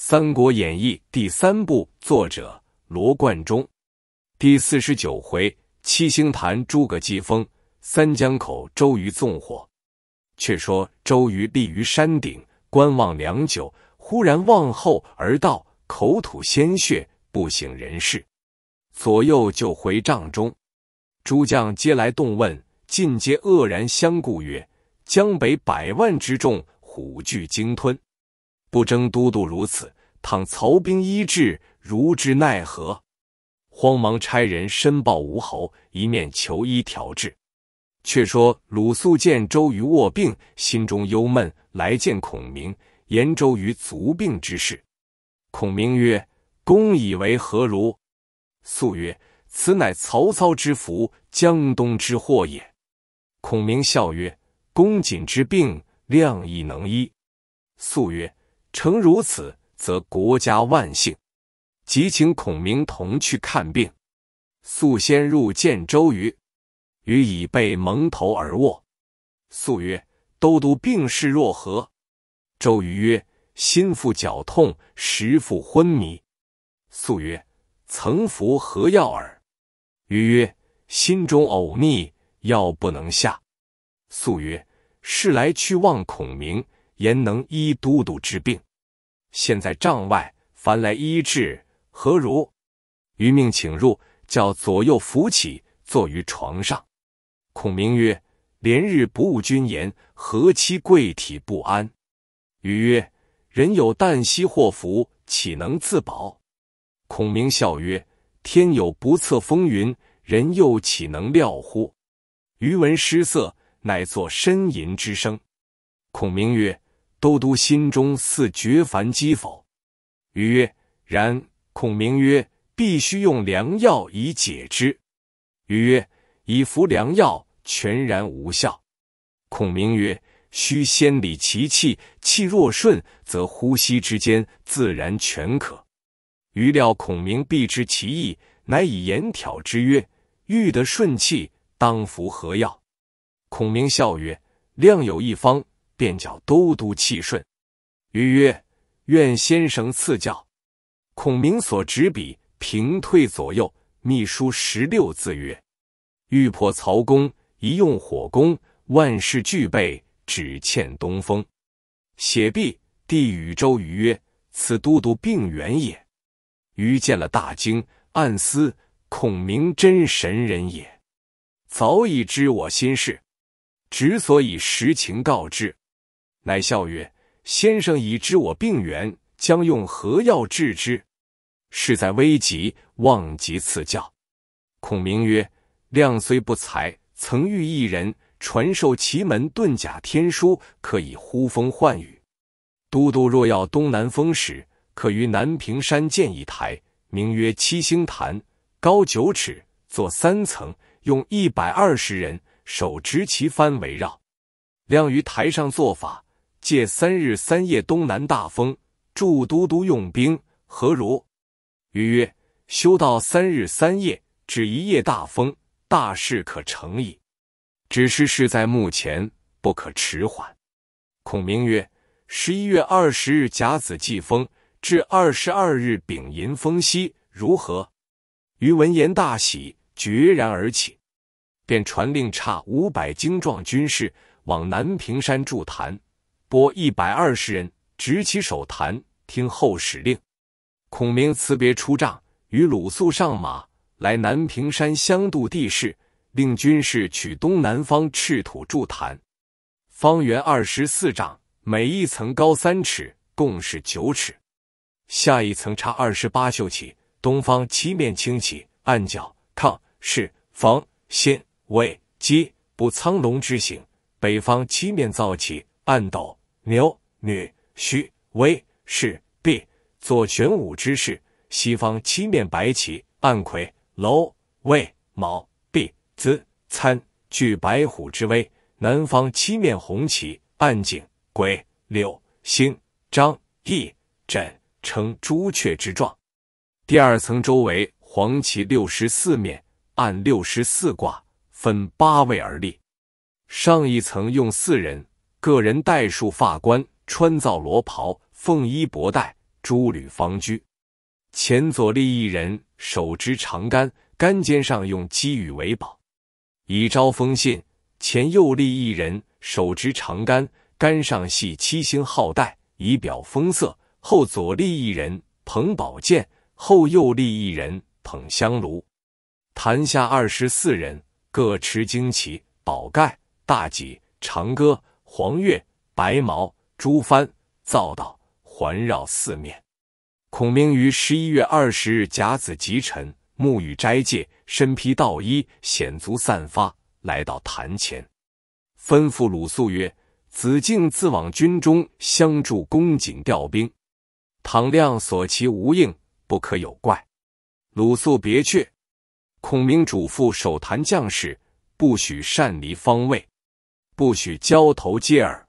《三国演义》第三部，作者罗贯中，第四十九回：七星坛诸葛祭风，三江口周瑜纵火。却说周瑜立于山顶，观望良久，忽然望后而道，口吐鲜血，不省人事。左右就回帐中，诸将皆来动问，尽皆愕然相顾曰：“江北百万之众，虎踞鲸吞。”不争都督如此，倘曹兵医治，如之奈何？慌忙差人申报吴侯，一面求医调治。却说鲁肃见周瑜卧病，心中忧闷，来见孔明，言周瑜足病之事。孔明曰：“公以为何如？”肃曰：“此乃曹操之福，江东之祸也。”孔明笑曰：“公瑾之病，量亦能医。”肃曰：诚如此，则国家万幸。即请孔明同去看病。肃先入见周瑜，瑜已被蒙头而卧。素曰：“都督病势若何？”周瑜曰：“心腹绞痛，时复昏迷。”素曰：“曾服何药耳？”瑜曰：“心中呕逆，药不能下。”素曰：“是来去望孔明。”言能医都督之病，现在帐外，凡来医治何如？余命请入，叫左右扶起，坐于床上。孔明曰：“连日不务军言，何期贵体不安？”余曰：“人有旦夕祸福，岂能自保？”孔明笑曰：“天有不测风云，人又岂能料乎？”余闻失色，乃作呻吟之声。孔明曰。都督心中似觉烦讥否？余曰：然。孔明曰：必须用良药以解之。余曰：以服良药，全然无效。孔明曰：须先理其气，气若顺，则呼吸之间，自然全可。余料孔明必知其意，乃以言挑之曰：欲得顺气，当服何药？孔明笑曰：量有一方。便叫都督气顺，于曰：“愿先生赐教。”孔明所执笔平退左右，秘书十六字曰：“欲破曹公，宜用火攻，万事俱备，只欠东风。”写毕，帝与周瑜曰：“此都督病源也。”瑜见了，大惊，暗思：“孔明真神人也，早已知我心事，只所以实情告知。”乃笑曰：“先生已知我病源，将用何药治之？事在危急，望及赐教。”孔明曰：“亮虽不才，曾遇一人，传授奇门遁甲天书，可以呼风唤雨。都督若要东南风时，可于南屏山建一台，名曰七星坛，高九尺，作三层，用一百二十人，手执旗幡围绕。亮于台上做法。”借三日三夜东南大风，助都督用兵，何如？于曰：修道三日三夜，只一夜大风，大事可成矣。只是事在目前，不可迟缓。孔明曰：十一月二十日甲子季风，至二十二日丙寅风息，如何？于闻言大喜，决然而起，便传令差五百精壮军士往南屏山筑坛。拨一百二十人，执起手坛，听后使令。孔明辞别出帐，与鲁肃上马，来南屏山相度地势，令军士取东南方赤土筑坛，方圆二十四丈，每一层高三尺，共是九尺。下一层差二十八宿旗，东方七面清起，按角亢、是房、心、位，基补苍龙之形；北方七面造起，按斗。牛女虚危室弼，左玄武之势；西方七面白旗，暗魁娄卫、卯毕子参，具白虎之威；南方七面红旗，暗景鬼柳星张翼轸，称朱雀之状。第二层周围黄旗六十四面，按六十四卦分八位而立。上一层用四人。个人戴束发冠，穿皂罗袍，凤衣薄带，朱履方居。前左立一人，手执长竿，竿尖上用鸡羽为宝，以招风信。前右立一人，手执长竿，竿上系七星号带，以表风色。后左立一人捧宝剑，后右立一人捧香炉。坛下二十四人，各持旌旗、宝盖、大戟、长戈。黄月白毛朱幡造道环绕四面。孔明于十一月二十日甲子吉辰沐浴斋戒身披道衣显足散发来到坛前，吩咐鲁肃曰：“子敬自往军中相助公瑾调兵。倘亮所其无应，不可有怪。”鲁肃别去。孔明嘱咐守坛将士，不许擅离方位。不许交头接耳，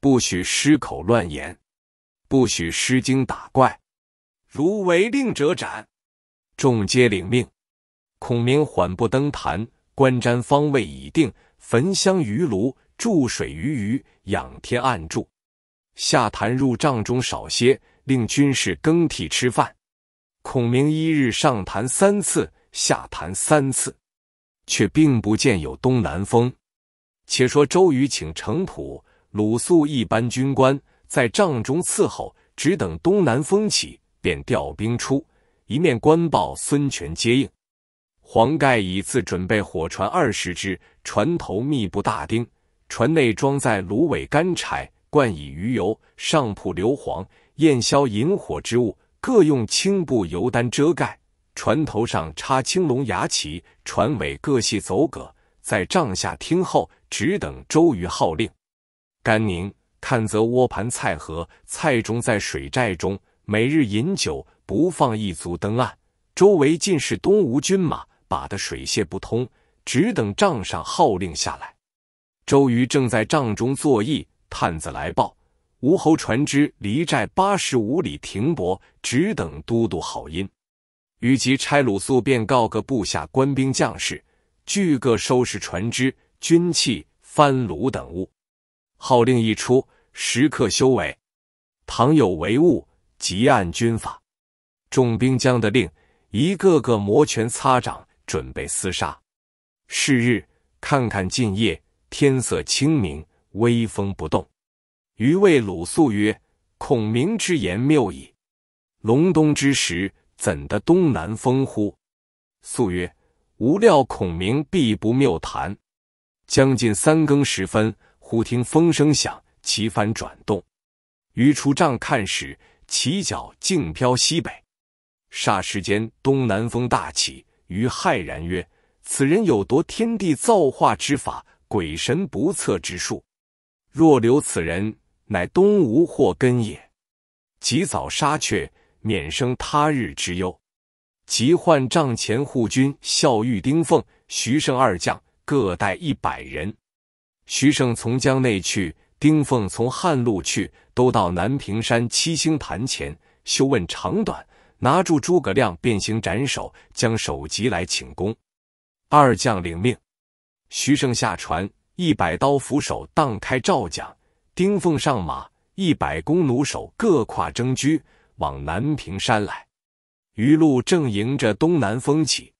不许失口乱言，不许失惊打怪，如违令者斩。众皆领命。孔明缓步登坛，观瞻方位已定，焚香于炉，注水于鱼，仰天暗柱。下坛入帐中少歇，令军士更替吃饭。孔明一日上坛三次，下坛三次，却并不见有东南风。且说周瑜请程普、鲁肃一班军官在帐中伺候，只等东南风起，便调兵出，一面官报孙权接应。黄盖已自准备火船二十只，船头密布大钉，船内装载芦苇干柴，灌以鱼油，上铺硫磺、焰硝引火之物，各用青布油单遮盖。船头上插青龙牙旗，船尾各系走戈，在帐下听候。只等周瑜号令。甘宁看则窝盘蔡和，蔡中在水寨中，每日饮酒，不放一卒登岸。周围尽是东吴军马，把的水泄不通。只等帐上号令下来。周瑜正在帐中坐揖，探子来报：吴侯船只离寨八十五里停泊，只等都督好音。于即差鲁肃，便告个部下官兵将士，俱各收拾船只。军器、番炉等物，号令一出，时刻修为。倘有违误，即按军法。众兵将的令，一个个摩拳擦掌，准备厮杀。是日，看看近夜，天色清明，微风不动。余谓鲁肃曰：“孔明之言谬矣。隆冬之时，怎得东南风乎？”肃曰：“吾料孔明必不谬谈。”将近三更时分，忽听风声响，旗帆转动。于出帐看时，旗角竟飘西北。霎时间，东南风大起。于骇然曰：“此人有夺天地造化之法，鬼神不测之术。若留此人，乃东吴祸根也。及早杀却，免生他日之忧。”即唤帐前护军孝玉、丁奉、徐盛二将。各带一百人，徐盛从江内去，丁奉从汉路去，都到南屏山七星坛前，休问长短，拿住诸葛亮，便行斩首，将首级来请功。二将领命。徐盛下船，一百刀斧手荡开赵桨；丁奉上马，一百弓弩手各跨征车，往南屏山来。余路正迎着东南风起。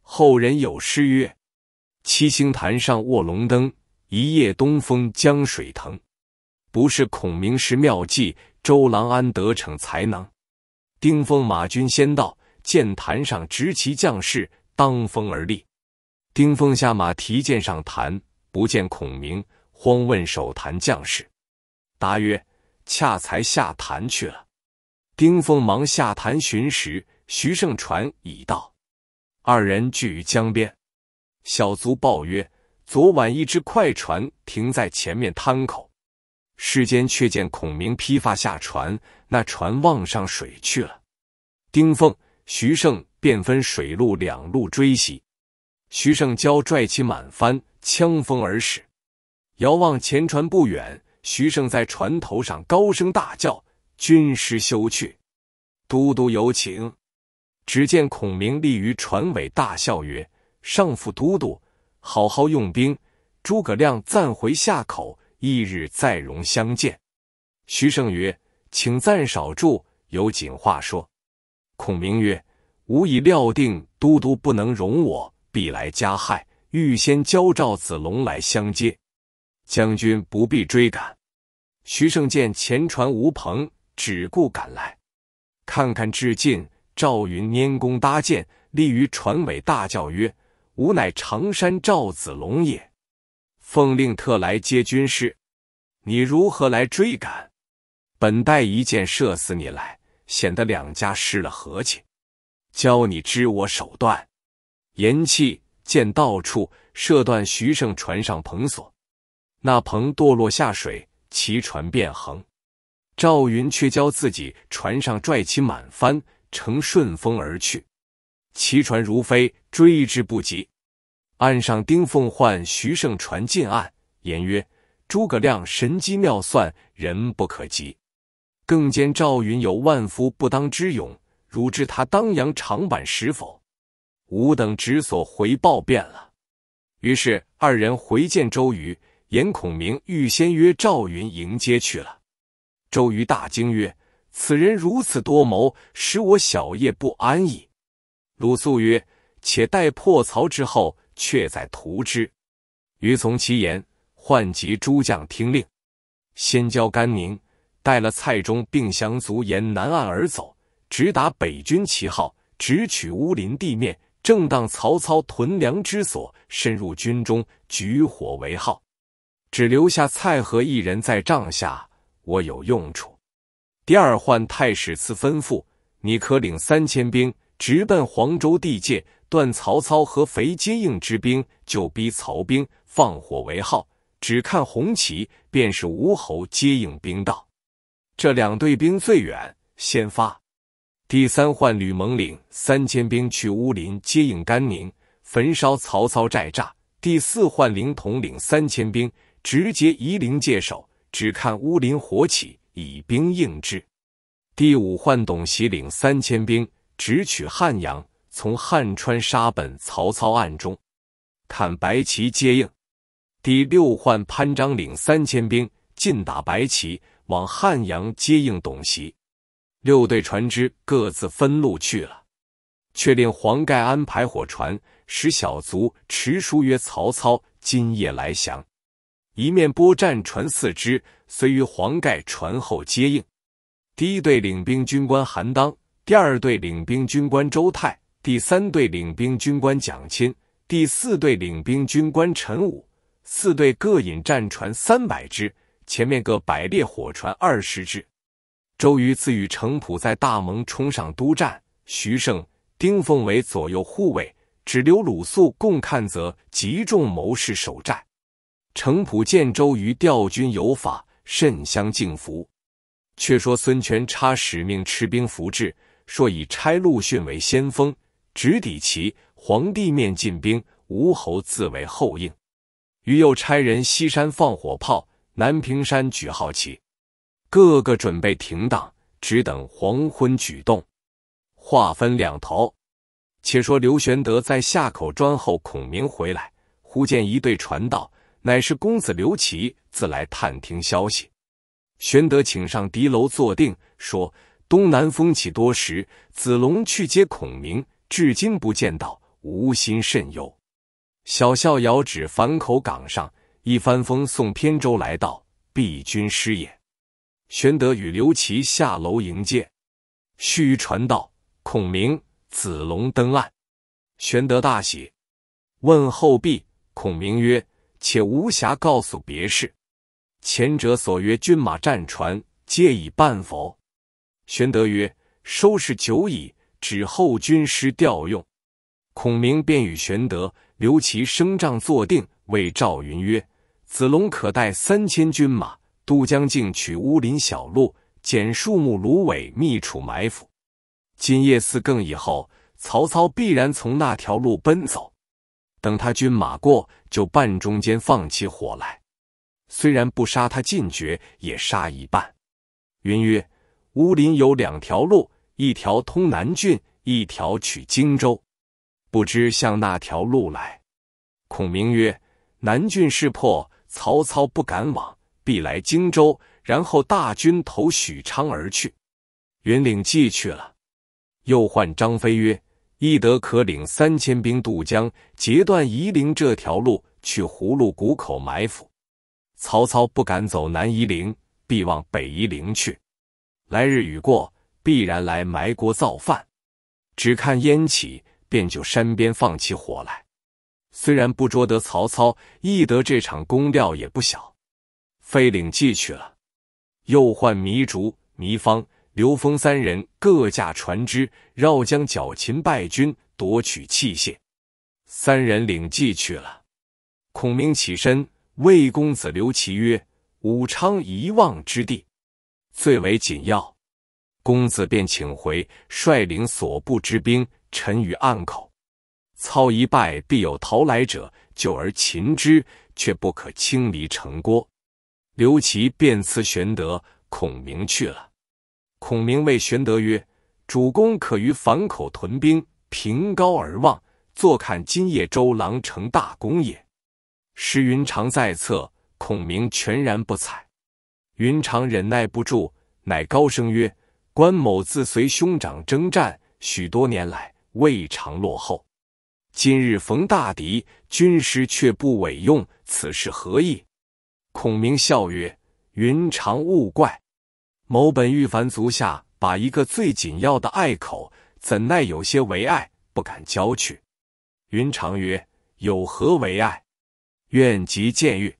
后人有诗曰：七星坛上卧龙灯，一夜东风江水腾。不是孔明施妙计，周郎安得逞才能？丁奉马军先到，见坛上执旗将士当风而立。丁奉下马提剑上坛，不见孔明，慌问守坛将士，答曰：“恰才下坛去了。”丁奉忙下坛寻时，徐盛传已到，二人聚于江边。小卒报曰：“昨晚一只快船停在前面滩口，世间却见孔明披发下船，那船望上水去了。”丁奉、徐盛便分水陆两路追袭。徐盛交拽起满帆，枪风而驶。遥望前船不远，徐盛在船头上高声大叫：“军师休去，都督有请！”只见孔明立于船尾，大笑曰：“”上副都督，好好用兵。诸葛亮暂回夏口，翌日再容相见。徐盛曰：“请暂少住，有紧话说。”孔明曰：“吾已料定都督不能容我，必来加害，预先交赵子龙来相接。将军不必追赶。”徐盛见前船无篷，只顾赶来，看看至近，赵云拈弓搭箭，立于船尾，大叫曰：吾乃常山赵子龙也，奉令特来接军师。你如何来追赶？本待一箭射死你来，显得两家失了和气。教你知我手段。言弃箭到处射断徐盛船上篷索，那篷堕落下水，其船变横。赵云却教自己船上拽起满帆，乘顺风而去。其船如飞，追之不及。岸上丁奉唤徐盛传进岸，言曰：“诸葛亮神机妙算，人不可及。更见赵云有万夫不当之勇，汝知他当阳长坂是否？”吾等只所回报便了。于是二人回见周瑜，言孔明预先约赵云迎接去了。周瑜大惊曰：“此人如此多谋，使我小夜不安矣。”鲁肃曰：“且待破曹之后，却再图之。”于从其言，唤集诸将听令。先教甘宁带了蔡中并降卒，沿南岸而走，直达北军旗号，直取乌林地面，正当曹操屯粮之所，深入军中，举火为号。只留下蔡和一人在帐下，我有用处。第二唤太史慈吩咐：“你可领三千兵。”直奔黄州地界，断曹操和肥接应之兵，就逼曹兵放火为号。只看红旗，便是吴侯接应兵到。这两队兵最远，先发。第三换吕蒙领三千兵去乌林接应甘宁，焚烧曹操寨栅。第四换凌统领三千兵直接夷陵界首，只看乌林火起，以兵应之。第五换董袭领三千兵。直取汉阳，从汉川杀奔曹操案中，看白旗接应。第六换潘璋领三千兵，尽打白旗，往汉阳接应董袭。六队船只各自分路去了。却令黄盖安排火船，使小卒持书约曹操，今夜来降。一面拨战船四只，随于黄盖船后接应。第一队领兵军官韩当。第二队领兵军官周泰，第三队领兵军官蒋钦，第四队领兵军官陈武，四队各引战船三百只，前面各摆列火船二十只。周瑜自与程普在大盟冲上督战，徐盛、丁奉为左右护卫，只留鲁肃共看，则集众谋士守寨。程普见周瑜调军有法，甚相敬服。却说孙权差使命持兵符制。说以差陆逊为先锋，直抵其皇帝面进兵，吴侯自为后应。于又差人西山放火炮，南屏山举号旗，各个准备停当，只等黄昏举动。话分两头。且说刘玄德在下口专候孔明回来，忽见一队传道，乃是公子刘琦自来探听消息。玄德请上敌楼坐定，说。东南风起多时，子龙去接孔明，至今不见到，无心甚忧。小校遥指樊口岗上，一帆风送扁舟来到。毕军师也，玄德与刘琦下楼迎接。须臾传道，孔明、子龙登岸。玄德大喜，问候毕。孔明曰：“且无暇告诉别事。前者所约军马战船，皆已办否？”玄德曰：“收拾酒矣，止后军师调用。”孔明便与玄德、刘琦升帐坐定，谓赵云曰：“子龙可带三千军马，渡江境，取乌林小路，捡树木芦苇密处埋伏。今夜四更以后，曹操必然从那条路奔走。等他军马过，就半中间放起火来。虽然不杀他尽绝，也杀一半。”云曰。乌林有两条路，一条通南郡，一条取荆州，不知向那条路来。孔明曰：“南郡势破，曹操不敢往，必来荆州，然后大军投许昌而去。”云岭计去了，又唤张飞曰：“翼德可领三千兵渡江，截断夷陵这条路，去葫芦谷口埋伏。曹操不敢走南夷陵，必往北夷陵去。”来日雨过，必然来埋锅造饭。只看烟起，便就山边放起火来。虽然不捉得曹操，易得这场功料也不小。飞领计去了，又唤糜竺、糜芳、刘封三人各驾船只，绕江剿擒败军，夺取器械。三人领计去了。孔明起身，魏公子刘琦曰：“武昌一望之地。”最为紧要，公子便请回，率领所部之兵，陈于暗口。操一败，必有逃来者，救而擒之，却不可轻离城郭。刘琦便辞玄德，孔明去了。孔明谓玄德曰：“主公可于樊口屯兵，凭高而望，坐看今夜周郎成大功也。”时云长在侧，孔明全然不睬。云长忍耐不住，乃高声曰：“关某自随兄长征战，许多年来未尝落后。今日逢大敌，军师却不委用，此事何意？”孔明笑曰：“云长勿怪，某本欲凡足下把一个最紧要的隘口，怎奈有些为爱，不敢交去。”云长曰：“有何为爱？愿即见谕。”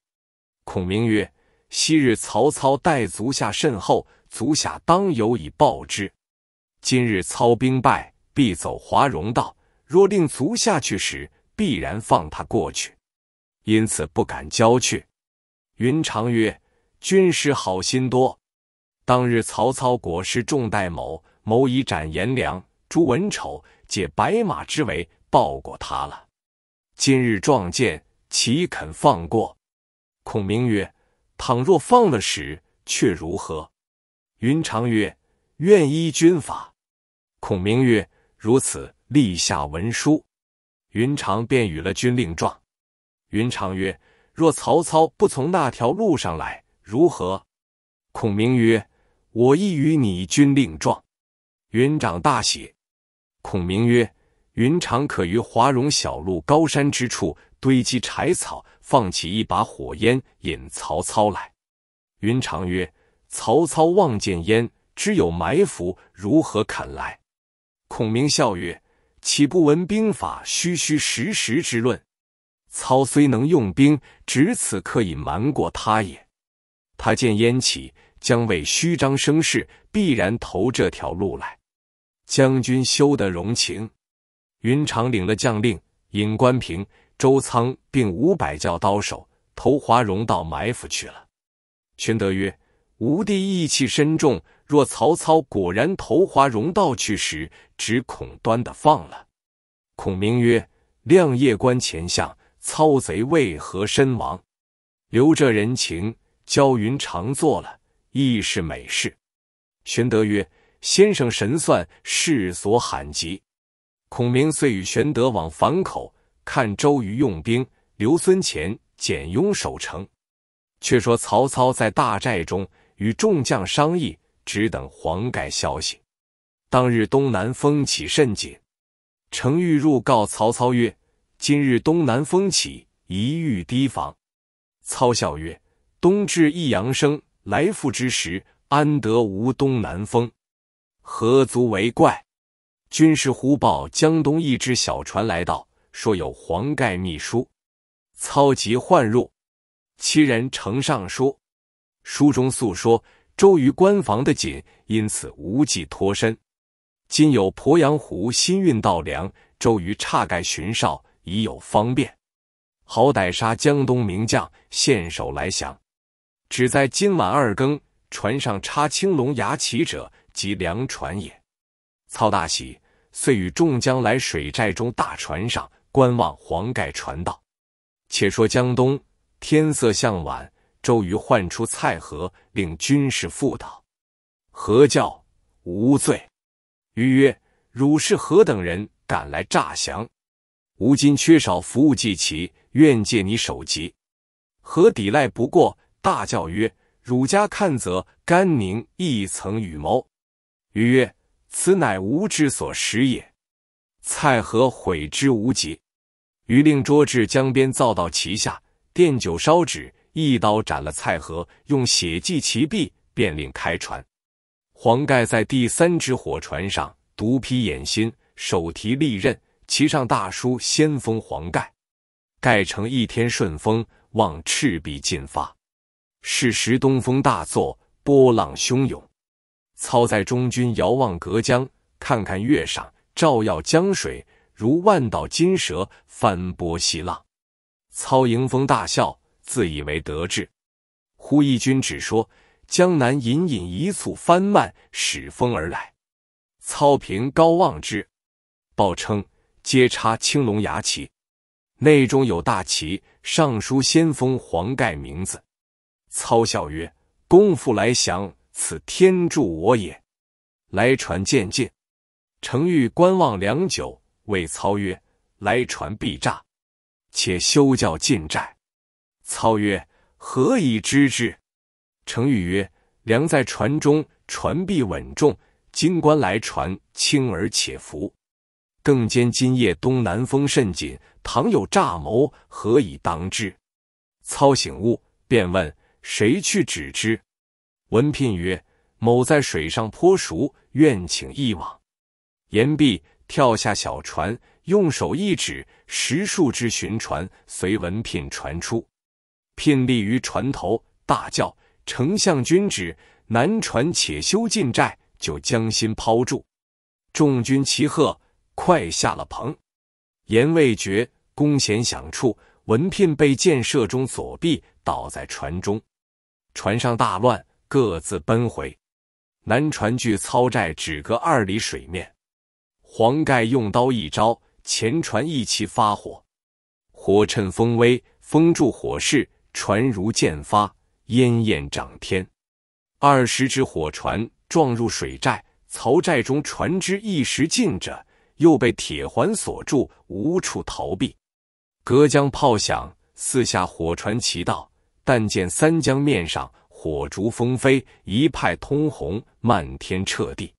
孔明曰。昔日曹操待足下甚厚，足下当有以报之。今日操兵败，必走华容道。若令足下去时，必然放他过去，因此不敢交去。云长曰：“军师好心多。当日曹操果实重待某，某以斩颜良、诛文丑，解白马之围，报过他了。今日撞见，岂肯放过？”孔明曰。倘若放了时，却如何？云长曰：“愿依军法。”孔明曰：“如此，立下文书。”云长便与了军令状。云长曰：“若曹操不从那条路上来，如何？”孔明曰：“我亦与你军令状。”云长大喜。孔明曰：“云长可于华容小路高山之处堆积柴草。”放起一把火烟，引曹操来。云长曰：“曹操望见烟，知有埋伏，如何肯来？”孔明笑曰：“岂不闻兵法虚虚实实之论？操虽能用兵，只此可以瞒过他也。他见烟起，将为虚张声势，必然投这条路来。将军休得容情。”云长领了将令，引关平。周仓并五百教刀手投华容道埋伏去了。玄德曰：“吴弟意气深重，若曹操果然投华容道去时，只恐端的放了。”孔明曰：“亮夜观前相，操贼为何身亡？留这人情，教云长做了，亦是美事。”玄德曰：“先生神算，世所罕及。”孔明遂与玄德往樊口。看周瑜用兵，留孙乾、简雍守城。却说曹操在大寨中与众将商议，只等黄盖消息。当日东南风起甚紧，程昱入告曹操曰：“今日东南风起，宜欲堤防。”操笑曰：“冬至一阳生，来复之时，安得无东南风？何足为怪？”军师忽报江东一只小船来到。说有黄盖密书，操即唤入，其人呈上书，书中诉说周瑜关防的紧，因此无计脱身。今有鄱阳湖新运稻粮，周瑜差盖巡哨，已有方便。好歹杀江东名将，献首来降。只在今晚二更，船上插青龙牙旗者，即粮船也。操大喜，遂与众将来水寨中大船上。观望黄盖传道。且说江东天色向晚，周瑜唤出蔡和，令军士赴道。何教无罪。瑜曰：“汝是何等人，敢来诈降？吾今缺少服务祭旗，愿借你首级。”何抵赖不过，大叫曰：“汝家看则甘宁亦曾与谋。”瑜曰：“此乃吾之所识也。”蔡和悔之无及。于令捉至江边，造到旗下，奠酒烧纸，一刀斩了蔡和，用血祭其壁，便令开船。黄盖在第三只火船上，独披眼心，手提利刃，骑上大书先锋黄盖。盖乘一天顺风，望赤壁进发。是时东风大作，波浪汹涌。操在中军遥望隔江，看看月上，照耀江水。如万道金蛇翻波西浪，操迎风大笑，自以为得志。忽一军只说江南隐隐一簇帆幔，使风而来。操凭高望之，报称皆插青龙牙旗，内中有大旗，上书先锋黄盖名字。操笑曰：“功夫来降，此天助我也。”来船渐近，程昱观望良久。谓操曰：“来船必诈，且休教进寨。”操曰：“何以知之？”程昱曰：“粮在船中，船必稳重。今官来船轻而且浮，更兼今夜东南风甚紧，倘有诈谋，何以当之？”操醒悟，便问：“谁去指之？”文聘曰：“某在水上颇熟，愿请一往。”言毕。跳下小船，用手一指，十数只巡船随文聘传出。聘立于船头，大叫：“丞相君旨，南船且休进寨，就将心抛住。”众军齐喝：“快下了棚！”言未绝，弓弦响处，文聘被箭射中左臂，倒在船中。船上大乱，各自奔回。南船距操寨只隔二里水面。黄盖用刀一招，前船一起发火，火趁风威，风助火势，船如箭发，烟焰涨天。二十只火船撞入水寨，曹寨中船只一时尽着，又被铁环锁住，无处逃避。隔江炮响，四下火船齐到，但见三江面上火烛纷飞，一派通红，漫天彻地。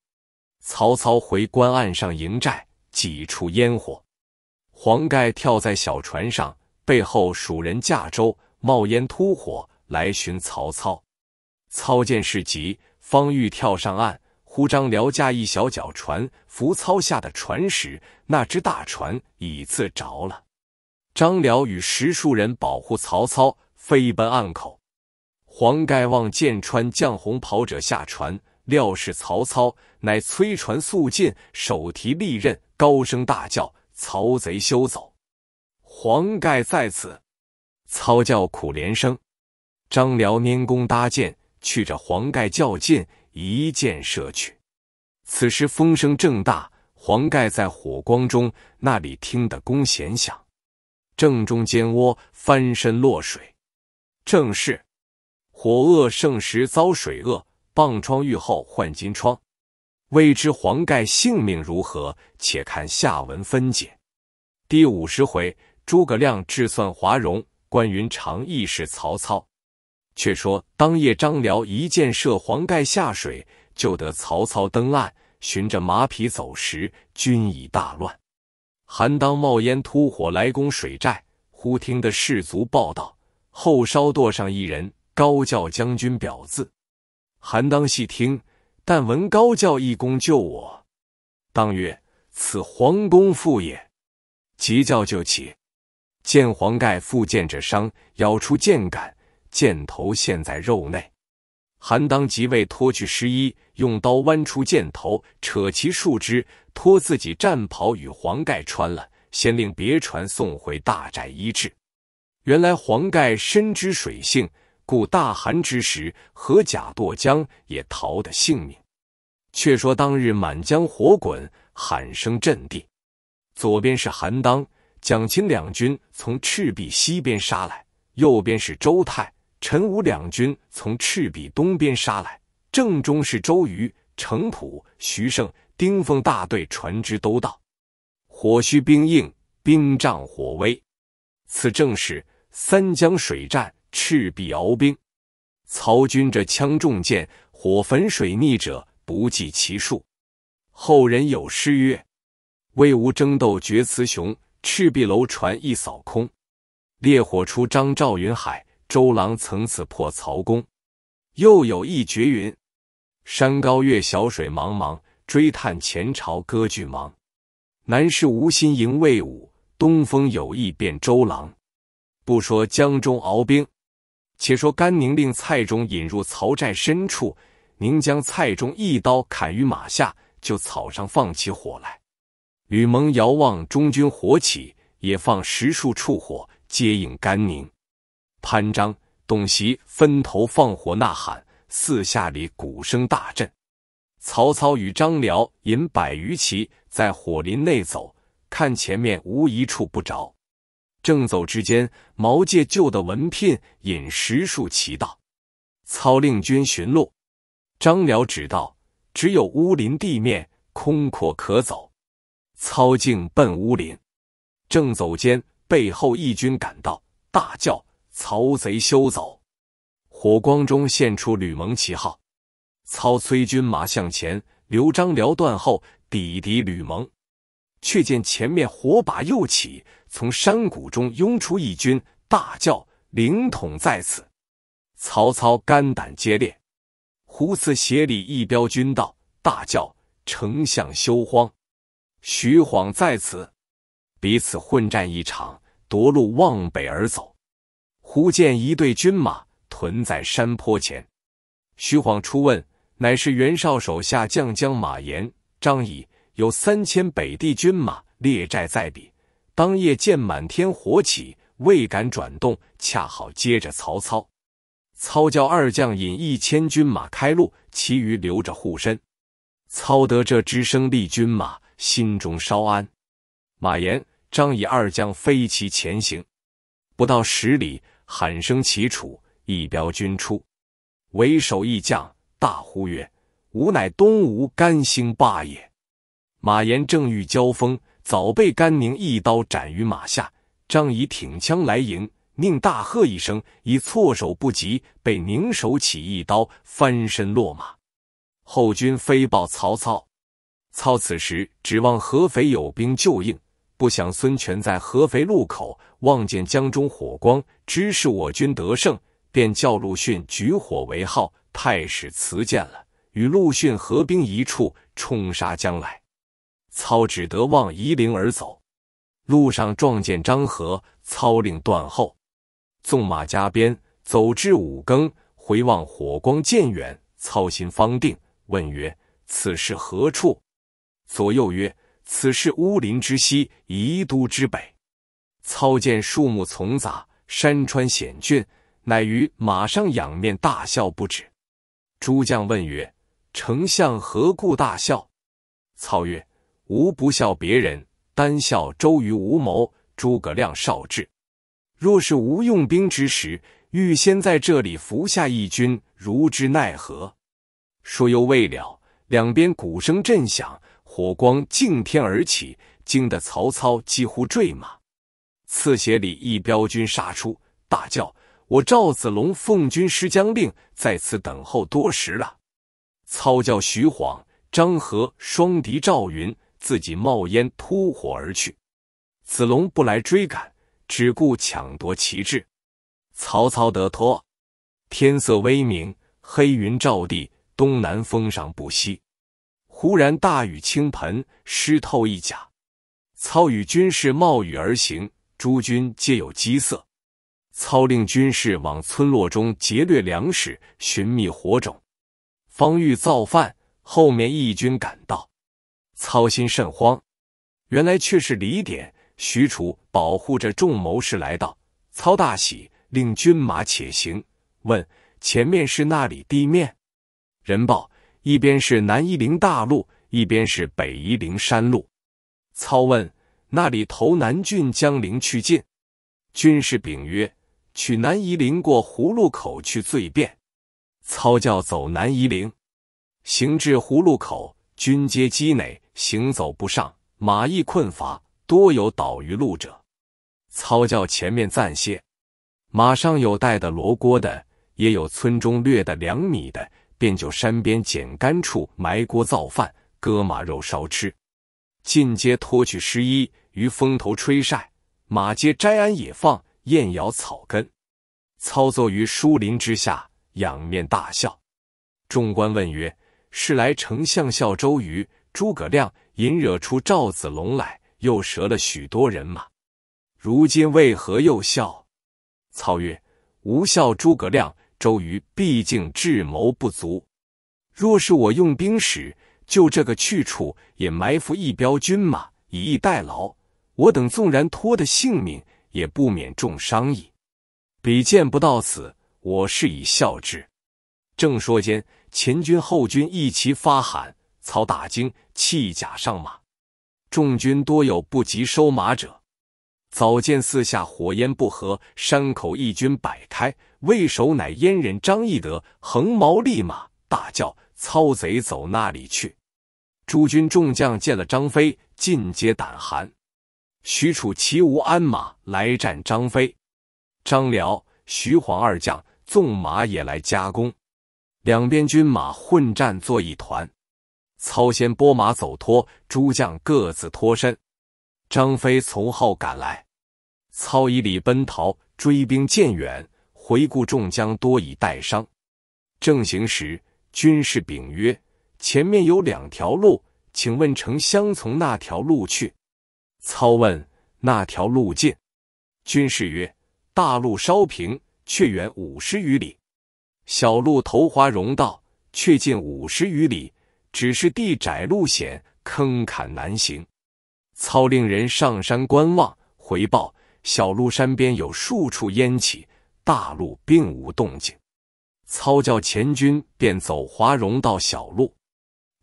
曹操回关岸上营寨，几处烟火。黄盖跳在小船上，背后数人驾舟，冒烟突火来寻曹操。操见是急，方欲跳上岸，忽张辽驾一小脚船扶操下的船时，那只大船已自着了。张辽与十数人保护曹操，飞奔岸口。黄盖望见穿绛红袍者下船。料是曹操，乃催船速进，手提利刃，高声大叫：“曹贼休走！黄盖在此！”操叫苦连声。张辽拈弓搭箭，去着黄盖较劲，一箭射去。此时风声正大，黄盖在火光中，那里听得弓弦响，正中肩窝，翻身落水。正是火恶盛时，遭水恶。傍疮愈后换金疮，未知黄盖性命如何？且看下文分解。第五十回，诸葛亮智算华容，关云长亦是曹操。却说当夜，张辽一箭射黄盖下水，救得曹操登岸，寻着马匹走时，军已大乱。韩当冒烟突火来攻水寨，忽听得士卒报道：后梢垛上一人高叫：“将军表字。”韩当细听，但闻高叫一公救我。当曰：“此黄公父也。”急叫就起。见黄盖腹见着伤，咬出箭杆，箭头陷在肉内。韩当即为脱去湿衣，用刀剜出箭头，扯其树枝，脱自己战袍与黄盖穿了，先令别船送回大寨医治。原来黄盖深知水性。故大寒之时，何甲堕江也逃得性命。却说当日满江火滚，喊声震地。左边是韩当、蒋钦两军从赤壁西边杀来，右边是周泰、陈武两军从赤壁东边杀来，正中是周瑜、程普、徐盛、丁奉大队船只都到。火虚兵硬，兵仗火威，此正是三江水战。赤壁鏖兵，曹军这枪重剑、火焚水逆者不计其数。后人有诗曰：“魏吴争斗决雌雄，赤壁楼船一扫空。烈火出张赵云海，周郎曾此破曹公。”又有一绝云：“山高月小，水茫茫。追叹前朝割据忙。南市无心迎魏武，东风有意变周郎。”不说江中鏖兵。且说甘宁令蔡中引入曹寨深处，宁将蔡中一刀砍于马下，就草上放起火来。吕蒙遥望中军火起，也放十数处火接应甘宁。潘璋、董袭分头放火呐喊，四下里鼓声大震。曹操与张辽引百余骑在火林内走，看前面无一处不着。正走之间，毛介旧的文聘引十数骑到，操令军寻路。张辽指道：“只有乌林地面空阔可走。”操径奔乌林。正走间，背后一军赶到，大叫：“曹贼休走！”火光中现出吕蒙旗号。操催军马向前，刘张辽断后，抵敌吕蒙。却见前面火把又起。从山谷中拥出一军，大叫：“灵统在此！”曹操肝胆皆裂。胡自斜里一彪军到，大叫：“丞相休慌！徐晃在此！”彼此混战一场，夺路望北而走。忽见一队军马屯在山坡前。徐晃出问，乃是袁绍手下将将马延、张仪，有三千北地军马列寨在彼。当夜见满天火起，未敢转动，恰好接着曹操。操教二将引一千军马开路，其余留着护身。操得这支生力军马，心中稍安。马延、张以二将飞骑前行，不到十里，喊声齐楚，一彪军出，为首一将大呼曰：“吾乃东吴甘兴霸也。”马延正欲交锋。早被甘宁一刀斩于马下。张仪挺枪来迎，宁大喝一声，已措手不及，被宁手起一刀，翻身落马。后军飞报曹操，操此时指望合肥有兵救应，不想孙权在合肥路口望见江中火光，知是我军得胜，便叫陆逊举火为号。太史慈见了，与陆逊合兵一处，冲杀将来。操只得望夷陵而走，路上撞见张合，操令断后，纵马加鞭，走至五更，回望火光渐远，操心方定，问曰：“此事何处？”左右曰：“此是乌林之西，夷都之北。”操见树木丛杂，山川险峻，乃于马上仰面大笑不止。诸将问曰：“丞相何故大笑？”操曰：无不笑别人，单笑周瑜无谋，诸葛亮少智。若是无用兵之时，预先在这里伏下一军，如之奈何？说犹未了，两边鼓声震响，火光竞天而起，惊得曹操几乎坠马。刺斜里一彪军杀出，大叫：“我赵子龙奉军师将令，在此等候多时了。”操叫徐晃、张合双敌赵云。自己冒烟突火而去，子龙不来追赶，只顾抢夺旗帜。曹操得脱。天色微明，黑云罩地，东南风上不息。忽然大雨倾盆，湿透一甲。操与军士冒雨而行，诸军皆有饥色。操令军士往村落中劫掠粮食，寻觅火种。方欲造饭，后面义军赶到。操心甚慌，原来却是李典、许褚保护着众谋士来到。操大喜，令军马且行。问：前面是那里地面？人报：一边是南夷陵大路，一边是北夷陵山路。操问：那里投南郡江陵去近？军士禀曰：取南夷陵过葫芦口去最便。操教走南夷陵。行至葫芦口，军皆积馁。行走不上，马亦困乏，多有倒于路者。操教前面暂歇，马上有带的罗锅的，也有村中略的粮米的，便就山边捡干处埋锅造饭，割马肉烧吃。进阶脱去湿衣，于风头吹晒。马皆摘鞍野放，燕咬草根。操作于疏林之下，仰面大笑。众官问曰：“是来丞相笑周瑜？”诸葛亮引惹出赵子龙来，又折了许多人马。如今为何又笑？曹曰：“无效。”诸葛亮、周瑜毕竟智谋不足。若是我用兵时，就这个去处也埋伏一彪军马，以逸待劳。我等纵然脱得性命，也不免重伤矣。彼见不到此，我是以笑之。正说间，前军、后军一齐发喊。操大惊，弃甲上马。众军多有不及收马者。早见四下火烟不合，山口一军摆开。魏守乃燕人张翼德，横矛立马，大叫：“操贼，走那里去！”诸军众将见了张飞，尽皆胆寒。许褚骑无鞍马来战张飞，张辽、徐晃二将纵马也来夹攻。两边军马混战作一团。操先拨马走脱，诸将各自脱身。张飞从后赶来，操以礼奔逃，追兵渐远。回顾众将多已带伤。正行时，军士禀曰：“前面有两条路，请问丞相从那条路去？”操问：“那条路近？”军士曰：“大路稍平，却远五十余里；小路投华容道，却近五十余里。”只是地窄路险，坑坎难行。操令人上山观望，回报：小路山边有数处烟起，大路并无动静。操叫前军便走华容道小路。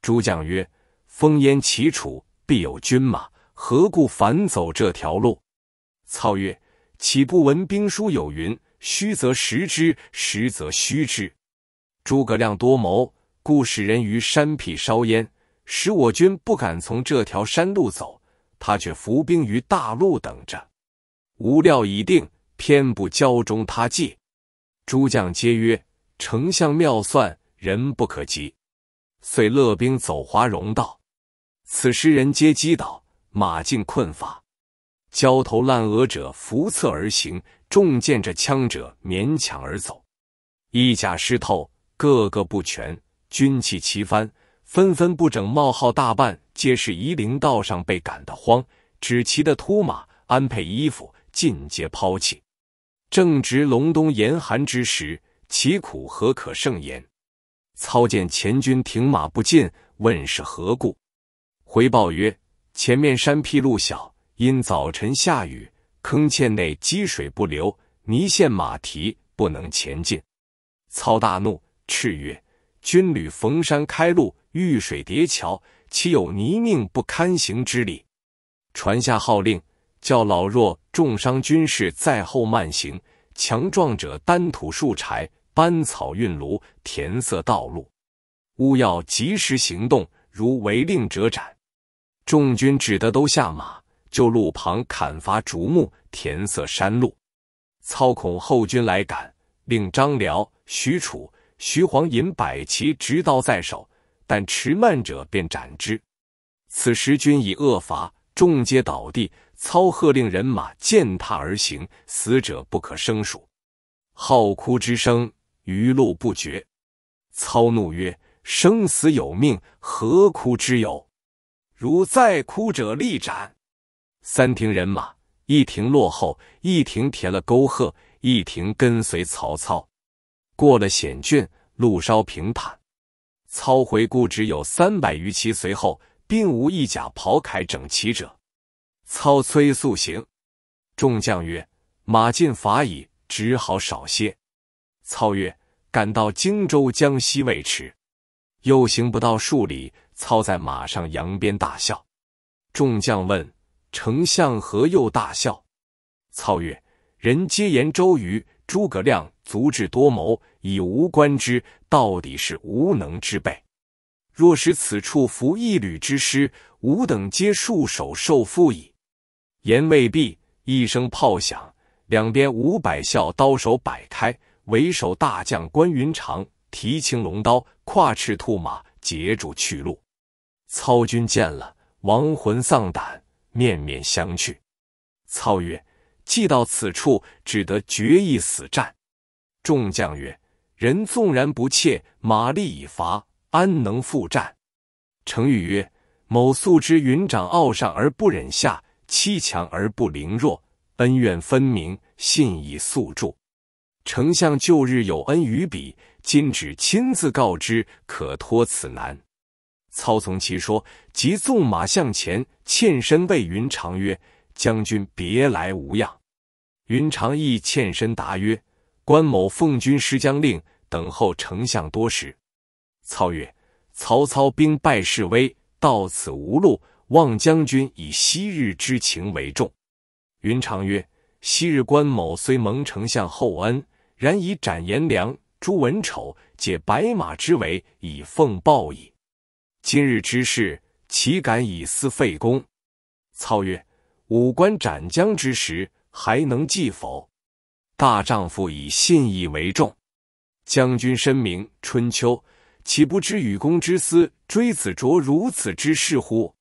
诸将曰：“烽烟起楚，必有军马，何故反走这条路？”操曰：“岂不闻兵书有云：虚则实之，实则虚之？诸葛亮多谋。”故使人于山僻烧烟，使我军不敢从这条山路走。他却伏兵于大路等着。吾料已定，偏不交中他计。诸将皆曰：“丞相妙算，人不可及。”遂勒兵走华容道。此时人皆击倒，马尽困乏，焦头烂额者伏侧而行，中箭着枪者勉强而走，衣甲湿透，个个不全。军旗齐翻，纷纷不整。冒号大半皆是夷陵道上被赶的慌，只骑的秃马，安配衣服，尽皆抛弃。正值隆冬严寒之时，其苦何可胜言？操见前军停马不进，问是何故？回报曰：前面山僻路小，因早晨下雨，坑堑内积水不流，泥陷马蹄，不能前进。操大怒，叱曰：军旅逢山开路，遇水叠桥，岂有泥泞不堪行之理？传下号令，叫老弱重伤军士在后慢行，强壮者担土、树柴、搬草、运炉，填塞道路。勿要及时行动，如违令者斩。众军只得都下马，就路旁砍伐竹木，填塞山路。操恐后军来赶，令张辽、许褚。徐晃引百骑直刀在手，但迟慢者便斩之。此时军已恶乏，众皆倒地。操喝令人马践踏而行，死者不可生数。号哭之声，余路不绝。操怒曰：“生死有命，何哭之有？如再哭者，立斩！”三亭人马，一亭落后，一亭填了沟壑，一亭跟随曹操。过了险峻，路稍平坦。操回顾，只有三百余骑，随后并无一甲袍铠整齐者。操催速行。众将曰：“马进乏矣，只好少歇。”操曰：“赶到荆州江西未迟。”又行不到数里，操在马上扬鞭大笑。众将问：“丞相何又大笑？”操曰：“人皆言周瑜、诸葛亮。”足智多谋，以无官之，到底是无能之辈。若使此处伏一旅之师，吾等皆束手受缚矣。言未毕，一声炮响，两边五百校刀手摆开，为首大将关云长提青龙刀，跨赤兔马，截住去路。操军见了，亡魂丧胆，面面相觑。操曰：“既到此处，只得决一死战。”众将曰：“人纵然不怯，马力已乏，安能复战？”程昱曰：“某素知云长傲上而不忍下，欺强而不凌弱，恩怨分明，信以速著。丞相旧日有恩于彼，今只亲自告知，可托此难。”操从其说，即纵马向前，欠身谓云长曰：“将军别来无恙？”云长亦欠身答曰：关某奉军师将令，等候丞相多时。操曰：“曹操兵败势危，到此无路，望将军以昔日之情为重。”云长曰：“昔日关某虽蒙丞相厚恩，然以斩颜良、诛文丑，解白马之围，以奉报矣。今日之事，岂敢以私废公？”操曰：“五关斩将之时，还能计否？”大丈夫以信义为重，将军深明《春秋，岂不知与公之私，追子卓如此之事乎？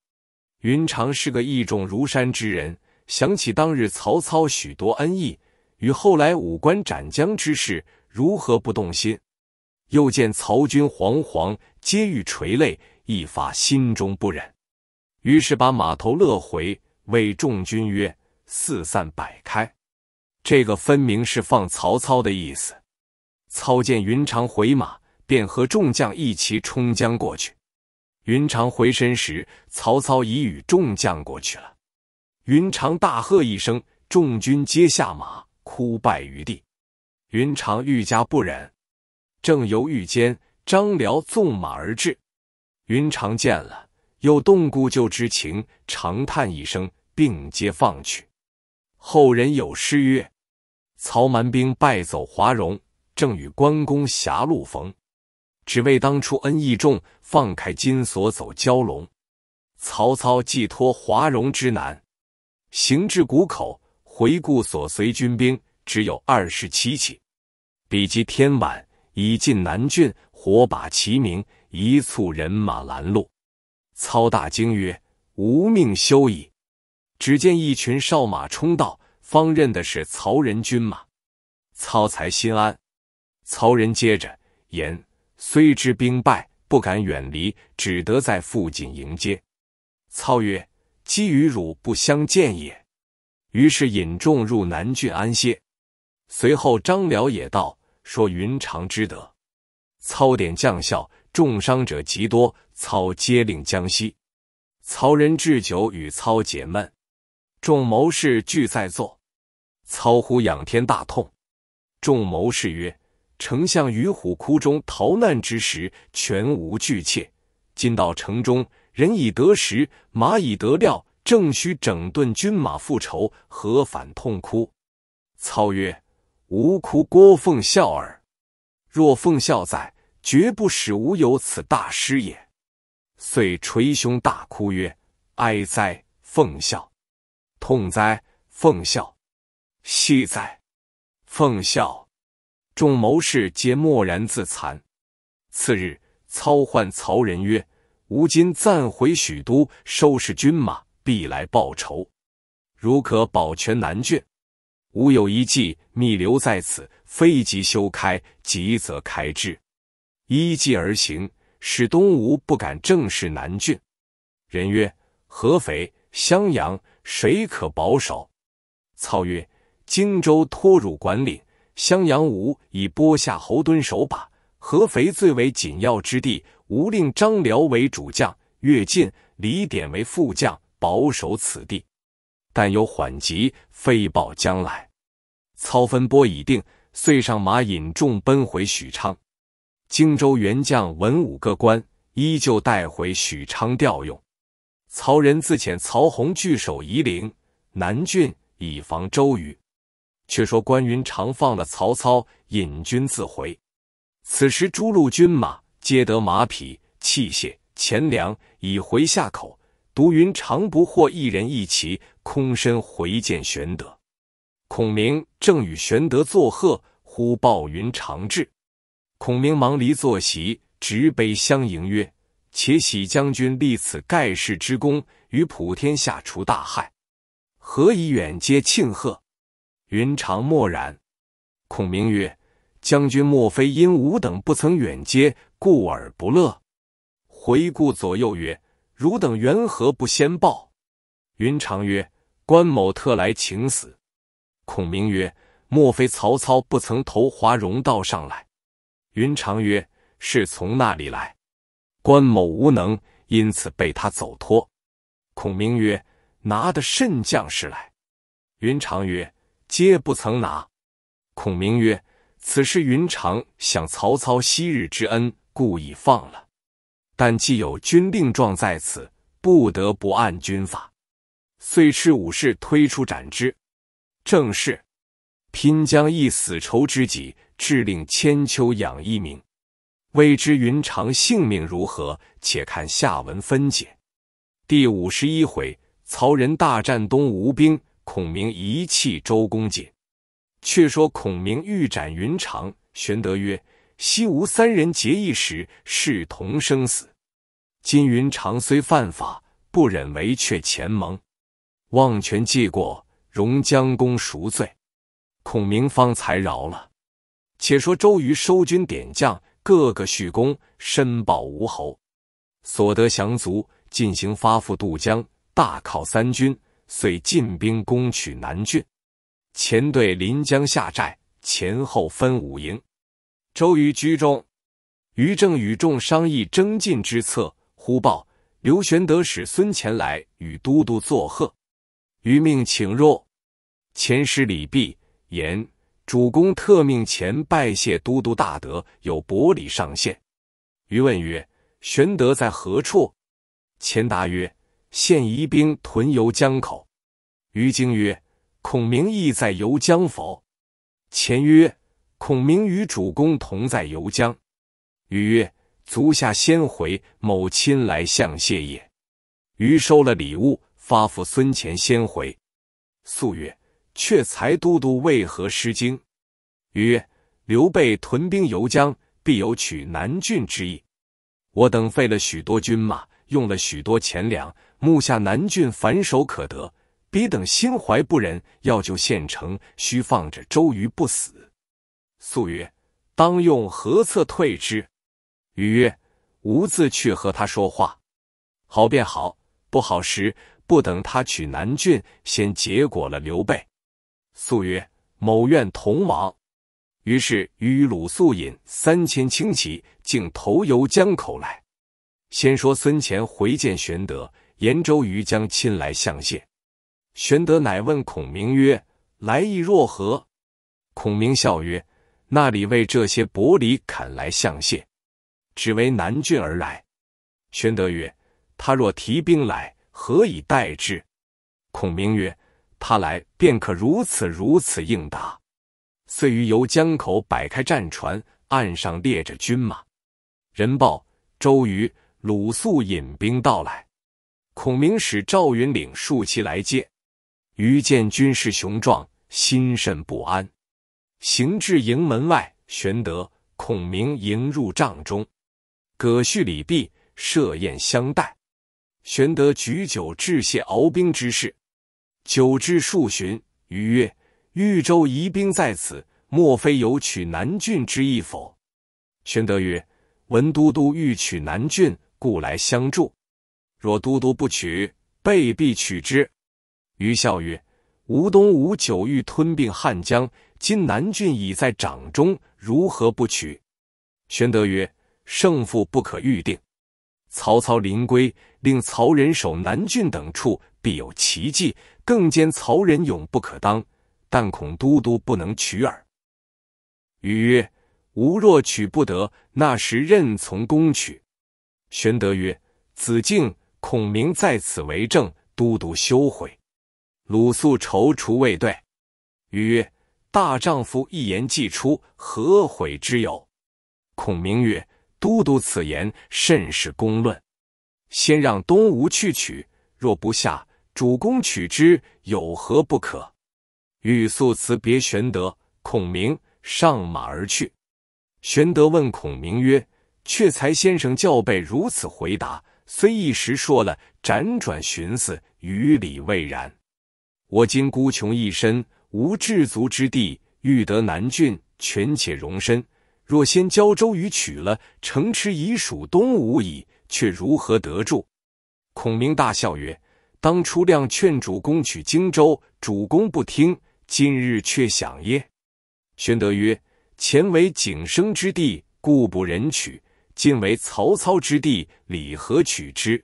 云长是个义重如山之人，想起当日曹操许多恩义，与后来五关斩将之事，如何不动心？又见曹军惶惶，皆欲垂泪，一发心中不忍，于是把马头勒回，谓众军曰：“四散摆开。”这个分明是放曹操的意思。操见云长回马，便和众将一齐冲将过去。云长回身时，曹操已与众将过去了。云长大喝一声，众军皆下马，哭拜于地。云长愈加不忍，正犹豫间，张辽纵马而至。云长见了，又动故旧之情，长叹一声，并皆放去。后人有诗曰：曹蛮兵败走华容，正与关公狭路逢，只为当初恩义重，放开金锁走蛟龙。曹操寄托华容之难，行至谷口，回顾所随军兵只有二十七骑，比及天晚，已进南郡，火把齐鸣，一簇人马拦路。操大惊曰：“无命休矣！”只见一群哨马冲到。方认的是曹仁军马，操才心安。曹仁接着言：“虽知兵败，不敢远离，只得在附近迎接。”操曰：“昔与汝不相见也。”于是引众入南郡安歇。随后张辽也到，说云长之德。操点将校，重伤者极多。操皆令将息。曹仁置酒与操解闷，众谋士俱在座。操忽仰天大痛，众谋士曰：“丞相于虎窟中逃难之时，全无惧怯；今到城中，人已得食，马已得料，正需整顿军马复仇，何反痛哭？”操曰：“吾哭郭奉孝耳。若奉孝在，绝不使吾有此大失也。”遂捶胸大哭曰：“哀哉，奉孝！痛哉，奉孝！”戏在奉孝，众谋士皆默然自惭。次日，操唤曹仁曰：“吾今暂回许都，收拾军马，必来报仇。如可保全南郡，吾有一计，密留在此，非即修开，急则开之。依计而行，使东吴不敢正视南郡。”人曰：“合肥、襄阳，谁可保守？”操曰：荆州托汝管理，襄阳、吴以拨夏侯惇守把，合肥最为紧要之地。吴令张辽为主将，乐进、李典为副将，保守此地。但有缓急，飞报将来。操分拨已定，遂上马引众奔回许昌。荆州援将、文武各官，依旧带回许昌调用。曹仁自遣曹洪据守夷陵、南郡，以防周瑜。却说关云长放了曹操，引军自回。此时诸路军马皆得马匹器械、钱粮，已回下口。独云长不获一人一骑，空身回见玄德。孔明正与玄德作贺，忽报云长至。孔明忙离坐席，执杯相迎曰：“且喜将军立此盖世之功，于普天下除大害，何以远接庆贺？”云长默然。孔明曰：“将军莫非因吾等不曾远接，故而不乐？”回顾左右曰：“汝等缘何不先报？”云长曰：“关某特来请死。”孔明曰：“莫非曹操不曾投华容道上来？”云长曰：“是从那里来？”关某无能，因此被他走脱。孔明曰：“拿的甚将士来？”云长曰：皆不曾拿。孔明曰：“此事云长想曹操昔日之恩，故意放了。但既有军令状在此，不得不按军法。遂斥武士推出斩之。正是，拼将一死酬知己，致令千秋仰一名。未知云长性命如何？且看下文分解。”第五十一回，曹仁大战东吴兵。孔明遗弃周公瑾，却说孔明欲斩云长。玄德曰：“昔吴三人结义时，视同生死。今云长虽犯法，不忍为却前盟，望全借过，容将功赎罪。”孔明方才饶了。且说周瑜收军点将，各个叙功，申报吴侯，所得降卒进行发赴渡江，大犒三军。遂进兵攻取南郡，前队临江下寨，前后分五营。周瑜居中。于正与众商议征进之策，忽报刘玄德使孙前来与都督作贺。于命请入。前师礼毕，言：“主公特命前拜谢都督大德，有薄礼上献。”于问曰：“玄德在何处？”前答曰：现移兵屯游江口，于荆曰：“孔明亦在游江否？”前曰：“孔明与主公同在游江。”于曰：“足下先回，某亲来相谢也。”于收了礼物，发付孙乾先回。素曰：“却才都督为何失惊？”于曰：“刘备屯兵游江，必有取南郡之意。我等费了许多军马，用了许多钱粮。”目下南郡反手可得，彼等心怀不忍，要救县城，须放着周瑜不死。素曰：“当用何策退之？”禹曰：“吾自去和他说话，好便好，不好时，不等他取南郡，先结果了刘备。”素曰：“某愿同往。”于是与鲁肃引三千轻骑，竟投游江口来。先说孙乾回见玄德。言周瑜将亲来相谢，玄德乃问孔明曰：“来意若何？”孔明笑曰：“那里为这些薄礼肯来相谢，只为南郡而来。”玄德曰：“他若提兵来，何以待之？”孔明曰：“他来便可如此如此应答。”遂于游江口摆开战船，岸上列着军马。人报周瑜、鲁肃引兵到来。孔明使赵云领数骑来接，于见军势雄壮，心甚不安。行至营门外，玄德、孔明迎入帐中，葛续礼毕，设宴相待。玄德举酒致谢敖兵之事，酒至数巡，于曰：“豫州疑兵在此，莫非有取南郡之意否？”玄德曰：“闻都督欲取南郡，故来相助。”若都督不取，备必取之。于笑曰：“吴东吴久欲吞并汉江，今南郡已在掌中，如何不取？”玄德曰：“胜负不可预定。曹操临归，令曹仁守南郡等处，必有奇计。更兼曹仁勇不可当，但恐都督不能取耳。”禹曰：“吾若取不得，那时任从攻取。”玄德曰：“子敬。”孔明在此为政，都督休悔。鲁肃踌躇未对，曰：“大丈夫一言既出，何悔之有？”孔明曰：“都督此言甚是公论。先让东吴去取，若不下，主公取之，有何不可？”欲速辞别玄德、孔明，上马而去。玄德问孔明曰：“却才先生教备如此回答？”虽一时说了，辗转寻思，于理未然。我今孤穷一身，无至足之地，欲得南郡，权且容身。若先交周瑜取了，城池已属东吴矣，却如何得住？孔明大笑曰：“当初亮劝主公取荆州，主公不听，今日却想耶？”玄德曰：“前为景生之地，故不忍取。”今为曹操之地，礼何取之？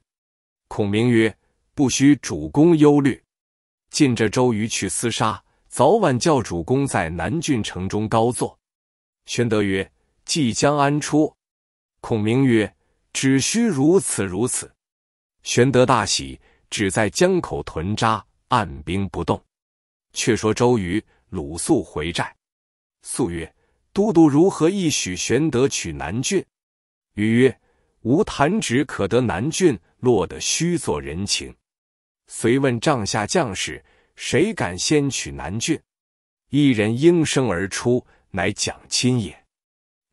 孔明曰：“不须主公忧虑，尽着周瑜去厮杀，早晚叫主公在南郡城中高坐。”玄德曰：“即将安出？”孔明曰：“只需如此如此。”玄德大喜，只在江口屯扎，按兵不动。却说周瑜、鲁肃回寨，肃曰：“都督如何一许玄德取南郡？”于曰：“吾弹指可得南郡，落得虚作人情。”遂问帐下将士：“谁敢先取南郡？”一人应声而出，乃蒋钦也。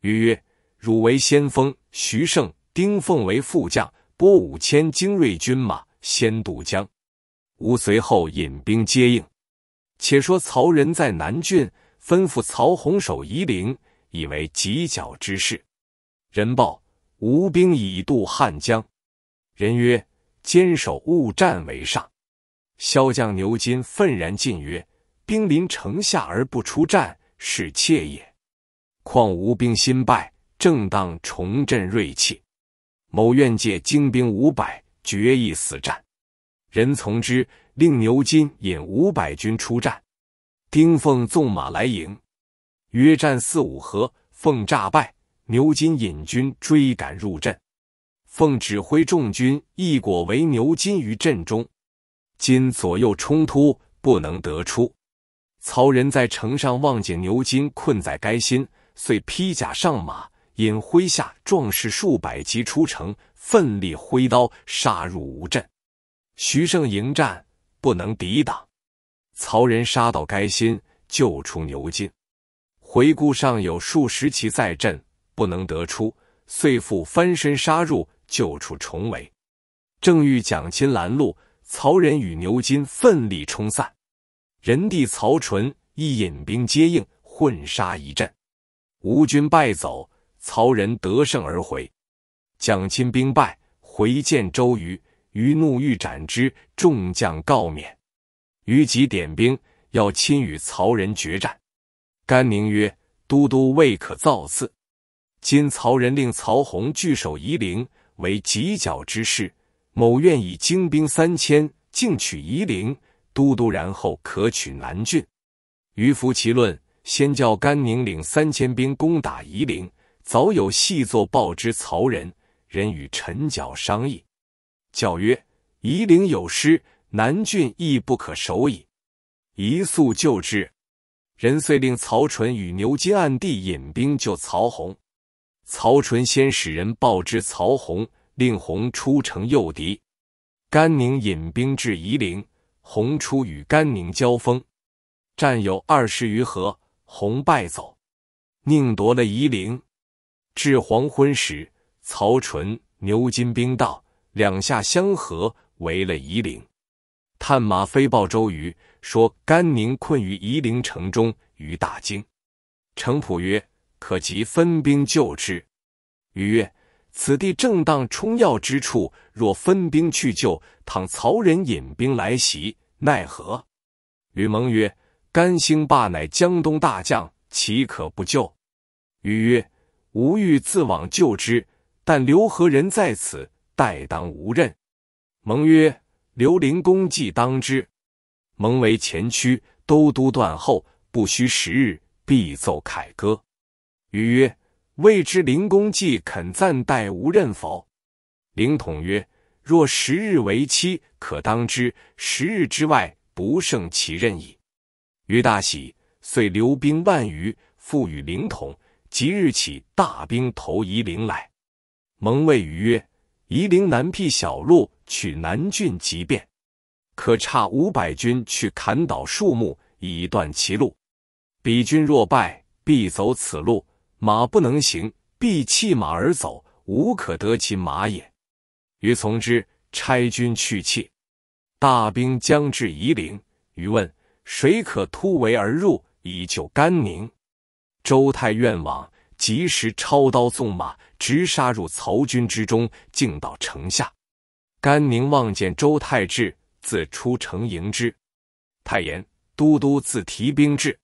于曰：“汝为先锋，徐盛、丁奉为副将，拨五千精锐军马先渡江，吾随后引兵接应。”且说曹仁在南郡，吩咐曹洪守夷陵，以为犄角之势。人报。吴兵已渡汉江，人曰：“坚守勿战为上。”骁将牛金愤然进曰：“兵临城下而不出战，是怯也。况吴兵新败，正当重振锐气。某愿借精兵五百，决一死战。”人从之，令牛金引五百军出战。丁奉纵马来迎，约战四五合，奉诈败。牛金引军追赶入阵，奉指挥众军一裹为牛金于阵中。今左右冲突，不能得出。曹仁在城上望见牛金困在该心，遂披甲上马，引麾下壮士数百骑出城，奋力挥刀杀入吴阵。徐盛迎战，不能抵挡。曹仁杀到该心，救出牛金，回顾尚有数十骑在阵。不能得出，遂复翻身杀入，救出重围。正欲蒋钦拦路，曹仁与牛金奋力冲散。人帝曹纯亦引兵接应，混杀一阵，吴军败走。曹仁得胜而回。蒋钦兵败，回见周瑜，瑜怒欲斩之，众将告免。于即点兵，要亲与曹仁决战。甘宁曰：“都督未可造次。”今曹仁令曹洪据守夷陵，为犄角之势。某愿以精兵三千，进取夷陵，都督然后可取南郡。于夫其论，先教甘宁领三千兵攻打夷陵。早有细作报之曹仁，仁与陈缴商议，教曰：“夷陵有失，南郡亦不可守矣。”一速救之。人遂令曹纯与牛金暗地引兵救曹洪。曹纯先使人报知曹洪，令洪出城诱敌。甘宁引兵至夷陵，洪出与甘宁交锋，战有二十余合，洪败走，宁夺了夷陵。至黄昏时，曹纯、牛金兵到，两下相合，围了夷陵。探马飞报周瑜，说甘宁困于夷陵城中，于大惊。程普曰。可即分兵救之。瑜曰：“此地正当冲要之处，若分兵去救，倘曹仁引兵来袭，奈何？”吕蒙曰：“甘兴霸乃江东大将，岂可不救？”瑜曰：“吾欲自往救之，但刘和人在此，待当无任。”蒙曰：“刘灵公既当之。蒙为前驱，都督断后，不需时日，必奏凯歌。”于曰：“未知灵公既肯暂代吾任否？”灵统曰：“若十日为期，可当之；十日之外，不胜其任矣。”于大喜，遂留兵万余，付与灵统，即日起大兵投夷陵来。蒙谓于曰：“夷陵南僻小路，取南郡即便，可差五百军去砍倒树木，以断其路。彼军若败，必走此路。”马不能行，必弃马而走，无可得其马也。于从之，差军去弃。大兵将至夷陵，于问谁可突围而入以救甘宁。周泰愿往，及时抄刀纵马，直杀入曹军之中，进到城下。甘宁望见周泰至，自出城迎之。泰言：“都督自提兵至。”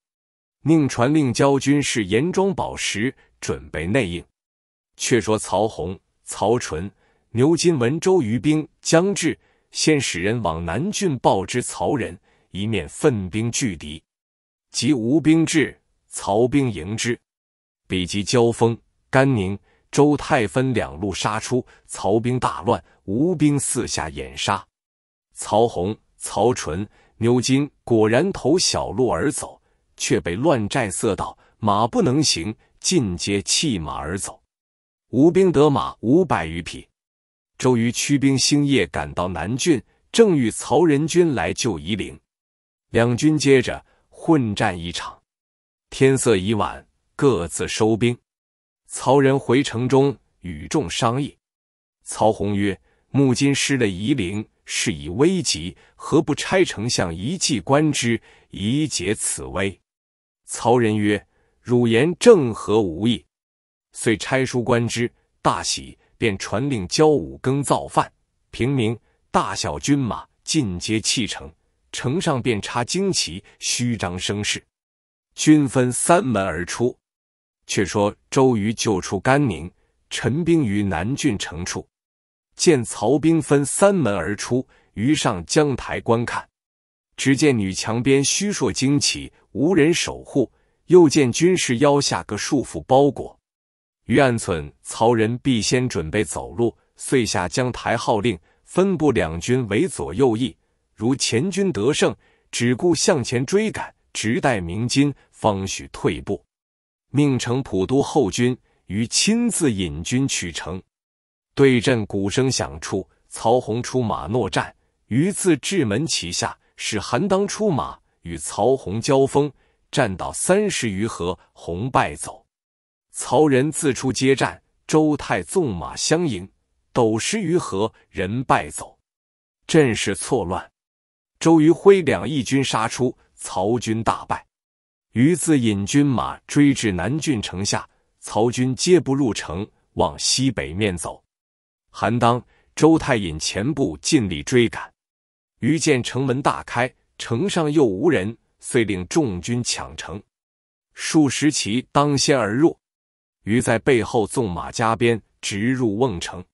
宁传令交军士严装宝石，准备内应。却说曹洪、曹纯、牛金闻周瑜兵将至，先使人往南郡报之曹仁，一面奋兵拒敌。及吴兵至，曹兵迎之，比及交锋，甘宁、周泰分两路杀出，曹兵大乱，吴兵四下掩杀。曹洪、曹纯、牛金果然投小路而走。却被乱寨色道，马不能行，尽皆弃马而走。无兵得马五百余匹。周瑜驱兵星夜赶到南郡，正遇曹仁军来救夷陵，两军接着混战一场。天色已晚，各自收兵。曹仁回城中与众商议。曹洪曰：“目今失了夷陵，事以危急，何不差丞相一计观之，以解此危？”曹仁曰：“汝言正合吾意。”遂差书官之，大喜，便传令交五更造饭，平民大小军马尽皆弃城，城上便插旌旗，虚张声势。军分三门而出。却说周瑜救出甘宁，陈兵于南郡城处，见曹兵分三门而出，于上江台观看，只见女墙边虚竖旌旗。无人守护，又见军士腰下各束缚包裹，于暗忖曹仁必先准备走路，遂下将台号令，分布两军为左右翼。如前军得胜，只顾向前追赶，直待鸣金方许退步。命城普都后军，于亲自引军取城。对阵鼓声响处，曹洪出马搦战，于自至门旗下，使韩当出马。与曹洪交锋，战到三十余合，洪败走。曹仁自出接战，周泰纵马相迎，斗十余合，人败走，阵势错乱。周瑜挥两翼军杀出，曹军大败。于自引军马追至南郡城下，曹军皆不入城，往西北面走。韩当、周泰引前部尽力追赶。于见城门大开。城上又无人，遂令众军抢城。数十骑当先而入，于在背后纵马加鞭，直入瓮城。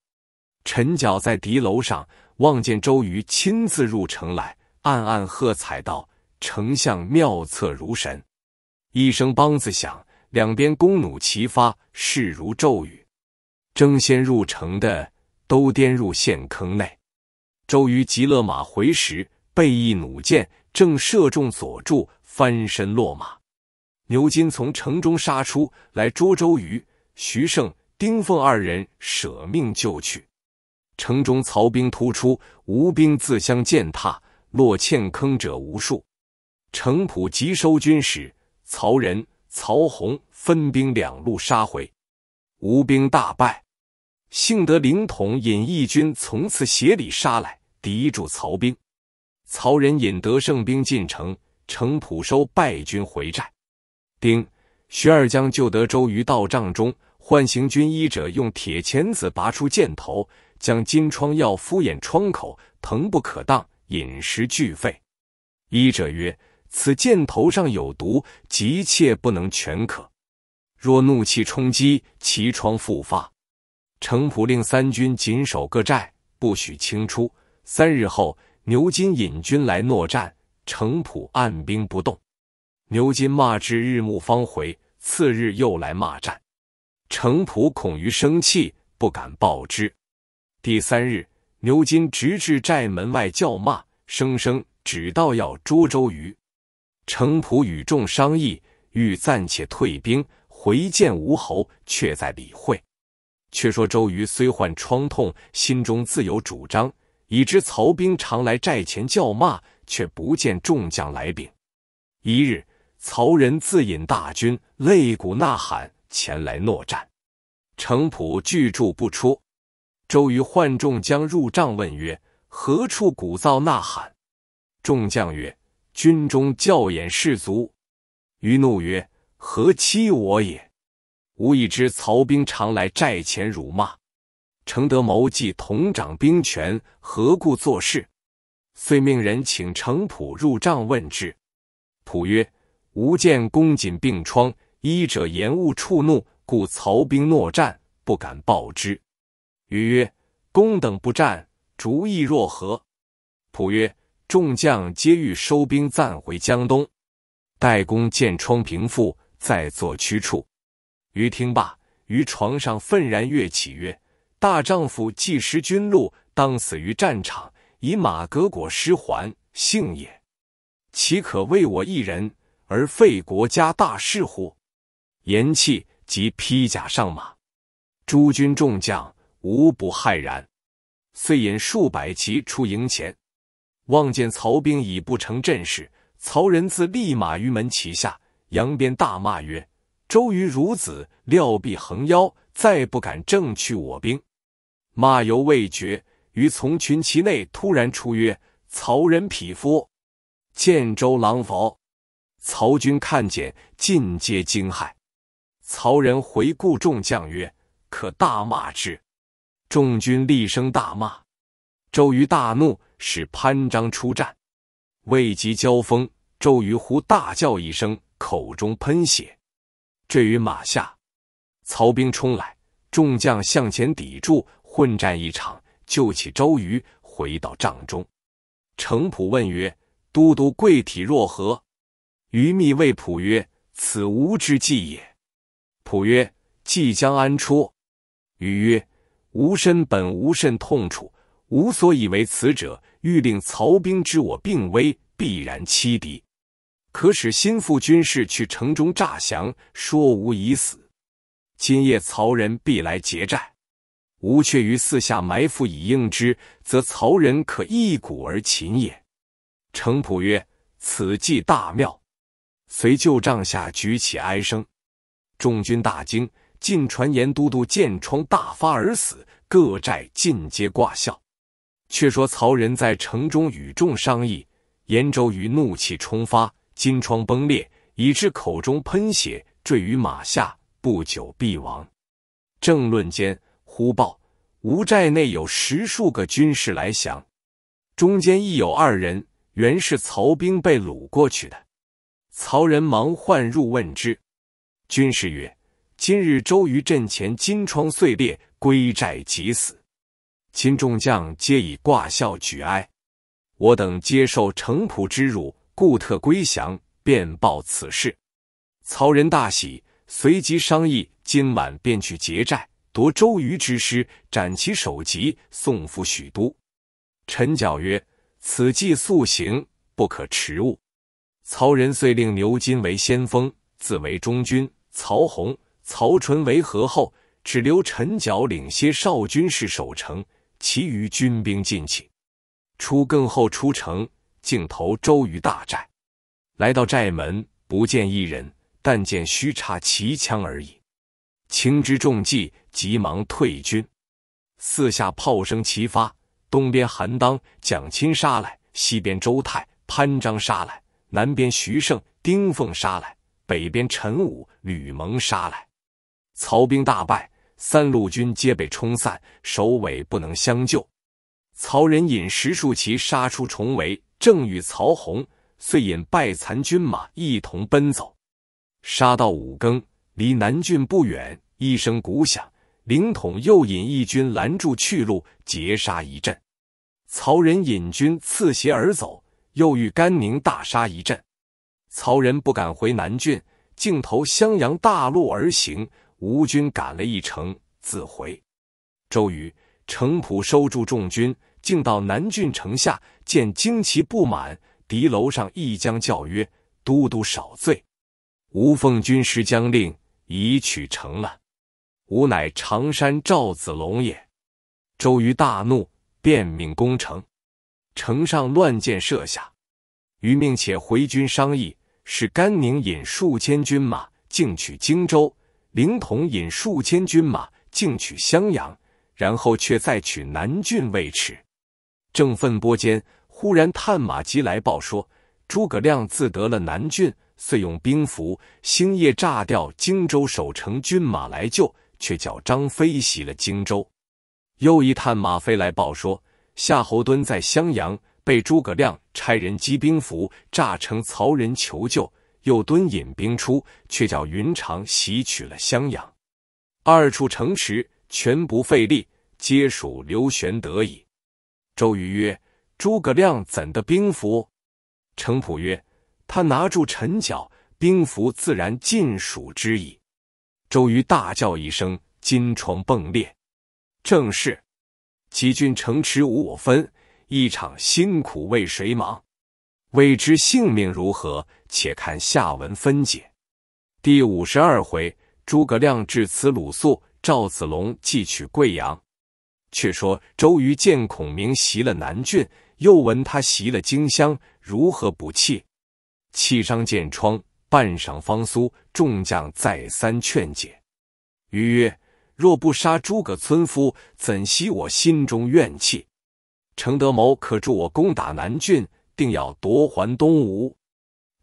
陈角在敌楼上望见周瑜亲自入城来，暗暗喝彩道：“丞相妙策如神！”一声梆子响，两边弓弩齐发，势如骤雨，争先入城的都颠入陷坑内。周瑜急勒马回时，背一弩箭。正射中佐助，翻身落马。牛金从城中杀出来捉周瑜、徐盛、丁奉二人，舍命救去。城中曹兵突出，吴兵自相践踏，落堑坑者无数。程普急收军时，曹仁、曹洪分兵两路杀回，吴兵大败。幸得灵统引义军从次斜里杀来，敌住曹兵。曹仁引得胜兵进城，程普收败军回寨。丁徐二将救得周瑜到帐中，唤行军医者用铁钳子拔出箭头，将金疮药敷眼疮口，疼不可当，饮食俱废。医者曰：“此箭头上有毒，急切不能全可。若怒气冲击，其疮复发。”程普令三军紧守各寨，不许轻出。三日后。牛金引军来搦战，程普按兵不动。牛金骂至日暮方回，次日又来骂战，程普恐于生气，不敢报之。第三日，牛金直至寨门外叫骂，声声只道要捉周瑜。程普与众商议，欲暂且退兵，回见吴侯，却在理会。却说周瑜虽患疮痛，心中自有主张。已知曹兵常来寨前叫骂，却不见众将来禀。一日，曹仁自引大军擂鼓呐喊前来搦战，程普拒住不出。周瑜唤众将入帐问曰：“何处鼓噪呐喊？”众将曰：“军中教演士卒。”余怒曰：“何欺我也！吾已知曹兵常来寨前辱骂。”程德谋既同掌兵权，何故作事？遂命人请程普入帐问之。普曰：“吾见公瑾病疮，医者延误触怒，故曹兵搦战，不敢报之。”瑜曰：“公等不战，主意若何？”普曰：“众将皆欲收兵暂回江东。待公见疮平复，再作驱处。”于听罢，于床上愤然跃起曰：大丈夫既失军路，当死于战场，以马革裹尸还，幸也。岂可为我一人而废国家大事乎？言弃即披甲上马。诸军众将无不骇然。遂引数百骑出营前，望见曹兵已不成阵势。曹仁自立马于门旗下，扬鞭大骂曰：“周瑜孺子，料必横腰，再不敢正去我兵。”骂犹未绝，于从群骑内突然出曰：“曹仁匹夫，建州狼否？”曹军看见，尽皆惊骇。曹仁回顾众将曰：“可大骂之。”众军厉声大骂。周瑜大怒，使潘璋出战。未及交锋，周瑜忽大叫一声，口中喷血，坠于马下。曹兵冲来，众将向前抵住。混战一场，救起周瑜，回到帐中。程普问曰：“都督贵体若何？”瑜密谓普曰：“此吾之计也。”普曰：“计将安出？”与曰：“吾身本无甚痛楚，吾所以为此者，欲令曹兵知我病危，必然欺敌。可使心腹军士去城中诈降，说吾已死。今夜曹人必来劫寨。”吾却于四下埋伏以应之，则曹仁可一鼓而擒也。程普曰：“此计大妙。”随就帐下举起哀声，众军大惊。尽传言都督见疮大发而死，各寨尽皆挂孝。却说曹仁在城中与众商议，言州于怒气冲发，金疮崩裂，以致口中喷血，坠于马下，不久必亡。正论间。忽报吴寨内有十数个军士来降，中间亦有二人，原是曹兵被掳过去的。曹仁忙唤入问之，军士曰：“今日周瑜阵前金疮碎裂，归寨即死。秦众将皆以挂孝举哀，我等接受城濮之辱，故特归降，便报此事。”曹仁大喜，随即商议今晚便去劫寨。夺周瑜之师，斩其首级，送赴许都。陈角曰：“此计速行，不可迟误。”曹仁遂令牛金为先锋，自为中军，曹洪、曹纯为合后，只留陈角领些少军士守城，其余军兵尽起，出更后出城，径投周瑜大寨。来到寨门，不见一人，但见虚插旗枪而已。情之中计。急忙退军，四下炮声齐发。东边韩当、蒋钦杀来，西边周泰、潘璋杀来，南边徐盛、丁奉杀来，北边陈武、吕蒙杀来。曹兵大败，三路军皆被冲散，首尾不能相救。曹仁引十数骑杀出重围，正与曹洪，遂引败残军马一同奔走。杀到五更，离南郡不远，一声鼓响。凌统又引义军拦住去路，截杀一阵。曹仁引军刺斜而走，又遇甘宁大杀一阵。曹仁不敢回南郡，竟投襄阳大路而行。吴军赶了一程，自回。周瑜、程普收住众军，径到南郡城下，见旌旗不满，敌楼上一将叫曰：“都督少罪，吾奉军师将令，已取城了。”吾乃常山赵子龙也。周瑜大怒，便命攻城。城上乱箭射下，余命且回军商议，使甘宁引数千军马进取荆州，凌统引数千军马进取襄阳，然后却再取南郡未迟。正奋波间，忽然探马急来报说：诸葛亮自得了南郡，遂用兵符，星夜炸掉荆州守城军马来救。却叫张飞袭了荆州。又一探马飞来报说，夏侯惇在襄阳被诸葛亮差人击兵符，诈称曹仁求救，又敦引兵出，却叫云长袭取了襄阳。二处城池全不费力，皆属刘玄德矣。周瑜曰：“诸葛亮怎的兵符？”程普曰：“他拿住陈角，兵符自然尽属之矣。”周瑜大叫一声，金床迸裂。正是：几郡城池无我分，一场辛苦为谁忙？未知性命如何，且看下文分解。第五十二回，诸葛亮致辞鲁肃，赵子龙计取贵阳。却说周瑜见孔明袭了南郡，又闻他袭了荆襄，如何不气？气伤见疮。半晌方苏，众将再三劝解。于曰：“若不杀诸葛村夫，怎息我心中怨气？”程德谋可助我攻打南郡，定要夺还东吴。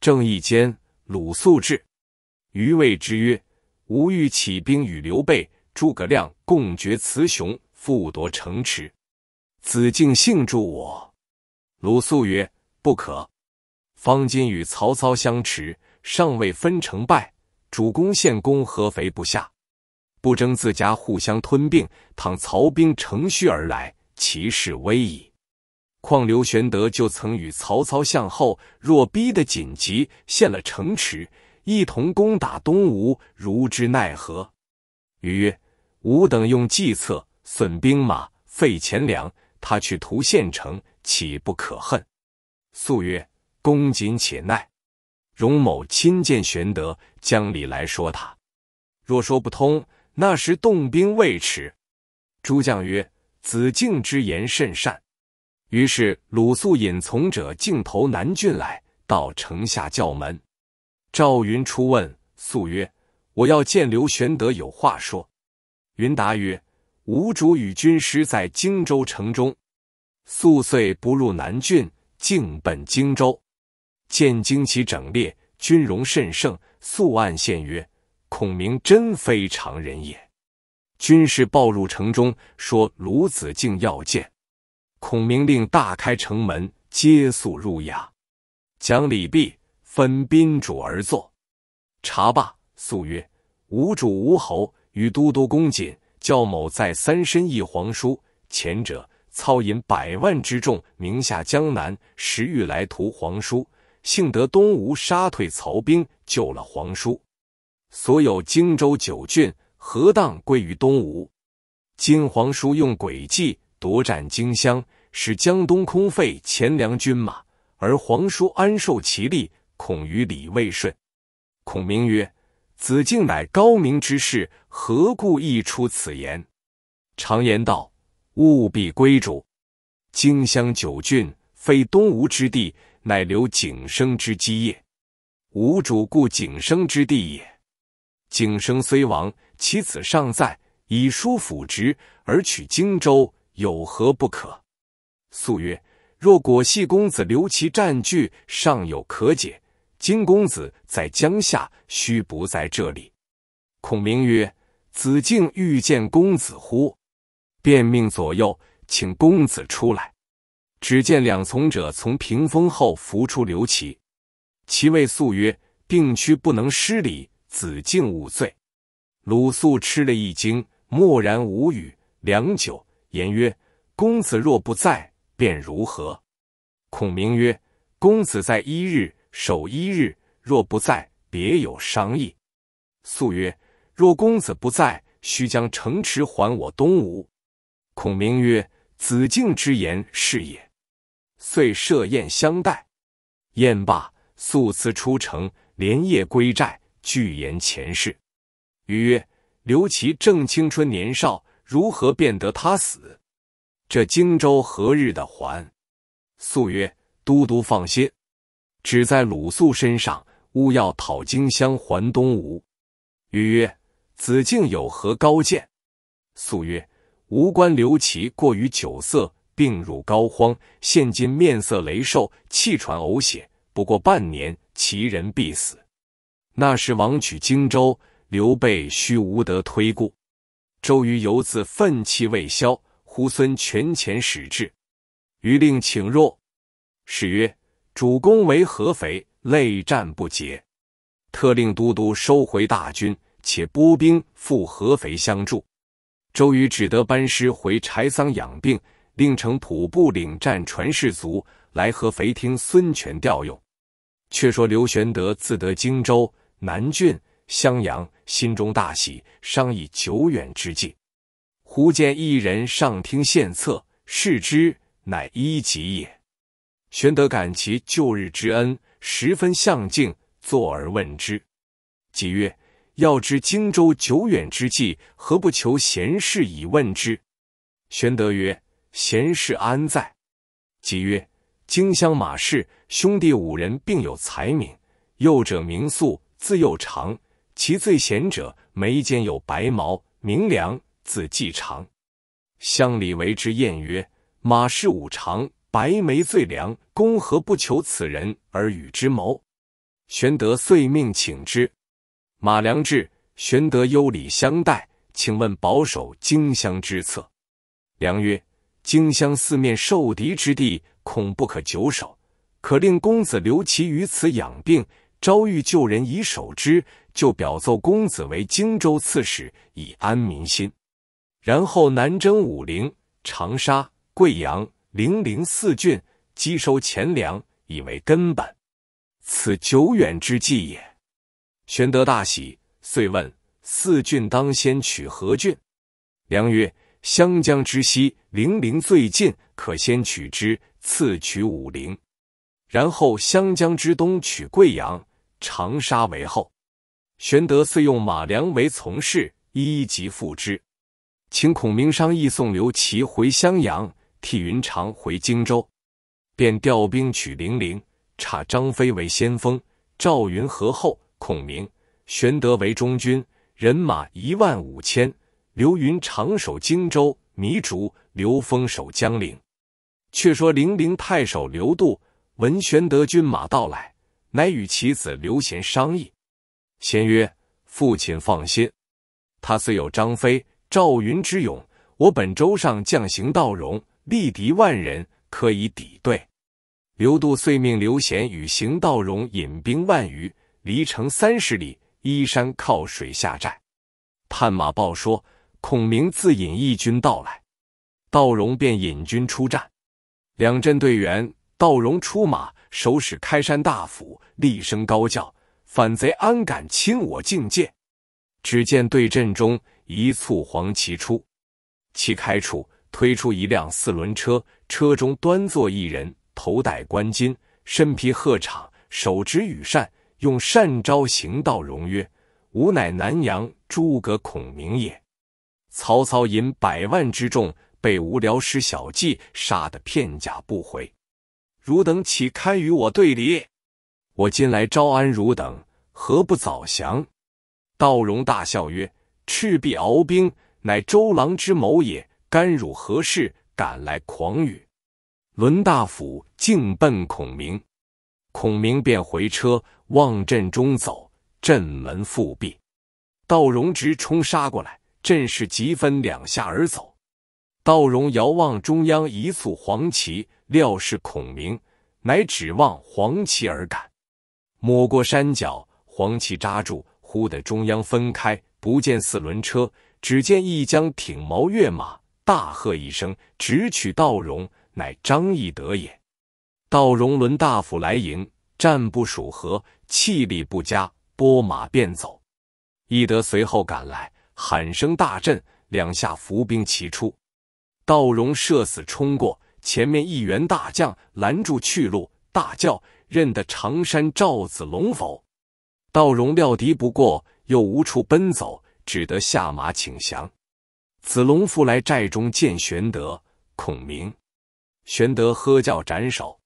正义间，鲁肃至，于谓之曰：“吾欲起兵与刘备、诸葛亮共决雌雄，复夺城池。”子敬幸助我。鲁肃曰：“不可。方今与曹操相持。”尚未分成败，主攻献公合肥不下，不争自家互相吞并。倘曹兵乘虚而来，其势危矣。况刘玄德就曾与曹操向后，若逼得紧急，献了城池，一同攻打东吴，如之奈何？于曰：吾等用计策，损兵马，费钱粮，他去屠县城，岂不可恨？素曰：公谨且耐。荣某亲见玄德，将礼来说他。若说不通，那时动兵未迟。诸将曰：“子敬之言甚善。”于是鲁肃引从者径投南郡，来到城下叫门。赵云出问肃曰：“我要见刘玄德，有话说。”云答曰：“吾主与军师在荆州城中。”肃遂不入南郡，径奔荆州。见旌旗整列，军容甚盛。素暗现曰：“孔明真非常人也。”军士报入城中，说鲁子敬要见孔明，令大开城门，接速入衙，讲礼毕，分宾主而坐，茶罢，素曰：“吾主吴侯与都督公瑾，教某在三申意皇叔。前者操引百万之众，名下江南，实欲来图皇叔。”幸得东吴杀退曹兵，救了皇叔。所有荆州九郡何当归于东吴？今皇叔用诡计夺占荆襄，使江东空费钱粮军马，而皇叔安受其利。恐于李未顺。孔明曰：“子敬乃高明之士，何故一出此言？常言道：‘务必归主。’荆襄九郡非东吴之地。”乃留景生之基业，吾主故景生之地也。景生虽亡，其子尚在，以叔辅之，而取荆州，有何不可？素曰：若果系公子留其占据，尚有可解。今公子在江夏，须不在这里。孔明曰：子敬欲见公子乎？便命左右，请公子出来。只见两从者从屏风后浮出刘琦，其谓肃曰：“病躯不能失礼，子敬无罪。”鲁肃吃了一惊，默然无语，良久，言曰：“公子若不在，便如何？”孔明曰：“公子在一日，守一日；若不在，别有商议。”肃曰：“若公子不在，须将城池还我东吴。”孔明曰：“子敬之言是也。”遂设宴相待，宴罢，素辞出城，连夜归寨，具言前事。于曰：“刘琦正青春年少，如何便得他死？这荆州何日得还？”素曰：“都督放心，只在鲁肃身上，勿要讨荆襄还东吴。”于曰：“子敬有何高见？”素曰：“吾关刘琦过于酒色。”病入膏肓，现今面色羸瘦，气喘呕血，不过半年，其人必死。那时王取荆州，刘备须无德推故，周瑜犹自愤气未消，胡孙权遣使至，于令请入。使曰：“主公为合肥，累战不捷，特令都督收回大军，且拨兵赴合肥相助。”周瑜只得班师回柴桑养病。令成普部领战船士卒来合肥听孙权调用。却说刘玄德自得荆州、南郡、襄阳，心中大喜，商议久远之计。忽见一人上厅献策，视之，乃伊吉也。玄德感其旧日之恩，十分相敬，坐而问之。吉曰：“要知荆州久远之计，何不求贤士以问之？”玄德曰：贤士安在？即曰：荆襄马氏兄弟五人，并有才名。幼者名素，字幼长；其最贤者，眉间有白毛，名良，字季长。乡里为之谚曰：“马氏五常，白眉最良。”公何不求此人而与之谋？玄德遂命请之。马良至，玄德优礼相待，请问保守荆襄之策。良曰：荆襄四面受敌之地，恐不可久守，可令公子留其于此养病。招遇救人以守之，就表奏公子为荆州刺史，以安民心。然后南征武陵、长沙、贵阳、零陵四郡，积收钱粮，以为根本。此久远之计也。玄德大喜，遂问四郡当先取何郡？良曰：“湘江之西。”零陵最近，可先取之；次取武陵，然后湘江之东取贵阳、长沙为后。玄德遂用马良为从事，一一即复之。请孔明商议送刘琦回襄阳，替云长回荆州，便调兵取零陵，差张飞为先锋，赵云合后，孔明、玄德为中军，人马一万五千。刘云长守荆州，糜竺。刘封守江陵，却说零陵太守刘度闻玄德军马到来，乃与其子刘贤商议。贤曰：“父亲放心，他虽有张飞、赵云之勇，我本州上将邢道荣力敌万人，可以抵对。”刘度遂命刘贤与邢道荣引兵万余，离城三十里，依山靠水下寨。探马报说，孔明自引义军到来。道荣便引军出战，两阵对员，道荣出马，手使开山大斧，厉声高叫：“反贼安敢侵我境界！”只见对阵中一簇黄旗出，旗开处推出一辆四轮车，车中端坐一人，头戴冠巾，身披鹤氅，手执羽扇，用扇招行道荣曰：“吾乃南阳诸葛孔明也。”曹操引百万之众。被无聊师小计杀得片甲不回，汝等岂堪与我对敌？我今来招安汝等，何不早降？道荣大笑曰：“赤壁鏖兵，乃周郎之谋也，干汝何事？敢来狂语！”伦大辅径奔孔明，孔明便回车望阵中走，阵门复闭。道荣直冲杀过来，阵势急分两下而走。道荣遥望中央一簇黄旗，料是孔明，乃指望黄旗而赶。抹过山脚，黄旗扎住，忽的中央分开，不见四轮车，只见一将挺矛跃马，大喝一声，直取道荣，乃张翼德也。道荣抡大斧来迎，战不数合，气力不佳，拨马便走。翼德随后赶来，喊声大震，两下伏兵齐出。道荣射死，冲过前面一员大将，拦住去路，大叫：“认得常山赵子龙否？”道荣料敌不过，又无处奔走，只得下马请降。子龙复来寨中见玄德、孔明，玄德喝叫斩首。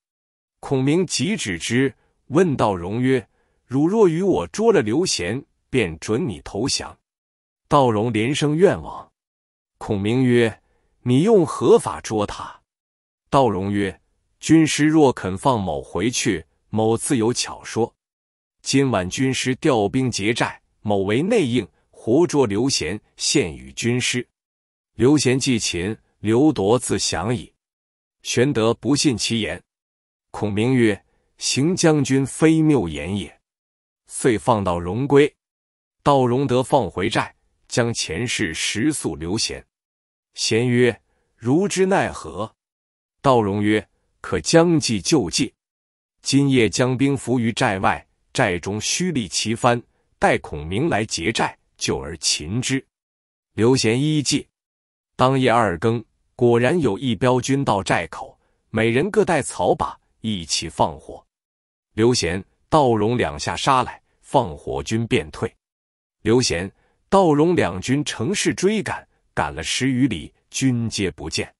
孔明即止之，问道荣曰：“汝若与我捉了刘贤，便准你投降。”道荣连声愿望，孔明曰：你用何法捉他？道荣曰：“军师若肯放某回去，某自有巧说。今晚军师调兵劫寨，某为内应，活捉刘贤，献与军师。刘贤既擒，刘铎自降矣。”玄德不信其言。孔明曰：“行将军非谬言也。”遂放道荣归。道荣得放回寨，将前世实诉刘贤。贤曰：“如之奈何？”道荣曰：“可将计就计。今夜将兵伏于寨外，寨中虚立旗幡，待孔明来劫寨，救而擒之。”刘贤依计。当夜二更，果然有一镖军到寨口，每人各带草把，一起放火。刘贤、道荣两下杀来，放火军便退。刘贤、道荣两军乘势追赶。赶了十余里，军皆不见。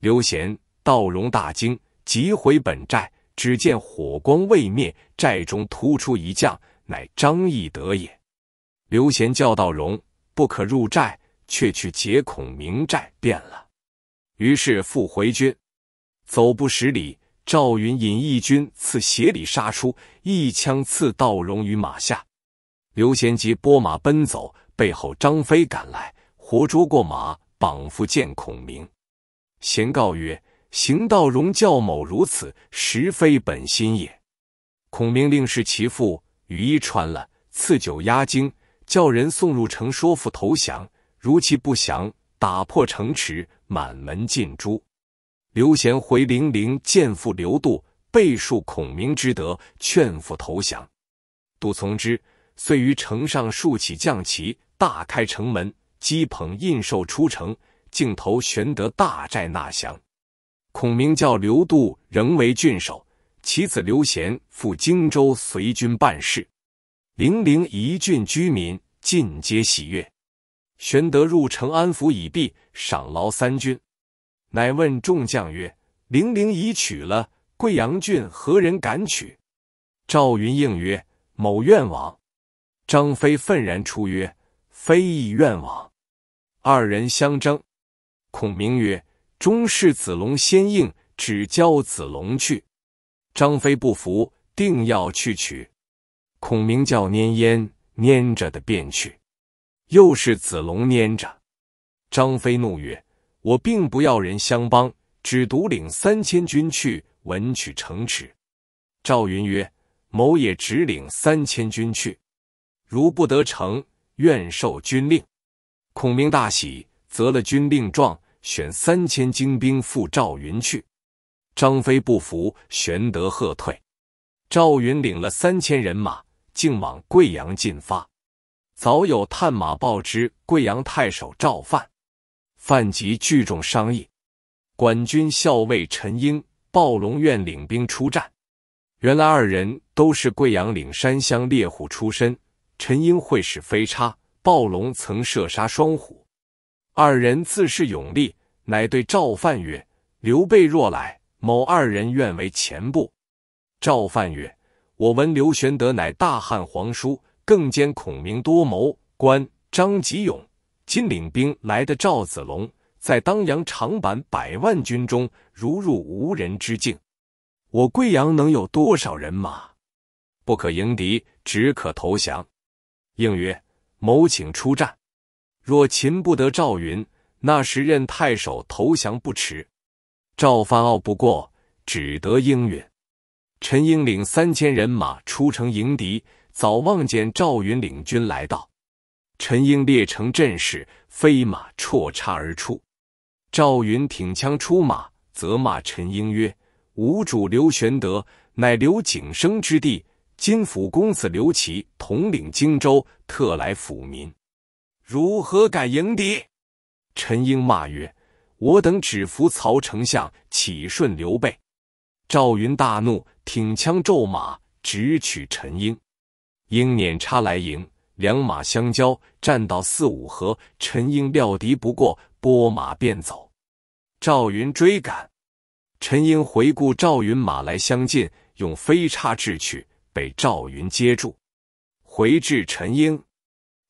刘贤、道荣大惊，急回本寨。只见火光未灭，寨中突出一将，乃张翼德也。刘贤叫道荣不可入寨，却去劫孔明寨。变了，于是复回军。走不十里，赵云引义军刺斜里杀出，一枪刺道荣于马下。刘贤急拨马奔走，背后张飞赶来。活捉过马绑缚见孔明，贤告曰：“行道容教某如此，实非本心也。”孔明令是其父，羽衣穿了，赐酒压惊，叫人送入城说服投降。如其不降，打破城池，满门尽诛。刘贤回零陵见父刘度，备述孔明之德，劝父投降。杜从之，遂于城上竖起将旗，大开城门。鸡捧印绶出城，径投玄德大寨纳降。孔明叫刘度仍为郡守，其子刘贤赴荆州随军办事。零陵一郡居民尽皆喜悦。玄德入城安抚已毕，赏劳三军，乃问众将曰：“零陵已取了，桂阳郡何人敢取？”赵云应曰：“某愿往。”张飞愤然出曰：“非亦愿往。”二人相争，孔明曰：“终是子龙先应，只教子龙去。”张飞不服，定要去取。孔明叫拈烟，拈着的便去，又是子龙拈着。张飞怒曰：“我并不要人相帮，只独领三千军去，文取城池。”赵云曰：“某也只领三千军去，如不得城，愿受军令。”孔明大喜，择了军令状，选三千精兵赴赵云去。张飞不服，玄德喝退。赵云领了三千人马，竟往贵阳进发。早有探马报之，贵阳太守赵范，范吉聚众商议。管军校尉陈英、暴龙愿领兵出战。原来二人都是贵阳岭山乡猎户出身，陈英会使飞叉。暴龙曾射杀双虎，二人自恃勇力，乃对赵范曰：“刘备若来，某二人愿为前部。”赵范曰：“我闻刘玄德乃大汉皇叔，更兼孔明多谋，关张吉勇。今领兵来的赵子龙，在当阳长坂百万军中，如入无人之境。我贵阳能有多少人马？不可迎敌，只可投降。”应曰。某请出战，若擒不得赵云，那时任太守投降不迟。赵范傲不过，只得应允。陈英领三千人马出城迎敌，早望见赵云领军来到，陈英列成阵势，飞马绰叉而出。赵云挺枪出马，责骂陈英曰：“吾主刘玄德乃刘景升之弟，金府公子刘琦统领荆州，特来抚民，如何敢迎敌？陈英骂曰：“我等只服曹丞相，岂顺刘备？”赵云大怒，挺枪骤马，直取陈英。英撵叉来迎，两马相交，战到四五合，陈英料敌不过，拨马便走。赵云追赶，陈英回顾，赵云马来相近，用飞叉掷去。被赵云接住，回至陈英，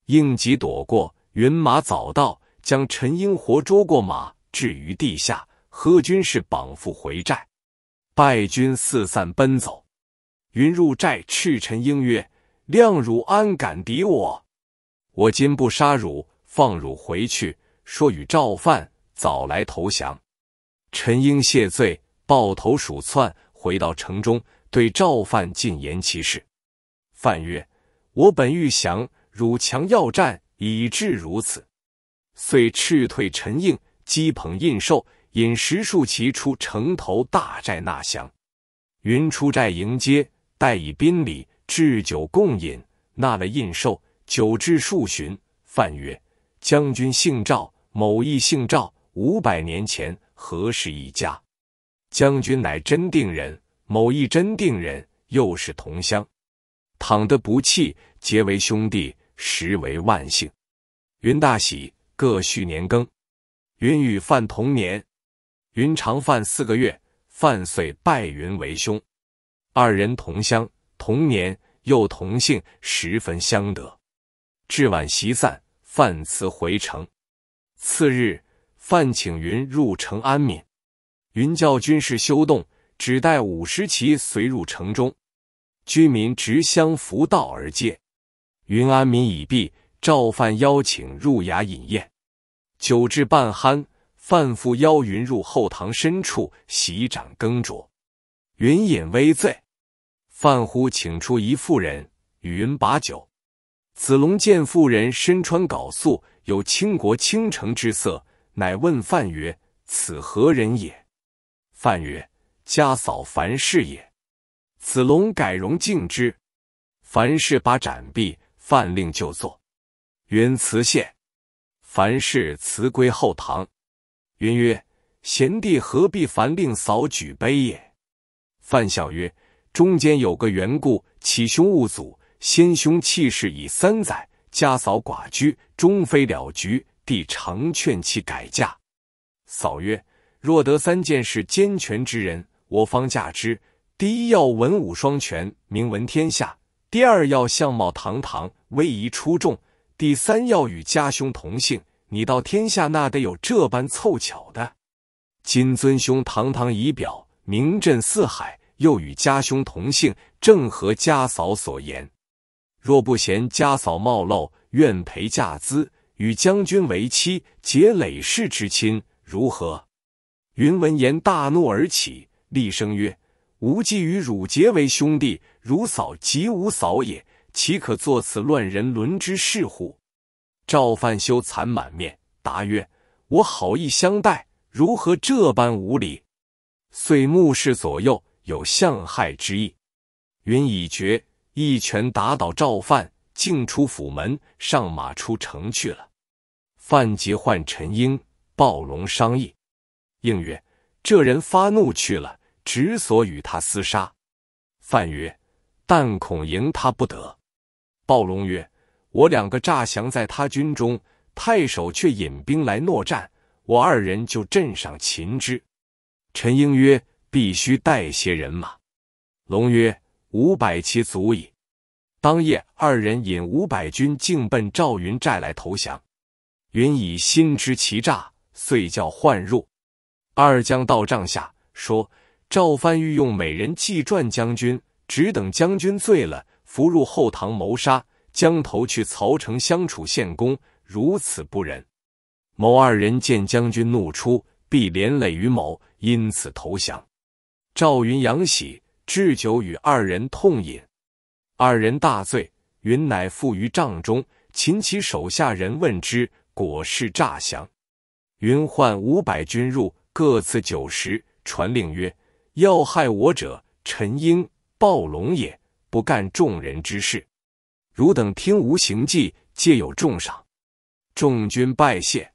应急躲过。云马早到，将陈英活捉过马，置于地下。何军士绑缚回寨，败军四散奔走。云入寨，叱陈英曰：“亮汝安敢敌我？我今不杀汝，放汝回去，说与赵范早来投降。”陈英谢罪，抱头鼠窜，回到城中。对赵范进言其事。范曰：“我本欲降，汝强要战，以致如此。”遂斥退陈应，击捧印绶，引十数骑出城头大寨纳降。云出寨迎接，待以宾礼，置酒共饮。纳了印绶，酒至数巡，范曰：“将军姓赵，某亦姓赵，五百年前何氏一家。将军乃真定人。”某一真定人，又是同乡，倘得不弃，结为兄弟，实为万幸。云大喜，各叙年庚。云与范同年，云长范四个月，范遂拜云为兄。二人同乡，同年，又同姓，十分相得。至晚席散，范辞回城。次日，范请云入城安民。云教军士休动。只带五十骑随入城中，居民执香扶道而接。云安民已毕，赵范邀请入衙饮宴，酒至半酣，范复邀云入后堂深处，席盏羹酌。云饮微醉，范忽请出一妇人与云把酒。子龙见妇人身穿缟素，有倾国倾城之色，乃问范曰：“此何人也？”范曰：家嫂樊氏也，子龙改容敬之。樊氏把盏毙，范令就坐。云辞谢，樊氏辞归后堂。云曰：“贤弟何必凡令嫂举杯也？”范笑曰：“中间有个缘故，启兄勿阻。先兄弃世已三载，家嫂寡居，终非了局。弟常劝其改嫁。嫂曰：‘若得三件事兼全之人。’”我方嫁之，第一要文武双全，名闻天下；第二要相貌堂堂，威仪出众；第三要与家兄同姓。你到天下那得有这般凑巧的？金尊兄堂堂仪表，名震四海，又与家兄同姓，正合家嫂所言。若不嫌家嫂貌陋，愿陪嫁资，与将军为妻，结累世之亲，如何？云闻言大怒而起。厉声曰：“吾既与汝结为兄弟，汝嫂即吾嫂也，岂可作此乱人伦之事乎？”赵范羞惭满面，答曰：“我好意相待，如何这般无礼？”遂目视左右，有相害之意。云已决，一拳打倒赵范，竟出府门，上马出城去了。范杰唤陈英、鲍龙商议，应曰：“这人发怒去了。”只所与他厮杀，范曰：“但恐赢他不得。”暴龙曰：“我两个诈降在他军中，太守却引兵来诺战，我二人就镇上擒之。”陈英曰：“必须带些人马。”龙曰：“五百骑足矣。”当夜二人引五百军径奔赵云寨来投降。云以心知其诈，遂叫唤入。二将到帐下说。赵范欲用美人计赚将军，只等将军醉了，伏入后堂谋杀。将头去曹丞相处献功，如此不仁。某二人见将军怒出，必连累于某，因此投降。赵云扬喜，置酒与二人痛饮。二人大醉，云乃缚于帐中，擒其手下人问之，果是诈降。云唤五百军入，各赐酒食，传令曰。要害我者，陈英、暴龙也，不干众人之事。汝等听无行迹，皆有重赏。众军拜谢，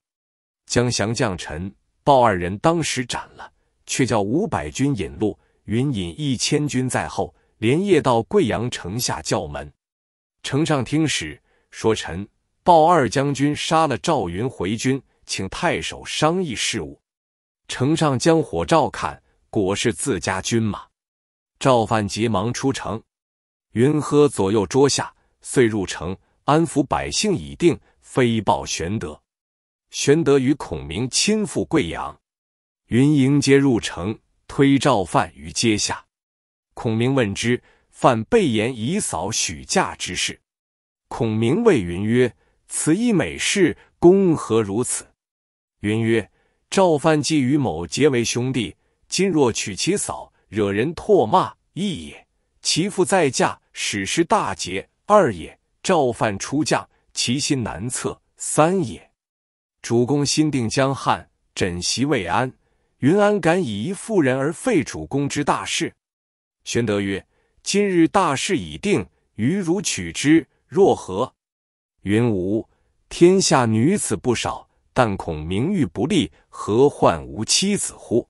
将降将陈、鲍二人当时斩了，却叫五百军引路，云引一千军在后，连夜到贵阳城下叫门。城上听使说陈、鲍二将军杀了赵云回军，请太守商议事务。城上将火照看。果是自家军马，赵范急忙出城，云喝左右捉下，遂入城安抚百姓已定，飞报玄德。玄德与孔明亲赴贵阳，云迎接入城，推赵范于阶下。孔明问之，范备言以扫许嫁之事。孔明谓云曰：“此一美事，公何如此？”云曰：“赵范既与某结为兄弟。”今若娶其嫂，惹人唾骂，一也；其父在嫁，使失大节，二也；赵范出将，其心难测，三也。主公心定江汉，枕席未安，云安敢以一妇人而废主公之大事？玄德曰：“今日大事已定，余如取之，若何？”云无天下女子不少，但恐名誉不利，何患无妻子乎？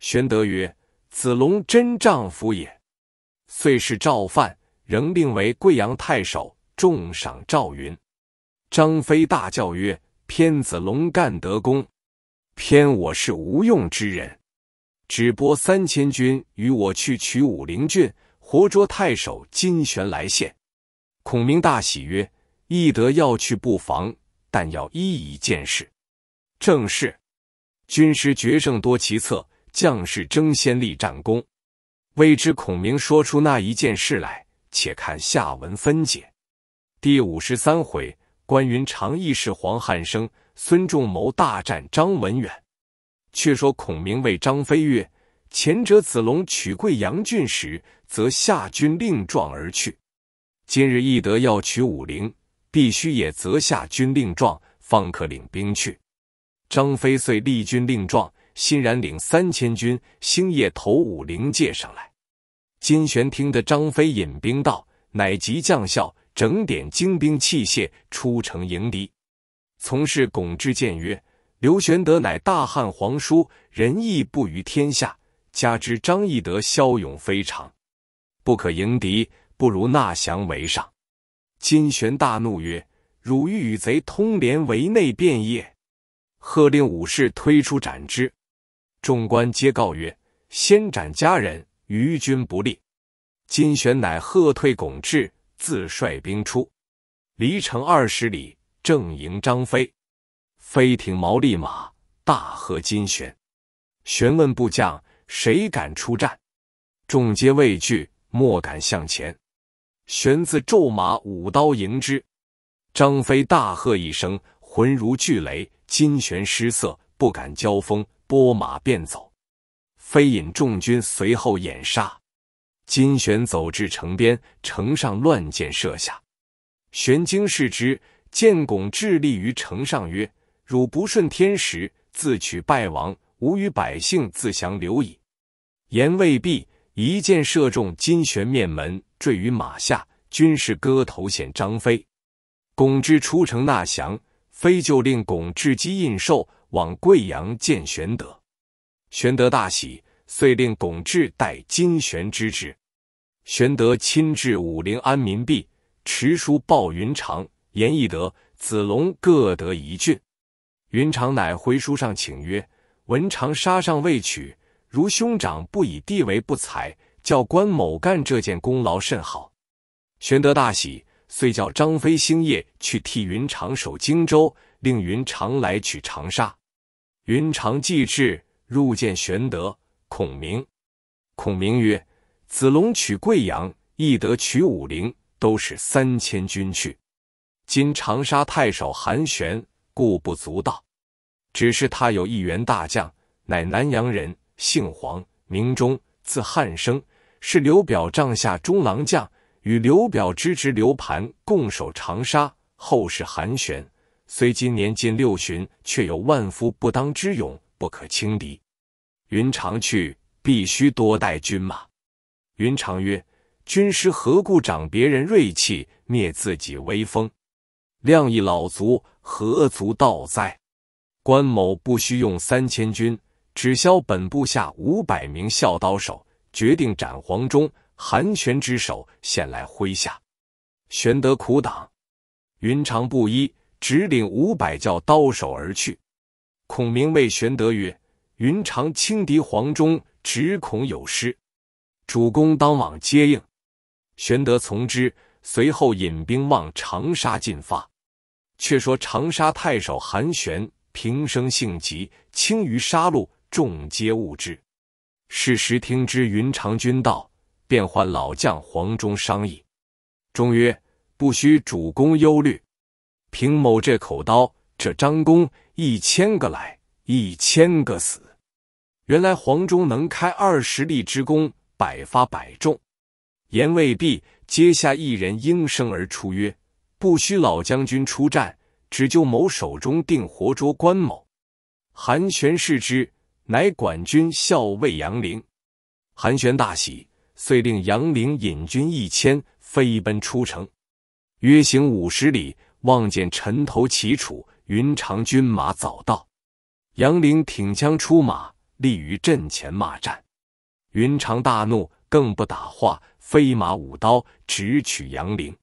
玄德曰：“子龙真丈夫也。”遂是赵范，仍令为贵阳太守，重赏赵云。张飞大叫曰：“偏子龙干得功，偏我是无用之人。只拨三千军与我去取武陵郡，活捉太守金旋来献。”孔明大喜曰：“翼德要去布防，但要一一见事，正是。军师决胜多奇策。”将士争先立战功，未知孔明说出那一件事来，且看下文分解。第五十三回，关云长义是黄汉升，孙仲谋大战张文远。却说孔明为张飞曰：“前者子龙取贵阳郡时，则下军令状而去；今日翼德要取武陵，必须也择下军令状，方可领兵去。”张飞遂立军令状。欣然领三千军，星夜投武陵界上来。金玄听得张飞引兵到，乃即将校，整点精兵器械，出城迎敌。从事巩志谏曰：“刘玄德乃大汉皇叔，仁义布于天下，加之张翼德骁勇非常，不可迎敌，不如纳降为上。”金玄大怒曰：“汝欲与贼通连，为内变也！”喝令武士推出斩之。众官皆告曰：“先斩家人，于军不利。”金玄乃喝退巩志，自率兵出，离城二十里，正迎张飞。飞挺毛利马，大喝金玄。玄问部将：“谁敢出战？”众皆畏惧，莫敢向前。玄自骤马舞刀迎之。张飞大喝一声，魂如巨雷，金玄失色，不敢交锋。拨马便走，飞引众军随后掩杀。金旋走至城边，城上乱箭射下。玄惊视之，见巩致力于城上曰：“汝不顺天时，自取败亡。吾与百姓自降刘矣。”言未毕，一箭射中金旋面门，坠于马下。军士割头献张飞。巩志出城纳降，飞就令巩志赍印绶。往贵阳见玄德，玄德大喜，遂令巩志代金玄之职。玄德亲至武陵安民毕，持书报云长、严义德、子龙各得一郡。云长乃回书上请曰：“文长杀上未取，如兄长不以地为不才，叫关某干这件功劳甚好。”玄德大喜，遂叫张飞星夜去替云长守荆州，令云长来取长沙。云长即至，入见玄德。孔明，孔明曰：“子龙取贵阳，翼德取武陵，都是三千军去。今长沙太守韩玄，固不足道。只是他有一员大将，乃南阳人，姓黄，名忠，字汉升，是刘表帐下中郎将，与刘表之侄刘盘共守长沙，后是韩玄。”虽今年近六旬，却有万夫不当之勇，不可轻敌。云长去，必须多带军马。云长曰：“军师何故长别人锐气，灭自己威风？量一老卒，何足道哉？关某不需用三千军，只消本部下五百名孝刀手，决定斩黄忠、韩玄之首，献来麾下。”玄德苦等，云长不依。直领五百教刀手而去。孔明谓玄德曰：“云长轻敌，黄忠只恐有失，主公当往接应。”玄德从之，随后引兵往长沙进发。却说长沙太守韩玄，平生性急，轻于杀戮，众皆恶之。事时听之云长君道，便唤老将黄忠商议。忠曰：“不须主公忧虑。”凭某这口刀，这张弓，一千个来，一千个死。原来黄忠能开二十里之弓，百发百中。言未毕，阶下一人应声而出曰：“不须老将军出战，只就某手中定活捉关某。”韩玄视之，乃管军校尉杨凌。韩玄大喜，遂令杨凌引军一千，飞奔出城，约行五十里。望见城头齐楚，云长军马早到，杨凌挺枪出马，立于阵前骂战。云长大怒，更不打话，飞马舞刀，直取杨凌。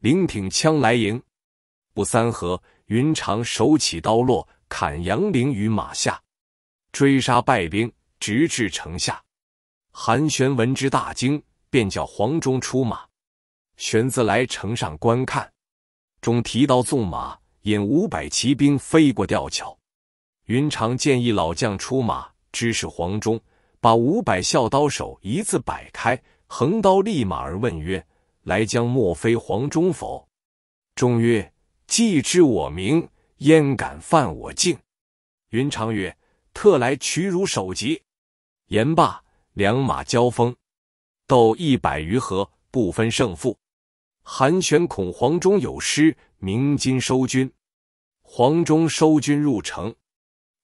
凌挺枪来迎，不三合，云长手起刀落，砍杨凌于马下。追杀败兵，直至城下。韩玄闻之大惊，便叫黄忠出马。玄自来城上观看。中提刀纵马，引五百骑兵飞过吊桥。云长建议老将出马，支持黄忠，把五百校刀手一字摆开，横刀立马而问曰：“来将莫非黄忠否？”忠曰：“既知我名，焉敢犯我境？”云长曰：“特来取汝首级。”言罢，两马交锋，斗一百余合，不分胜负。韩玄恐黄忠有失，鸣金收军。黄忠收军入城，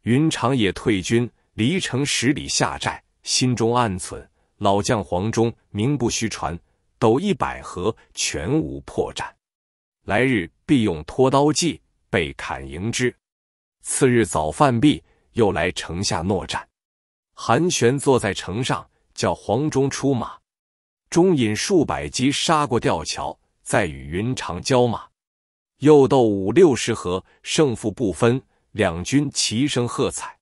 云长也退军，离城十里下寨。心中暗忖：老将黄忠名不虚传，斗一百合全无破绽，来日必用拖刀计被砍迎之。次日早饭毕，又来城下诺战。韩玄坐在城上，叫黄忠出马。中引数百骑杀过吊桥。再与云长交马，又斗五六十合，胜负不分，两军齐声喝彩。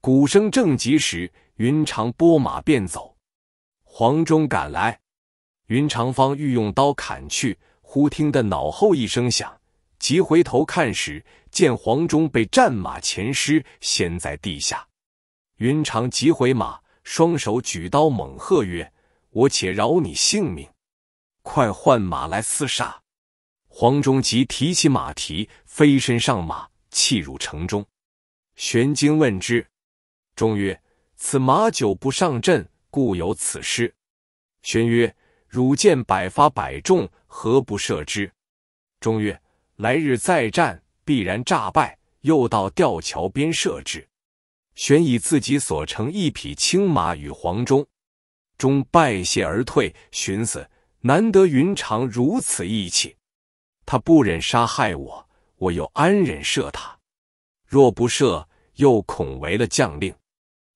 鼓声正急时，云长拨马便走，黄忠赶来。云长方欲用刀砍去，忽听得脑后一声响，急回头看时，见黄忠被战马前尸掀在地下。云长急回马，双手举刀猛喝曰：“我且饶你性命。”快换马来厮杀！黄忠即提起马蹄，飞身上马，弃入城中。玄惊问之，忠曰：“此马久不上阵，故有此失。”玄曰：“汝见百发百中，何不射之？”忠曰：“来日再战，必然诈败，又到吊桥边射之。”玄以自己所乘一匹青马与黄忠，忠拜谢而退，寻思。难得云长如此义气，他不忍杀害我，我又安忍射他？若不射，又恐违了将令，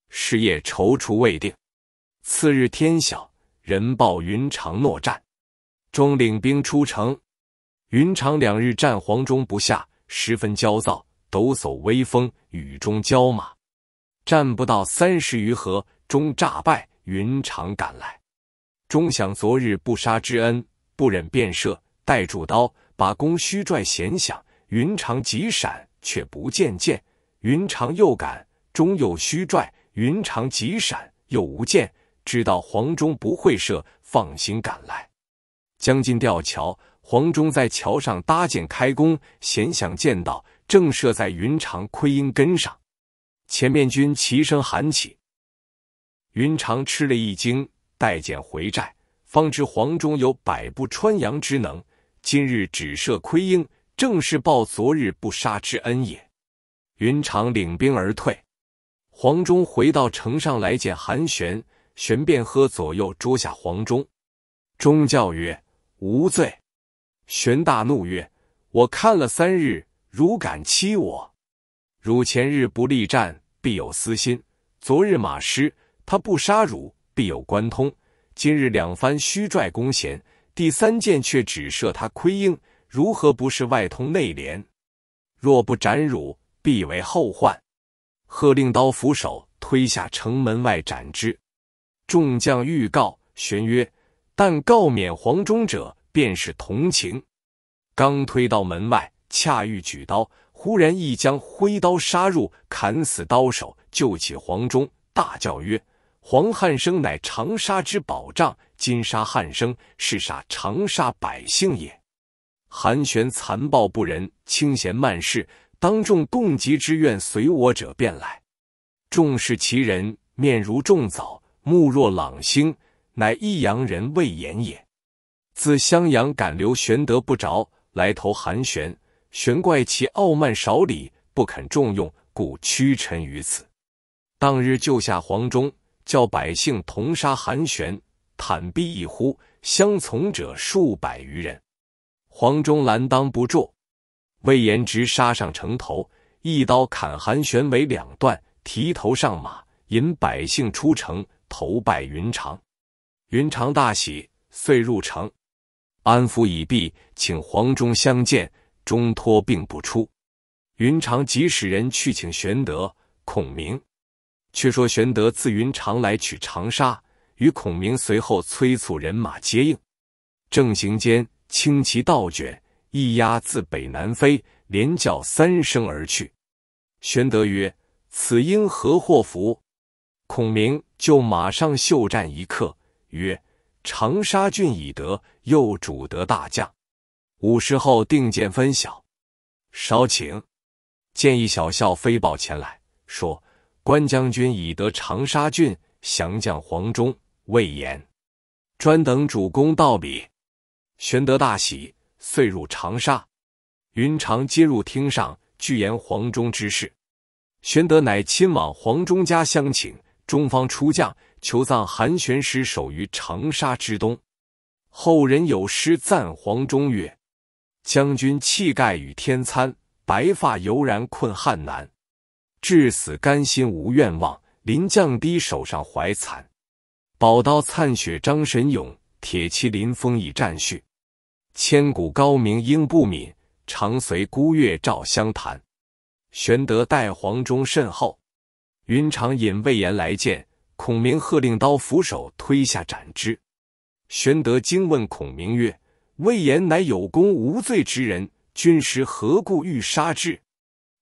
事业踌躇未定。次日天晓，人报云长诺战，钟领兵出城。云长两日战黄忠不下，十分焦躁，抖擞威风，雨中骄马，战不到三十余合，钟诈败，云长赶来。终想昨日不杀之恩，不忍便射，带住刀，把弓虚拽，闲想云长急闪，却不见箭。云长又赶，终又虚拽，云长急闪，又无箭。知道黄忠不会射，放心赶来。将近吊桥，黄忠在桥上搭箭开弓，闲想见到正射在云长盔缨根上，前面军齐声喊起，云长吃了一惊。待见回寨，方知黄忠有百步穿杨之能。今日只射窥鹰，正是报昨日不杀之恩也。云长领兵而退。黄忠回到城上来见韩玄，玄便喝左右捉下黄忠。忠教曰：“无罪。”玄大怒曰：“我看了三日，汝敢欺我？汝前日不力战，必有私心；昨日马失，他不杀汝。”必有关通，今日两番虚拽弓弦，第三箭却只射他盔缨，如何不是外通内连？若不斩汝，必为后患。喝令刀斧手推下城门外斩之。众将欲告玄曰：“但告免黄忠者，便是同情。”刚推到门外，恰欲举刀，忽然一将挥刀杀入，砍死刀手，救起黄忠，大叫曰：黄汉升乃长沙之保障，今杀汉升，是杀长沙百姓也。韩玄残暴不仁，轻贤慢事，当众共集之愿随我者便来。众视其人，面如重枣，目若朗星，乃益阳人魏延也。自襄阳赶刘玄德不着，来投韩玄，玄怪其傲慢少礼，不肯重用，故屈臣于此。当日救下黄忠。叫百姓同杀韩玄，坦臂一呼，相从者数百余人。黄忠拦当不住，魏延直杀上城头，一刀砍韩玄为两段，提头上马，引百姓出城投拜云长。云长大喜，遂入城，安抚已毕，请黄忠相见，终托病不出。云长即使人去请玄德、孔明。却说玄德自云长来取长沙，与孔明随后催促人马接应。正行间，青旗倒卷，一鸦自北南飞，连叫三声而去。玄德曰：“此因何祸福？”孔明就马上袖战一刻，曰：“长沙郡已得，又主得大将，午时后定见分晓。”稍请，见一小校飞报前来，说。关将军已得长沙郡，降将黄忠、魏延，专等主公到彼。玄德大喜，遂入长沙。云长接入厅上，具言黄忠之事。玄德乃亲往黄忠家相请，中方出将，求葬韩玄师，守于长沙之东。后人有诗赞黄忠曰：“将军气概与天参，白发犹然困汉南。”至死甘心无怨望，临降敌手上怀惭。宝刀灿雪张神勇，铁骑临风已战序，千古高名应不泯，常随孤月照湘潭。玄德待黄忠甚厚，云长引魏延来见。孔明喝令刀斧手推下斩之。玄德惊问孔明曰：“魏延乃有功无罪之人，军师何故欲杀之？”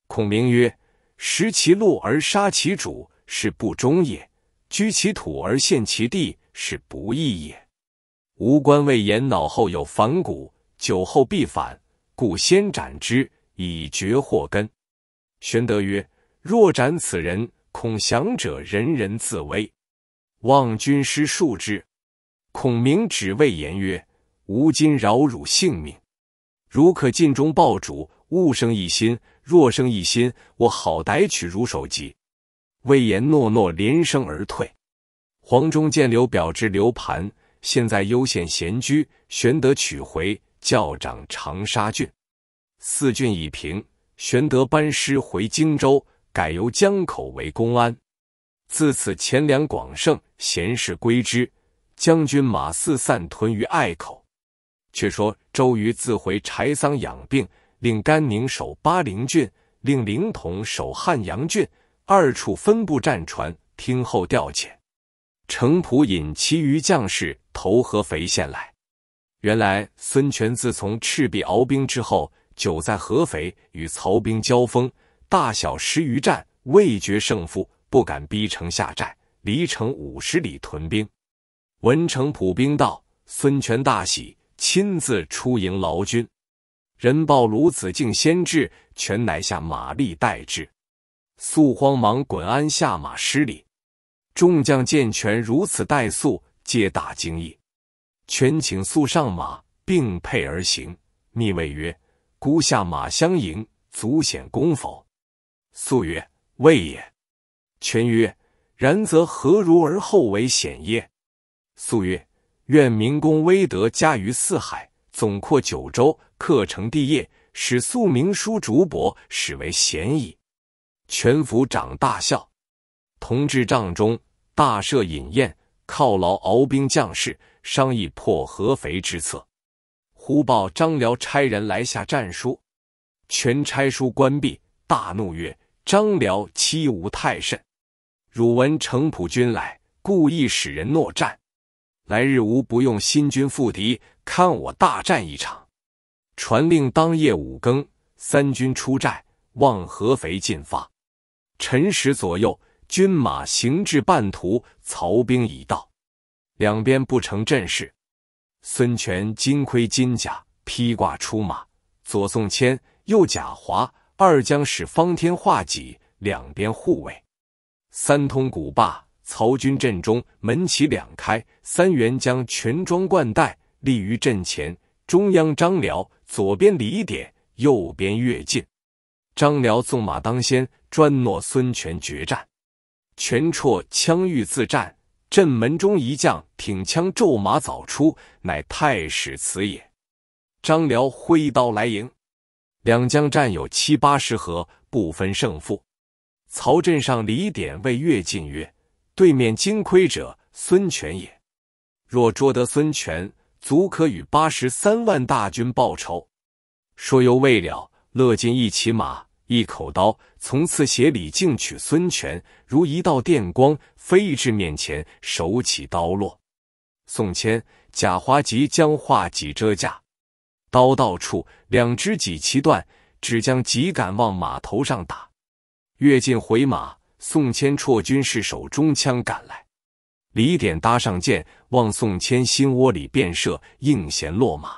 孔明曰：食其禄而杀其主，是不忠也；居其土而献其地，是不义也。吴官未言脑后有反骨，酒后必反，故先斩之，以绝祸根。玄德曰：“若斩此人，恐降者人人自危，望军师恕之。”孔明只谓言曰：“吾今饶汝性命，如可尽忠报主，勿生一心。”若生一心，我好歹取汝首级。魏延诺诺，连声而退。黄忠见刘表之刘盘现在幽县闲居。玄德取回，教掌长沙郡。四郡已平，玄德班师回荆州，改由江口为公安。自此，钱粮广盛，闲事归之。将军马四散屯于隘口。却说周瑜自回柴桑养病。令甘宁守巴陵郡，令凌统守汉阳郡，二处分布战船，听候调遣。程普引其余将士投合肥县来。原来孙权自从赤壁鏖兵之后，久在合肥与曹兵交锋，大小十余战，未决胜负，不敢逼城下寨，离城五十里屯兵。文成普兵到，孙权大喜，亲自出营劳军。人报鲁子敬先至，权乃下马立待之。肃慌忙滚鞍下马施礼。众将见权如此待肃，皆大惊异。权请肃上马，并辔而行，密谓曰：“孤下马相迎，足显功否？”肃曰：“未也。”权曰：“然则何如而后为显耶？”肃曰：“愿明公威德加于四海。”总括九州，克成帝业，使素明书竹帛，始为贤矣。全府长大笑，同至帐中，大设饮宴，犒劳敖兵将士，商议破合肥之策。忽报张辽差人来下战书，全差书关闭，大怒曰：“张辽欺吾太甚！汝闻程普军来，故意使人诺战。”来日无不用新军复敌，看我大战一场。传令，当夜五更，三军出寨，望合肥进发。辰时左右，军马行至半途，曹兵已到，两边不成阵势。孙权金盔金甲，披挂出马，左宋谦，右贾华，二将使方天画戟，两边护卫。三通鼓罢。曹军阵中门旗两开，三员将全装冠带，立于阵前。中央张辽，左边李典，右边乐进。张辽纵马当先，专诺孙权决战。权辍枪欲自战，阵门中一将挺枪骤马早出，乃太史慈也。张辽挥刀来迎，两将战有七八十合，不分胜负。曹阵上李典谓乐进曰：对面金盔者，孙权也。若捉得孙权，足可与八十三万大军报仇。说犹未了，乐进一骑马，一口刀，从此携李靖取孙权，如一道电光飞至面前，手起刀落。宋谦、贾华即将画戟遮架，刀到处，两只戟齐断，只将戟杆往马头上打，跃进回马。宋谦绰军士手中枪赶来，李典搭上箭，望宋谦心窝里便射，应弦落马。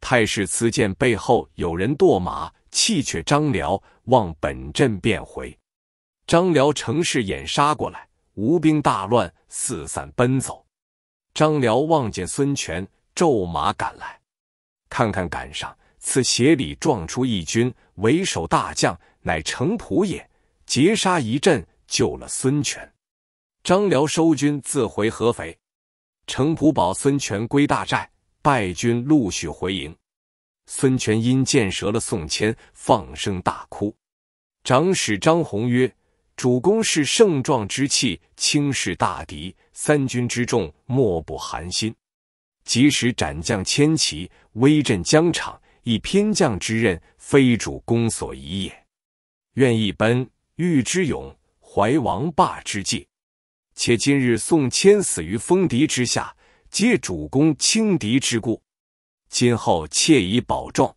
太史慈见背后有人堕马，弃却张辽，望本阵便回。张辽乘势掩杀过来，吴兵大乱，四散奔走。张辽望见孙权，骤马赶来，看看赶上，此斜里撞出一军，为首大将乃程普也。截杀一阵，救了孙权。张辽收军，自回合肥。程普保孙权归大寨，败军陆续回营。孙权因箭折了宋谦，放声大哭。长史张宏曰：“主公是盛壮之气，轻视大敌，三军之众莫不寒心。即使斩将千骑，威震疆场，以偏将之任，非主公所宜也。愿一奔。”欲之勇，怀王霸之计。且今日宋谦死于风笛之下，皆主公轻敌之故。今后切以保重。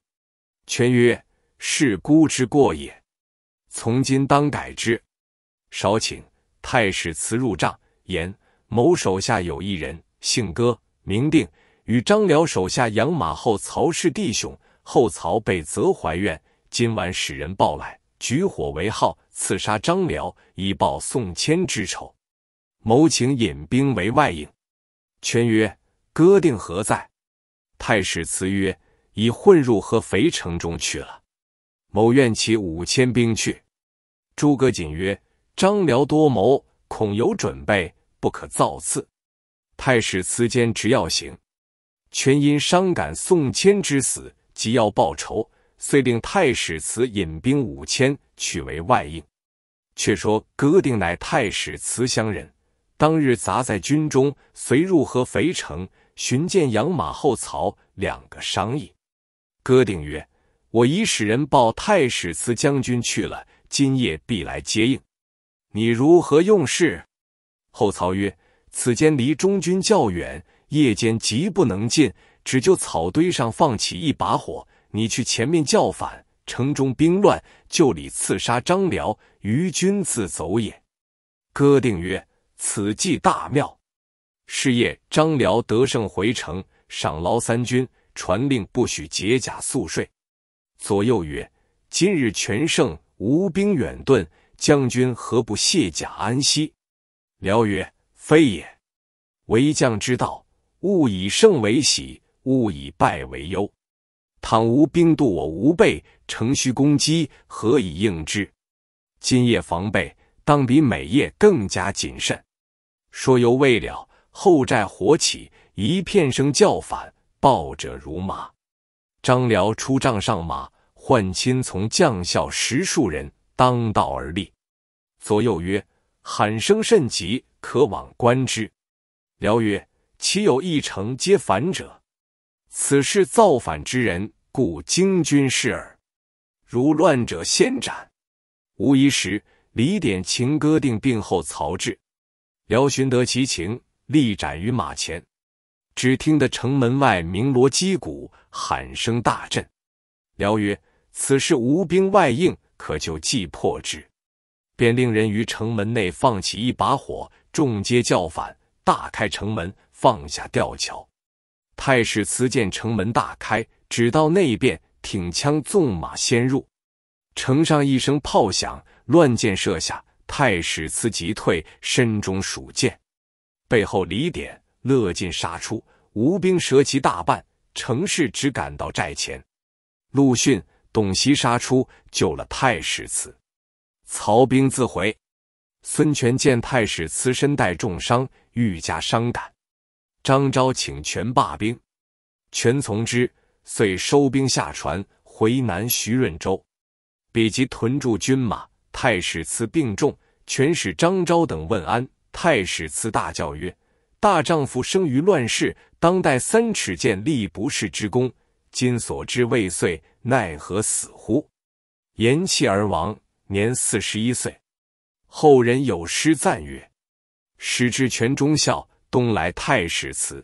权曰：“是孤之过也，从今当改之。”少请太史慈入帐，言：“某手下有一人，姓戈，名定，与张辽手下养马后曹氏弟兄。后曹被责怀怨，今晚使人报来。”举火为号，刺杀张辽，以报宋谦之仇。谋请引兵为外应。权曰：“割定何在？”太史慈曰：“已混入合肥城中去了。”某愿起五千兵去。诸葛瑾曰：“张辽多谋，恐有准备，不可造次。”太史慈坚执要行。全因伤感宋谦之死，急要报仇。遂令太史慈引兵五千，取为外应。却说哥定乃太史慈乡人，当日杂在军中，随入合肥城，寻见养马后曹两个商议。哥定曰：“我已使人报太史慈将军去了，今夜必来接应。你如何用事？”后曹曰：“此间离中军较远，夜间极不能进，只就草堆上放起一把火。”你去前面叫反，城中兵乱，就里刺杀张辽，于军自走也。哥定曰：“此计大妙。”是夜，张辽得胜回城，赏劳三军，传令不许解甲宿睡。左右曰：“今日全胜，无兵远遁，将军何不卸甲安息？”辽曰：“非也，为将之道，勿以胜为喜，勿以败为忧。”倘无兵渡，我无备，乘虚攻击，何以应之？今夜防备，当比每夜更加谨慎。说犹未了，后寨火起，一片声叫反，暴者如麻。张辽出帐上马，唤亲从将校十数人，当道而立，左右曰：“喊声甚急，可往观之。”辽曰：“岂有一城皆反者？”此事造反之人，故京军事耳。如乱者先斩。无疑时，李典、情歌定病后，曹植辽寻得其情，立斩于马前。只听得城门外鸣锣击鼓，喊声大震。辽曰：“此事无兵外应，可就计破之。”便令人于城门内放起一把火，众皆叫反，大开城门，放下吊桥。太史慈见城门大开，只到内边，挺枪纵马先入。城上一声炮响，乱箭射下，太史慈急退，身中数箭。背后李典、乐进杀出，吴兵折其大半。程氏只赶到寨前，陆逊、董袭杀出，救了太史慈。曹兵自回。孙权见太史慈身带重伤，愈加伤感。张昭请全罢兵，全从之，遂收兵下船，回南徐润州，比及屯驻军马。太史慈病重，全使张昭等问安。太史慈大叫曰：“大丈夫生于乱世，当带三尺剑立不世之功。今所知未遂，奈何死乎？”言气而亡，年四十一岁。后人有诗赞曰：“使至全忠孝。”东来太史慈，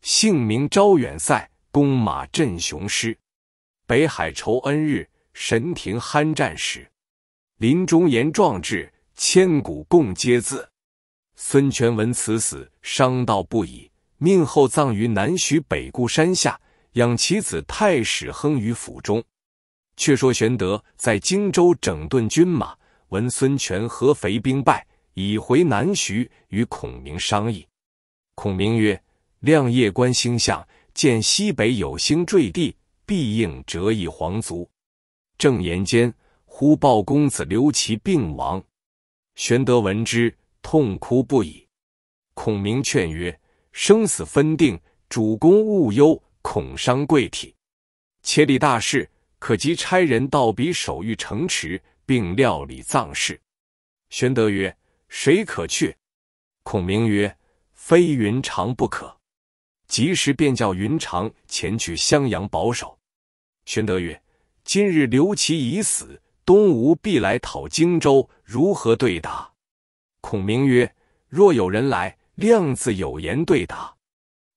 姓名昭远塞，弓马镇雄师。北海酬恩日，神庭酣战时。林忠言壮志，千古共皆字。孙权闻此死，伤悼不已，命后葬于南徐北固山下，养其子太史亨于府中。却说玄德在荆州整顿军马，闻孙权合肥兵败，已回南徐，与孔明商议。孔明曰：“亮夜观星象，见西北有星坠地，必应折一皇族。”正言间，忽报公子刘琦病亡。玄德闻之，痛哭不已。孔明劝曰：“生死分定，主公勿忧，恐伤贵体。千里大事，可即差人到彼守御城池，并料理葬事。”玄德曰：“谁可去？”孔明曰：非云长不可，及时便叫云长前去襄阳保守。玄德曰：“今日刘琦已死，东吴必来讨荆州，如何对答？”孔明曰：“若有人来，亮自有言对答。”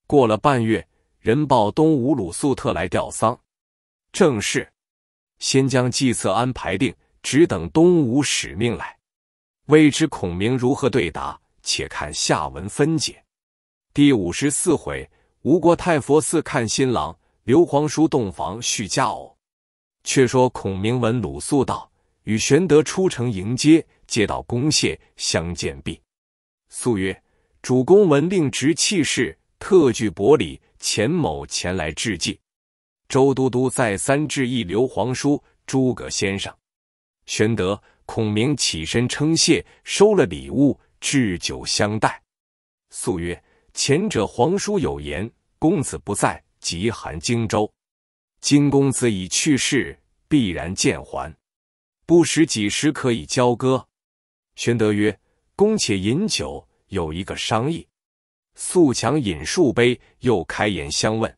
过了半月，人报东吴鲁肃特来吊丧，正是。先将计策安排定，只等东吴使命来，未知孔明如何对答。且看下文分解。第五十四回，吴国太佛寺看新郎，刘皇叔洞房续佳偶。却说孔明闻鲁肃道，与玄德出城迎接，接到公谢，相见毕。肃曰：“主公闻令执气事，特具薄礼，钱某前来致敬。”周都督再三致意刘皇叔、诸葛先生、玄德、孔明，起身称谢，收了礼物。置酒相待，素曰：“前者皇叔有言，公子不在，即寒荆州。今公子已去世，必然见还。不时几时可以交割？”玄德曰：“公且饮酒，有一个商议。”素强饮数杯，又开言相问。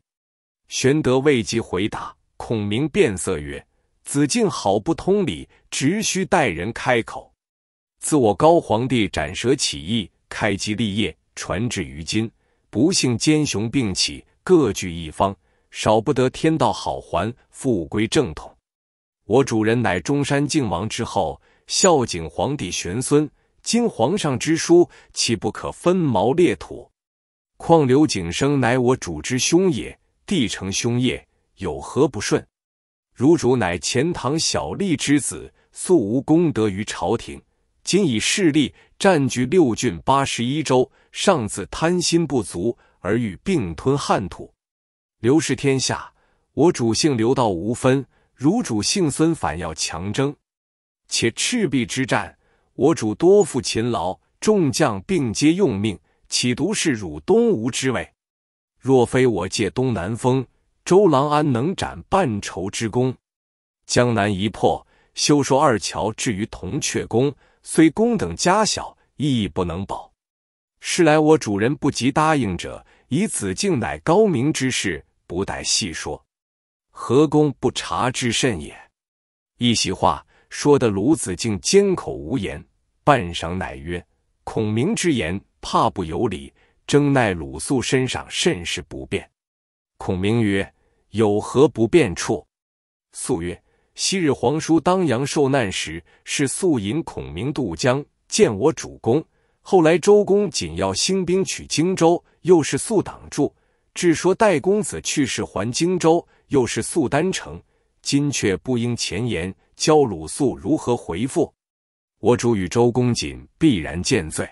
玄德未及回答，孔明变色曰：“子敬好不通理，直须待人开口。”自我高皇帝斩蛇起义，开基立业，传至于今。不幸奸雄并起，各据一方，少不得天道好还，复归正统。我主人乃中山靖王之后，孝景皇帝玄孙，今皇上之书，岂不可分毛裂土？况刘景生乃我主之兄也，弟承兄业，有何不顺？如主乃钱塘小吏之子，素无功德于朝廷。今以势力占据六郡八十一州，尚自贪心不足，而欲并吞汉土。刘氏天下，我主姓刘，到无分；汝主姓孙，反要强征。且赤壁之战，我主多负勤劳，众将并皆用命，岂独是汝东吴之位？若非我借东南风，周郎安能斩半仇之功？江南一破，休说二乔至于铜雀宫。虽公等家小，亦不能保。是来我主人不及答应者，以子敬乃高明之士，不待细说。何公不察之甚也！一席话说得鲁子敬缄口无言，半晌乃曰：“孔明之言，怕不有理。争奈鲁肃身上甚是不便。”孔明曰：“有何不便处？”肃曰。昔日皇叔当阳受难时，是素引孔明渡江见我主公。后来周公瑾要兴兵取荆州，又是素挡住。至说戴公子去世还荆州，又是素丹城。今却不应前言，教鲁肃如何回复？我主与周公瑾必然见罪，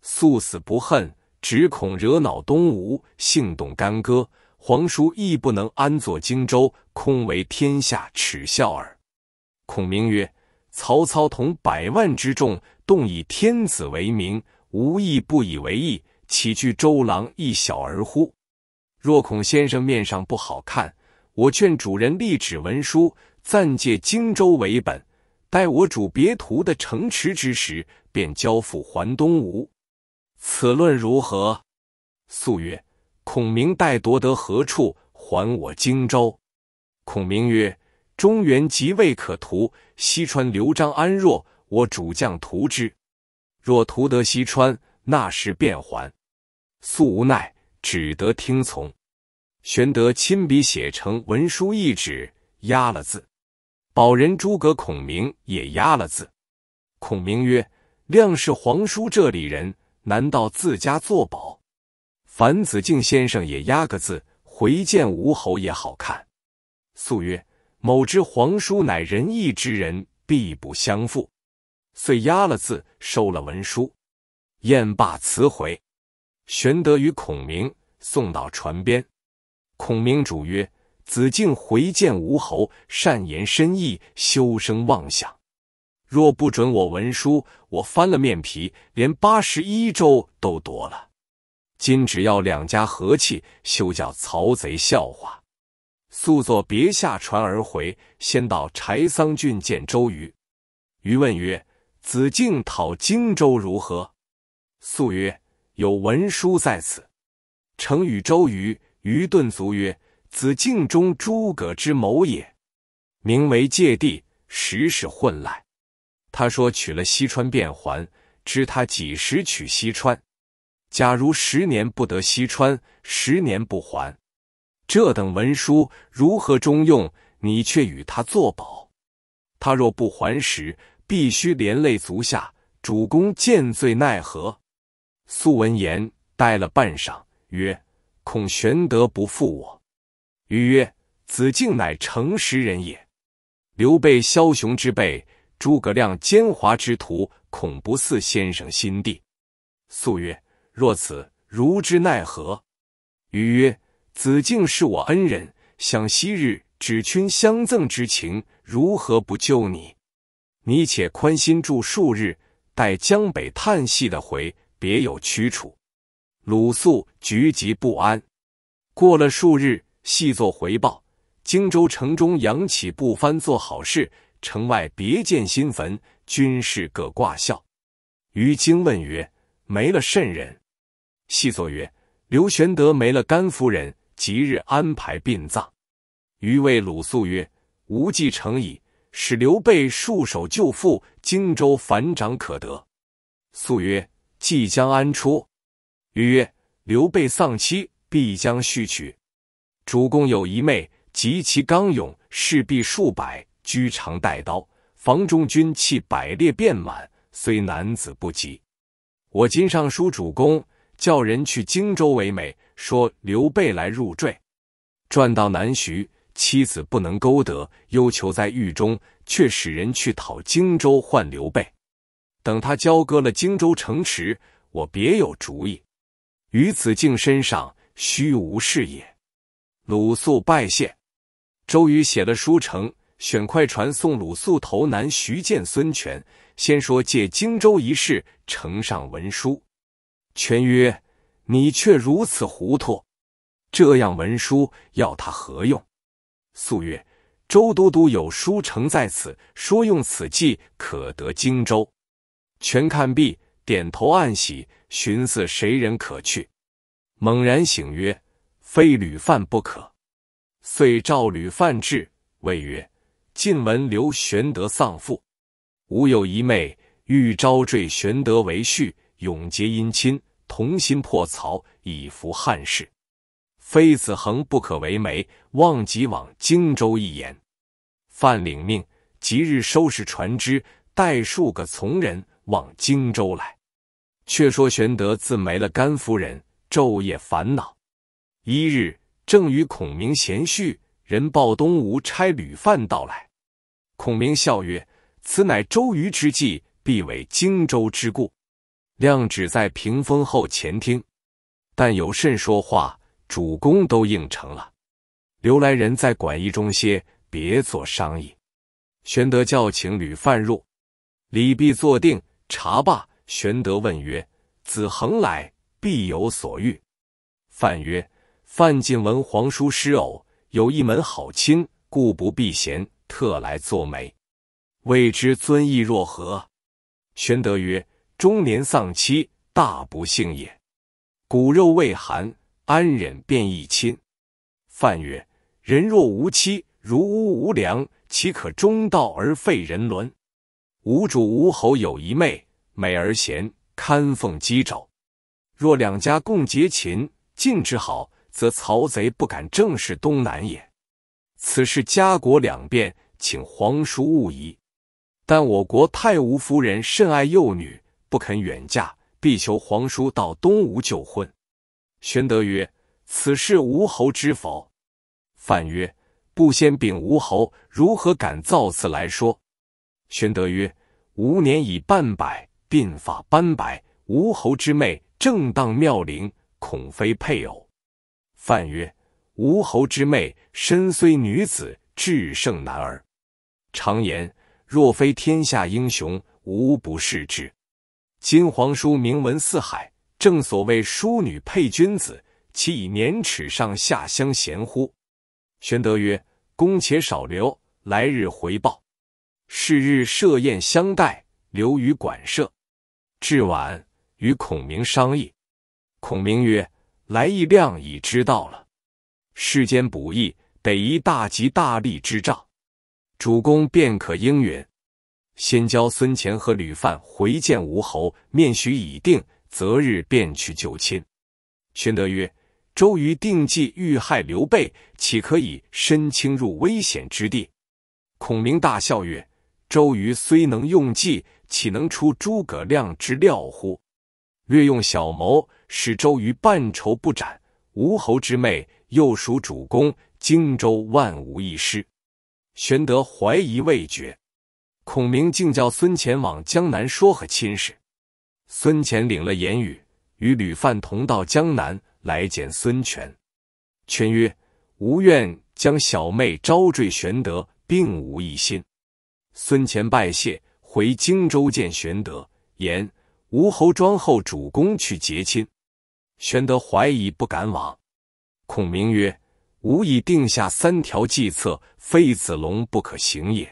素死不恨，只恐惹恼东吴，兴动干戈。皇叔亦不能安坐荆州，空为天下耻笑耳。孔明曰：“曹操同百万之众，动以天子为名，吾亦不以为意，岂惧周郎一小儿乎？若孔先生面上不好看，我劝主人立纸文书，暂借荆州为本，待我主别图的城池之时，便交付还东吴。此论如何？”素曰。孔明待夺得何处，还我荆州。孔明曰：“中原即未可图，西川刘璋安若？我主将图之。若图得西川，那时便还。”素无奈，只得听从。玄德亲笔写成文书一纸，压了字，保人诸葛孔明也压了字。孔明曰：“亮是皇叔这里人，难道自家作保？”樊子敬先生也押个字回见吴侯也好看。素曰：“某知皇叔乃仁义之人，必不相负。”遂押了字，收了文书，燕罢辞回。玄德与孔明送到船边，孔明主曰：“子敬回见吴侯，善言深意，修生妄想。若不准我文书，我翻了面皮，连八十一州都夺了。”今只要两家和气，休叫曹贼笑话。速作别下船而回，先到柴桑郡见周瑜。瑜问曰：“子敬讨荆州如何？”肃曰：“有文书在此。”成与周瑜，瑜顿足曰：“子敬中诸葛之谋也。名为借地，实是混赖。”他说取了西川便还，知他几时取西川？假如十年不得西川，十年不还，这等文书如何中用？你却与他作保，他若不还时，必须连累足下。主公见罪奈何？肃闻言，呆了半晌，曰：“恐玄德不负我。”瑜曰：“子敬乃诚实人也。刘备枭雄之辈，诸葛亮奸猾之徒，恐不似先生心地。”素曰。若此，如之奈何？余曰：“子敬是我恩人，想昔日指君相赠之情，如何不救你？你且宽心住数日，待江北叹息的回，别有屈处。”鲁肃局急不安。过了数日，细作回报：荆州城中扬起布帆，做好事，城外别建新坟，军士各挂孝。于惊问曰：“没了甚人？”细作曰：“刘玄德没了甘夫人，即日安排殡葬。”余谓鲁肃曰：“吾计成矣，使刘备束手就缚，荆州反掌可得。”肃曰：“计将安出？”余曰：“刘备丧妻，必将续娶。主公有一妹，及其刚勇，士必数百，居常带刀，房中军器百列遍满，虽男子不及。我今上书主公。”叫人去荆州为媒，说刘备来入赘。转到南徐，妻子不能勾得，忧求在狱中，却使人去讨荆州换刘备。等他交割了荆州城池，我别有主意。于子敬身上，虚无是也。鲁肃拜谢。周瑜写了书呈，选快船送鲁肃投南徐见孙权，先说借荆州一事，呈上文书。权曰：“你却如此糊涂，这样文书要他何用？”素曰：“周都督有书呈在此，说用此计可得荆州。”权看毕，点头暗喜，寻思谁人可去。猛然醒曰：“非吕范不可。”遂召吕范至，谓曰：“晋闻刘玄德丧父，吾有一妹，欲招赘玄德为婿。”永结姻亲，同心破曹，以服汉室。非子恒不可为媒。望即往荆州一言。范领命，即日收拾船只，带数个从人往荆州来。却说玄德自没了甘夫人，昼夜烦恼。一日，正与孔明闲叙，人报东吴差吕范到来。孔明笑曰：“此乃周瑜之计，必为荆州之故。”亮只在屏风后前听，但有甚说话，主公都应承了。留来人在馆驿中歇，别做商议。玄德叫请吕范入，李毕坐定，茶罢。玄德问曰：“子衡来，必有所欲？”范曰：“范进闻皇叔失偶，有一门好亲，故不避嫌，特来作媒。未知尊意若何？”玄德曰。中年丧妻，大不幸也。骨肉未寒，安忍变一亲？范曰：人若无妻，如屋无粮，岂可中道而废人伦？吾主吴侯有一妹，美而贤，堪奉箕肘。若两家共结秦晋之好，则曹贼不敢正视东南也。此事家国两变，请皇叔勿疑。但我国太吴夫人甚爱幼女。不肯远嫁，必求皇叔到东吴就婚。玄德曰：“此事吴侯知否？”范曰：“不先禀吴侯，如何敢造次来说？”玄德曰：“吾年已半百，鬓发斑白，吴侯之妹正当妙龄，恐非配偶。”范曰：“吴侯之妹身虽女子，至胜男儿。常言：若非天下英雄，无不视之。”金黄书名闻四海，正所谓淑女配君子，岂以年齿上下相嫌乎？玄德曰：“公且少留，来日回报。”是日设宴相待，留于馆舍。至晚，与孔明商议。孔明曰：“来意量已知道了。世间不易，得一大吉大利之兆，主公便可应允。”先教孙乾和吕范回见吴侯，面许已定，择日便去就亲。玄德曰：“周瑜定计欲害刘备，岂可以身轻入危险之地？”孔明大笑曰：“周瑜虽能用计，岂能出诸葛亮之料乎？略用小谋，使周瑜半筹不展。吴侯之妹又属主公，荆州万无一失。”玄德怀疑未决。孔明竟叫孙乾往江南说和亲事。孙乾领了言语，与吕范同到江南来见孙权。权曰：“吾愿将小妹招赘玄德，并无异心。”孙乾拜谢，回荆州见玄德，言：“吴侯庄后主公去结亲。”玄德怀疑，不敢往。孔明曰：“吾已定下三条计策，非子龙不可行也。”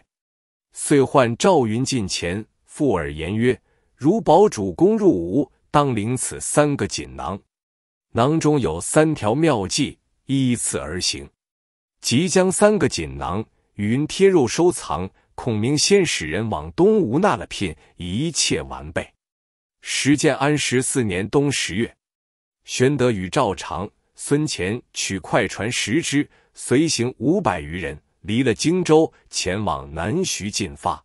遂唤赵云近前，附耳言曰：“如保主公入吴，当领此三个锦囊，囊中有三条妙计，依次而行。”即将三个锦囊云贴肉收藏。孔明先使人往东吴纳了聘，一切完备。时建安十四年冬十月，玄德与赵长、孙乾取快船十只，随行五百余人。离了荆州，前往南徐进发。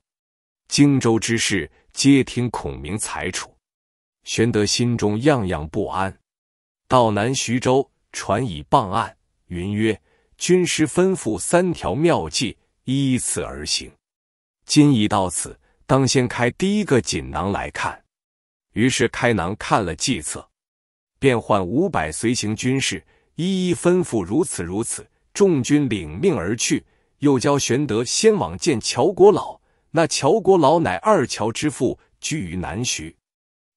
荆州之事皆听孔明裁处。玄德心中样样不安。到南徐州，传以傍案，云曰：“军师吩咐三条妙计，依次而行。今已到此，当先开第一个锦囊来看。”于是开囊看了计策，便唤五百随行军士，一一吩咐如此如此。众军领命而去。又教玄德先往见乔国老，那乔国老乃二乔之父，居于南徐。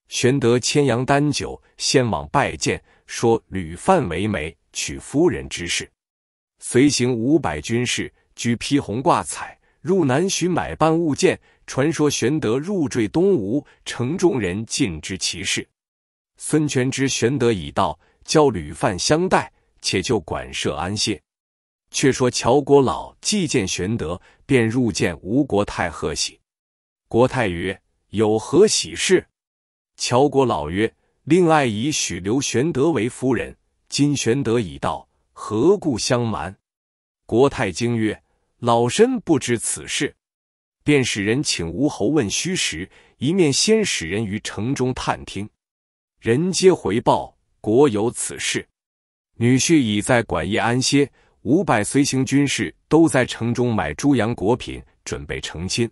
玄德牵羊担酒，先往拜见，说吕范为媒，娶夫人之事。随行五百军士，居披红挂彩，入南徐买办物件。传说玄德入赘东吴，城中人尽知其事。孙权知玄德已到，教吕范相待，且就馆舍安歇。却说乔国老既见玄德，便入见吴国太贺喜。国太曰：“有何喜事？”乔国老曰：“令爱以许留玄德为夫人，今玄德已到，何故相瞒？”国太惊曰：“老身不知此事。”便使人请吴侯问虚实，一面先使人于城中探听，人皆回报国有此事，女婿已在馆驿安歇。五百随行军士都在城中买猪羊果品，准备成亲。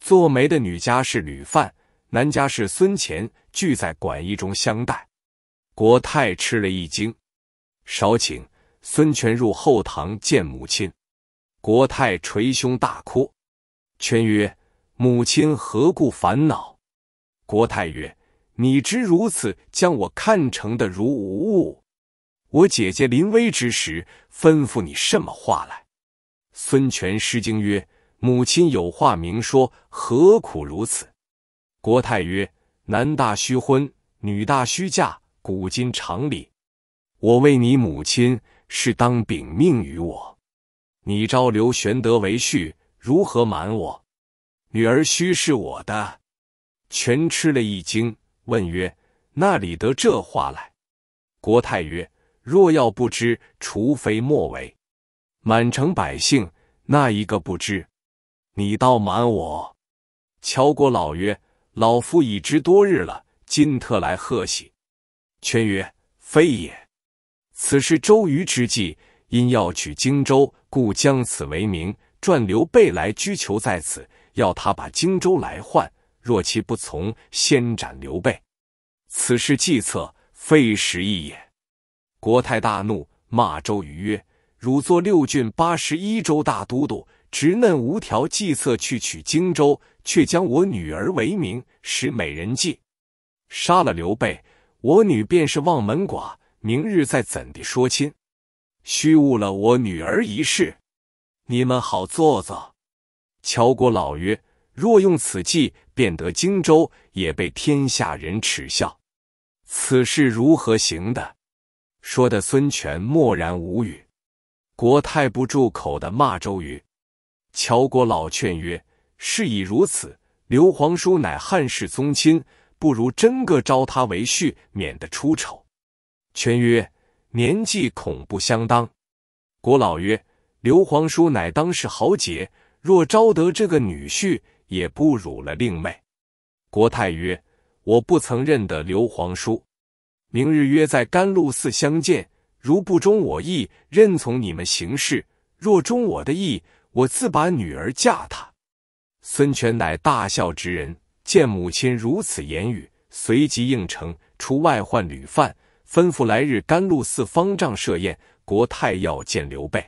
做媒的女家是吕范，男家是孙权，聚在馆驿中相待。国太吃了一惊，少请孙权入后堂见母亲。国太捶胸大哭。权曰：“母亲何故烦恼？”国太曰：“你知如此，将我看成的如无物。”我姐姐临危之时，吩咐你什么话来？孙权诗经曰：“母亲有话明说，何苦如此？”国太曰：“男大须婚，女大须嫁，古今常理。我为你母亲，是当禀命于我。你招刘玄德为婿，如何瞒我？女儿须是我的。”权吃了一惊，问曰：“那里得这话来？”国太曰。若要不知，除非莫为。满城百姓，那一个不知？你倒瞒我！乔国老曰：“老夫已知多日了，今特来贺喜。”全曰：“非也，此事周瑜之计，因要取荆州，故将此为名，撰刘备来居求在此，要他把荆州来换。若其不从，先斩刘备。此事计策，非实意也。”国泰大怒，骂周瑜曰：“汝作六郡八十一州大都督，直嫩无条计策去取荆州，却将我女儿为名，使美人计，杀了刘备，我女便是望门寡。明日再怎地说亲？虚误了我女儿一事。你们好做作。”乔国老曰：“若用此计，便得荆州，也被天下人耻笑。此事如何行的？”说的孙权默然无语，国太不住口的骂周瑜。乔国老劝曰：“事已如此，刘皇叔乃汉室宗亲，不如真个招他为婿，免得出丑。”权曰：“年纪恐不相当。”国老曰：“刘皇叔乃当世豪杰，若招得这个女婿，也不辱了令妹。”国太曰：“我不曾认得刘皇叔。”明日约在甘露寺相见。如不忠我意，任从你们行事；若忠我的意，我自把女儿嫁他。孙权乃大孝之人，见母亲如此言语，随即应承。出外患吕范，吩咐来日甘露寺方丈设宴，国太要见刘备。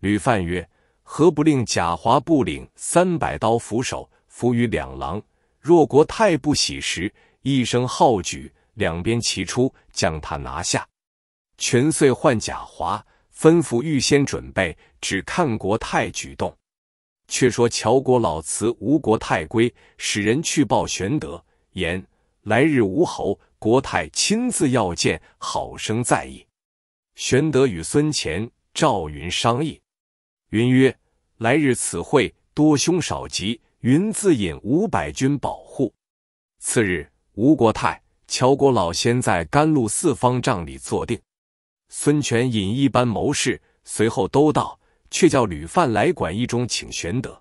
吕范曰：“何不令贾华布领三百刀斧手，伏于两廊？若国太不喜时，一声号举。”两边齐出，将他拿下。全遂唤贾华，吩咐预先准备，只看国泰举动。却说乔国老辞吴国太归，使人去报玄德，言来日吴侯国泰亲自要见，好生在意。玄德与孙乾、赵云商议，云曰：“来日此会多凶少吉，云自引五百军保护。”次日，吴国太、乔国老先在甘露寺方丈里坐定，孙权引一班谋士随后都到，却叫吕范来管驿中请玄德。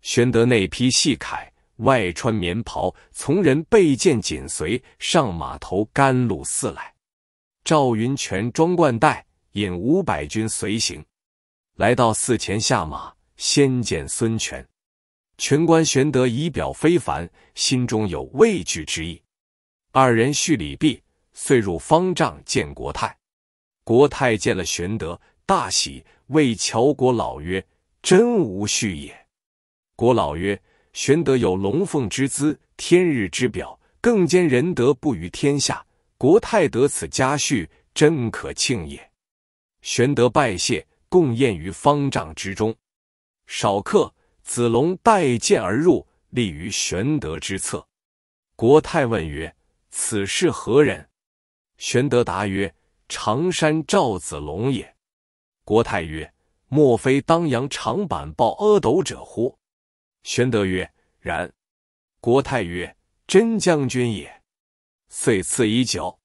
玄德内披细铠，外穿棉袍，从人背剑紧随，上马头甘露寺来。赵云全装冠带，引五百军随行，来到寺前下马，先见孙权。权观玄德仪表非凡，心中有畏惧之意。二人续礼毕，遂入方丈见国泰。国泰见了玄德，大喜，谓乔国老曰：“真无序也。”国老曰：“玄德有龙凤之姿，天日之表，更兼仁德不于天下。国泰得此佳婿，真可庆也。”玄德拜谢，共宴于方丈之中。少刻，子龙带剑而入，立于玄德之侧。国泰问曰：此是何人？玄德答曰：“常山赵子龙也。”国太曰：“莫非当阳长坂抱阿斗者乎？”玄德曰：“然。”国太曰：“真将军也。”遂赐一酒。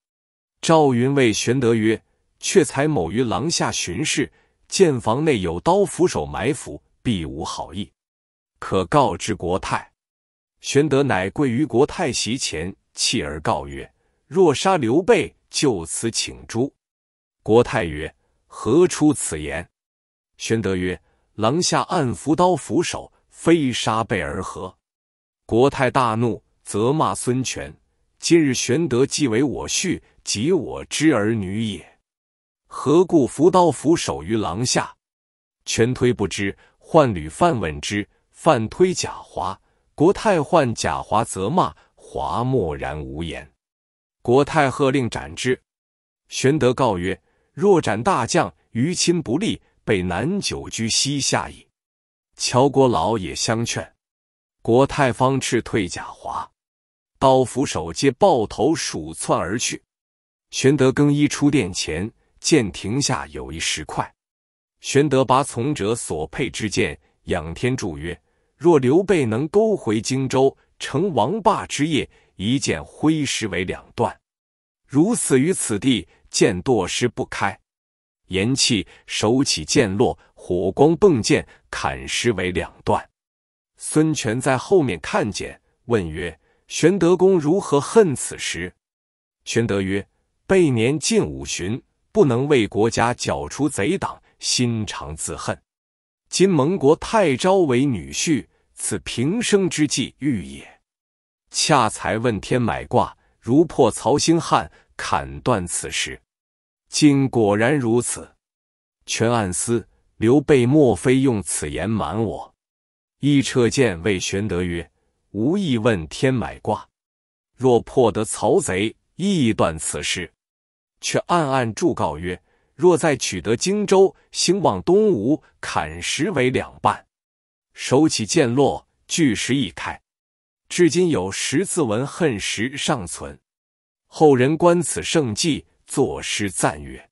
赵云谓玄德曰：“却才某于廊下巡视，见房内有刀斧手埋伏，必无好意，可告知国太。”玄德乃跪于国太席前。弃而告曰：“若杀刘备，就此请诛。”国太曰：“何出此言？”玄德曰：“廊下按伏刀斧手，非杀备而何？”国太大怒，责骂孙权。今日玄德既为我婿，即我之儿女也，何故伏刀斧手于廊下？权推不知，唤吕范问之。范推贾华，国太唤贾华责骂。华默然无言，国太喝令斩之。玄德告曰：“若斩大将，于亲不利，被南九居西夏矣。”乔国老也相劝，国太方斥退贾华，刀斧手皆抱头鼠窜而去。玄德更衣出殿前，见亭下有一石块，玄德拔从者所佩之剑，仰天祝曰：“若刘备能勾回荆州，”成王霸之业，一剑挥尸为两段。如死于此地，剑剁尸不开。言弃手起剑落，火光迸溅，砍尸为两段。孙权在后面看见，问曰：“玄德公如何恨此时？”玄德曰：“备年近五旬，不能为国家剿除贼党，心肠自恨。今蒙国太昭为女婿。”此平生之计欲也，恰才问天买卦，如破曹兴汉，砍断此事。今果然如此。全暗思：刘备莫非用此言瞒我？一撤剑为玄德曰：无意问天买卦，若破得曹贼，亦断此事。却暗暗祝告曰：若再取得荆州，兴往东吴，砍石为两半。手起剑落，巨石一开，至今有十字纹恨石尚存。后人观此胜迹，作诗赞曰：“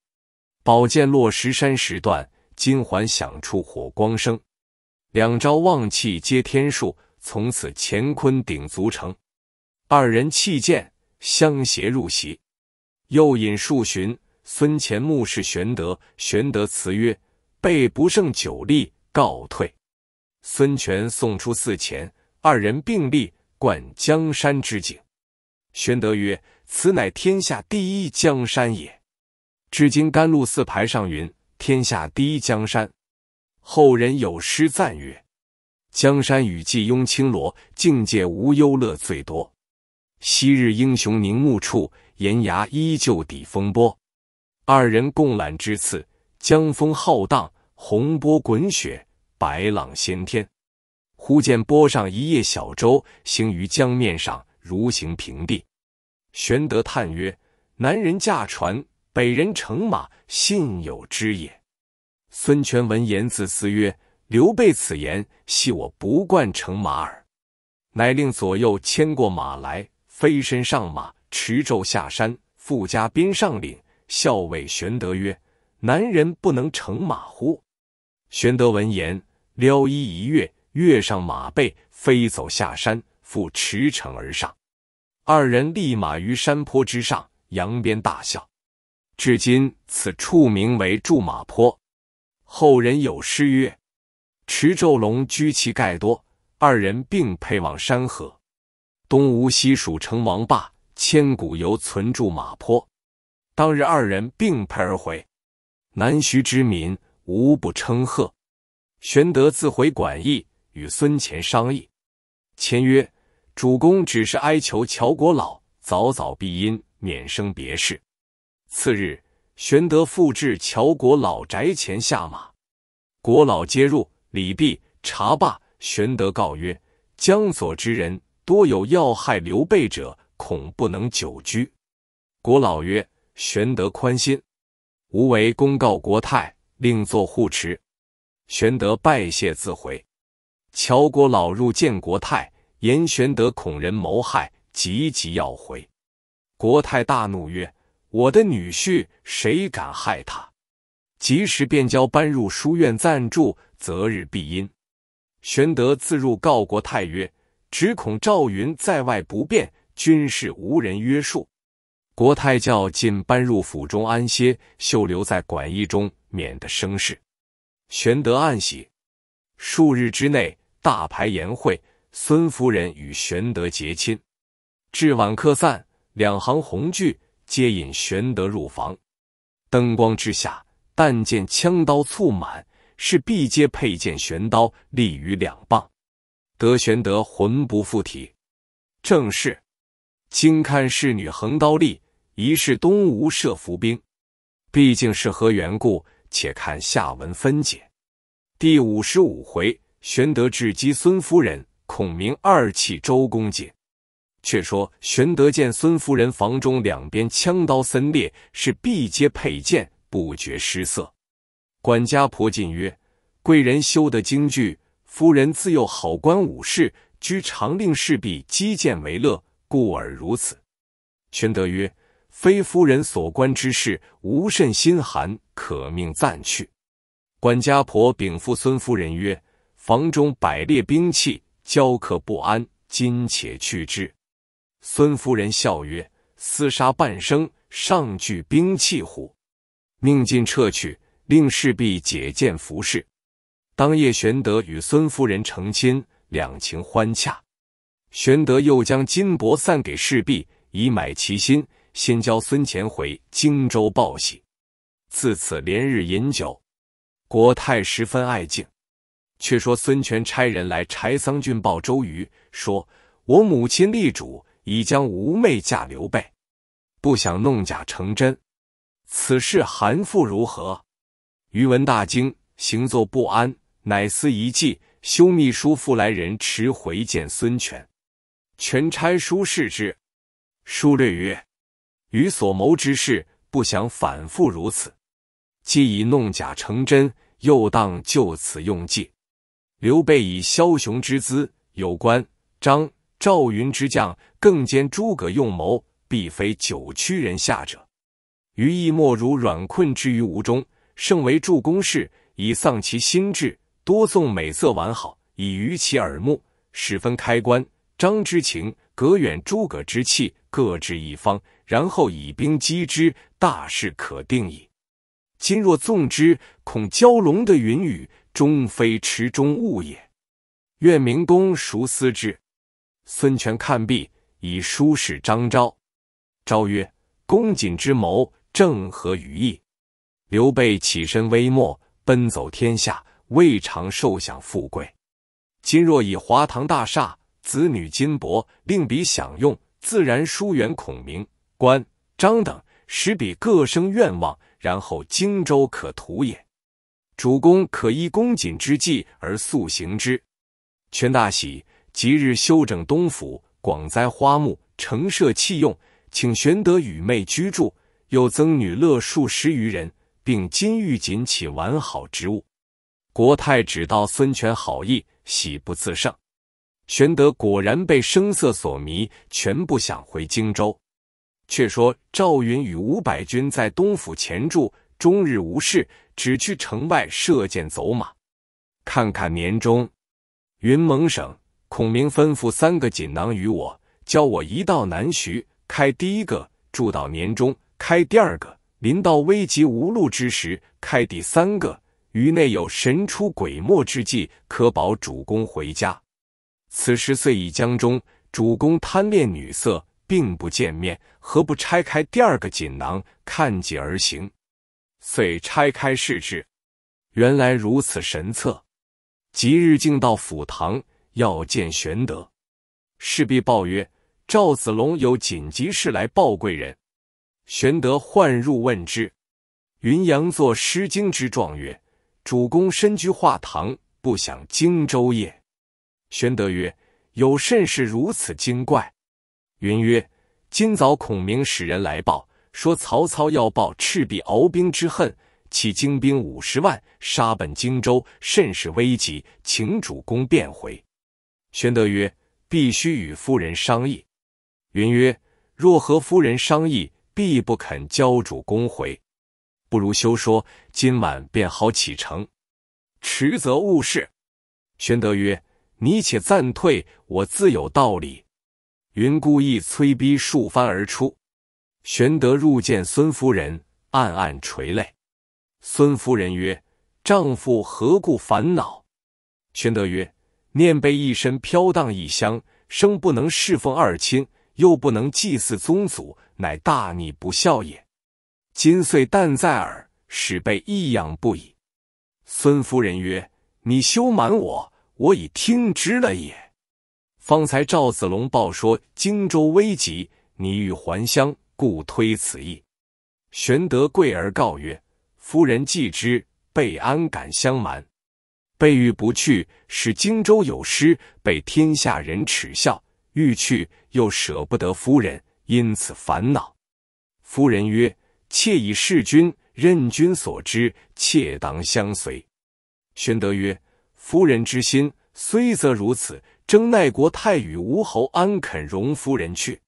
宝剑落石山时断，金环响处火光生。两招望气皆天术，从此乾坤鼎足成。”二人弃剑，相携入席，又引数巡。孙乾目视玄德，玄德辞曰：“备不胜酒力，告退。”孙权送出寺前，二人并立观江山之景。玄德曰：“此乃天下第一江山也。”至今甘露寺牌上云：“天下第一江山。”后人有诗赞曰：“江山雨霁拥青罗，境界无忧乐最多。昔日英雄凝目处，岩崖依旧抵风波。”二人共览之次，江风浩荡，洪波滚雪。白浪掀天，忽见波上一叶小舟行于江面上，如行平地。玄德叹曰：“南人驾船，北人乘马，信有之也。”孙权闻言，自思曰：“刘备此言，系我不惯乘马耳。”乃令左右牵过马来，飞身上马，持咒下山，复加鞭上岭。校尉玄德曰：“南人不能乘马乎？”玄德闻言。撩衣一跃，跃上马背，飞走下山，复驰骋而上。二人立马于山坡之上，扬鞭大笑。至今此处名为驻马坡。后人有诗曰：“持昼龙居其盖多，二人并辔往山河。东吴西蜀成王霸，千古犹存驻马坡。”当日二人并辔而回，南徐之民无不称贺。玄德自回馆驿，与孙乾商议。乾曰：“主公只是哀求乔国老，早早避阴，免生别事。”次日，玄德复至乔国老宅前下马，国老接入，礼毕，茶罢。玄德告曰：“江左之人，多有要害刘备者，恐不能久居。”国老曰：“玄德宽心，吾为公告国泰，另作护持。”玄德拜谢，自回。乔国老入见国太，言玄德恐人谋害，急急要回。国太大怒曰：“我的女婿，谁敢害他？”及时便交搬入书院暂住，择日必因。”玄德自入告国太曰：“只恐赵云在外不便，军事无人约束。”国太教尽搬入府中安歇，休留在馆驿中，免得生事。玄德暗喜，数日之内大排筵会，孙夫人与玄德结亲。至晚客散，两行红炬，接引玄德入房。灯光之下，但见枪刀簇满，是必皆佩剑玄刀，立于两傍。得玄德魂不附体。正是，今看侍女横刀立，疑是东吴设伏兵。毕竟是何缘故？且看下文分解。第五十五回，玄德智击孙夫人，孔明二气周公瑾。却说玄德见孙夫人房中两边枪刀森列，是必皆佩剑，不觉失色。管家婆进曰：“贵人修得京剧，夫人自幼好观武士，居常令侍婢击剑为乐，故而如此。”玄德曰。非夫人所关之事，无甚心寒，可命暂去。管家婆禀赋孙夫人曰：“房中摆列兵器，焦客不安，今且去之。”孙夫人笑曰：“厮杀半生，尚惧兵器乎？”命尽撤去，令侍婢解剑服侍。当夜，玄德与孙夫人成亲，两情欢洽。玄德又将金帛散给侍婢，以买其心。先教孙乾回荆州报喜。自此连日饮酒，国太十分爱敬。却说孙权差人来柴桑郡报周瑜，说：“我母亲立主，已将吴妹嫁刘备，不想弄假成真。此事韩馥如何？”余闻大惊，行坐不安，乃思一计，修秘书复来人持回见孙权。权差书示之，书略曰：于所谋之事，不想反复如此。既已弄假成真，又当就此用计。刘备以枭雄之姿，有关张赵云之将，更兼诸葛用谋，必非九曲人下者。于亦莫如软困之于吴中，胜为助攻事，以丧其心志；多送美色完好，以娱其耳目，十分开关张之情。隔远诸葛之气，各置一方，然后以兵击之，大事可定矣。今若纵之，恐蛟龙的云雨终非池中物也。愿明公熟思之。孙权看毕，以书示张昭。昭曰：“公瑾之谋，正合于意。”刘备起身微末，奔走天下，未尝受享富贵。今若以华堂大厦，子女金帛，令彼享用，自然疏远孔明、关张等，使彼各生愿望，然后荆州可图也。主公可依公瑾之计而速行之。权大喜，即日修整东府，广栽花木，承设器用，请玄德与妹居住，又增女乐数十余人，并金玉锦起完好之物。国泰只道孙权好意，喜不自胜。玄德果然被声色所迷，全不想回荆州。却说赵云与五百军在东府前住，终日无事，只去城外射箭、走马。看看年中，云蒙省孔明吩咐三个锦囊与我，教我一到南徐，开第一个；住到年中，开第二个；临到危急无路之时，开第三个。于内有神出鬼没之际，可保主公回家。此时遂已江中，主公贪恋女色，并不见面，何不拆开第二个锦囊，看己而行？遂拆开试之，原来如此神策。即日竟到府堂，要见玄德，势必报曰：“赵子龙有紧急事来报贵人。”玄德唤入问之，云阳作《诗经》之状曰：“主公身居画堂，不想荆州夜。”玄德曰：“有甚事如此精怪？”云曰：“今早孔明使人来报，说曹操要报赤壁鏖兵之恨，起精兵五十万，杀奔荆州，甚是危急，请主公便回。”玄德曰：“必须与夫人商议。”云曰：“若和夫人商议，必不肯交主公回。不如休说，今晚便好启程，迟则误事。”玄德曰。你且暂退，我自有道理。云故意催逼数番而出。玄德入见孙夫人，暗暗垂泪。孙夫人曰：“丈夫何故烦恼？”玄德曰：“念被一身飘荡异乡，生不能侍奉二亲，又不能祭祀宗祖，乃大逆不孝也。今岁旦在耳，使被异养不已。”孙夫人曰：“你休瞒我。”我已听之了也。方才赵子龙报说荆州危急，你欲还乡，故推此意。玄德跪而告曰：“夫人既知，备安敢相瞒？备欲不去，使荆州有失，被天下人耻笑；欲去，又舍不得夫人，因此烦恼。”夫人曰：“妾以事君，任君所知，妾当相随。”玄德曰。夫人之心虽则如此，征奈国太与吴侯安肯容夫人去？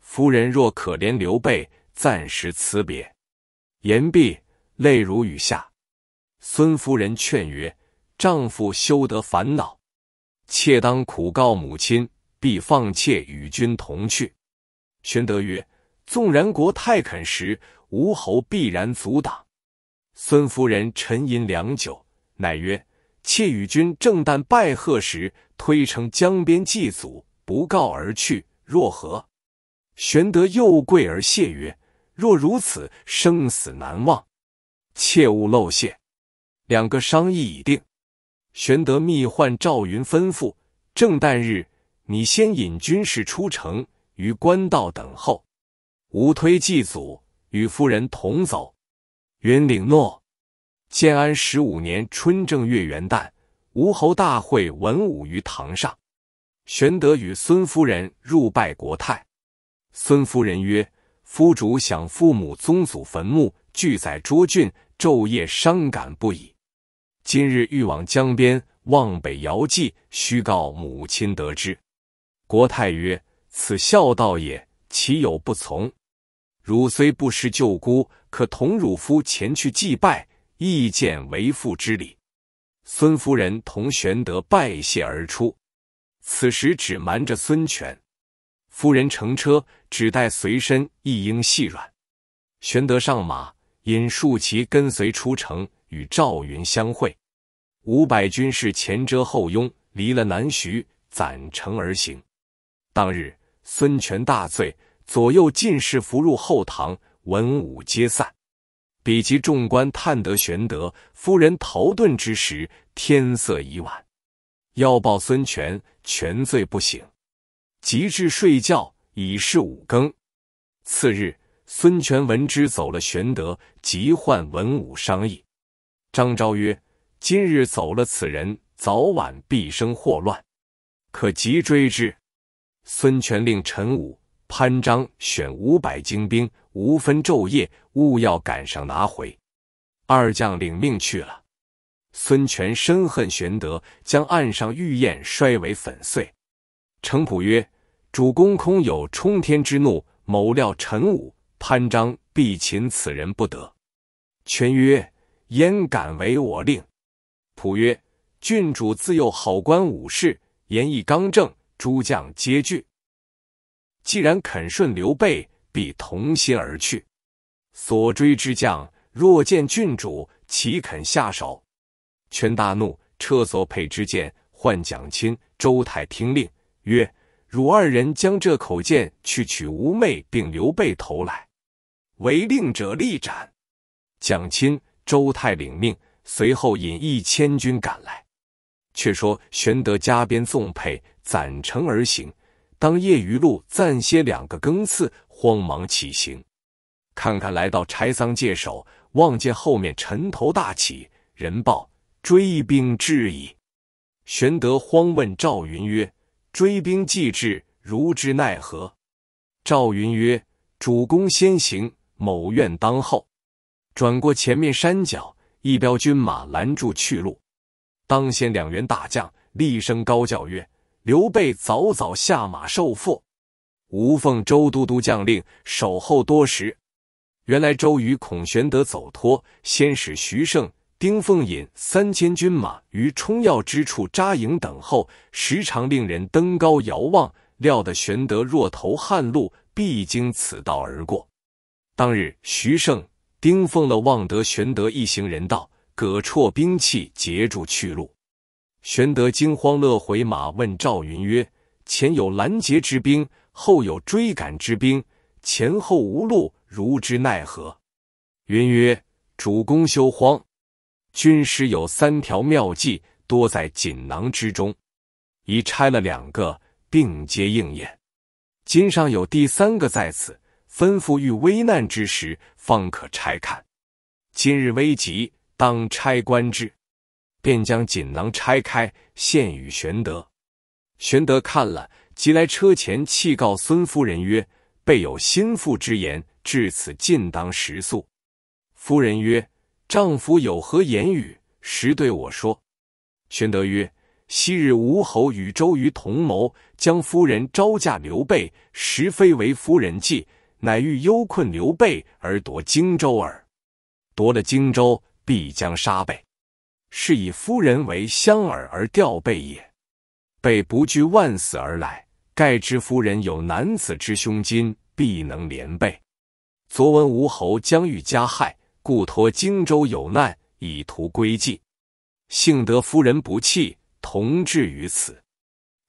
夫人若可怜刘备，暂时辞别。言毕，泪如雨下。孙夫人劝曰：“丈夫休得烦恼，妾当苦告母亲，必放妾与君同去。”玄德曰：“纵然国太肯时，吴侯必然阻挡。”孙夫人沉吟良久，乃曰。妾与君正旦拜贺时，推称江边祭祖，不告而去，若何？玄德又跪而谢曰：“若如此，生死难忘，切勿漏谢。”两个商议已定，玄德密唤赵云吩咐：“正旦日，你先引军士出城，于官道等候。吾推祭祖，与夫人同走。”云领诺。建安十五年春正月元旦，吴侯大会文武于堂上。玄德与孙夫人入拜国太。孙夫人曰：“夫主想父母宗祖坟墓，俱在涿郡，昼夜伤感不已。今日欲往江边望北遥祭，须告母亲得知。”国太曰：“此孝道也，岂有不从？汝虽不识旧姑，可同汝夫前去祭拜。”意见为父之礼，孙夫人同玄德拜谢而出。此时只瞒着孙权，夫人乘车，只带随身一应细软。玄德上马，引数骑跟随出城，与赵云相会。五百军士前遮后拥，离了南徐，攒城而行。当日，孙权大醉，左右进士伏入后堂，文武皆散。比及众官探得玄德夫人逃遁之时，天色已晚，要报孙权，权醉不醒，及至睡觉，已是五更。次日，孙权闻之，走了玄德，急唤文武商议。张昭曰：“今日走了此人，早晚必生祸乱，可急追之。”孙权令陈武、潘璋选五百精兵。无分昼夜，务要赶上拿回。二将领命去了。孙权深恨玄德，将岸上玉燕摔为粉碎。程普曰：“主公空有冲天之怒，某料陈武、潘璋必擒此人不得。”权曰：“焉敢违我令？”普曰：“郡主自幼好观武事，言义刚正，诸将皆惧。既然肯顺刘备。”必同心而去。所追之将若见郡主，岂肯下手？权大怒，撤所佩之剑，唤蒋钦、周泰听令，曰：“汝二人将这口剑去取吴妹，并刘备头来。违令者，立斩。”蒋钦、周泰领命，随后引一千军赶来。却说玄德加鞭纵辔，攒城而行。当夜余路，暂歇两个更次。慌忙起行，看看来到柴桑界首，望见后面尘头大起，人报追兵至矣。玄德慌问赵云曰：“追兵既至，如之奈何？”赵云曰：“主公先行，某愿当后。”转过前面山脚，一彪军马拦住去路。当先两员大将厉声高叫曰：“刘备早早下马受缚！”吴奉周都督将令，守候多时。原来周瑜、孔玄德走脱，先使徐盛、丁奉引三千军马于冲要之处扎营等候，时常令人登高遥望，料得玄德若投汉路，必经此道而过。当日，徐盛、丁奉了望得玄德一行人到，葛绰兵器截住去路。玄德惊慌，勒回马问赵云曰：“前有拦截之兵。”后有追赶之兵，前后无路，如之奈何？云曰：“主公休慌，军师有三条妙计，多在锦囊之中，已拆了两个，并皆应验。今上有第三个在此，吩咐遇危难之时方可拆看。今日危急，当拆观之。”便将锦囊拆开，献与玄德。玄德看了。即来车前，弃告孙夫人曰：“备有心腹之言，至此尽当食宿。”夫人曰：“丈夫有何言语？实对我说。”玄德曰：“昔日吴侯与周瑜同谋，将夫人招嫁刘备，实非为夫人计，乃欲忧困刘备而夺荆州耳。夺了荆州，必将杀备，是以夫人为香饵而钓备也。备不惧万死而来。”盖知夫人有男子之胸襟，必能连背。昨闻吴侯将欲加害，故托荆州有难，以图归计。幸得夫人不弃，同至于此。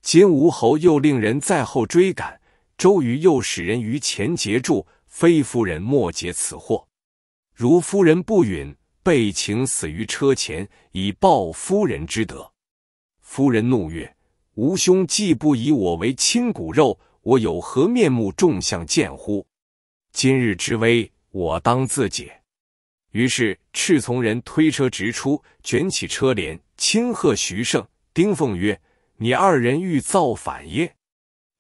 今吴侯又令人在后追赶，周瑜又使人于前截住，非夫人莫解此祸。如夫人不允，被请死于车前，以报夫人之德。夫人怒曰。吴兄既不以我为亲骨肉，我有何面目众相见乎？今日之危，我当自解。于是赤从人推车直出，卷起车帘，轻喝徐盛、丁奉曰：“你二人欲造反耶？”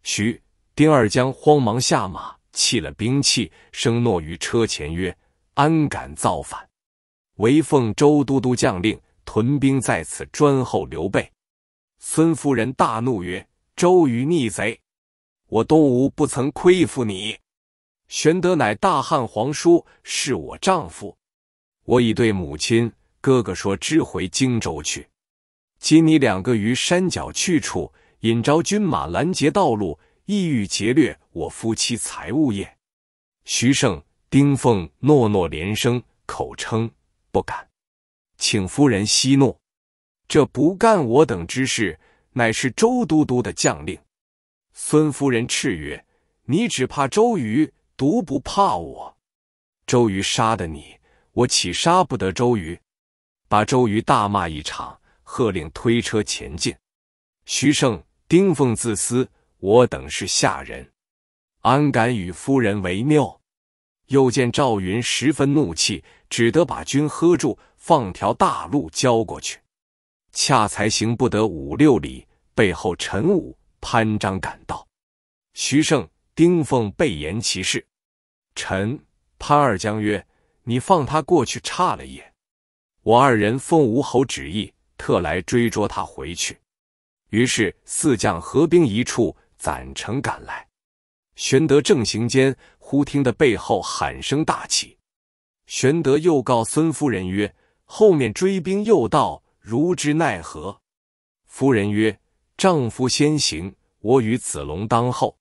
徐、丁二将慌忙下马，弃了兵器，声诺于车前曰：“安敢造反？唯奉周都督将令，屯兵在此，专候刘备。”孙夫人大怒曰：“周瑜逆贼，我东吴不曾亏负你。玄德乃大汉皇叔，是我丈夫。我已对母亲、哥哥说知，回荆州去。今你两个于山脚去处，引招军马拦截道路，意欲劫掠我夫妻财物也。”徐盛、丁奉诺诺连声，口称不敢，请夫人息怒。这不干我等之事，乃是周都督的将令。孙夫人叱曰：“你只怕周瑜，独不怕我？周瑜杀的你，我岂杀不得周瑜？”把周瑜大骂一场，喝令推车前进。徐盛、丁奉自私，我等是下人，安敢与夫人为谬？又见赵云十分怒气，只得把军喝住，放条大路交过去。恰才行不得五六里，背后陈武、潘璋赶到，徐盛、丁奉备言其事。陈潘二将曰：“你放他过去，差了一我二人奉吴侯旨意，特来追捉他回去。”于是四将合兵一处，攒城赶来。玄德正行间，忽听得背后喊声大起。玄德又告孙夫人曰：“后面追兵又到。”如之奈何？夫人曰：“丈夫先行，我与子龙当后。”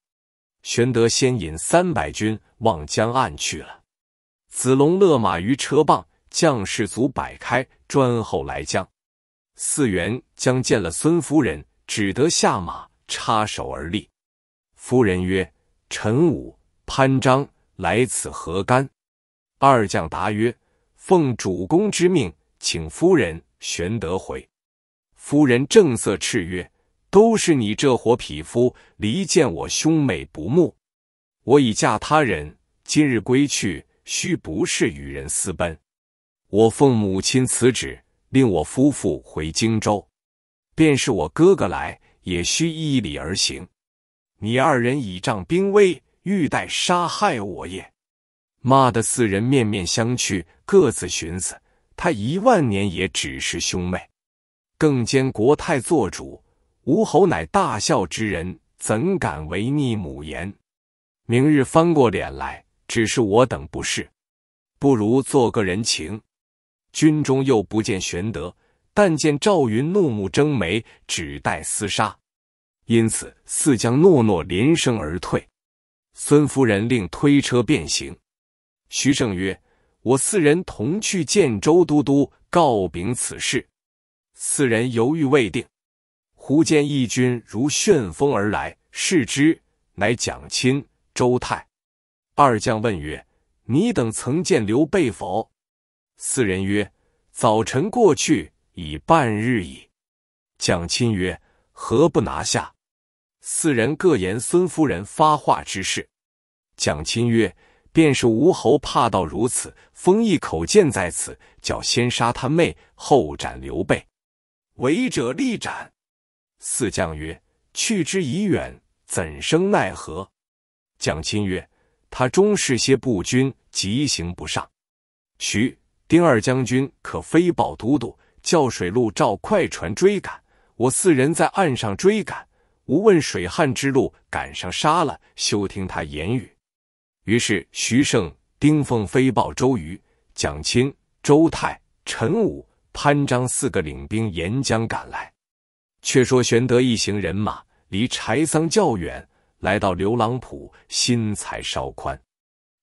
玄德先引三百军望江岸去了。子龙勒马于车傍，将士卒摆开，专后来将。四员将见了孙夫人，只得下马，插手而立。夫人曰：“陈武、潘璋来此何干？”二将答曰：“奉主公之命，请夫人。”玄德回，夫人正色叱曰：“都是你这伙匹夫离间我兄妹不睦，我已嫁他人，今日归去，须不是与人私奔。我奉母亲此旨，令我夫妇回荆州，便是我哥哥来，也须依礼而行。你二人倚仗兵威，欲待杀害我也！”骂得四人面面相觑，各自寻思。他一万年也只是兄妹，更兼国太做主，吴侯乃大孝之人，怎敢违逆母言？明日翻过脸来，只是我等不是，不如做个人情。军中又不见玄德，但见赵云怒目睁眉，只待厮杀，因此四将诺诺，连声而退。孙夫人令推车便行。徐盛曰。我四人同去见周都督告禀此事。四人犹豫未定，忽见义军如旋风而来，视之乃蒋钦、周泰二将。问曰：“你等曾见刘备否？”四人曰：“早晨过去，已半日矣。”蒋钦曰：“何不拿下？”四人各言孙夫人发话之事。蒋钦曰：便是吴侯怕到如此，封一口剑在此，叫先杀他妹，后斩刘备。违者立斩。四将曰：“去之已远，怎生奈何？”蒋钦曰：“他终是些步军，急行不上。”徐、丁二将军可飞报都督，叫水陆照快船追赶。我四人在岸上追赶，无问水旱之路，赶上杀了，休听他言语。于是，徐盛、丁奉飞报周瑜、蒋钦、周泰、陈武、潘璋四个领兵沿江赶来。却说玄德一行人马离柴桑较远，来到刘郎浦，心才稍宽。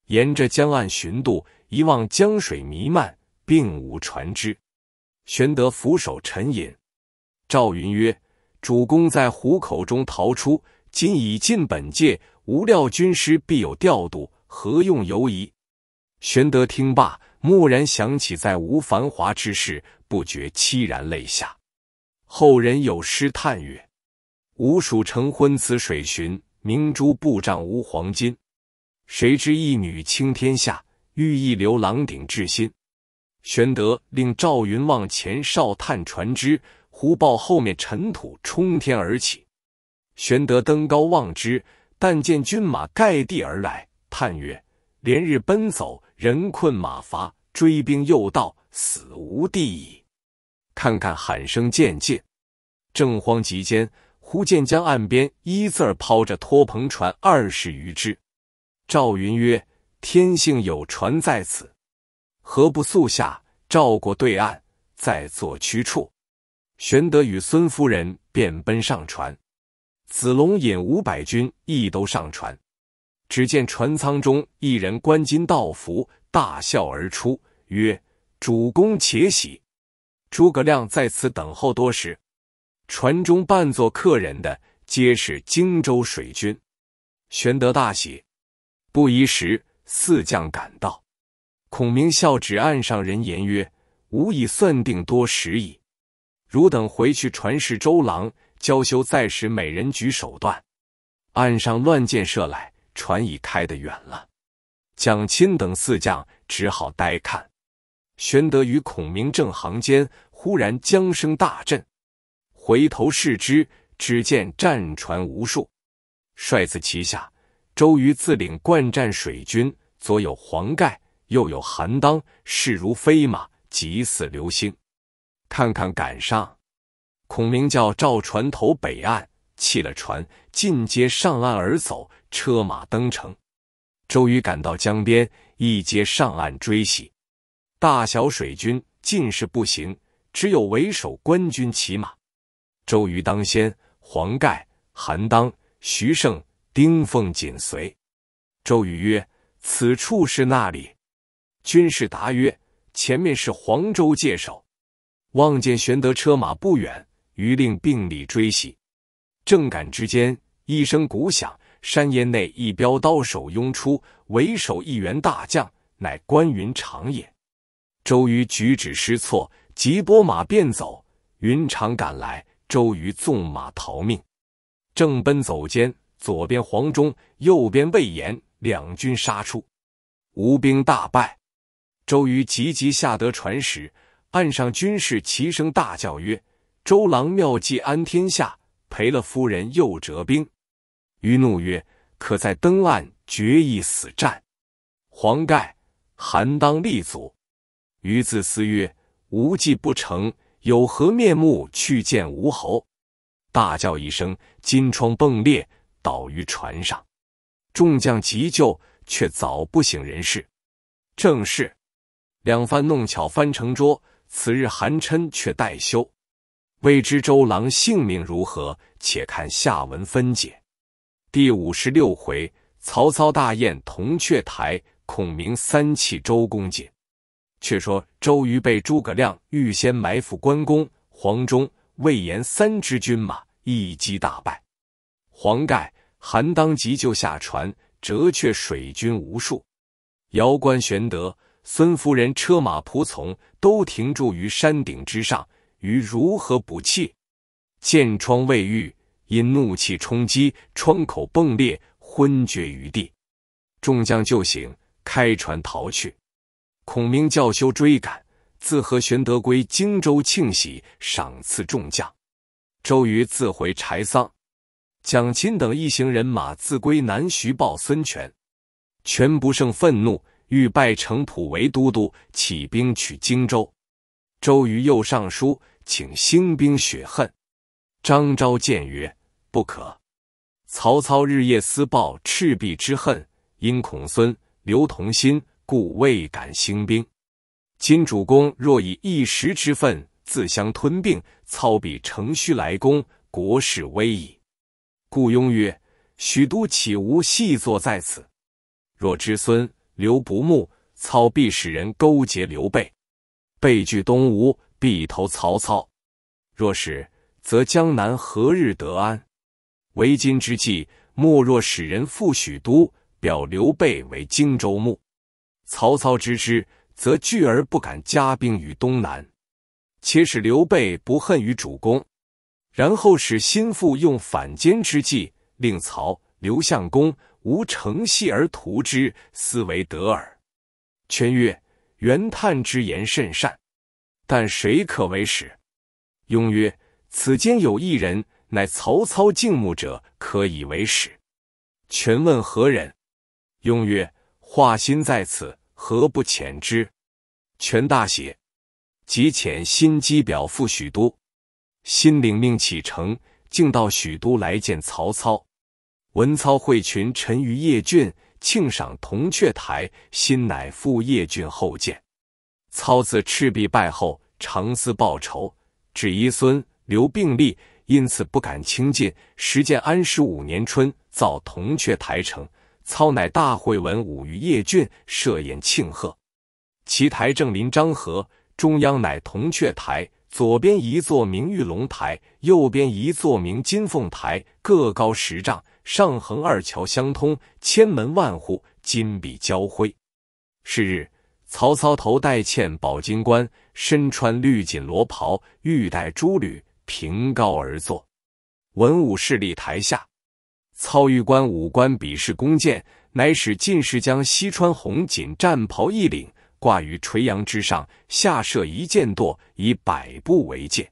沿着江岸寻渡，一望江水弥漫，并无船只。玄德俯首沉吟。赵云曰：“主公在虎口中逃出，今已进本界。”无料军师必有调度，何用犹疑？玄德听罢，蓦然想起在吴繁华之事，不觉凄然泪下。后人有诗叹曰：“吴蜀成婚此水巡，明珠布帐无黄金。谁知一女倾天下，欲意留郎顶至心。”玄德令赵云望前哨探船只，忽报后面尘土冲天而起。玄德登高望之。但见军马盖地而来，叹曰：“连日奔走，人困马乏，追兵又到，死无地矣。”看看喊声渐近，正慌急间，忽见江岸边一字儿抛着拖篷船二十余只。赵云曰：“天幸有船在此，何不速下，照过对岸，再作驱处？”玄德与孙夫人便奔上船。子龙引五百军亦都上船，只见船舱中一人观金道服，大笑而出，曰：“主公且喜，诸葛亮在此等候多时。”船中扮作客人的皆是荆州水军。玄德大喜，不一时，四将赶到。孔明笑指岸上人言曰：“吾已算定多时矣，汝等回去传示周郎。”娇羞再使美人举手段，岸上乱箭射来，船已开得远了。蒋钦等四将只好呆看。玄德与孔明正行间，忽然江声大震，回头视之，只见战船无数，帅子旗下，周瑜自领惯战水军，左有黄盖，右有韩当，势如飞马，疾似流星。看看赶上。孔明叫赵船头北岸，弃了船，尽皆上岸而走。车马登城，周瑜赶到江边，一皆上岸追袭。大小水军尽是不行，只有为首官军骑马。周瑜当先，黄盖、韩当、徐盛、丁奉紧随。周瑜曰：“此处是那里？”军士答曰：“前面是黄州界首。”望见玄德车马不远。余令并力追袭，正赶之间，一声鼓响，山岩内一彪刀手拥出，为首一员大将，乃关云长也。周瑜举止失措，急拨马便走。云长赶来，周瑜纵马逃命。正奔走间，左边黄忠，右边魏延，两军杀出，吴兵大败。周瑜急急下得船时，岸上军士齐声大叫曰。周郎妙计安天下，赔了夫人又折兵。于怒曰：“可在登岸决一死战？”黄盖、韩当立足。于自思曰：“无计不成，有何面目去见吴侯？”大叫一声，金疮迸裂，倒于船上。众将急救，却早不省人事。正是：两番弄巧翻成拙，此日韩琛却待休。未知周郎性命如何？且看下文分解。第五十六回：曹操大宴铜雀台，孔明三气周公瑾。却说周瑜被诸葛亮预先埋伏关公、黄忠、魏延三支军马，一击大败。黄盖、韩当即就下船，折却水军无数。遥观玄德、孙夫人车马仆从，都停驻于山顶之上。于如何补气？见疮未愈，因怒气冲击，窗口迸裂，昏厥于地。众将救醒，开船逃去。孔明叫休追赶，自和玄德归荆州庆喜，赏赐众将。周瑜自回柴桑，蒋钦等一行人马自归南徐报孙权。权不胜愤怒，欲拜程普为都督，起兵取荆州。周瑜又上书，请兴兵雪恨。张昭谏曰：“不可！曹操日夜思报赤壁之恨，因恐孙刘同心，故未敢兴兵。今主公若以一时之愤，自相吞并，操必乘虚来攻，国势危矣。”顾雍曰：“许都岂无细作在此？若知孙刘不睦，操必使人勾结刘备。”备拒东吴，必投曹操。若是，则江南何日得安？为今之计，莫若使人赴许都，表刘备为荆州牧。曹操知之，则惧而不敢加兵于东南；且使刘备不恨于主公，然后使心腹用反间之计，令曹、刘相公无诚隙而图之，斯为得耳。全曰。袁探之言甚善，但谁可为使？雍曰：“此间有一人，乃曹操敬慕者，可以为使。”权问何人？雍曰：“华歆在此，何不遣之？”权大喜，即遣心机表赴许都。心领命启程，径到许都来见曹操。文操会群臣于邺郡。庆赏铜雀台，新乃赴叶郡后建。操自赤壁败后，常思报仇，指遗孙刘并立，因此不敢轻进。时建安十五年春，造铜雀台城。操乃大会文武于叶郡，设宴庆贺。其台正临漳河，中央乃铜雀台，左边一座名玉龙台，右边一座名金凤台，各高十丈。上横二桥相通，千门万户金碧交辉。是日，曹操头戴嵌宝金冠，身穿绿锦罗袍，玉带珠履，凭高而坐。文武势力台下。操玉官武官比试弓箭，乃使进士将西川红锦战袍一领挂于垂杨之上，下设一箭垛，以百步为界，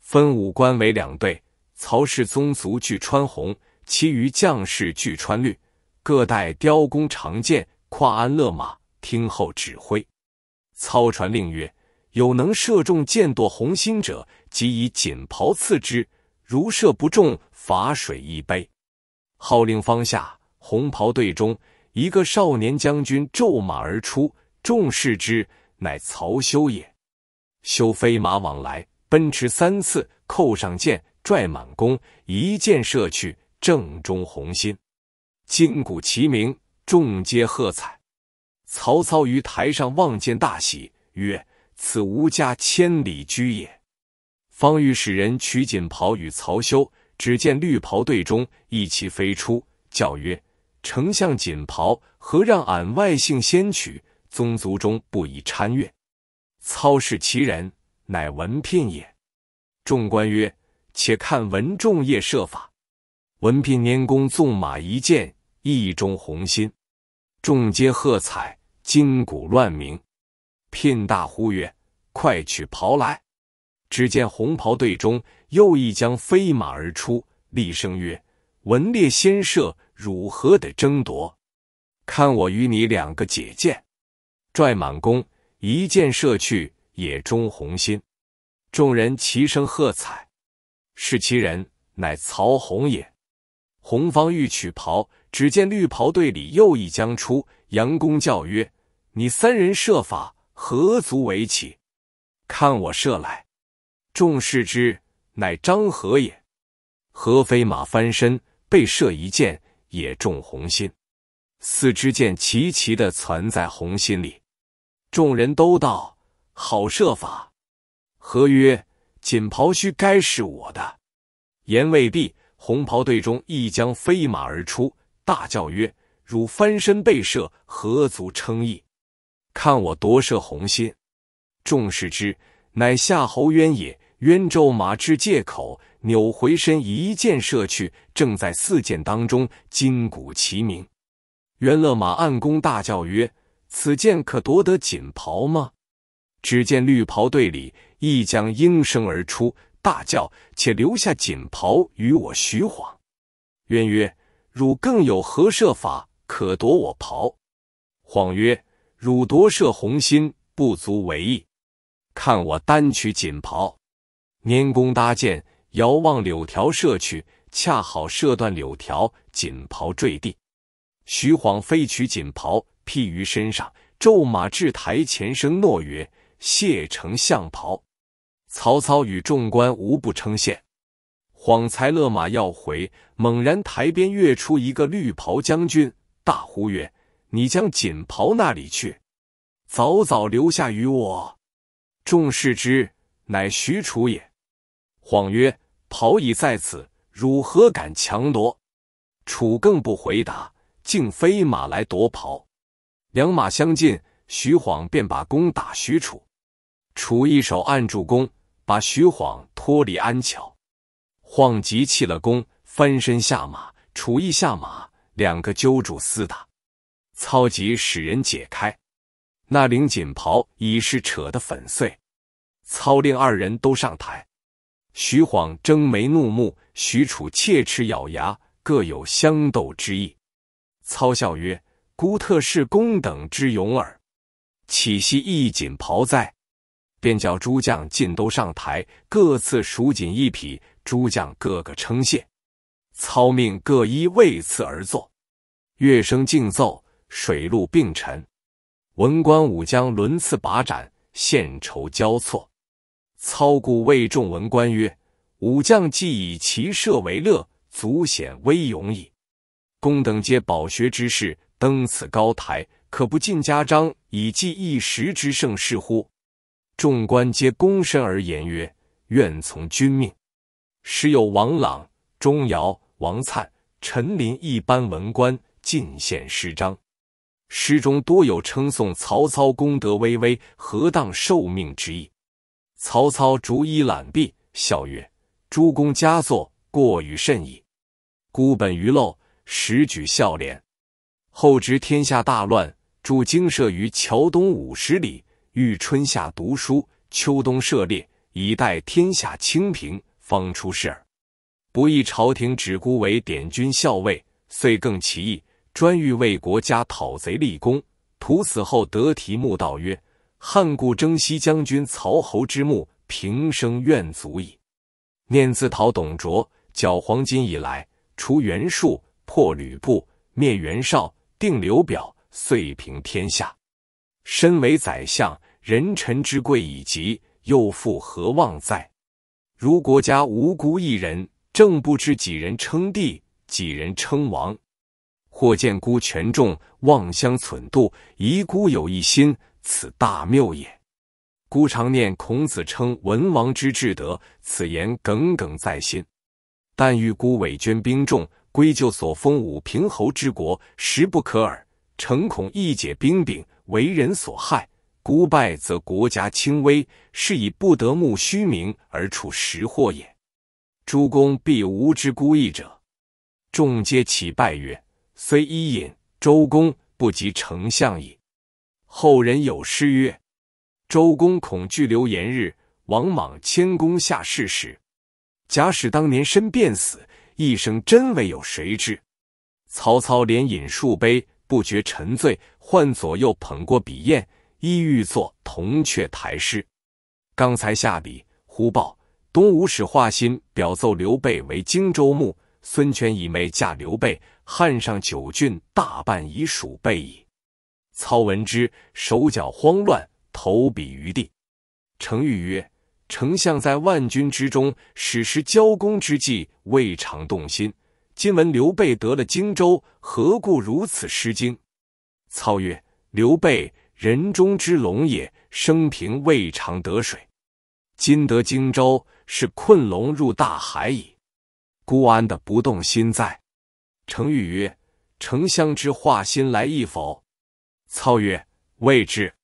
分武官为两队。曹氏宗族俱穿红。其余将士俱穿绿，各带雕弓长箭，跨鞍勒马，听候指挥。操传令曰：“有能射中箭堕红心者，即以锦袍赐之；如射不中，罚水一杯。”号令方下，红袍队中一个少年将军骤马而出，众视之，乃曹休也。休飞马往来，奔驰三次，扣上箭，拽满弓，一箭射去。正中红心，金鼓齐鸣，众皆喝彩。曹操于台上望见，大喜，曰：“此吾家千里驹也。”方欲使人取锦袍与曹休，只见绿袍队中一骑飞出，叫曰：“丞相锦袍，何让俺外姓先取？宗族中不宜参阅。”操视其人，乃文聘也。众官曰：“且看文仲业设法。”文聘年功纵马一箭，意中红心，众皆喝彩，金鼓乱鸣。聘大呼曰：“快取袍来！”只见红袍队中又一将飞马而出，厉声曰：“文烈先射，汝何得争夺？看我与你两个解箭，拽满弓一箭射去，也中红心。”众人齐声喝彩。是其人，乃曹洪也。红方欲取袍，只见绿袍队里又一将出，杨公叫曰：“你三人设法，何足为奇？看我射来！”众视之，乃张合也。合飞马翻身，被射一箭，也中红心。四支箭齐齐的攒在红心里。众人都道：“好设法！”合曰：“锦袍须该是我的。”言未毕。红袍队中一将飞马而出，大叫曰：“汝翻身背射，何足称意？看我夺射红心！”众视之，乃夏侯渊也。渊骤马至，借口扭回身，一箭射去，正在四箭当中，筋骨齐鸣。渊勒马暗弓，大叫曰：“此箭可夺得锦袍吗？”只见绿袍队里一将应声而出。大叫：“且留下锦袍与我！”徐晃渊曰：“汝更有何设法可夺我袍？”晃曰：“汝夺射红心不足为意，看我单取锦袍。”拈弓搭箭，遥望柳条射去，恰好射断柳条，锦袍坠地。徐晃飞取锦袍披于身上，骤马至台前，声诺曰：“谢丞相袍。”曹操与众官无不称羡，晃才勒马要回，猛然台边跃出一个绿袍将军，大呼曰：“你将锦袍那里去？早早留下与我！”众视之，乃许褚也。晃曰：“袍已在此，汝何敢强夺？”褚更不回答，竟飞马来夺袍。两马相近，徐晃便把弓打许褚，楚一手按住弓。把徐晃脱离鞍桥，晃急弃了弓，翻身下马。楚义下马，两个揪住厮打。操即使人解开，那领锦袍已是扯得粉碎。操令二人都上台。徐晃睁眉怒目，许褚切齿咬牙，各有相斗之意。操笑曰：“孤特是公等之勇耳，岂惜一锦袍哉？”便叫诸将尽都上台，各赐蜀锦一匹。诸将个个称谢。操命各依位次而坐，乐声竞奏，水陆并陈。文官武将轮次把盏，献酬交错。操故谓众文官曰：“武将既以骑射为乐，足显威勇矣。公等皆饱学之士，登此高台，可不尽家章以记一时之盛事乎？”众官皆躬身而言曰：“愿从君命。”时有王朗、钟繇、王粲、陈琳一般文官进献诗章，诗中多有称颂曹操功德巍巍，何当受命之意。曹操逐一揽毕，笑曰：“诸公佳作，过于甚矣。孤本愚陋，实举笑脸。”后值天下大乱，住精设于桥东五十里。欲春夏读书，秋冬涉猎，以待天下清平，方出世耳。不意朝廷只孤为典军校尉，遂更其意，专欲为国家讨贼立功。土死后得题目道曰：“汉故征西将军曹侯之墓，平生愿足矣。”念自讨董卓，剿黄金以来，除袁术，破吕布，灭袁绍，定刘表，遂平天下。身为宰相。人臣之贵以及，又复何望哉？如国家无孤一人，正不知几人称帝，几人称王。或见孤权重，妄相存度，疑孤有一心，此大谬也。孤常念孔子称文王之至德，此言耿耿在心。但欲孤伪捐兵众，归咎所封武平侯之国，实不可耳。诚恐一解兵柄，为人所害。孤败则国家轻微，是以不得慕虚名而处实祸也。诸公必无知孤意者，众皆起拜曰：“虽伊尹、周公，不及丞相矣。”后人有诗曰：“周公恐惧流言日，王莽谦恭下士时。假使当年身便死，一生真为有谁知？”曹操连饮数杯，不觉沉醉，唤左右捧过笔砚。意欲作铜雀台诗。刚才下笔，忽报东吴使华歆表奏刘备为荆州牧，孙权以妹嫁刘备，汉上九郡大半已属备矣。操闻之，手脚慌乱，投笔于地。程昱曰：“丞相在万军之中，史时交攻之际，未尝动心。今闻刘备得了荆州，何故如此失惊？”操曰：“刘备。”人中之龙也，生平未尝得水，今得荆州，是困龙入大海矣。孤安的不动心在？程昱曰：“丞相之化心来意否？”操曰：“未知。”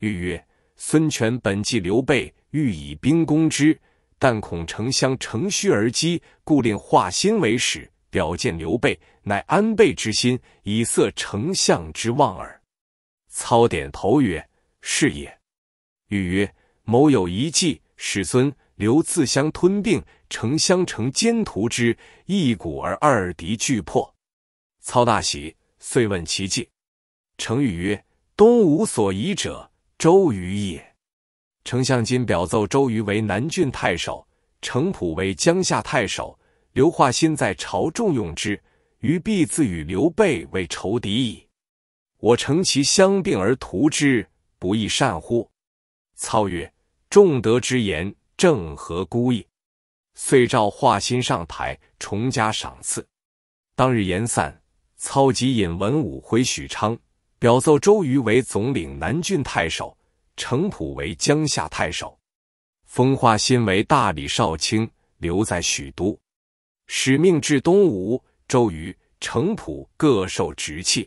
欲曰：“孙权本忌刘备，欲以兵攻之，但恐丞相乘虚而击，故令化心为使，表见刘备，乃安备之心，以色丞相之望耳。”操点头曰：“是也。”羽曰：“某有一计，使尊刘自相吞并，成相成奸屠之，一鼓而二敌俱破。”操大喜，遂问其计。程昱曰：“东吴所疑者，周瑜也。丞相今表奏周瑜为南郡太守，程普为江夏太守，刘化新在朝重用之，于必自与刘备为仇敌矣。”我乘其相并而图之，不亦善乎？操曰：“仲德之言，正合孤意。”遂召华歆上台，重加赏赐。当日言散，操即引文武回许昌，表奏周瑜为总领南郡太守，程普为江夏太守，封华歆为大理少卿，留在许都，使命至东吴。周瑜、程普各受职切。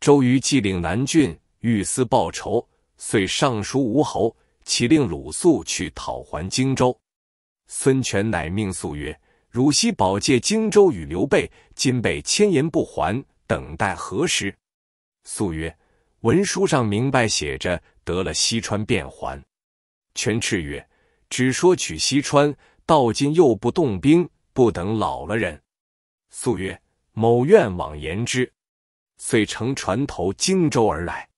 周瑜既领南郡，欲思报仇，遂上书吴侯，启令鲁肃去讨还荆州。孙权乃命肃曰：“汝昔保借荆州与刘备，今被千言不还，等待何时？”肃曰：“文书上明白写着，得了西川便还。”权叱曰：“只说取西川，到今又不动兵，不等老了人。”肃曰：“某愿往言之。”遂乘船投荆州而来。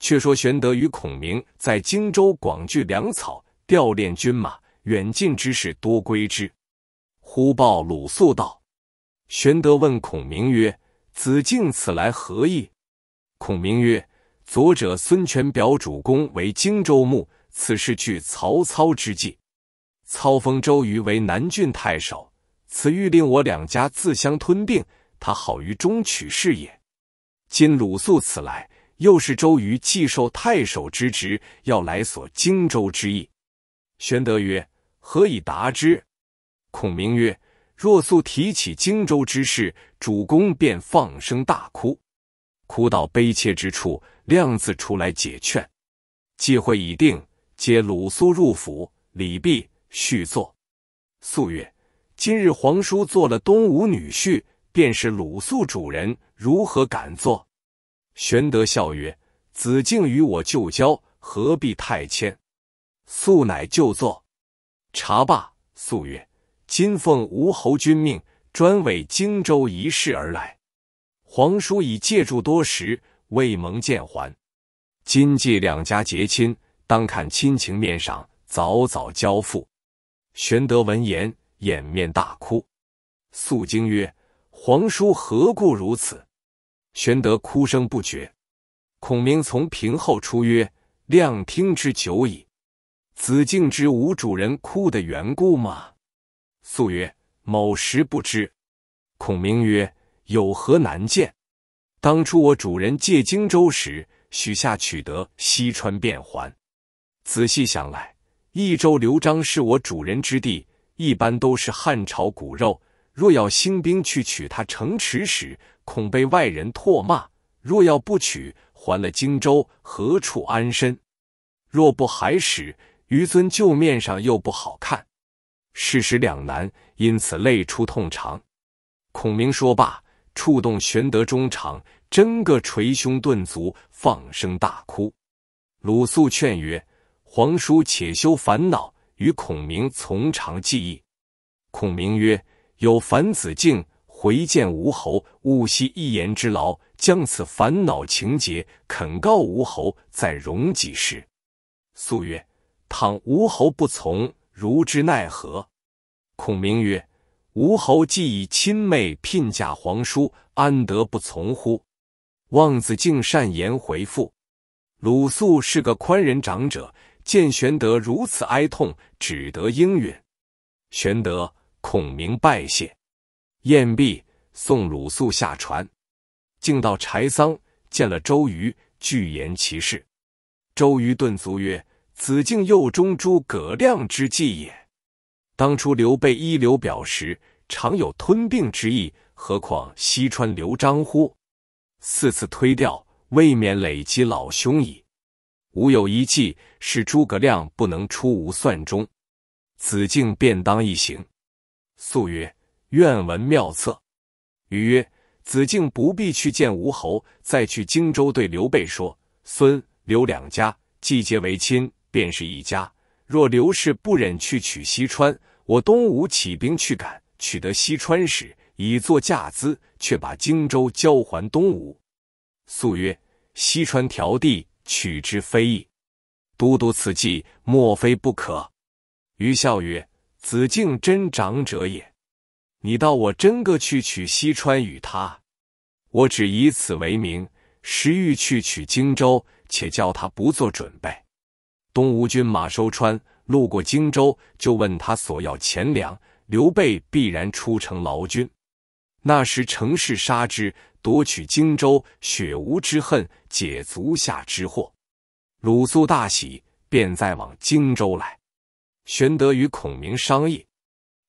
却说玄德与孔明在荆州广聚粮草，调练军马，远近之事多归之。忽报鲁肃道：“玄德问孔明曰：‘子敬此来何意？’孔明曰：‘左者孙权表主公为荆州牧，此事据曹操之计。操封周瑜为南郡太守，此欲令我两家自相吞并，他好于中取事也。’”今鲁肃此来，又是周瑜既受太守之职，要来索荆州之意。玄德曰：“何以达之？”孔明曰：“若素提起荆州之事，主公便放声大哭，哭到悲切之处，亮子出来解劝。计会已定，接鲁肃入府，礼毕，续坐。肃曰：‘今日皇叔做了东吴女婿。’”便是鲁肃主人，如何敢做？”玄德笑曰：“子敬与我旧交，何必太谦？”肃乃就坐。茶罢，肃曰：“今奉吴侯君命，专为荆州一事而来。皇叔已借住多时，未蒙见还。今既两家结亲，当看亲情面上，早早交付。”玄德闻言，掩面大哭。肃惊曰：皇叔何故如此？玄德哭声不绝。孔明从屏后出曰：“亮听之久矣，子敬知吾主人哭的缘故吗？”素曰：“某实不知。”孔明曰：“有何难见？当初我主人借荆州时，许下取得西川便还。仔细想来，益州刘璋是我主人之地，一般都是汉朝骨肉。”若要兴兵去取他城池时，恐被外人唾骂；若要不取，还了荆州，何处安身？若不还使，余尊旧面上又不好看。事实两难，因此泪出痛肠。孔明说罢，触动玄德衷肠，真个捶胸顿足，放声大哭。鲁肃劝曰：“皇叔且休烦恼，与孔明从长计议。”孔明曰。有樊子敬回见吴侯，勿惜一言之劳，将此烦恼情结肯告吴侯，在容几时？肃曰：倘吴侯不从，如之奈何？孔明曰：吴侯既以亲妹聘嫁皇叔，安得不从乎？望子敬善言回复。鲁肃是个宽仁长者，见玄德如此哀痛，只得应允。玄德。孔明拜谢，宴毕，送鲁肃下船，径到柴桑，见了周瑜，具言其事。周瑜顿足曰：“子敬又中诸葛亮之计也。当初刘备一刘表时，常有吞并之意，何况西川刘璋乎？四次推掉，未免累及老兄矣。吾有一计，使诸葛亮不能出吾算中，子敬便当一行。”素曰：“愿闻妙策。”余曰：“子敬不必去见吴侯，再去荆州对刘备说：孙刘两家既结为亲，便是一家。若刘氏不忍去取西川，我东吴起兵去赶，取得西川时，以作嫁资，却把荆州交还东吴。”素曰：“西川条地，取之非易。都督此计，莫非不可？”余笑曰。子敬真长者也，你到我真个去取西川与他。我只以此为名，实欲去取荆州，且叫他不做准备。东吴军马收川，路过荆州，就问他索要钱粮。刘备必然出城劳军，那时城市杀之，夺取荆州，雪无之恨，解足下之祸。鲁肃大喜，便再往荆州来。玄德与孔明商议，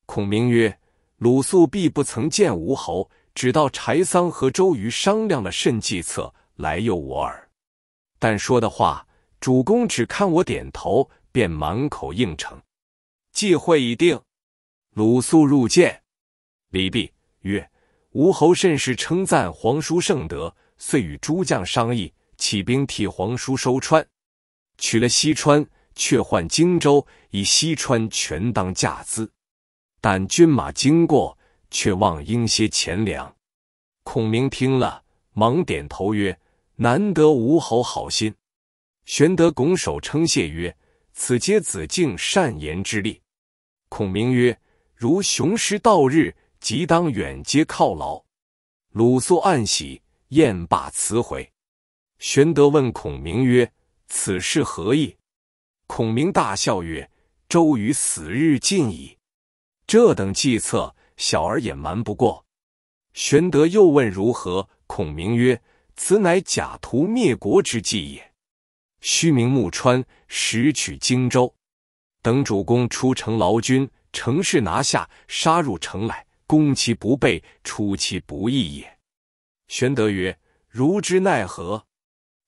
孔明曰：“鲁肃必不曾见吴侯，只道柴桑和周瑜商量了甚计策来诱我耳。但说的话，主公只看我点头，便满口应承。计会已定，鲁肃入见，礼毕，曰：‘吴侯甚是称赞皇叔圣德，遂与诸将商议，起兵替皇叔收川，取了西川，却换荆州。’”以西川权当价资，但军马经过，却望应些钱粮。孔明听了，忙点头曰：“难得吴侯好心。”玄德拱手称谢曰：“此皆子敬善言之力。”孔明曰：“如雄师到日，即当远接犒劳。”鲁肃暗喜，宴罢辞回。玄德问孔明曰：“此事何意？”孔明大笑曰：周瑜死日近矣，这等计策，小儿也瞒不过。玄德又问如何，孔明曰：“此乃假途灭国之计也。虚名木川，实取荆州。等主公出城劳军，城势拿下，杀入城来，攻其不备，出其不意也。”玄德曰：“如之奈何？”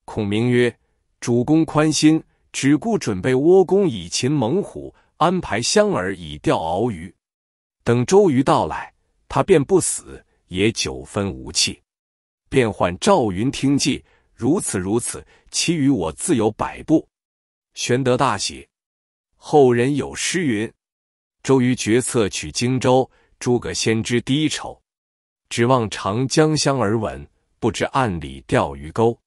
孔明曰：“主公宽心。”只顾准备窝弓以擒猛虎，安排香饵以钓鳌鱼。等周瑜到来，他便不死也九分无气，便唤赵云听计。如此如此，其余我自有摆布。玄德大喜。后人有诗云：“周瑜决策取荆州，诸葛先知第一筹。指望长江香而稳，不知暗里钓鱼钩。”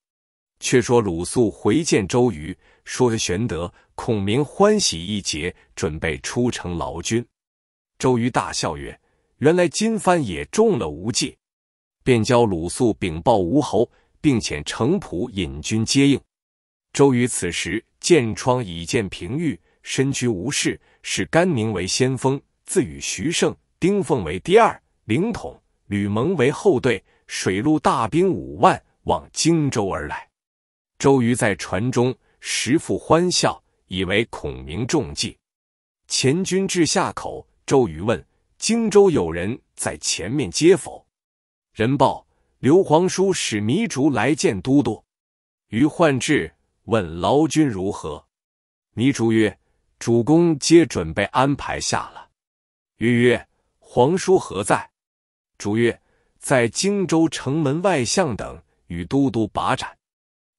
却说鲁肃回见周瑜。说着玄德、孔明欢喜一节，准备出城劳军。周瑜大笑曰：“原来金帆也中了无计，便教鲁肃禀报吴侯，并遣程普引军接应。”周瑜此时见窗已见平玉，身居无事，使甘宁为先锋，自与徐盛、丁奉为第二，凌统吕蒙为后队，水陆大兵五万往荆州而来。周瑜在船中。时复欢笑，以为孔明中计。前军至下口，周瑜问：“荆州有人在前面接否？”人报：“刘皇叔使糜竺来见都督。”于焕至，问劳军如何？糜竺曰：“主公皆准备安排下了。”于曰：“皇叔何在？”主曰：“在荆州城门外巷等，与都督把盏。”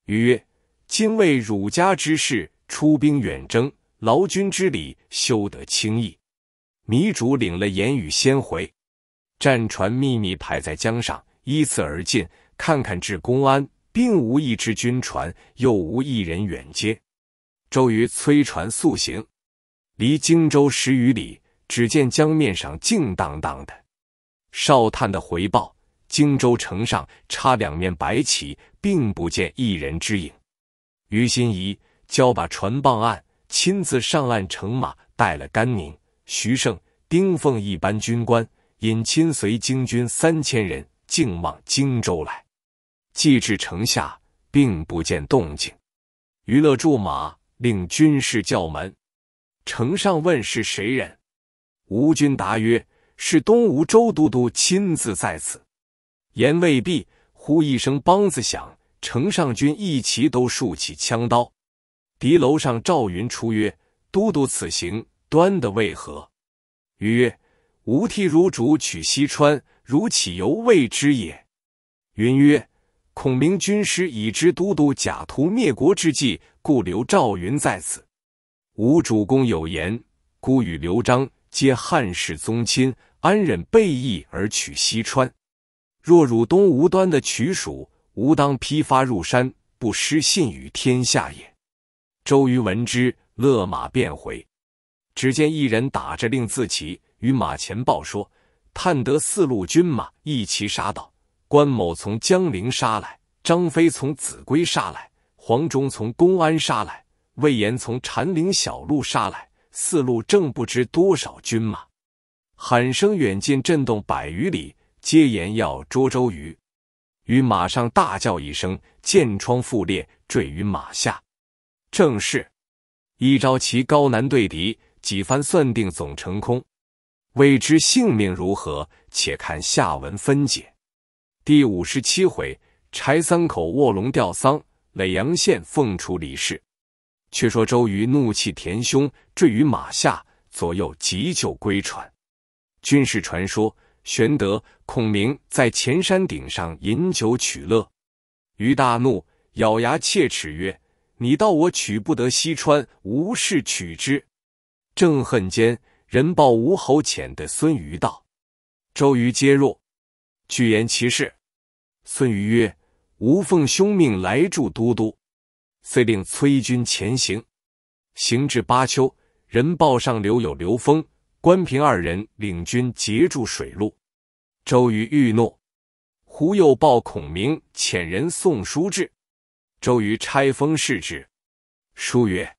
于曰。今为儒家之事，出兵远征，劳军之礼，休得轻易。糜竺领了言语，先回。战船秘密排在江上，依次而进。看看至公安，并无一支军船，又无一人远接。周瑜催船速行。离荆州十余里，只见江面上静荡荡的。哨探的回报：荆州城上插两面白旗，并不见一人之影。于心怡交把船棒案，亲自上岸乘马，带了甘宁、徐盛、丁奉一般军官，引亲随京军三千人，径往荆州来。既至城下，并不见动静。于乐驻马，令军士叫门。城上问是谁人。吴军答曰：“是东吴周都督亲自在此。”言未毕，忽一声梆子响。城上军一齐都竖起枪刀，敌楼上赵云出曰：“都督此行端的为何？”曰：“吾替如主取西川，如岂犹未知也？”云曰：“孔明军师已知都督假图灭国之计，故留赵云在此。吾主公有言：孤与刘璋皆汉室宗亲，安忍背义而取西川？若汝东吴端的取蜀，吾当披发入山，不失信于天下也。周瑜闻之，勒马便回。只见一人打着令字旗，与马前报说：探得四路军马一齐杀到。关某从江陵杀来，张飞从秭归杀来，黄忠从公安杀来，魏延从禅陵小路杀来。四路正不知多少军马，喊声远近震动百余里，皆言要捉周瑜。于马上大叫一声，箭疮复裂，坠于马下。正是，一招棋高难对敌，几番算定总成空。未知性命如何，且看下文分解。第五十七回：柴桑口卧龙吊丧，耒阳县凤雏离世。却说周瑜怒气填胸，坠于马下，左右急救归船。军事传说。玄德、孔明在前山顶上饮酒取乐，于大怒，咬牙切齿曰：“你道我取不得西川，无事取之。”正恨间，人报吴侯遣的孙瑜道：“周瑜接入，据言其事。”孙瑜曰：“吾奉兄命来助都督，遂令催军前行。行至巴丘，人报上留有刘封、关平二人领军截住水路。”周瑜愈怒，忽又报孔明遣人送书至。周瑜拆封视之，书曰：“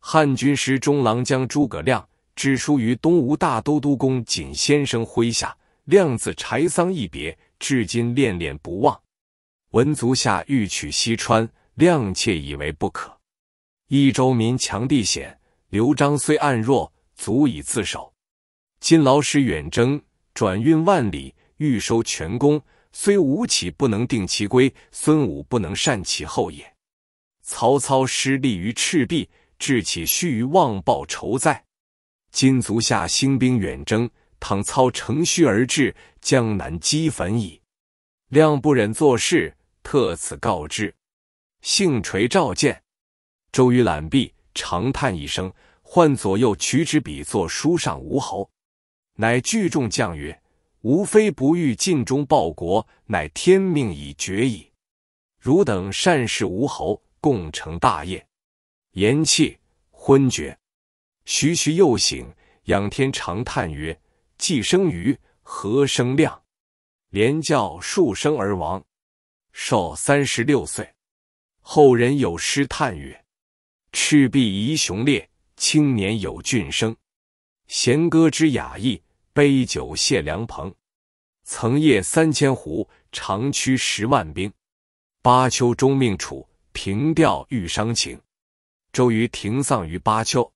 汉军师中郎将诸葛亮致书于东吴大都督公瑾先生麾下。亮自柴桑一别，至今恋恋不忘。闻足下欲取西川，亮窃以为不可。益州民强地险，刘璋虽暗弱，足以自守。今劳师远征，转运万里。”欲收全功，虽吴起不能定其归，孙武不能善其后也。曹操失利于赤壁，志起须于望报仇哉？今足下兴兵远征，倘操乘虚而至，江南积焚矣。亮不忍作事，特此告知。幸垂召见，周瑜揽臂，长叹一声，唤左右取纸笔，作书上吴侯，乃聚众将曰。吾非不欲尽忠报国，乃天命已绝矣。汝等善事吴侯，共成大业。言讫，昏厥，徐徐又醒，仰天长叹曰：“既生瑜，何生亮？”连叫数声而亡，寿三十六岁。后人有诗叹曰：“赤壁遗雄烈，青年有俊生。弦歌之雅意。”杯酒谢良朋。曾夜三千壶，长驱十万兵。巴丘终命楚，平吊欲伤情。周瑜停丧于巴丘，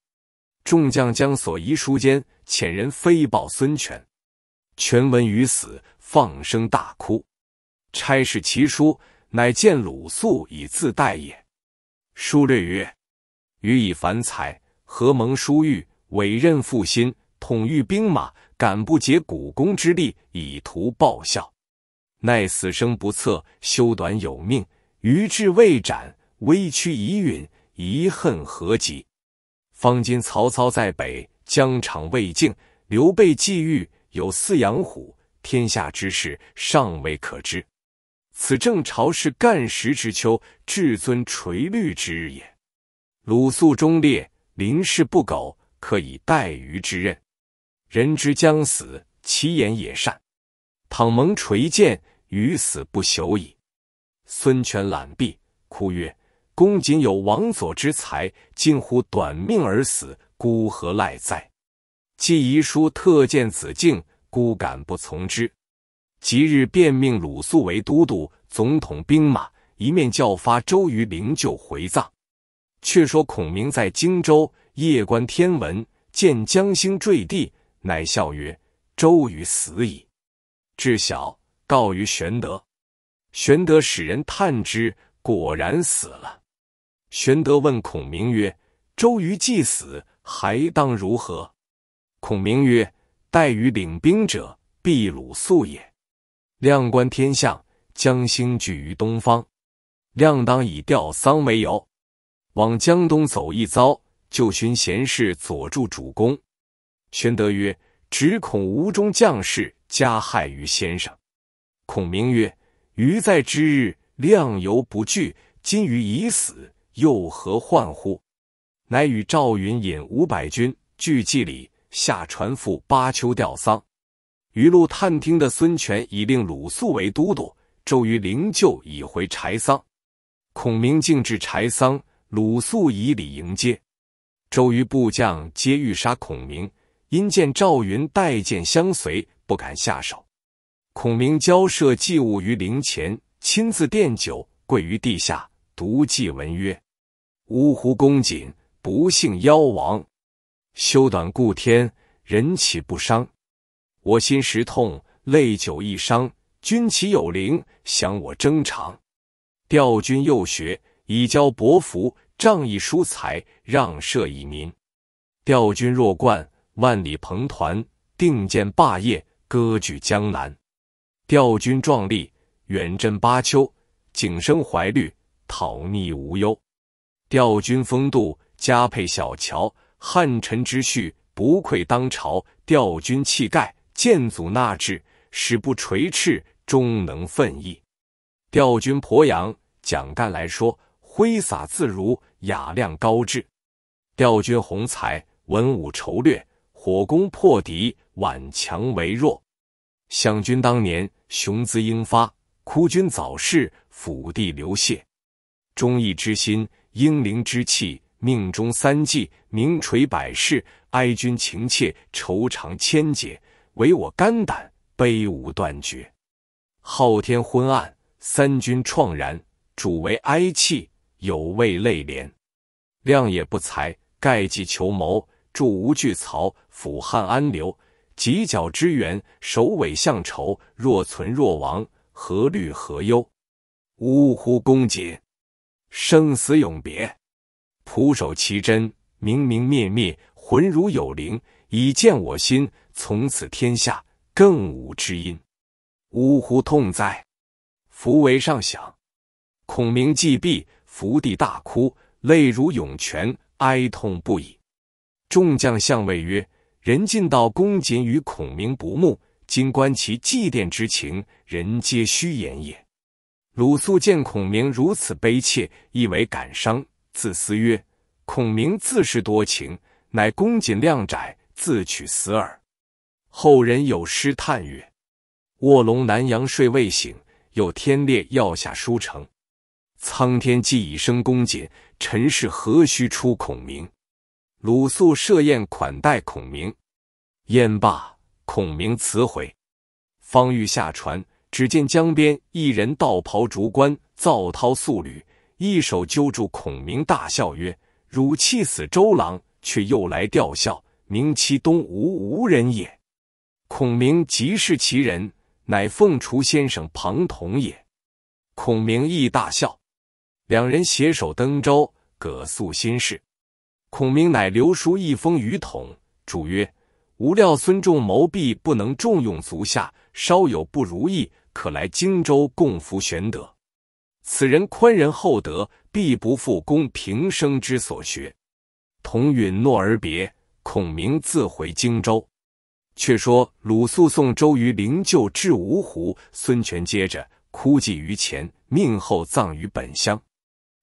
众将将所遗书间，遣人飞报孙权。权闻于死，放声大哭。差使其书，乃见鲁肃以自代也。书略曰：予以凡才，合盟书玉，委任复心，统御兵马。敢不竭股肱之力，以图报效？奈死生不测，修短有命。余志未展，危屈已陨，遗恨何及？方今曹操在北，疆场未静，刘备际遇，有饲养虎，天下之事，尚未可知。此正朝是干时之秋，至尊垂绿之日也。鲁肃忠烈，临事不苟，可以待于之任。人之将死，其言也善。倘蒙垂鉴，于死不朽矣。孙权揽臂哭曰：“公仅有王佐之才，近乎短命而死，孤何赖哉？”既遗书特荐子敬，孤敢不从之？即日便命鲁肃为都督，总统兵马，一面叫发周瑜灵柩回葬。却说孔明在荆州夜观天文，见江星坠地。乃笑曰：“周瑜死矣。”至晓，告于玄德。玄德使人探之，果然死了。玄德问孔明曰：“周瑜既死，还当如何？”孔明曰：“待与领兵者，必鲁肃也。量观天象，将星聚于东方，量当以吊丧为由，往江东走一遭，就寻贤士佐助主公。”玄德曰：“只恐吴中将士加害于先生。”孔明曰：“余在之日，量犹不惧；今余已死，又何患乎？”乃与赵云引五百军，聚祭礼，下船赴巴丘吊丧。余路探听的孙权已令鲁肃为都督，周瑜灵柩已回柴桑。孔明径至柴桑，鲁肃以礼迎接。周瑜部将皆欲杀孔明。因见赵云带剑相随，不敢下手。孔明交涉祭物于灵前，亲自奠酒，跪于地下，读祭文曰：“呜呼，公瑾！不幸夭亡，修短顾天，人岂不伤？我心实痛，泪酒易伤。君岂有灵，想我征长。调军幼学，以教伯服；仗义疏财，让社以民。调军弱冠。”万里鹏团，定建霸业，割据江南。吊军壮丽，远镇巴丘，景生怀虑，讨逆无忧。吊军风度，加配小乔，汉臣之序，不愧当朝。吊军气概，建祖纳智，始不垂翅，终能奋意。吊军鄱阳，蒋干来说，挥洒自如，雅量高致。吊军宏才，文武筹略。火攻破敌，挽强为弱。项君当年雄姿英发，哭君早逝，釜地流血，忠义之心，英灵之气，命中三计，名垂百世。哀君情切，愁肠千结，唯我肝胆悲无断绝。昊天昏暗，三军怆然，主为哀泣，有为泪连。亮也不才，盖计求谋。助无惧曹，俯汉安刘，犄角之援，首尾相仇，若存若亡，何虑何忧？呜呼，公瑾！生死永别。仆守其真，明明灭灭，魂如有灵，以见我心。从此天下更无知音。呜呼，痛哉！福为上想，孔明既毙，福地大哭，泪如涌泉，哀痛不已。众将相谓曰：“人尽道公瑾与孔明不睦，今观其祭奠之情，人皆虚言也。”鲁肃见孔明如此悲切，亦为感伤，自思曰：“孔明自是多情，乃公瑾量窄，自取死耳。”后人有诗叹曰：“卧龙南阳睡未醒，有天烈要下书城。苍天既已生公瑾，尘世何须出孔明？”鲁肃设宴款待孔明，宴罢，孔明辞回。方欲下船，只见江边一人道袍竹冠，皂绦素履，一手揪住孔明，大笑曰：“汝气死周郎，却又来吊孝。明其东吴无人也。”孔明即是其人，乃凤雏先生庞统也。孔明亦大笑，两人携手登舟，各诉心事。孔明乃留书一封与统，主曰：“无料孙仲谋必不能重用足下，稍有不如意，可来荆州共扶玄德。此人宽仁厚德，必不负公平生之所学。”同允诺而别。孔明自回荆州。却说鲁肃送周瑜灵柩至芜湖，孙权接着，哭祭于前，命后葬于本乡。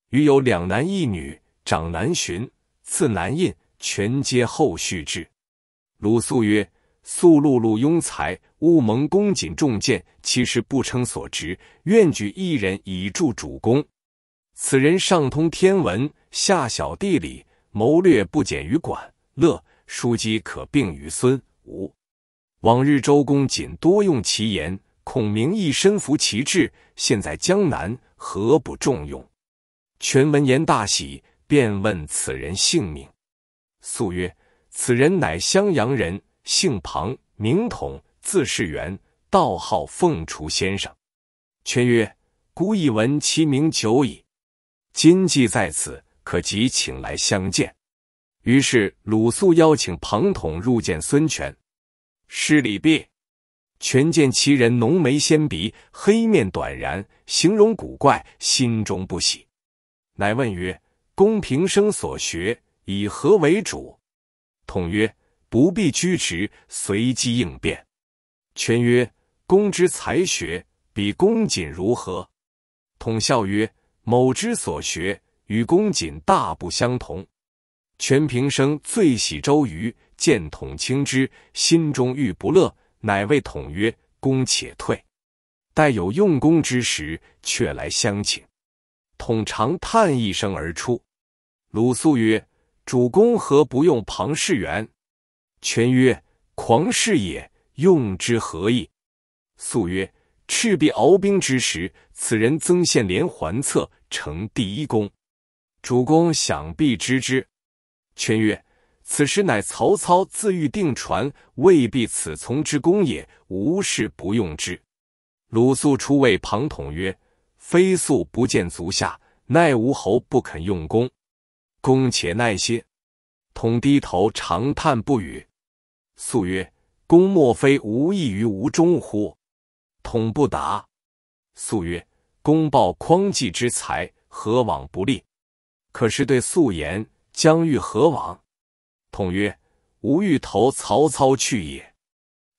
余有两男一女，长男荀。赐南印，权皆后续之。鲁肃曰：“肃碌碌庸才，勿蒙公瑾重荐，其实不称所职，愿举一人以助主公。此人上通天文，下晓地理，谋略不减于管乐，书机可并于孙吴。往日周公瑾多用其言，孔明亦身服其志。现在江南，何不重用？”权闻言大喜。便问此人姓名。素曰：“此人乃襄阳人，姓庞，名统，字士元，道号凤雏先生。”权曰：“孤一闻其名久矣，今既在此，可即请来相见。”于是鲁肃邀请庞统入见孙权，施礼毕，权见其人浓眉纤鼻，黑面短髯，形容古怪，心中不喜，乃问曰：公平生所学以何为主？统曰：“不必拘执，随机应变。”权曰：“公之才学比公瑾如何？”统笑曰：“某之所学与公瑾大不相同。”权平生最喜周瑜，见统轻之，心中欲不乐，乃谓统曰：“公且退，待有用功之时，却来相请。”统长叹一声而出。鲁肃曰：“主公何不用庞士元？”权曰：“狂士也，用之何意？”肃曰：“赤壁鏖兵之时，此人曾献连环策，成第一功。主公想必知之。”权曰：“此时乃曹操自欲定船，未必此从之功也，无事不用之。”鲁肃出谓庞统曰：“非素不见足下，奈吴侯不肯用功。”公且耐些。”统低头长叹不语。素曰：“公莫非无异于无忠乎？”统不答。素曰：“公报匡济之才，何往不利？可是对素言，将欲何往？”统曰：“吾欲投曹操去也。”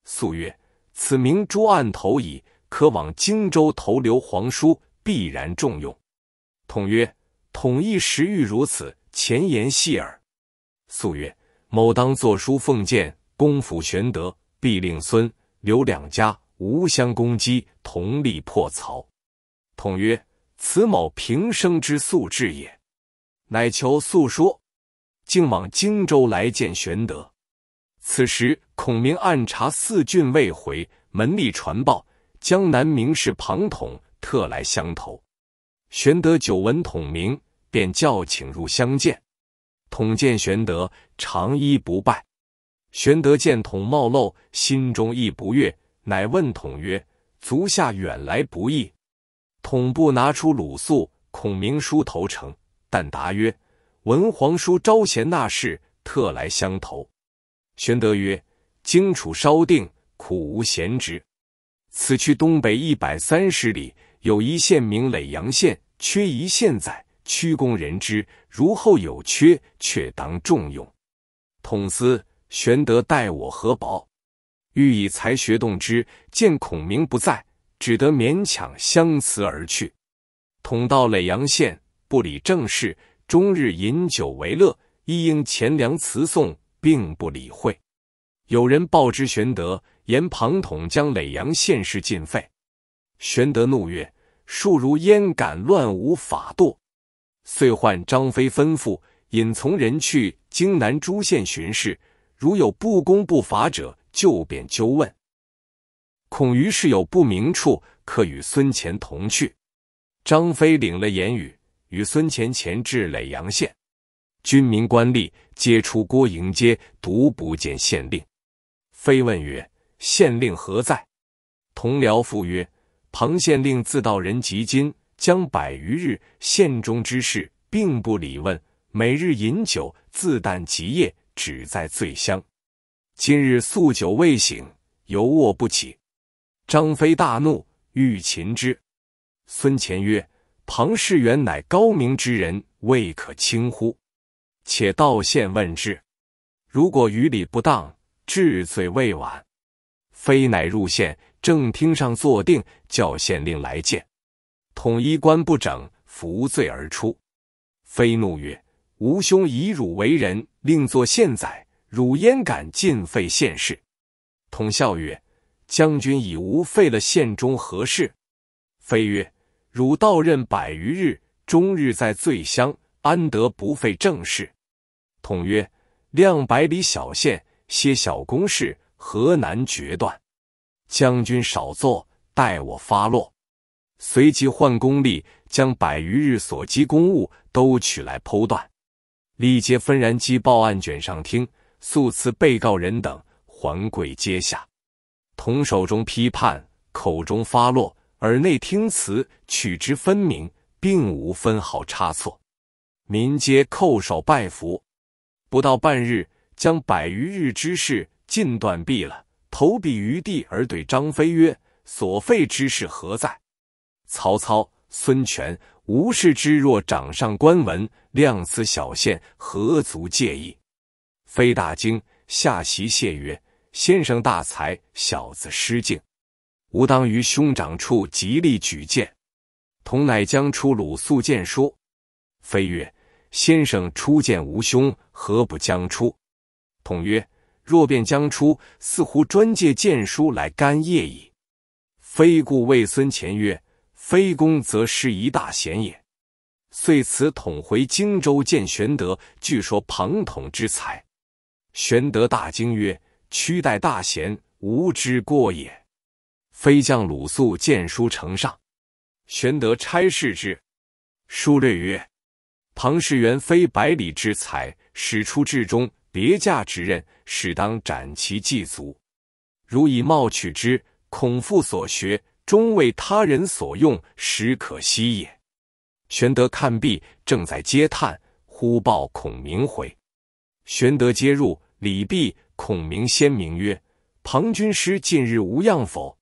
素曰：“此名珠暗投矣，可往荆州投刘皇叔，必然重用。”统曰：“统一时欲如此。”前言戏耳，素曰：“某当作书奉见，公辅玄德，必令孙刘两家无相攻击，同力破曹。”统曰：“此某平生之素志也。”乃求肃说，竟往荆州来见玄德。此时孔明暗查四郡未回，门吏传报，江南名士庞统特来相投。玄德久闻统名。便叫请入相见。统见玄德，长揖不拜。玄德见统冒漏，心中亦不悦，乃问统曰：“足下远来不易。”统部拿出鲁肃、孔明书投诚，但答曰：“文皇叔招贤纳士，特来相投。”玄德曰：“荆楚稍定，苦无贤职。此去东北一百三十里，有一县名耒阳县，缺一县宰。”屈躬人之，如后有缺，却当重用。统司玄德待我何薄，欲以才学动之。见孔明不在，只得勉强相辞而去。统到耒阳县，不理政事，终日饮酒为乐。一应钱粮辞送，并不理会。有人报之玄德，言庞统将耒阳县事尽废。玄德怒曰：“庶如焉敢乱无法度！”遂唤张飞吩咐，引从人去荆南诸县巡视，如有不公不法者，就便纠问。恐于是有不明处，可与孙乾同去。张飞领了言语，与孙乾前至耒阳县，军民官吏皆出郭迎接，独不见县令。飞问曰：“县令何在？”同僚复曰：“庞县令自到人及今将百余日，县中之事并不理问，每日饮酒自旦极夜，只在醉乡。今日宿酒未醒，犹卧不起。张飞大怒，欲擒之。孙乾曰：“庞士元乃高明之人，未可轻忽。且到县问之，如果于理不当，治罪未晚。”飞乃入县正厅上坐定，叫县令来见。统衣冠不整，伏罪而出。飞怒曰：“吾兄以汝为人，令作县宰，汝焉敢尽废县事？”统笑曰：“将军以吾废了县中何事？”飞曰：“汝到任百余日，终日在醉乡，安得不废政事？”统曰：“量百里小县，些小公事，何难决断？将军少坐，待我发落。”随即换功力，将百余日所积公物都取来剖断，力皆分然积报案卷上听诉辞被告人等还跪阶下，同手中批判，口中发落，耳内听词，取之分明，并无分毫差错。民皆叩首拜服。不到半日，将百余日之事尽断毕了，投笔于地，而对张飞曰：“所费之事何在？”曹操、孙权，吾视之若掌上官文，量此小县，何足介意？非大惊，下席谢曰：“先生大才，小子失敬。吾当于兄长处极力举荐。”同乃将出鲁肃见书。非曰：“先生初见吾兄，何不将出？”统曰：“若便将出，似乎专借荐书来干谒矣。”非故谓孙乾曰。非公则失一大贤也。遂辞统回荆州见玄德，据说庞统之才。玄德大惊曰：“屈待大贤，吾之过也。”飞将鲁肃见书呈上，玄德差事之。书略曰：“庞士元非百里之才，使出至中，别驾之任，始当斩其季足。如以貌取之，恐负所学。”终为他人所用，实可惜也。玄德看毕，正在嗟叹，忽报孔明回。玄德接入，礼毕，孔明先明曰：“庞军师近日无恙否？”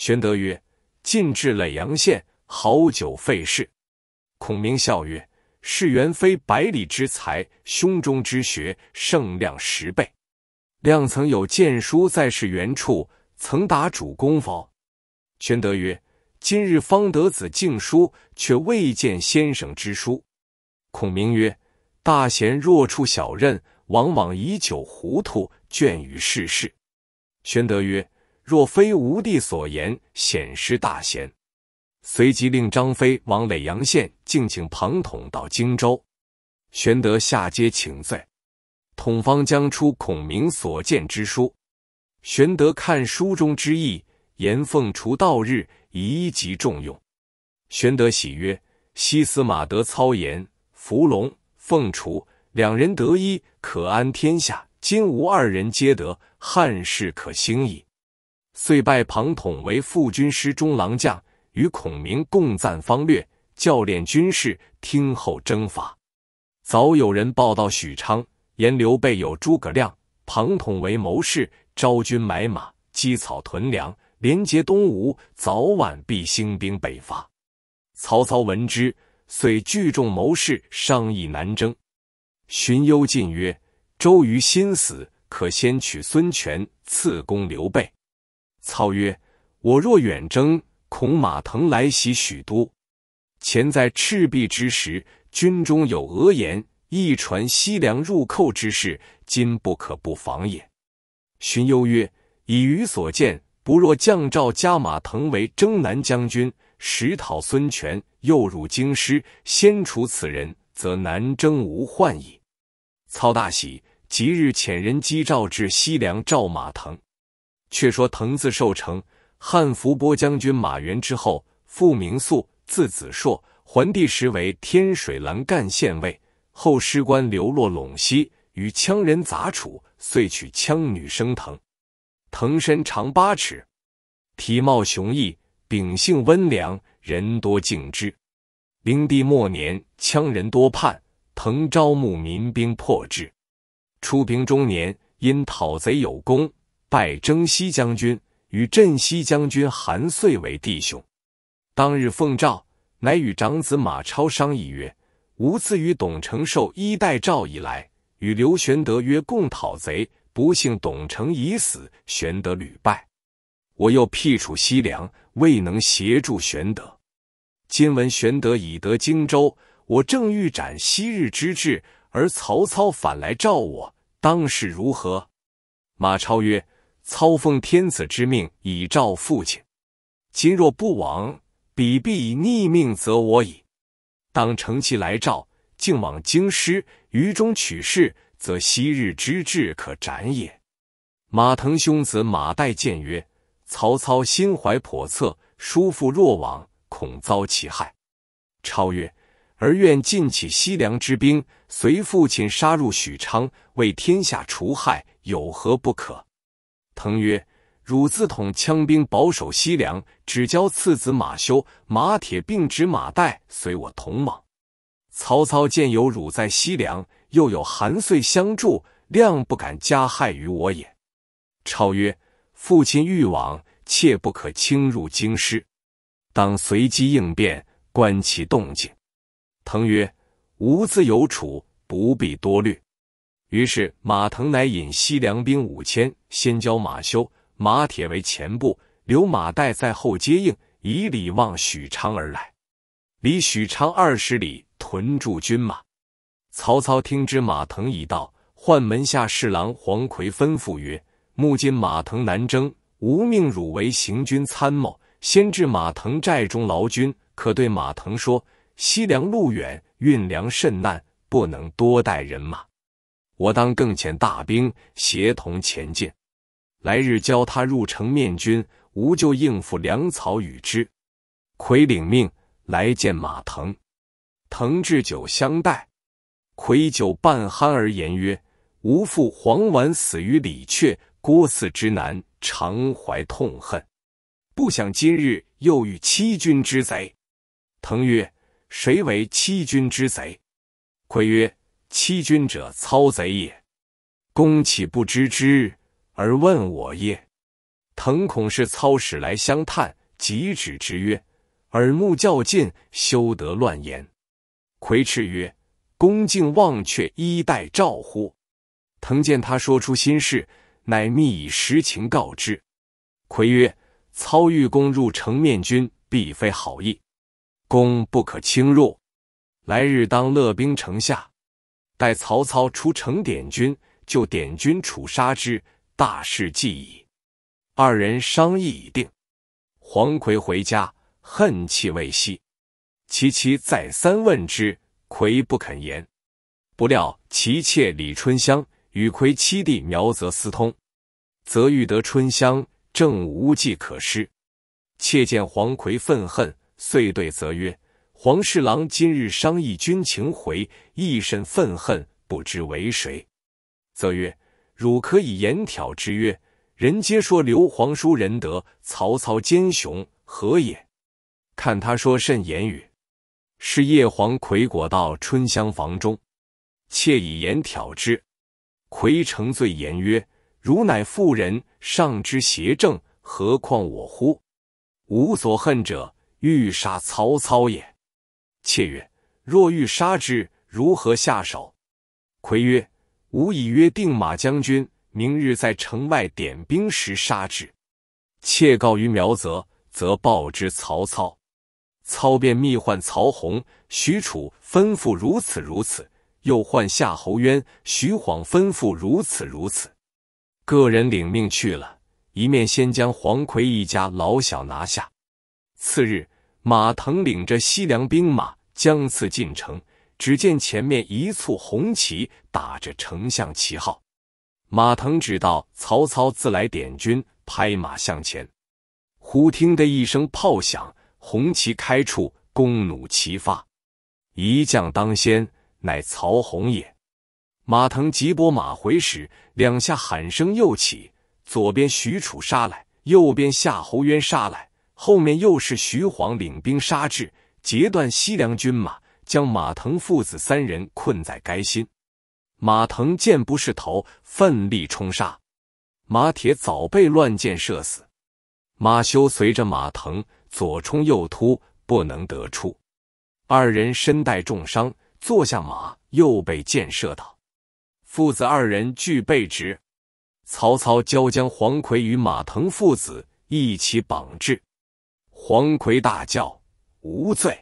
玄德曰：“近至耒阳县，好酒费事。”孔明笑曰：“士元非百里之才，胸中之学胜量十倍。亮曾有荐书在世元处，曾达主公否？”玄德曰：“今日方得子敬书，却未见先生之书。”孔明曰：“大贤若出小任，往往以酒糊涂，倦于世事。”玄德曰：“若非吾弟所言，显失大贤。”随即令张飞往耒阳县，敬请庞统到荆州。玄德下阶请罪，统方将出孔明所见之书，玄德看书中之意。言凤雏道日宜及重用，玄德喜曰：“西司马得操言，伏龙凤雏两人得一，可安天下。今吾二人皆得，汉室可兴矣。”遂拜庞统为副军师中郎将，与孔明共赞方略，教练军事，听候征伐。早有人报道许昌，言刘备有诸葛亮、庞统为谋士，招军买马，积草屯粮。连结东吴，早晚必兴兵北伐。曹操闻之，遂聚众谋士商议南征。荀攸进曰：“周瑜心死，可先取孙权，赐攻刘备。”操曰：“我若远征，恐马腾来袭许都。前在赤壁之时，军中有讹言，一传西凉入寇之事，今不可不防也。”荀攸曰：“以愚所见，”不若降诏加马腾为征南将军，实讨孙权，又入京师，先除此人，则南征无患矣。操大喜，即日遣人击诏至西凉召马腾。却说腾字寿成，汉伏波将军马援之后，复名肃，字子硕。桓帝时为天水蓝干县尉，后师官，流落陇西，与羌人杂处，遂娶羌女生腾。藤身长八尺，体貌雄毅，秉性温良，人多敬之。灵帝末年，羌人多叛，藤招募民兵破之。初平中年，因讨贼有功，拜征西将军，与镇西将军韩遂为弟兄。当日奉诏，乃与长子马超商议曰：“吾自与董承受衣带诏以来，与刘玄德约共讨贼。”不幸董承已死，玄德屡败，我又辟处西凉，未能协助玄德。今闻玄德已得荆州，我正欲斩昔日之志，而曹操反来召我，当是如何？马超曰：“操奉天子之命以召父亲，今若不往，彼必以逆命责我矣。当乘其来召，竟往京师，于中取事。”则昔日之志可斩也。马腾兄子马岱谏曰：“曹操心怀叵测，叔父若往，恐遭其害。”超曰：“儿愿尽起西凉之兵，随父亲杀入许昌，为天下除害，有何不可？”腾曰：“汝自统羌兵保守西凉，只教次子马修、马铁并指马岱随我同往。曹操见有汝在西凉。”又有韩遂相助，谅不敢加害于我也。超曰：“父亲欲往，切不可轻入京师，当随机应变，观其动静。”腾曰：“吾自有处，不必多虑。”于是马腾乃引西凉兵五千，先交马修、马铁为前部，留马岱在后接应，以礼望许昌而来。离许昌二十里，屯驻军马。曹操听知马腾已到，唤门下侍郎黄奎吩咐曰：“目今马腾南征，吾命汝为行军参谋，先至马腾寨中劳军。可对马腾说：西凉路远，运粮甚难，不能多带人马。我当更遣大兵协同前进。来日教他入城面君，吾就应付粮草与之。”魁领命来见马腾，腾置酒相待。魁酒半酣而言曰：“吾父黄绾死于李榷，郭汜之难，常怀痛恨，不想今日又遇欺君之贼。”腾曰：“谁为欺君之贼？”魁曰：“欺君者，操贼也。公岂不知之而问我耶？”腾恐是操使来相探，即止之曰：“耳目较近，休得乱言。”魁斥曰：恭敬忘却衣带诏乎？滕见他说出心事，乃密以实情告知。逵曰：“操欲公入城面军，必非好意，公不可轻入。来日当勒兵城下，待曹操出城点军，就点军处杀之，大事既已。”二人商议已定。黄奎回家，恨气未息，其妻再三问之。奎不肯言，不料其妾李春香与奎七弟苗泽私通，则欲得春香，正无计可施。妾见黄奎愤恨，遂对泽曰：“黄侍郎今日商议军情回，亦甚愤恨，不知为谁。”泽曰：“汝可以言挑之。”曰：“人皆说刘皇叔仁德，曹操奸雄，何也？看他说甚言语。”是叶黄葵果到春香房中，妾以言挑之。葵承罪言曰：“汝乃妇人，尚知邪正，何况我乎？”吾所恨者，欲杀曹操也。妾曰：“若欲杀之，如何下手？”葵曰：“吾已约定马将军，明日在城外点兵时杀之。妾告于苗泽，则报之曹操。”操便密唤曹洪、许褚，吩咐如此如此；又唤夏侯渊、徐晃，吩咐如此如此。个人领命去了。一面先将黄奎一家老小拿下。次日，马腾领着西凉兵马将次进城，只见前面一簇红旗，打着丞相旗号。马腾知道曹操自来点军，拍马向前，忽听得一声炮响。红旗开处，弓弩齐发，一将当先，乃曹洪也。马腾急拨马回时，两下喊声又起，左边许褚杀来，右边夏侯渊杀来，后面又是徐晃领兵杀至，截断西凉军马，将马腾父子三人困在垓心。马腾见不是头，奋力冲杀，马铁早被乱箭射死，马修随着马腾。左冲右突，不能得出。二人身带重伤，坐下马又被箭射倒。父子二人俱被执。曹操交将黄奎与马腾父子一起绑至。黄奎大叫：“无罪！”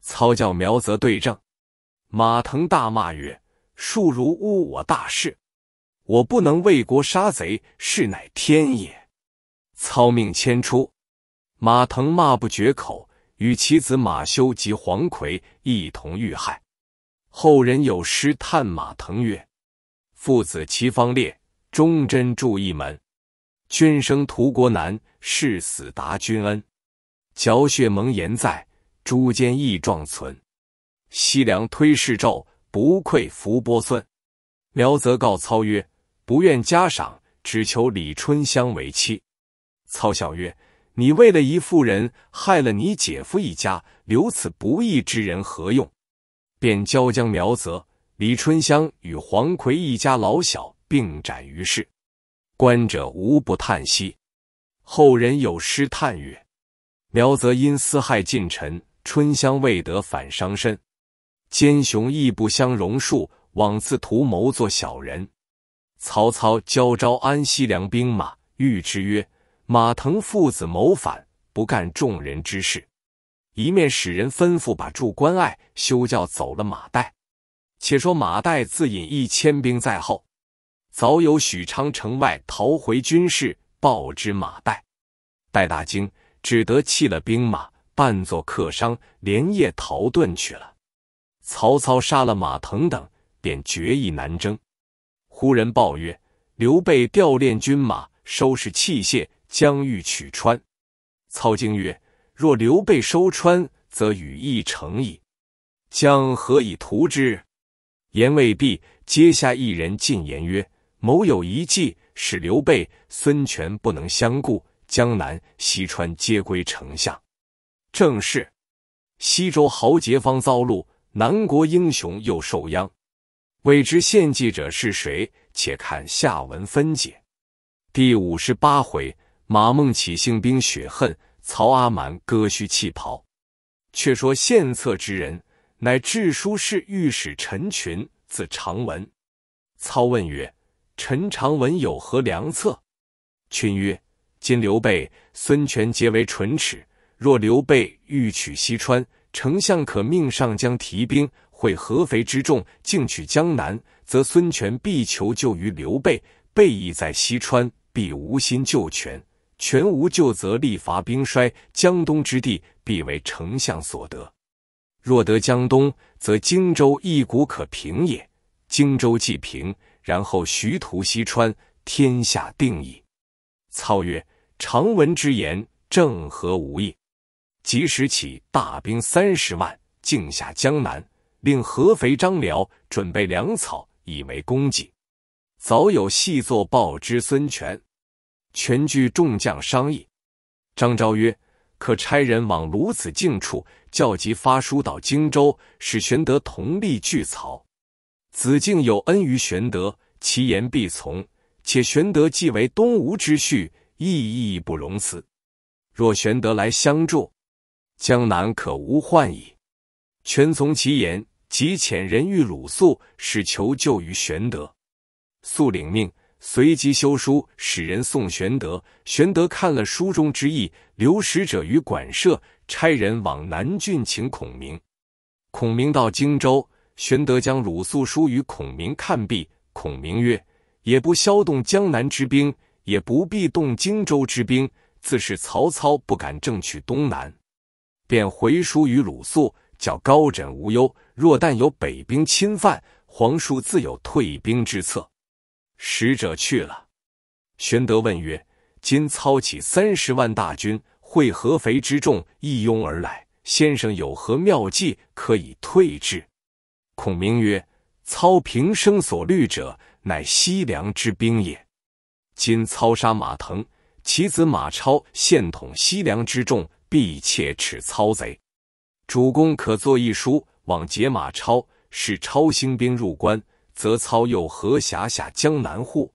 操叫苗泽对证。马腾大骂曰：“庶如误我大事，我不能为国杀贼，是乃天也。”操命迁出。马腾骂不绝口，与其子马修及黄葵一同遇害。后人有诗叹马腾曰：“父子齐方烈，忠贞铸一门。君生图国难，誓死达君恩。嚼血盟言在，诸奸义壮存。西凉推世胄，不愧伏波孙。”苗泽告操曰：“不愿加赏，只求李春香为妻。”操笑曰。你为了一妇人，害了你姐夫一家，留此不义之人何用？便交将苗泽、李春香与黄奎一家老小并斩于市，观者无不叹息。后人有诗叹曰：“苗泽因私害近臣，春香未得反伤身。奸雄亦不相容恕，枉自图谋做小人。”曹操交招安西凉兵马，谕之曰。马腾父子谋反，不干众人之事，一面使人吩咐把祝关隘，休教走了马岱。且说马岱自引一千兵在后，早有许昌城外逃回军士报之马岱，戴大惊，只得弃了兵马，扮作客商，连夜逃遁去了。曹操杀了马腾等，便决意南征。忽人报曰：“刘备调练军马，收拾器械。”将欲取川，操经曰：“若刘备收川，则羽翼成矣。将何以图之？”言未毕，阶下一人进言曰：“某有一计，使刘备、孙权不能相顾，江南、西川皆归丞相。”正是西周豪杰方遭戮，南国英雄又受殃。未知献计者是谁？且看下文分解。第五十八回。马孟起兴兵雪恨，曹阿瞒割须弃袍。却说献策之人，乃治书侍御史陈群，字长文。操问曰：“陈长文有何良策？”群曰：“今刘备、孙权皆为唇齿，若刘备欲取西川，丞相可命上将提兵会合肥之众，进取江南，则孙权必求救于刘备。备意在西川，必无心救权。”全无咎则力伐兵衰，江东之地必为丞相所得。若得江东，则荆州一鼓可平也。荆州既平，然后徐图西川，天下定矣。操曰：“常闻之言，正合吾意。即时起大兵三十万，进下江南，令合肥张辽准备粮草，以为供给。早有细作报之孙权。”全据众将商议，张昭曰：“可差人往鲁子敬处，教即发书到荆州，使玄德同力拒曹。子敬有恩于玄德，其言必从。且玄德既为东吴之婿，亦义不容辞。若玄德来相助，江南可无患矣。”全从其言，即遣人遇鲁肃，使求救于玄德。肃领命。随即修书，使人送玄德。玄德看了书中之意，留使者于馆舍，差人往南郡请孔明。孔明到荆州，玄德将鲁肃书与孔明看毕，孔明曰：“也不消动江南之兵，也不必动荆州之兵，自是曹操不敢正取东南，便回书与鲁肃，叫高枕无忧。若但有北兵侵犯，皇叔自有退兵之策。”使者去了。玄德问曰：“今操起三十万大军，会合肥之众，一拥而来，先生有何妙计，可以退之？”孔明曰：“操平生所虑者，乃西凉之兵也。今操杀马腾，其子马超，现统西凉之众，必切齿操贼。主公可作一书，往结马超，使超兴兵入关。”则操又何峡下江南户。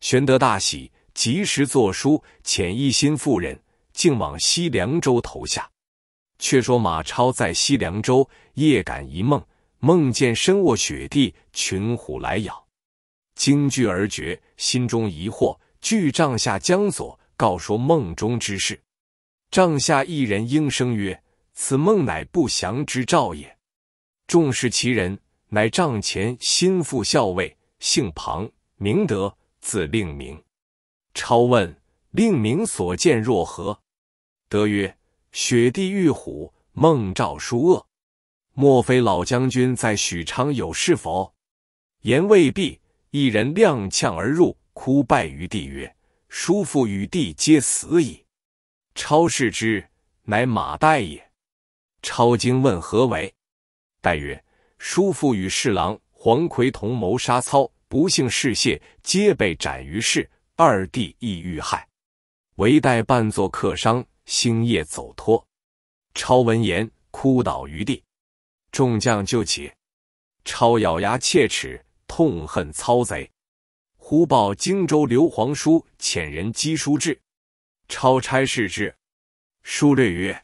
玄德大喜，及时作书遣一心赴任，径往西凉州投下。却说马超在西凉州夜感一梦，梦见身卧雪地，群虎来咬，惊惧而绝，心中疑惑，具帐下江左告说梦中之事。帐下一人应声曰：“此梦乃不祥之兆也。”重视其人。乃帐前心腹校尉，姓庞，名德，字令明。超问令明所见若何？德曰：“雪地遇虎，梦兆叔恶。莫非老将军在许昌有事否？”言未毕，一人踉跄而入，哭拜于地曰：“叔父与弟皆死矣。”超视之，乃马岱也。超惊问何为？岱曰：叔父与侍郎黄奎同谋杀操，不幸事泄，皆被斩于市。二弟亦遇害，唯待半作客商，星夜走脱。超闻言，哭倒于地，众将救起。超咬牙切齿，痛恨操贼，忽报荆州刘皇叔遣人赍书至，超差事之。书略曰：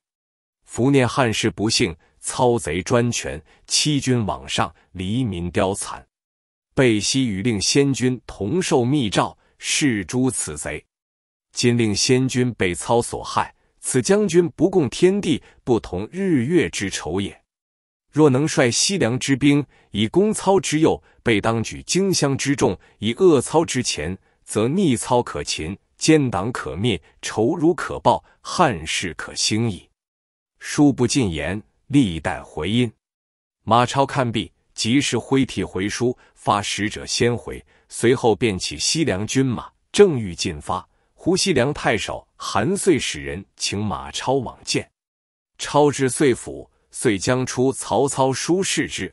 伏念汉室不幸。操贼专权，欺君罔上，黎民凋残。背昔与令先君同受密诏，誓诛此贼。今令先君被操所害，此将军不共天地，不同日月之仇也。若能率西凉之兵，以攻操之右；被当举荆襄之众，以遏操之前，则逆操可擒，奸党可灭，仇辱可报，汉室可兴矣。书不尽言。历代回音，马超看毕，及时挥涕回书，发使者先回，随后便起西凉军马，正欲进发。胡西凉太守韩遂使人请马超往见。超至遂府，遂将出曹操书示之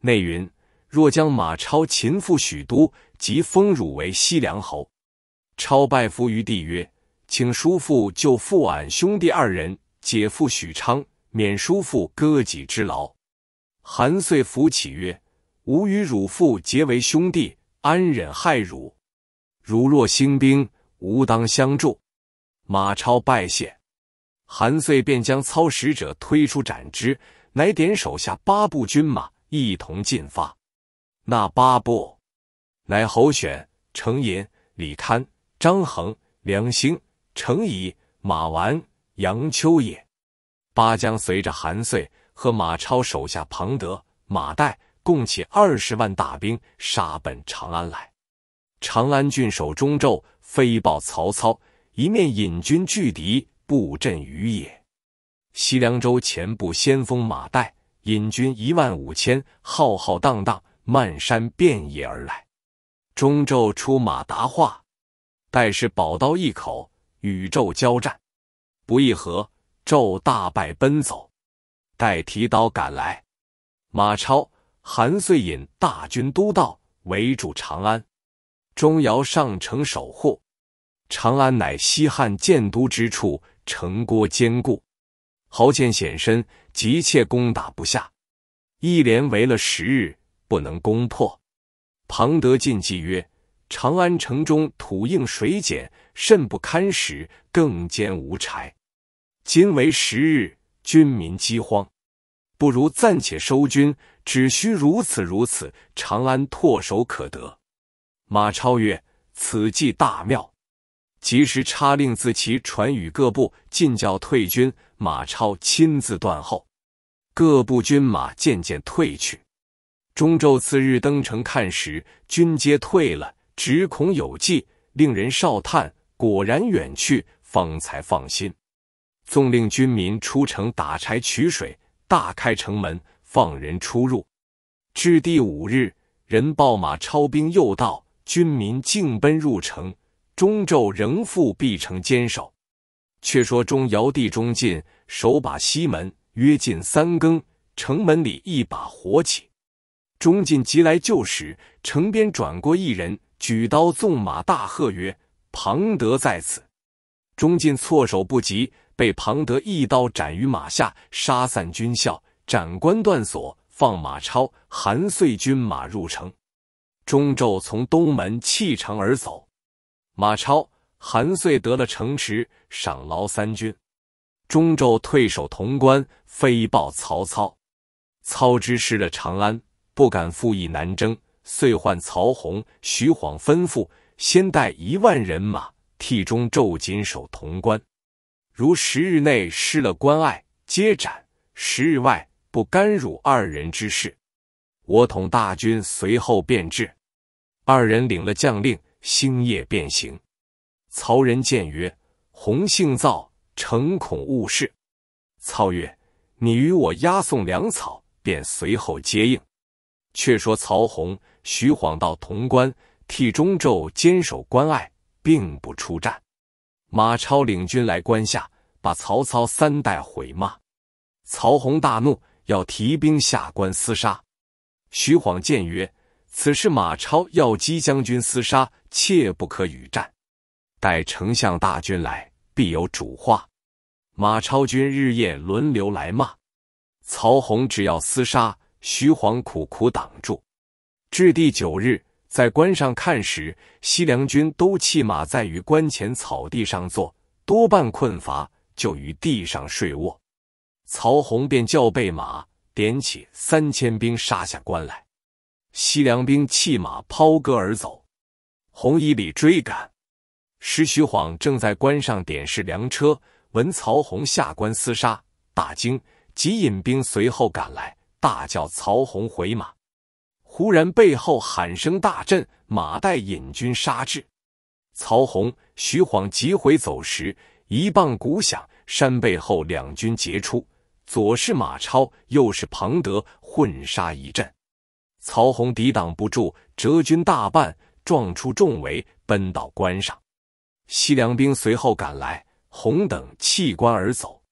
内云：若将马超擒赴许都，即封汝为西凉侯。超拜伏于地曰：“请叔父救父，俺兄弟二人解赴许昌。”免叔父割己之劳。韩遂扶起曰：“吾与汝父结为兄弟，安忍害汝？汝若兴兵，吾当相助。”马超拜谢。韩遂便将操使者推出斩之，乃点手下八部军马，一同进发。那八部，乃侯选、程银、李堪、张衡、梁兴、程颐、马玩、杨秋也。巴江随着韩遂和马超手下庞德、马岱，共起二十万大兵，杀奔长安来。长安郡守中咒飞报曹操，一面引军拒敌，布阵于野。西凉州前部先锋马岱引军一万五千，浩浩荡荡，漫山遍野而来。中咒出马答话，待是宝刀一口，与胄交战，不一和。纣大败奔走，待提刀赶来。马超、韩遂引大军都到，围住长安。钟繇上城守护。长安乃西汉建都之处，城郭坚固。侯建显身，急切攻打不下。一连围了十日，不能攻破。庞德进计曰：“长安城中土硬水碱，甚不堪食，更兼无柴。”今为时日，军民饥荒，不如暂且收军。只需如此如此，长安唾手可得。马超曰：“此计大妙。”及时差令自其传与各部进教退军。马超亲自断后，各部军马渐渐退去。中昼次日登城看时，军皆退了，只恐有计，令人哨探，果然远去，方才放心。纵令军民出城打柴取水，大开城门，放人出入。至第五日，人报马超兵又到，军民尽奔入城。中昼仍复必城坚守。却说中尧帝中进守把西门，约近三更，城门里一把火起。中进急来救时，城边转过一人，举刀纵马，大喝曰：“庞德在此！”中进措手不及。被庞德一刀斩于马下，杀散军校，斩官断锁，放马超、韩遂军马入城。中咒从东门弃城而走。马超、韩遂得了城池，赏劳三军。中咒退守潼关，飞报曹操。操知失了长安，不敢复议南征，遂唤曹洪、徐晃吩咐，先带一万人马替中咒紧守潼关。如十日内失了关隘，皆斩；十日外不干辱二人之事。我统大军随后便至。二人领了将令，星夜便行。曹仁见曰：“洪姓造，诚恐误事。”操曰：“你与我押送粮草，便随后接应。”却说曹洪、徐晃到潼关，替中咒坚守关隘，并不出战。马超领军来关下，把曹操三代毁骂。曹洪大怒，要提兵下关厮杀。徐晃谏曰：“此事马超要击将军厮杀，切不可与战。待丞相大军来，必有主话。”马超军日夜轮流来骂。曹洪只要厮杀，徐晃苦苦挡住。至第九日。在关上看时，西凉军都弃马在于关前草地上坐，多半困乏，就于地上睡卧。曹洪便叫备马，点起三千兵杀下关来。西凉兵弃马抛戈而走，洪以礼追赶。时徐晃正在关上点视粮车，闻曹洪下关厮杀，大惊，即引兵随后赶来，大叫曹洪回马。忽然背后喊声大震，马岱引军杀至。曹洪、徐晃急回走时，一棒鼓响，山背后两军截出，左是马超，右是庞德，混杀一阵。曹洪抵挡不住，折军大半，撞出重围，奔到关上。西凉兵随后赶来，洪等弃关而走。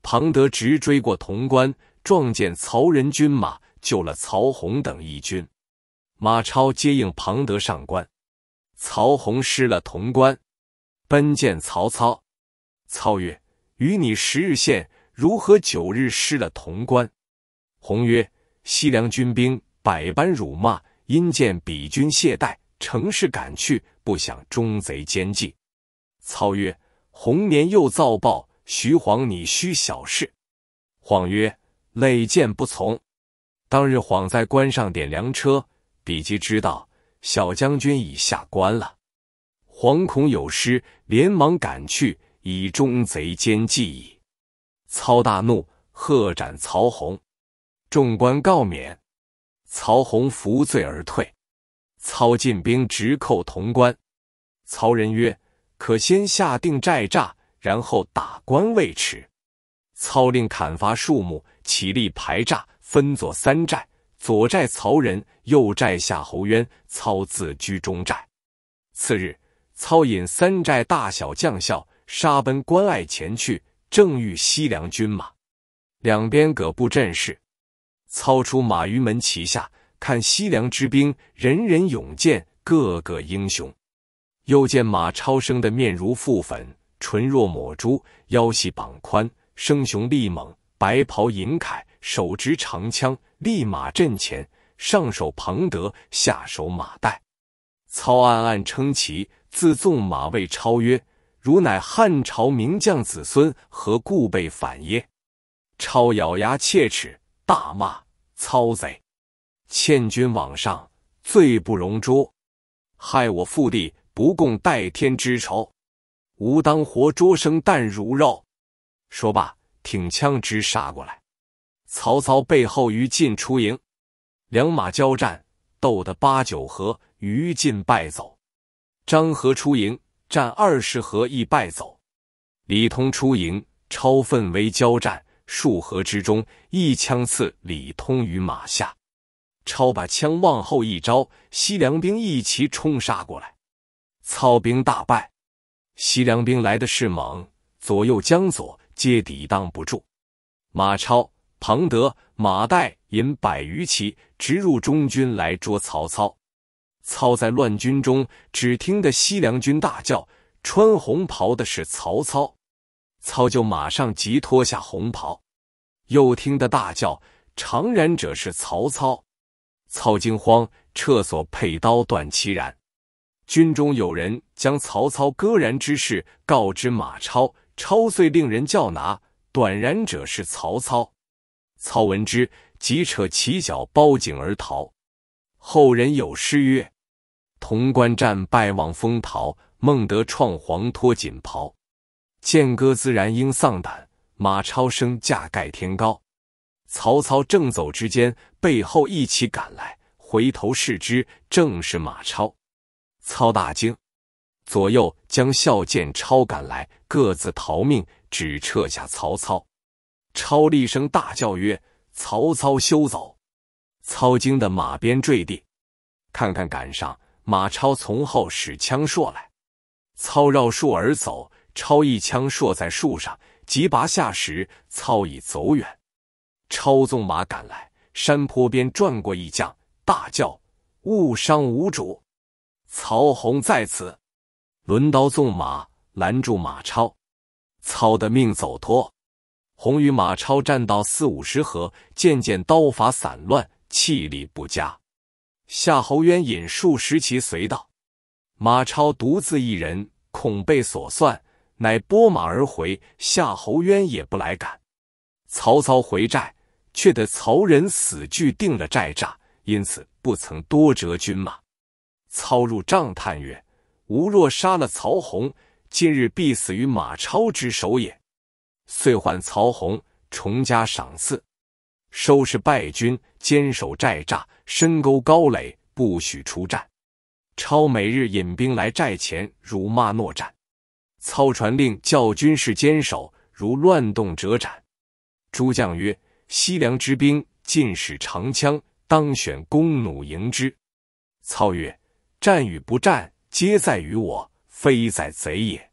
庞德直追过潼关，撞见曹仁军马。救了曹洪等义军，马超接应庞德、上官。曹洪失了潼关，奔见曹操。操曰：“与你十日县，如何九日失了潼关？”洪曰：“西凉军兵百般辱骂，因见彼军懈怠，乘势赶去，不想中贼奸计。”操曰：“洪年又造报徐晃，你须小事。”晃曰：“累见不从。”当日晃在关上点粮车，比及知道小将军已下关了，惶恐有失，连忙赶去，以中贼奸计矣。操大怒，喝斩曹洪。众官告免，曹洪伏罪而退。操进兵直叩潼关。曹仁曰：“可先下定寨栅，然后打关未迟。”操令砍伐树木，起立排栅。分作三寨，左寨曹仁，右寨夏侯渊，操自居中寨。次日，操引三寨大小将校，杀奔关隘前去，正遇西凉军马，两边各布阵势。操出马于门旗下，看西凉之兵，人人勇健，个个英雄。又见马超生的面如覆粉，唇若抹朱，腰细膀宽，生雄力猛，白袍银铠。手执长枪，立马阵前，上手庞德，下手马岱。操暗暗称奇，自纵马谓超曰：“汝乃汉朝名将子孙，何故背反耶？”超咬牙切齿，大骂：“操贼！欠君往上，罪不容诛，害我父弟，不共戴天之仇，吾当活捉生啖如肉。”说罢，挺枪直杀过来。曹操背后于禁出营，两马交战，斗得八九合，于禁败走。张合出营，战二十合亦败走。李通出营，超奋威交战数合之中，一枪刺李通于马下。超把枪往后一招，西凉兵一齐冲杀过来，操兵大败。西凉兵来的是猛，左右将左皆抵挡不住。马超。庞德、马岱引百余骑直入中军来捉曹操。操在乱军中，只听得西凉军大叫：“穿红袍的是曹操！”操就马上急脱下红袍。又听得大叫：“长髯者是曹操！”操惊慌，撤所佩刀断其髯。军中有人将曹操割髯之事告知马超，超遂令人叫拿短髯者是曹操。操闻之，即扯起脚包颈而逃。后人有诗曰：“潼关战败望风逃，孟德创黄脱锦袍。剑歌自然应丧胆，马超生架盖天高。”曹操正走之间，背后一起赶来，回头视之，正是马超。操大惊，左右将校见超赶来，各自逃命，只撤下曹操。超厉声大叫曰：“曹操休走！”操惊的马鞭坠地。看看赶上，马超从后使枪搠来，操绕树而走。超一枪搠在树上，急拔下时，操已走远。超纵马赶来，山坡边转过一将，大叫：“误伤无主！”曹洪在此，抡刀纵马拦住马超，操的命走脱。红与马超战到四五十合，渐渐刀法散乱，气力不佳。夏侯渊引数十骑随到，马超独自一人，恐被所算，乃拨马而回。夏侯渊也不来赶。曹操回寨，却得曹仁死拒，定了寨栅，因此不曾多折军马。操入帐叹曰：“吾若杀了曹洪，今日必死于马超之手也。”遂唤曹洪，重加赏赐，收拾败军，坚守寨栅，深沟高垒，不许出战。超每日引兵来寨前辱骂诺战。操传令，教军士坚守，如乱动者斩。诸将曰：“西凉之兵尽使长枪，当选弓弩迎之。”操曰：“战与不战，皆在于我，非在贼也。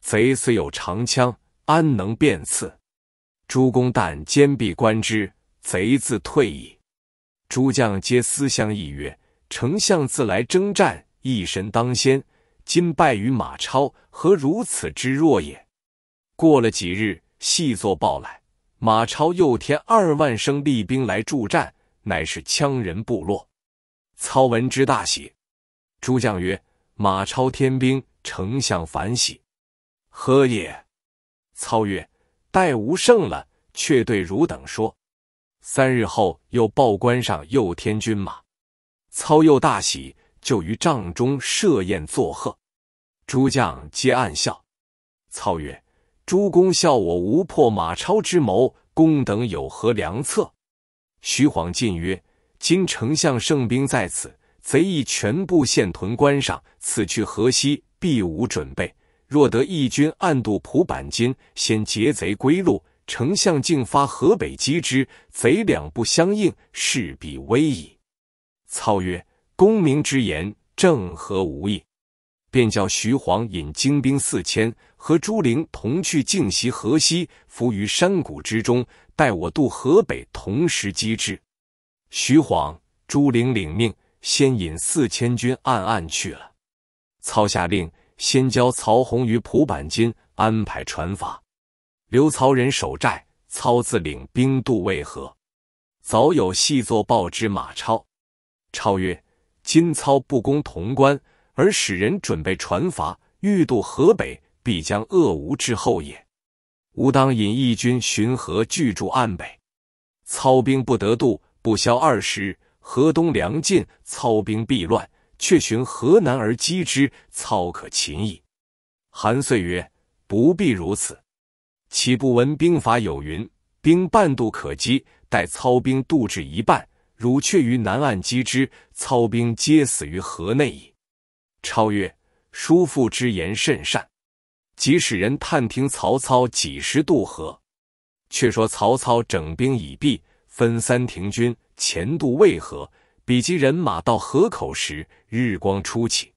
贼虽有长枪。”安能辨次？诸公旦坚壁观之，贼自退矣。诸将皆思相议曰：“丞相自来征战，一身当先，今败于马超，何如此之弱也？”过了几日，细作报来，马超又添二万生力兵来助战，乃是羌人部落。操闻之大喜。诸将曰：“马超添兵，丞相反喜，何也？”操曰：“待吾胜了，却对汝等说。三日后又报关上诱天军马。”操又大喜，就于帐中设宴作贺。诸将皆暗笑。操曰：“诸公笑我无破马超之谋，公等有何良策？”徐晃进曰：“今丞相胜兵在此，贼亦全部陷屯关上，此去河西必无准备。”若得义军暗渡蒲坂津，先劫贼归路；丞相竟发河北击之，贼两不相应，势必危矣。操曰：“公明之言正合吾意。”便叫徐晃引精兵四千，和朱灵同去静袭河西，伏于山谷之中，待我渡河北，同时击之。徐晃、朱灵领命，先引四千军暗暗去了。操下令。先交曹洪于蒲坂津，安排船伐，留曹仁守寨，操自领兵渡渭河。早有细作报知马超。超曰：“今操不攻潼关，而使人准备船筏，欲渡河北，必将恶无之后也。吾当引义军巡河，据住岸北，操兵不得渡。不消二十日，河东粮尽，操兵必乱。”却寻河南而击之，操可擒矣。韩遂曰：“不必如此，岂不闻兵法有云：‘兵半渡可击，待操兵渡至一半，汝却于南岸击之，操兵皆死于河内矣。’”超曰：“叔父之言甚善。即使人探听曹操几时渡河。”却说曹操整兵已毕，分三亭军前渡渭河。比及人马到河口时，日光初起，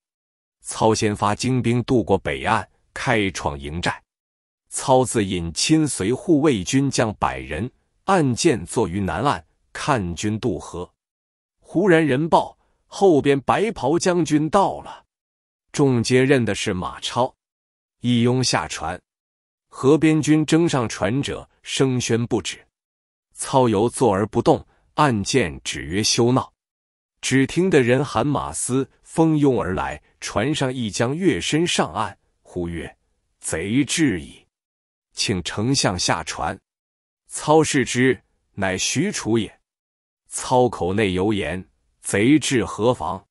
操先发精兵渡过北岸，开创营寨。操自引亲随护卫军将百人，暗箭坐于南岸，看军渡河。忽然人报，后边白袍将军到了，众皆认的是马超，一拥下船。河边军争上船者，声喧不止。操犹坐而不动，暗箭只曰休闹。只听得人喊马嘶，蜂拥而来。船上一将跃身上岸，呼曰：“贼至矣！”请丞相下船。操视之，乃许褚也。操口内犹言：“贼至何妨？”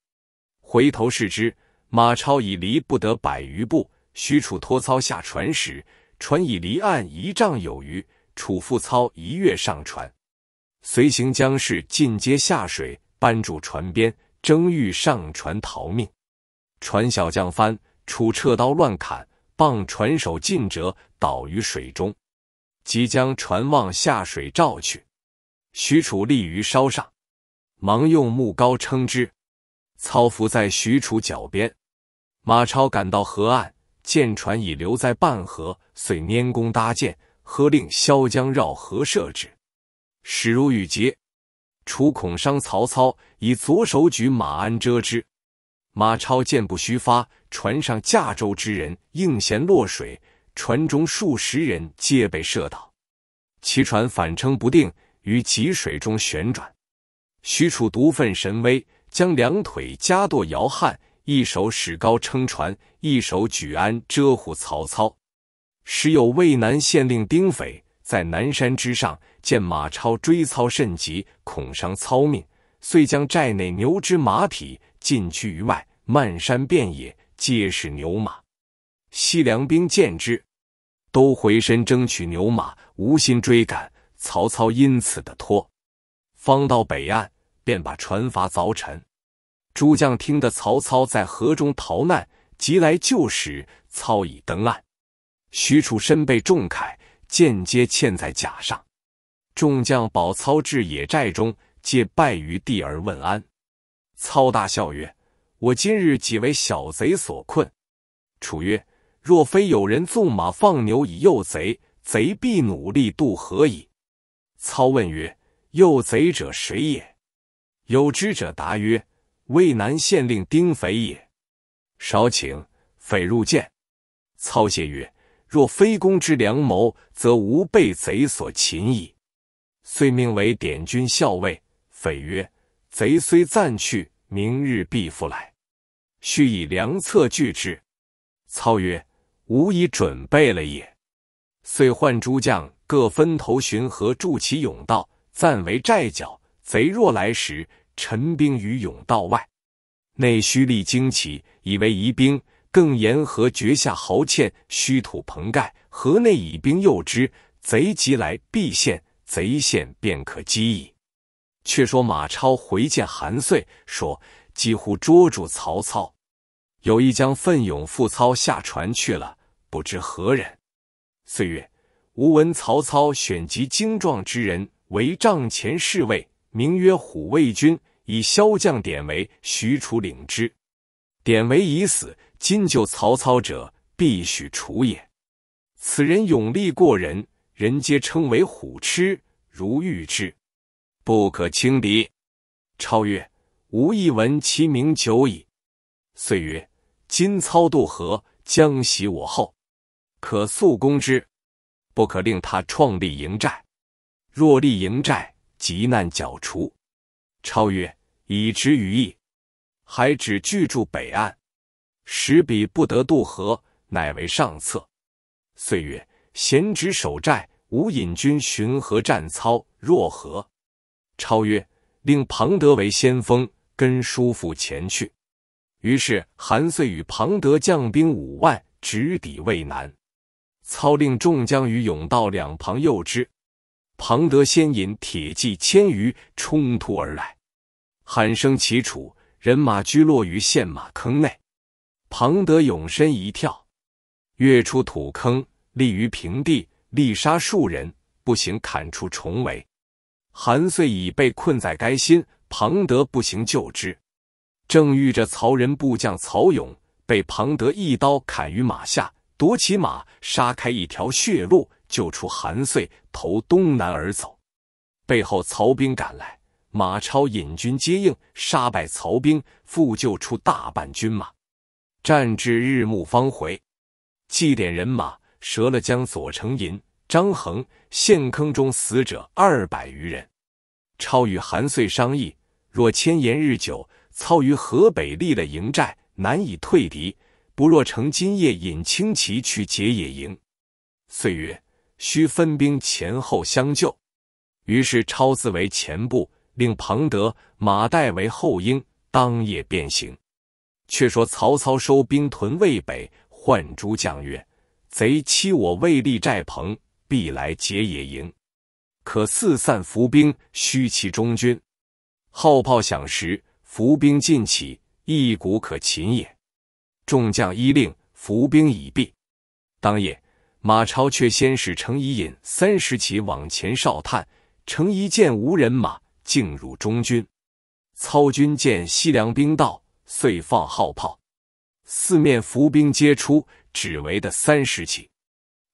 回头视之，马超已离不得百余步。许褚托操下船时，船已离岸一丈有余。楚父操一跃上船，随行将士尽皆下水。搬住船边，征欲上船逃命，船小将翻，楚撤刀乱砍，棒船手尽折，倒于水中。即将船望下水照去，许褚立于梢上，忙用木篙撑之。操伏在许褚脚边，马超赶到河岸，见船已留在半河，遂拈弓搭箭，喝令萧将绕河射之，始如雨节，楚恐伤曹操，以左手举马鞍遮之。马超箭不虚发，船上驾舟之人应弦落水，船中数十人皆被射倒，其船反撑不定，于急水中旋转。许褚独奋神威，将两腿夹舵摇撼，一手使高撑船，一手举鞍遮护曹操。时有渭南县令丁斐。在南山之上，见马超追操甚急，恐伤操命，遂将寨内牛只马匹尽驱于外，漫山遍野皆是牛马。西凉兵见之，都回身争取牛马，无心追赶。曹操因此的脱。方到北岸，便把船筏凿沉。诸将听得曹操在河中逃难，急来救时，操已登岸。许褚身被重铠。间接嵌在甲上。众将保操至野寨中，皆拜于地而问安。操大笑曰：“我今日几为小贼所困。”楚曰：“若非有人纵马放牛以诱贼，贼必努力渡河矣。”操问曰：“诱贼者谁也？”有知者答曰：“渭南县令丁斐也。”少顷，匪入见。操谢曰。若非公之良谋，则吾被贼所擒矣。遂命为点军校尉。匪曰：“贼虽暂去，明日必复来，须以良策拒之。”操曰：“吾已准备了也。”遂唤诸将各分头巡河筑起甬道，暂为寨脚。贼若来时，陈兵于甬道外，内须立旌旗以为疑兵。更沿河掘下壕堑，虚土棚盖，河内以兵诱之。贼即来，必陷；贼陷，便可击矣。却说马超回见韩遂，说几乎捉住曹操，有一将奋勇赴操下船去了，不知何人。岁月，吾闻曹操选集精壮之人为帐前侍卫，名曰虎卫军，以骁将典韦、许褚领之。典韦已死。今救曹操者，必许除也。此人勇力过人，人皆称为虎痴。如遇之，不可轻敌。超曰：“吾亦闻其名久矣。”遂曰：“今操渡河，将袭我后，可速攻之。不可令他创立营寨。若立营寨，急难剿除。”超曰：“已知于意，还只聚住北岸。”使彼不得渡河，乃为上策。岁月，贤侄守寨，吾引军巡河战操。”若何？超曰：“令庞德为先锋，跟叔父前去。”于是韩遂与庞德将兵五万，直抵渭南。操令众将于甬道两旁诱之。庞德先引铁骑千余，冲突而来，喊声齐楚，人马拘落于陷马坑内。庞德永身一跳，跃出土坑，立于平地，力杀数人，步行砍出重围。韩遂已被困在该心，庞德步行救之，正遇着曹仁部将曹勇，被庞德一刀砍于马下，夺其马，杀开一条血路，救出韩遂，投东南而走。背后曹兵赶来，马超引军接应，杀败曹兵，复救出大半军马。战至日暮方回，祭典人马，折了将左成、银张衡，陷坑中死者二百余人。超与韩遂商议：若迁延日久，操于河北立了营寨，难以退敌。不若乘今夜引轻骑去劫野营。遂曰：“需分兵前后相救。”于是超自为前部，令庞德、马岱为后应，当夜便行。却说曹操收兵屯渭北，唤诸将曰：“贼欺我未立寨棚，必来劫野营。可四散伏兵，虚其中军。号炮响时，伏兵尽起，一鼓可擒也。”众将依令，伏兵已毕。当夜，马超却先使程颐引三十骑往前哨探，程颐见无人马，径入中军。操军见西凉兵到。遂放号炮，四面伏兵皆出，只围的三十起。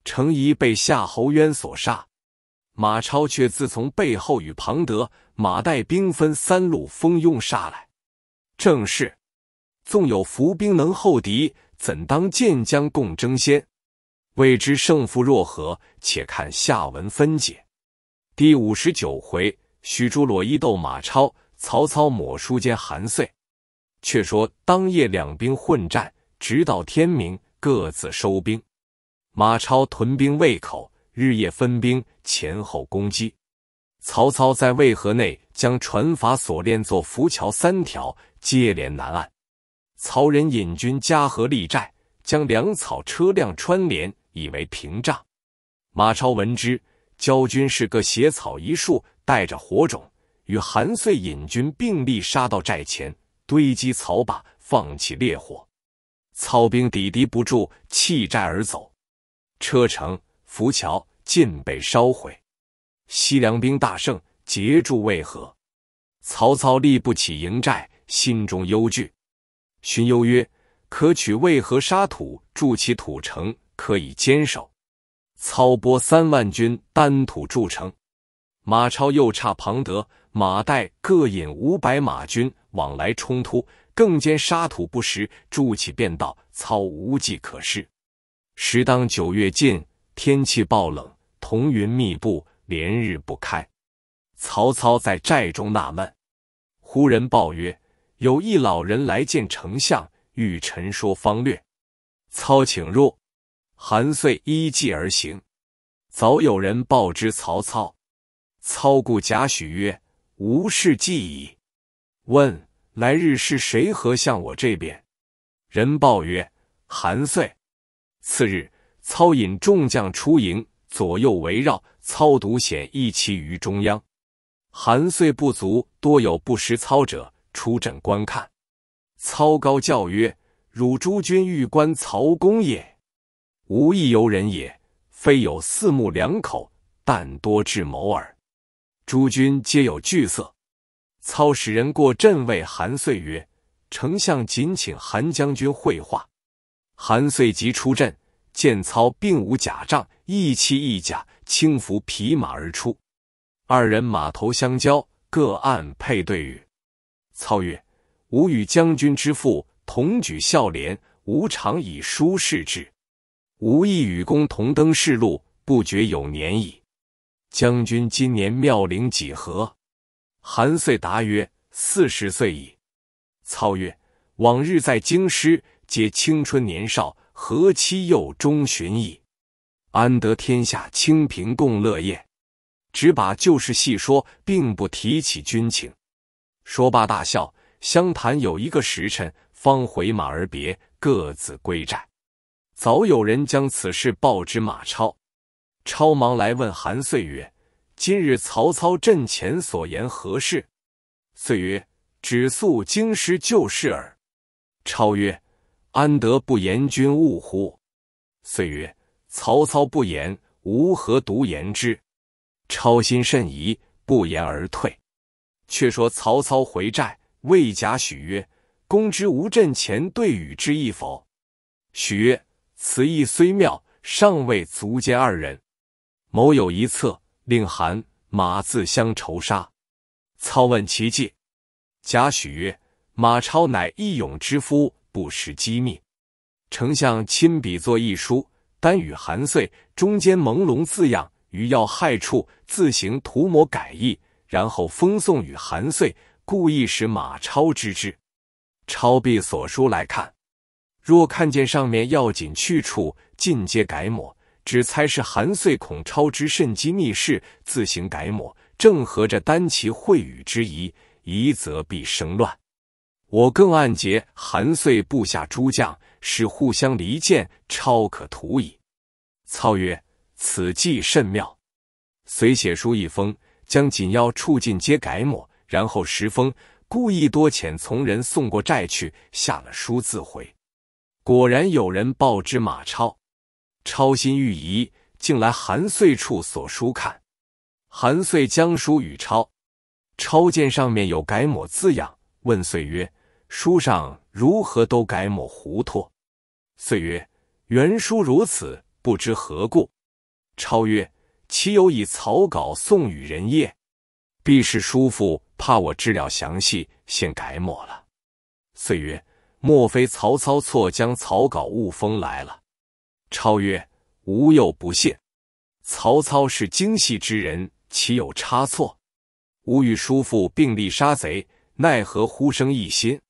程颐被夏侯渊所杀，马超却自从背后与庞德、马岱兵分三路蜂拥杀来。正是：纵有伏兵能后敌，怎当建将共争先？未知胜负若何，且看下文分解。第五十九回：许褚裸衣斗马超，曹操抹书间韩遂。却说，当夜两兵混战，直到天明，各自收兵。马超屯兵渭口，日夜分兵前后攻击。曹操在渭河内将船筏锁链做浮桥三条，接连南岸。曹仁引军夹河立寨，将粮草车辆穿连，以为屏障。马超闻之，交军是各斜草一束，带着火种，与韩遂引军并力杀到寨前。堆积草把，放起烈火，操兵抵敌不住，弃寨而走。车城、浮桥尽被烧毁。西凉兵大胜，截住渭河。曹操立不起营寨，心中忧惧。荀攸曰：“可取渭河沙土，筑起土城，可以坚守。”操拨三万军单土筑城。马超又差庞德、马岱各引五百马军。往来冲突，更兼沙土不实，筑起便道，操无计可施。时当九月近，天气暴冷，彤云密布，连日不开。曹操在寨中纳闷，忽人报曰：“有一老人来见丞相，欲陈说方略。”操请入，韩遂依计而行。早有人报知曹操，操故贾诩曰：“无事计矣。”问来日是谁合向我这边？人报曰：“韩遂。”次日，操引众将出营，左右围绕，操独显一骑于中央。韩遂不足，多有不识操者，出阵观看。操高叫曰：“汝诸君欲观曹公也？无异游人也，非有四目两口，但多智谋耳。诸君皆有惧色。”操使人过阵谓韩遂曰：“丞相仅请韩将军会话。”韩遂即出阵，见操并无假仗，一骑一甲，轻扶匹马而出。二人马头相交，各按配对语。操曰：“吾与将军之父同举孝廉，吾常以书示之，吾亦与公同登仕路，不觉有年矣。将军今年妙龄几何？”韩遂答曰：“四十岁矣。”操曰：“往日在京师，皆青春年少，何期又中旬矣？安得天下清平共乐业？只把旧事细说，并不提起军情。”说罢大笑，相谈有一个时辰，方回马而别，各自归寨。早有人将此事报之马超，超忙来问韩遂曰。今日曹操阵前所言何事？遂曰：“只诉京师旧事耳。”超曰：“安得不言君务乎？”遂曰：“曹操不言，吾何独言之？”超心甚疑，不言而退。却说曹操回寨，魏贾诩曰：“公知吾阵前对语之意否？”许曰：“此意虽妙，尚未足见二人。某有一策。”令韩马自相仇杀。操问其计，贾诩曰：“马超乃义勇之夫，不识机密。丞相亲笔作一书，单与韩遂，中间朦胧字样于要害处自行涂抹改意，然后封送与韩遂，故意使马超知之。超必所书来看，若看见上面要紧去处，尽皆改抹。”只猜是韩遂恐超之甚机逆事，自行改抹，正合着丹骑会语之疑，疑则必生乱。我更暗结韩遂部下诸将，使互相离间，超可图矣。操曰：“此计甚妙。”遂写书一封，将紧要处境皆改抹，然后十封，故意多遣从人送过寨去，下了书自回。果然有人报知马超。超心欲疑，竟来韩遂处所书看。韩遂将书与抄，抄见上面有改抹字样，问遂曰：“书上如何都改抹糊涂？”遂曰：“原书如此，不知何故。”超曰：“岂有以草稿送与人也？必是叔父怕我知了详细，先改抹了。”遂曰：“莫非曹操错将草稿误封来了？”超曰：“吾又不信，曹操是精细之人，岂有差错？吾与叔父并力杀贼，奈何忽生一心？”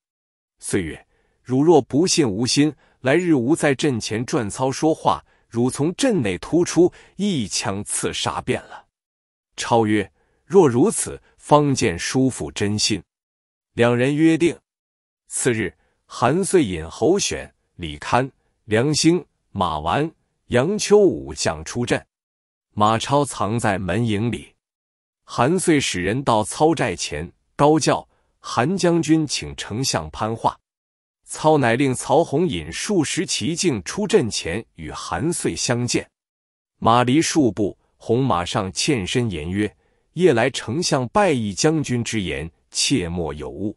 岁月，汝若不信吾心，来日吾在阵前转操说话，汝从阵内突出，一枪刺杀便了。”超曰：“若如此，方见叔父真心。”两人约定。次日，韩遂引侯选、李堪、梁兴。马完、杨秋武将出阵，马超藏在门营里。韩遂使人到操寨前高叫：“韩将军，请丞相攀话。”操乃令曹洪引数十骑径出阵前与韩遂相见。马离数步，红马上欠身言曰：“夜来丞相拜义将军之言，切莫有误。”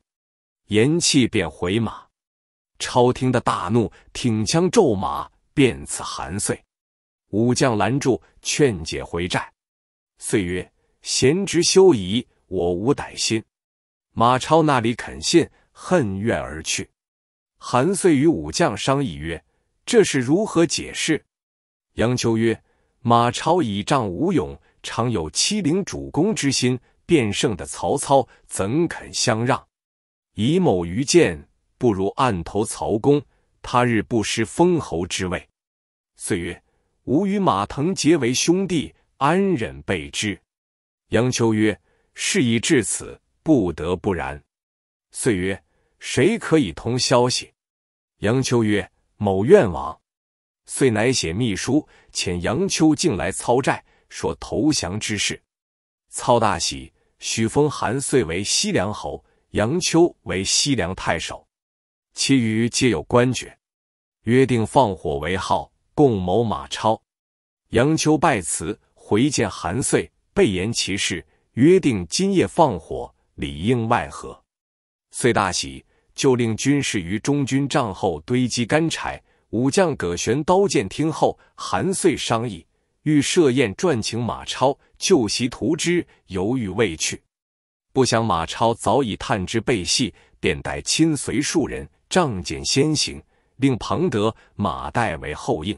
言讫便回马。超听得大怒，挺枪骤马。便赐韩遂，武将拦住，劝解回寨。遂曰：“贤侄休疑，我无歹心。”马超那里肯信，恨怨而去。韩遂与武将商议曰：“这是如何解释？”杨秋曰：“马超倚仗武勇，常有欺凌主公之心。便胜的曹操，怎肯相让？以某愚见，不如暗投曹公。”他日不失封侯之位。遂曰：“吾与马腾结为兄弟，安忍备之？”杨秋曰：“事已至此，不得不然。”遂曰：“谁可以通消息？”杨秋曰：“某愿往。”遂乃写密书，遣杨秋进来操寨，说投降之事。操大喜，许封韩遂为西凉侯，杨秋为西凉太守。其余皆有官爵，约定放火为号，共谋马超。杨秋拜辞，回见韩遂，备言其事，约定今夜放火，里应外合。遂大喜，就令军士于中军帐后堆积干柴。武将葛玄、刀剑听后，韩遂商议，欲设宴撰请马超，就席图之，犹豫未去。不想马超早已探知被戏，便带亲随数人。仗剑先行，令庞德、马岱为后应，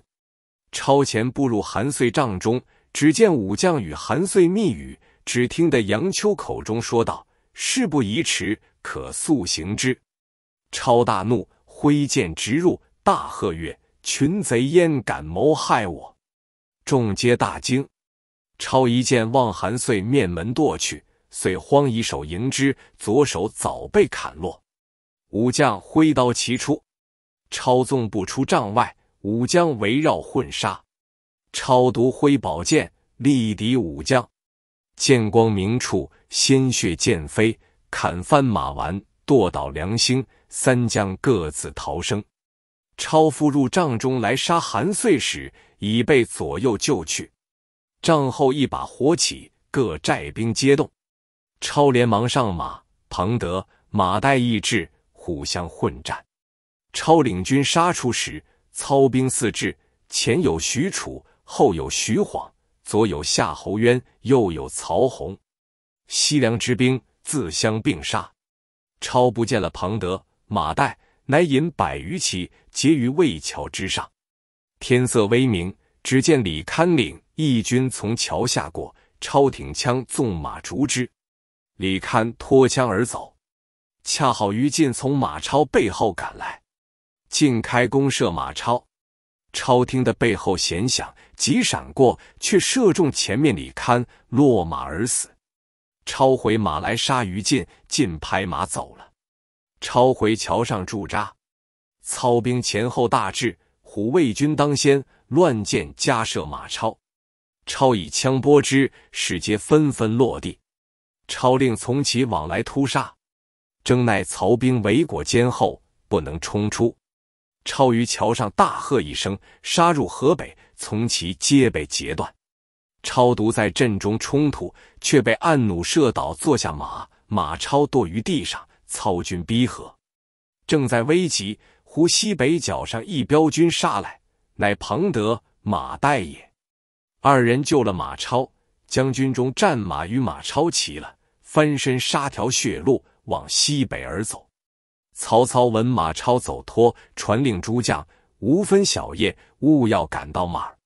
超前步入韩遂帐中，只见武将与韩遂密语，只听得杨秋口中说道：“事不宜迟，可速行之。”超大怒，挥剑直入，大喝曰：“群贼焉敢谋害我！”众皆大惊。超一剑望韩遂面门剁去，遂慌一手迎之，左手早被砍落。武将挥刀齐出，超纵不出帐外。武将围绕混杀，超独挥宝剑力敌武将，剑光明处鲜血溅飞，砍翻马丸，剁倒梁兴。三将各自逃生。超复入帐中来杀韩遂时，已被左右救去。帐后一把火起，各寨兵皆动。超连忙上马，庞德、马岱一至。互相混战，超领军杀出时，操兵四至，前有许褚，后有徐晃，左有夏侯渊，右有曹洪，西凉之兵自相并杀。超不见了庞德、马岱，乃引百余骑，结于渭桥之上。天色微明，只见李堪领义军从桥下过，超挺枪纵马逐之，李堪脱枪而走。恰好于禁从马超背后赶来，禁开弓射马超，超听的背后弦响，急闪过，却射中前面李堪，落马而死。超回马来杀于禁，禁拍马走了。超回桥上驻扎，操兵前后大至，虎卫军当先，乱箭加射马超，超以枪拨之，使皆纷纷落地。超令从其往来突杀。争奈曹兵围裹坚后，不能冲出。超于桥上大喝一声，杀入河北，从其皆被截断。超独在阵中冲突，却被暗弩射倒，坐下马。马超堕于地上。操军逼河，正在危急，忽西北角上一彪军杀来，乃庞德、马岱也。二人救了马超，将军中战马与马超齐了，翻身杀条血路。往西北而走。曹操闻马超走脱，传令诸将：无分晓夜，务要赶到马儿。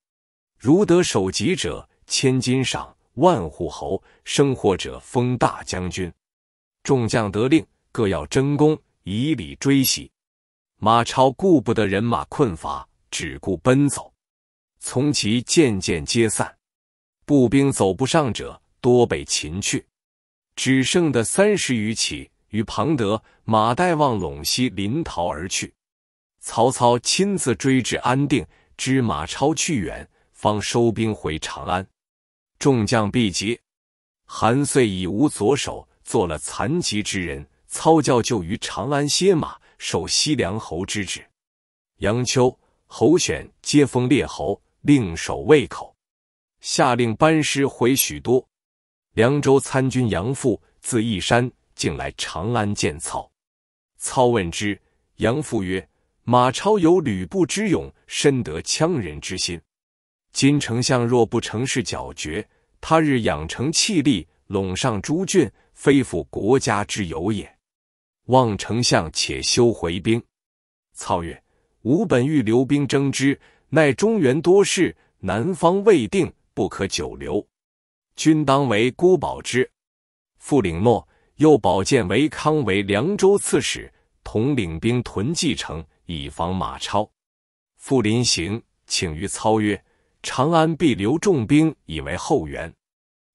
如得首级者，千金赏；万户侯生获者，封大将军。众将得令，各要争功，以礼追袭。马超顾不得人马困乏，只顾奔走。从其渐渐皆散，步兵走不上者，多被擒去。只剩的三十余骑，与庞德、马岱望陇西临逃而去。曹操亲自追至安定，知马超去远，方收兵回长安。众将毕节，韩遂已无左手，做了残疾之人。操教就于长安歇马，受西凉侯之职。杨秋、侯选皆封列侯，另守魏口。下令班师回许都。凉州参军杨父字义山，竟来长安见操。操问之，杨父曰：“马超有吕布之勇，深得羌人之心。今丞相若不乘势剿绝，他日养成气力，陇上诸郡，非复国家之有也。望丞相且休回兵。”操曰：“吾本欲留兵征之，奈中原多事，南方未定，不可久留。”君当为孤保之。傅领诺，又保剑韦康为凉州刺史，统领兵屯蓟城，以防马超。傅临行，请于操曰：“长安必留重兵，以为后援。”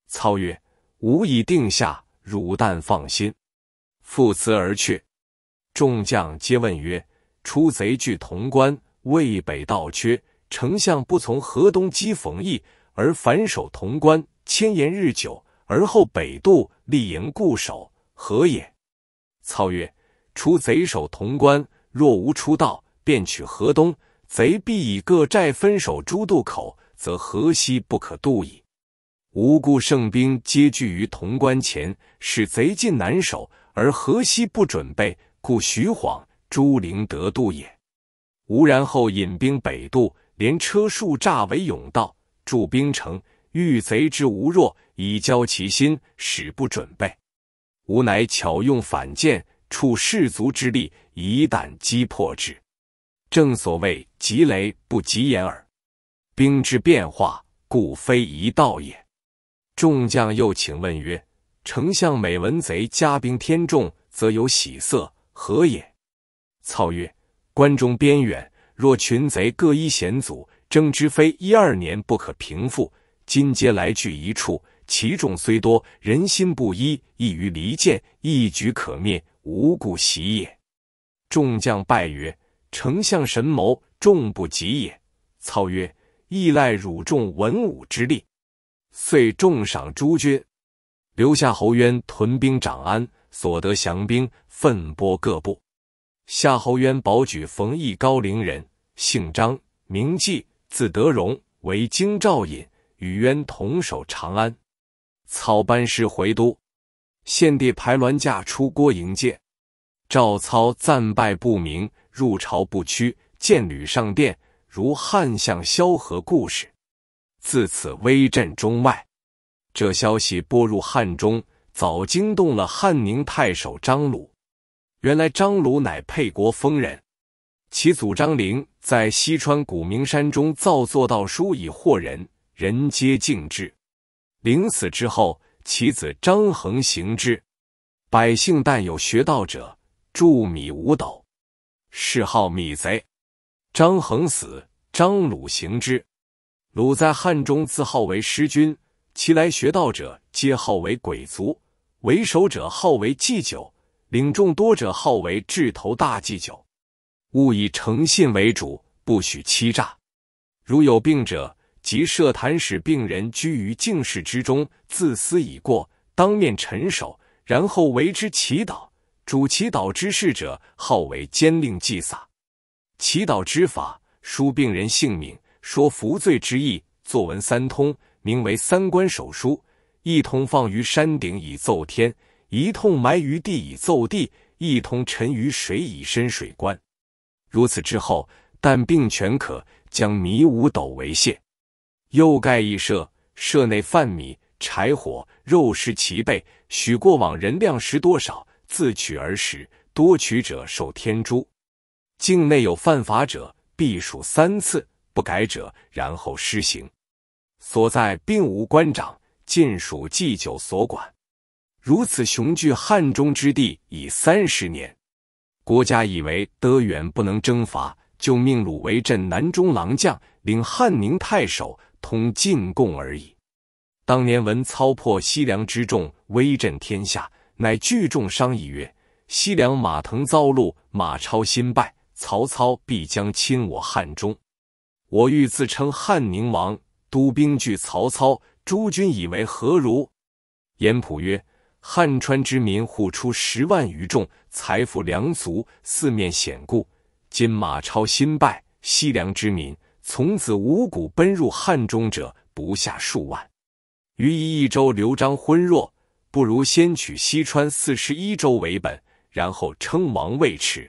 操曰：“吾已定下，汝但放心。”复辞而去。众将皆问曰：“出贼据潼关，渭北道缺，丞相不从河东击冯翊，而反守潼关？”千言日久，而后北渡，立营固守，何也？操曰：“出贼守潼关，若无出道，便取河东。贼必以各寨分守诸渡口，则河西不可渡矣。无故胜兵皆聚于潼关前，使贼进难守，而河西不准备，故徐晃、朱灵得渡也。吾然后引兵北渡，连车数炸为甬道，筑兵城。”遇贼之无弱，以交其心，使不准备。吾乃巧用反间，触士卒之力，以胆击破之。正所谓疾雷不及掩耳。兵之变化，故非一道也。众将又请问曰：“丞相每闻贼加兵天众，则有喜色，何也？”操曰：“关中边远，若群贼各依险阻，争之非一二年不可平复。”今皆来聚一处，其众虽多，人心不一，易于离间，一举可灭，无故袭也。众将拜曰：“丞相神谋，众不及也。”操曰：“亦赖汝众文武之力。”遂重赏诸军，留夏侯渊屯兵长安，所得降兵分拨各部。夏侯渊保举冯异，高陵人，姓张，名济，字德荣，为京兆尹。与渊同守长安，操班师回都，献帝排銮驾出郭迎接。赵操暂败不明，入朝不趋，见履上殿，如汉相萧何故事。自此威震中外。这消息播入汉中，早惊动了汉宁太守张鲁。原来张鲁乃沛国丰人，其祖张陵在西川古明山中造作道书以惑人。人皆敬之。临死之后，其子张衡行之。百姓但有学道者，助米五斗，谥号米贼。张衡死，张鲁行之。鲁在汉中，自号为师君。其来学道者，皆号为鬼卒。为首者号为祭酒，领众多者号为智头大祭酒。勿以诚信为主，不许欺诈。如有病者。即设坛使病人居于静室之中，自思已过，当面陈守，然后为之祈祷。主祈祷之事者，号为监令祭洒。祈祷之法，书病人姓名，说服罪之意。作文三通，名为三官手书。一通放于山顶以奏天，一通埋于地以奏地，一通沉于水以深水观。如此之后，但病全可，将迷五斗为谢。又盖一舍，舍内饭米、柴火、肉食齐备，许过往人量食多少，自取而食。多取者受天诛。境内有犯法者，必数三次不改者，然后施行。所在并无官长，尽属祭酒所管。如此雄踞汉中之地已三十年，国家以为德远不能征伐，就命鲁为镇南中郎将，领汉宁太守。通进贡而已。当年闻操破西凉之众，威震天下，乃聚众商议曰：“西凉马腾遭戮，马超新败，曹操必将侵我汉中。我欲自称汉宁王，督兵拒曹操。诸君以为何如？”严普曰：“汉川之民户出十万余众，财富良足，四面险固。今马超新败，西凉之民。”从此五谷奔入汉中者不下数万。于一益州刘璋昏弱，不如先取西川四十一州为本，然后称王位迟。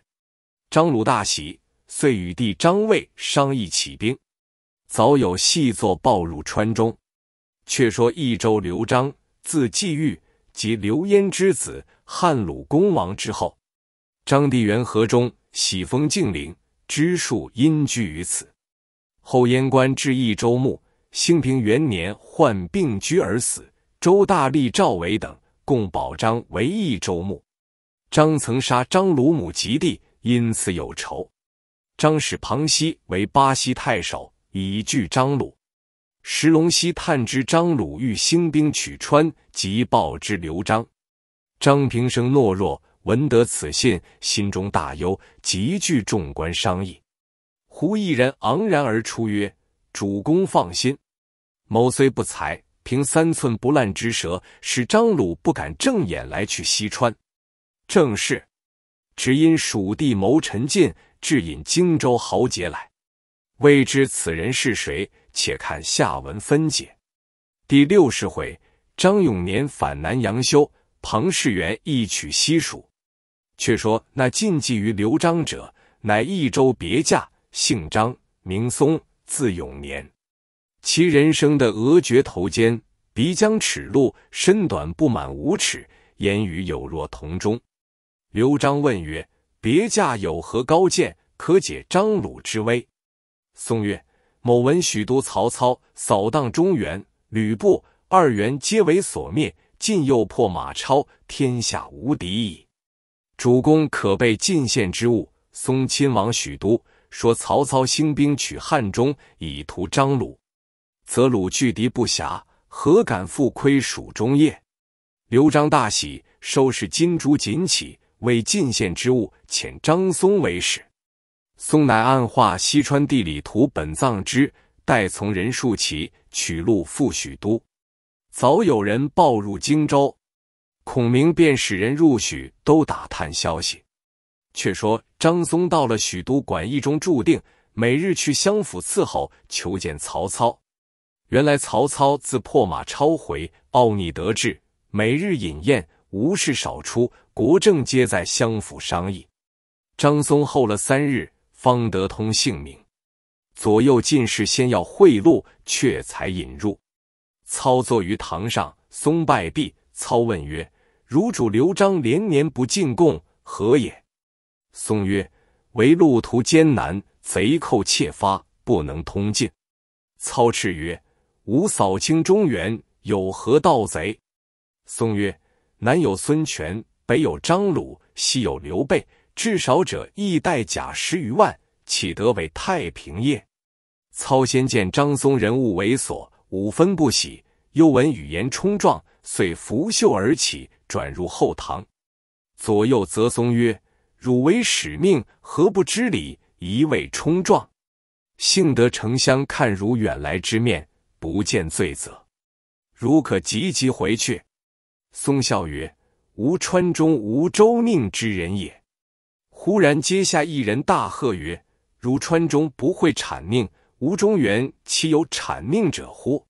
张鲁大喜，遂与弟张卫商议起兵。早有细作报入川中。却说益州刘璋，字季玉，即刘焉之子，汉鲁恭王之后。张帝元和中，喜封静陵，知庶因居于此。后燕官至益州牧，兴平元年患病居而死。周大力、赵伟等共保张为益州牧。张曾杀张鲁母及弟，因此有仇。张使庞熙为巴西太守，以拒张鲁。石龙溪探知张鲁欲兴兵取川，即报之刘璋。张平生懦弱，闻得此信，心中大忧，急聚众官商议。胡一人昂然而出曰：“主公放心，某虽不才，凭三寸不烂之舌，使张鲁不敢正眼来去西川。正是，只因蜀地谋臣尽，致引荆州豪杰来。未知此人是谁？且看下文分解。”第六十回，张永年反南阳，修庞士元一取西蜀。却说那晋冀于刘璋者，乃益州别驾。姓张，名松，字永年。其人生的额绝头尖，鼻江齿露，身短不满五尺，言语有若同中。刘璋问曰：“别驾有何高见，可解张鲁之危？”宋曰：“某闻许都曹操扫荡中原，吕布、二袁皆为所灭，晋又破马超，天下无敌矣。主公可备进献之物，松亲王许都。”说曹操兴兵取汉中，以图张鲁，则鲁拒敌不暇，何敢复窥蜀中也？刘璋大喜，收拾金珠锦起，为进献之物，遣张松为使。松乃暗画西川地理图本藏之，待从人数起，取路赴许都。早有人报入荆州，孔明便使人入许都打探消息。却说张松到了许都，馆驿中注定，每日去相府伺候，求见曹操。原来曹操自破马超回，奥逆得志，每日饮宴，无事少出，国政皆在相府商议。张松候了三日，方得通姓名。左右进士先要贿赂，却才引入。操坐于堂上，松拜毕，操问曰：“汝主刘璋连年不进贡，何也？”松曰：“唯路途艰难，贼寇窃发，不能通进。”操赤曰：“吾扫清中原，有何盗贼？”松曰：“南有孙权，北有张鲁，西有刘备，至少者亦带甲十余万，岂得为太平业？”操先见张松人物猥琐，五分不喜；又闻语言冲撞，遂拂袖而起，转入后堂。左右则松曰：汝为使命，何不知礼，一味冲撞？幸得丞相看如远来之面，不见罪责。汝可急急回去。松笑曰：“吾川中无周宁之人也。”忽然阶下一人大喝曰：“汝川中不会产命，吾中原岂有产命者乎？”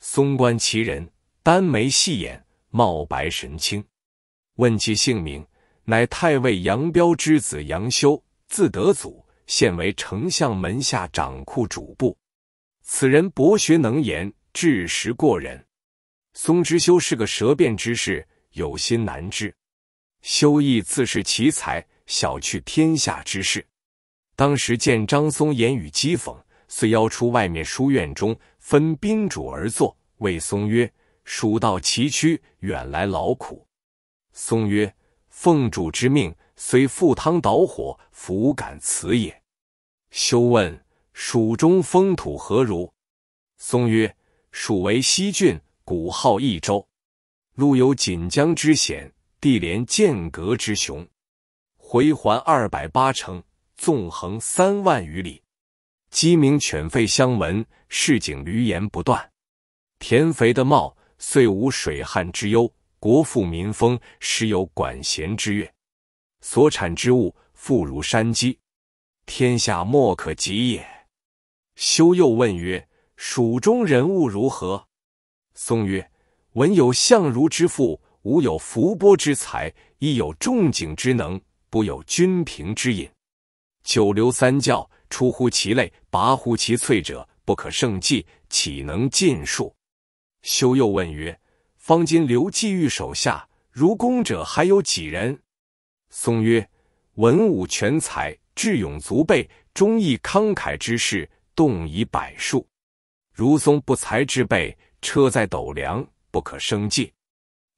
松观其人，单眉细眼，貌白神清，问其姓名。乃太尉杨彪之子杨修，字德祖，现为丞相门下掌库主簿。此人博学能言，智识过人。松之修是个舌辩之士，有心难治。修义自恃奇才，小觑天下之事。当时见张松言语讥讽，遂邀出外面书院中，分宾主而坐。谓松曰：“蜀道崎岖，远来劳苦。”松曰：奉主之命，虽赴汤蹈火，弗敢辞也。休问蜀中风土何如？松曰：蜀为西郡，古号益州。路有锦江之险，地连剑阁之雄。回环二百八城，纵横三万余里。鸡鸣犬吠相闻，市井闾阎不断。田肥的茂，遂无水旱之忧。国富民丰，时有管弦之乐，所产之物富如山积，天下莫可及也。修又问曰：“蜀中人物如何？”松曰：“文有相如之富，武有伏波之才，亦有仲景之能，不有君平之隐。九流三教，出乎其类，拔乎其萃者，不可胜计，岂能尽数？”修又问曰。方今刘季玉手下如公者还有几人？松曰：“文武全才，智勇足备，忠义慷慨之士，动以百数。如松不才之辈，车在斗量，不可生计。”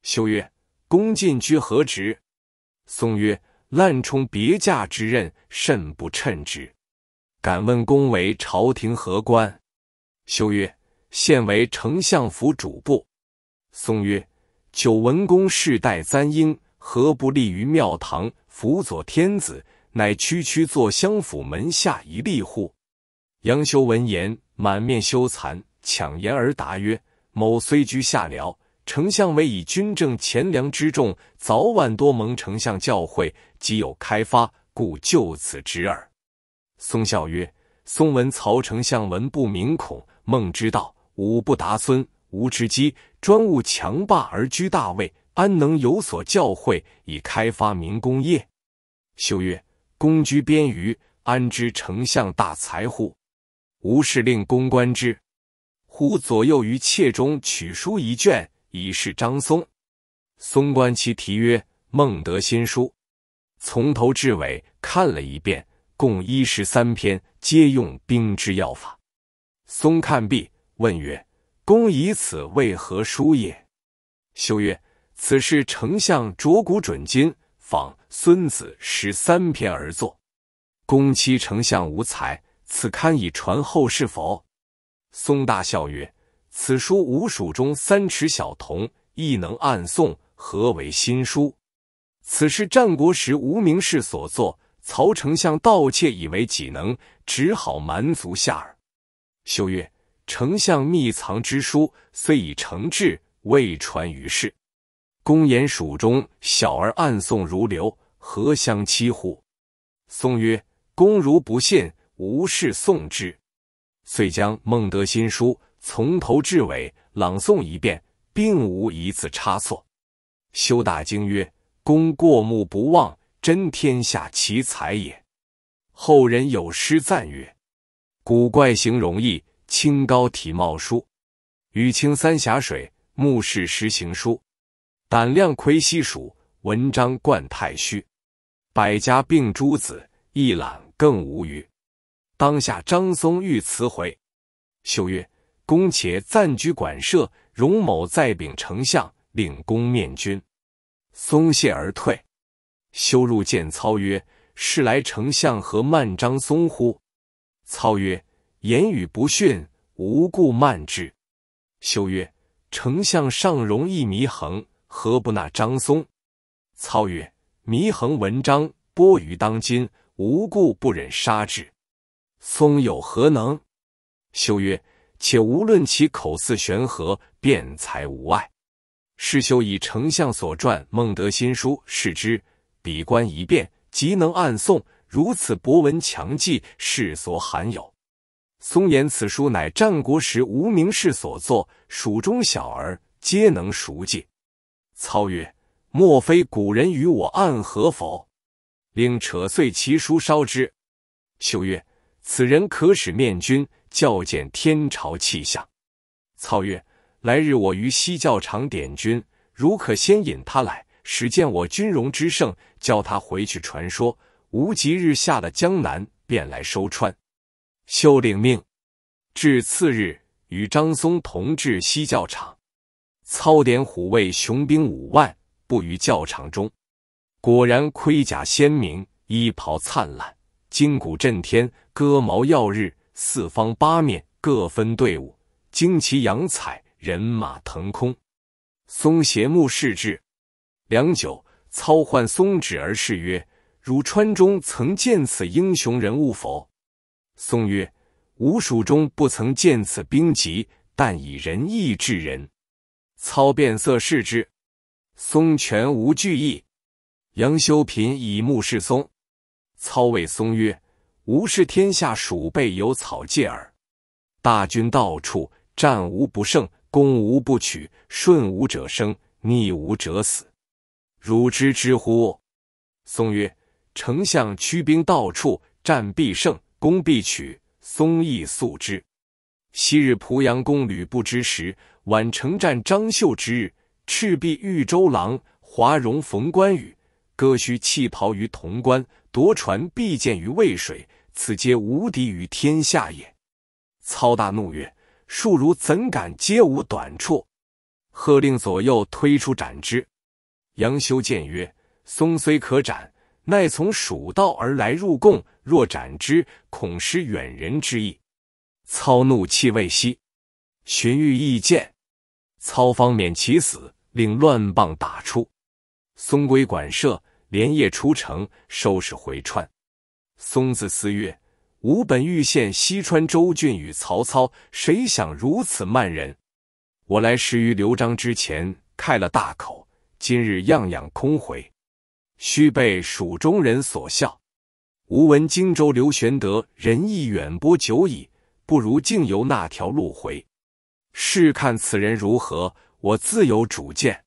修曰：“公进居何职？”松曰：“滥充别驾之任，甚不称职。敢问公为朝廷何官？”修曰：“现为丞相府主簿。”松曰：“九文公世代簪缨，何不立于庙堂，辅佐天子？乃区区作相府门下，一吏户。”杨修闻言，满面羞惭，抢言而答曰：“某虽居下僚，丞相委以军政钱粮之重，早晚多蒙丞相教诲，即有开发，故就此职耳。”松笑曰：“松闻曹丞相文不明，孔孟之道，武不达孙吴之机。”专务强霸而居大位，安能有所教诲以开发民工业？修曰：“公居边隅，安知丞相大才乎？”吴氏令公观之，忽左右于妾中取书一卷，以示张松。松观其题曰：“孟德新书。”从头至尾看了一遍，共一十三篇，皆用兵之要法。松看毕，问曰：公以此为何书也？修曰：“此事丞相卓古准今，仿孙子十三篇而作。公欺丞相无才，此堪以传后世否？”松大笑曰：“此书吾蜀中三尺小童亦能暗诵，何为新书？此事战国时无名氏所作，曹丞相盗窃以为己能，只好瞒足下耳。”修曰。丞相密藏之书，虽已成志，未传于世。公言蜀中小儿暗送如流，何相欺乎？宋曰：“公如不信，无事送之。”遂将孟德新书从头至尾朗诵一遍，并无一字差错。修大惊曰：“公过目不忘，真天下奇才也。”后人有诗赞曰：“古怪形容易。”清高体貌书，雨清三峡水；目视实行书，胆量魁西蜀，文章冠太虚。百家并诸子，一览更无余。当下张松欲辞回，休曰：“公且暂居馆舍，容某再禀丞相，令公面君。”松懈而退。休入见操曰：“是来丞相何慢张松乎？”操曰：言语不逊，无故慢之。修曰：“丞相尚容易祢衡，何不纳张松？”操曰：“祢衡文章播于当今，无故不忍杀之。松有何能？”修曰：“且无论其口似悬河，辩才无碍。师修以丞相所传孟德新书视之，比观一变，即能暗诵。如此博闻强记，世所罕有。”松岩此书乃战国时无名氏所作，蜀中小儿皆能熟记。操曰：“莫非古人与我暗合否？”令扯碎其书烧之。修曰：“此人可使面君，教见天朝气象。”操曰：“来日我于西教场点军，如可先引他来，使见我军容之盛，教他回去传说，无极日下了江南，便来收川。”秀领命，至次日，与张松同至西教场，操点虎卫雄兵五万，布于教场中。果然盔甲鲜明，衣袍灿烂，筋骨震天，戈矛耀日，四方八面各分队伍，旌旗扬彩，人马腾空。松斜目视之，良久，操唤松指而视曰：“汝川中曾见此英雄人物否？”松曰：“吾蜀中不曾见此兵籍，但以仁义治人。”操变色视之，松全无惧意。杨修平以目视松。操谓松曰：“吾视天下鼠辈，有草芥耳。大军到处，战无不胜，攻无不取，顺吾者生，逆吾者死。汝知之乎？”松曰：“丞相驱兵到处，战必胜。”公必取，松亦素之。昔日濮阳公吕布之时，宛城战张绣之日，赤壁遇周郎，华容逢关羽，割须弃袍于潼关，夺船必剑于渭水，此皆无敌于天下也。操大怒曰：“庶如怎敢皆无短处？”喝令左右推出斩之。杨修谏曰：“松虽可斩。”奈从蜀道而来入贡，若斩之，恐失远人之意。操怒气未息，荀彧议见，操方免其死，令乱棒打出。松归馆舍，连夜出城收拾回川。松子思曰：“吾本欲献西川州郡与曹操，谁想如此慢人！我来时于刘璋之前开了大口，今日样样空回。”须被蜀中人所笑。吾闻荆州刘玄德仁义远播久矣，不如径由那条路回，试看此人如何。我自有主见。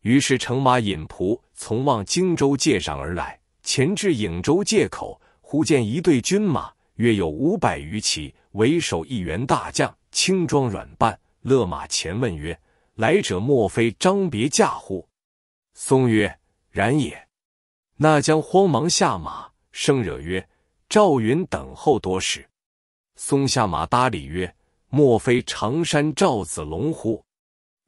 于是乘马引仆，从望荆州界上而来，前至颍州界口，忽见一队军马，约有五百余骑，为首一员大将，轻装软扮，勒马前问曰：“来者莫非张别驾乎？”松曰：“然也。”那将慌忙下马，生惹曰：“赵云等候多时。”松下马搭礼曰：“莫非常山赵子龙乎？”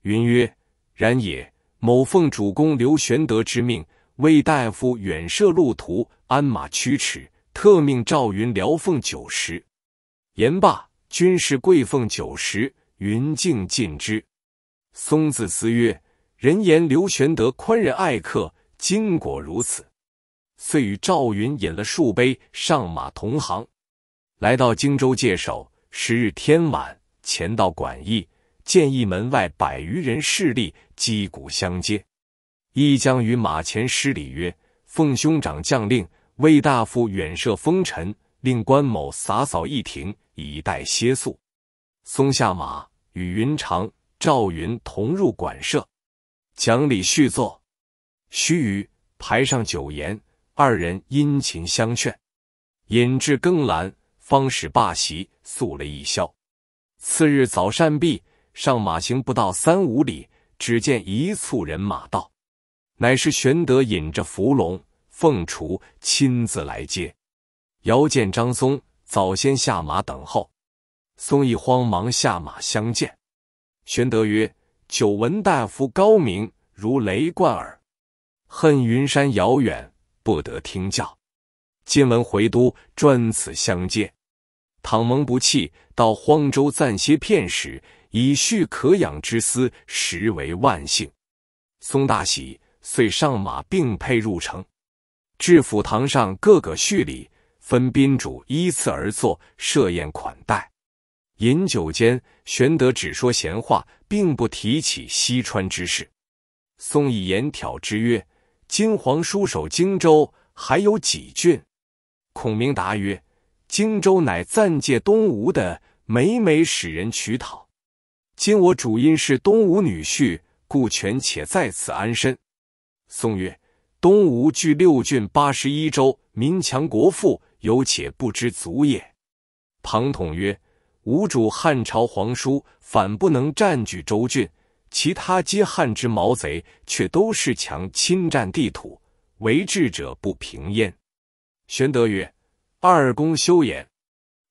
云曰：“然也。某奉主公刘玄德之命，为大夫远涉路途，鞍马驱驰，特命赵云聊奉酒食。”言罢，军士跪奉酒食，云敬尽之。松子思曰：“人言刘玄德宽仁爱客，今果如此。”遂与赵云饮了数杯，上马同行，来到荆州界首。时日天晚，前到馆驿，见驿门外百余人势力击鼓相接。义将与马前施礼曰：“奉兄长将令，魏大夫远涉风尘，令关某洒扫一亭，以待歇宿。”松下马，与云长、赵云同入馆舍，讲礼叙坐。须臾，排上酒筵。二人殷勤相劝，引至更阑，方始罢席，宿了一宵。次日早膳毕，上马行不到三五里，只见一簇人马到，乃是玄德引着伏龙、凤雏亲自来接。遥见张松，早先下马等候。松一慌忙下马相见。玄德曰：“久闻大夫高明，如雷贯耳，恨云山遥远。”不得听教。今闻回都，专此相见。倘蒙不弃，到荒州暂歇片时，以叙可养之私，实为万幸。松大喜，遂上马并辔入城，至府堂上，各个叙礼，分宾主依次而坐，设宴款待。饮酒间，玄德只说闲话，并不提起西川之事。松以言挑之曰。金皇叔守荆州，还有几郡？孔明答曰：“荆州乃暂借东吴的，每每使人取讨。今我主因是东吴女婿，故权且在此安身。”宋曰：“东吴据六郡八十一州，民强国富，有且不知足也。”庞统曰：“吾主汉朝皇叔，反不能占据州郡。”其他皆汉之毛贼，却都是强侵占地土，为智者不平焉。玄德曰：“二公休言，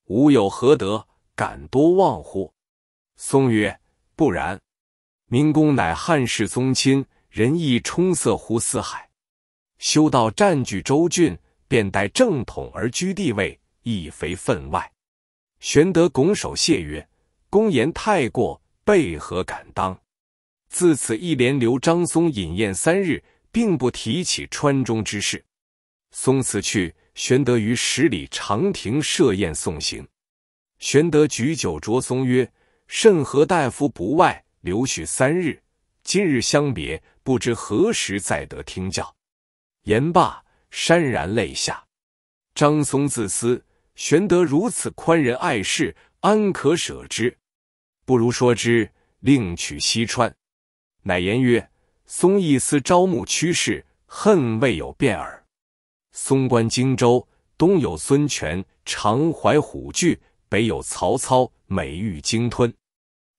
吾有何德，敢多忘乎？”松曰：“不然，明公乃汉室宗亲，仁义充塞乎四海，修道占据州郡，便待正统而居地位，亦非分外。”玄德拱手谢曰：“公言太过，备何敢当？”自此一连留张松饮宴三日，并不提起川中之事。松辞去，玄德于十里长亭设宴送行。玄德举酒酌松曰：“甚何大夫不外留许三日？今日相别，不知何时再得听教。”言罢，潸然泪下。张松自私，玄德如此宽仁爱事，安可舍之？不如说之，另取西川。乃言曰：“松一思招募趋势，恨未有变耳。松观荆州，东有孙权，常怀虎踞；北有曹操，每欲鲸吞，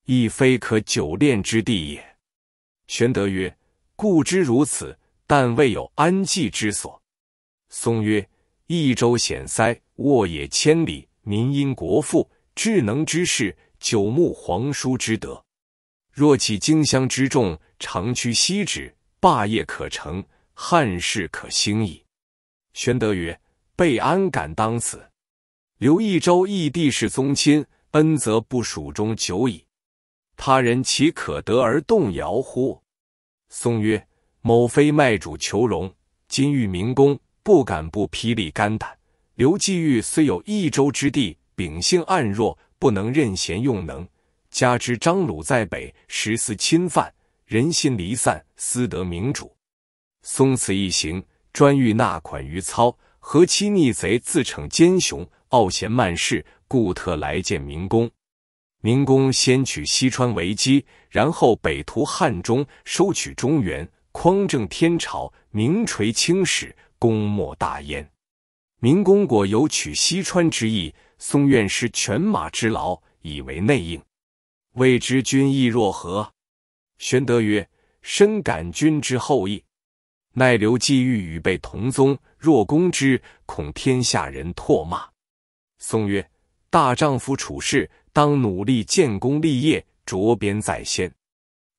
亦非可久恋之地也。”玄德曰：“故知如此，但未有安济之所。”松曰：“益州险塞，沃野千里，民殷国富，智能之士，久慕皇叔之德。”若起荆襄之众，长驱西指，霸业可成，汉室可兴矣。玄德曰：“备安敢当此？刘益州义帝是宗亲，恩泽不属中久矣，他人岂可得而动摇乎？”宋曰：“某非卖主求荣，今欲明公，不敢不披沥肝胆。刘季玉虽有益州之地，秉性暗弱，不能任贤用能。”加之张鲁在北，时四侵犯，人心离散，私得明主。松此一行，专欲纳款于操，何欺逆贼，自逞奸雄，傲贤慢事，故特来见明公。明公先取西川为基，然后北图汉中，收取中原，匡正天朝，名垂青史，功莫大焉。明公果有取西川之意，松愿施犬马之劳，以为内应。未知君意若何？玄德曰：“深感君之后意，奈刘季欲与备同宗，若攻之，恐天下人唾骂。”宋曰：“大丈夫处世，当努力建功立业，着鞭在先。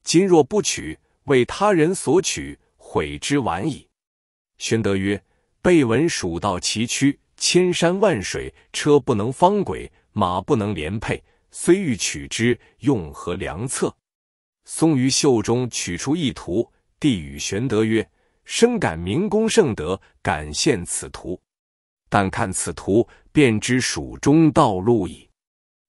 今若不取，为他人所取，悔之晚矣。”玄德曰：“备闻蜀道崎岖，千山万水，车不能方轨，马不能连辔。”虽欲取之，用何良策？松于袖中取出一图，递与玄德曰：“深感明公圣德，感献此图。但看此图，便知蜀中道路矣。”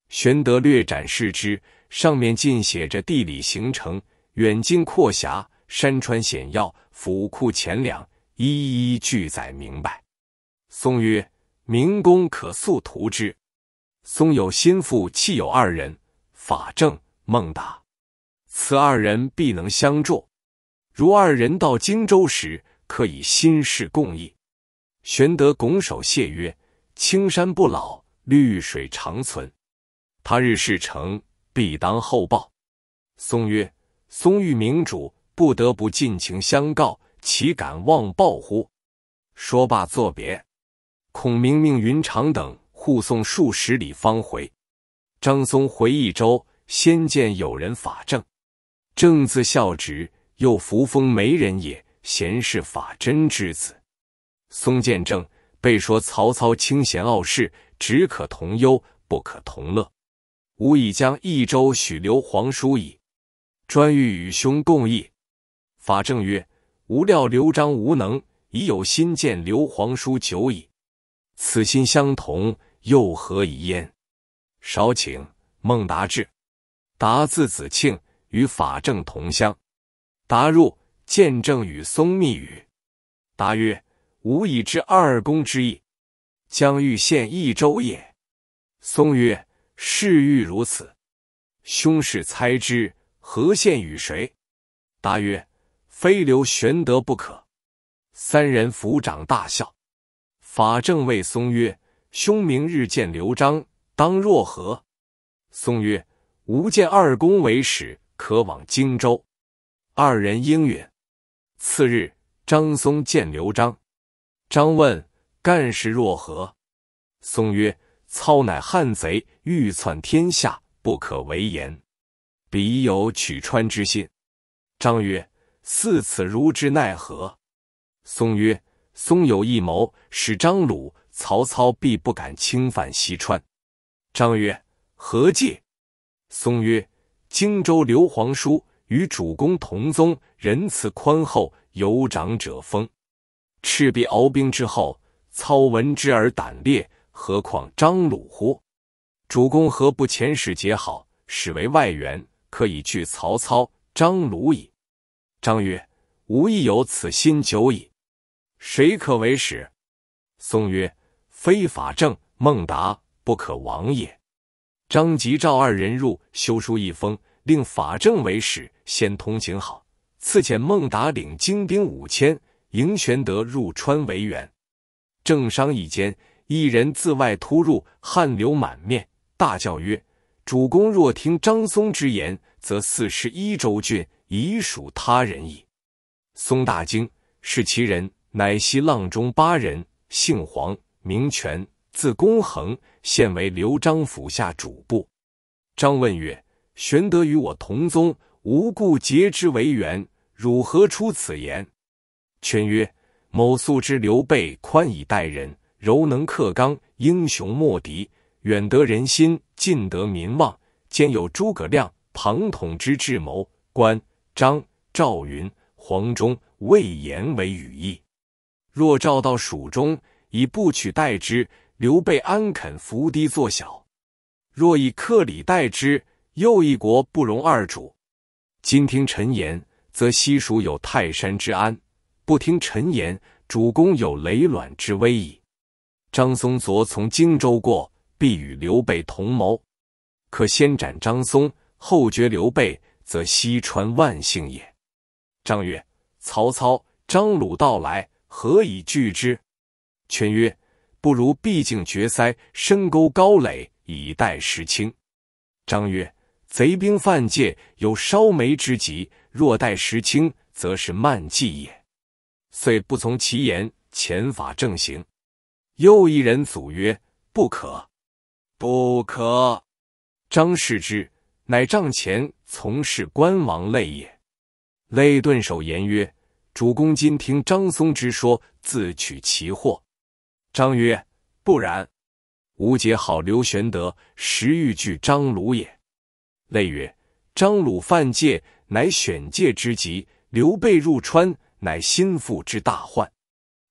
玄德略展示之，上面尽写着地理形成、远近阔狭、山川险要、府库钱粮，一一俱载明白。松曰：“明公可速图之。”松有心腹，气有二人，法正、孟达，此二人必能相助。如二人到荆州时，可以心事共议。玄德拱手谢曰：“青山不老，绿水长存。他日事成，必当厚报。”松曰：“松遇明主，不得不尽情相告，岂敢忘报乎？”说罢，作别。孔明命云长等。护送数十里方回，张松回益州，先见友人法正。正字孝直，又扶风没人也，贤士法真之子。松见正，被说曹操清贤傲世，只可同忧，不可同乐。吾已将益州许刘皇叔矣，专欲与兄共议。法正曰：吾料刘璋无能，已有心见刘皇叔久矣，此心相同。又何疑焉？少请孟达志，达字子庆，与法正同乡。达入见证与松密语，答曰：“吾已知二公之意，将欲献益州也。”松曰：“事欲如此，兄是猜之，何献与谁？”答曰：“非刘玄德不可。”三人抚掌大笑。法正谓松曰：兄明日见刘璋，当若何？宋曰：“吾见二公为使，可往荆州。”二人应允。次日，张松见刘璋，张问干事若何？宋曰：“操乃汉贼，欲篡天下，不可为言。彼有取川之心。”张曰：“似此如之奈何？”宋曰：“松有一谋，使张鲁。”曹操必不敢侵犯西川。张曰：“何借？”松曰：“荆州刘皇叔与主公同宗，仁慈宽厚，有长者风。赤壁鏖兵之后，操闻之而胆裂，何况张鲁乎？主公何不遣使结好，使为外援，可以拒曹操、张鲁矣。”张曰：“吾亦有此心久矣。谁可为使？”松曰：非法正孟达不可亡也。张吉召二人入，修书一封，令法正为使，先通情好。赐遣孟达领精兵五千，迎玄德入川为援。正商议间，一人自外突入，汗流满面，大叫曰：“主公若听张松之言，则四十一州郡已属他人矣。”松大惊，是其人，乃西阆中八人，姓黄。名权，字公衡，现为刘璋府下主簿。张问曰：“玄德与我同宗，无故结之为缘，汝何出此言？”权曰：“某素知刘备宽以待人，柔能克刚，英雄莫敌，远得人心，近得民望，兼有诸葛亮、庞统之智谋，关张赵云、黄忠、魏延为羽翼。若召到蜀中，”以不取代之，刘备安肯伏低作小？若以克礼代之，又一国不容二主。今听臣言，则西蜀有泰山之安；不听臣言，主公有累卵之危矣。张松昨从荆州过，必与刘备同谋。可先斩张松，后绝刘备，则西川万幸也。张曰：“曹操、张鲁到来，何以拒之？权曰：“不如毕竟绝塞，深沟高垒，以待时清。”张曰：“贼兵犯界，有烧煤之急。若待时清，则是慢计也。”遂不从其言，遣法正行。又一人阻曰：“不可，不可！”张氏之，乃帐前从事关王类也。类顿首言曰：“主公今听张松之说，自取其祸。”张曰：“不然，吾结好刘玄德，实欲拒张鲁也。”类曰：“张鲁犯界，乃选界之极；刘备入川，乃心腹之大患。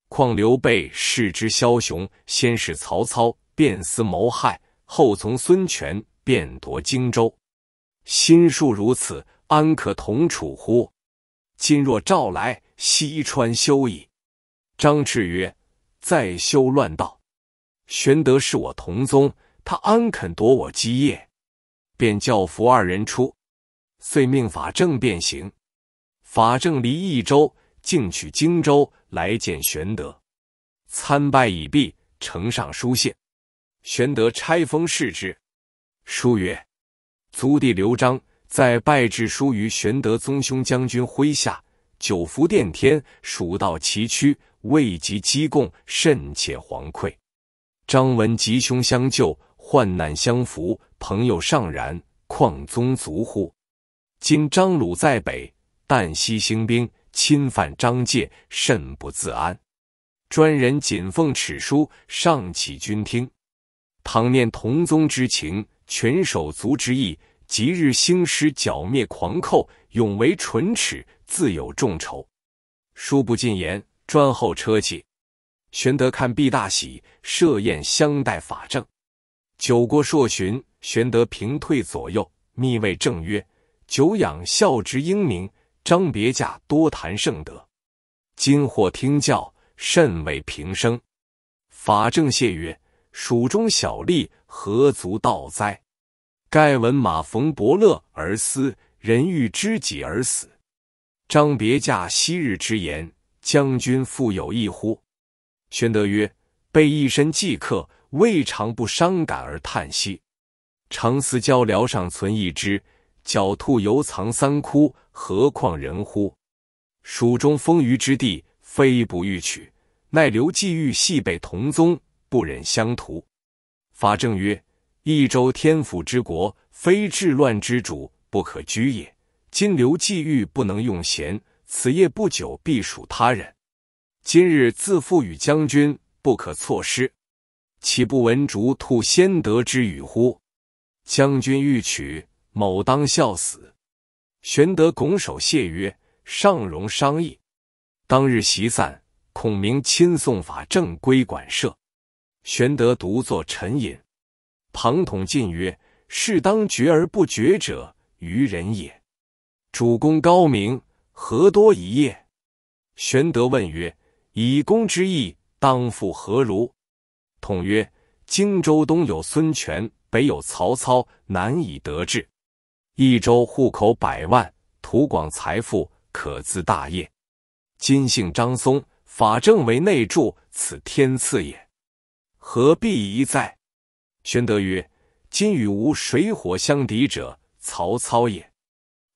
况刘备世之枭雄，先是曹操，便思谋害；后从孙权，便夺荆州。心术如此，安可同处乎？今若召来，西川休矣。”张赤曰。再修乱道，玄德是我同宗，他安肯夺我基业？便叫扶二人出，遂命法正变行。法正离益州，竟取荆州来见玄德，参拜已毕，呈上书信。玄德拆封视之，书曰：“族弟刘璋在拜至，疏于玄德宗兄将军麾下，九福殿天，蜀道崎岖。”未及激贡，甚且惶愧。张文吉兄相救，患难相扶，朋友尚然，况宗族乎？今张鲁在北，旦夕兴兵，侵犯张界，甚不自安。专人谨奉尺书，上启君听。倘念同宗之情，全守足之意，即日兴师剿灭狂寇，永为唇齿，自有众筹。书不尽言。专候车骑。玄德看毕，大喜，设宴相待法正。酒过数巡，玄德平退左右，密谓正曰：“久仰孝直英明，张别驾多谈盛德，今或听教，甚为平生。”法正谢曰：“蜀中小吏，何足道哉？盖闻马逢伯乐而思，人欲知己而死。张别驾昔日之言。”将军复有一乎？玄德曰：“备一身寄客，未尝不伤感而叹息。常思交鹩上存一只，狡兔犹藏三窟，何况人乎？蜀中丰腴之地，非不欲取，奈刘季玉系北同宗，不忍相屠。”法正曰：“益州天府之国，非治乱之主不可居也。今刘季玉不能用贤。”此夜不久，必属他人。今日自负与将军，不可错失。岂不闻“逐兔先得之”语乎？将军欲取，某当效死。玄德拱手谢曰：“尚容商议。”当日席散，孔明亲送法正归馆舍。玄德独坐沉吟。庞统进曰：“事当决而不决者，愚人也。主公高明。”何多一夜？玄德问曰：“以公之意，当复何如？”统曰：“荆州东有孙权，北有曹操，难以得志。益州户口百万，土广财富，可资大业。今幸张松法正为内助，此天赐也。何必疑哉？”玄德曰：“今与吾水火相敌者，曹操也。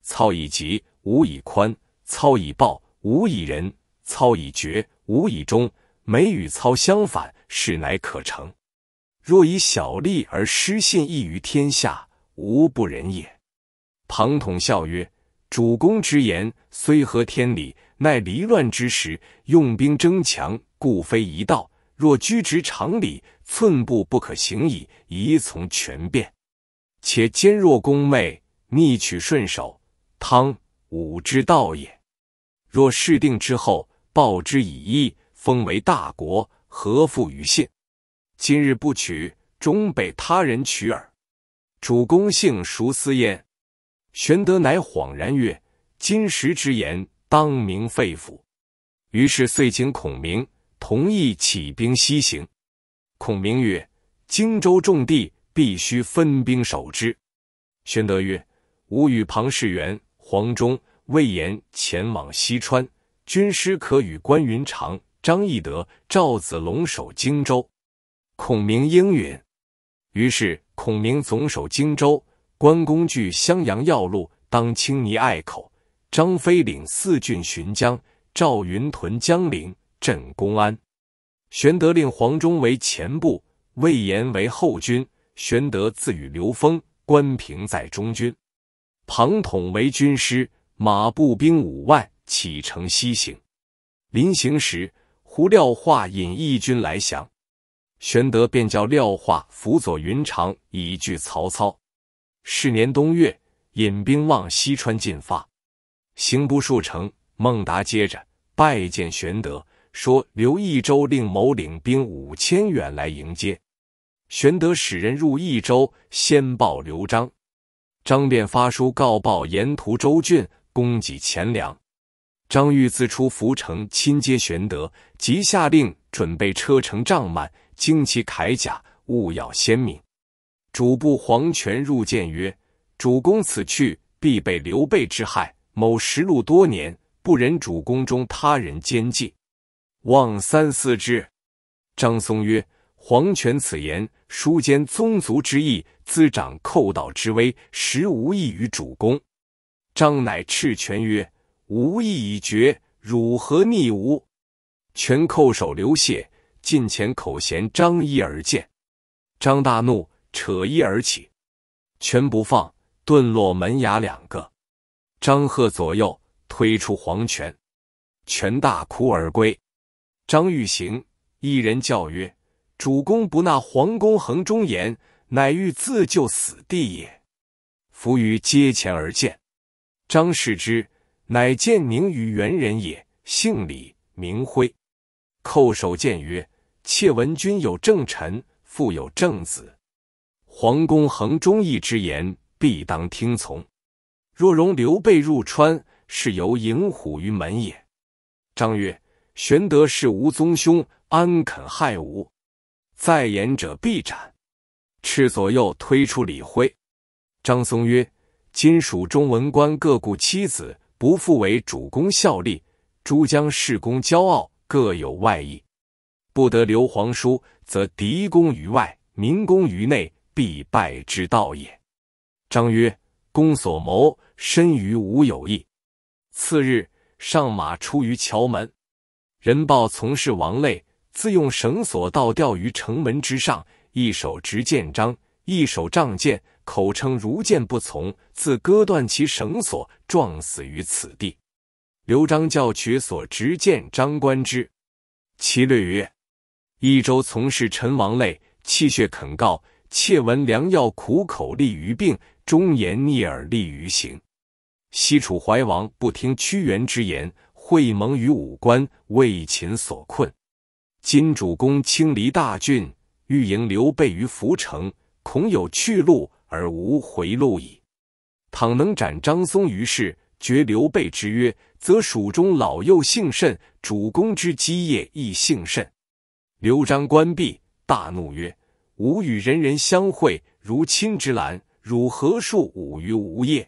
操以急，吾以宽。”操以暴无以仁，操以绝，无以忠。每与操相反，是乃可成。若以小利而失信义于天下，无不仁也。庞统笑曰：“主公之言虽合天理，奈离乱之时，用兵争强，故非一道。若居直常理，寸步不可行矣。宜从权变，且坚若攻昧，逆取顺守，汤武之道也。”若事定之后，报之以义，封为大国，何复于信？今日不取，终被他人取耳。主公姓熟思焉。玄德乃恍然曰：“今时之言，当明肺腑。”于是遂请孔明，同意起兵西行。孔明曰：“荆州重地，必须分兵守之。”玄德曰：“吾与庞士元、黄忠。”魏延前往西川，军师可与关云长、张翼德、赵子龙守荆州。孔明应允。于是孔明总守荆州，关公据襄阳要路，当青泥隘口；张飞领四郡巡江，赵云屯江陵，镇公安。玄德令黄忠为前部，魏延为后军。玄德自与刘封、关平在中军，庞统为军师。马步兵五万启程西行，临行时，胡廖化引义军来降，玄德便叫廖化辅佐云长以拒曹操。是年冬月，引兵往西川进发，行不数程，孟达接着拜见玄德，说刘益州令某领兵五千远来迎接。玄德使人入益州，先报刘璋，张便发书告报沿途州郡。供给钱粮。张玉自出涪城，亲接玄德，即下令准备车乘、帐幔、旌旗、铠甲，勿要鲜明。主簿黄权入谏曰：“主公此去，必被刘备之害。某实路多年，不忍主公中他人奸计，望三思之。”张松曰：“黄权此言，殊兼宗族之意，滋长寇盗之威，实无益于主公。”张乃赤全曰：“吾意已决，汝何逆吾？”全叩首流血，近前口衔张一而见。张大怒，扯衣而起，全不放，顿落门牙两个。张贺左右推出黄泉，权大哭而归。张欲行，一人叫曰：“主公不纳黄公衡忠言，乃欲自救死地也。”伏于阶前而见。张世之乃建宁于元人也，姓李，名辉。叩首谏曰：“妾闻君有正臣，父有正子，皇公恒忠义之言，必当听从。若容刘备入川，是由引虎于门也。”张曰：“玄德是吾宗兄，安肯害吾？在言者必斩。”赤左右推出李辉。张松曰。今蜀中文官各顾妻子，不复为主公效力；诸将士功骄傲，各有外意，不得留皇叔，则敌公于外，民公于内，必败之道也。张曰：“公所谋，深于吾有意。”次日，上马出于桥门，人报从事王类，自用绳索倒吊于城门之上，一手执剑，章，一手仗剑，口称如剑不从，自割断其绳索，撞死于此地。刘璋教取所执剑，张观之。其略曰：益州从事陈王类，气血肯告。窃闻良药苦口利于病，忠言逆耳利于行。西楚怀王不听屈原之言，会盟于武关，为秦所困。今主公清离大郡，欲迎刘备于涪城。恐有去路而无回路矣。倘能斩张松于世，绝刘备之约，则蜀中老幼幸甚，主公之基业亦幸甚。刘璋关闭，大怒曰：“吾与人人相会，如亲之兰，汝何数吾于吾也？”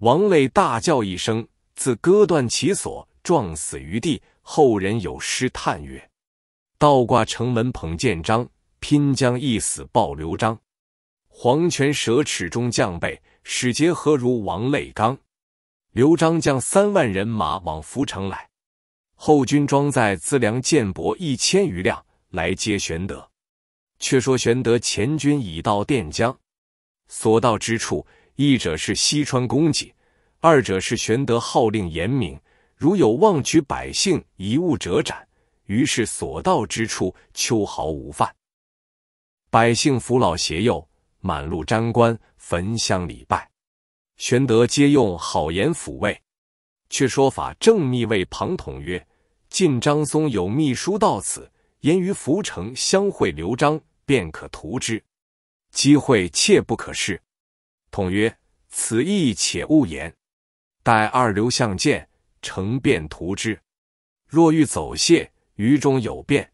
王累大叫一声，自割断其锁，撞死于地。后人有诗叹曰：“倒挂城门捧剑章，拼将一死报刘璋。”黄泉舍齿中将备，使节何如王泪刚？刘璋将三万人马往涪城来，后军装载资粮剑帛一千余辆来接玄德。却说玄德前军已到垫江，所到之处，一者是西川供给，二者是玄德号令严明，如有妄取百姓遗物者斩。于是所到之处，秋毫无犯，百姓扶老携幼。满路瞻观，焚香礼拜，玄德皆用好言抚慰。却说法正密谓庞统曰：“晋张松有密书到此，言于涪城相会刘璋，便可图之，机会切不可失。”统曰：“此意且勿言，待二刘相见，乘便图之。若欲走谢，于中有变。”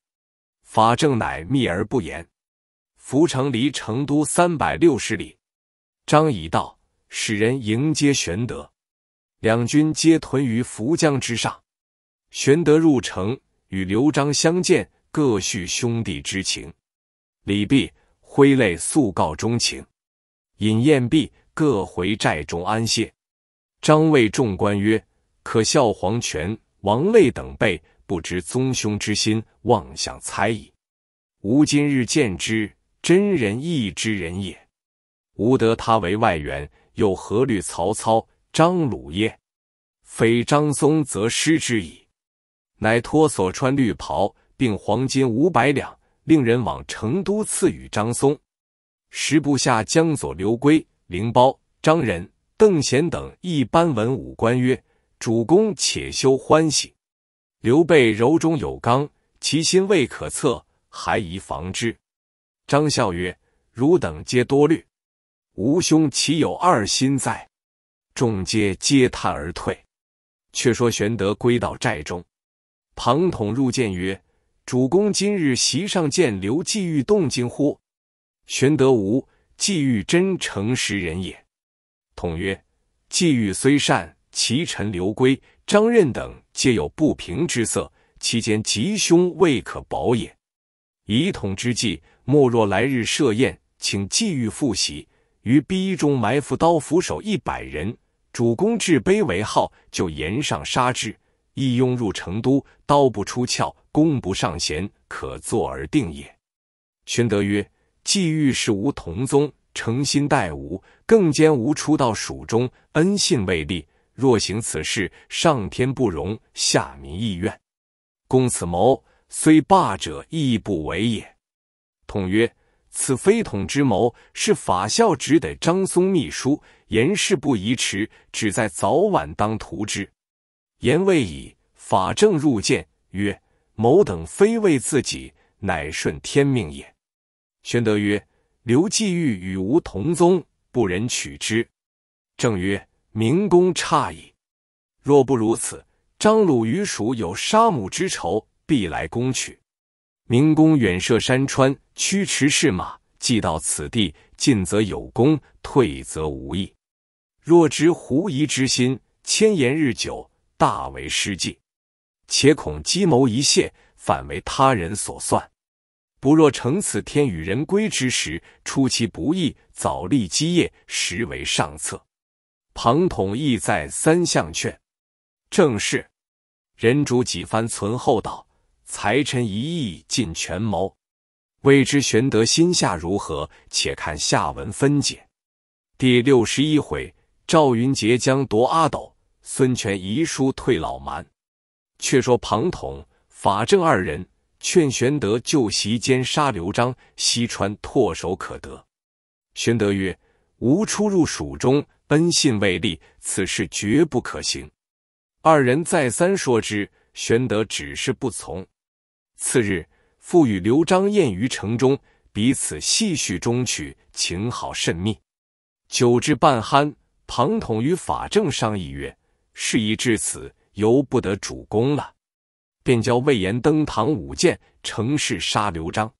法正乃秘而不言。涪城离成都三百六十里，张仪道使人迎接玄德，两军皆屯于涪江之上。玄德入城，与刘璋相见，各叙兄弟之情。李毕挥泪诉告衷情，尹宴毕，各回寨中安歇。张谓众官曰：“可笑黄权、王累等辈，不知宗兄之心，妄想猜疑。吾今日见之。”真人义之人也，吾得他为外援，又何虑曹操、张鲁耶？非张松则失之矣。乃托所穿绿袍，并黄金五百两，令人往成都赐予张松。时部下江左刘圭、凌包、张仁、邓贤等一班文武官曰：“主公且休欢喜，刘备柔中有刚，其心未可测，还宜防之。”张孝曰：“汝等皆多虑，吾兄岂有二心在？”众皆皆叹而退。却说玄德归到寨中，庞统入见曰：“主公今日席上见刘季玉动惊乎？”玄德无。季玉真诚实人也。统曰：“季玉虽善，其臣刘珪、张任等皆有不平之色，其间吉凶未可保也。以统之计。”莫若来日设宴，请季玉复席，于逼中埋伏刀斧手一百人，主公至卑为号，就筵上杀之。一拥入成都，刀不出鞘，弓不上弦，可坐而定也。荀德曰：“季玉是吾同宗，诚心待吾，更兼吾初到蜀中，恩信未立，若行此事，上天不容，下民亦怨。公此谋，虽霸者亦不为也。”统曰：“此非统之谋，是法孝只得张松密书。言事不宜迟，只在早晚当图之。”言未已，法正入见曰：“某等非为自己，乃顺天命也。”玄德曰：“刘季玉与吾同宗，不忍取之。”正曰：“明公差矣。若不如此，张鲁与蜀有杀母之仇，必来攻取。明公远涉山川。”驱驰是马，既到此地，进则有功，退则无益。若执狐疑之心，迁延日久，大为失计。且恐计谋一泄，反为他人所算。不若乘此天与人归之时，出其不意，早立基业，实为上策。庞统亦在三项劝，正是。人主几番存厚道，才臣一意尽权谋。未知玄德心下如何，且看下文分解。第六十一回，赵云杰将夺阿斗，孙权遗书退老蛮。却说庞统、法正二人劝玄德就席间杀刘璋，西川唾手可得。玄德曰：“吾初入蜀中，恩信未立，此事绝不可行。”二人再三说之，玄德只是不从。次日。复与刘璋宴于城中，彼此戏叙衷曲，情好甚密。酒至半酣，庞统与法正商议曰：“事已至此，由不得主公了。”便教魏延登堂舞剑，乘势杀刘璋。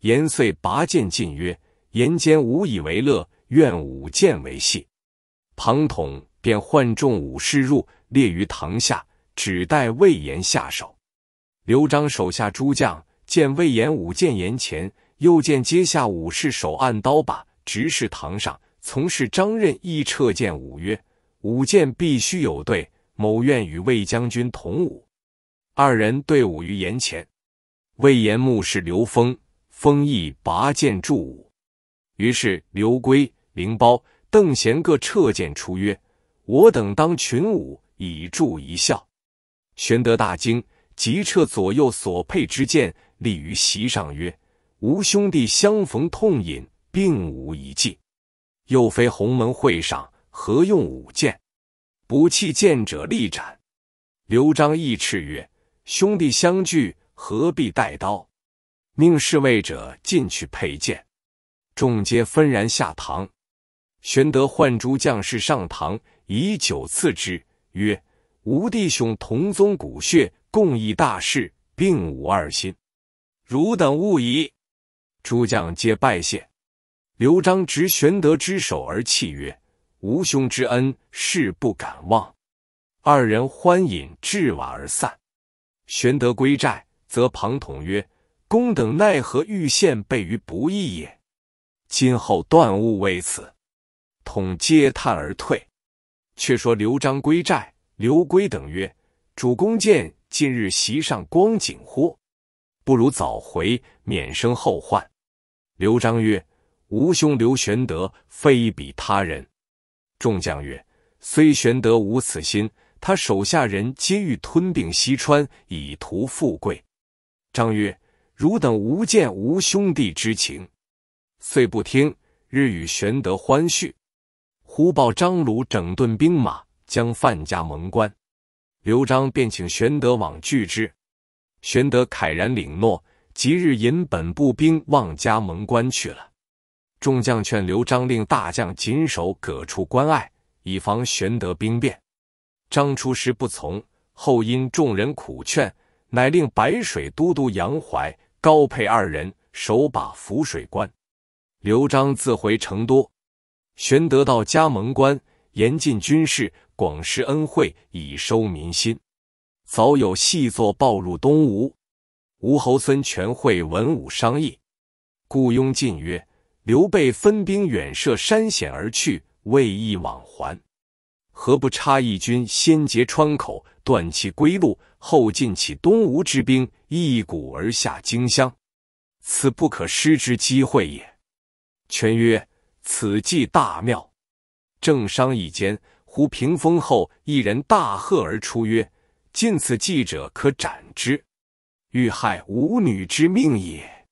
延遂拔剑进曰：“言间无以为乐，愿舞剑为戏。”庞统便唤众武士入，列于堂下，只待魏延下手。刘璋手下诸将。见魏延舞剑言前，又见阶下武士手按刀把，直视堂上。从事张任亦撤剑舞曰：“舞剑必须有队，某愿与魏将军同舞。”二人对舞于岩前。魏延目视刘封，封亦拔剑助舞。于是刘圭、灵包、邓贤各撤剑出曰：“我等当群舞以助一笑。”玄德大惊，即撤左右所配之剑。立于席上曰：“吾兄弟相逢痛饮，并无一计。又非鸿门会上，何用舞剑？不弃剑者，立斩。”刘璋亦叱曰：“兄弟相聚，何必带刀？命侍卫者进去佩剑。”众皆纷然下堂。玄德唤诸将士上堂，以酒赐之曰：“吾弟兄同宗骨血，共议大事，并无二心。”汝等勿疑，诸将皆拜谢。刘璋执玄德之手而泣曰：“吾兄之恩，誓不敢忘。”二人欢饮至瓦而散。玄德归寨，则庞统曰：“公等奈何欲献备于不义也？今后断勿为此。”统皆叹而退。却说刘璋归寨，刘归等曰：“主公见近日席上光景乎？”不如早回，免生后患。刘璋曰：“吾兄刘玄德，非比他人。”众将曰：“虽玄德无此心，他手下人皆欲吞并西川，以图富贵。”张曰：“汝等无见吾兄弟之情，遂不听。日与玄德欢叙，忽报张鲁整顿兵马，将范家蒙关。刘璋便请玄德往拒之。”玄德慨然领诺，即日引本部兵望加盟关去了。众将劝刘璋令大将谨守各处关隘，以防玄德兵变。张出师不从，后因众人苦劝，乃令白水都督杨怀、高沛二人守把涪水关。刘璋自回成都。玄德到加盟关，严禁军事，广施恩惠，以收民心。早有细作报入东吴，吴侯孙权会文武商议。雇雍进曰：“刘备分兵远涉山险而去，未易往还。何不差一军先截川口，断其归路，后进起东吴之兵，一鼓而下荆襄。此不可失之机会也。”权曰：“此计大妙。”正商议间，忽屏风后一人大喝而出曰：尽此计者可斩之，欲害吾女之命也。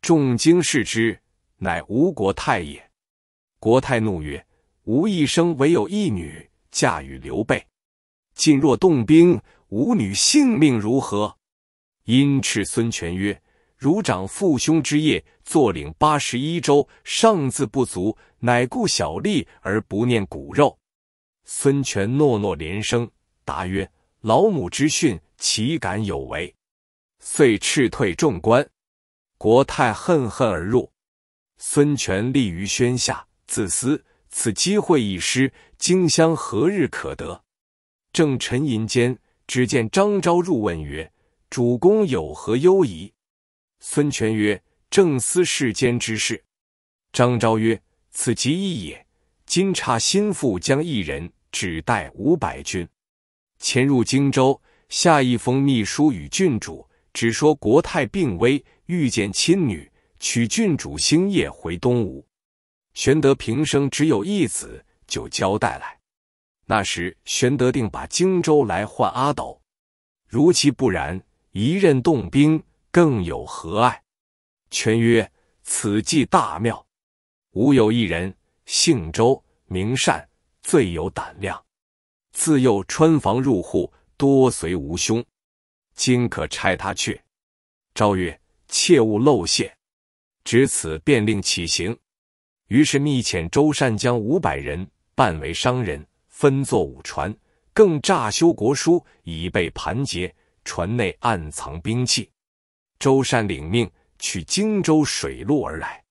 众惊视之，乃吴国太也。国太怒曰：“吾一生唯有一女，嫁与刘备。今若动兵，吾女性命如何？”因叱孙权曰：“汝长父兄之业，坐领八十一州，尚自不足，乃顾小利而不念骨肉。”孙权诺诺连声，答曰。老母之训，岂敢有违？遂斥退众官。国太恨恨而入。孙权立于轩下，自私，此机会已失，荆襄何日可得？正沉吟间，只见张昭入问曰：“主公有何忧疑？”孙权曰：“正思世间之事。”张昭曰：“此极义也。今差心腹将一人，只带五百军。”潜入荆州，下一封密书与郡主，只说国太病危，欲见亲女，取郡主星夜回东吴。玄德平生只有一子，就交代来。那时玄德定把荆州来换阿斗。如其不然，一任动兵，更有何碍？权曰：“此计大妙。吾有一人，姓周，名善，最有胆量。”自幼穿房入户，多随无兄。今可差他去。诏月，切勿露馅。值此便令起行。于是密遣周善将五百人，扮为商人，分坐五船，更诈修国书，以备盘结。船内暗藏兵器。周善领命，取荆州水路而来。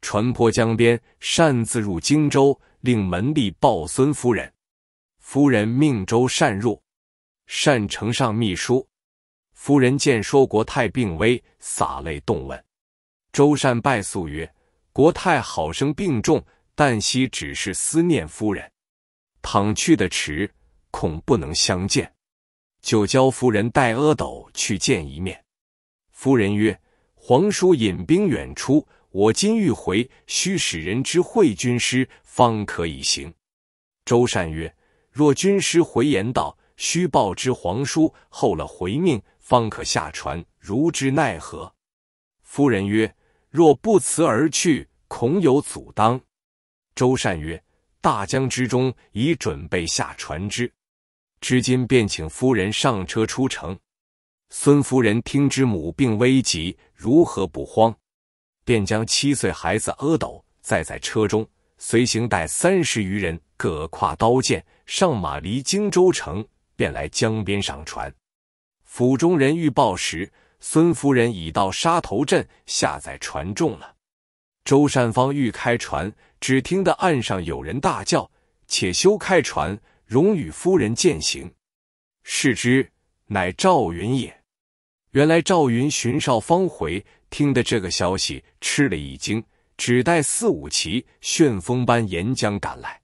船泊江边，擅自入荆州，令门吏报孙夫人。夫人命周善入，善呈上秘书。夫人见说国太病危，洒泪动问。周善拜诉曰：“国太好生病重，旦夕只是思念夫人。倘去的迟，恐不能相见，就教夫人带阿斗去见一面。”夫人曰：“皇叔引兵远出，我今欲回，须使人知会军师，方可以行。”周善曰。若军师回言道：“须报之皇叔，后了回命，方可下船。如之奈何？”夫人曰：“若不辞而去，恐有阻当。”周善曰：“大江之中，已准备下船只，知今便请夫人上车出城。”孙夫人听之，母病危急，如何不慌？便将七岁孩子阿斗载在车中，随行带三十余人，各挎刀剑。上马离荆州城，便来江边上船。府中人欲报时，孙夫人已到沙头镇，下载船重了。周善方欲开船，只听得岸上有人大叫：“且休开船，容与夫人践行。”视之，乃赵云也。原来赵云寻少方回，听得这个消息，吃了一惊，只带四五骑，旋风般沿江赶来。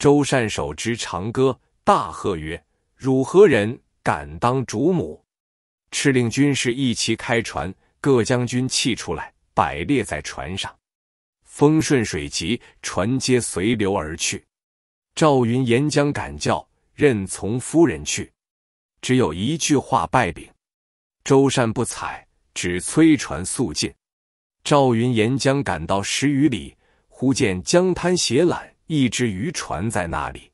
周善手执长戈，大喝曰：“汝何人？敢当主母？”敕令军士一齐开船，各将军弃出来，摆列在船上。风顺水急，船皆随流而去。赵云沿江赶叫，任从夫人去，只有一句话拜禀。周善不睬，只催船速进。赵云沿江赶到十余里，忽见江滩斜揽，一只渔船在那里。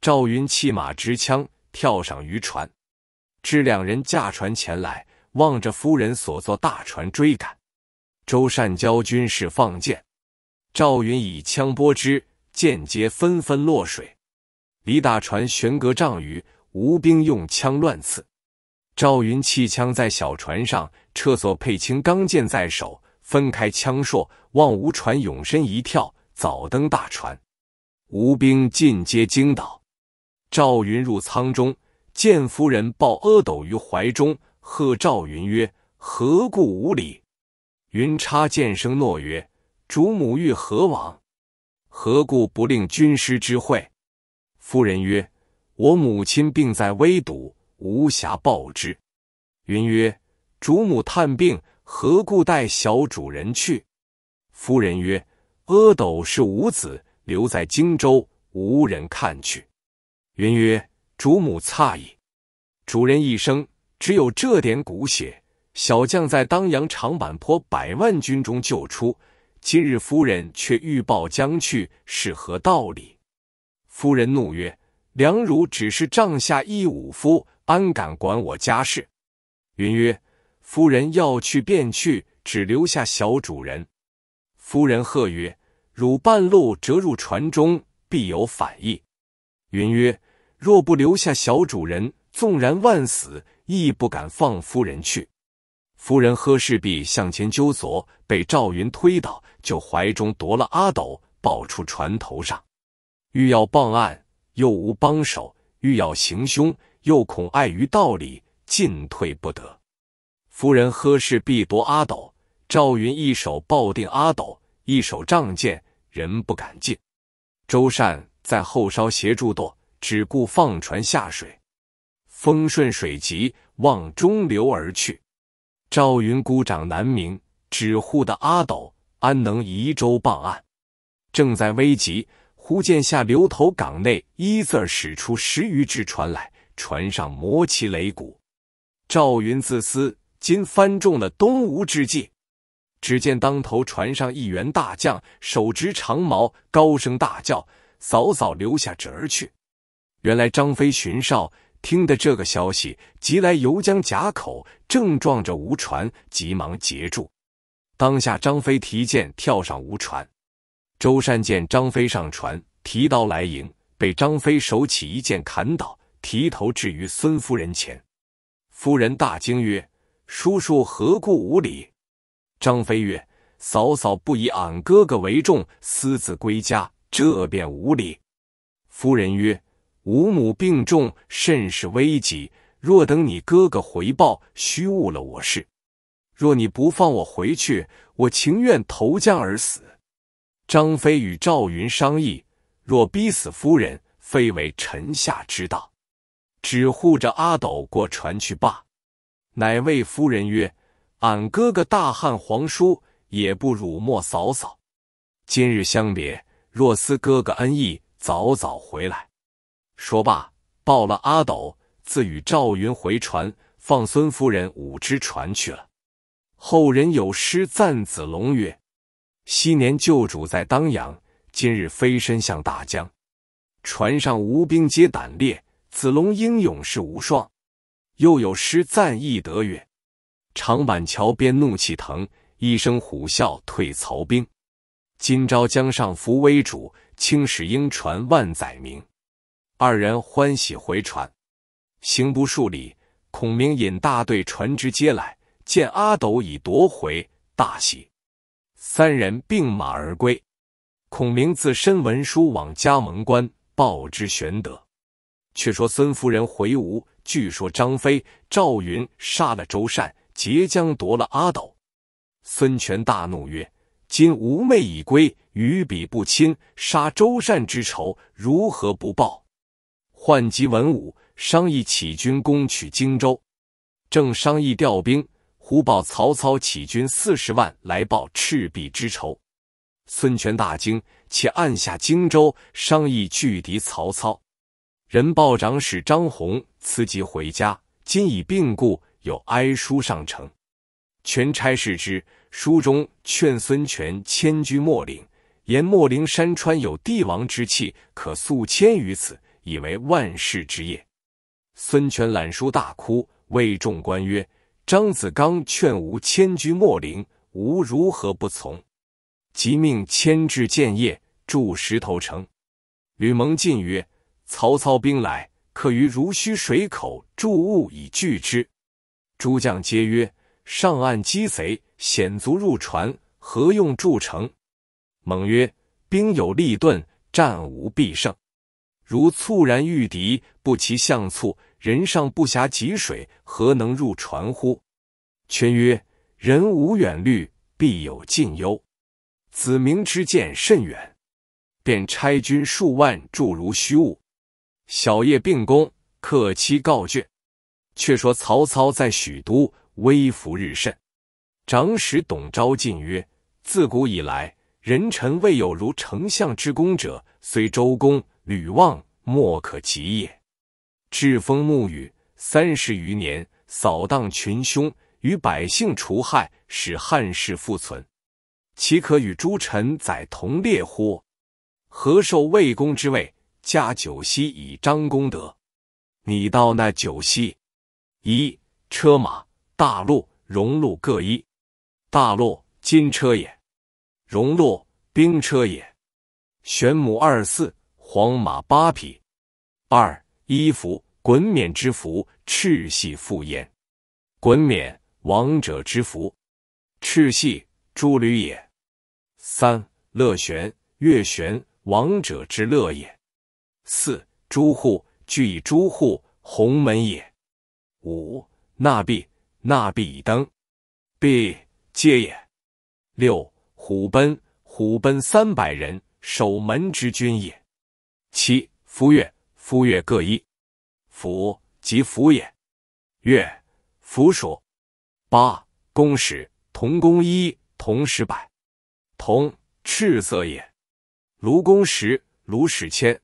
赵云弃马执枪，跳上渔船，知两人驾船前来，望着夫人所坐大船追赶。周善教军士放箭，赵云以枪拨之，箭皆纷纷落水。离大船悬隔丈余，吴兵用枪乱刺，赵云弃枪在小船上，撤所佩青钢剑在手，分开枪槊，望吴船勇身一跳，早登大船。吴兵尽皆惊倒。赵云入舱中，见夫人抱阿斗于怀中，贺赵云曰：“何故无礼？”云叉剑声诺曰：“主母欲何往？何故不令军师知会？”夫人曰：“我母亲病在危笃，无暇报之。”云曰：“主母探病，何故带小主人去？”夫人曰：“阿斗是吾子。”留在荆州无人看去。云曰：“主母诧异，主人一生只有这点骨血，小将在当阳长坂坡百万军中救出，今日夫人却欲报将去，是何道理？”夫人怒曰：“梁儒只是帐下一武夫，安敢管我家事？”云曰：“夫人要去便去，只留下小主人。”夫人喝曰。汝半路折入船中，必有反意。云曰：“若不留下小主人，纵然万死，亦不敢放夫人去。”夫人呵势必向前揪索，被赵云推倒，就怀中夺了阿斗，抱出船头上，欲要傍岸，又无帮手；欲要行凶，又恐碍于道理，进退不得。夫人呵势必夺阿斗，赵云一手抱定阿斗，一手仗剑。人不敢进，周善在后梢协助舵，只顾放船下水。风顺水急，往中流而去。赵云孤掌难鸣，只护的阿斗，安能移舟傍岸？正在危急，忽见下流头港内一字儿驶出十余只船来，船上摩旗擂鼓。赵云自私，今翻中了东吴之计。只见当头船上一员大将，手执长矛，高声大叫：“早早留下儿去！”原来张飞巡哨，听得这个消息，急来游江夹口，正撞着吴船，急忙截住。当下张飞提剑跳上吴船，周善见张飞上船，提刀来迎，被张飞手起一剑砍倒，提头置于孙夫人前。夫人大惊曰：“叔叔何故无礼？”张飞曰：“嫂嫂不以俺哥哥为重，私自归家，这便无礼。”夫人曰：“吾母病重，甚是危急。若等你哥哥回报，虚误了我事。若你不放我回去，我情愿投江而死。”张飞与赵云商议，若逼死夫人，非为臣下之道，只护着阿斗过船去罢。乃谓夫人曰。俺哥哥大汉皇叔也不辱没嫂嫂，今日相别，若思哥哥恩义，早早回来。说罢，抱了阿斗，自与赵云回船，放孙夫人五只船去了。后人有诗赞子龙曰：“昔年旧主在当阳，今日飞身向大江。船上无兵皆胆裂，子龙英勇是无双。”又有诗赞翼德曰：长板桥边怒气腾，一声虎啸退曹兵。今朝江上扶危主，青史应传万载名。二人欢喜回船，行不数里，孔明引大队船只接来，见阿斗已夺回，大喜。三人并马而归。孔明自身文书往加盟关报之玄德。却说孙夫人回吴，据说张飞、赵云杀了周善。截将夺了阿斗，孙权大怒曰：“今吾妹已归，与彼不亲，杀周善之仇如何不报？”唤集文武，商议起军攻取荆州。正商议调兵，忽报曹操起军四十万来报赤壁之仇。孙权大惊，且按下荆州，商议拒敌曹操。人报长史张宏辞疾回家，今已病故。有哀书上呈，权差视之。书中劝孙权迁居秣陵，言秣陵山川有帝王之气，可速迁于此，以为万世之业。孙权览书大哭，谓众官曰：“张子刚劝吾迁居秣陵，吾如何不从？”即命迁至建业，筑石头城。吕蒙进曰：“曹操兵来，可于濡须水口筑物以拒之。”诸将皆曰：“上岸击贼，险足入船，何用筑城？”蒙曰：“兵有利钝，战无必胜。如猝然遇敌，不齐相促，人尚不暇汲水，何能入船乎？”群曰：“人无远虑，必有近忧。子明之见甚远，便差军数万，助如虚物。小叶并攻，克期告倦。”却说曹操在许都威服日甚。长史董昭进曰：“自古以来，人臣未有如丞相之功者，虽周公、吕望，莫可及也。栉风沐雨三十余年，扫荡群凶，与百姓除害，使汉室复存，岂可与诸臣宰同列乎？何受魏公之位，加九锡以彰功德？你到那九锡。”一车马，大路、戎路各一。大路金车也，戎路兵车也。玄母二四，黄马八匹。二衣服，衮冕之服，赤系复焉。衮冕王者之服，赤系诸履也。三乐玄乐玄王者之乐也。四朱户，俱以朱户，鸿门也。五纳必纳必以登必皆也。六虎奔虎奔三百人守门之君也。七夫月夫月各一府即府也月夫属。八公使同公一同使百同赤色也。卢公十卢使千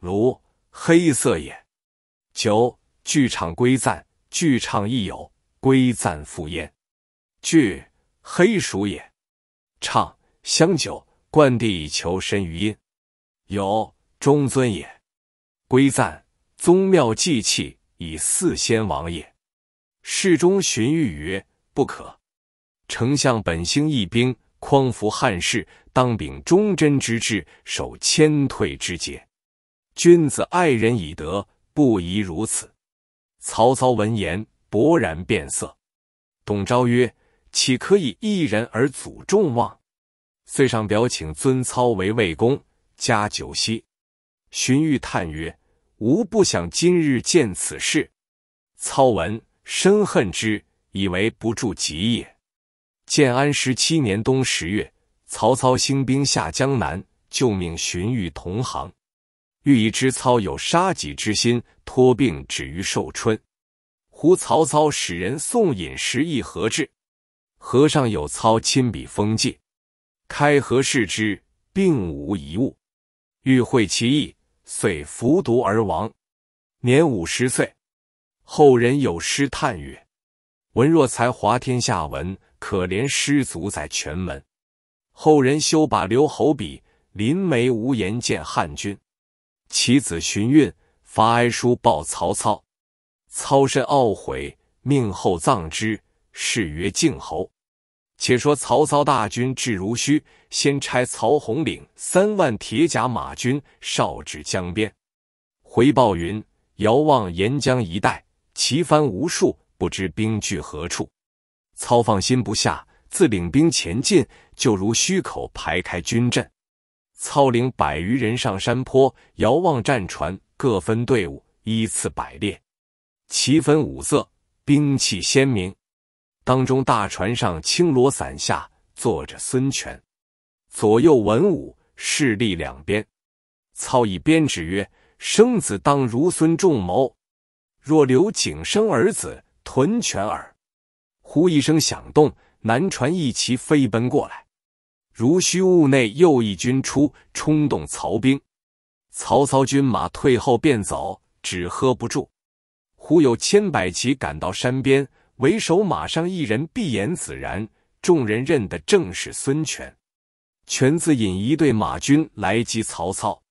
卢黑色也。九俱唱归赞，俱唱亦有归赞赴焉。俱黑鼠也，唱香酒灌地以求身于阴。有中尊也，归赞宗庙祭器以祀先王也。侍中荀彧曰：“不可。丞相本兴义兵，匡扶汉室，当秉忠贞之志，守谦退之节。君子爱人以德，不宜如此。”曹操闻言勃然变色。董昭曰：“岂可以一人而阻众望？”遂上表请尊操为魏公，加九锡。荀彧叹曰：“吾不想今日见此事。”操闻深恨之，以为不助己也。建安十七年冬十月，曹操兴兵下江南，就命荀彧同行。欲以之操有杀己之心，托病止于寿春。胡曹操使人送饮食，意何至？和尚有操亲笔封戒，开合视之，并无一物。欲会其意，遂服毒而亡，年五十岁。后人有诗叹曰：“文若才华天下闻，可怜失足在全门。后人休把刘侯比，临眉无言见汉君。”其子荀彧发哀书报曹操，操甚懊悔，命厚葬之，谥曰靖侯。且说曹操大军至濡须，先差曹洪领三万铁甲马军，哨至江边，回报云：遥望沿江一带，旗帆无数，不知兵聚何处。操放心不下，自领兵前进，就如虚口排开军阵。操领百余人上山坡，遥望战船，各分队伍，依次摆列，旗分五色，兵器鲜明。当中大船上青罗伞下坐着孙权，左右文武势力两边。操以鞭指曰：“生子当如孙仲谋，若刘景生儿子，屯权耳。”呼一声响动，南船一齐飞奔过来。如须雾内又一军出，冲动曹兵。曹操军马退后便走，只喝不住。忽有千百骑赶到山边，为首马上一人闭眼紫髯，众人认得正是孙权。权自引一队马军来击曹操。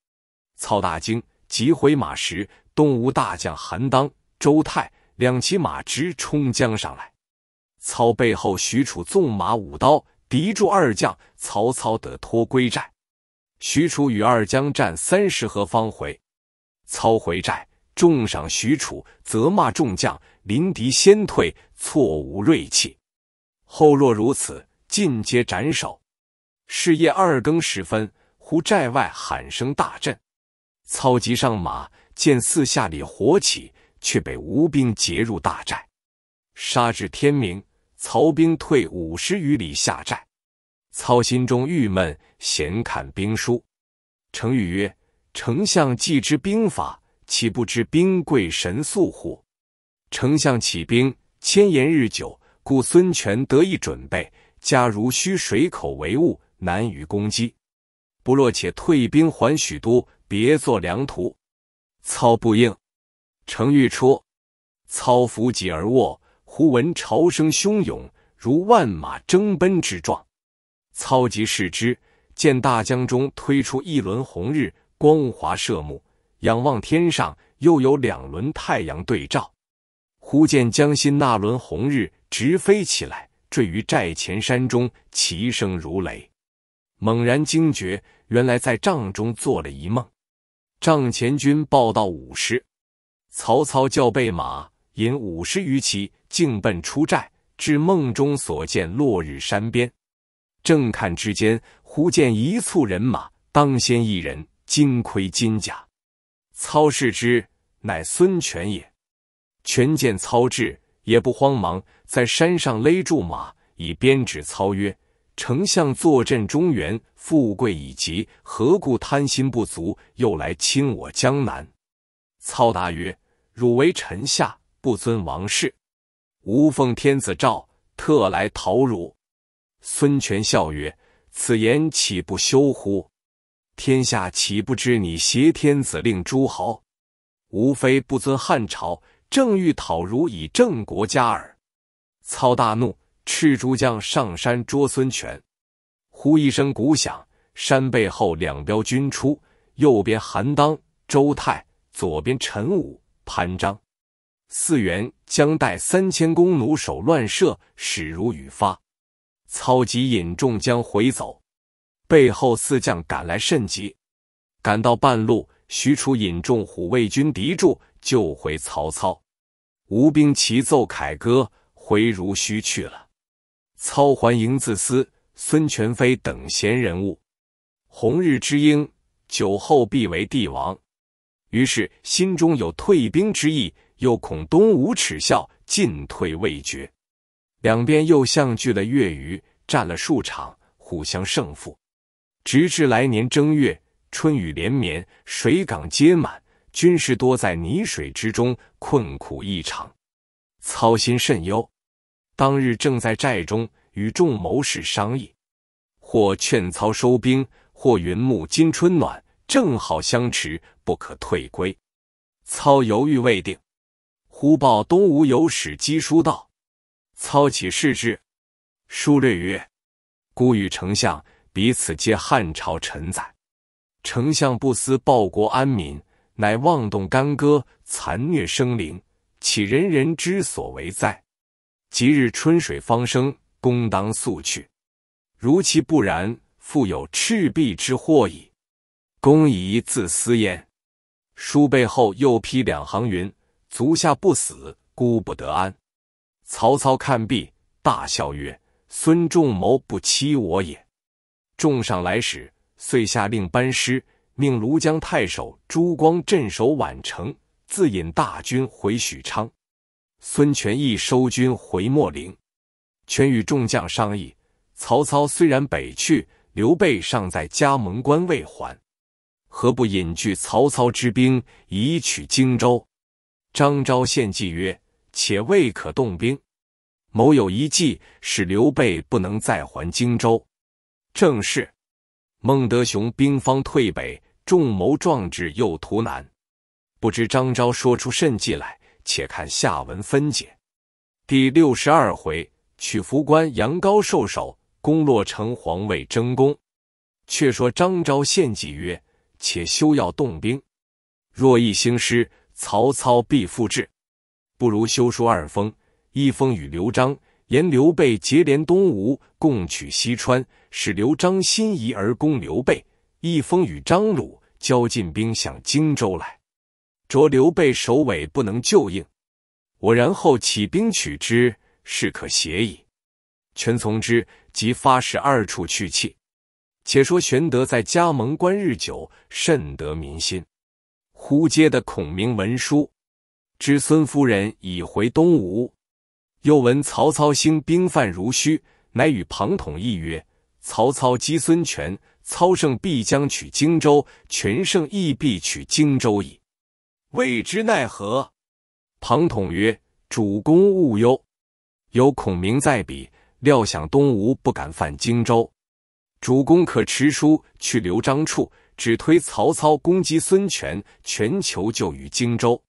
操大惊，急回马时，东吴大将韩当、周泰两骑马直冲江上来。操背后许褚纵马舞刀。敌住二将，曹操得脱归寨。许褚与二将战三十合方回。操回寨，重赏许褚，责骂众将临敌先退，错无锐气。后若如此，尽皆斩首。是夜二更时分，忽寨外喊声大震，操急上马，见四下里火起，却被吴兵截入大寨，杀至天明。曹兵退五十余里下寨，操心中郁闷，闲看兵书。程昱曰：“丞相既知兵法，岂不知兵贵神速乎？丞相起兵，千言日久，故孙权得以准备。家如须水口为物，难于攻击。不若且退兵还许都，别作良图。”操不应。程昱出，操扶几而卧。忽闻潮声汹涌，如万马争奔之状。操即视之，见大江中推出一轮红日，光华射目。仰望天上，又有两轮太阳对照。忽见江心那轮红日直飞起来，坠于寨前山中，其声如雷。猛然惊觉，原来在帐中做了一梦。帐前军报道五十，曹操叫备马，引五十余骑。径奔出寨，至梦中所见落日山边，正看之间，忽见一簇人马，当先一人金盔金甲。操视之，乃孙权也。权见操至，也不慌忙，在山上勒住马，以鞭指操曰：“丞相坐镇中原，富贵已极，何故贪心不足，又来侵我江南？”操答曰：“汝为臣下，不遵王室。”吾奉天子诏，特来讨汝。孙权笑曰：“此言岂不羞乎？天下岂不知你挟天子令诸侯？吾非不尊汉朝，正欲讨汝以正国家耳。”操大怒，赤诸将上山捉孙权。忽一声鼓响，山背后两彪军出，右边韩当、周泰，左边陈武、潘璋。四员将带三千弓弩手乱射，矢如雨发。操急引众将回走，背后四将赶来甚急。赶到半路，许褚引众虎卫军敌住，救回曹操。吴兵齐奏凯歌，回如须去了。操还营自私，孙权非等闲人物，红日之鹰，久后必为帝王。于是心中有退兵之意。又恐东吴耻笑，进退未决。两边又相距了月余，战了数场，互相胜负。直至来年正月，春雨连绵，水港皆满，军士多在泥水之中，困苦异常，操心甚忧。当日正在寨中与众谋士商议，或劝操收兵，或云木今春暖，正好相持，不可退归。操犹豫未定。忽报东吴有使赍书道：“操起视之，书略曰：“孤与丞相彼此皆汉朝臣宰，丞相不思报国安民，乃妄动干戈，残虐生灵，岂人人之所为哉？即日春水方生，公当速去。如其不然，复有赤壁之祸矣。公宜自思焉。”书背后又批两行云。足下不死，孤不得安。曹操看毕，大笑曰：“孙仲谋不欺我也。”众上来使，遂下令班师，命庐江太守朱光镇守宛城，自引大军回许昌。孙权亦收军回秣陵。权与众将商议：曹操虽然北去，刘备尚在加盟关未还，何不引据曹操之兵，以取荆州？张昭献计曰：“且未可动兵，某有一计，使刘备不能再还荆州。”正是孟德雄兵方退北，众谋壮志又图难。不知张昭说出甚计来？且看下文分解。第六十二回，取扶关杨高受首，攻洛城皇位争功。却说张昭献计曰：“且休要动兵，若一兴师。”曹操必复至，不如修书二封：一封与刘璋，言刘备结连东吴，共取西川，使刘璋心仪而攻刘备；一封与张鲁，交进兵向荆州来。着刘备首尾不能救应，我然后起兵取之，是可邪矣。权从之，即发使二处去气。且说玄德在葭萌关日久，甚得民心。忽接的孔明文书，知孙夫人已回东吴，又闻曹操兴兵犯如虚，乃与庞统议曰：“曹操击孙权，操胜必将取荆州，权胜亦必取荆州矣。未知奈何？”庞统曰：“主公勿忧，有孔明在彼，料想东吴不敢犯荆州。主公可持书去刘璋处。”只推曹操攻击孙权，全求救于荆州。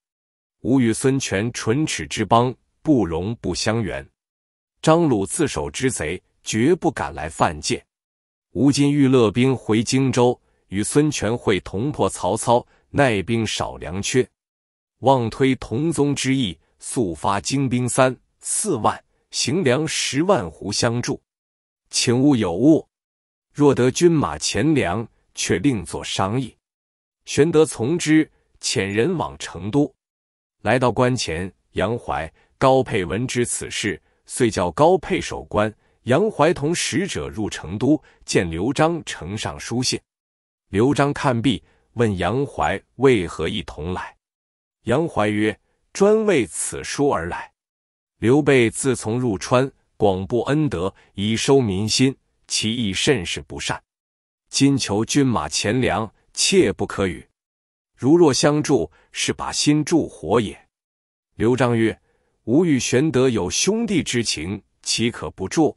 吾与孙权唇齿之邦，不容不相援。张鲁自守之贼，绝不敢来犯界。吾今欲勒兵回荆州，与孙权会同破曹操。奈兵少粮缺，妄推同宗之意，速发精兵三四万，行粮十万斛相助。请勿有误。若得军马钱粮。却另作商议。玄德从之，遣人往成都。来到关前，杨怀、高沛闻知此事，遂叫高沛守关，杨怀同使者入成都，见刘璋，呈上书信。刘璋看毕，问杨怀为何一同来。杨怀曰：“专为此书而来。刘备自从入川，广布恩德，以收民心，其意甚是不善。”今求军马钱粮，切不可与。如若相助，是把心助火也。刘璋曰：“吾与玄德有兄弟之情，岂可不助？”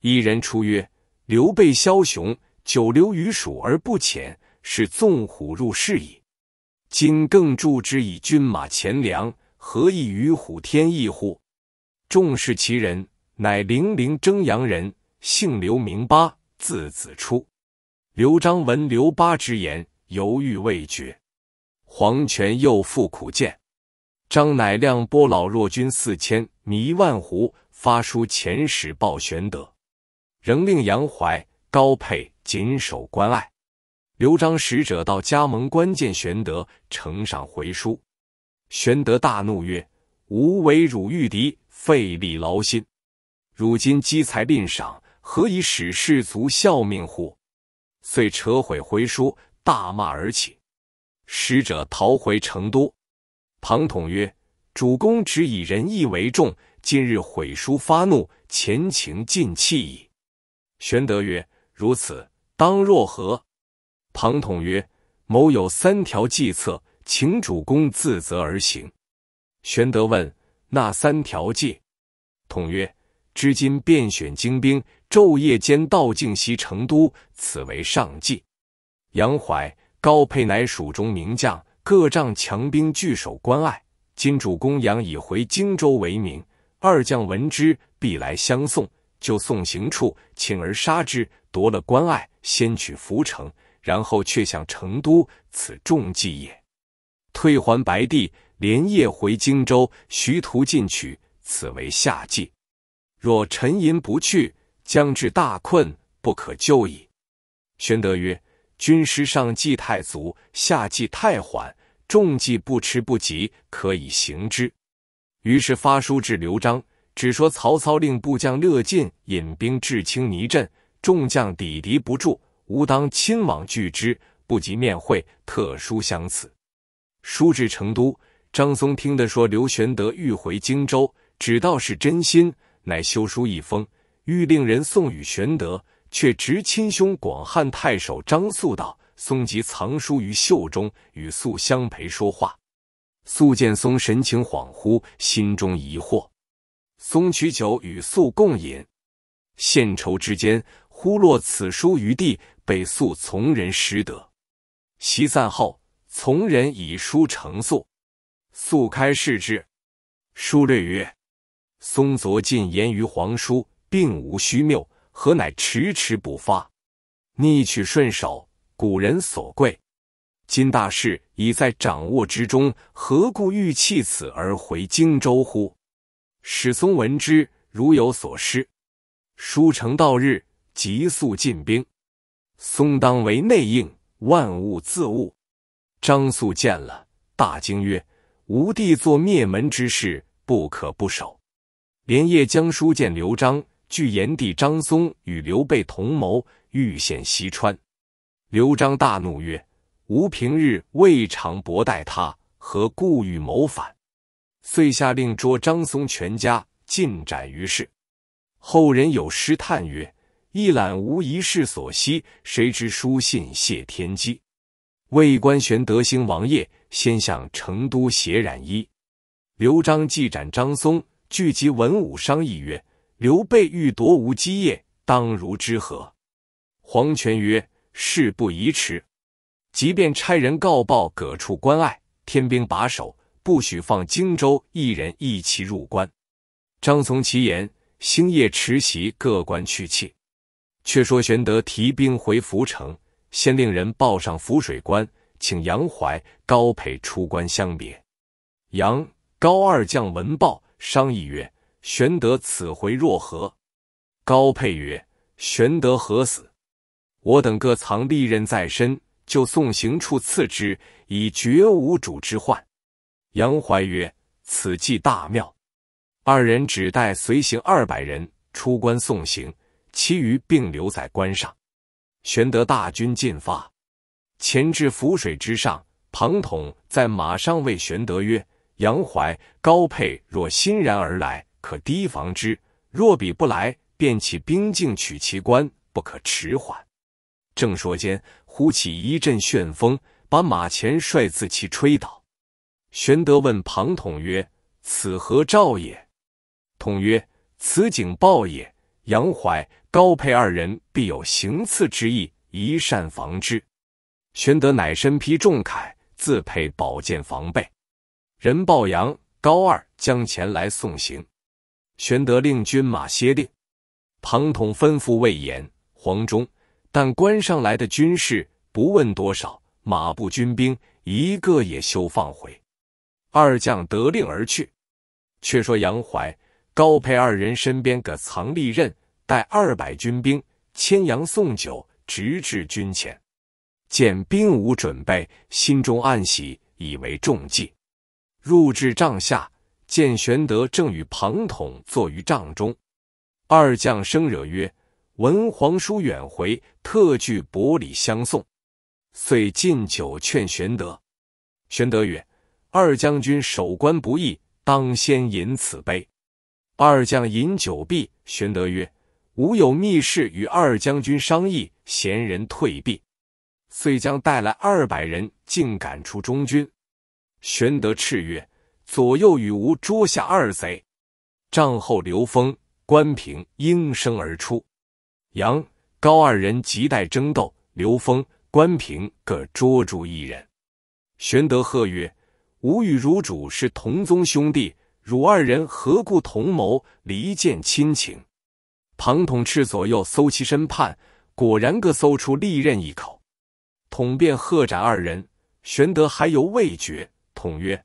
一人出曰：“刘备枭雄，久留于蜀而不遣，是纵虎入室矣。今更助之以军马钱粮，何异与虎添翼乎？”众视其人，乃零陵征阳人，姓刘，名巴，字子初。刘璋闻刘巴之言，犹豫未决。黄权又复苦谏。张乃亮拨老弱军四千，迷万胡发书遣使报玄德，仍令杨怀、高沛谨守关隘。刘璋使者到加盟关见玄德，呈上回书。玄德大怒曰：“吾为汝御敌，费力劳心，如今积财吝赏，何以使士卒效命乎？”遂扯毁回书，大骂而起。使者逃回成都。庞统曰：“主公只以仁义为重，今日毁书发怒，前情尽弃矣。”玄德曰：“如此，当若何？”庞统曰：“某有三条计策，请主公自责而行。”玄德问：“那三条计？”统曰：“知今便选精兵。”昼夜间到静西成都，此为上计。杨怀、高沛乃蜀中名将，各仗强兵据守关隘。今主公杨以回荆州为名，二将闻之，必来相送。就送行处请而杀之，夺了关隘，先取涪城，然后却向成都，此重计也。退还白帝，连夜回荆州，徐图进取，此为下计。若陈吟不去。将至大困，不可救矣。玄德曰：“军师上计太足，下计太缓，中计不迟不急，可以行之。”于是发书至刘璋，只说曹操令部将乐进引兵至青泥镇，众将抵敌不住，吾当亲往拒之，不及面会，特书相辞。书至成都，张松听得说刘玄德欲回荆州，只道是真心，乃修书一封。欲令人送与玄德，却执亲兄广汉太守张肃道：“松即藏书于袖中，与肃相陪说话。”肃见松神情恍惚，心中疑惑。松取酒与肃共饮，献酬之间，忽落此书于地，被肃从人拾得。席散后，从人以书呈肃，肃开示之，书略曰：“松昨进言于皇叔。”并无虚谬，何乃迟迟不发？逆取顺守，古人所贵。今大事已在掌握之中，何故欲弃此而回荆州乎？史松闻之，如有所失。书成，道日急速进兵。松当为内应，万物自悟。张素见了，大惊曰：“吴弟作灭门之事，不可不守。”连夜将书见刘璋。据炎帝张松与刘备同谋，欲献西川。刘璋大怒曰：“吾平日未尝薄待他，何故欲谋反？”遂下令捉张松全家，尽斩于市。后人有诗叹曰：“一览无遗事所悉，谁知书信泄天机。”魏官玄德兴王爷先向成都携染衣，刘璋既斩张松，聚集文武商议曰。刘备欲夺无基业，当如之何？黄权曰：“事不宜迟，即便差人告报各处关隘，天兵把守，不许放荆州一人一骑入关。”张从其言，星夜持袭各关去气。却说玄德提兵回涪城，先令人报上涪水关，请杨怀、高沛出关相别。杨、高二将闻报，商议曰：玄德此回若何？高沛曰：“玄德何死？我等各藏利刃在身，就送行处刺之，以绝无主之患。”杨怀曰：“此计大妙。”二人只带随行二百人出关送行，其余并留在关上。玄德大军进发，前至涪水之上，庞统在马上谓玄德曰：“杨怀、高沛若欣然而来。”可提防之。若彼不来，便起兵进取其关，不可迟缓。正说间，忽起一阵旋风，把马前帅自其吹倒。玄德问庞统曰：“此何兆也？”统曰：“此景报也。杨怀、高沛二人必有行刺之意，宜善防之。”玄德乃身披重铠，自佩宝剑防备。人报杨、高二将前来送行。玄德令军马歇令，庞统吩咐魏延、黄忠，但关上来的军士不问多少，马步军兵一个也休放回。二将得令而去。却说杨怀、高沛二人身边各藏利刃，带二百军兵，牵羊送酒，直至军前。见兵无准备，心中暗喜，以为中计。入至帐下。见玄德正与庞统坐于帐中，二将生惹曰：“闻皇叔远回，特具薄礼相送。”遂进酒劝玄德。玄德曰：“二将军守关不易，当先饮此杯。”二将饮酒毕，玄德曰：“吾有密事与二将军商议，闲人退避。”遂将带来二百人，尽赶出中军。玄德叱曰：左右与吾捉下二贼，帐后刘封、关平应声而出。杨、高二人亟待争斗，刘封、关平各捉住一人。玄德喝曰：“吾与汝主是同宗兄弟，汝二人何故同谋离间亲情？”庞统斥左右搜其身畔，果然各搜出利刃一口。统便喝斩二人。玄德还犹未决，统曰。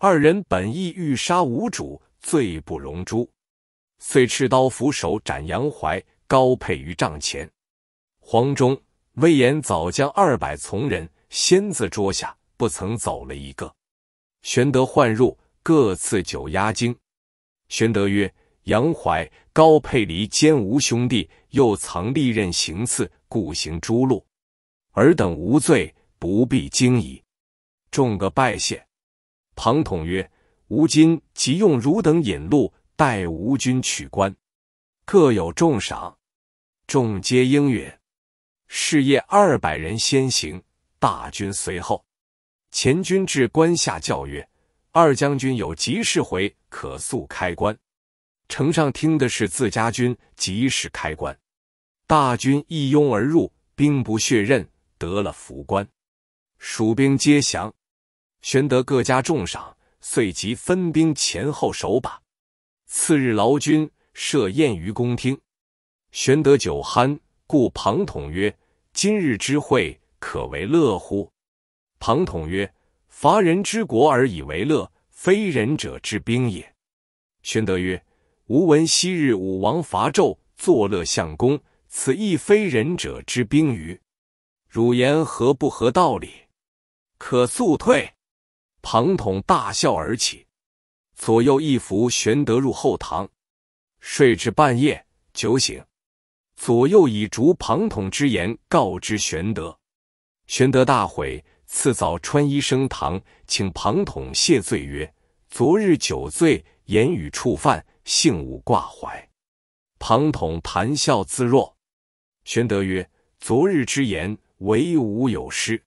二人本意欲杀无主，罪不容诛，遂持刀扶手斩杨怀、高沛于帐前。黄忠、魏延早将二百从人先自捉下，不曾走了一个。玄德唤入，各赐酒压惊。玄德曰：“杨怀、高沛离间无兄弟，又藏利刃行刺，故行诛戮。尔等无罪，不必惊疑。众个拜谢。”庞统曰：“吾今即用汝等引路，待吾军取关，各有重赏。”众皆应允。是夜，二百人先行，大军随后。前军至关下，叫曰：“二将军有急事回，可速开关。”城上听的是自家军，急时开关。大军一拥而入，兵不血刃，得了府关。蜀兵皆降。玄德各家重赏，遂即分兵前后守把。次日劳军，设宴于公厅。玄德酒酣，故庞统曰：“今日之会，可为乐乎？”庞统曰：“伐人之国而以为乐，非仁者之兵也。”玄德曰：“吾闻昔日武王伐纣，作乐相公，此亦非仁者之兵于。汝言何不合道理？可速退。”庞统大笑而起，左右一扶玄德入后堂。睡至半夜，酒醒，左右以逐庞统之言告知玄德。玄德大悔，次早穿衣升堂，请庞统谢罪曰：“昨日酒醉，言语触犯，幸无挂怀。”庞统谈笑自若。玄德曰：“昨日之言，唯吾有失。”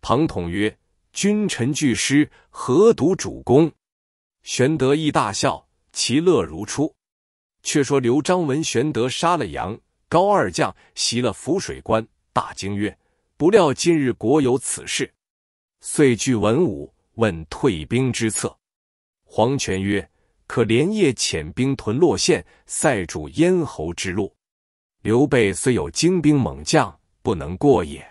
庞统曰。君臣俱失，何独主公？玄德亦大笑，其乐如初。却说刘璋闻玄德杀了杨高二将，袭了涪水关，大惊曰：“不料今日国有此事。”遂聚文武，问退兵之策。黄权曰：“可连夜遣兵屯落县，塞住咽喉之路。刘备虽有精兵猛将，不能过也。”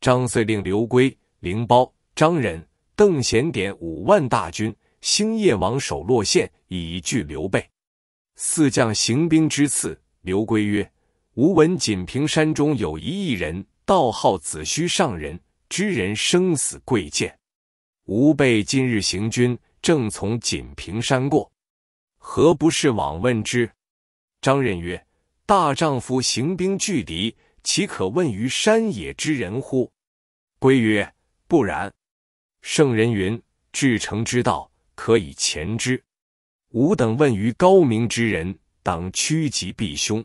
张遂令刘龟、灵苞。张任、邓贤点五万大军，星夜王守洛县，以拒刘备。四将行兵之次，刘归曰：“吾闻锦屏山中有一异人，道号子虚上人，知人生死贵贱。吾辈今日行军，正从锦屏山过，何不试往问之？”张任曰：“大丈夫行兵拒敌，岂可问于山野之人乎？”归曰：“不然。”圣人云：“至诚之道，可以前之。”吾等问于高明之人，当趋吉避凶。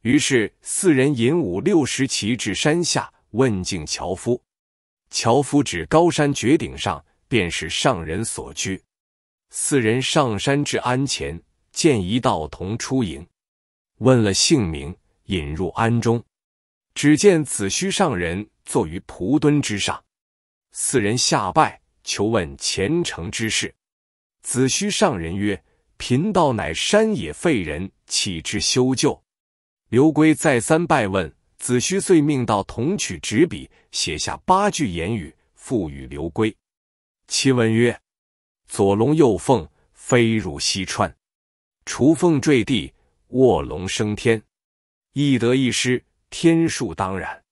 于是四人引五六十骑至山下，问敬樵夫。樵夫指高山绝顶上，便是上人所居。四人上山至庵前，见一道童出迎，问了姓名，引入庵中。只见子虚上人坐于蒲墩之上。四人下拜，求问前程之事。子虚上人曰：“贫道乃山野废人，岂知修旧？”刘归再三拜问，子虚遂命道童取纸笔，写下八句言语，赋予刘归。其文曰：“左龙右凤，飞入西川；雏凤坠地，卧龙升天。一得一失，天数当然。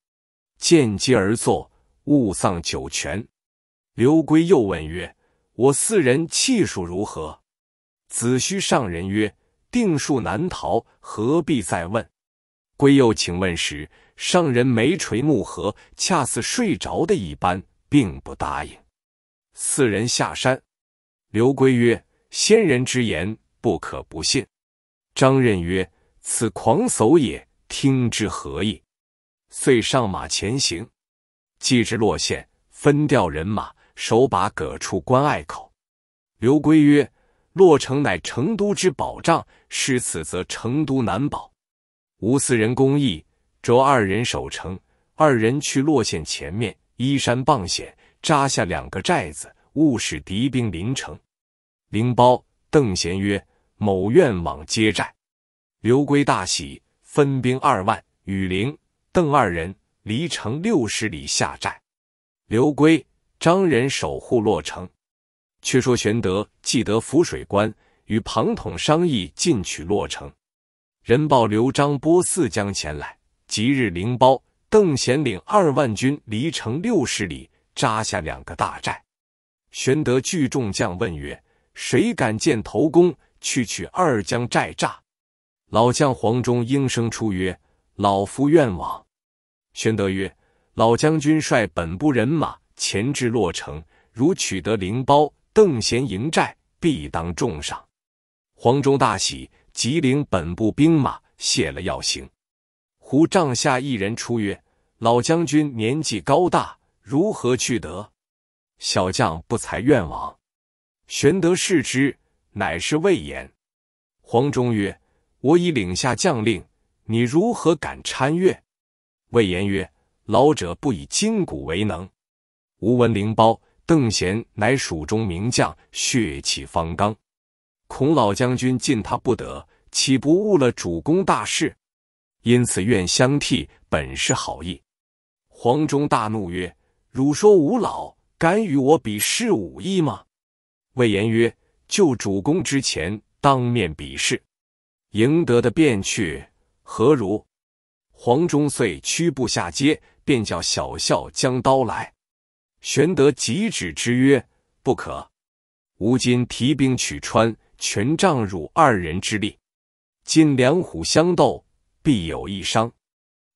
见机而作。”勿丧九泉。刘归又问曰：“我四人气数如何？”子虚上人曰：“定数难逃，何必再问？”归又请问时，上人眉垂目合，恰似睡着的一般，并不答应。四人下山。刘归曰：“先人之言不可不信。”张任曰：“此狂叟也，听之何益？”遂上马前行。既至洛县，分调人马，守把各处关隘口。刘圭曰：“洛城乃成都之保障，失此则成都难保。吴四人攻议，着二人守城，二人去洛县前面依山傍险，扎下两个寨子，勿使敌兵临城。”灵包邓贤曰：“某愿往接寨。”刘圭大喜，分兵二万与灵、邓二人。离城六十里下寨，刘珪、张仁守护洛城。却说玄德既得涪水关，与庞统商议进取洛城。人报刘璋、拨四将前来，即日领包。邓贤领二万军离城六十里扎下两个大寨。玄德聚众将问曰：“谁敢见头功，去取二将寨寨？”老将黄忠应声出曰：“老夫愿往。”玄德曰：“老将军率本部人马前至洛城，如取得灵包、邓贤营寨，必当重赏。”黄忠大喜，即领本部兵马谢了药行。胡帐下一人出曰：“老将军年纪高大，如何去得？小将不才，愿往。”玄德视之，乃是魏延。黄忠曰：“我已领下将令，你如何敢参越？”魏延曰：“老者不以筋骨为能，吴文灵苞、邓贤乃蜀中名将，血气方刚，孔老将军尽他不得，岂不误了主公大事？因此愿相替，本是好意。”黄忠大怒曰：“汝说吾老，敢与我比试武艺吗？”魏延曰：“就主公之前当面比试，赢得的便去，何如？”黄忠遂屈步下阶，便叫小校将刀来。玄德急止之曰：“不可！吾今提兵取川，全仗汝二人之力。今两虎相斗，必有一伤，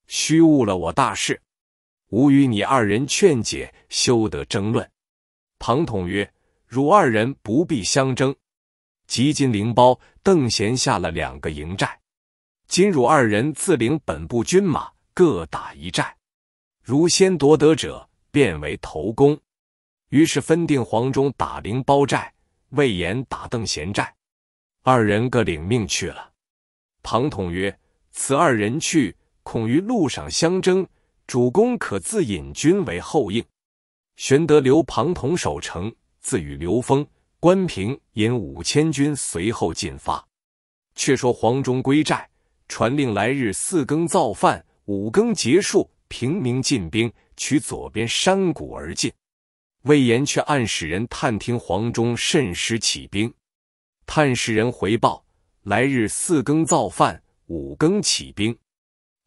虚误了我大事。吾与你二人劝解，休得争论。”庞统曰：“汝二人不必相争。”即今灵包邓贤下了两个营寨。金汝二人自领本部军马，各打一寨。如先夺得者，便为头功。于是分定黄忠打灵包寨，魏延打邓贤寨。二人各领命去了。庞统曰：“此二人去，恐于路上相争，主公可自引军为后应。”玄德留庞统守城，自与刘封、关平引五千军随后进发。却说黄忠归寨。传令，来日四更造饭，五更结束，平民进兵，取左边山谷而进。魏延却暗使人探听黄忠甚时起兵。探事人回报，来日四更造饭，五更起兵。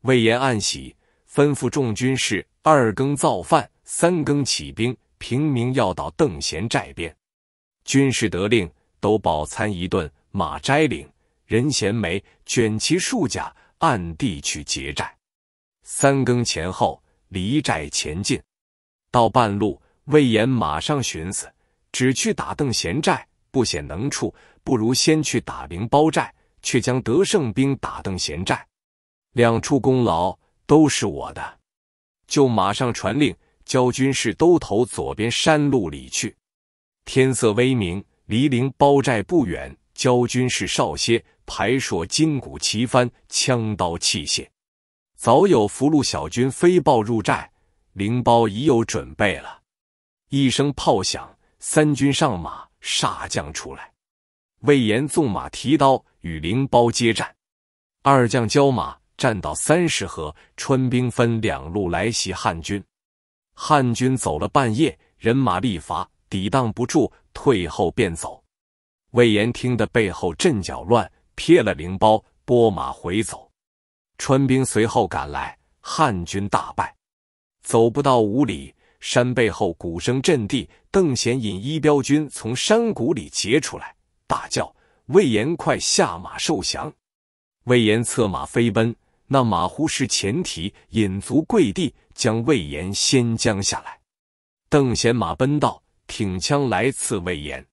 魏延暗喜，吩咐众军士，二更造饭，三更起兵，平民要到邓贤寨边。军士得令，都饱餐一顿，马摘领。任贤梅卷起数甲，暗地去劫寨。三更前后，离寨前进。到半路，魏延马上寻思：只去打邓贤寨，不显能处；不如先去打灵包寨，却将得胜兵打邓贤寨，两处功劳都是我的。就马上传令，教军士都投左边山路里去。天色微明，离灵包寨不远，教军士少歇。排槊金鼓齐翻，枪刀器械，早有俘虏小军飞报入寨。灵包已有准备了。一声炮响，三军上马，杀将出来。魏延纵马提刀，与灵包接战。二将交马，战到三十合，川兵分两路来袭汉军。汉军走了半夜，人马力乏，抵挡不住，退后便走。魏延听得背后阵脚乱。撇了灵包，拨马回走。川兵随后赶来，汉军大败。走不到五里，山背后鼓声震地。邓贤引一彪军从山谷里截出来，大叫：“魏延，快下马受降！”魏延策马飞奔，那马忽失前蹄，引足跪地，将魏延先将下来。邓贤马奔到，挺枪来刺魏延，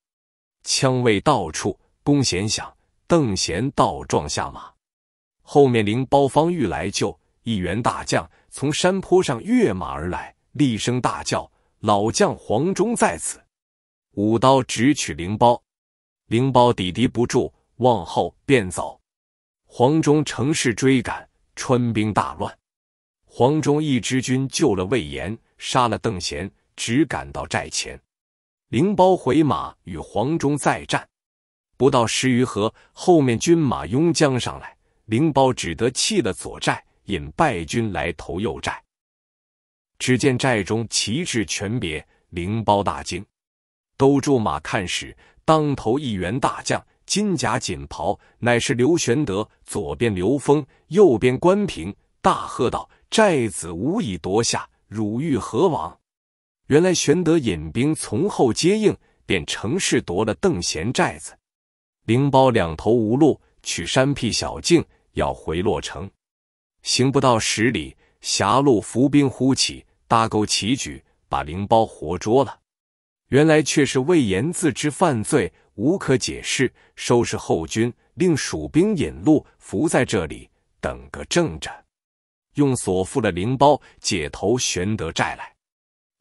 枪未到处，弓弦响。邓贤倒撞下马，后面灵包方欲来救，一员大将从山坡上跃马而来，厉声大叫：“老将黄忠在此！”舞刀直取灵包，灵包抵敌不住，往后便走。黄忠乘势追赶，川兵大乱。黄忠一支军救了魏延，杀了邓贤，直赶到寨前。灵包回马与黄忠再战。不到十余合，后面军马拥将上来，灵包只得弃了左寨，引败军来投右寨。只见寨中旗帜全别，灵包大惊，都驻马看时，当头一员大将，金甲锦袍，乃是刘玄德。左边刘峰，右边关平，大喝道：“寨子无以夺下，汝欲何往？”原来玄德引兵从后接应，便乘势夺了邓贤寨子。灵包两头无路，取山僻小径要回洛城，行不到十里，狭路伏兵忽起，搭钩齐举，把灵包活捉了。原来却是魏延自知犯罪，无可解释，收拾后军，令蜀兵引路，伏在这里等个正着，用所付的灵包解投玄德寨来。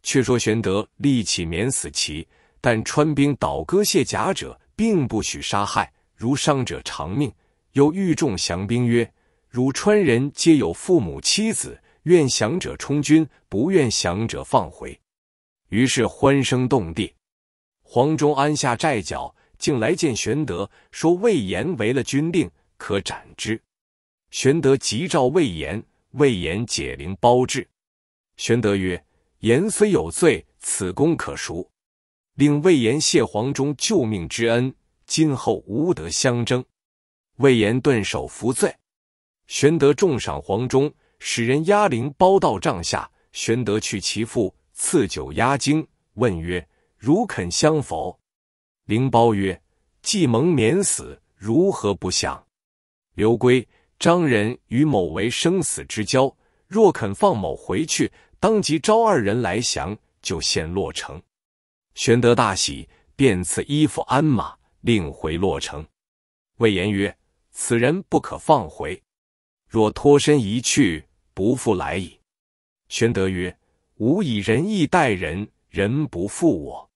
却说玄德立起免死旗，但川兵倒戈卸甲者。并不许杀害，如伤者偿命。又欲众降兵曰：“汝川人皆有父母妻子，愿降者充军，不愿降者放回。”于是欢声动地。黄忠安下寨脚，竟来见玄德，说：“魏延违了军令，可斩之。”玄德急召魏延，魏延解铃包至。玄德曰：“言虽有罪，此功可赎。”令魏延谢黄忠救命之恩，今后无得相争。魏延顿首伏罪。玄德重赏黄忠，使人押灵包到帐下。玄德去其父，赐酒压惊，问曰：“如肯相否？”灵包曰：“既蒙免死，如何不降？”刘珪、张仁与某为生死之交，若肯放某回去，当即招二人来降，就现落城。玄德大喜，便赐衣服鞍马，令回洛城。魏延曰：“此人不可放回，若脱身一去，不复来矣。”玄德曰：“吾以仁义待人，人不负我。”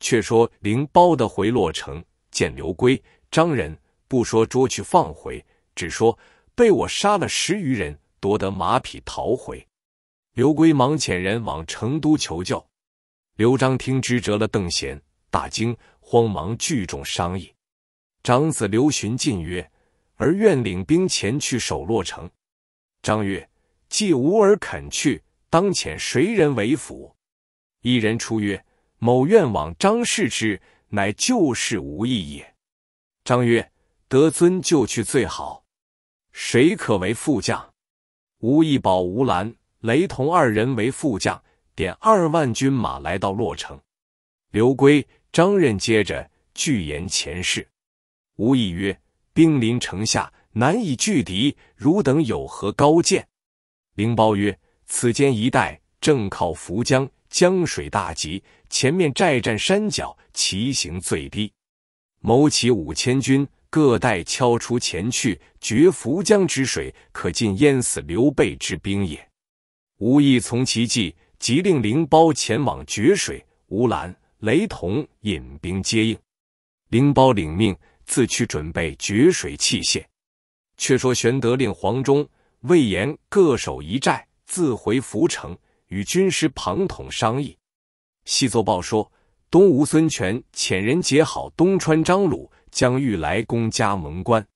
却说灵包的回洛城，见刘珪、张仁不说捉去放回，只说被我杀了十余人，夺得马匹逃回。刘珪忙遣人往成都求救。刘璋听之，折了邓贤，大惊，慌忙聚众商议。长子刘询进曰：“儿愿领兵前去守洛城。”张曰：“既吾儿肯去，当遣谁人为辅？”一人出曰：“某愿往张氏之，乃旧事无异也。”张曰：“得尊就去最好。谁可为副将？”吴义保、吴兰、雷同二人为副将。点二万军马来到洛城，刘珪、张任接着拒言前事。吴懿曰：“兵临城下，难以拒敌。汝等有何高见？”灵苞曰：“此间一带正靠涪江，江水大急。前面寨占山脚，其行最低。谋起五千军，各带敲出前去，决涪江之水，可尽淹死刘备之兵也。”吴懿从其计。即令灵包前往绝水，吴兰、雷同引兵接应。灵包领命，自去准备绝水器械。却说玄德令黄忠、魏延各守一寨，自回涪城，与军师庞统商议。细作报说，东吴孙权遣人结好东川张鲁，将欲来攻加盟关。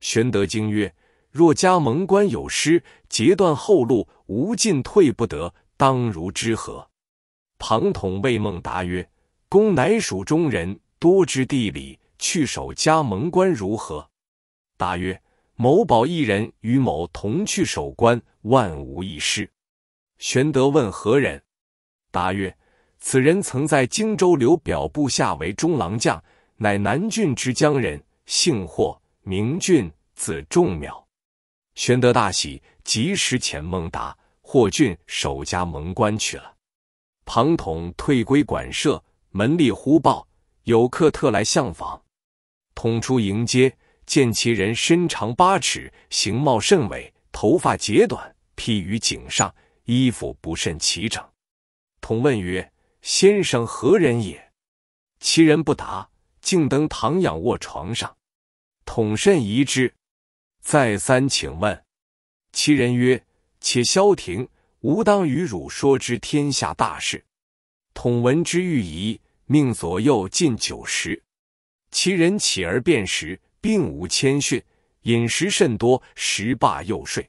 玄德惊曰：“若加盟关有失，截断后路，无进退不得。”当如之何？庞统谓孟达曰：“公乃蜀中人，多知地理，去守加盟关如何？”答曰：“某保一人与某同去守关，万无一失。”玄德问何人？答曰：“此人曾在荆州刘表部下为中郎将，乃南郡之江人，姓霍，名俊，字仲苗。玄德大喜，及时遣孟达。霍峻守家门关去了，庞统退归馆舍。门吏忽报有客特来相访，统出迎接，见其人身长八尺，形貌甚伟，头发截短，披于颈上，衣服不甚齐整。统问曰：“先生何人也？”其人不答，竟登堂仰卧床上。统甚疑之，再三请问，其人曰。且萧亭吾当与汝说之天下大事。统闻之欲疑，命左右近酒食。其人起而辨时，并无谦逊，饮食甚多，食罢又睡。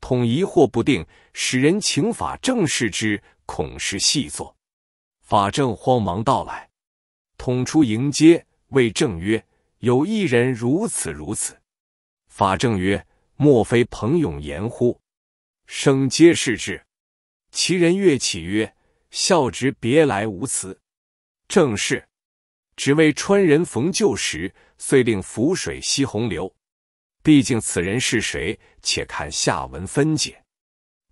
统疑惑不定，使人请法正视之，恐是细作。法正慌忙到来，统出迎接，谓正曰：“有一人如此如此。”法正曰：“莫非彭勇言乎？”生皆是之，其人跃起曰：“孝直，别来无辞，正是只为川人逢旧时，遂令浮水吸洪流。”毕竟此人是谁？且看下文分解。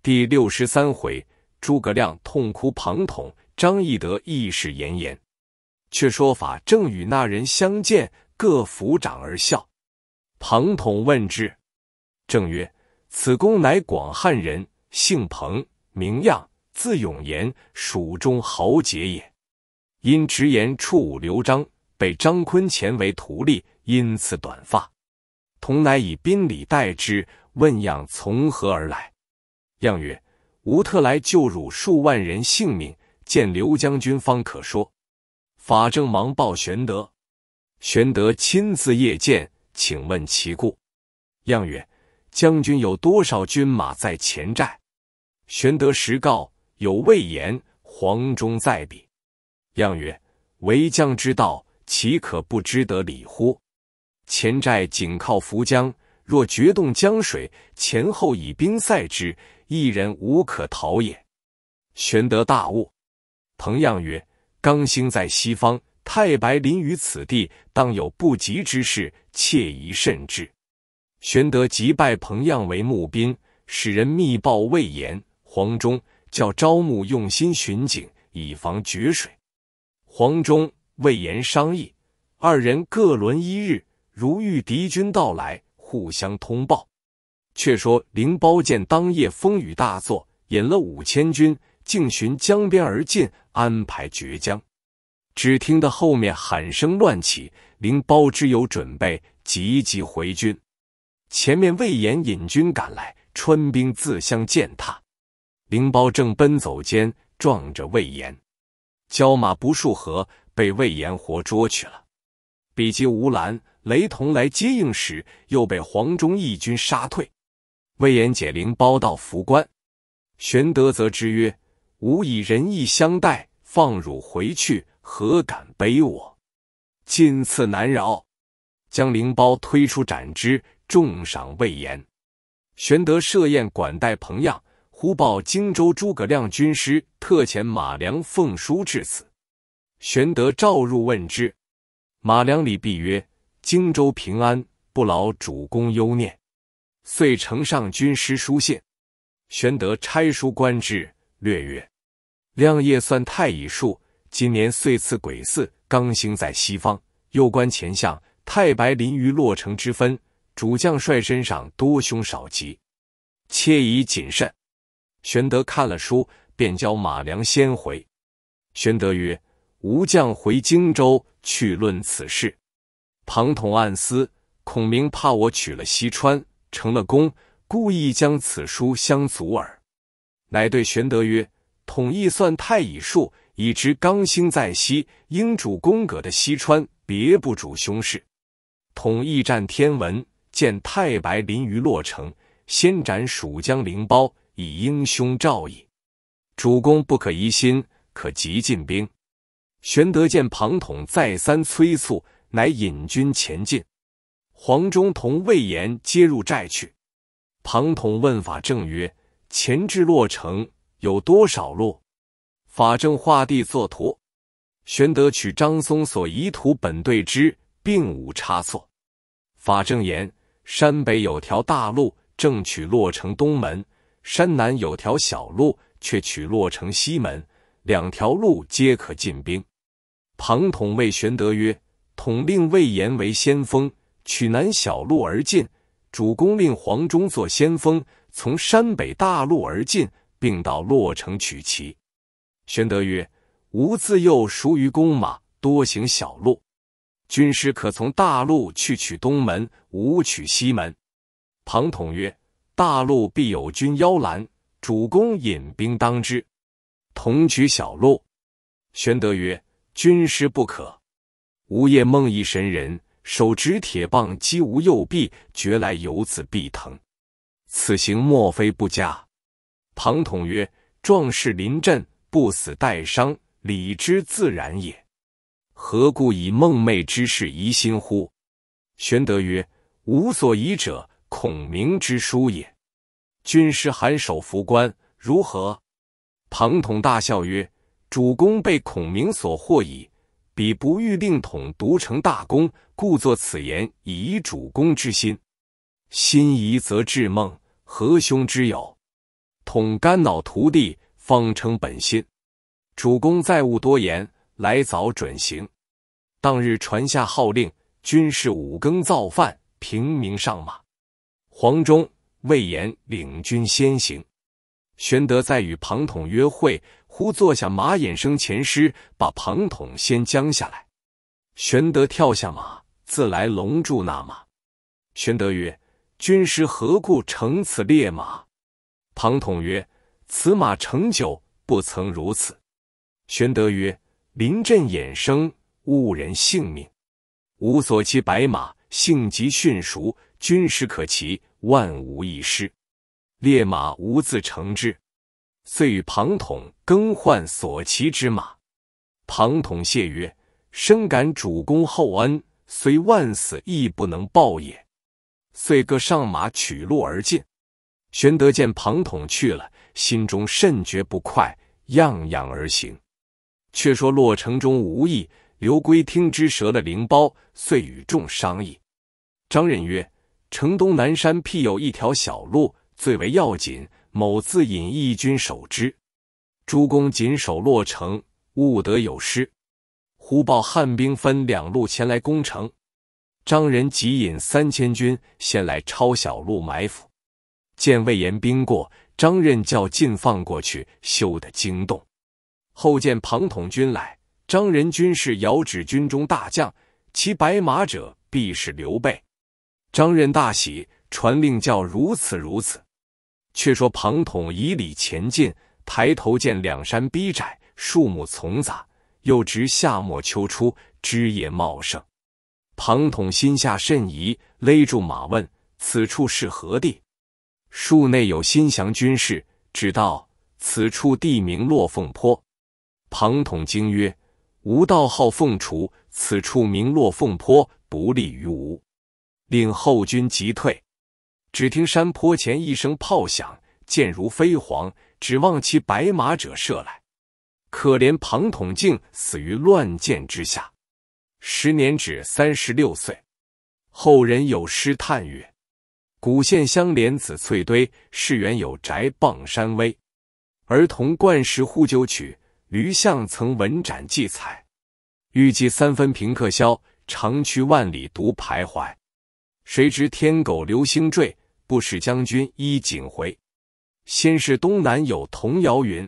第六十三回，诸葛亮痛哭庞统，张翼德议事严炎。却说法正与那人相见，各抚掌而笑。庞统问之，正曰：此公乃广汉人，姓彭，名漾，字永言，蜀中豪杰也。因直言触武刘璋，被张坤遣为徒隶，因此短发。同乃以宾礼待之，问样从何而来。样曰：“吾特来救汝数万人性命，见刘将军方可说。”法正忙报玄德，玄德亲自谒见，请问其故。漾曰：将军有多少军马在前寨？玄德实告有魏延、黄忠在彼。样曰：“为将之道，岂可不知得理乎？前寨仅靠涪江，若决动江水，前后以兵塞之，一人无可逃也。”玄德大悟。彭样曰：“刚星在西方，太白临于此地，当有不吉之事，切宜慎之。”玄德即拜彭样为募兵，使人密报魏延、黄忠，叫招募用心巡警，以防决水。黄忠、魏延商议，二人各轮一日，如遇敌军到来，互相通报。却说凌包见当夜风雨大作，引了五千军，径寻江边而进，安排绝江。只听得后面喊声乱起，凌包知有准备，急急回军。前面魏延引军赶来，川兵自相践踏。灵包正奔走间，撞着魏延，焦马不数合，被魏延活捉去了。比及吴兰、雷同来接应时，又被黄忠义军杀退。魏延解灵包到扶关，玄德则之曰：“吾以仁义相待，放汝回去，何敢背我？近次难饶，将灵包推出斩之。”重赏魏延，玄德设宴管待彭样，忽报荆州诸葛亮军师特遣马良奉书至此。玄德召入问之，马良礼毕曰：“荆州平安，不劳主公忧念。”遂呈上军师书信。玄德差书官至，略曰：“亮业算太乙术，今年岁次癸巳，刚星在西方，又观前相，太白临于洛城之分。”主将帅身上多凶少吉，切宜谨慎。玄德看了书，便教马良先回。玄德曰：“吾将回荆州去论此事。”庞统暗思：“孔明怕我取了西川，成了功，故意将此书相阻耳。”乃对玄德曰：“统一算太乙术，已知刚星在西，应主公格的西川，别不主凶事。统一战天文。”见太白临于洛城，先斩蜀将灵包，以英雄照矣。主公不可疑心，可急进兵。玄德见庞统再三催促，乃引军前进。黄忠同魏延接入寨去。庞统问法正曰：“前至洛城有多少路？”法正画地作图。玄德取张松所遗图本对之，并无差错。法正言。山北有条大路，正取洛城东门；山南有条小路，却取洛城西门。两条路皆可进兵。庞统谓玄德曰：“统令魏延为先锋，取南小路而进；主公令黄忠做先锋，从山北大路而进，并到洛城取齐。”玄德曰：“吾自幼熟于弓马，多行小路。”军师可从大路去取东门，吾取西门。庞统曰：“大路必有军邀拦，主公引兵当之。同取小路。”玄德曰：“军师不可。吾夜梦一神人，手执铁棒，击吴右臂，觉来有此必疼。此行莫非不佳？”庞统曰：“壮士临阵，不死带伤，理之自然也。”何故以梦寐之事疑心乎？玄德曰：“无所疑者，孔明之书也。”军师韩守伏关如何？庞统大笑曰：“主公被孔明所惑矣。彼不欲令统独成大功，故作此言以主公之心。心疑则致梦，何兄之有？统肝脑涂地，方称本心。主公再勿多言。”来早准行，当日传下号令，军士五更造饭，平民上马。黄忠、魏延领军先行。玄德在与庞统约会，忽坐下马眼生前师，把庞统先将下来。玄德跳下马，自来龙住那马。玄德曰：“军师何故乘此烈马？”庞统曰：“此马乘久不曾如此。”玄德曰：临阵衍生误人性命，吾所骑白马性急驯熟，军师可骑，万无一失。烈马无自乘之，遂与庞统更换所骑之马。庞统谢曰：“深感主公厚恩，虽万死亦不能报也。”遂各上马取路而进。玄德见庞统去了，心中甚觉不快，怏怏而行。却说洛城中无意，刘圭听之，折了灵包，遂与众商议。张任曰：“城东南山僻有一条小路，最为要紧。某自引一军守之，诸公谨守洛城，勿得有失。”忽报汉兵分两路前来攻城，张任即引三千军先来抄小路埋伏，见魏延兵过，张任叫进放过去，休得惊动。后见庞统军来，张任军士遥指军中大将骑白马者，必是刘备。张任大喜，传令教如此如此。却说庞统以礼前进，抬头见两山逼窄，树木丛杂，又值夏末秋初，枝叶茂盛。庞统心下甚疑，勒住马问：“此处是何地？”树内有新降军士，只道此处地名落凤坡。庞统惊曰：“吾道号凤雏，此处名落凤坡，不利于吾，令后军急退。”只听山坡前一声炮响，箭如飞蝗，指望其白马者射来。可怜庞统竟死于乱箭之下，时年止三十六岁。后人有诗叹曰：“古县相连紫翠堆，世原有宅傍山危。儿童惯石呼鸠曲。”驴向曾闻斩记载：“欲计三分平克消。长驱万里独徘徊，谁知天狗流星坠，不使将军衣锦回。先是东南有童谣云：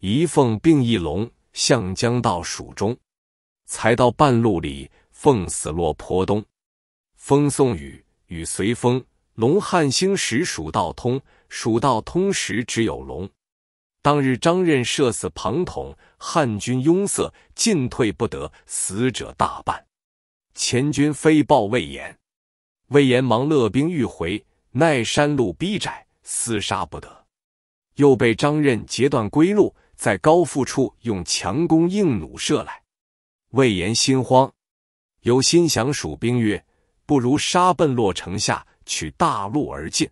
一凤并一龙，向将到蜀中。才到半路里，凤死落坡东。风送雨，雨随风。龙汉兴时蜀道通，蜀道通时只有龙。当日张任射死庞统，汉军拥塞，进退不得，死者大半。前军飞报魏延，魏延忙勒兵欲回，奈山路逼窄，厮杀不得，又被张任截断归路，在高阜处用强弓硬弩射来。魏延心慌，有心降蜀兵曰：“不如杀奔洛城下，取大路而进。”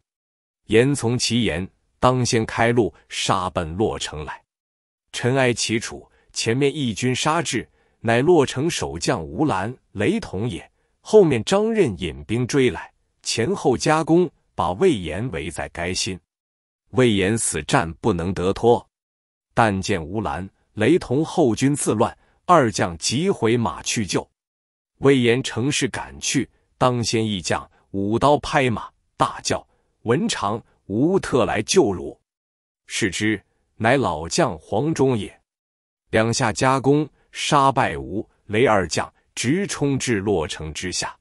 延从其言。当先开路，杀奔洛城来。尘埃齐处，前面一军杀至，乃洛城守将吴兰、雷同也。后面张任引兵追来，前后夹攻，把魏延围在该心。魏延死战不能得脱，但见吴兰、雷同后军自乱，二将急回马去救。魏延乘势赶去，当先一将舞刀拍马，大叫：“文长！”吾特来救汝，是之乃老将黄忠也。两下夹攻，杀败吴、雷二将，直冲至洛城之下。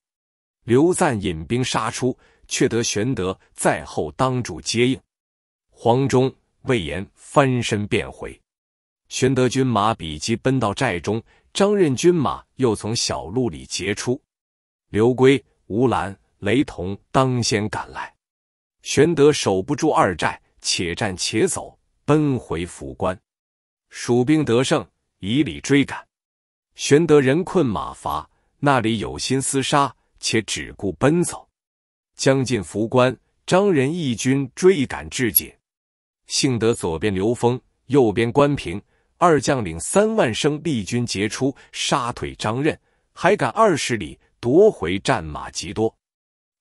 刘赞引兵杀出，却得玄德在后当住接应。黄忠、魏延翻身便回。玄德军马比及奔到寨中，张任军马又从小路里截出。刘圭、吴兰、雷同当先赶来。玄德守不住二寨，且战且走，奔回府关。蜀兵得胜，以礼追赶。玄德人困马乏，那里有心厮杀，且只顾奔走。将近府关，张任义军追赶至解，幸得左边刘封，右边关平二将领三万生力军截出，杀退张任，还赶二十里，夺回战马极多。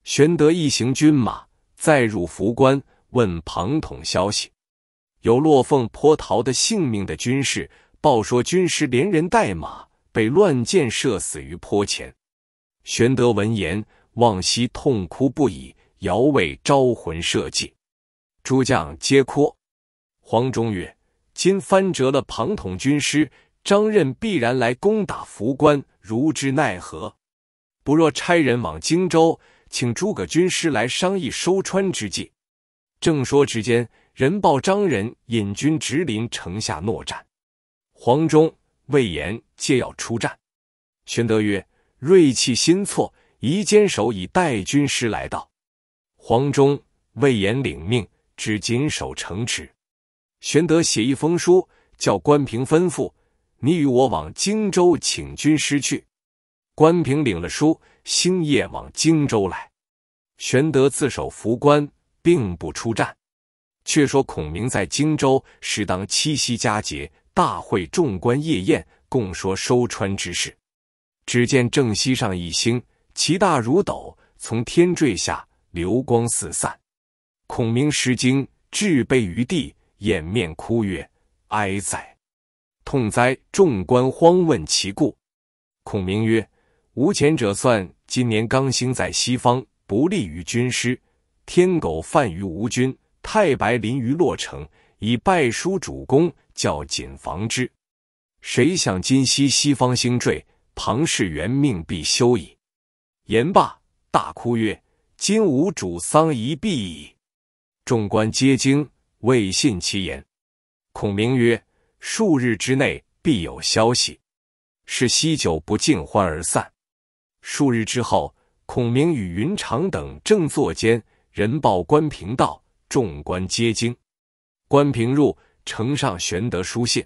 玄德一行军马。再入扶关问庞统消息，有落凤坡逃的性命的军士报说，军师连人带马被乱箭射死于坡前。玄德闻言，望西痛哭不已，遥为招魂设祭，诸将皆哭。黄忠曰：“今翻折了庞统军师，张任必然来攻打扶关，如之奈何？不若差人往荆州。”请诸葛军师来商议收川之计。正说之间，人报张仁引军直临城下搦战，黄忠、魏延皆要出战。玄德曰：“锐气新挫，宜坚守以待军师来到。”黄忠、魏延领命，只紧守城池。玄德写一封书，叫关平吩咐：“你与我往荆州请军师去。”关平领了书。星夜往荆州来，玄德自守扶关，并不出战。却说孔明在荆州，时当七夕佳节，大会众官夜宴，共说收川之事。只见正西上一星，其大如斗，从天坠下，流光四散。孔明失惊，置杯于地，掩面哭曰：“哀哉！痛哉！”众官慌问其故，孔明曰：无前者算，今年刚星在西方，不利于军师。天狗犯于吴军，太白临于洛城，以败书主公，叫谨防之。谁想今夕西方星坠，庞士元命必休矣。言罢，大哭曰：“今吾主丧仪毕矣。”众官皆惊，未信其言。孔明曰：“数日之内必有消息。”是西酒不尽欢而散。数日之后，孔明与云长等正坐间，人报关平道，众官皆惊。关平入，呈上玄德书信。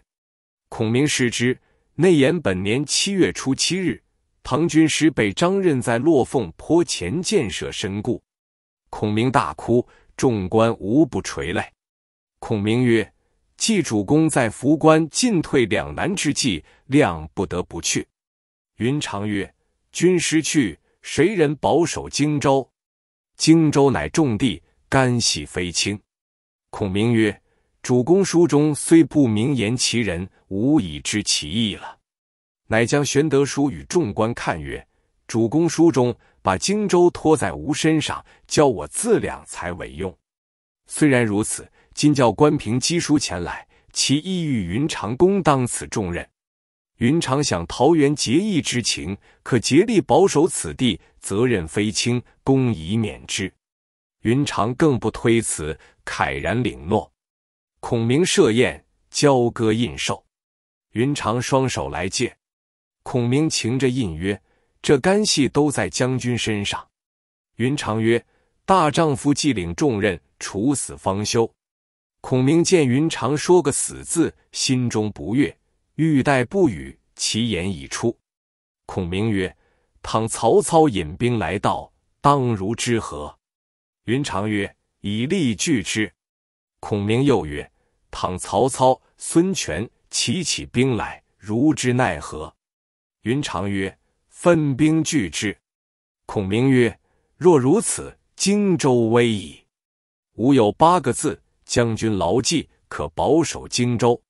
孔明视之，内言本年七月初七日，庞军师被张任在落凤坡前箭射身故。孔明大哭，众官无不垂泪。孔明曰：“既主公在扶关进退两难之际，亮不得不去。”云长曰。君师去，谁人保守荆州？荆州乃重地，干系非轻。孔明曰：“主公书中虽不明言其人，吾已知其意了。乃将玄德书与众官看曰：‘主公书中把荆州托在吾身上，教我自量才为用。虽然如此，今叫关平赍书前来，其意欲云长公当此重任。’”云长想桃园结义之情，可竭力保守此地，责任非轻，公以免之。云长更不推辞，慨然领诺。孔明设宴，交割印绶。云长双手来借。孔明擎着印曰：“这干系都在将军身上。”云长曰：“大丈夫既领重任，处死方休。”孔明见云长说个死字，心中不悦。欲待不语，其言已出。孔明曰：“倘曹操引兵来到，当如之何？”云长曰：“以力拒之。”孔明又曰：“倘曹操、孙权齐起兵来，如之奈何？”云长曰：“分兵拒之。”孔明曰：“若如此，荆州危矣。吾有八个字，将军牢记，可保守荆州。”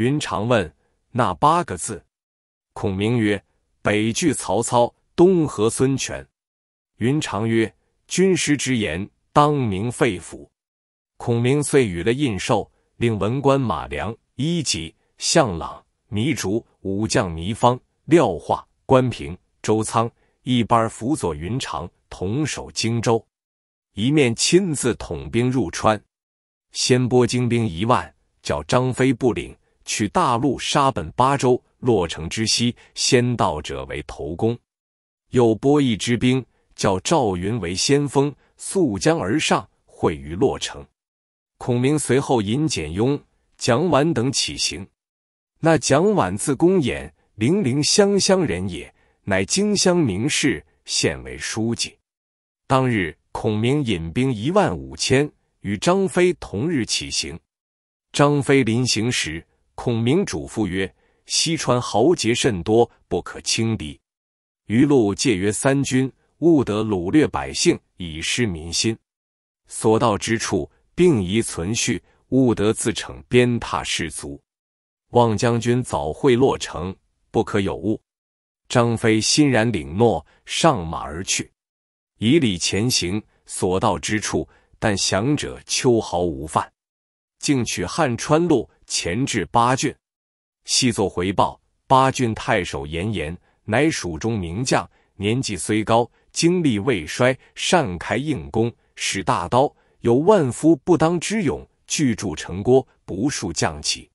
云长问。那八个字，孔明曰：“北拒曹操，东和孙权。”云长曰：“军师之言，当明肺腑。”孔明遂与了印绶，令文官马良、一级、向朗、糜竺，武将糜芳、廖化、关平、周仓一班辅佐云长，同守荆州。一面亲自统兵入川，先拨精兵一万，叫张飞不领。取大陆沙奔巴州，洛城之西，先到者为头功。又拨一支兵，叫赵云为先锋，溯江而上，会于洛城。孔明随后引简雍、蒋琬等起行。那蒋琬字公衍，零陵湘乡人也，乃荆襄名士，县为书记。当日，孔明引兵一万五千，与张飞同日起行。张飞临行时。孔明嘱咐曰：“西川豪杰甚多，不可轻敌。余路借约三军，勿得掳掠百姓，以失民心。所到之处，并宜存续，勿得自逞鞭挞士卒。望将军早会洛城，不可有误。”张飞欣然领诺，上马而去，以礼前行。所到之处，但降者秋毫无犯，竟取汉川路。前至八郡，细作回报：八郡太守严颜，乃蜀中名将，年纪虽高，精力未衰，善开硬弓，使大刀，有万夫不当之勇。巨住城郭，不数将旗。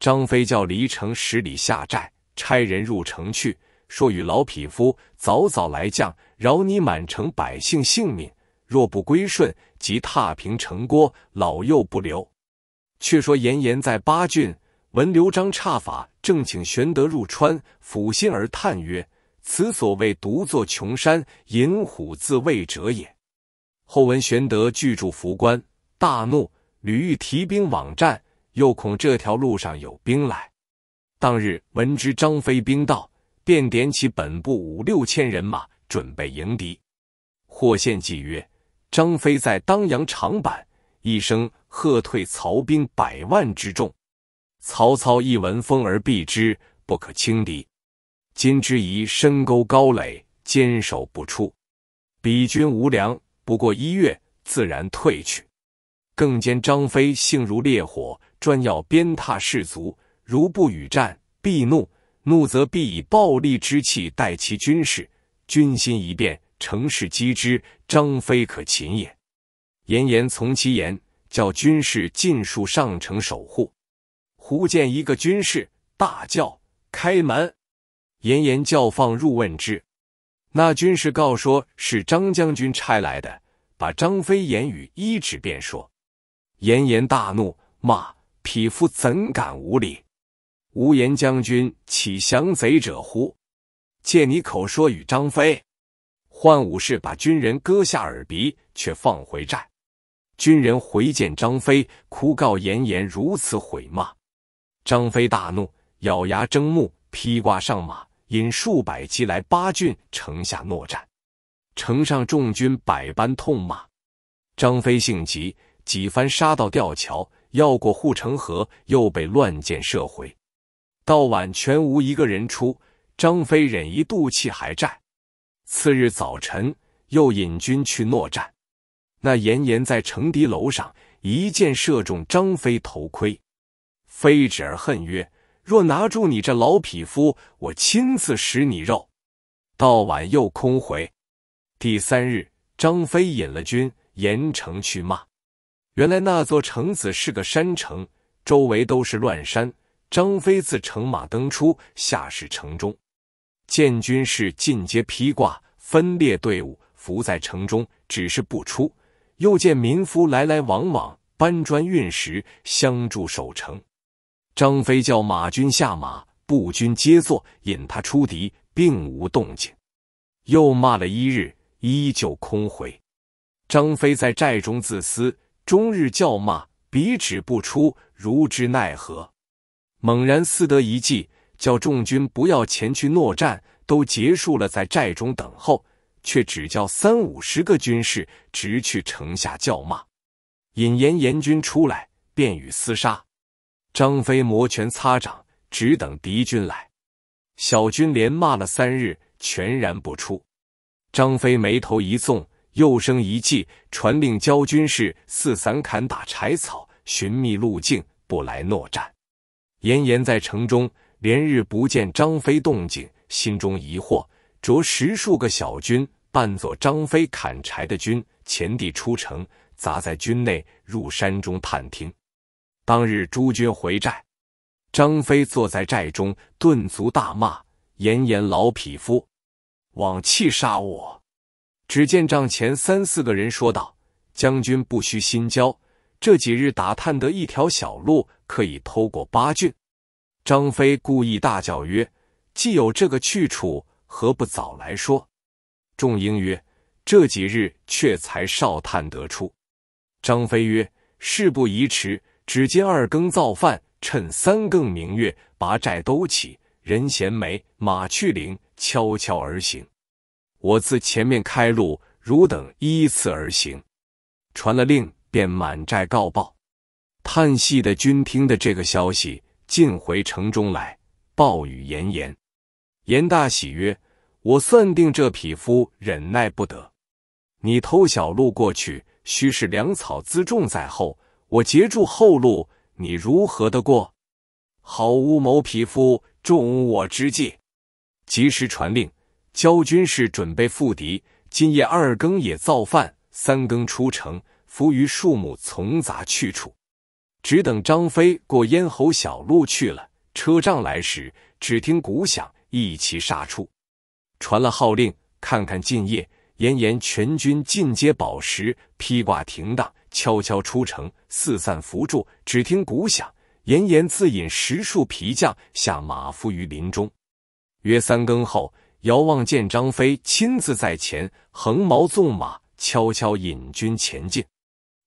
张飞叫离城十里下寨，差人入城去，说与老匹夫：早早来降，饶你满城百姓性命；若不归顺，即踏平城郭，老幼不留。却说严颜在八郡闻刘璋差法正请玄德入川抚心而叹曰：“此所谓独坐穷山引虎自卫者也。”后闻玄德拒住扶关，大怒。吕欲提兵往战，又恐这条路上有兵来。当日闻知张飞兵到，便点起本部五六千人马，准备迎敌。霍宪计曰：“张飞在当阳长坂。”一声喝退曹兵百万之众，曹操一闻风而避之，不可轻敌。今之宜深沟高垒，坚守不出，彼军无粮，不过一月，自然退去。更兼张飞性如烈火，专要鞭挞士卒，如不与战，必怒；怒则必以暴戾之气待其军士，军心一变，乘势击之，张飞可擒也。严颜从其言，叫军士尽数上城守护。忽见一个军士大叫：“开门！”严颜叫放入问之，那军士告说是张将军差来的，把张飞言语一指，便说：“严颜大怒，骂：‘匹夫怎敢无礼？无颜将军岂降贼者乎？’借你口说与张飞，幻武士把军人割下耳鼻，却放回寨。”军人回见张飞，哭告严颜如此毁骂。张飞大怒，咬牙睁目，披挂上马，引数百骑来巴郡城下搦战。城上众军百般痛骂。张飞性急，几番杀到吊桥，要过护城河，又被乱箭射回。到晚全无一个人出。张飞忍一肚气还战。次日早晨，又引军去搦战。那严颜在城敌楼上一箭射中张飞头盔，飞指而恨曰：“若拿住你这老匹夫，我亲自食你肉。”到晚又空回。第三日，张飞引了军沿城去骂。原来那座城子是个山城，周围都是乱山。张飞自乘马登出，下视城中，见军士尽皆披挂，分列队伍伏在城中，只是不出。又见民夫来来往往，搬砖运石，相助守城。张飞叫马军下马，步军皆坐，引他出敌，并无动静。又骂了一日，依旧空回。张飞在寨中自私，终日叫骂，彼纸不出，如之奈何？猛然思得一计，叫众军不要前去诺战，都结束了，在寨中等候。却只叫三五十个军士直去城下叫骂，引严延军出来，便与厮杀。张飞摩拳擦掌，只等敌军来。小军连骂了三日，全然不出。张飞眉头一纵，又生一计，传令教军士四散砍打柴草，寻觅路径，不来诺战。严颜在城中连日不见张飞动静，心中疑惑。着十数个小军，扮作张飞砍柴的军，前地出城，砸在军内，入山中探听。当日诸军回寨，张飞坐在寨中，顿足大骂：“严炎老匹夫，枉气杀我！”只见帐前三四个人说道：“将军不须心焦，这几日打探得一条小路，可以偷过八郡。”张飞故意大叫曰：“既有这个去处！”何不早来说？众英曰：“这几日却才少探得出。”张飞曰：“事不宜迟，只今二更造饭，趁三更明月，拔寨兜起。人衔枚，马去铃，悄悄而行。我自前面开路，汝等依次而行。传了令，便满寨告报。叹息的军听的这个消息，尽回城中来。暴雨炎炎，严大喜曰：”我算定这匹夫忍耐不得，你偷小路过去，须是粮草辎重在后，我截住后路，你如何得过？好乌谋匹夫，中我之计！及时传令，教军士准备赴敌。今夜二更也造饭，三更出城，伏于树木丛杂去处，只等张飞过咽喉小路去了。车仗来时，只听鼓响，一齐杀出。传了号令，看看近夜，严颜全军进阶，宝石披挂停当，悄悄出城，四散伏住。只听鼓响，严颜自引十数皮将下马伏于林中。约三更后，遥望见张飞亲自在前，横矛纵马，悄悄引军前进。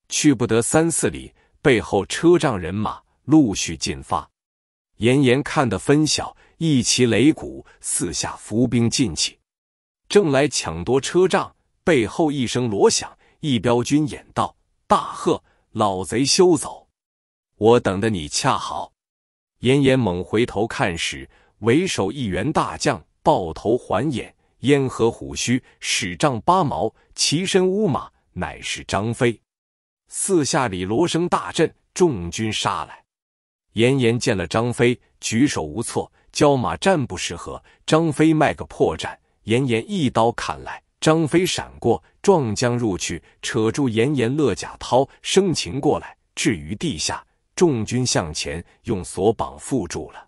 去不得三四里，背后车仗人马陆续进发。严颜看得分晓。一齐擂鼓，四下伏兵尽起，正来抢夺车仗，背后一声锣响，一彪军掩道，大喝：“老贼休走！我等的你恰好。”严颜猛回头看时，为首一员大将，抱头环眼，烟和虎须，使杖八毛，骑身乌马，乃是张飞。四下里锣声大震，众军杀来。严颜见了张飞，举手无措。交马战不时合，张飞卖个破绽，严颜一刀砍来，张飞闪过，撞将入去，扯住严颜勒甲绦，生擒过来，置于地下。众军向前，用锁绑缚住了。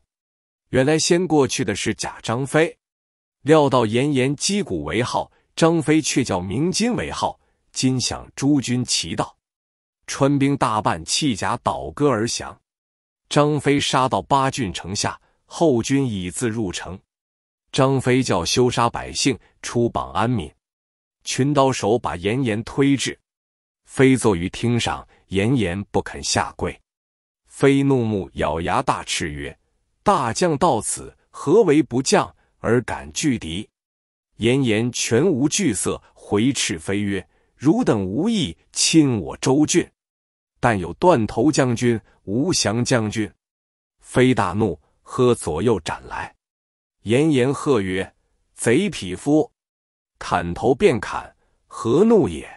原来先过去的是假张飞，料到严颜击鼓为号，张飞却叫鸣金为号。今想诸军齐到，川兵大半弃甲倒戈而降。张飞杀到巴郡城下。后军已自入城，张飞叫休杀百姓，出榜安民。群刀手把严颜推至，飞坐于厅上，严颜不肯下跪。飞怒目咬牙大斥曰：“大将到此，何为不降而敢拒敌？”严颜全无惧色，回斥飞曰：“汝等无意侵我州郡，但有断头将军，无降将军。”飞大怒。喝左右斩来，严颜喝曰：“贼匹夫，砍头便砍，何怒也！”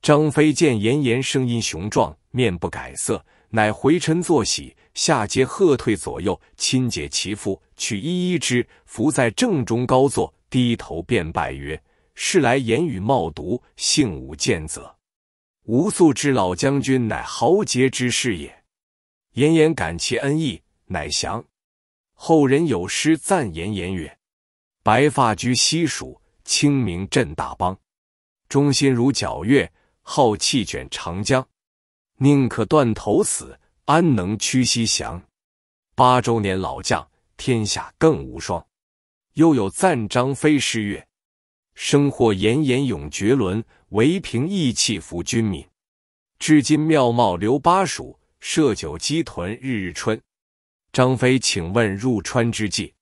张飞见严颜声音雄壮，面不改色，乃回身作喜，下阶喝退左右，亲解其父，取衣一之，伏在正中高坐，低头便拜曰：“是来言语冒渎，幸无见责。吴素之老将军乃豪杰之士也。”严颜感其恩义，乃降。后人有诗赞言偃曰：“白发居西蜀，清明镇大邦。忠心如皎月，浩气卷长江。宁可断头死，安能屈膝降？八周年老将，天下更无双。”又有赞张飞诗曰：“生获炎炎勇绝伦，唯凭义气服军民。至今庙貌留巴蜀，社酒鸡豚日日春。”张飞，请问入川之计。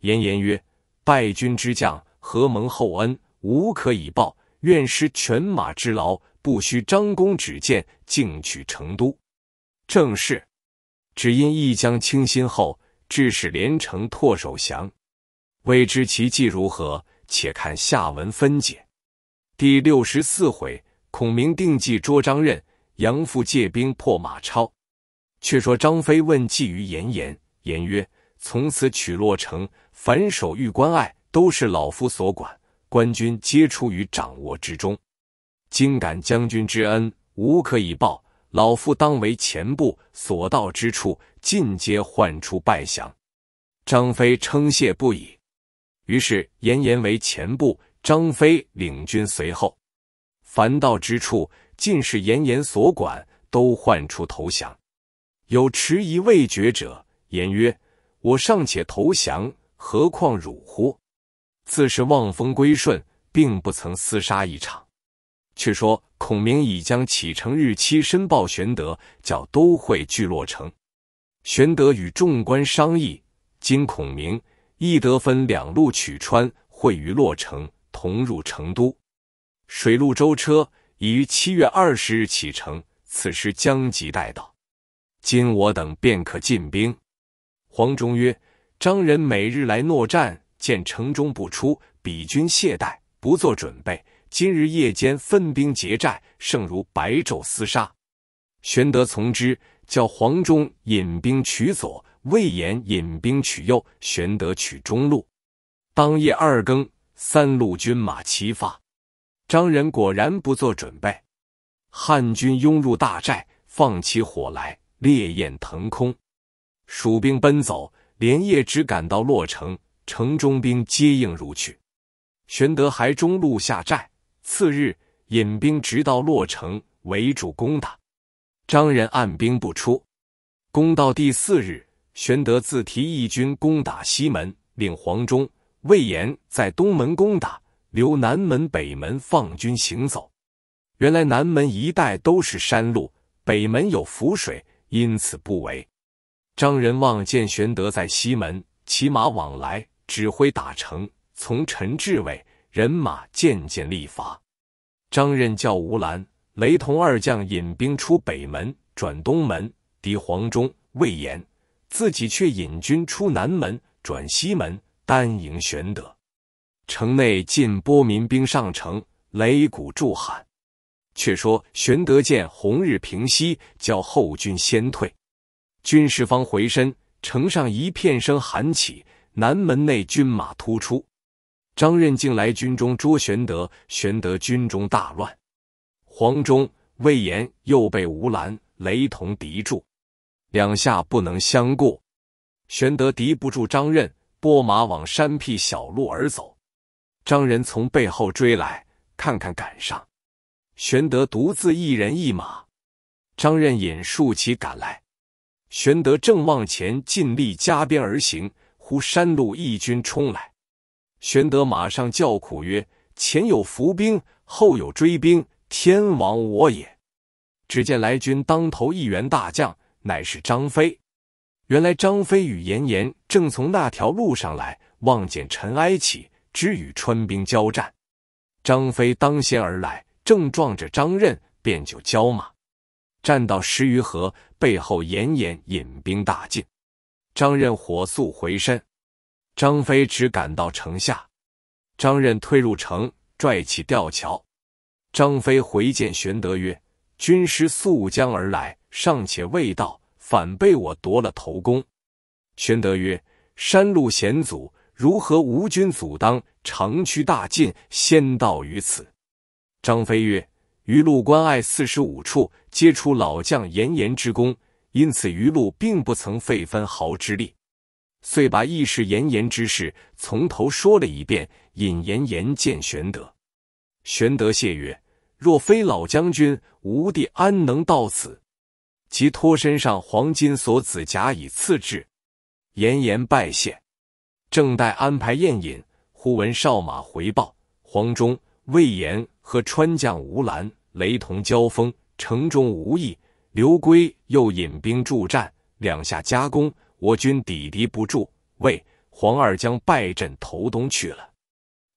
严颜曰：“败军之将，何蒙厚恩，无可以报，愿施犬马之劳，不需张公指箭，尽取成都。”正是，只因一将倾心后，致使连城唾手降。未知其计如何，且看下文分解。第六十四回，孔明定计捉张任，杨阜借兵破马超。却说张飞问计于严颜，颜曰：“从此取洛城，反守玉关隘，都是老夫所管，官军皆出于掌握之中。今感将军之恩，无可以报，老夫当为前部，所到之处，尽皆唤出拜降。”张飞称谢不已。于是严颜为前部，张飞领军随后，凡到之处，尽是严颜所管，都唤出投降。有迟疑未决者，言曰：“我尚且投降，何况汝乎？”自是望风归顺，并不曾厮杀一场。却说孔明已将启程日期申报玄德，叫都会聚洛城。玄德与众官商议，今孔明亦得分两路取川，会于洛城，同入成都。水陆舟车已于七月二十日启程，此时将即带到。今我等便可进兵。黄忠曰：“张仁每日来诺战，见城中不出，彼军懈怠，不做准备。今日夜间分兵劫寨，胜如白昼厮杀。”玄德从之，叫黄忠引兵取左，魏延引兵取右，玄德取中路。当夜二更，三路军马齐发。张仁果然不做准备，汉军拥入大寨，放起火来。烈焰腾空，蜀兵奔走，连夜只赶到洛城，城中兵接应如去。玄德还中路下寨，次日引兵直到洛城，围住攻打。张仁按兵不出。攻到第四日，玄德自提义军攻打西门，令黄忠、魏延在东门攻打，留南门、北门放军行走。原来南门一带都是山路，北门有浮水。因此不为。张仁望见玄德在西门骑马往来，指挥打城，从陈至尾，人马渐渐力乏。张任叫吴兰、雷同二将引兵出北门，转东门敌黄忠、魏延，自己却引军出南门，转西门单迎玄德。城内进拨民兵上城，擂鼓助喊。却说玄德见红日平西，叫后军先退。军士方回身，城上一片声喊起，南门内军马突出，张任竟来军中捉玄德。玄德军中大乱，黄忠、魏延又被吴兰、雷同敌住，两下不能相顾。玄德敌不住张任，拨马往山僻小路而走。张任从背后追来，看看赶上。玄德独自一人一马，张任引数骑赶来。玄德正往前尽力加鞭而行，忽山路一军冲来。玄德马上叫苦曰：“前有伏兵，后有追兵，天亡我也！”只见来军当头一员大将，乃是张飞。原来张飞与严颜正从那条路上来，望见尘埃起，知与川兵交战。张飞当先而来。正撞着张任，便就交马，战到十余合，背后严颜引兵大进。张任火速回身，张飞只赶到城下，张任退入城，拽起吊桥。张飞回见玄德曰：“军师溯江而来，尚且未到，反被我夺了头功。”玄德曰：“山路险阻，如何无军阻当？长驱大进，先到于此。”张飞曰：“余路关隘四十五处，皆出老将严颜之功，因此余路并不曾费分毫之力。”遂把义士严颜之事从头说了一遍，引严颜见玄德。玄德谢曰：“若非老将军，吾弟安能到此？”即脱身上黄金锁子甲以赐之。严颜拜谢。正待安排宴饮，忽闻哨马回报：黄忠、魏延。和川将吴兰雷同交锋，城中无益。刘圭又引兵助战，两下夹攻，我军抵敌不住，魏黄二将败阵投东去了。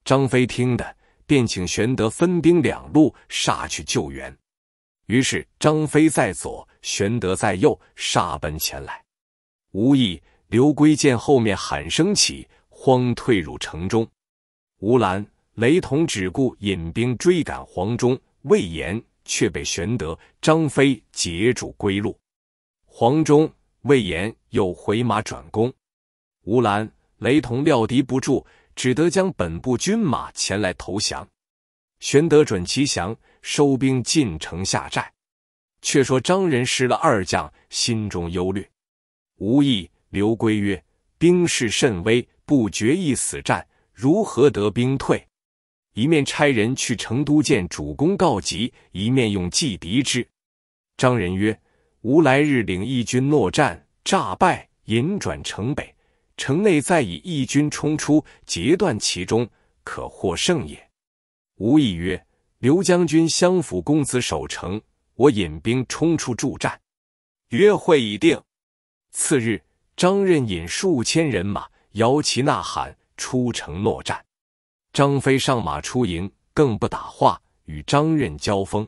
张飞听得，便请玄德分兵两路杀去救援。于是张飞在左，玄德在右，杀奔前来。无意，刘圭见后面喊声起，慌退入城中。吴兰。雷同只顾引兵追赶黄忠、魏延，却被玄德、张飞截住归路。黄忠、魏延又回马转攻，吴兰、雷同料敌不住，只得将本部军马前来投降。玄德准其降，收兵进城下寨。却说张任失了二将，心中忧虑。吴懿、刘圭曰：“兵势甚微，不决一死战，如何得兵退？”一面差人去成都见主公告急，一面用计敌之。张任曰：“吾来日领义军落战，诈败引转城北，城内再以义军冲出，截断其中，可获胜也。”吴懿曰：“刘将军相府公子守城，我引兵冲出助战。约会已定。次日，张任引数千人马，摇旗呐喊，出城落战。”张飞上马出营，更不打话，与张任交锋，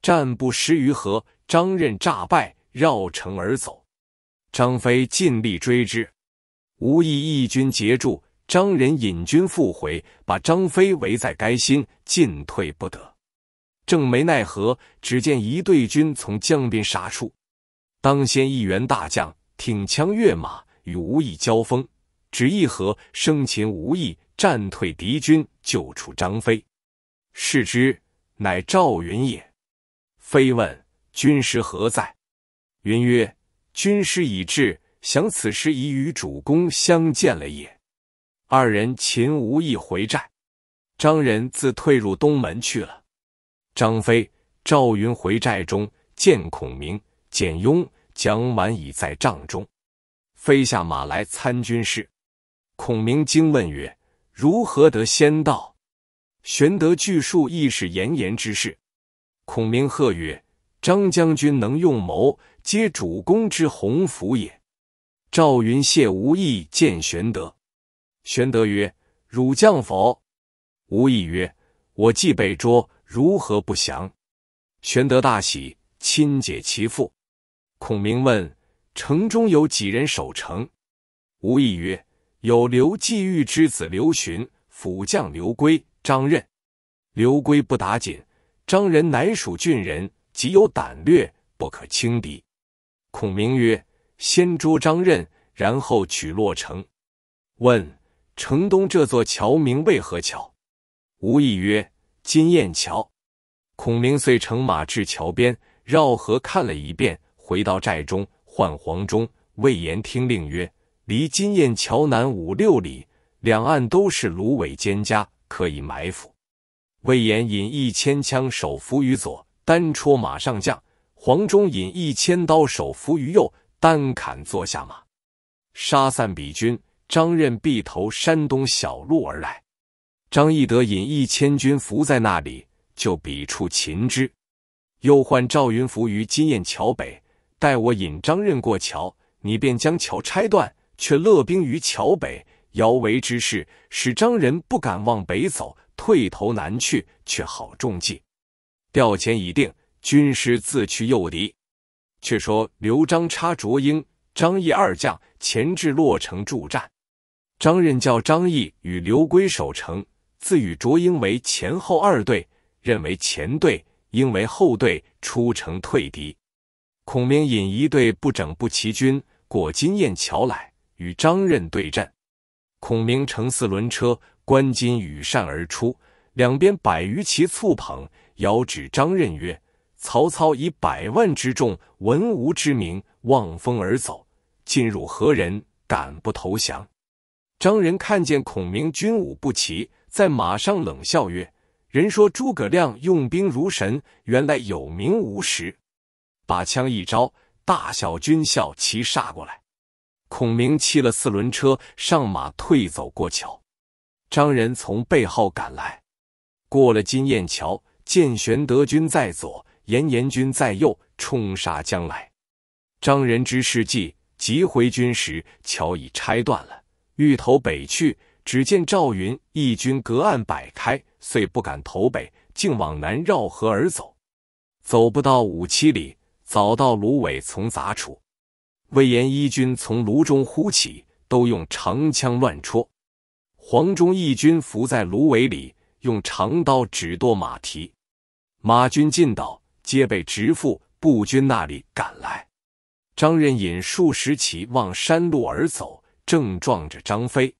战不十余合，张任诈败，绕城而走。张飞尽力追之，无意义军截住，张任引军复回，把张飞围在该心，进退不得。正没奈何，只见一队军从江边杀出，当先一员大将，挺枪跃马，与吴懿交锋，只一合，生擒吴懿。战退敌军，救出张飞。视之，乃赵云也。飞问：“军师何在？”云曰：“军师已至，想此时已与主公相见了也。”二人秦无意回寨，张仁自退入东门去了。张飞、赵云回寨中，见孔明、简雍、蒋琬已在帐中。飞下马来参军师。孔明惊问曰：如何得仙道？玄德据术，亦是炎炎之事。孔明贺曰：“张将军能用谋，皆主公之鸿福也。”赵云谢无意见玄德，玄德曰：“汝将否？”无异曰：“我既被捉，如何不降？”玄德大喜，亲解其缚。孔明问：“城中有几人守城？”无异曰：有刘季玉之子刘询、辅将刘珪、张任。刘珪不打紧，张任乃属郡人，极有胆略，不可轻敌。孔明曰：“先捉张任，然后取洛城。”问城东这座桥名为何桥？吴懿曰：“金雁桥。”孔明遂乘马至桥边，绕河看了一遍，回到寨中，唤黄忠、魏延听令曰。离金雁桥南五六里，两岸都是芦苇蒹葭，可以埋伏。魏延引一千枪手伏于左，单戳马上将；黄忠引一千刀手伏于右，单砍坐下马，杀散彼军。张任必投山东小路而来，张翼德引一千军伏在那里，就彼处擒之。又唤赵云伏于金雁桥北，待我引张任过桥，你便将桥拆断。却勒兵于桥北，摇围之势，使张任不敢往北走，退投南去，却好中计。调遣已定，军师自去诱敌。却说刘璋插卓英、张毅二将前至洛城助战。张任叫张毅与刘圭守城，自与卓英为前后二队，任为前队，应为后队，出城退敌。孔明引一队不整不齐军过金雁桥来。与张任对阵，孔明乘四轮车，关金羽扇而出，两边百余骑簇捧，遥指张任曰：“曹操以百万之众，文武之名，望风而走，今汝何人，敢不投降？”张任看见孔明军武不齐，在马上冷笑曰：“人说诸葛亮用兵如神，原来有名无实。”把枪一招，大小军校齐杀过来。孔明弃了四轮车，上马退走过桥。张仁从背后赶来，过了金雁桥，见玄德军在左，严颜军在右，冲杀将来。张仁知事迹，急回军时，桥已拆断了，欲投北去，只见赵云一军隔岸摆开，遂不敢投北，竟往南绕河而走。走不到五七里，早到芦苇丛杂处。魏延一军从炉中忽起，都用长枪乱戳；黄忠一军伏在芦苇里，用长刀直剁马蹄。马军进到，皆被直赴步军那里赶来。张任引数十骑往山路而走，正撞着张飞。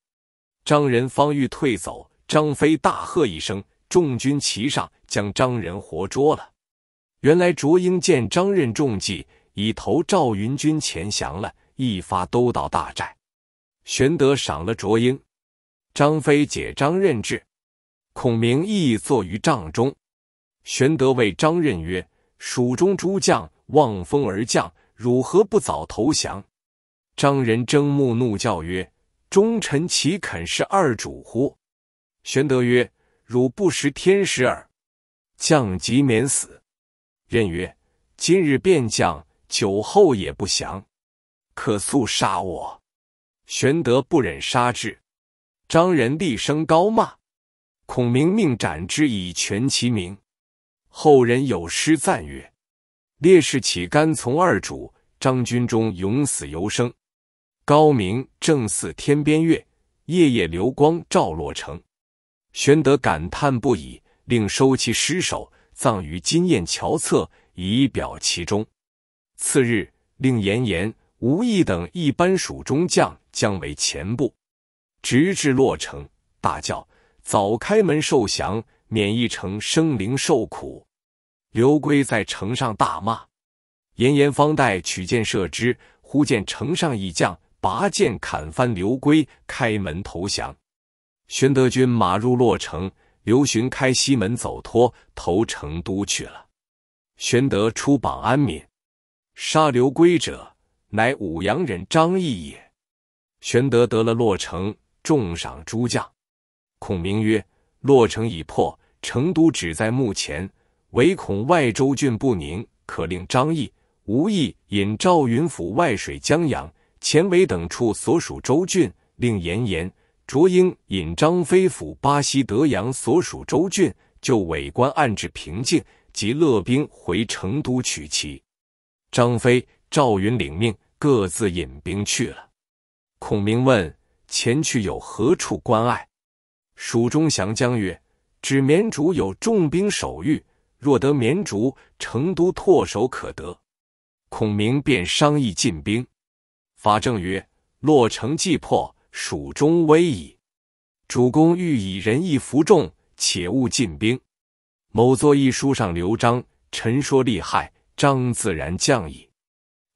张任方欲退走，张飞大喝一声，众军齐上，将张任活捉了。原来卓英见张任中计。已投赵云军前降了，一发都到大寨。玄德赏了卓英，张飞解张任至，孔明亦坐于帐中。玄德谓张任曰：“蜀中诸将望风而降，汝何不早投降？”张任睁目怒叫曰：“忠臣岂肯是二主乎？”玄德曰：“汝不识天时耳，降即免死。”任曰：“今日便降。”酒后也不详，可速杀我！玄德不忍杀之，张仁厉声高骂。孔明命斩之，以全其名。后人有诗赞曰：“烈士岂甘从二主？张军中永死犹生。高明正似天边月，夜夜流光照洛城。”玄德感叹不已，令收其尸首，葬于金雁桥侧，以表其忠。次日，令严颜、吴懿等一班蜀中将将为前部，直至洛城，大叫：“早开门受降，免一城生灵受苦。”刘圭在城上大骂。严颜方待取箭射之，忽见城上一将拔剑砍翻刘圭，开门投降。玄德军马入洛城，刘询开西门走脱，投成都去了。玄德出榜安民。杀刘归者，乃武阳人张翼也。玄德得了洛城，重赏诸将。孔明曰：“洛城已破，成都只在目前，唯恐外州郡不宁，可令张翼、吴懿引赵云府外水、江阳、前为等处所属州郡；令严颜、卓英引张飞府巴西、德阳所属州郡，就委官按置平静，即勒兵回成都取齐。”张飞、赵云领命，各自引兵去了。孔明问：“前去有何处关隘？”蜀中降将曰：“指绵竹有重兵守御，若得绵竹，成都唾手可得。”孔明便商议进兵。法正曰：“洛城既破，蜀中危矣。主公欲以仁义服众，且勿进兵。”某作一书上刘璋，陈说利害。张自然降矣。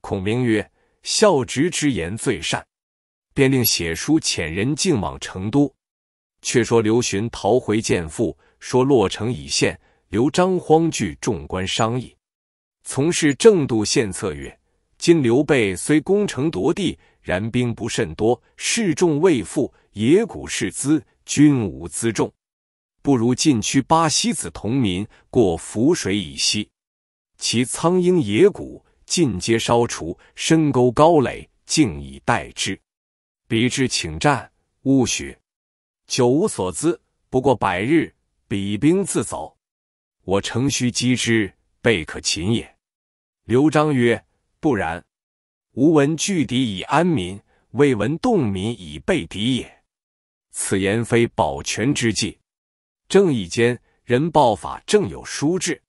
孔明曰：“孝直之言最善。”便令写书遣人径往成都。却说刘询逃回见父，说洛城已陷。刘璋荒据众官商议，从事正度献策曰：“今刘备虽攻城夺地，然兵不甚多，士众未富，野谷士资，军无辎众，不如进驱巴西、子同民，过涪水以西。”其苍鹰野谷尽皆烧除，深沟高垒，竟以待之。彼至请战，勿许。久无所资，不过百日，彼兵自走，我乘虚击之，备可擒也。刘璋曰：“不然。吾闻拒敌以安民，未闻动民以备敌也。此言非保全之计。正义间，人报法正有疏至。”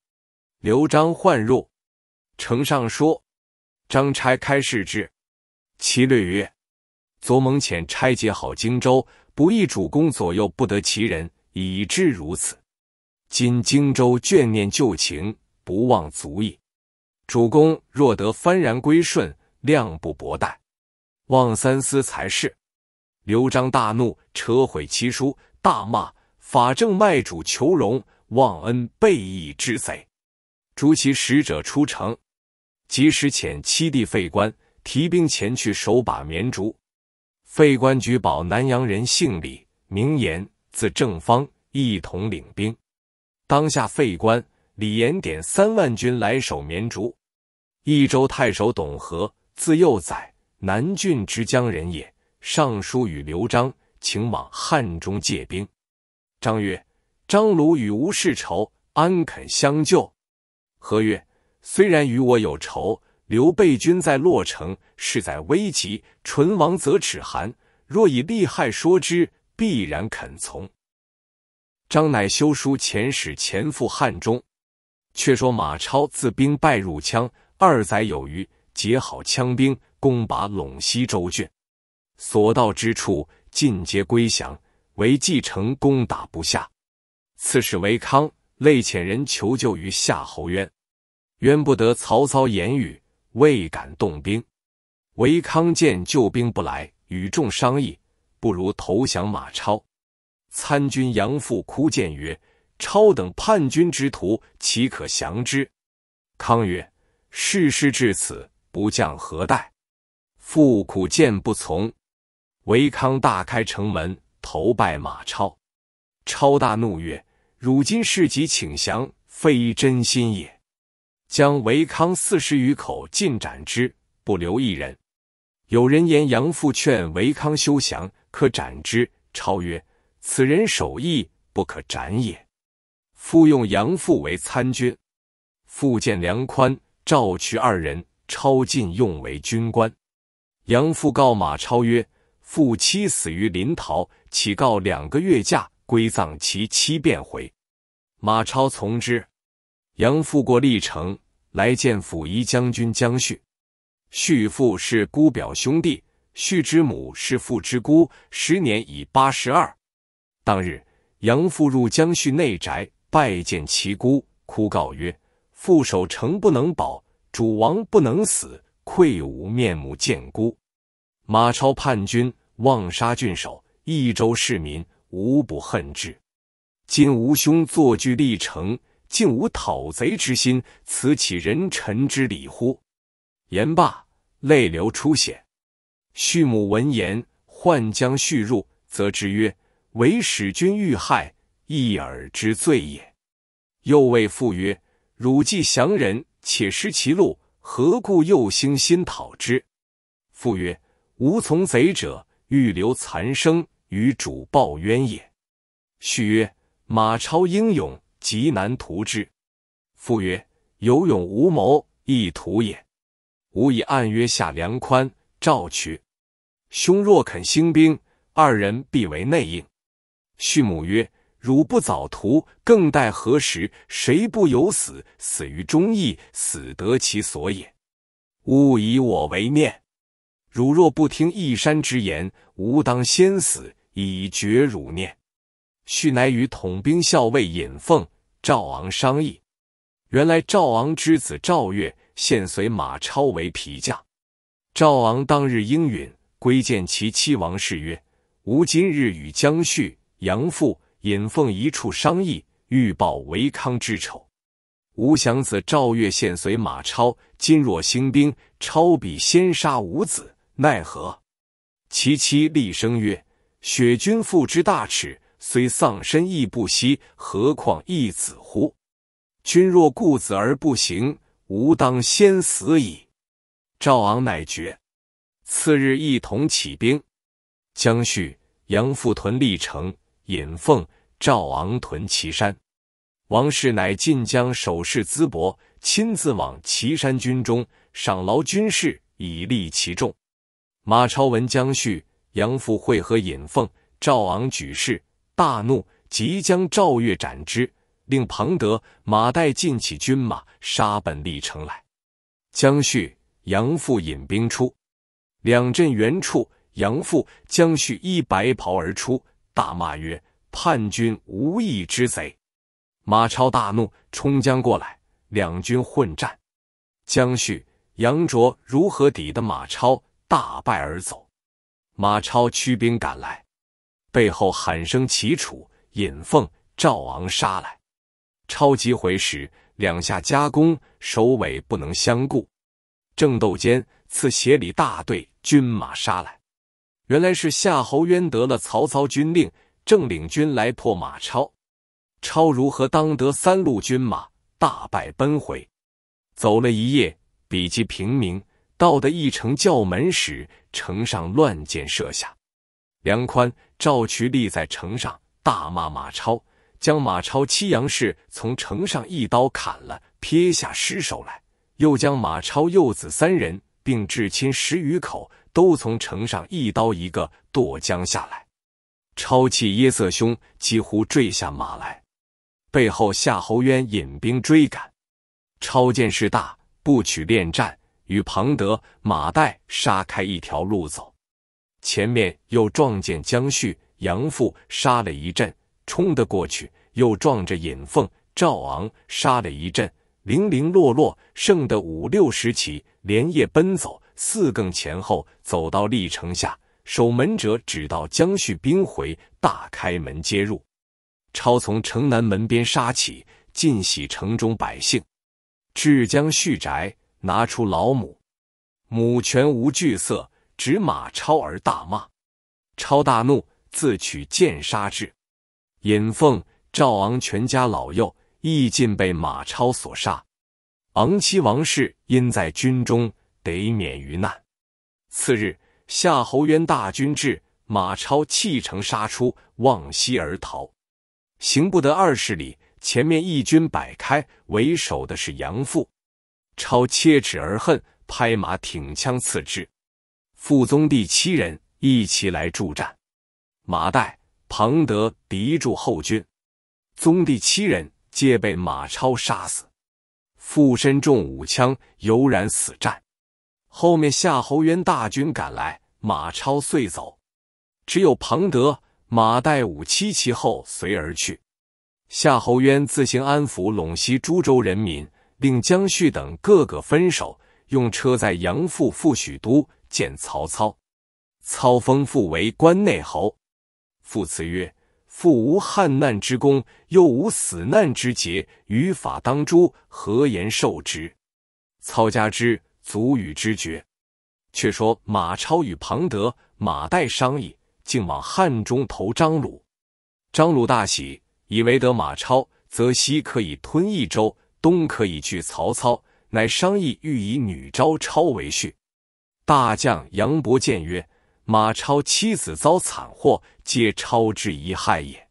刘璋唤入，丞上书。张差开示之，其略曰：“昨蒙遣差解好荆州，不意主公左右不得其人，以至如此。今荆州眷念旧情，不忘足矣。主公若得幡然归顺，量不薄待。望三思才是。”刘璋大怒，扯毁其书，大骂：“法正卖主求荣，忘恩背义之贼！”逐其使者出城，即时遣七弟费官提兵前去守把绵竹。费官举保南阳人，姓李，名延，字正方，一同领兵。当下费官、李延点三万军来守绵竹。益州太守董和，字幼宰，南郡之江人也。上书与刘璋，请往汉中借兵。张曰：“张鲁与吴世仇，安肯相救？”何曰：“虽然与我有仇，刘备军在洛城，势在危急，唇亡则齿寒。若以利害说之，必然肯从。”张乃修书遣使前赴汉中。却说马超自兵败入羌，二载有余，结好羌兵，攻拔陇西州郡，所到之处，尽皆归降，唯季城攻打不下。刺史韦康。累遣人求救于夏侯渊，渊不得曹操言语，未敢动兵。韦康见救兵不来，与众商议，不如投降马超。参军杨阜哭谏曰：“超等叛军之徒，岂可降之？”康曰：“事事至此，不降何待？”父苦谏不从，韦康大开城门，投拜马超。超大怒曰：汝今事急请降，非真心也。将韦康四十余口尽斩之，不留一人。有人言杨阜劝韦康休降，可斩之。超曰：“此人守义，不可斩也。”复用杨阜为参军。复见梁宽、赵渠二人，超尽用为军官。杨阜告马超曰：“父妻死于临洮，岂告两个月假。”归葬其妻，便回。马超从之。杨阜过历城，来见府仪将军姜叙。叙父是姑表兄弟，叙之母是父之姑，时年已八十二。当日，杨父入姜叙内宅，拜见其姑，哭告曰：“父守城不能保，主亡不能死，愧无面目见姑。”马超叛军妄杀郡守，益州市民。无不恨之。今吾兄坐据历城，竟无讨贼之心，此岂人臣之礼乎？言罢，泪流出险。畜母闻言，唤将续入，则之曰：“唯使君遇害，一尔之罪也。”又谓父曰：“汝既降人，且失其路，何故又兴心讨之？”父曰：“吾从贼者，欲留残生。”与主报冤也。续曰：“马超英勇，极难图之。”父曰：“有勇无谋，易图也。”吾以暗约下梁宽、赵渠。兄若肯兴兵，二人必为内应。续母曰：“汝不早图，更待何时？谁不有死？死于忠义，死得其所也。勿以我为念。汝若不听一山之言，吾当先死。”以绝汝念。续乃与统兵校尉尹奉、赵昂商议。原来赵昂之子赵月现随马超为皮将。赵昂当日应允，归见其妻王氏曰：“吾今日与姜旭、杨阜、尹奉一处商议，欲报韦康之仇。吾想子赵月现随马超，今若兴兵，超必先杀吾子，奈何？”其妻厉声曰：雪君父之大耻，虽丧身亦不惜，何况一子乎？君若顾子而不行，吾当先死矣。赵昂乃决。次日，一同起兵。姜旭、杨富屯历城，尹奉、赵昂屯岐山。王氏乃晋江守士，淄博亲自往岐山军中，赏劳军士，以励其众。马超闻姜旭。杨父会合尹凤、赵昂举事，大怒，即将赵月斩之，令庞德、马岱尽起军马杀奔历城来。江叙、杨父引兵出，两阵原处，杨父、江叙一白袍而出，大骂曰：“叛军无义之贼！”马超大怒，冲将过来，两军混战。江叙、杨卓如何抵得马超，大败而走。马超驱兵赶来，背后喊声齐楚尹奉赵昂杀来，超级回时，两下夹攻，首尾不能相顾。正斗间，次协理大队军马杀来，原来是夏侯渊得了曹操军令，正领军来破马超。超如何当得三路军马，大败奔回，走了一夜，比及平明。到得一城叫门时，城上乱箭射下。梁宽、赵渠立在城上大骂马超，将马超七阳氏从城上一刀砍了，撇下尸首来；又将马超幼子三人并至亲十余口，都从城上一刀一个剁将下来。超气耶瑟兄几乎坠下马来。背后夏侯渊引兵追赶，超见势大，不取恋战。与庞德、马岱杀开一条路走，前面又撞见江旭、杨富杀了一阵，冲得过去，又撞着尹凤、赵昂，杀了一阵，零零落落，剩的五六十骑，连夜奔走，四更前后走到历城下，守门者只到江旭兵回，大开门接入。超从城南门边杀起，尽喜城中百姓，至江旭宅。拿出老母，母全无惧色，指马超而大骂。超大怒，自取剑杀之。尹奉、赵昂全家老幼亦尽被马超所杀。昂妻王氏因在军中，得免于难。次日，夏侯渊大军至，马超弃城杀出，望西而逃。行不得二十里，前面义军摆开，为首的是杨阜。超切齿而恨，拍马挺枪刺之。傅宗弟七人一起来助战，马岱、庞德敌住后军。宗弟七人皆被马超杀死，傅身中五枪，犹然死战。后面夏侯渊大军赶来，马超遂走，只有庞德、马岱五七骑后随而去。夏侯渊自行安抚陇西、诸州人民。令江旭等各个分手，用车载杨阜赴许都见曹操。操封父为关内侯。父辞曰：“父无汉难之功，又无死难之节，于法当诛，何言受之？”操加之，足与之绝。却说马超与庞德、马岱商议，竟往汉中投张鲁。张鲁大喜，以为得马超，则西可以吞益州。东可以拒曹操，乃商议欲以女招超为婿。大将杨伯谏曰：“马超妻子遭惨祸，皆超之遗害也。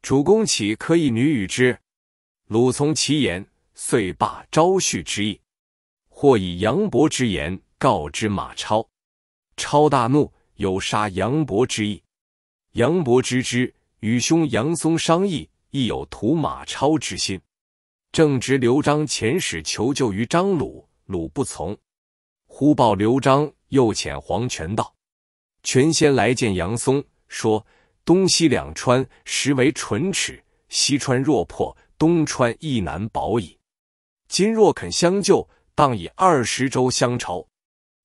主公岂可以女与之？”鲁从其言，遂罢招婿之意。或以杨伯之言告知马超，超大怒，有杀杨伯之意。杨伯知之，与兄杨松商议，亦有屠马超之心。正值刘璋遣使求救于张鲁，鲁不从，忽报刘璋。又遣黄权道，权先来见杨松，说：“东西两川实为唇齿，西川若破，东川亦难保矣。今若肯相救，当以二十州相酬。”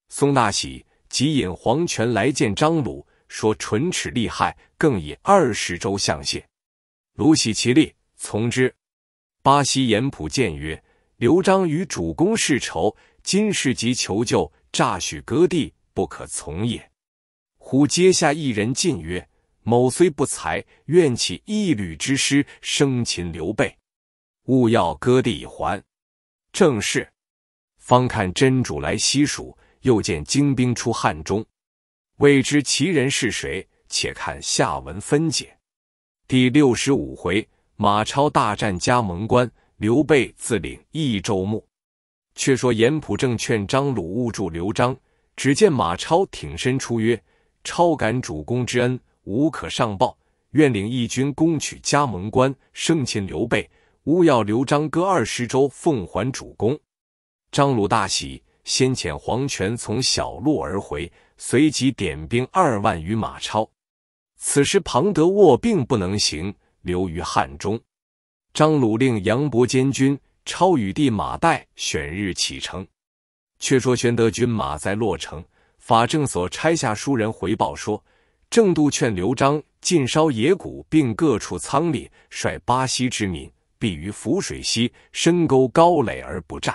松大喜，即引黄权来见张鲁，说：“唇齿利害，更以二十州相谢。”鲁喜其利，从之。巴西严普谏曰：“刘璋与主公世仇，今世急求救，诈许割地，不可从也。”忽阶下一人进曰：“某虽不才，愿起一旅之师，生擒刘备，勿要割地还。”正是。方看真主来西蜀，又见精兵出汉中，未知其人是谁？且看下文分解。第六十五回。马超大战加盟关，刘备自领益州牧。却说严普正劝张鲁勿助刘璋，只见马超挺身出曰：“超感主公之恩，无可上报，愿领义军攻取加盟关，生擒刘备。勿要刘璋割二十州奉还主公。”张鲁大喜，先遣黄权从小路而回，随即点兵二万余马超。此时庞德卧病不能行。留于汉中，张鲁令杨伯监军，超与弟马岱选日启程。却说玄德军马在洛城，法正所差下书人回报说，郑度劝刘璋尽烧野谷，并各处仓廪，率巴西之民，必于涪水西深沟高垒而不战。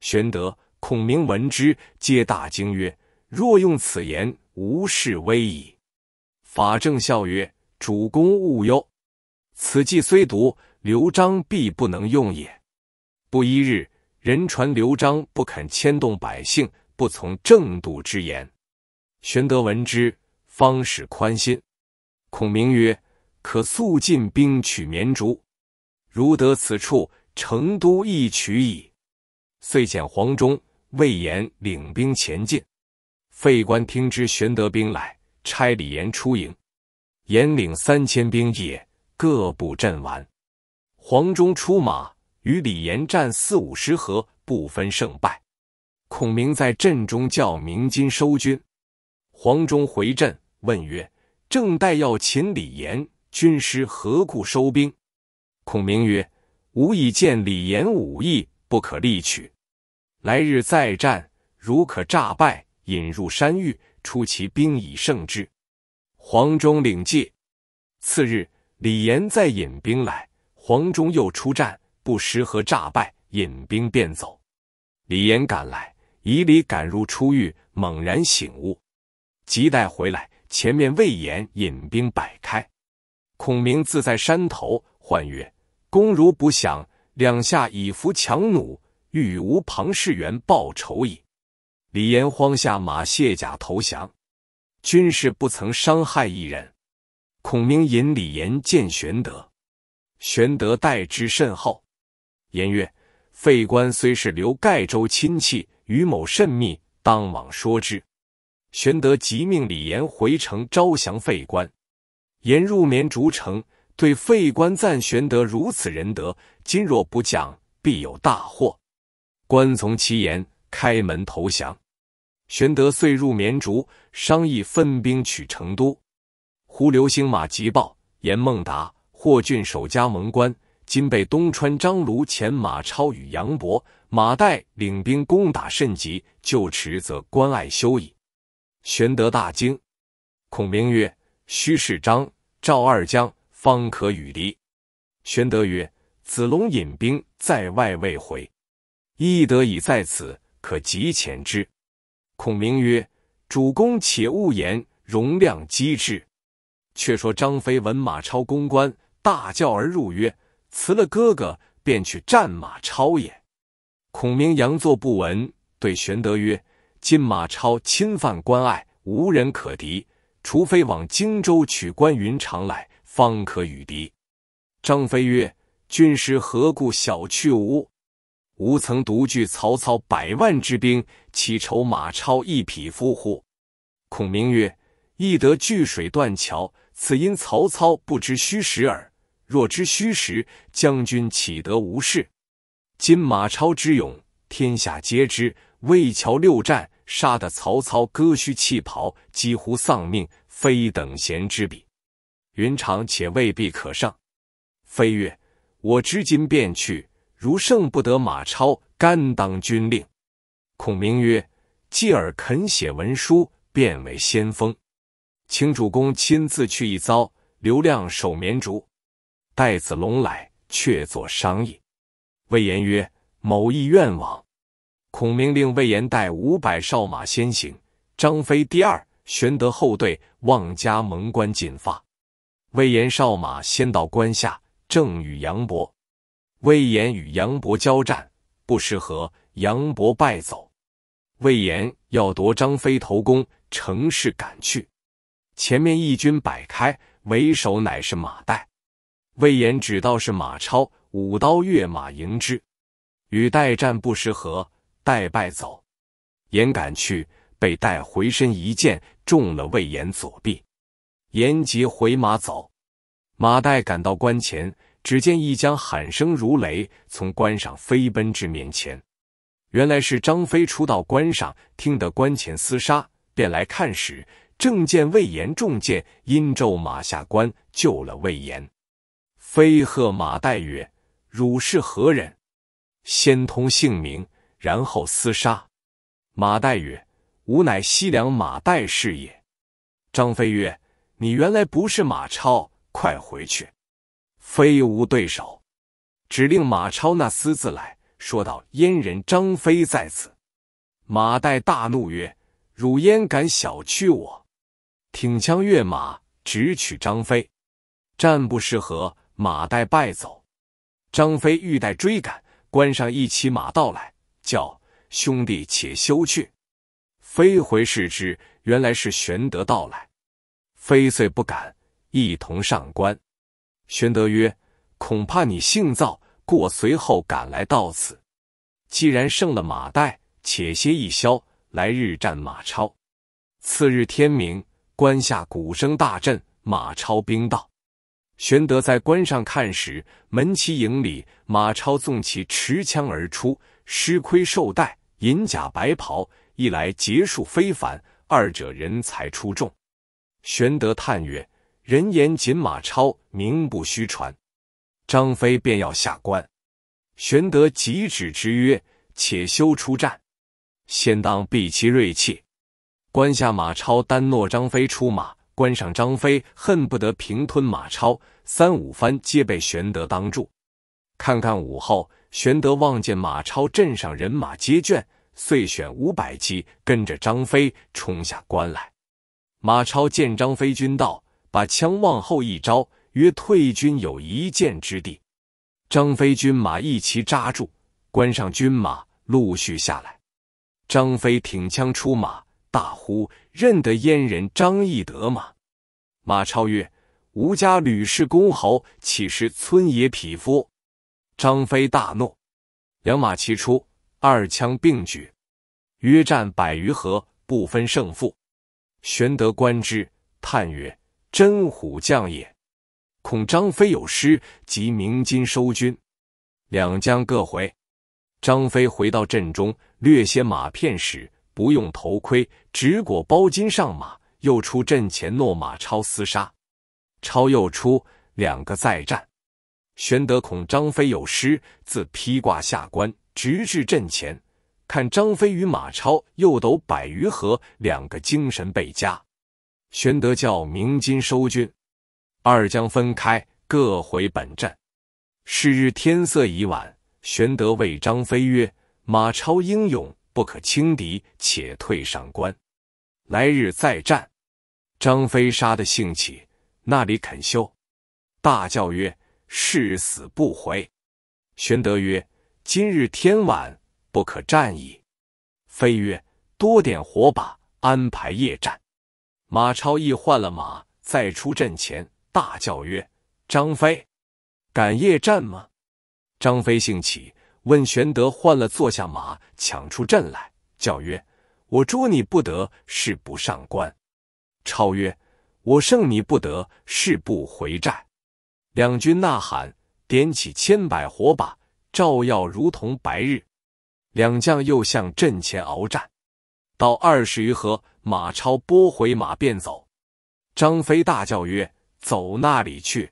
玄德、孔明闻之，皆大惊曰：“若用此言，无事危矣。”法正笑曰：“主公勿忧。”此计虽毒，刘璋必不能用也。不一日，人传刘璋不肯牵动百姓，不从正度之言。玄德闻之，方始宽心。孔明曰：“可速进兵取绵竹，如得此处，成都亦取矣。”遂遣黄忠、魏延领兵前进。费官听之，玄德兵来，差李严出迎，严领三千兵也。各部阵完，黄忠出马，与李严战四五十合，不分胜败。孔明在阵中叫鸣金收军。黄忠回阵，问曰：“正待要擒李严，军师何故收兵？”孔明曰：“吾已见李严武艺不可力取，来日再战，如可诈败，引入山峪，出其兵以胜之。”黄忠领戒。次日。李严再引兵来，黄忠又出战，不时和诈败，引兵便走。李严赶来，以礼赶入出狱，猛然醒悟，急待回来。前面魏延引兵摆开，孔明自在山头唤曰：“公如不降，两下以伏强弩，欲与吾庞士元报仇矣。”李严慌下马卸甲投降，军士不曾伤害一人。孔明引李严见玄德，玄德待之甚厚。言曰：“费官虽是刘盖州亲戚，与某甚密，当往说之。”玄德即命李严回城招降费官。严入绵竹城，对费官赞玄德如此仁德，今若不降，必有大祸。关从其言，开门投降。玄德遂入绵竹，商议分兵取成都。呼流星马急报：严孟达、霍峻守家盟关，今被东川张鲁遣马超与杨伯、马岱领兵攻打甚急。就迟则关隘休矣。玄德大惊。孔明曰：“须是张、赵二将，方可与敌。”玄德曰：“子龙引兵在外未回，翼德已在此，可急遣之。”孔明曰：“主公且勿言，容量机智。”却说张飞闻马超攻关，大叫而入曰：“辞了哥哥，便去战马超也。”孔明佯作不闻，对玄德曰：“今马超侵犯关隘，无人可敌，除非往荆州取关云长来，方可与敌。”张飞曰：“军师何故小觑吾？吾曾独拒曹操百万之兵，岂愁马超一匹夫乎？”孔明曰：“亦得聚水断桥。”此因曹操不知虚实耳。若知虚实，将军岂得无事？今马超之勇，天下皆知。魏桥六战，杀得曹操割须弃袍，几乎丧命，非等闲之比。云长且未必可胜。飞曰：“我知今便去，如胜不得马超，甘当军令。”孔明曰：“继尔肯写文书，便为先锋。”请主公亲自去一遭。刘亮守绵竹，待子龙来，却作商议。魏延曰：“某意愿往。”孔明令魏延带五百哨马先行，张飞第二，玄德后队，望家门关进发。魏延哨马先到关下，正与杨伯。魏延与杨伯交战，不失合，杨伯败走。魏延要夺张飞头功，乘势赶去。前面一军摆开，为首乃是马岱。魏延只道是马超，舞刀跃马迎之，与代战不十合，代败走。延赶去，被代回身一剑中了魏延左臂，延急回马走。马岱赶到关前，只见一将喊声如雷，从关上飞奔至面前，原来是张飞出到关上，听得关前厮杀，便来看时。正见魏延中箭，因骤马下关救了魏延。飞鹤马岱曰：“汝是何人？先通姓名，然后厮杀。”马岱曰：“吾乃西凉马岱是也。”张飞曰：“你原来不是马超，快回去，非无对手。”指令马超那厮自来说道：“燕人张飞在此。”马岱大怒曰：“汝焉敢小觑我？”挺枪跃马，直取张飞。战不十合，马岱败走。张飞欲待追赶，关上一骑马到来，叫兄弟且休去。飞回视之，原来是玄德到来。飞遂不敢一同上关。玄德曰：“恐怕你性躁，故我随后赶来，到此。既然胜了马岱，且歇一宵，来日战马超。”次日天明。关下鼓声大震，马超兵到。玄德在关上看时，门旗营里，马超纵起，持枪而出，狮盔兽带，银甲白袍。一来结束非凡，二者人才出众。玄德叹曰：“人言仅马超，名不虚传。”张飞便要下关，玄德急止之曰：“且休出战，先当避其锐气。”关下马超、单诺、张飞出马，关上张飞恨不得平吞马超，三五番皆被玄德当住。看看午后，玄德望见马超镇上人马皆卷，遂选五百骑跟着张飞冲下关来。马超见张飞军到，把枪往后一招，曰：“退军有一箭之地。张飞军马一齐扎住，关上军马陆续下来。张飞挺枪出马。大呼：“认得燕人张翼德吗？”马超曰：“吾家吕氏公侯，岂是村野匹夫？”张飞大怒，两马齐出，二枪并举，约战百余合，不分胜负。玄德观之，叹曰：“真虎将也！”恐张飞有失，即鸣金收军，两将各回。张飞回到阵中，略歇马片时。不用头盔，只裹包巾上马，又出阵前，诺马超厮杀。超又出，两个再战。玄德恐张飞有失，自披挂下关，直至阵前，看张飞与马超又斗百余合，两个精神倍加。玄德叫鸣金收军，二将分开，各回本阵。是日天色已晚，玄德谓张飞曰：“马超英勇。”不可轻敌，且退上关，来日再战。张飞杀的兴起，那里肯休？大叫曰：“誓死不回！”玄德曰：“今日天晚，不可战矣。”飞曰：“多点火把，安排夜战。”马超亦换了马，再出阵前，大叫曰：“张飞，敢夜战吗？”张飞兴起。问玄德换了坐下马，抢出阵来，叫曰：“我捉你不得，誓不上官。”超曰：“我胜你不得，誓不回寨。”两军呐喊，点起千百火把，照耀如同白日。两将又向阵前鏖战，到二十余合，马超拨回马便走。张飞大叫曰：“走那里去？”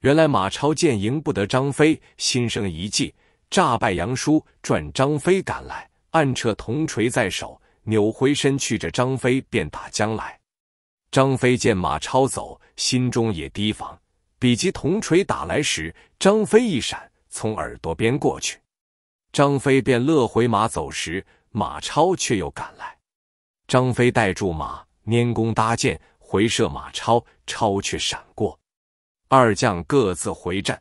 原来马超见赢不得张飞，心生一计。诈败，杨叔转张飞赶来，暗撤铜锤在手，扭回身去，着张飞便打将来。张飞见马超走，心中也提防，比及铜锤打来时，张飞一闪，从耳朵边过去。张飞便勒回马走时，马超却又赶来。张飞带住马，拈弓搭箭，回射马超，超却闪过。二将各自回战。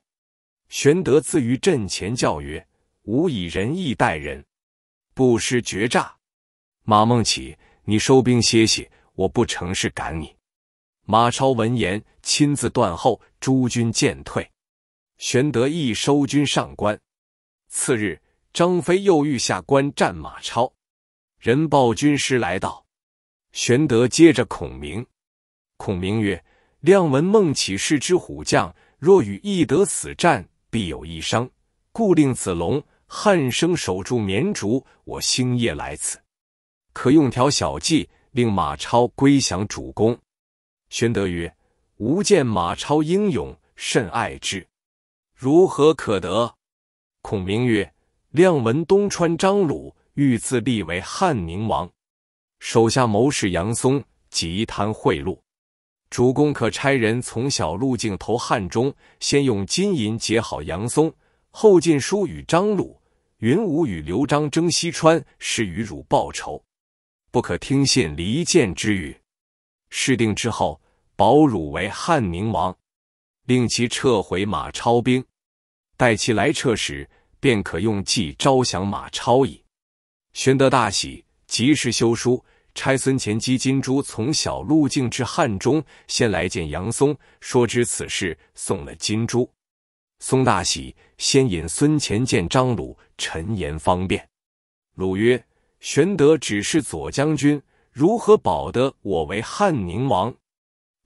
玄德自于阵前教曰：“吾以仁义待人，不失绝诈。马孟起，你收兵歇息，我不成事赶你。”马超闻言，亲自断后，诸军渐退。玄德亦收军上关。次日，张飞又欲下关战马超，人报军师来到。玄德接着孔明。孔明曰：“亮闻孟起是之虎将，若与翼德死战。”必有一伤，故令子龙、汉升守住绵竹。我星夜来此，可用条小计，令马超归降主公。玄德曰：“吾见马超英勇，甚爱之，如何可得？”孔明曰：“亮闻东川张鲁欲自立为汉宁王，手下谋士杨松极贪贿赂。”主公可差人从小路径投汉中，先用金银结好杨松，后进书与张鲁、云武与刘璋争西川，是与汝报仇。不可听信离间之语。事定之后，保汝为汉宁王，令其撤回马超兵。待其来撤时，便可用计招降马超矣。玄德大喜，及时修书。差孙乾赍金珠，从小路径至汉中，先来见杨松，说知此事，送了金珠。松大喜，先引孙乾见张鲁，陈言方便。鲁曰：“玄德只是左将军，如何保得我为汉宁王？”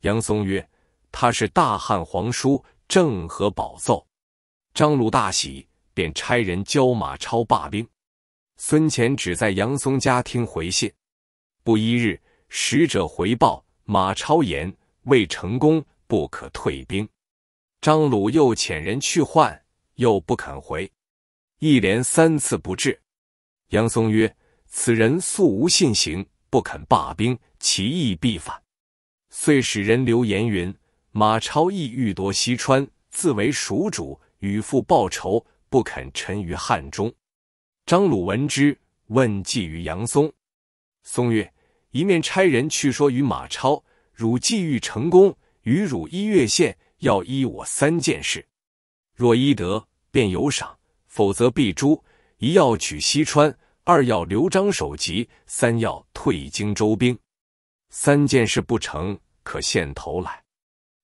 杨松曰：“他是大汉皇叔，正合宝奏。”张鲁大喜，便差人教马超罢兵。孙乾只在杨松家听回信。不一日，使者回报马超言未成功，不可退兵。张鲁又遣人去换，又不肯回，一连三次不至。杨松曰：“此人素无信行，不肯罢兵，其意必反。”遂使人留言云：“马超意欲夺西川，自为蜀主，与父报仇，不肯臣于汉中。”张鲁闻之，问计于杨松，松曰。一面差人去说与马超，汝既欲成功，与汝一月限，要依我三件事。若依得，便有赏；否则必诛。一要取西川，二要留张首级，三要退荆州兵。三件事不成，可献头来。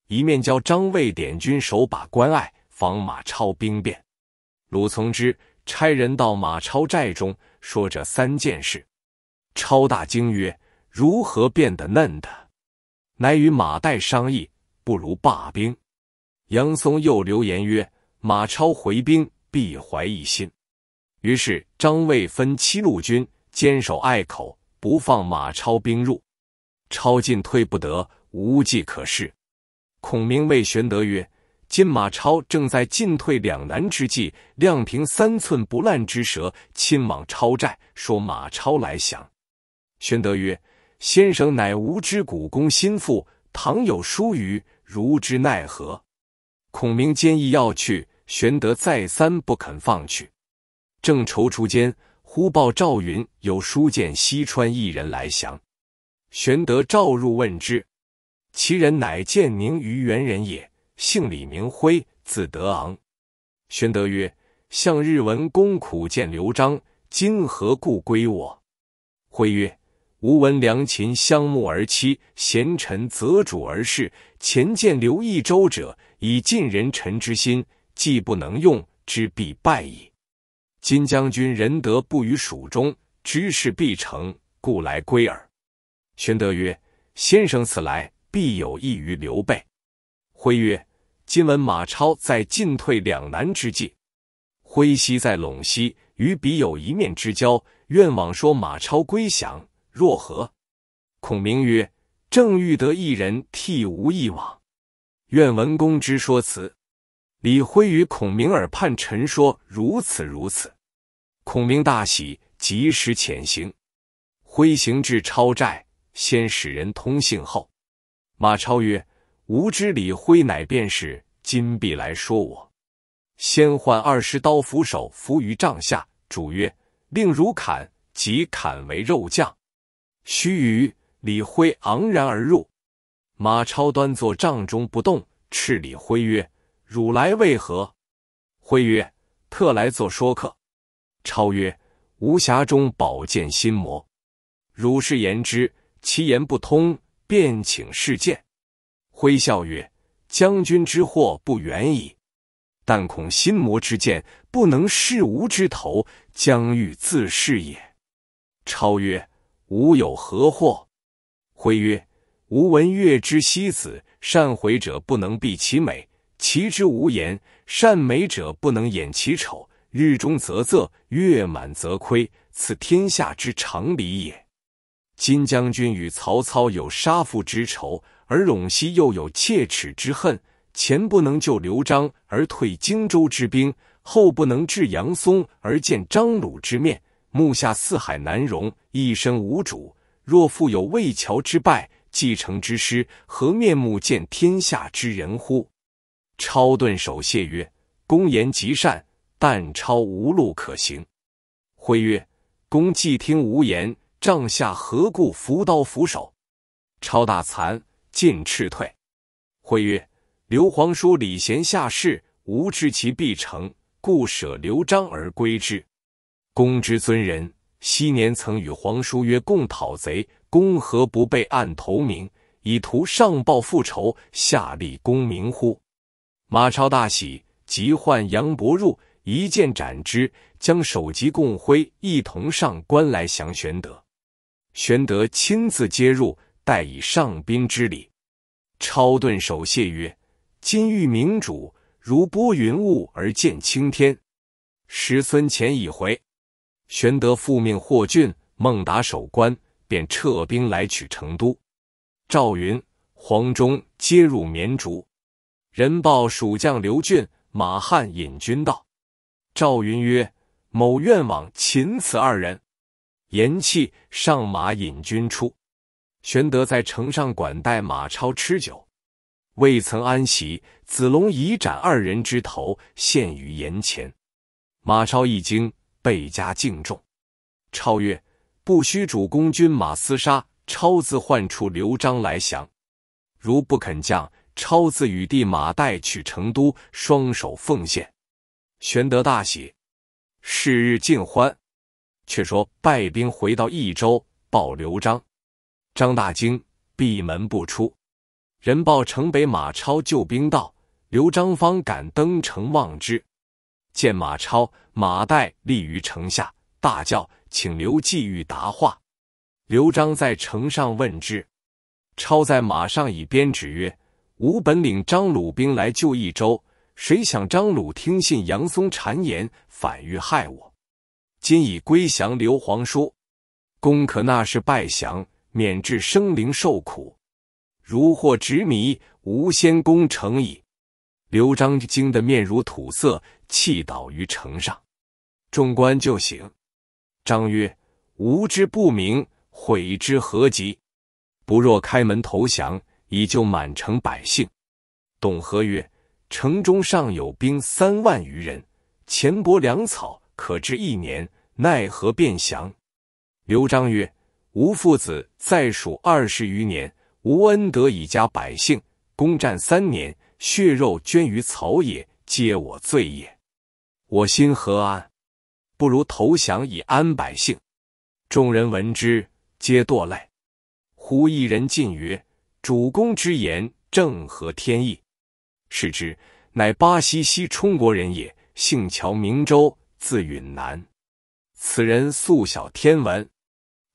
一面教张卫典军守把关隘，防马超兵变。鲁从之，差人到马超寨中说这三件事。超大惊曰。如何变得嫩的？乃与马岱商议，不如罢兵。杨松又留言曰：“马超回兵，必怀异心。”于是张卫分七路军，坚守隘口，不放马超兵入。超进退不得，无计可施。孔明谓玄德曰：“今马超正在进退两难之际，亮平三寸不烂之舌，亲往超寨，说马超来降。”玄德曰：先生乃吾之股公心腹，倘有疏虞，如之奈何？孔明坚意要去，玄德再三不肯放去。正踌躇间，忽报赵云有书见西川一人来降。玄德召入问之，其人乃建宁于元人也，姓李，名辉，字德昂。玄德曰：“向日闻公苦见刘璋，今何故归我？”辉曰。吾闻良禽相慕而栖，贤臣择主而事。前见刘益州者，以尽人臣之心，既不能用，之必败矣。今将军仁德不于蜀中，知事必成，故来归耳。玄德曰：“先生此来，必有益于刘备。”徽曰：“今闻马超在进退两难之际，徽西在陇西，与彼有一面之交，愿往说马超归降。”若何？孔明曰：“正欲得一人替吾一往，愿文公之说辞。”李辉与孔明耳畔陈说：“如此如此。”孔明大喜，及时潜行。辉行至超寨，先使人通信。后马超曰：“吾知李辉乃便是金必来说我，先唤二十刀斧手伏于帐下。主曰：令如砍，即砍为肉酱。”须臾，李辉昂然而入。马超端坐帐中不动，叱李辉曰：“汝来为何？”辉曰：“特来做说客。”超曰：“无暇中宝剑心魔，汝是言之，其言不通，便请示剑。”辉笑曰：“将军之祸不远矣，但恐心魔之剑不能视吾之头，将欲自试也。”超曰。吾有何祸？徽曰：吾闻月之西子，善毁者不能避其美；其之无言，善美者不能掩其丑。日中则仄，月满则亏，此天下之常理也。今将军与曹操有杀父之仇，而陇西又有切齿之恨。前不能救刘璋而退荆州之兵，后不能治杨松而见张鲁之面。目下四海难容，一身无主。若复有魏桥之败、继承之失，何面目见天下之人乎？超顿首谢曰：“公言极善，但超无路可行。”辉曰：“公既听无言，帐下何故伏刀扶手？”超大惭，尽斥退。辉曰：“刘皇叔礼贤下士，吾知其必成，故舍刘璋而归之。”公之尊人，昔年曾与皇叔约共讨贼，公何不备暗投明，以图上报复仇，下立功名乎？马超大喜，急唤杨伯入，一剑斩之，将首级共挥，一同上官来降玄德。玄德亲自接入，待以上宾之礼。超顿首谢曰：“今遇明主，如拨云雾而见青天。”时孙乾已回。玄德复命霍峻、孟达守关，便撤兵来取成都。赵云、黄忠皆入绵竹。人报蜀将刘俊、马汉引军到。赵云曰：“某愿往擒此二人。”言弃上马引军出。玄德在城上管待马超吃酒，未曾安席，子龙已斩二人之头，献于筵前。马超一惊。倍加敬重。超越不须主攻军马厮杀，超自唤出刘璋来降。如不肯降，超自与弟马岱取成都，双手奉献。”玄德大喜。是日尽欢。却说败兵回到益州，报刘璋。张大惊，闭门不出。人报城北马超救兵到，刘璋方敢登城望之，见马超。马岱立于城下，大叫：“请刘季玉答话。”刘璋在城上问之。超在马上以鞭指曰：“吾本领张鲁兵来救益州，谁想张鲁听信杨松谗言，反欲害我。今已归降刘皇叔，公可纳是拜降，免至生灵受苦。如获执迷，吾先攻城矣。”刘璋惊得面如土色，气倒于城上。众官就醒，张曰：“吾之不明，悔之何及？不若开门投降，以救满城百姓。”董和曰：“城中尚有兵三万余人，钱帛粮草可至一年，奈何便降？”刘璋曰：“吾父子在蜀二十余年，吾恩德以加百姓，攻战三年，血肉捐于草野，皆我罪也。我心何安？”不如投降以安百姓。众人闻之，皆堕泪。忽一人进曰：“主公之言正合天意。”是之，乃巴西西充国人也，姓乔，名周，字允南。此人素晓天文。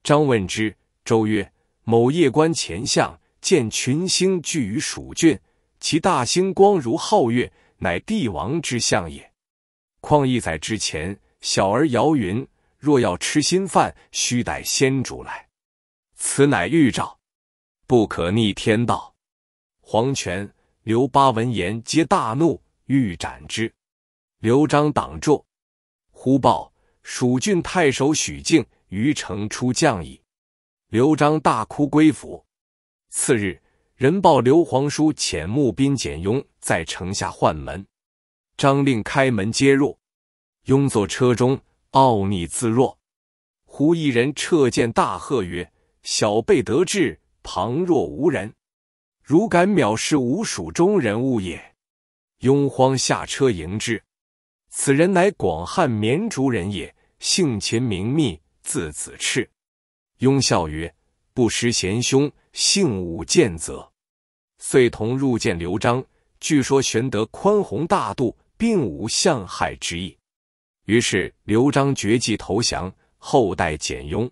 张问之，周曰：“某夜观前相，见群星聚于蜀郡，其大星光如皓月，乃帝王之相也。况一载之前。”小儿摇云，若要吃新饭，须待先主来。此乃预兆，不可逆天道。黄权、刘巴闻言皆大怒，欲斩之。刘璋挡住，忽报蜀郡太守许靖于城出将矣。刘璋大哭归府。次日，人报刘皇叔遣募兵简雍在城下唤门，张令开门接入。拥坐车中，傲睨自若。忽一人掣剑大喝曰：“小辈得志，旁若无人，如敢藐视吾蜀中人物也！”雍慌下车迎之。此人乃广汉绵竹人也，姓秦，名宓，字子赤。雍笑曰：“不识贤兄，幸武见责。”遂同入见刘璋，据说玄德宽宏大度，并无相害之意。于是刘璋决计投降，后代简雍。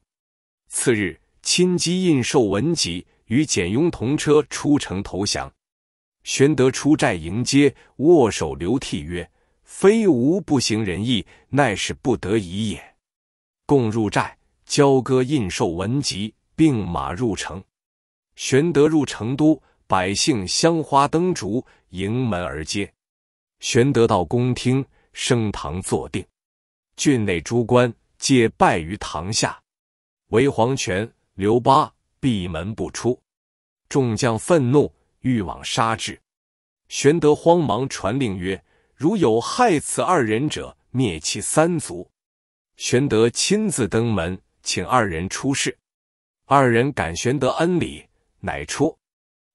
次日，亲机印绶、文集，与简雍同车出城投降。玄德出寨迎接，握手流涕曰：“非吾不行仁义，乃是不得已也。”共入寨，交割印绶、文集，并马入城。玄德入成都，百姓香花灯烛，迎门而接。玄德到公厅，升堂坐定。郡内诸官皆拜于堂下，唯黄权、刘巴闭门不出。众将愤怒，欲往杀之。玄德慌忙传令曰：“如有害此二人者，灭其三族。”玄德亲自登门，请二人出示。二人感玄德恩礼，乃出。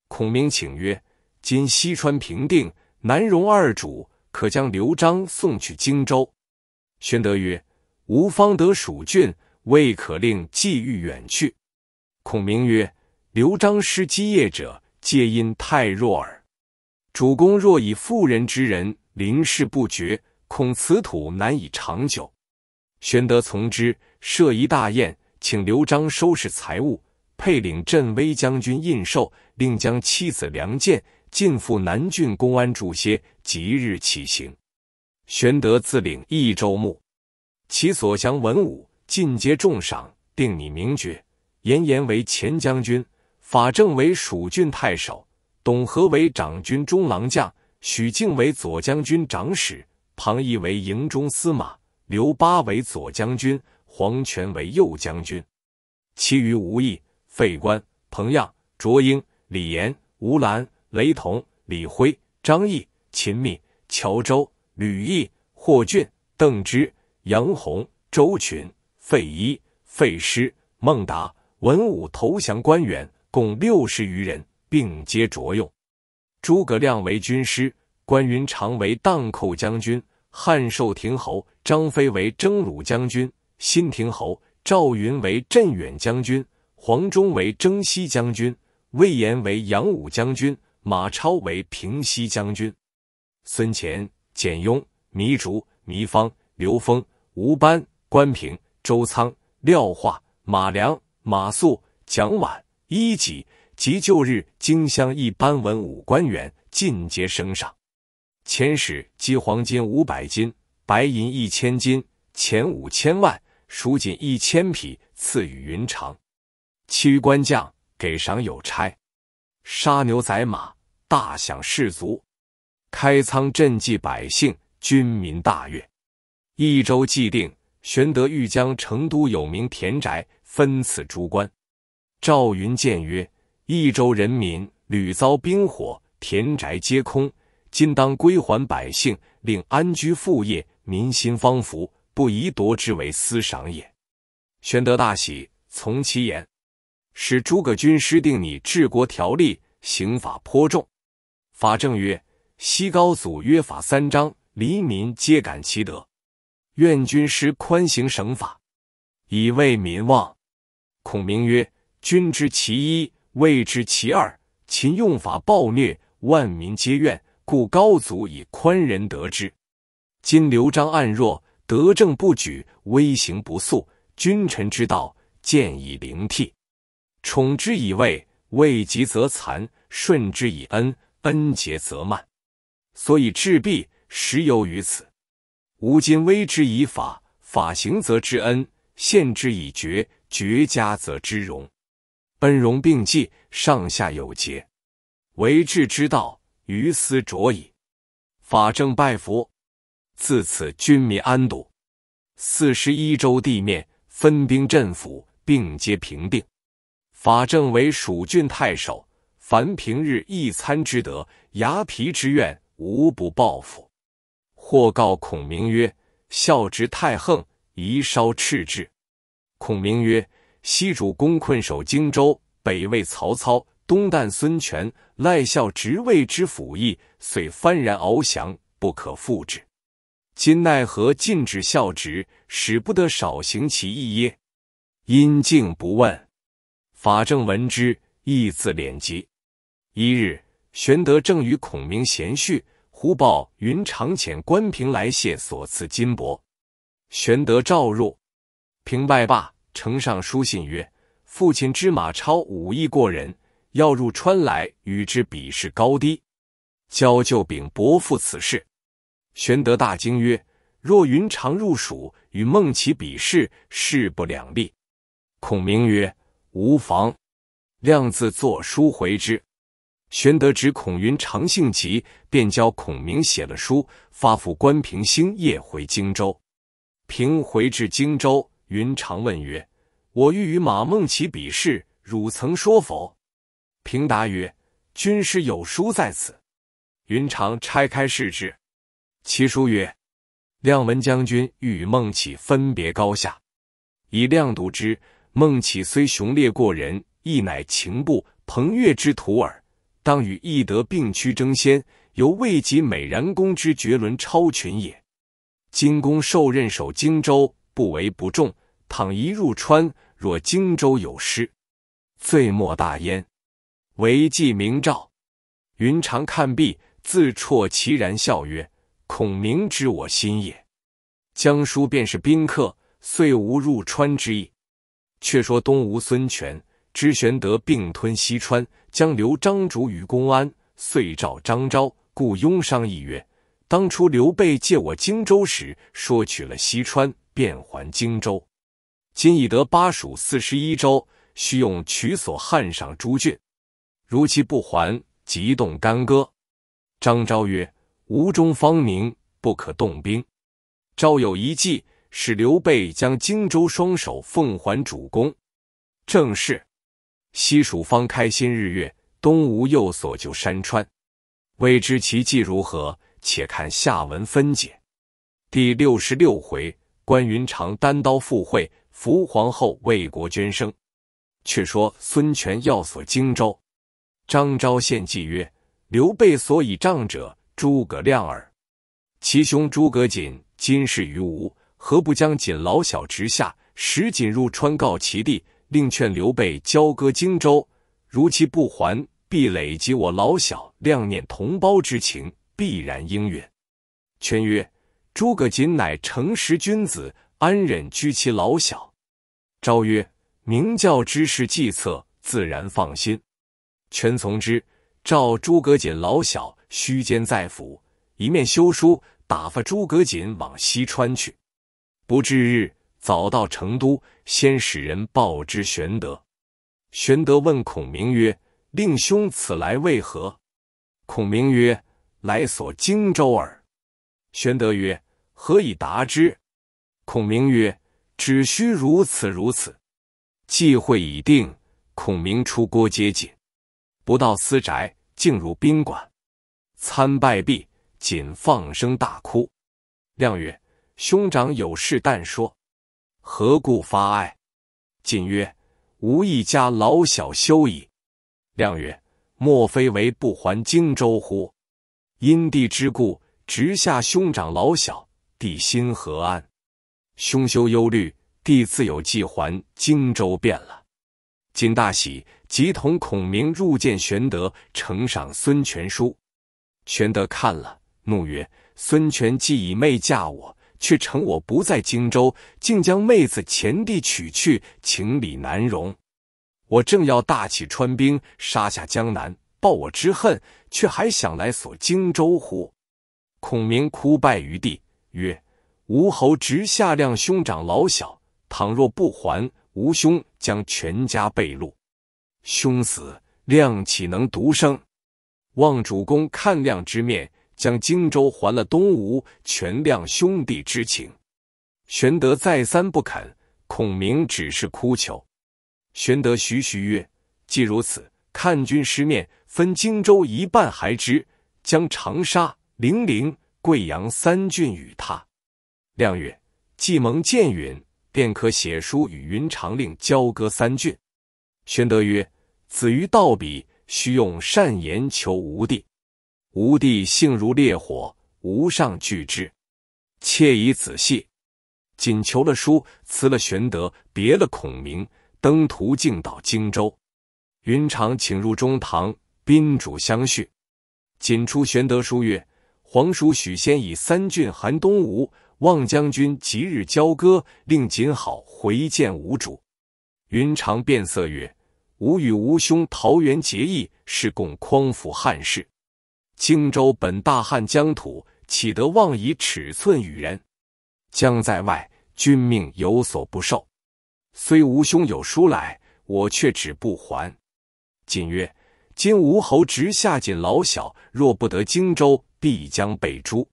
孔明请曰：“今西川平定，南荣二主，可将刘璋送去荆州。”玄德曰：“吾方得蜀郡，未可令季愈远去。”孔明曰：“刘璋失基业者，皆因太弱耳。主公若以妇人之仁临事不决，恐此土难以长久。”玄德从之，设一大宴，请刘璋收拾财物，配领镇威将军印绶，令将妻子梁剑进赴南郡公安住歇，即日起行。玄德自领益州牧，其所降文武尽皆重赏，定你名爵。严颜为前将军，法正为蜀郡太守，董和为长军中郎将，许靖为左将军长史，庞毅为营中司马，刘巴为左将军，黄权为右将军。其余吴懿、费冠、彭样、卓英、李严、吴兰、雷同、李辉、张毅、秦密、乔州。吕毅、霍峻、邓芝、杨洪、周群、费祎、费师、孟达，文武投降官员共六十余人，并皆着用。诸葛亮为军师，关云长为荡寇将军、汉寿亭侯；张飞为征虏将军、新亭侯；赵云为镇远将军；黄忠为征西将军；魏延为扬武将军；马超为平西将军；孙乾。简雍、糜竺、糜芳、刘封、吴班、关平、周仓、廖化、马良、马谡、蒋琬、一级及旧日荆襄一班文武官员，尽皆升赏。遣使赍黄金五百斤、白银一千斤、钱五千万、蜀锦一千匹，赐予云长。其余官将给赏有差，杀牛宰马，大享士卒。开仓赈济百姓，军民大悦。益州既定，玄德欲将成都有名田宅分赐诸官。赵云谏曰：“益州人民屡遭兵火，田宅皆空，今当归还百姓，令安居富业，民心方服，不宜夺之为私赏也。”玄德大喜，从其言，使诸葛军师定拟治国条例，刑法颇重。法正曰：西高祖约法三章，黎民皆感其德。愿军师宽刑省法，以慰民望。孔明曰：“君知其一，谓知其二。秦用法暴虐，万民皆怨，故高祖以宽仁得之。今刘璋暗弱，德政不举，威刑不肃，君臣之道，见以灵替。宠之以慰，慰极则残；顺之以恩，恩竭则慢。”所以治弊实由于此。吾今威之以法，法行则之恩；限之以绝，绝加则之荣。恩荣并济，上下有节，为治之道，于斯卓矣。法正拜服，自此军民安堵。四十一州地面分兵镇抚，并皆平定。法正为蜀郡太守，凡平日一餐之德，牙皮之怨。无不报复，或告孔明曰：“孝直太横，宜稍斥之。”孔明曰：“西主公困守荆州，北魏曹操，东旦孙权，赖孝直谓之辅翼，遂幡然翱翔，不可复制。今奈何禁止孝直，使不得少行其义耶？”因敬不问。法正闻之，义自敛疾。一日，玄德正与孔明闲叙。忽报云长遣关平来谢所赐金帛，玄德召入，平拜罢，呈上书信曰：“父亲知马超武艺过人，要入川来与之比试高低，交就禀伯父此事。”玄德大惊曰：“若云长入蜀，与孟起比试，势不两立。”孔明曰：“无妨，亮自作书回之。”玄德知孔云长性急，便教孔明写了书，发付关平星夜回荆州。平回至荆州，云长问曰：“我欲与马孟起比试，汝曾说否？”平答曰：“军师有书在此。”云长拆开试之，其书曰：“亮闻将军欲与孟起分别高下，以亮度之。孟起虽雄烈过人，亦乃情部彭越之徒耳。”当与翼德并驱争先，犹未及美髯公之绝伦超群也。今公受任守荆州，不为不重。倘一入川，若荆州有失，罪莫大焉。为记明诏。云长看毕，自啜其然笑曰：“孔明知我心也。”江叔便是宾客，遂无入川之意。却说东吴孙权知玄德并吞西川。将刘璋逐于公安，遂召张昭，故庸商议曰：“当初刘备借我荆州时，说取了西川便还荆州。今已得巴蜀四十一州，须用取所汉上诸郡。如其不还，即动干戈。”张昭曰：“吴中方宁，不可动兵。赵有一计，使刘备将荆州双手奉还主公。正是。”西蜀方开新日月，东吴又所救山川，未知其计如何？且看下文分解。第六十六回，关云长单刀赴会，扶皇后为国捐生。却说孙权要所荆州，张昭献计曰：“刘备所以仗者，诸葛亮耳。其兄诸葛瑾今事于吴，何不将瑾老小直下，使瑾入川告其弟？”另劝刘备交割荆州，如其不还，必累及我老小，谅念同胞之情，必然应允。权曰：“诸葛瑾乃诚实君子，安忍居其老小？”昭曰：“明教之事计策，自然放心。”权从之，召诸葛瑾老小，虚监在府，一面修书，打发诸葛瑾往西川去。不至日。早到成都，先使人报之。玄德。玄德问孔明曰：“令兄此来为何？”孔明曰：“来所荆州耳。”玄德曰：“何以达之？”孔明曰：“只需如此如此。”计会已定，孔明出郭接紧，不到私宅，竟入宾馆，参拜毕，仅放声大哭。亮曰：“兄长有事，但说。”何故发哀？瑾曰：“吾一家老小休矣。”亮曰：“莫非为不还荆州乎？因地之故，直下兄长老小，弟心何安？兄休忧虑，弟自有计还荆州便了。”瑾大喜，即同孔明入见玄德，呈赏孙权书。玄德看了，怒曰：“孙权既已妹嫁我。”却乘我不在荆州，竟将妹子前弟娶去，情理难容。我正要大起川兵，杀下江南，报我之恨，却还想来索荆州乎？孔明哭拜于地，曰：“吴侯直下量兄长老小，倘若不还，吴兄将全家被戮。兄死，亮岂能独生？望主公看亮之面。”将荆州还了东吴，全谅兄弟之情。玄德再三不肯，孔明只是哭求。玄德徐徐曰：“既如此，看军师面，分荆州一半还之，将长沙、零陵、贵阳三郡与他。”亮曰：“既蒙见允，便可写书与云长，令交割三郡。”玄德曰：“子于道笔，须用善言求吴地。”吴帝性如烈火，无上拒之。妾已仔细。仅求了书，辞了玄德，别了孔明，登途径到荆州。云长请入中堂，宾主相叙。仅出，玄德书曰：“皇叔许先以三郡韩东吴，望将军即日交割，令仅好回见吴主。”云长变色曰：“吾与吾兄桃园结义，是共匡扶汉室。”荆州本大汉疆土，岂得妄以尺寸与人？将在外，君命有所不受。虽吴兄有书来，我却只不还。瑾曰：今吴侯直下锦老小，若不得荆州，必将被诛。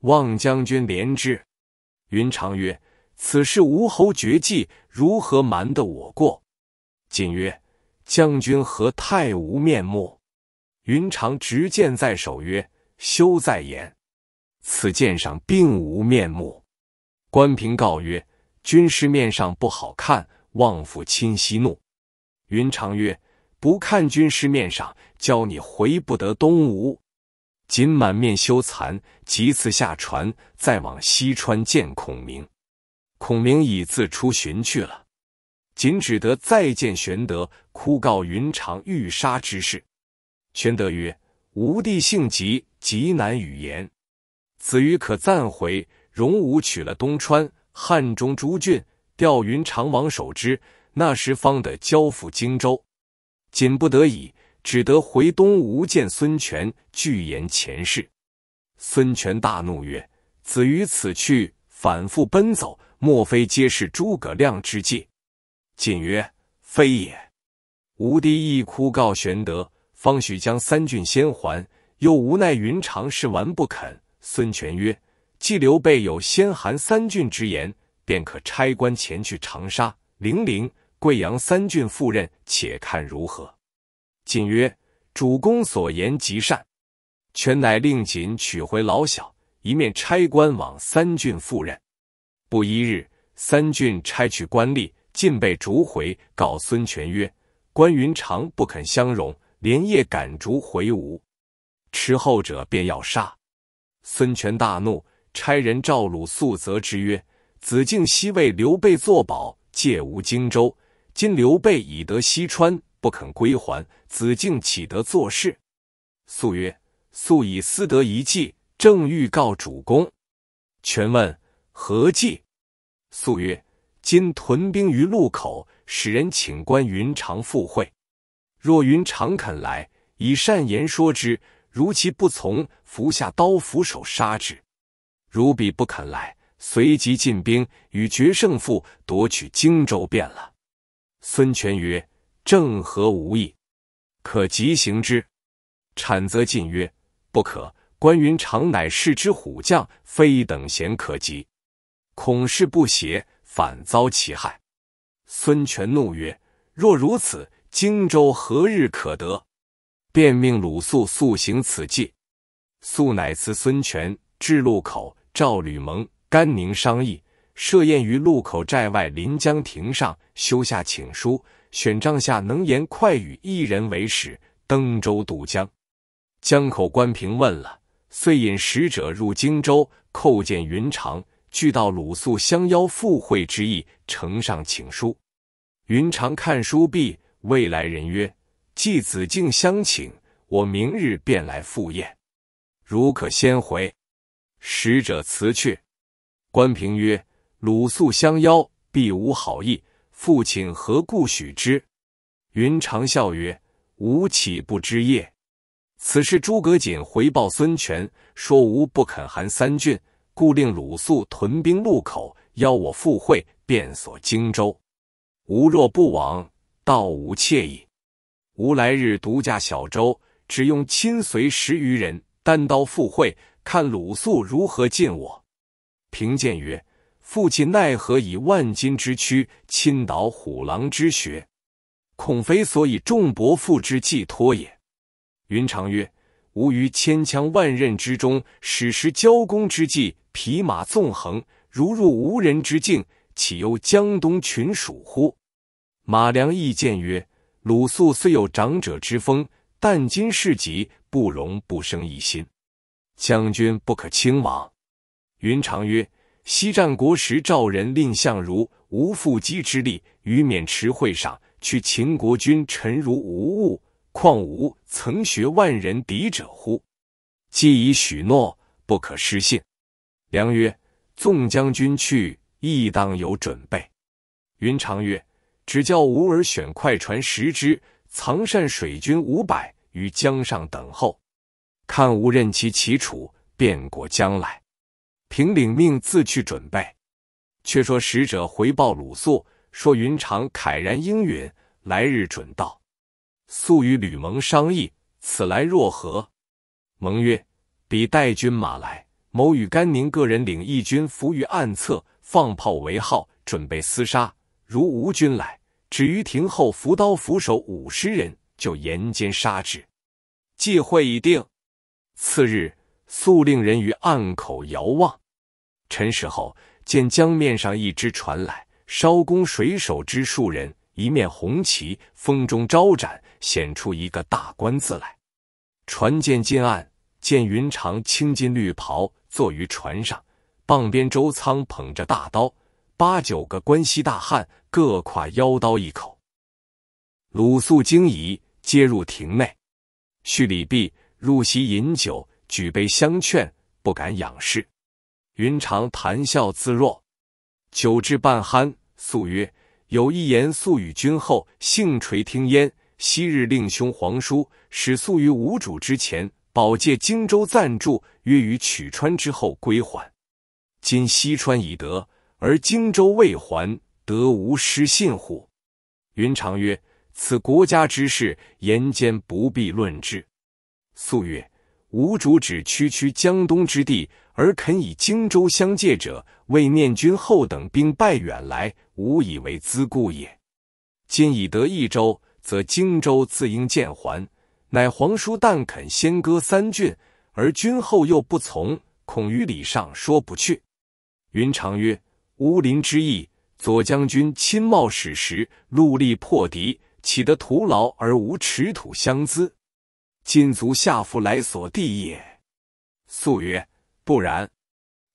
望将军怜之。云长曰：此事吴侯绝迹，如何瞒得我过？瑾曰：将军何太无面目？云长执剑在手，曰：“休再言，此剑上并无面目。”关平告曰：“军师面上不好看，望父亲息怒。”云长曰：“不看军师面上，教你回不得东吴。”瑾满面羞惭，即次下船，再往西川见孔明。孔明已自出寻去了。仅只得再见玄德，哭告云长欲杀之事。玄德曰：“吾弟性急，极难语言。子瑜可暂回，容吾取了东川、汉中诸郡，调云长王守之，那时方得交付荆州。仅不得已，只得回东吴见孙权，拒言前事。”孙权大怒曰：“子瑜此去，反复奔走，莫非皆是诸葛亮之计？”瑾曰：“非也。”吴弟亦哭告玄德。方许将三郡先还，又无奈云长是顽不肯。孙权曰：“既刘备有先韩三郡之言，便可差官前去长沙、零陵、贵阳三郡赴任，且看如何。”瑾曰：“主公所言极善。”权乃令瑾取回老小，一面差官往三郡赴任。不一日，三郡差取官吏，尽被逐回。告孙权曰：“关云长不肯相容。”连夜赶逐回吴，迟后者便要杀。孙权大怒，差人召鲁肃责之曰：“子敬昔为刘备作保，借吴荆州，今刘备已得西川，不肯归还，子敬岂得作事？”肃曰：“肃以私得一计，正欲告主公。”权问：“何计？”肃曰：“今屯兵于路口，使人请关云长赴会。”若云常肯来，以善言说之；如其不从，伏下刀斧手杀之。如彼不肯来，随即进兵，与决胜负，夺取荆州便了。孙权曰：“正合吾意，可即行之。”产则进曰：“不可。关云长乃世之虎将，非等闲可及，恐事不谐，反遭其害。”孙权怒曰：“若如此！”荆州何日可得？便命鲁肃速行此计。肃乃辞孙权，至路口，召吕蒙、甘宁商议，设宴于路口寨外临江亭上，修下请书，选帐下能言快语一人为使，登舟渡江。江口关平问了，遂引使者入荆州，叩见云长，具道鲁肃相邀赴会之意，呈上请书。云长看书毕。未来人曰：“季子敬相请，我明日便来赴宴。如可先回。”使者辞去。关平曰：“鲁肃相邀，必无好意。父亲何故许之？”云长笑曰：“吾岂不知也？此事诸葛瑾回报孙权，说吾不肯韩三郡，故令鲁肃屯兵路口，邀我赴会，便所荆州。吾若不往。”道无惬意，吾来日独驾小舟，只用亲随十余人，单刀赴会，看鲁肃如何尽我。平健曰：“父亲奈何以万金之躯倾倒虎狼之穴？恐非所以重伯父之寄托也。”云长曰：“吾于千枪万刃之中，始失交攻之际，匹马纵横，如入无人之境，岂忧江东群属乎？”马良义见曰：“鲁肃虽有长者之风，但今事急，不容不生一心。将军不可轻往。”云长曰：“西战国时，赵人蔺相如无缚鸡之力，于渑池会上，去秦国君臣如无物，况吾曾学万人敌者乎？既已许诺，不可失信。”良曰：“纵将军去，亦当有准备。”云长曰。只叫吾儿选快船十只，藏善水军五百于江上等候，看吾任其齐楚，变过将来。平领命自去准备。却说使者回报鲁肃，说云长慨然应允，来日准到。肃与吕蒙商议，此来若何？蒙曰：“彼带军马来，某与甘宁各人领义军伏于暗侧，放炮为号，准备厮杀。”如吴军来，止于亭后，扶刀扶手五十人，就沿间杀之。计会已定。次日，速令人于岸口遥望。辰时后，见江面上一只船来，烧弓水手之数人，一面红旗，风中招展，显出一个大官字来。船舰近岸，见云长青金绿袍，坐于船上，傍边周仓捧着大刀。八九个关西大汉，各挎腰刀一口。鲁肃惊疑，皆入庭内。叙礼毕，入席饮酒，举杯相劝，不敢仰视。云长谈笑自若。酒至半酣，肃曰：“有一言，肃与君后幸垂听焉。昔日令兄皇叔，使肃于吴主之前，保借荆州暂住，约于取川之后归还。今西川已得。”而荆州未还，得无失信乎？云长曰：“此国家之事，言间不必论之。”素曰：“吾主止区区江东之地，而肯以荆州相借者，为念君后等兵败远来，吾以为资故也。今已得益州，则荆州自应见还。乃皇叔但肯先割三郡，而君后又不从，恐于礼上说不去。”云长曰。乌林之役，左将军亲冒矢石，戮力破敌，岂得徒劳而无耻土相资？今族下复来所地也。素曰：不然。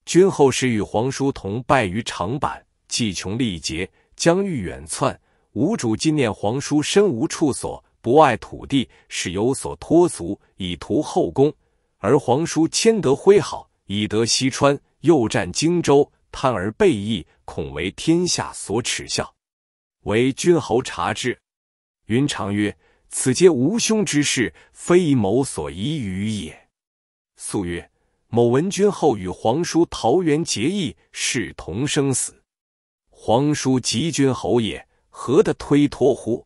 君后时与皇叔同败于长坂，计穷力竭，疆域远窜。吾主今念皇叔身无处所，不爱土地，使有所托足，以图后功。而皇叔谦德挥好，以得西川，又占荆州。贪而背义，恐为天下所耻笑。为君侯察之。云长曰：“此皆吾兄之事，非某所宜与也。”素曰：“某闻君后与皇叔桃园结义，誓同生死。皇叔即君侯也，何得推脱乎？”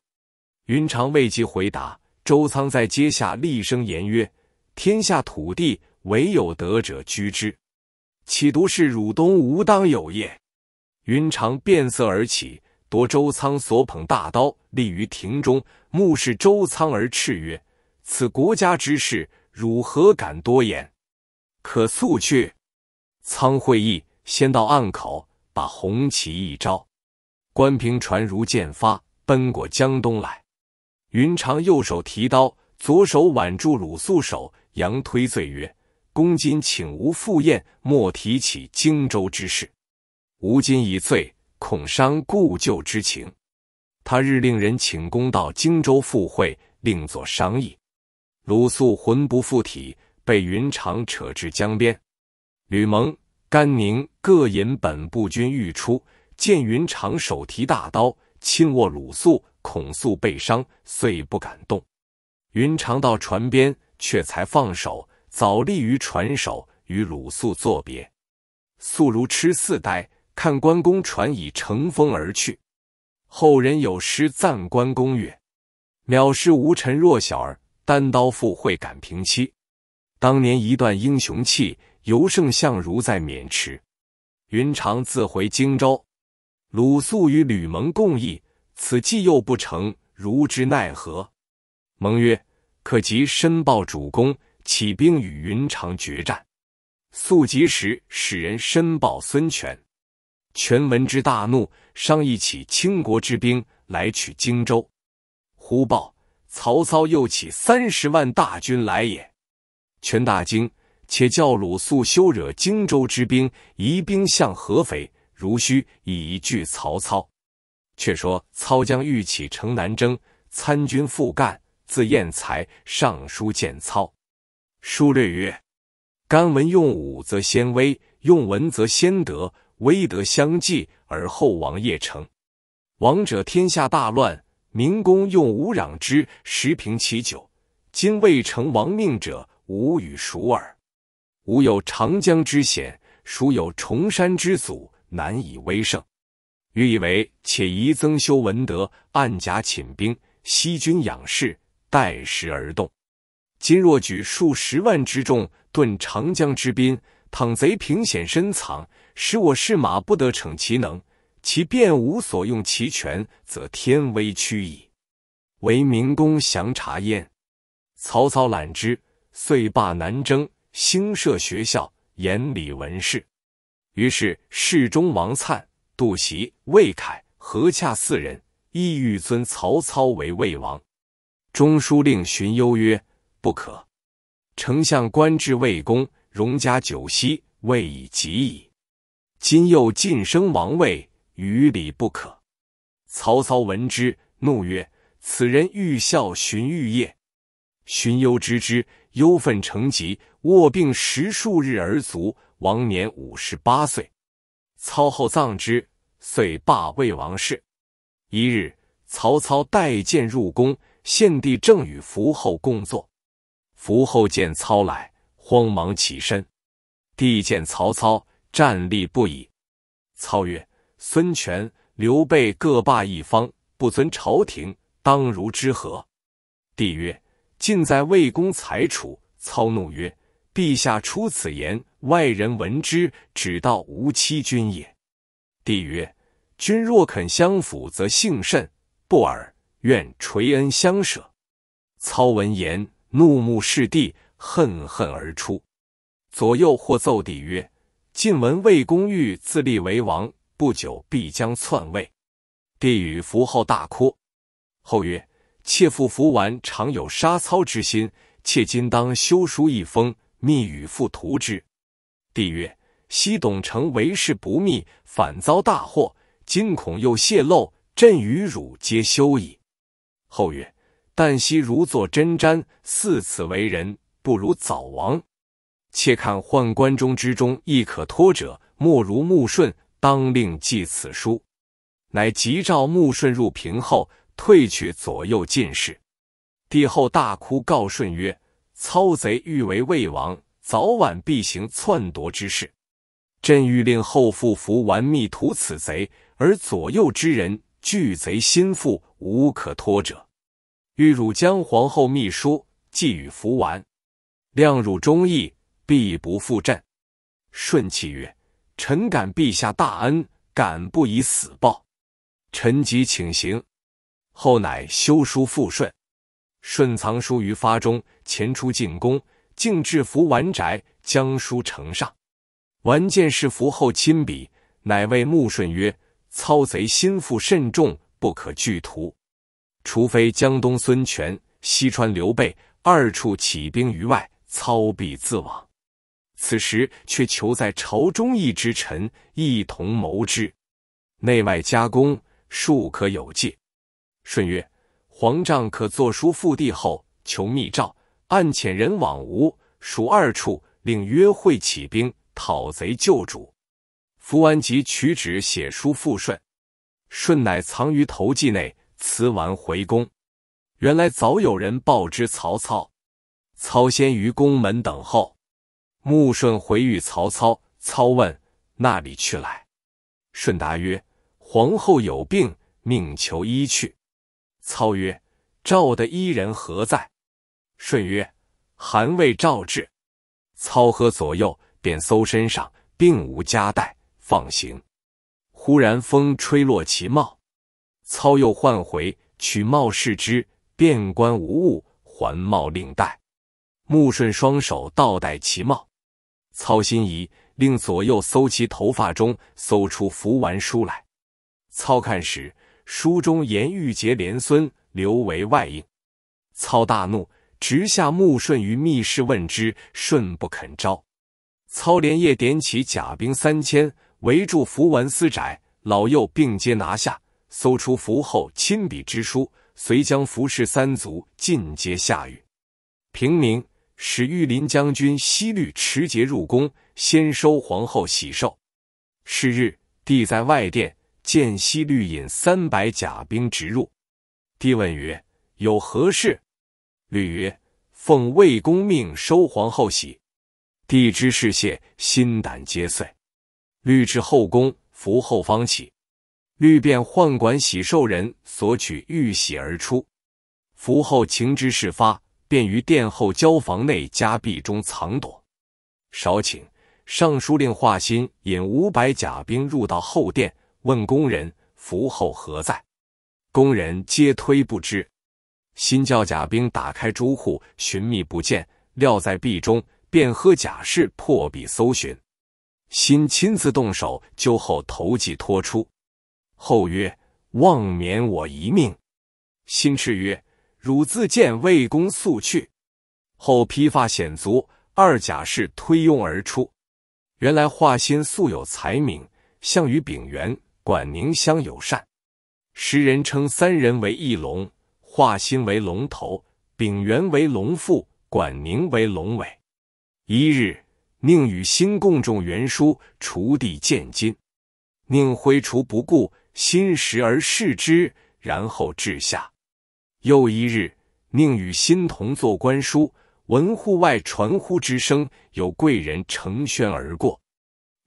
云长未及回答，周仓在阶下厉声言曰：“天下土地，唯有德者居之。”岂独是汝东吾当有也！云长变色而起，夺周仓所捧大刀，立于亭中，目视周仓而叱曰：“此国家之事，汝何敢多言？可速去！”仓会意，先到岸口，把红旗一招，关平船如箭发，奔过江东来。云长右手提刀，左手挽住鲁肃手，扬推醉曰。公今请吾赴宴，莫提起荆州之事。吾今已醉，恐伤故旧之情。他日令人请公到荆州赴会，另作商议。鲁肃魂不附体，被云长扯至江边。吕蒙、甘宁各引本部军欲出，见云长手提大刀，亲握鲁肃，恐肃被伤，遂不敢动。云长到船边，却才放手。早立于船首，与鲁肃作别。肃如痴似呆，看关公船已乘风而去。后人有诗赞关公曰：“藐视无尘弱小儿，单刀赴会敢平欺。当年一段英雄气，犹胜相如在渑池。”云长自回荆州，鲁肃与吕蒙共议，此计又不成，如之奈何？蒙曰：“可即申报主公。”起兵与云长决战，速及时使人申报孙权。权闻之大怒，商议起倾国之兵来取荆州。忽报曹操又起三十万大军来也。权大惊，且叫鲁肃休惹荆州之兵，移兵向合肥，如须以一拒曹操。却说操将欲起城南征，参军复干，字彦才，上书见操。书略曰：“干文用武则先威，用文则先德，威德相继而后王业成。王者天下大乱，明公用武攘之，时平其久。今未成王命者，吾与孰尔？吾有长江之险，孰有崇山之阻，难以威胜。欲以为且宜增修文德，暗甲寝兵，息军养士，待时而动。”今若举数十万之众，遁长江之滨，倘贼凭险深藏，使我士马不得逞其能，其便无所用其权，则天威屈矣。为明公详查焉。曹操览之，遂罢南征，兴设学校，严礼文士。于是世中王粲、杜袭、魏凯、何洽四人，亦欲尊曹操为魏王。中书令荀攸曰。不可，丞相官至魏公，荣家九锡，未已及矣。今又晋升王位，于礼不可。曹操闻之，怒曰：“此人欲效荀彧也。”荀攸知之，忧愤成疾，卧病十数日而卒，王年五十八岁。操后葬之，遂罢魏王室。一日，曹操带剑入宫，献帝正与伏后共坐。伏后见操来，慌忙起身。帝见曹操，站立不已。操曰：“孙权、刘备各霸一方，不遵朝廷，当如之何？”帝曰：“尽在魏公裁处。”操怒曰：“陛下出此言，外人闻之，只道无欺君也。”帝曰：“君若肯相辅，则幸甚；不尔，愿垂恩相舍。”操闻言。怒目视地，恨恨而出。左右或奏帝曰：“晋文魏公欲自立为王，不久必将篡位。”帝与伏后大哭。后曰：“妾父服完常有杀操之心，妾今当修书一封，密与父图之。”帝曰：“昔董承为事不密，反遭大祸，今恐又泄露，朕与汝皆休矣。”后曰。旦夕如坐针毡，似此为人，不如早亡。且看宦官中之中，亦可托者，莫如穆顺。当令记此书。乃急召穆顺入平后，退去左右进士。帝后大哭，告顺曰：“操贼欲为魏王，早晚必行篡夺之事。朕欲令后父服完密图此贼，而左右之人惧贼心腹，无可托者。”欲汝将皇后秘书寄与伏丸，谅汝忠义，必不负朕。顺泣曰：“臣感陛下大恩，敢不以死报？”臣即请行。后乃修书复顺，顺藏书于发中，潜出进宫，径至福丸宅，将书呈上。完见是伏后亲笔，乃谓穆顺曰：“操贼心腹甚重，不可拒图。”除非江东孙权、西川刘备二处起兵于外，操必自往。此时却求在朝中一之臣一同谋之，内外加功，庶可有计。顺曰：“皇帐可作书复帝后，求密诏，暗遣人往吴、蜀二处，令约会起兵，讨贼救主。”伏安即取旨写书复顺，顺乃藏于头髻内。辞完回宫，原来早有人报知曹操。操先于宫门等候。穆顺回遇曹操，操问：“那里去来？”顺答曰：“皇后有病，命求医去。”操曰：“赵的医人何在？”顺曰：“韩魏赵治。”操喝左右便搜身上，并无夹带，放行。忽然风吹落其帽。操又换回，取帽视之，遍观无物，还帽令戴。穆顺双手倒戴其帽，操心疑，令左右搜其头发中，搜出符文书来。操看时，书中言玉洁连孙留为外应。操大怒，直下穆顺于密室问之，顺不肯招。操连夜点起甲兵三千，围住符文私宅，老幼并皆拿下。搜出符后亲笔之书，遂将符氏三族尽皆下狱。平明，使御林将军西律持节入宫，先收皇后喜寿。是日，帝在外殿见西律引三百甲兵直入。帝问曰：“有何事？”律曰：“奉魏公命收皇后喜。”帝知事谢，心胆皆碎。律至后宫，福后方起。欲便宦官喜寿人索取玉玺而出，伏后情之事发，便于殿后交房内夹壁中藏躲。少顷，尚书令华歆引五百甲兵入到后殿，问工人伏后何在？工人皆推不知。新教甲兵打开朱户，寻觅不见，料在壁中，便喝甲士破壁搜寻。新亲自动手揪后投迹脱出。后曰：“望免我一命。”辛赤曰：“汝自见魏公，速去。”后披发显足，二甲士推拥而出。原来华歆素有才名，项羽、秉元、管宁相友善，时人称三人为翼龙，华歆为龙头，秉元为龙腹，管宁为龙尾。一日，宁与新共种袁书，锄地见金，宁挥锄不顾。心时而视之，然后置下。又一日，宁与心同坐观书，闻户外传呼之声，有贵人乘轩而过。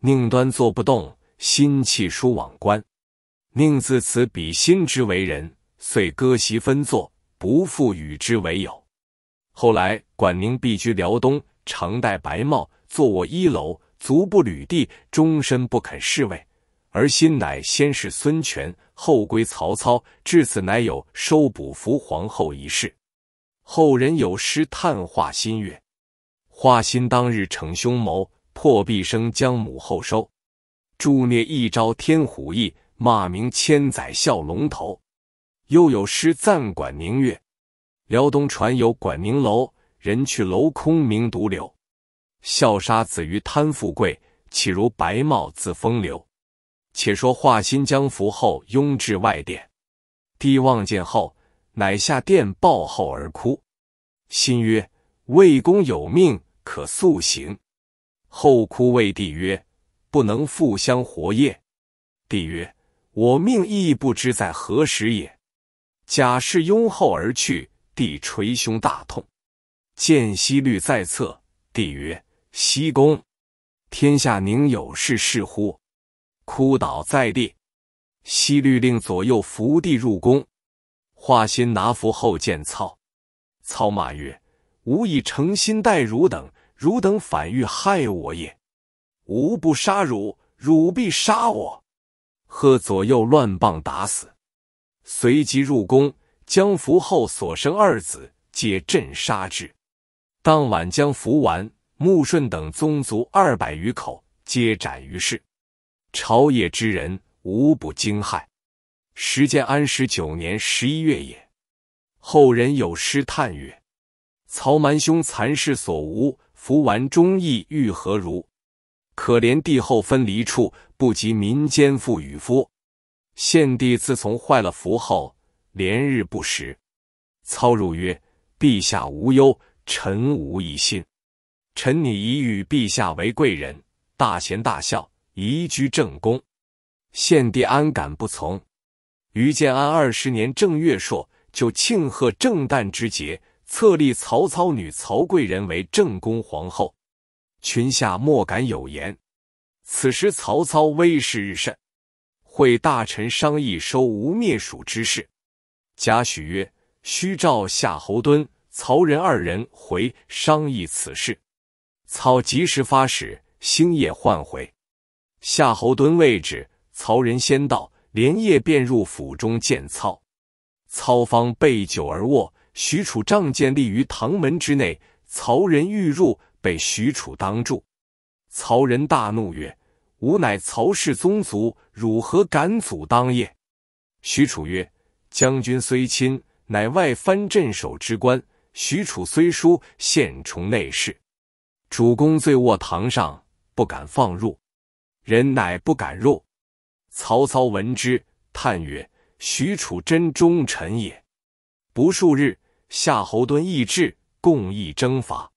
宁端坐不动，心气舒往观。宁自此比心之为人，遂割席分坐，不复与之为友。后来，管宁避居辽东，常戴白帽，坐卧一楼，足不履地，终身不肯侍卫。而心乃先是孙权，后归曹操。至此乃有收捕扶皇后一事。后人有诗叹画心曰：“画心当日逞凶谋，破壁生将母后收。助虐一朝天虎意，骂名千载笑龙头。”又有诗赞管宁曰：“辽东传有管宁楼，人去楼空名独留。笑杀子于贪富贵，岂如白帽自风流。”且说化歆将卒后，拥至外殿，帝望见后，乃下殿抱后而哭，心曰：“魏公有命，可速行。”后哭魏帝曰：“不能复相活也。”帝曰：“我命亦不知在何时也。”贾氏拥后而去，帝捶胸大痛，见西律在侧，帝曰：“西公，天下宁有事事乎？”哭倒在地，西律令左右伏地入宫。华歆拿符后见操，操骂曰：“吾以诚心待汝等，汝等反欲害我也！吾不杀汝，汝必杀我。”喝左右乱棒打死。随即入宫，将符后所生二子皆朕杀之。当晚将符完、穆顺等宗族二百余口皆斩于市。朝野之人无不惊骇。时建安十九年十一月也。后人有诗叹曰：“曹瞒兄残事所无，服完忠义欲何如？可怜帝后分离处，不及民间妇与夫。”献帝自从坏了福后，连日不食。操入曰：“陛下无忧，臣无一信。臣女已与陛下为贵人，大贤大孝。”移居正宫，献帝安敢不从？于建安二十年正月朔，就庆贺正旦之节，册立曹操女曹贵人为正宫皇后，群下莫敢有言。此时曹操威势日盛，会大臣商议收吴灭蜀之事。贾诩曰：“须召夏侯惇、曹仁二人回，商议此事。”操即时发使，星夜唤回。夏侯惇位置，曹仁先到，连夜便入府中见操。操方备酒而卧，许褚仗剑立于堂门之内。曹仁欲入，被许褚当住。曹仁大怒曰：“吾乃曹氏宗族，汝何敢阻当夜？许褚曰：“将军虽亲，乃外藩镇守之官；许褚虽疏，现充内侍。主公醉卧堂上，不敢放入。”人乃不敢入。曹操闻之，叹曰：“许褚真忠臣也。”不数日，夏侯惇议至，共议征伐。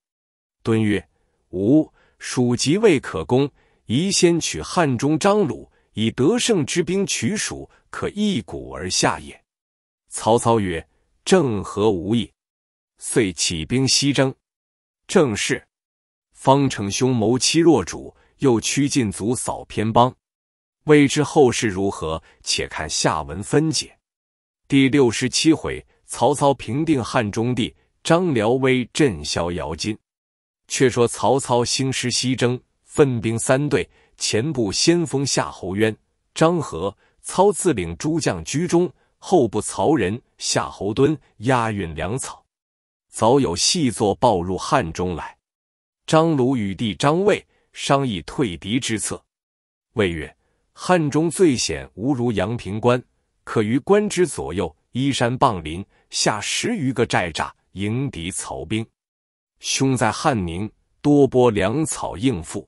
敦曰：“吾蜀即未可攻，宜先取汉中。张鲁以得胜之兵取蜀，可一鼓而下也。”曹操曰：“正合吾意。”遂起兵西征。正是，方成兄谋欺弱主。又驱禁族，扫偏帮，未知后事如何？且看下文分解。第六十七回，曹操平定汉中帝，张辽威震逍遥津。却说曹操兴师西征，分兵三队：前部先锋夏侯渊、张合，操自领诸将居中；后部曹仁、夏侯惇押运粮草。早有细作报入汉中来，张鲁与弟张卫。商议退敌之策，魏曰：“汉中最险，无如阳平关。可于关之左右依山傍林，下十余个寨栅，迎敌曹兵。兄在汉宁，多拨粮草应付。”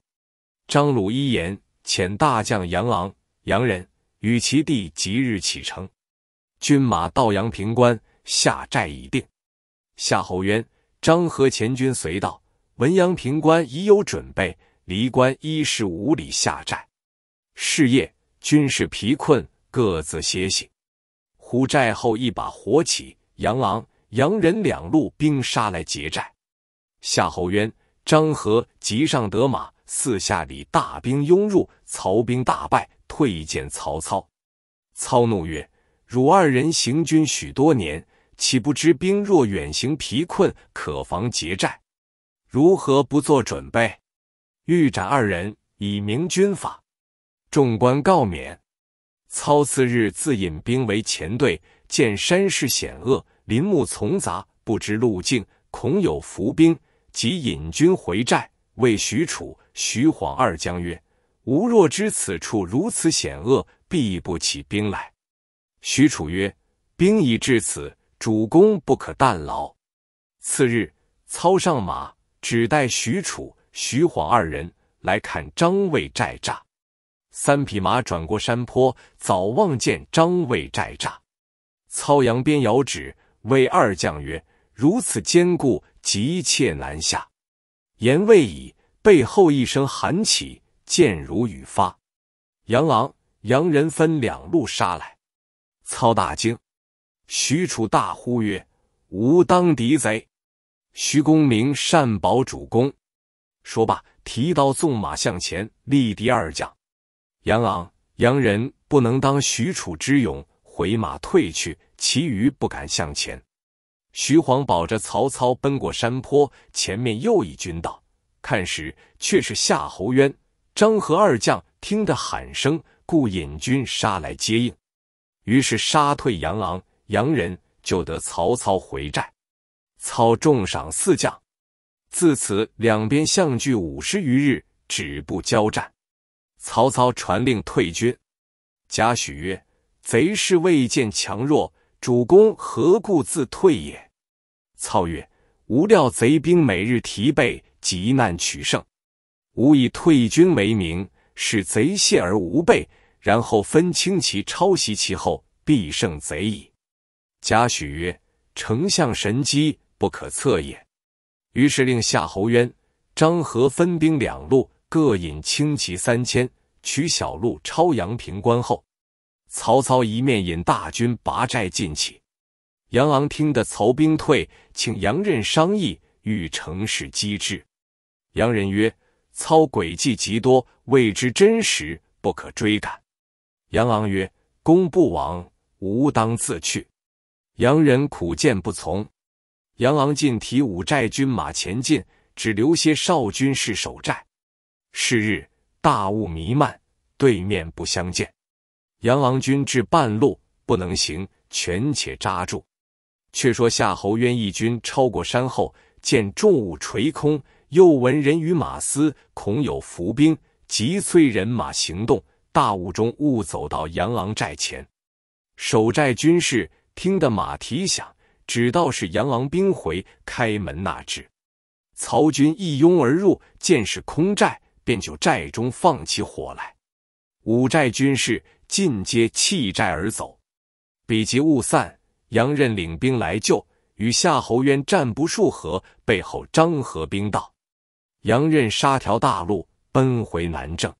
张鲁一言，遣大将杨昂、杨仁与其弟，即日启程。军马到阳平关，下寨已定。夏侯渊、张合前军随到，闻阳平关已有准备。离关一十五里下寨，是夜军士疲困，各自歇息。胡寨后一把火起，杨昂、杨仁两路兵杀来劫寨。夏侯渊、张合急上得马，四下里大兵拥入，曹兵大败，退见曹操。操怒曰：“汝二人行军许多年，岂不知兵若远行疲困，可防劫寨？如何不做准备？”欲斩二人，以明军法。众官告免。操次日自引兵为前队，见山势险恶，林木丛杂，不知路径，恐有伏兵，即引军回寨。谓许褚、徐晃二将曰：“吾若知此处如此险恶，必不起兵来。”许褚曰：“兵已至此，主公不可淡劳。”次日，操上马，只带许褚。徐晃二人来看张魏寨栅，三匹马转过山坡，早望见张魏寨栅。操扬鞭遥指，魏二将曰：“如此坚固，急切难下。”言未已，背后一声喊起，箭如雨发，杨昂、杨仁分两路杀来。操大惊，许褚大呼曰：“吾当敌贼。”徐公明善保主公。说罢，提刀纵马向前，力敌二将。杨昂、杨仁不能当许褚之勇，回马退去。其余不敢向前。徐晃保着曹操奔过山坡，前面又一军道，看时却是夏侯渊、张合二将。听得喊声，故引军杀来接应，于是杀退杨昂、杨仁，就得曹操回寨。操重赏四将。自此，两边相距五十余日，止步交战。曹操传令退军。贾诩曰：“贼势未见强弱，主公何故自退也？”操曰：“吾料贼兵每日疲惫，极难取胜。吾以退军为名，使贼懈而无备，然后分清其抄袭其后，必胜贼矣。”贾诩曰：“丞相神机，不可测也。”于是令夏侯渊、张合分兵两路，各引轻骑三千，取小路抄阳平关后。曹操一面引大军拔寨进起。杨昂听得曹兵退，请杨任商议，欲乘势击之。杨任曰：“操诡计极多，未知真实，不可追赶。”杨昂曰：“公不往，吾当自去。”杨仁苦谏不从。杨昂进提五寨军马前进，只留些少军士守寨。是日大雾弥漫，对面不相见。杨昂军至半路不能行，全且扎住。却说夏侯渊一军超过山后，见重物垂空，又闻人与马嘶，恐有伏兵，急催人马行动。大雾中误走到杨昂寨前，守寨军士听得马蹄响。只道是杨昂兵回开门纳之，曹军一拥而入，见是空寨，便就寨中放起火来。五寨军士尽皆弃寨而走。比及雾散，杨任领兵来救，与夏侯渊战不数合，背后张合兵到，杨任杀条大路，奔回南郑。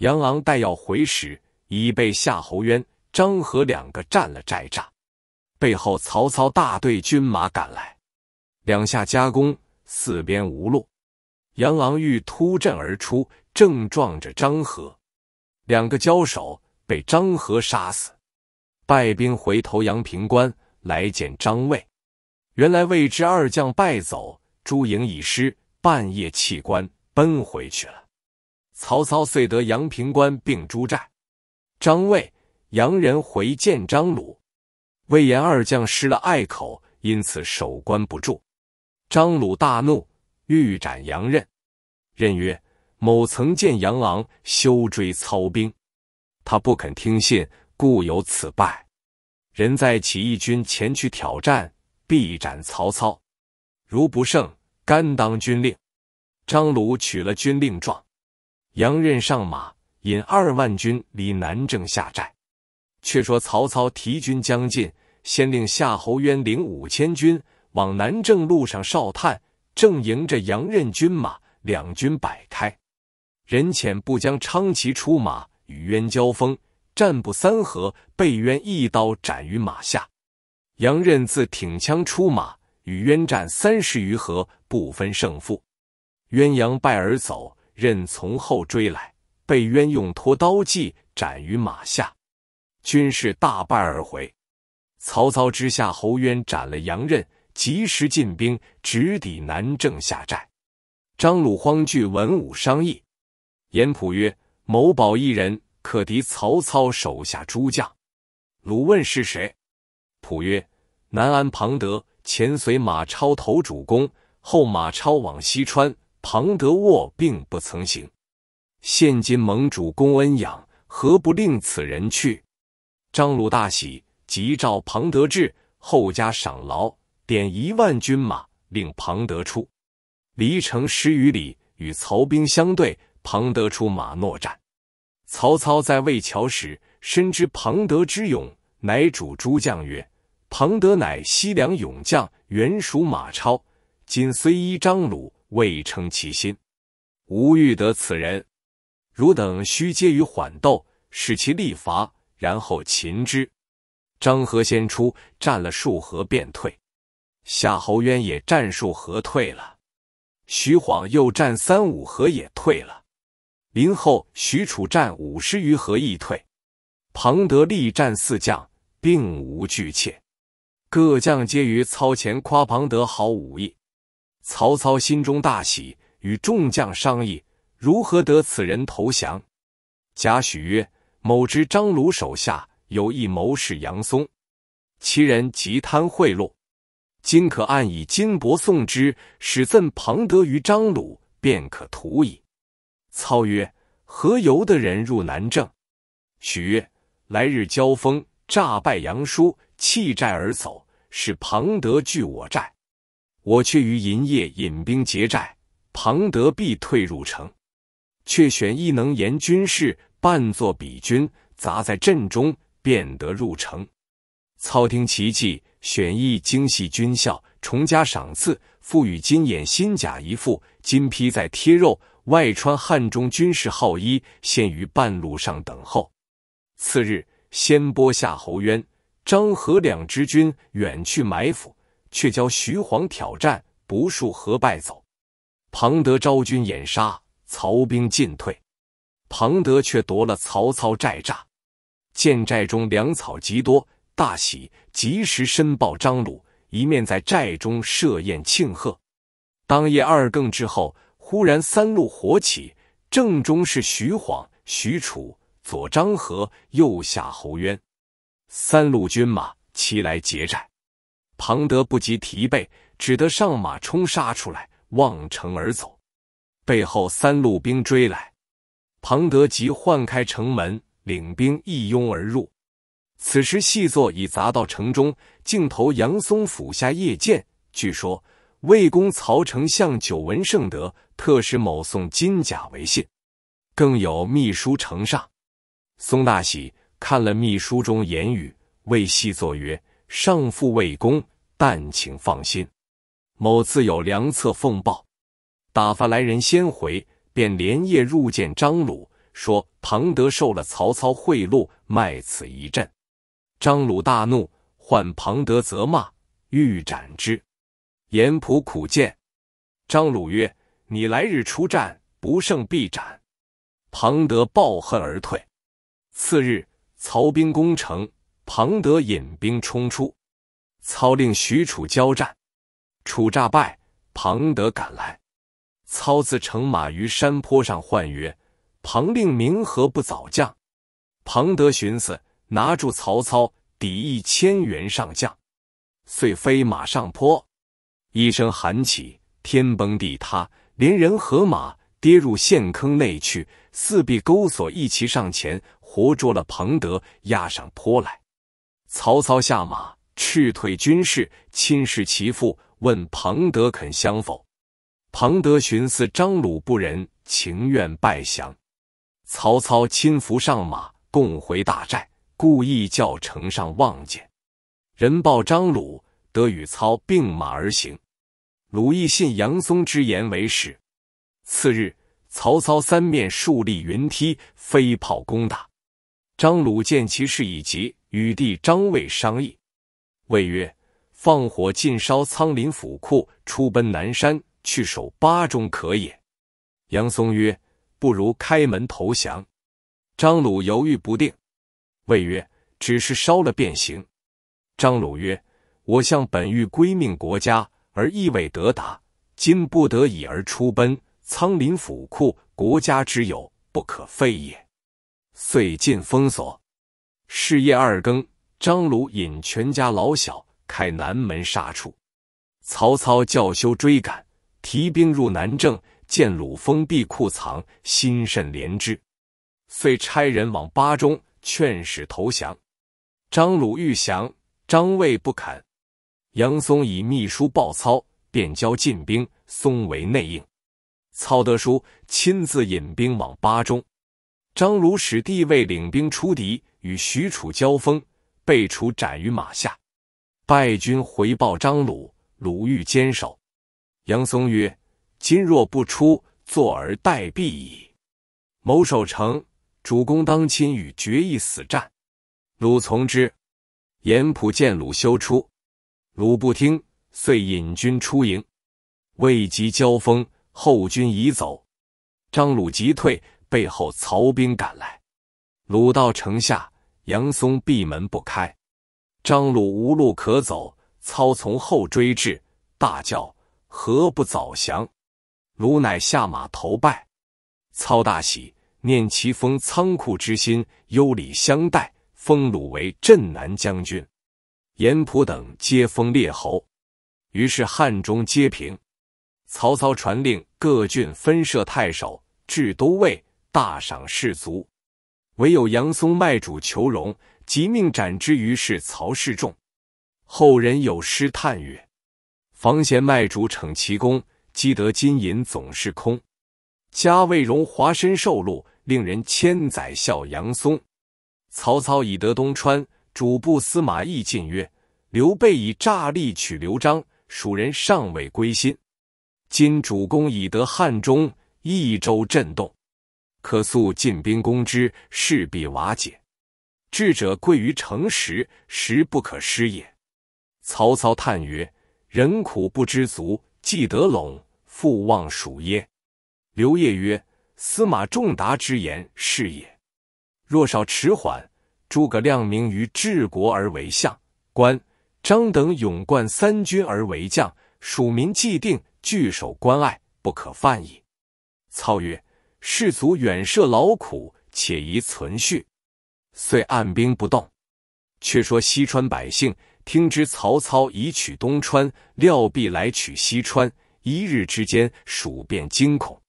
杨昂待要回时，已被夏侯渊、张合两个占了寨栅。背后，曹操大队军马赶来，两下夹攻，四边无路。杨昂玉突阵而出，正撞着张合，两个交手，被张合杀死，败兵回头，杨平关来见张卫。原来未知二将败走，朱营已失，半夜弃关奔回去了。曹操遂得杨平关并朱寨。张卫、杨仁回见张鲁。魏延二将失了隘口，因此守关不住。张鲁大怒，欲斩杨任。任曰：“某曾见杨昂休追操兵，他不肯听信，故有此败。人在起义军前去挑战，必斩曹操。如不胜，甘当军令。”张鲁取了军令状，杨任上马，引二万军离南郑下寨。却说曹操提军将进，先令夏侯渊领五千军往南郑路上哨探，正迎着杨任军马，两军摆开。人潜部将昌骑出马，与渊交锋，战不三合，被渊一刀斩于马下。杨任自挺枪出马，与渊战三十余合，不分胜负。渊鸯败而走，任从后追来，被渊用拖刀计斩于马下。军士大败而回，曹操之下，侯渊斩了杨任，及时进兵，直抵南郑下寨。张鲁慌惧，文武商议。严普曰：“某保一人，可敌曹操手下诸将。”鲁问是谁？普曰：“南安庞德，前随马超投主公，后马超往西川，庞德卧病，不曾行。现今盟主公恩养，何不令此人去？”张鲁大喜，急召庞德至，后加赏劳，点一万军马，令庞德出。离城十余里，与曹兵相对。庞德出马搦战。曹操在渭桥时，深知庞德之勇，乃主诸将曰：“庞德乃西凉勇将，原属马超，今虽依张鲁，未称其心。吾欲得此人，汝等须皆于缓斗，使其力乏。”然后擒之。张合先出，战了数合便退；夏侯渊也战数合退了。徐晃又战三五合也退了。临后，许褚战五十余合亦退。庞德力战四将，并无惧怯。各将皆于操前夸庞德好武艺。曹操心中大喜，与众将商议如何得此人投降。贾诩曰。某知张鲁手下有一谋士杨松，其人极贪贿赂，今可暗以金帛送之，使赠庞德于张鲁，便可图矣。操曰：“何由得人入南郑？”许曰：“来日交锋，诈败杨叔，弃寨而走，使庞德拒我寨，我却于银夜引兵劫寨，庞德必退入城。却选亦能言军士。”扮作比军，砸在阵中，便得入城。操听其计，选一精细军校，重加赏赐，赋予金眼新甲一副，金披在贴肉，外穿汉中军事号衣，先于半路上等候。次日，先拨夏侯渊、张合两支军远去埋伏，却教徐晃挑战，不数合败走。庞德、昭军掩杀，曹兵进退。庞德却夺了曹操寨栅，见寨中粮草极多，大喜，及时申报张鲁，一面在寨中设宴庆贺。当夜二更之后，忽然三路火起，正中是徐晃、许褚，左张合，右夏侯渊，三路军马齐来劫寨。庞德不及提备，只得上马冲杀出来，望城而走，背后三路兵追来。庞德即换开城门，领兵一拥而入。此时细作已砸到城中，镜头杨松府下谒见。据说魏公曹丞相久闻圣德，特使某送金甲为信。更有秘书呈上，松大喜，看了秘书中言语，谓细作曰：“上父魏公，但请放心，某自有良策奉报。”打发来人先回。便连夜入见张鲁，说庞德受了曹操贿赂，卖此一阵。张鲁大怒，唤庞德责骂，欲斩之。严仆苦谏，张鲁曰：“你来日出战，不胜必斩。”庞德抱恨而退。次日，曹兵攻城，庞德引兵冲出，操令许褚交战，褚诈败，庞德赶来。操自乘马于山坡上，唤曰：“庞令明何不早降？”庞德寻思，拿住曹操，抵一千元上将，遂飞马上坡，一声喊起，天崩地塌，连人和马跌入陷坑内去。四壁钩索一齐上前，活捉了庞德，押上坡来。曹操下马，斥退军士，亲视其父，问庞德肯相否？庞德寻思张鲁不仁，情愿拜降。曹操亲扶上马，共回大寨。故意叫城上望见，人报张鲁得与操并马而行。鲁亦信杨松之言为实。次日，曹操三面竖立云梯，飞炮攻打。张鲁见其势已急，与弟张卫商议。卫曰：“放火尽烧仓廪府库，出奔南山。”去守巴中可也。杨松曰：“不如开门投降。”张鲁犹豫不定。谓曰：“只是烧了便行。”张鲁曰：“我向本欲归命国家，而意未得达，今不得已而出奔。仓廪府库，国家之有，不可废也。遂尽封锁。是夜二更，张鲁引全家老小开南门杀出，曹操叫休追赶。”提兵入南郑，见鲁封闭库藏，心甚怜之，遂差人往巴中劝使投降。张鲁欲降，张卫不肯。杨松以秘书报操，便交进兵，松为内应。操得书，亲自引兵往巴中。张鲁使弟卫领兵出敌，与许褚交锋，被楚斩于马下。败军回报张鲁，鲁欲坚守。杨松曰：“今若不出，坐而待毙矣。某守城，主公当亲与决一死战。”鲁从之。颜普见鲁休出，鲁不听，遂引军出营。未及交锋，后军已走。张鲁急退，背后曹兵赶来。鲁到城下，杨松闭门不开。张鲁无路可走，操从后追至，大叫。何不早降？鲁乃下马投拜，操大喜，念其封仓库之心，优礼相待，封鲁为镇南将军，严普等皆封列侯。于是汉中皆平。曹操传令各郡分设太守、至都尉，大赏士卒。唯有杨松卖主求荣，即命斩之。于是曹氏众。后人有诗叹曰。黄贤卖主逞奇功，积得金银总是空。家为荣华身受禄，令人千载笑杨松。曹操已得东川，主簿司马懿进曰：“刘备以诈力取刘璋，蜀人尚未归心。今主公已得汉中，益州震动，可速进兵攻之，势必瓦解。智者贵于诚实，实不可失也。”曹操叹曰。人苦不知足，既得陇复望蜀耶？刘烨曰：“司马仲达之言是也。若少迟缓，诸葛亮名于治国而为相，关张等勇冠三军而为将，蜀民既定，据守关隘，不可犯矣。”操曰：“士卒远涉劳苦，且宜存续。”遂按兵不动。却说西川百姓。听知曹操已取东川，料必来取西川。一日之间，蜀变惊恐。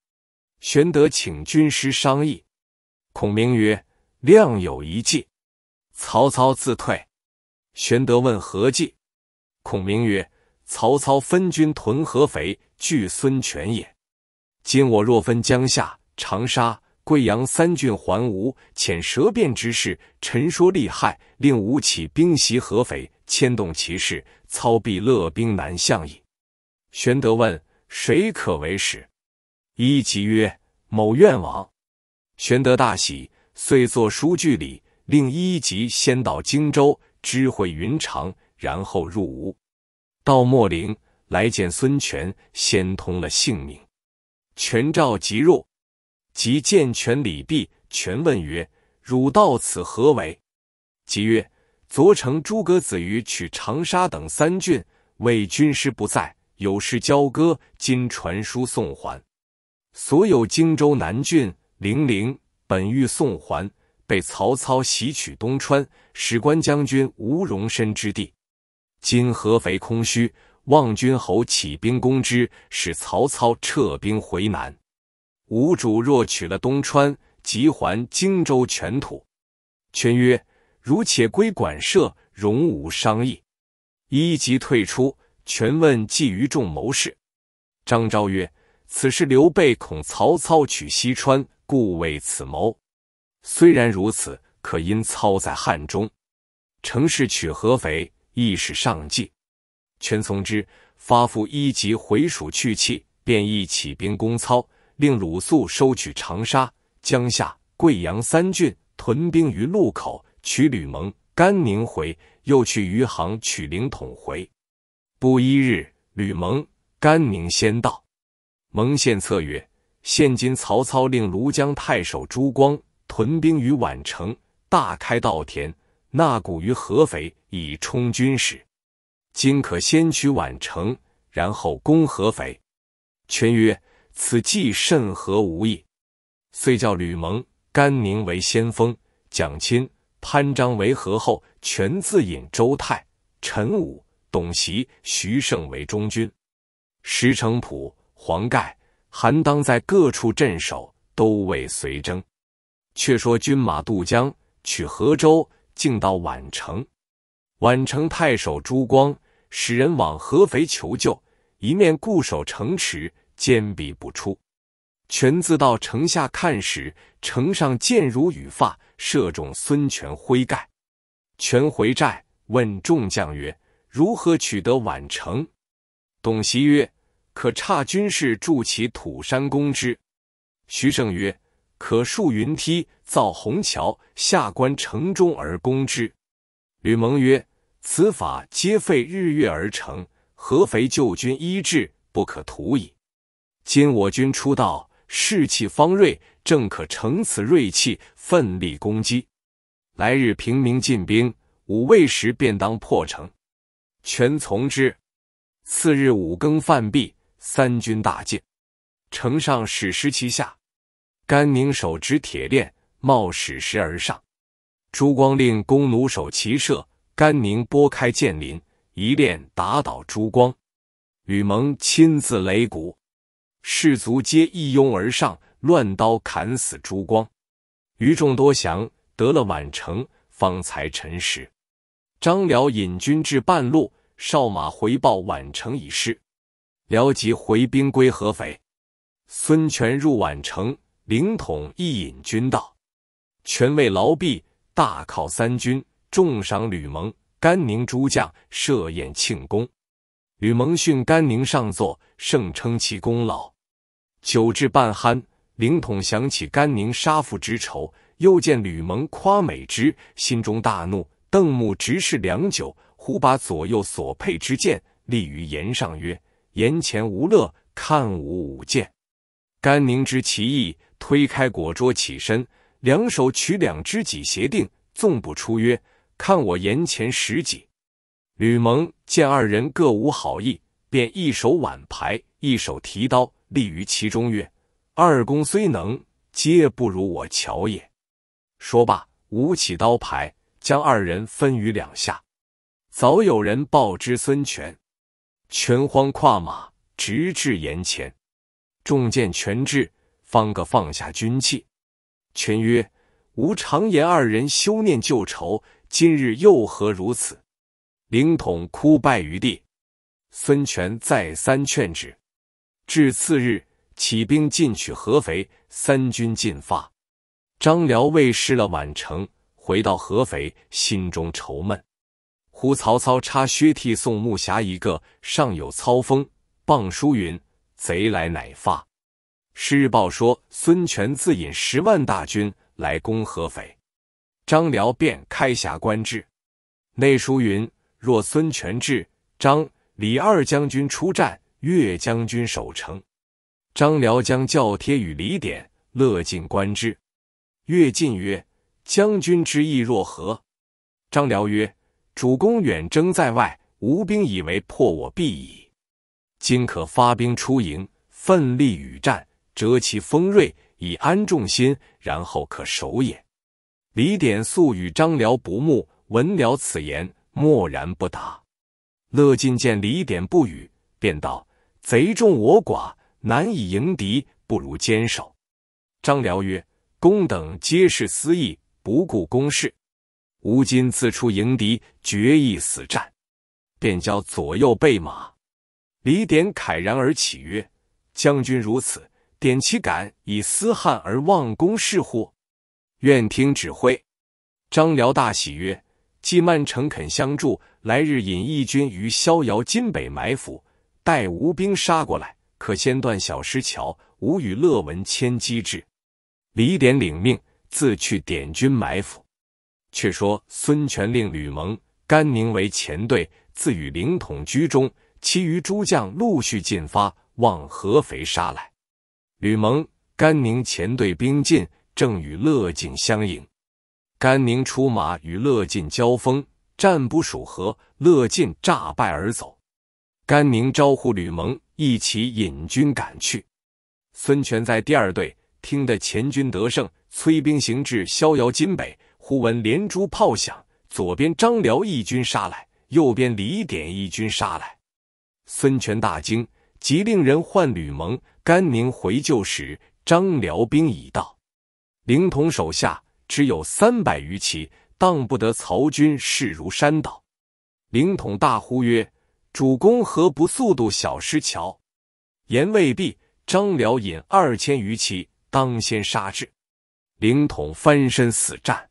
玄德请军师商议。孔明曰：“亮有一计，曹操自退。”玄德问何计？孔明曰：“曹操分军屯合肥，拒孙权也。今我若分江夏、长沙、贵阳三郡还吴，遣舌辩之事，陈说利害，令吴起兵袭合肥。”牵动其事，操必勒兵南向矣。玄德问：“谁可为使？”一即曰：“某愿往。”玄德大喜，遂作书据礼，令一即先到荆州，知会云长，然后入吴。到秣陵，来见孙权，先通了性命。权召即入，即见权礼毕。权问曰：“汝到此何为？”即曰：昨乘诸葛子瑜取长沙等三郡，为军师不在，有事交割。今传书送还。所有荆州南郡零陵，本欲送还，被曹操袭取东川，使关将军无容身之地。今合肥空虚，望君侯起兵攻之，使曹操撤兵回南。吾主若取了东川，即还荆州全土。全曰。如且归馆舍，容无商议。一即退出，权问计于众谋士。张昭曰：“此事刘备恐曹操取西川，故为此谋。虽然如此，可因操在汉中，乘势取合肥，亦是上计。”权从之，发付一级回蜀去气，便亦起兵攻操。令鲁肃收取长沙、江夏、贵阳三郡，屯兵于路口。取吕蒙、甘宁回，又去余杭取凌统回。不一日，吕蒙、甘宁先到。蒙献策曰：“现今曹操令庐江太守朱光屯兵于宛城，大开稻田，纳谷于合肥，以充军使。今可先取宛城，然后攻合肥。”权曰：“此计甚合吾意。”遂叫吕蒙、甘宁为先锋，蒋钦。潘璋围合后，全自引周泰、陈武、董袭、徐盛为中军，石承普、黄盖、韩当在各处镇守，都未随征。却说军马渡江，取河州，竟到宛城。宛城太守朱光使人往合肥求救，一面固守城池，坚壁不出。权自到城下看时，城上箭如雨发，射中孙权挥盖。权回寨问众将曰：“如何取得宛城？”董袭曰：“可差军士筑起土山攻之。”徐盛曰：“可竖云梯，造虹桥，下观城中而攻之。”吕蒙曰：“此法皆废日月而成，合肥旧军医治，不可图矣。今我军出道。”士气方锐，正可乘此锐气奋力攻击。来日平民进兵，午未时便当破城。全从之。次日五更犯壁，三军大进。城上矢石齐下，甘宁手执铁链，冒矢石而上。朱光令弓弩手齐射，甘宁拨开箭林，一链打倒朱光。吕蒙亲自擂鼓。士卒皆一拥而上，乱刀砍死朱光，余众多降，得了宛城，方才陈实。张辽引军至半路，邵马回报宛城已失，辽即回兵归合肥。孙权入宛城，领统一引军到，权为劳毕，大犒三军，重赏吕蒙、甘宁诸将，设宴庆功。吕蒙训甘宁上座，盛称其功劳。酒至半酣，灵统想起甘宁杀父之仇，又见吕蒙夸美之，心中大怒。瞪目直视良久，忽把左右所佩之剑立于檐上，曰：“檐前无乐，看吾舞剑。”甘宁知其意，推开果桌起身，两手取两只戟斜定，纵步出曰：“看我檐前十戟。”吕蒙见二人各无好意。便一手挽牌，一手提刀，立于其中曰：“二公虽能，皆不如我乔也。”说罢，舞起刀牌，将二人分于两下。早有人报之孙权，权慌跨马，直至岩前，众见权至，方个放下军器。权曰：“吾常言二人修念旧仇，今日又何如此？”凌统哭败于地。孙权再三劝止，至次日起兵进取合肥，三军进发。张辽为失了宛城，回到合肥，心中愁闷。胡曹操差薛悌送木匣一个，上有操风，傍书云：“贼来乃发。”诗报说孙权自引十万大军来攻合肥，张辽便开峡观之，内书云：“若孙权至，张。”李二将军出战，岳将军守城。张辽将教帖与李典，乐进观之。乐进曰：“将军之意若何？”张辽曰：“主公远征在外，吴兵以为破我必矣。今可发兵出营，奋力与战，折其锋锐，以安众心，然后可守也。”李典素与张辽不睦，闻辽此言，默然不答。乐进见李典不语，便道：“贼众我寡，难以迎敌，不如坚守。”张辽曰：“公等皆是私意，不顾公事。吾今自出迎敌，决一死战。”便交左右备马。李典慨然而起曰：“将军如此，典岂敢以私汉而忘公事乎？愿听指挥。”张辽大喜曰。既曼诚恳相助，来日引义军于逍遥津北埋伏，待吴兵杀过来，可先断小石桥。吾与乐文牵机至。李典领命，自去点军埋伏。却说孙权令吕蒙、甘宁为前队，自与凌统居中，其余诸将陆续进发，往合肥杀来。吕蒙、甘宁前队兵进，正与乐进相迎。甘宁出马与乐进交锋，战不数合，乐进诈败而走。甘宁招呼吕蒙一起引军赶去。孙权在第二队，听得前军得胜，催兵行至逍遥津北，忽闻连珠炮响，左边张辽一军杀来，右边李典一军杀来。孙权大惊，即令人唤吕蒙、甘宁回救时，张辽兵已到，凌统手下。只有三百余骑，当不得曹军势如山倒。凌统大呼曰：“主公何不速度小师桥？”言未毕，张辽引二千余骑当先杀至，凌统翻身死战。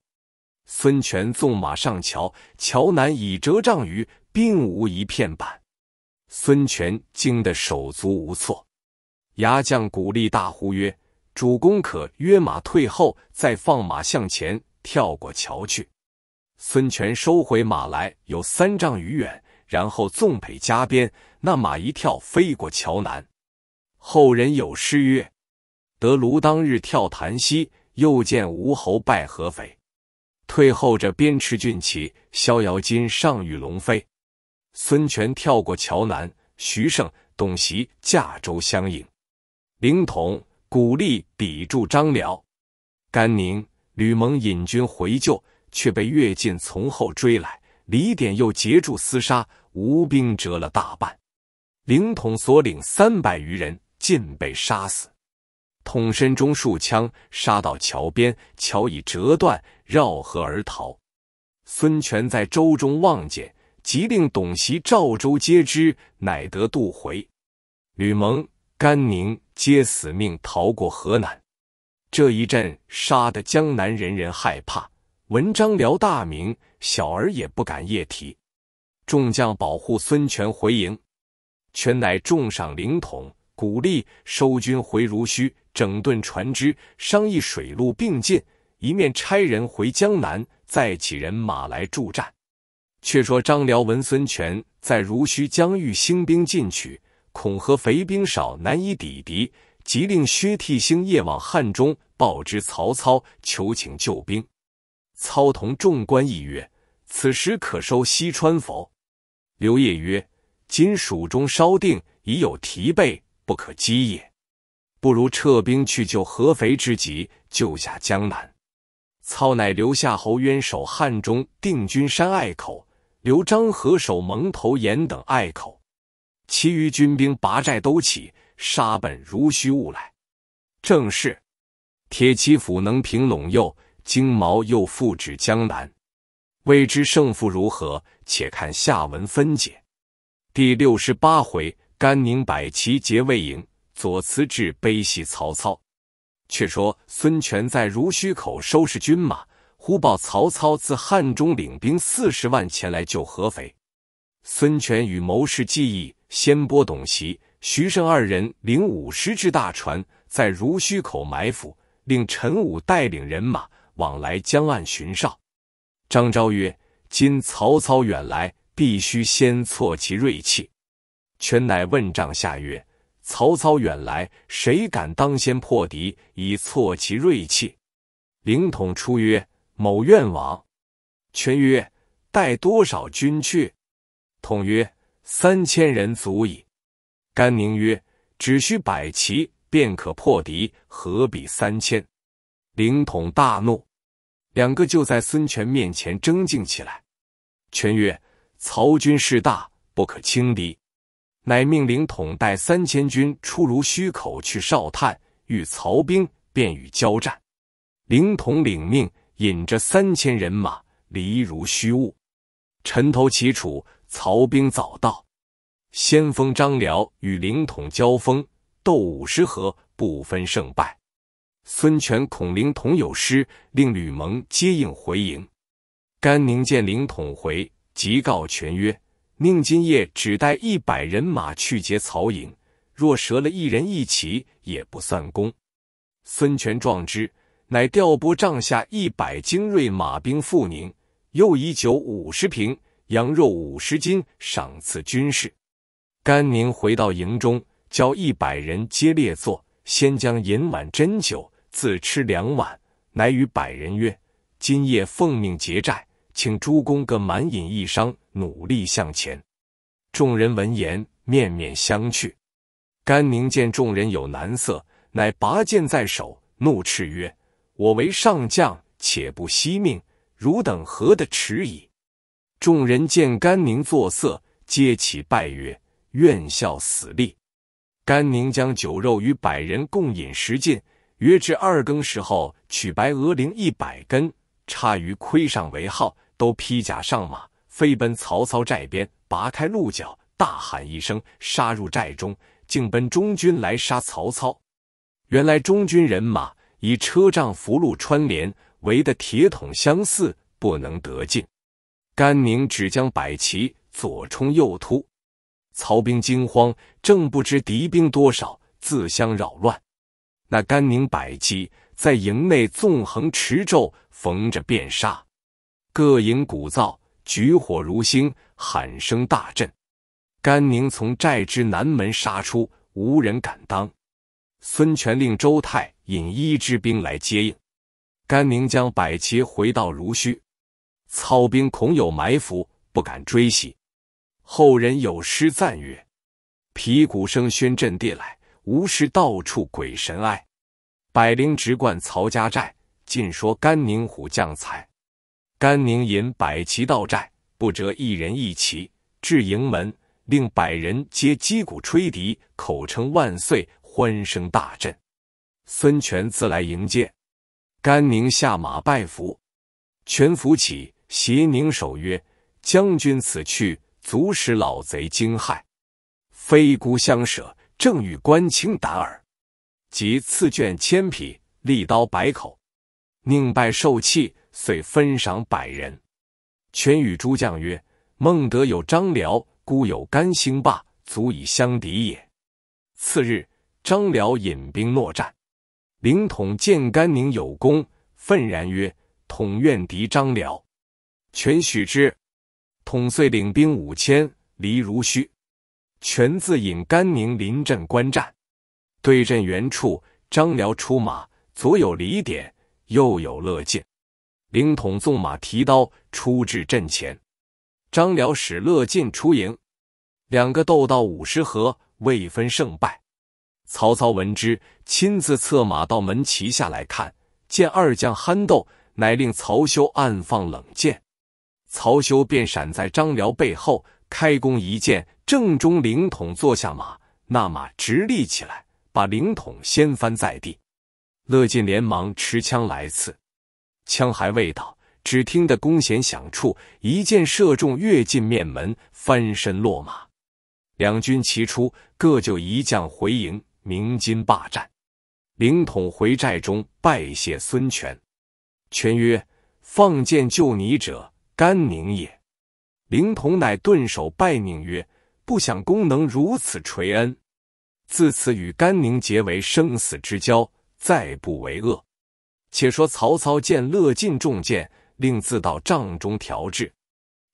孙权纵马上桥，桥南已折杖于，并无一片板。孙权惊得手足无措，牙将鼓励大呼曰：主公可约马退后，再放马向前跳过桥去。孙权收回马来，有三丈余远，然后纵辔加鞭，那马一跳，飞过桥南。后人有诗曰：“得卢当日跳檀溪，又见吴侯拜合肥。退后着边池骏起，逍遥津上御龙飞。”孙权跳过桥南，徐盛、董袭驾舟相迎，凌统。鼓励抵住张辽、甘宁、吕蒙引军回救，却被乐进从后追来。李典又截住厮杀，吴兵折了大半。凌统所领三百余人尽被杀死，统身中数枪，杀到桥边，桥已折断，绕河而逃。孙权在舟中望见，即令董袭、赵州皆知，乃得渡回。吕蒙。甘宁皆死命逃过河南，这一阵杀得江南人人害怕。闻张辽大名，小儿也不敢夜啼。众将保护孙权回营，权乃重赏灵统，鼓励收军回濡须，整顿船只，商议水陆并进。一面差人回江南，再起人马来助战。却说张辽闻孙权在濡须疆域兴兵进取。恐合肥兵少，难以抵敌，即令薛悌星夜往汉中，报知曹操，求请救兵。操同众官议曰：“此时可收西川否？”刘烨曰：“今蜀中稍定，已有疲惫，不可击也。不如撤兵去救合肥之急，救下江南。”操乃留夏侯渊守汉中定军山隘口，留张合守蒙头岩等隘口。其余军兵拔寨兜起，杀奔如虚兀来。正是铁骑斧能平陇右，金毛又复指江南。未知胜负如何，且看下文分解。第六十八回，甘宁百骑劫魏营，左慈至悲喜曹操。却说孙权在如须口收拾军马，忽报曹操自汉中领兵四十万前来救合肥。孙权与谋士计议。先拨董袭、徐盛二人领五十只大船，在濡须口埋伏，令陈武带领人马往来江岸巡哨。张昭曰：“今曹操远来，必须先挫其锐气。”全乃问帐下曰：“曹操远来，谁敢当先破敌，以挫其锐气？”凌统出曰：“某愿往。”全曰：“带多少军去？”统曰：三千人足矣。甘宁曰：“只需百骑便可破敌，何必三千？”凌统大怒，两个就在孙权面前争竞起来。权曰：“曹军势大，不可轻敌。”乃命凌统带三千军出如须口去哨探，遇曹兵便与交战。凌统领命，引着三千人马离如须雾。陈头齐楚。曹兵早到，先锋张辽与凌统交锋，斗五十合，不分胜败。孙权、孔灵统有失，令吕蒙接应回营。甘宁见凌统回，即告全曰：“宁今夜只带一百人马去劫曹营，若折了一人一骑，也不算功。”孙权壮之，乃调拨帐下一百精锐马兵赴宁，又以酒五十瓶。羊肉五十斤，赏赐军士。甘宁回到营中，叫一百人皆列坐，先将银碗斟酒，自吃两碗，乃与百人曰：“今夜奉命劫寨，请诸公各满饮一觞，努力向前。”众人闻言，面面相觑。甘宁见众人有难色，乃拔剑在手，怒斥曰：“我为上将，且不惜命，汝等何的迟疑？”众人见甘宁作色，皆起拜曰：“愿效死力。”甘宁将酒肉与百人共饮食尽，约至二更时候，取白鹅翎一百根，插于盔上为号，都披甲上马，飞奔曹操寨边，拔开鹿角，大喊一声，杀入寨中，竟奔中军来杀曹操。原来中军人马以车仗、符禄、穿联围的铁桶相似，不能得进。甘宁只将百骑左冲右突，曹兵惊慌，正不知敌兵多少，自相扰乱。那甘宁百骑在营内纵横驰骤，逢着便杀。各营鼓噪，举火如星，喊声大震。甘宁从寨之南门杀出，无人敢当。孙权令周泰引一支兵来接应。甘宁将百骑回到濡须。操兵恐有埋伏，不敢追袭。后人有诗赞曰：“皮鼓声喧震地来，无事到处鬼神哀。百灵直贯曹家寨，尽说甘宁虎将才。”甘宁引百骑到寨，不折一人一骑，至营门，令百人皆击鼓吹笛，口称万岁，欢声大震。孙权自来迎接，甘宁下马拜伏，权服起。协宁守曰：“将军此去，足使老贼惊骇。非孤相舍，正欲观卿胆耳。”即赐绢千匹，利刀百口。宁拜受气，遂分赏百人。全与诸将曰：“孟德有张辽，孤有甘兴霸，足以相敌也。”次日，张辽引兵落战。凌统见甘宁有功，愤然曰：“统愿敌张辽。”全许之，统遂领兵五千离如虚。全自引甘宁临阵观战。对阵原处，张辽出马，左有李典，右有乐进。凌统纵马提刀出至阵前，张辽使乐进出营，两个斗到五十合，未分胜败。曹操闻之，亲自策马到门旗下来看，见二将憨斗，乃令曹休暗放冷箭。曹休便闪在张辽背后，开弓一箭，正中灵统坐下马，那马直立起来，把灵统掀翻在地。乐进连忙持枪来刺，枪还未到，只听得弓弦响处，一箭射中乐进面门，翻身落马。两军齐出，各就一将回营，鸣金罢战。灵统回寨中拜谢孙权，权曰：“放箭救你者。”甘宁也，凌统乃顿首拜宁曰：“不想功能如此垂恩。”自此与甘宁结为生死之交，再不为恶。且说曹操见乐进中箭，令自到帐中调治。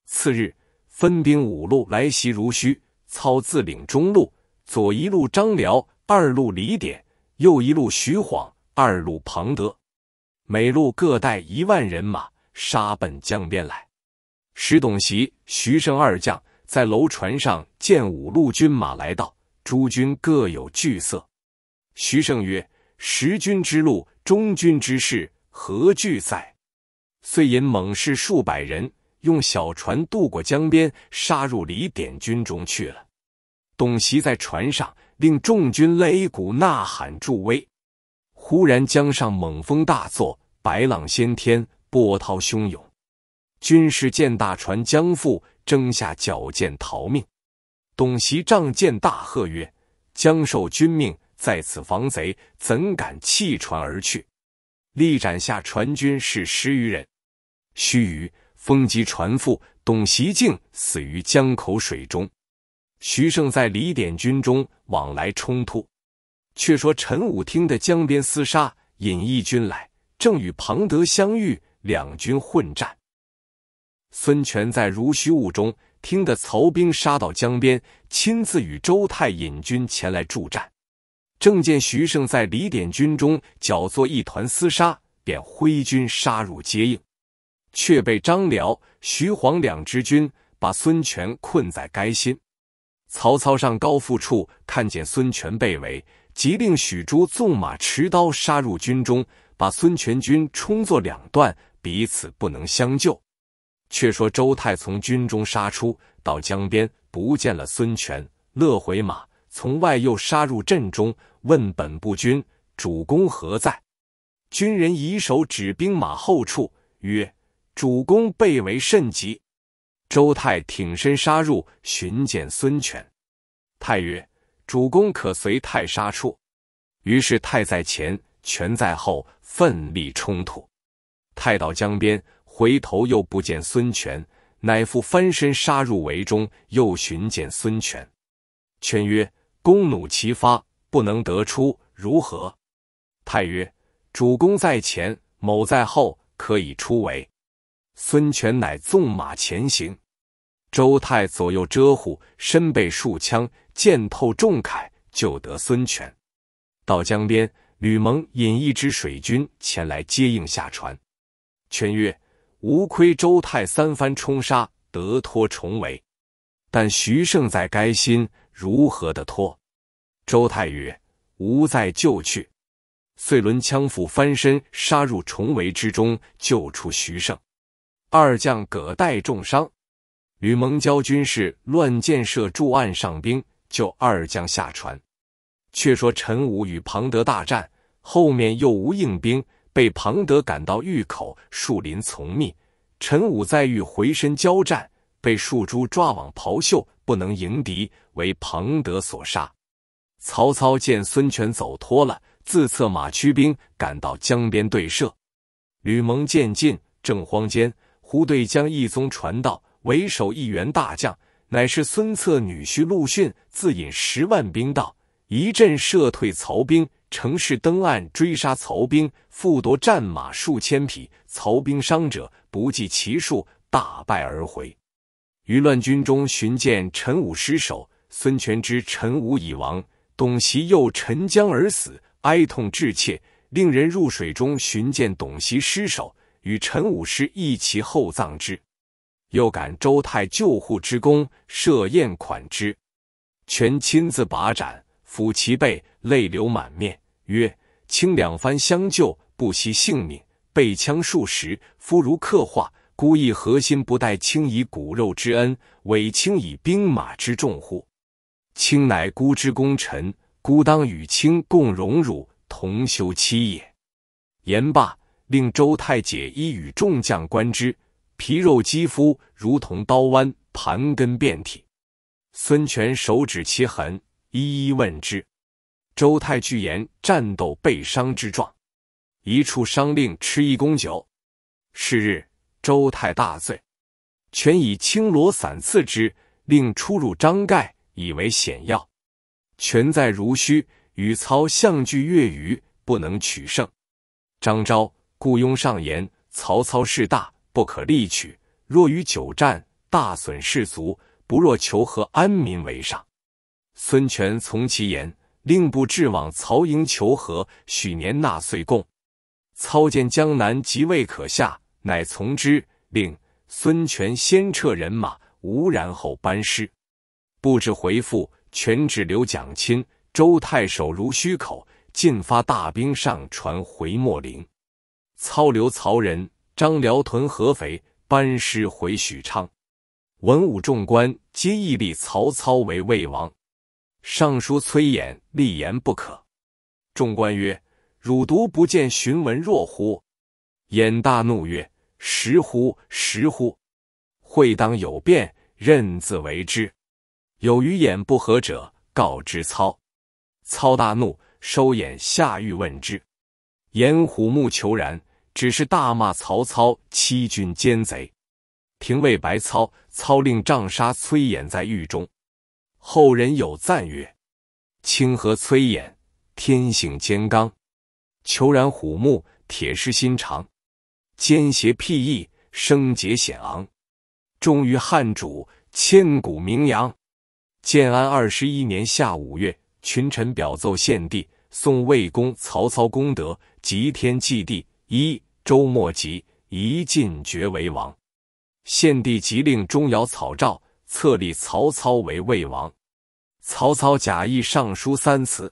次日，分兵五路来袭如须。操自领中路，左一路张辽，二路李典，右一路徐晃，二路庞德，每路各带一万人马，杀奔江边来。使董袭、徐盛二将在楼船上见五路军马来到，诸军各有惧色。徐盛曰：“十军之路，忠军之事，何惧哉？”遂引猛士数百人，用小船渡过江边，杀入李典军中去了。董袭在船上令众军擂鼓呐喊助威。忽然江上猛风大作，白浪掀天，波涛汹涌。军士见大船将覆，争下矫箭逃命。董袭仗剑大喝曰：“将受军命，在此防贼，怎敢弃船而去？”力斩下船军士十余人。须臾，风急船覆，董袭竟死于江口水中。徐盛在李典军中往来冲突。却说陈武听得江边厮杀，引一军来，正与庞德相遇，两军混战。孙权在濡须坞中听得曹兵杀到江边，亲自与周泰引军前来助战。正见徐盛在李典军中搅作一团厮杀，便挥军杀入接应，却被张辽、徐晃两支军把孙权困在垓心。曹操上高阜处看见孙权被围，即令许褚纵马持刀杀入军中，把孙权军冲作两段，彼此不能相救。却说周泰从军中杀出，到江边不见了孙权，勒回马从外又杀入阵中，问本部军：“主公何在？”军人以手指兵马后处，曰：“主公被围甚急。”周泰挺身杀入，寻见孙权，太曰：“主公可随泰杀出。”于是泰在前，权在后，奋力冲突。泰到江边。回头又不见孙权，乃复翻身杀入围中，又寻见孙权。权曰：“弓弩齐发，不能得出，如何？”太曰：“主公在前，某在后，可以出围。”孙权乃纵马前行，周泰左右遮护，身背数枪，箭透重铠，救得孙权。到江边，吕蒙引一支水军前来接应，下船。权曰：无亏周泰三番冲杀得脱重围，但徐盛在该心如何的脱？周泰曰：“吾在救去。”遂抡枪斧翻身杀入重围之中，救出徐盛。二将葛带重伤。吕蒙教军士乱箭射住岸上兵，救二将下船。却说陈武与庞德大战，后面又无应兵。被庞德赶到峪口树林丛密，陈武在峪回身交战，被树珠抓往袍袖，不能迎敌，为庞德所杀。曹操见孙权走脱了，自策马驱兵赶到江边对射。吕蒙渐进，正慌间，忽对将一宗传道：“为首一员大将，乃是孙策女婿陆逊，自引十万兵到，一阵射退曹兵。乘势登岸追杀曹兵，复夺战马数千匹，曹兵伤者不计其数，大败而回。于乱军中寻见陈武尸首，孙权知陈武已亡，董袭又沉江而死，哀痛至切，令人入水中寻见董袭尸首，与陈武师一齐厚葬之。又感周泰救护之功，设宴款之，权亲自把斩，抚其背，泪流满面。曰：“卿两番相救，不惜性命，被枪数十，夫如刻画。孤亦何心，不待卿以骨肉之恩，委卿以兵马之重乎？卿乃孤之功臣，孤当与卿共荣辱，同休妻也。”言罢，令周太解衣与众将观之，皮肉肌肤如同刀剜，盘根遍体。孙权手指其痕，一一问之。周泰拒言战斗被伤之状，一处商令吃一公酒。是日，周泰大醉，权以青罗伞赐之，令出入张盖，以为险要。权在如须，与操相拒月余，不能取胜。张昭、雇佣上言：曹操势大，不可力取，若与久战，大损士卒，不若求和安民为上。孙权从其言。令部至往曹营求和，许年纳岁贡。操见江南即位可下，乃从之。令孙权先撤人马，无然后班师。布置回复，权只留蒋钦、周太守如虚口，进发大兵上船回秣陵。操留曹仁、张辽屯合肥，班师回许昌。文武众官皆议立曹操为魏王。尚书崔琰立言不可，众官曰：“汝独不见荀文若乎？”衍大怒曰：“实乎！实乎！会当有变，任自为之。有与琰不合者，告之操。”操大怒，收衍下狱问之，颜虎目求然，只是大骂曹操欺君奸贼。廷尉白操，操令杖杀崔琰在狱中。后人有赞曰：“清河崔琰，天性坚刚，虬髯虎目，铁石心肠，奸邪辟易，生节显昂，忠于汉主，千古名扬。”建安二十一年夏五月，群臣表奏献帝，送魏公曹操功德，极天祭地。一周末吉，宜进爵为王。献帝即令钟繇草诏。册立曹操为魏王，曹操假意上书三辞，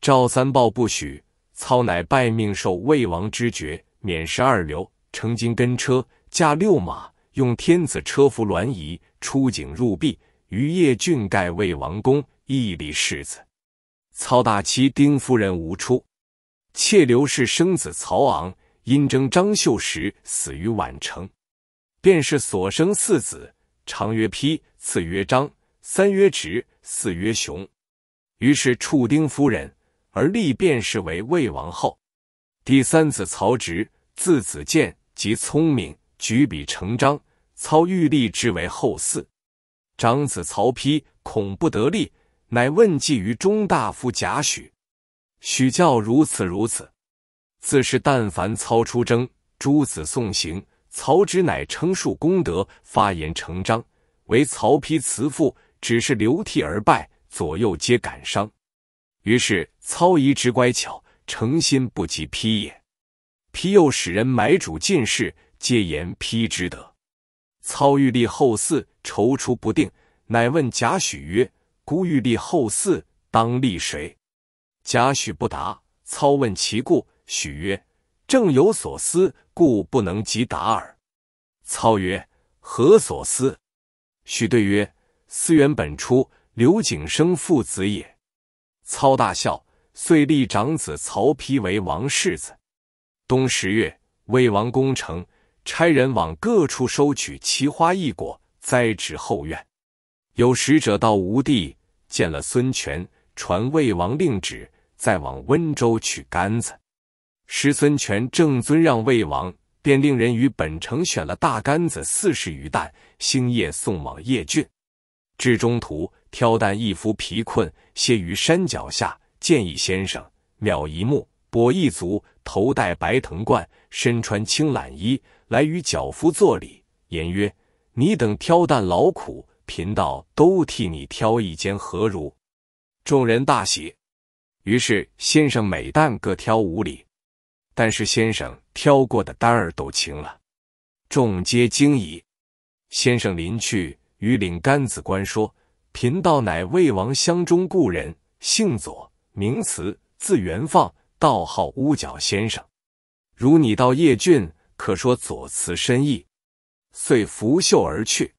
赵三豹不许，操乃拜命受魏王之爵，免十二流，乘金跟车，驾六马，用天子车服銮仪，出警入壁，于邺郡盖魏王宫，屹立世子。操大妻丁夫人无出，妾刘氏生子曹昂，因征张绣时死于宛城，便是所生四子。长曰丕，次曰张，三曰直，四曰雄。于是处丁夫人，而立便是为魏王后。第三子曹植，字子建，极聪明，举笔成章。操欲立之为后嗣。长子曹丕，恐不得立，乃问计于中大夫贾诩。许教如此如此。自是但凡操出征，诸子送行。曹植乃称述功德，发言成章，为曹丕辞赋，只是流涕而拜，左右皆感伤。于是操疑之乖巧，诚心不及丕也。丕又使人买主进士，皆言丕之德。操欲立后嗣，踌躇不定，乃问贾诩曰：“孤欲立后嗣，当立谁？”贾诩不答。操问其故，许曰。正有所思，故不能及答耳。操曰：“何所思？”许对曰：“思源本初、刘景升父子也。”操大笑，遂立长子曹丕为王世子。冬十月，魏王攻城，差人往各处收取奇花异果，栽植后院。有使者到吴地，见了孙权，传魏王令旨，再往温州取柑子。师孙权正尊让魏王，便令人于本城选了大杆子四十余担，星夜送往邺郡。至中途，挑担一夫疲困，歇于山脚下。见一先生，眇一目，跛一足，头戴白藤冠，身穿青蓝衣，来与脚夫作礼，言曰：“你等挑担劳苦，贫道都替你挑一间，何如？”众人大喜，于是先生每担各挑五里。但是先生挑过的单儿都轻了，众皆惊疑。先生临去，与领干子官说：“贫道乃魏王乡中故人，姓左，名慈，字元放，道号乌角先生。如你到叶郡，可说左慈深意。”遂拂袖而去，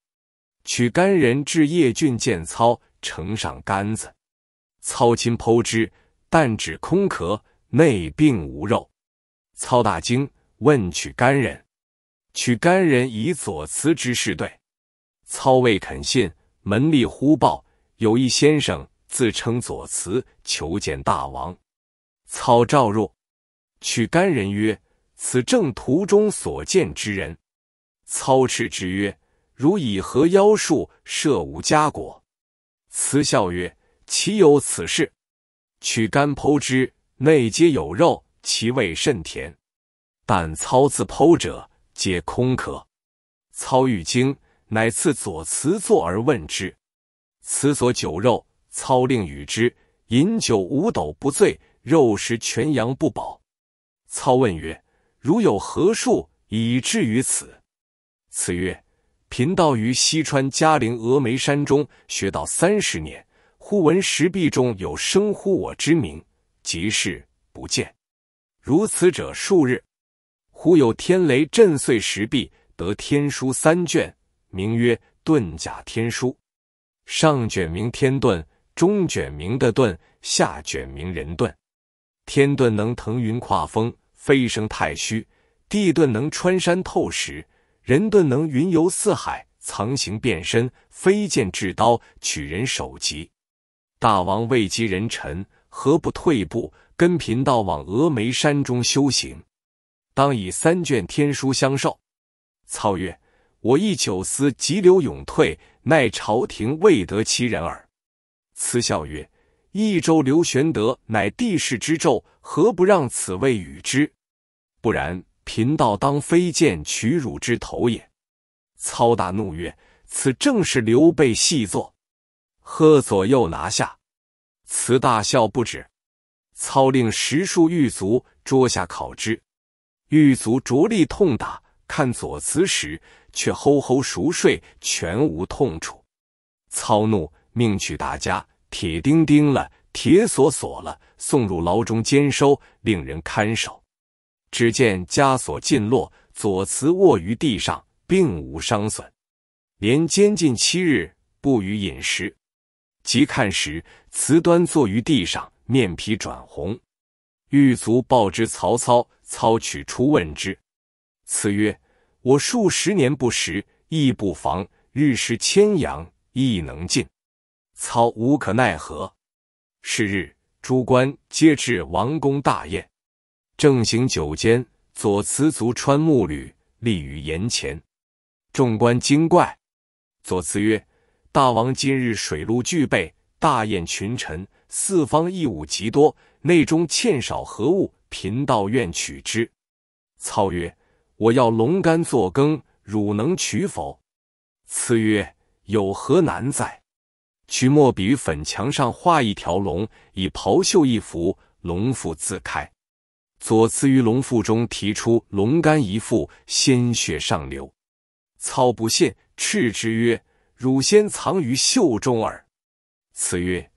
取干人至叶郡见操，呈上竿子，操亲剖之，但只空壳，内并无肉。操大惊，问取干人。取干人以左慈之士对。操未肯信，门吏忽报，有一先生自称左慈，求见大王。操召入。取干人曰：“此正途中所见之人。”操斥之曰：“如以何妖术，射吾家国？”慈笑曰：“岂有此事？”取干剖之，内皆有肉。其味甚甜，但操自剖者皆空壳。操欲惊，乃赐左慈坐而问之。慈所酒肉，操令与之饮酒五斗不醉，肉食全羊不饱。操问曰：“如有何术以至于此？”此曰：“贫道于西川嘉陵峨眉山中，学道三十年，忽闻石壁中有生乎我之名，即是不见。”如此者数日，忽有天雷震碎石壁，得天书三卷，名曰《遁甲天书》。上卷名天遁，中卷名的遁，下卷名人遁。天遁能腾云跨风，飞升太虚；地遁能穿山透石；人遁能云游四海，藏形变身，飞剑制刀，取人首级。大王位极人臣，何不退步？跟贫道往峨眉山中修行，当以三卷天书相授。操曰：“我亦九思急流勇退，奈朝廷未得其人耳。”慈笑曰：“益州刘玄德乃帝室之胄，何不让此位与之？不然，贫道当飞剑取汝之头也。”操大怒曰：“此正是刘备细作，喝左右拿下！”慈大笑不止。操令十数狱卒捉下烤之，狱卒着力痛打。看左慈时，却吼吼熟睡，全无痛处。操怒，命取大家，铁钉钉了，铁锁锁了，送入牢中监收，令人看守。只见枷锁尽落，左慈卧于地上，并无伤损，连监禁七日，不予饮食。即看时，慈端坐于地上。面皮转红，狱卒报之曹操。操取出问之，次曰：“我数十年不食，亦不防，日食千羊，亦能尽。”操无可奈何。是日，诸官皆至王宫大宴，正行酒间，左慈足穿木履，立于檐前，众官惊怪。左慈曰：“大王今日水陆俱备，大宴群臣。”四方异物极多，内中欠少何物？贫道愿取之。操曰：“我要龙肝作羹，汝能取否？”次曰：“有何难哉？取墨笔于粉墙上画一条龙，以袍袖一幅，龙腹自开。左辞于龙腹中提出龙肝一副，鲜血上流。操不信，斥之曰：‘汝先藏于袖中耳。’次曰：”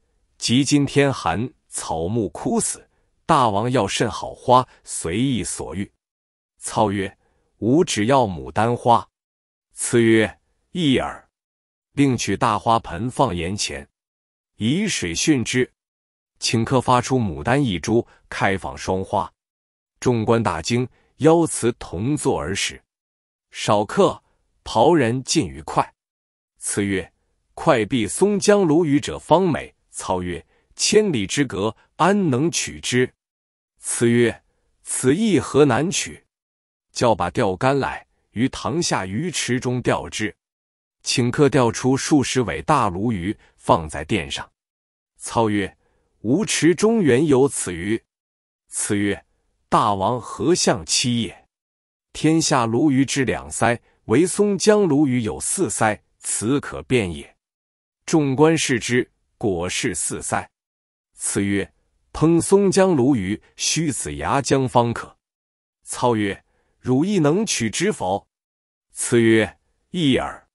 即今天寒，草木枯死。大王要甚好花，随意所欲。操曰：“吾只要牡丹花。”次曰：“易耳。”另取大花盆放盐前，以水训之，顷刻发出牡丹一株，开放双花。众官大惊，邀辞同坐而食。少客，袍人尽于快。次曰：“快必松江鲈鱼者方美。”操曰：“千里之隔，安能取之？”此曰：“此意何难取？”叫把钓竿来，于堂下鱼池中钓之。顷刻钓出数十尾大鲈鱼，放在殿上。操曰：“吾池中原有此鱼。”此曰：“大王何相欺也？天下鲈鱼之两腮，唯松江鲈鱼有四腮，此可辨也。”众官视之。果是四塞。辞曰：“烹松江鲈鱼，须子牙姜方可。”操曰：“汝亦能取之否？”辞曰：“一耳。”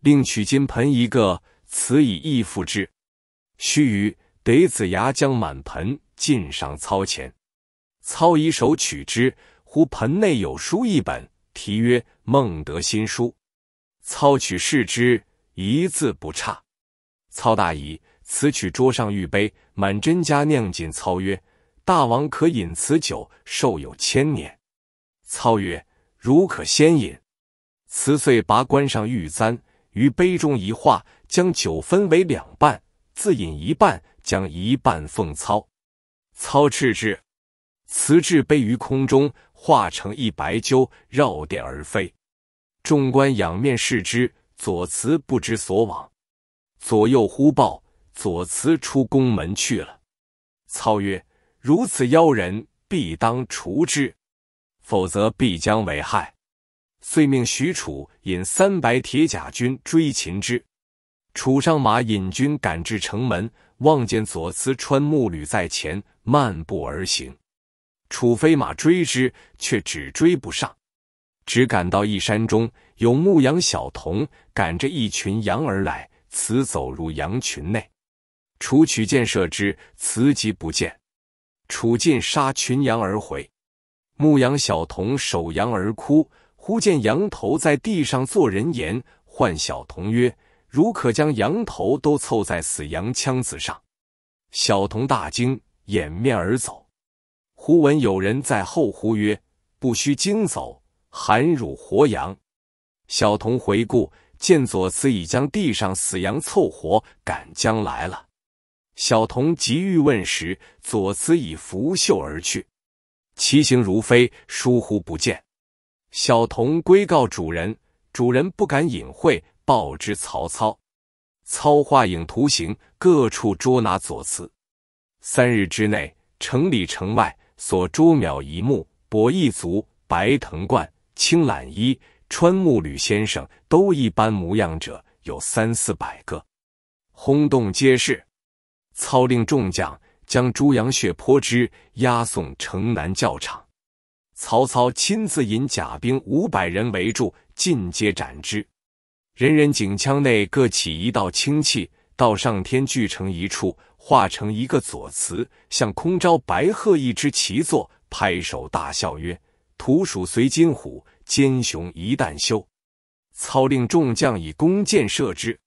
令取金盆一个，此以易付之。须臾，得子牙将满盆尽上操前。操以手取之，忽盆内有书一本，题曰：“孟德新书。”操取视之，一字不差。操大疑。此曲桌上玉杯满斟家酿锦操曰：“大王可饮此酒，寿有千年。”操曰：“如可先饮。”辞遂拔冠上玉簪于杯中一化，将酒分为两半，自饮一半，将一半奉操。操斥之，辞置杯于空中，化成一白鸠，绕殿而飞。众官仰面视之，左慈不知所往。左右呼报。左慈出宫门去了。操曰：“如此妖人，必当除之，否则必将为害。”遂命许褚引三百铁甲军追擒之。楚上马引军赶至城门，望见左慈穿木履在前，漫步而行。楚飞马追之，却只追不上，只赶到一山中，有牧羊小童赶着一群羊而来，此走入羊群内。楚取箭射之，辞疾不见。楚尽杀群羊而回。牧羊小童守羊而哭，忽见羊头在地上做人言，唤小童曰：“如可将羊头都凑在死羊腔子上。”小童大惊，掩面而走。忽闻有人在后呼曰：“不须惊走，含乳活羊。”小童回顾，见左慈已将地上死羊凑活赶将来了。小童急欲问时，左慈已拂袖而去，其形如飞，疏忽不见。小童归告主人，主人不敢隐晦，报之曹操。操画影图形，各处捉拿左慈。三日之内，城里城外所捉秒一目、跛一族、白藤冠、青懒衣、穿木履先生，都一般模样者有三四百个，轰动皆是。操令众将将朱阳血泼之，押送城南教场。曹操亲自引甲兵五百人围住，尽皆斩之。人人颈腔内各起一道清气，到上天聚成一处，化成一个左慈，向空招白鹤一只，其坐拍手大笑曰：“土鼠随金虎，奸雄一旦休。”操令众将以弓箭射之。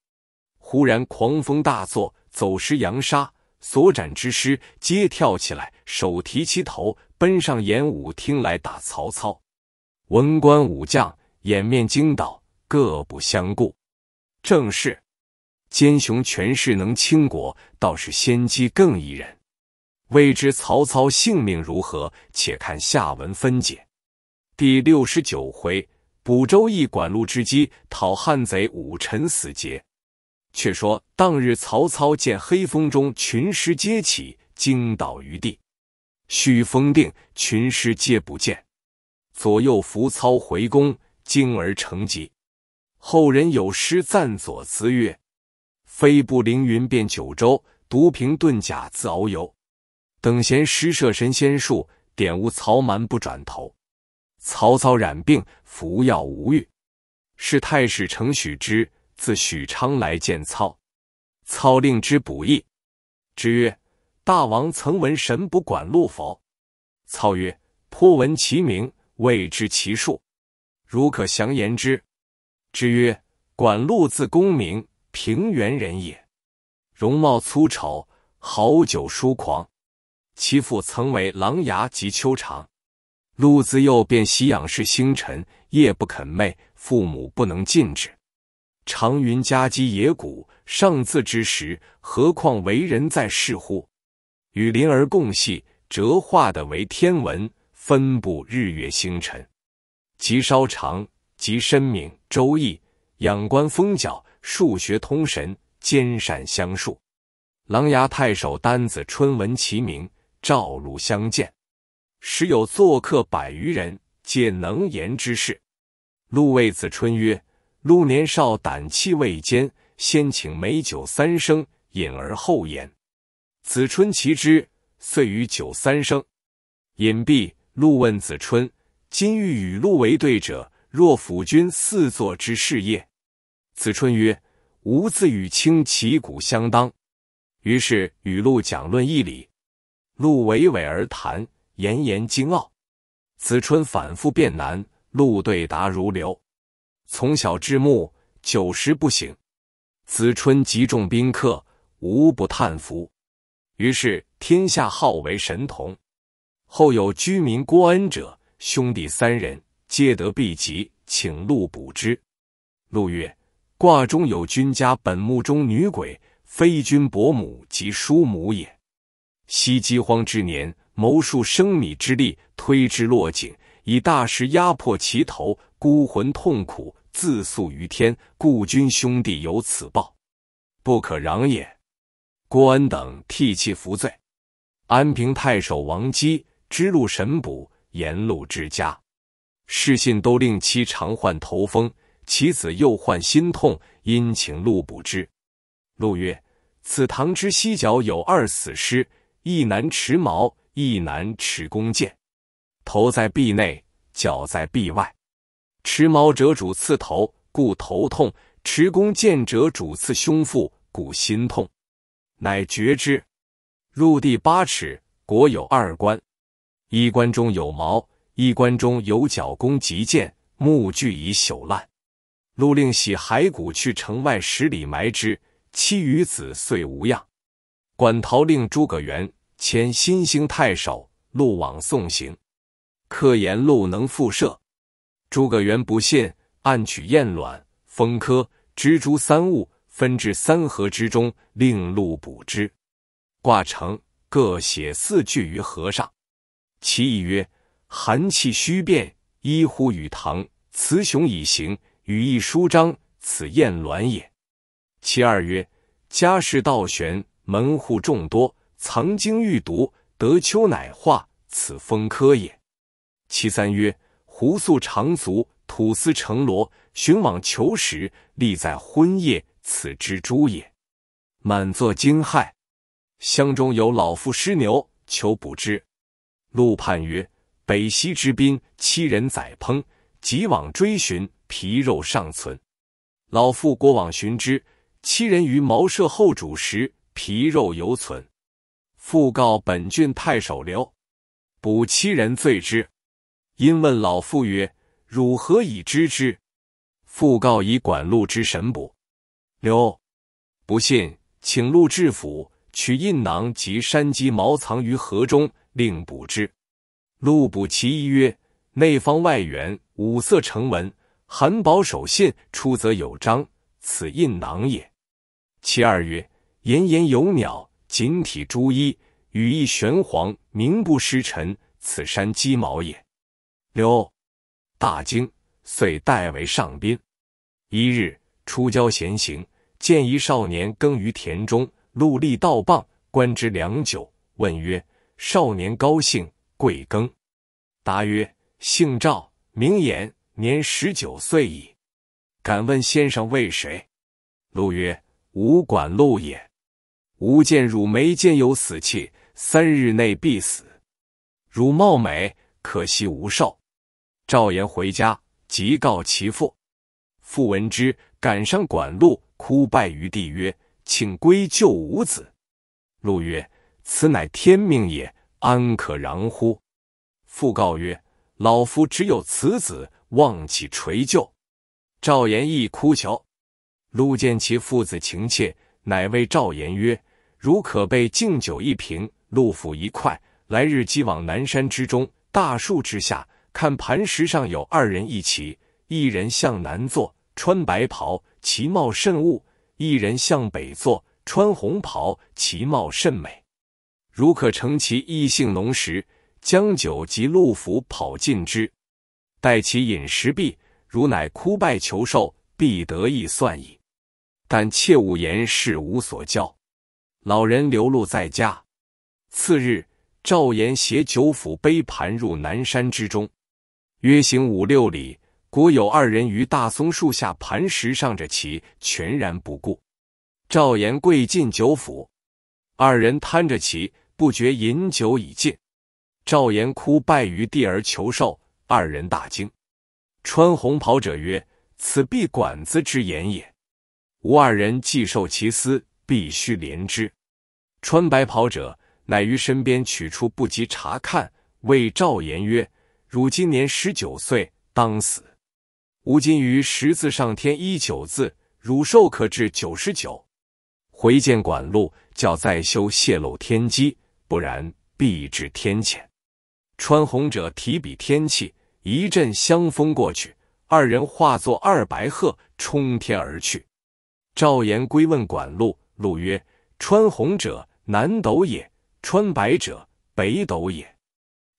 忽然狂风大作。走石扬沙，所斩之师皆跳起来，手提其头，奔上演武厅来打曹操。文官武将掩面惊倒，各不相顾。正是奸雄权势能倾国，倒是先机更宜人。未知曹操性命如何？且看下文分解。第六十九回，补周易管路之机，讨汉贼武臣死节。却说当日，曹操见黑风中群尸皆起，惊倒于地。须风定，群尸皆不见。左右扶操回宫，惊而成疾。后人有诗赞左慈曰：“飞步凌云遍九州，独凭遁甲自遨游。等闲施设神仙术，点悟曹瞒不转头。”曹操染病，服药无愈。是太史承许之。自许昌来见操，操令之补役。之曰：“大王曾闻神不管路否？”操曰：“颇闻其名，未知其术。如可详言之。”之曰：“管路字公明，平原人也。容貌粗丑，好酒疏狂。其父曾为琅琊及丘长。陆自幼便喜仰视星辰，夜不肯寐，父母不能禁止。”长云夹鸡野谷，上自之时，何况为人在世乎？与灵儿共戏，折画的为天文，分布日月星辰。即稍长，即深明《周易》，仰观风角，数学通神，兼善相术。琅琊太守单子春闻其名，召入相见，时有作客百余人，皆能言之士。陆魏子春曰。陆年少胆气未坚，先请美酒三升，饮而后言。子春其之，遂与酒三升，饮毕。陆问子春：“今欲与陆为对者，若辅君四座之事业？”子春曰：“吾自与卿旗鼓相当。”于是与陆讲论义理，陆娓娓而谈，言言精奥。子春反复辩难，陆对答如流。从小至暮，九十不醒。子春集众宾客，无不叹服。于是天下号为神童。后有居民郭恩者，兄弟三人皆得避吉，请禄补之。陆曰：“卦中有君家本墓中女鬼，非君伯母及叔母也。昔饥荒之年，谋数生米之力，推之落井，以大石压迫其头，孤魂痛苦。”自诉于天，故君兄弟有此报，不可攘也。郭恩等替其伏罪。安平太守王基知路神卜言路之家，士信都令妻常患头风，其子又患心痛，因请路卜之。路曰：“此堂之西角有二死尸，一男持矛，一男持弓箭，头在壁内，脚在壁外。”持矛者主刺头，故头痛；持弓箭者主刺胸腹，故心痛。乃绝之，入地八尺，国有二关，一关中有矛，一关中有角弓及箭。木具已朽烂。陆令喜骸骨去城外十里埋之。妻与子遂无恙。管陶令诸葛元遣新兴太守，陆往送行。客言陆能复射。诸葛元不信，暗取燕卵、风科、蜘蛛三物，分至三合之中，令鹿捕之。挂成各写四句于盒上，其一曰：“寒气虚变，一乎雨唐，雌雄已形，羽翼舒张，此燕卵也。”其二曰：“家世道玄，门户众多，藏经欲读，得秋乃化，此风科也。”其三曰。胡素长足，吐丝成罗，寻往求食，立在昏夜，此之诸也。满座惊骇。乡中有老妇失牛，求捕之。路畔曰：“北溪之滨，七人宰烹，即往追寻，皮肉尚存。”老妇过往寻之，七人于茅舍后煮食，皮肉犹存。复告本郡太守刘，捕七人罪之。因问老妇曰：“汝何以知之？”父告以管路之神卜。刘不信，请路至府，取印囊及山鸡毛藏于河中，令卜之。路卜其一曰：“内方外圆，五色成文，含宝守信，出则有章，此印囊也。”其二曰：“炎炎有鸟，锦体朱衣，羽翼玄黄，名不失尘，此山鸡毛也。”刘大惊，遂代为上宾。一日出郊闲行，见一少年耕于田中，戮立道棒，观之良久，问曰：“少年高姓？贵庚？”答曰：“姓赵，名衍，年十九岁矣。”敢问先生为谁？路曰：“吾管路也。”吾见汝眉间有死气，三日内必死。汝貌美，可惜无寿。赵言回家，即告其父。父闻之，赶上管路，哭拜于地，曰：“请归救吾子。”路曰：“此乃天命也，安可攘乎？”父告曰：“老夫只有此子，望其垂救。”赵言亦哭求。陆见其父子情切，乃谓赵言曰：“如可备敬酒一瓶，陆府一块，来日即往南山之中大树之下。”看磐石上有二人，一骑，一人向南坐，穿白袍，其貌甚物；一人向北坐，穿红袍，其貌甚美。如可乘其异性浓时，将酒及鹿脯跑尽之，待其饮食毕，如乃枯拜求寿，必得意算矣。但切勿言事无所教。老人流露在家。次日，赵岩携酒甫杯盘入南山之中。约行五六里，果有二人于大松树下盘石上着棋，全然不顾。赵岩跪进酒府，二人贪着棋，不觉饮酒已尽。赵岩哭拜于地而求寿，二人大惊。穿红袍者曰：“此必管子之言也。吾二人既受其私，必须怜之。”穿白袍者乃于身边取出，不及查看，谓赵岩曰。汝今年十九岁，当死。吾今于十字上添一九字，汝寿可至九十九。回见管路，叫再修泄露天机，不然必致天谴。穿红者提笔天气，一阵香风过去，二人化作二白鹤冲天而去。赵岩归问管路，路曰：“穿红者南斗也，穿白者北斗也。”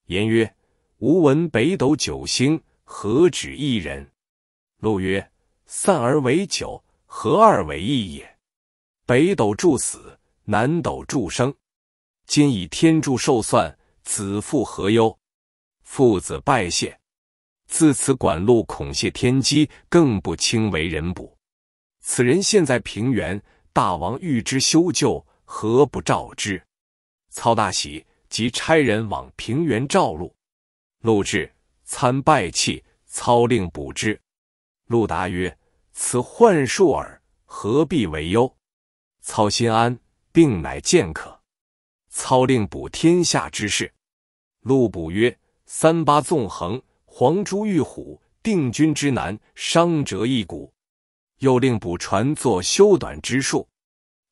言曰。吾闻北斗九星，何止一人？陆曰：“散而为九，合二为一也。北斗助死，南斗助生。今以天助寿算，子父何忧？”父子拜谢。自此管路恐泄天机，更不轻为人卜。此人现在平原，大王欲之修旧，何不召之？操大喜，即差人往平原召路。陆治参拜泣，操令补之。陆达曰：“此幻术耳，何必为忧？操心安，并乃健可。操令补天下之事。陆补曰：‘三八纵横，黄珠玉虎，定军之难，伤折一骨。’又令补传作修短之术。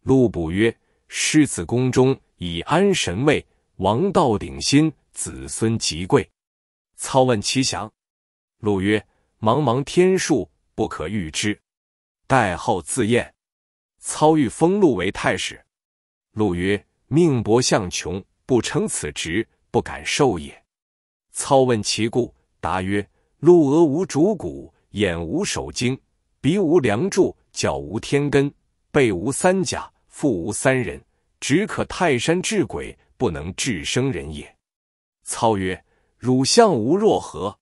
陆补曰：‘世子宫中，以安神位，王道鼎心，子孙极贵。’操问其详，陆曰：“茫茫天数，不可预知，待后自验。”操欲封陆为太史，陆曰：“命薄相穷，不称此职，不敢受也。”操问其故，答曰：“陆额无主骨，眼无手睛，鼻无梁柱，脚无天根，背无三甲，腹无三人，只可泰山治鬼，不能治生人也。”操曰。汝相无若何？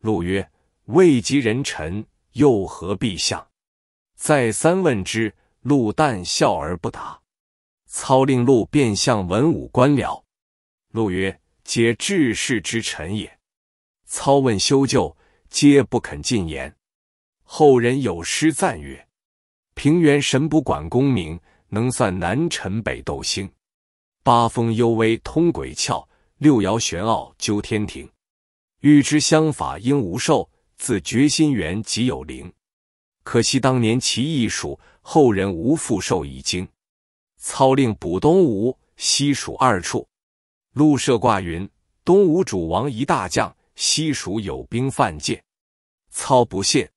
陆曰：“未及人臣，又何必相？”再三问之，陆旦笑而不答。操令陆便相文武官僚，陆曰：“皆治世之臣也。”操问修旧，皆不肯进言。后人有诗赞曰：“平原神不管功名，能算南陈北斗星，八风幽微通鬼窍。”六爻玄奥究天庭，欲知相法应无寿，自觉心源即有灵。可惜当年其易数，后人无复受已经。操令补东吴、西蜀二处。陆射卦云：东吴主王一大将，西蜀有兵犯界。操不屑，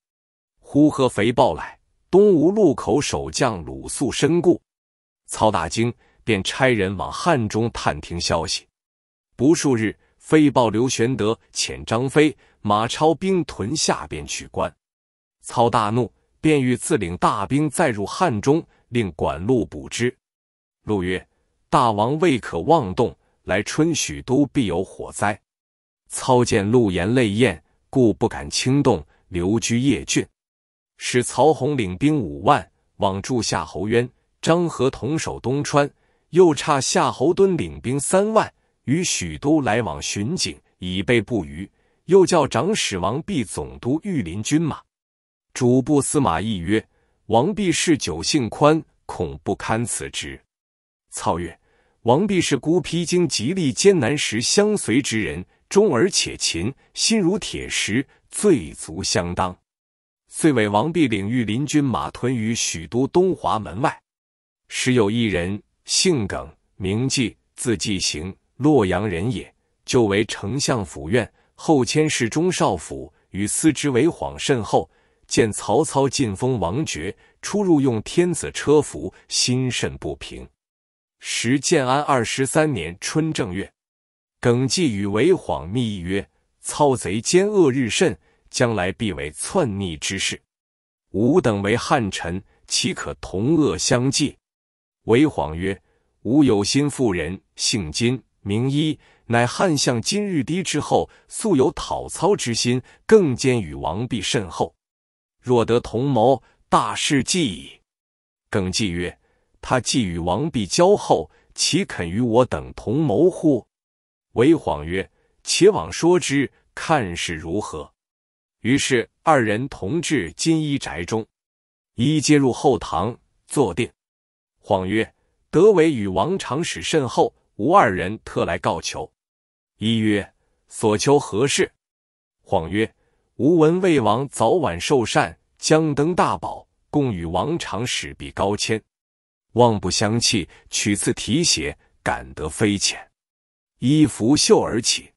呼何肥报来：东吴路口守将鲁肃身故。操大惊，便差人往汉中探听消息。不数日，飞报刘玄德遣张飞、马超兵屯下边取关。操大怒，便欲自领大兵再入汉中，令管路补之。路曰：“大王未可妄动，来春许都必有火灾。”操见陆延泪咽，故不敢轻动，留居邺郡，使曹洪领兵五万往助夏侯渊，张合同守东川，又差夏侯惇领兵三万。与许都来往巡警，以备不虞。又叫长史王弼总督御林军马。主簿司马懿曰：“王弼嗜酒性宽，恐不堪此职。”操曰：“王弼是孤僻，荆极力艰难时相随之人，忠而且勤，心如铁石，最足相当。遂委王弼领御林军马屯于许都东华门外。时有一人，姓耿，名纪，字纪行。”洛阳人也，就为丞相府院，后迁侍中少府，与司之为晃甚厚。见曹操进封王爵，出入用天子车服，心甚不平。时建安二十三年春正月，耿纪与韦晃密议曰：“操贼奸恶日甚，将来必为篡逆之事。吾等为汉臣，岂可同恶相济？”韦晃曰：“吾有心妇人，姓金。”名医乃汉相今日低之后，素有讨操之心，更兼与王弼甚厚。若得同谋，大事既矣。耿纪曰：“他既与王弼交厚，岂肯与我等同谋乎？”韦晃曰：“且往说之，看是如何。”于是二人同至金衣宅中，一接入后堂，坐定。晃曰：“德韦与王长史甚厚。”吾二人特来告求。一曰所求何事？晃曰：吾闻魏王早晚受善，将登大宝，共与王长使毕高迁，望不相弃，取次提携，感得非浅。衣拂袖而起，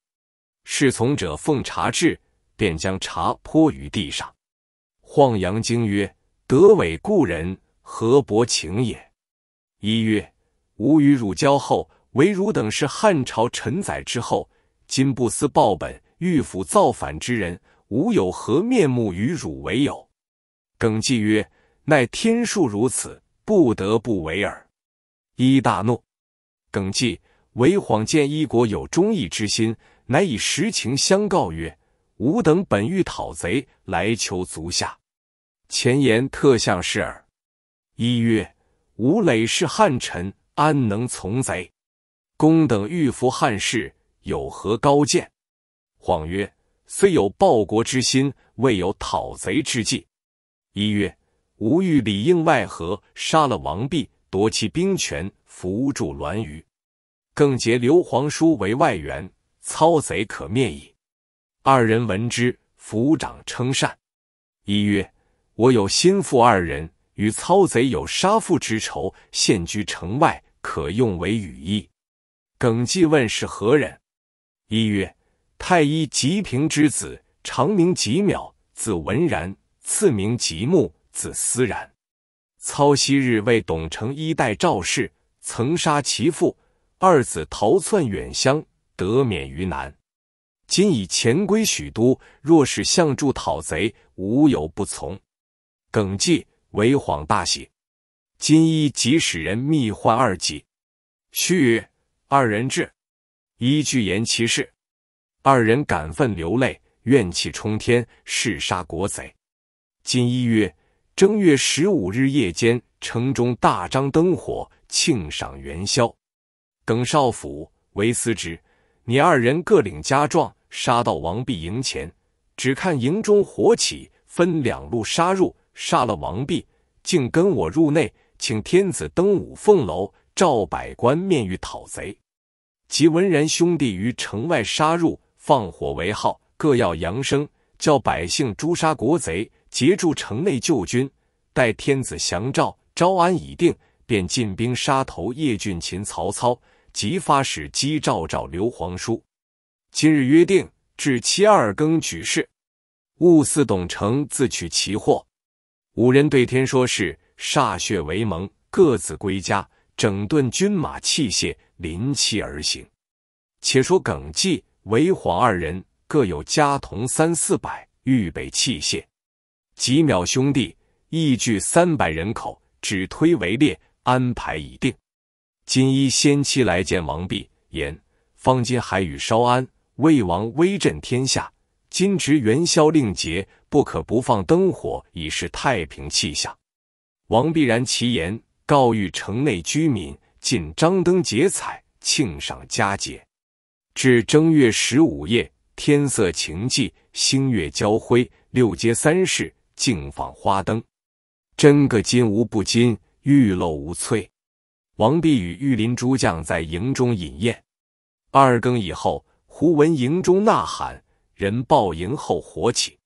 侍从者奉茶至，便将茶泼于地上。晃阳惊曰：德伟故人，何薄情也？一曰：吾与汝交厚。韦汝等是汉朝臣宰之后，今不思报本，欲辅造反之人，吾有何面目与汝为友？耿纪曰：“奈天数如此，不得不为耳。”一大怒。耿纪为晃见一国有忠义之心，乃以实情相告曰：“吾等本欲讨贼，来求足下。前言特向示耳。”一曰：“吾累是汉臣，安能从贼？”公等欲扶汉室，有何高见？谎曰：“虽有报国之心，未有讨贼之计。”一曰：“吾欲里应外合，杀了王弼，夺其兵权，扶助栾舆，更结刘皇叔为外援，操贼可灭矣。”二人闻之，抚掌称善。一曰：“我有心腹二人，与操贼有杀父之仇，现居城外，可用为羽翼。”耿继问是何人？一曰太医吉平之子，长名吉淼，字文然，赐名吉木，字思然。操昔日为董承衣带赵氏，曾杀其父，二子逃窜远乡，得免于难。今已潜归许都，若使相助讨贼，无有不从。耿继为谎大喜。今一即使人密唤二纪，续曰。二人至，一句言其事。二人感愤流泪，怨气冲天，誓杀国贼。金一曰：正月十五日夜间，城中大张灯火，庆赏元宵。耿少府为司职，你二人各领家状，杀到王弼营前，只看营中火起，分两路杀入，杀了王弼，竟跟我入内，请天子登五凤楼。赵百官面遇讨贼，即文然兄弟于城外杀入，放火为号，各要扬声，叫百姓诛杀国贼，截住城内旧军，待天子降诏招安已定，便进兵杀头。叶俊、秦、曹操即发使击赵，赵刘皇叔。今日约定至七二更举事，勿似董承自取其祸。五人对天说是歃血为盟，各自归家。整顿军马器械，临期而行。且说耿纪、韦晃二人各有家童三四百，预备器械。几秒兄弟亦聚三百人口，只推围猎，安排已定。金祎先期来见王弼，言：“方今海宇稍安，魏王威震天下。今值元宵令节，不可不放灯火，以示太平气象。”王弼然其言。告谕城内居民，尽张灯结彩，庆赏佳节。至正月十五夜，天色晴霁，星月交辉，六街三市，竞放花灯，真个金无不金，玉露无翠。王弼与御林诸将在营中饮宴，二更以后，忽闻营中呐喊，人报营后火起。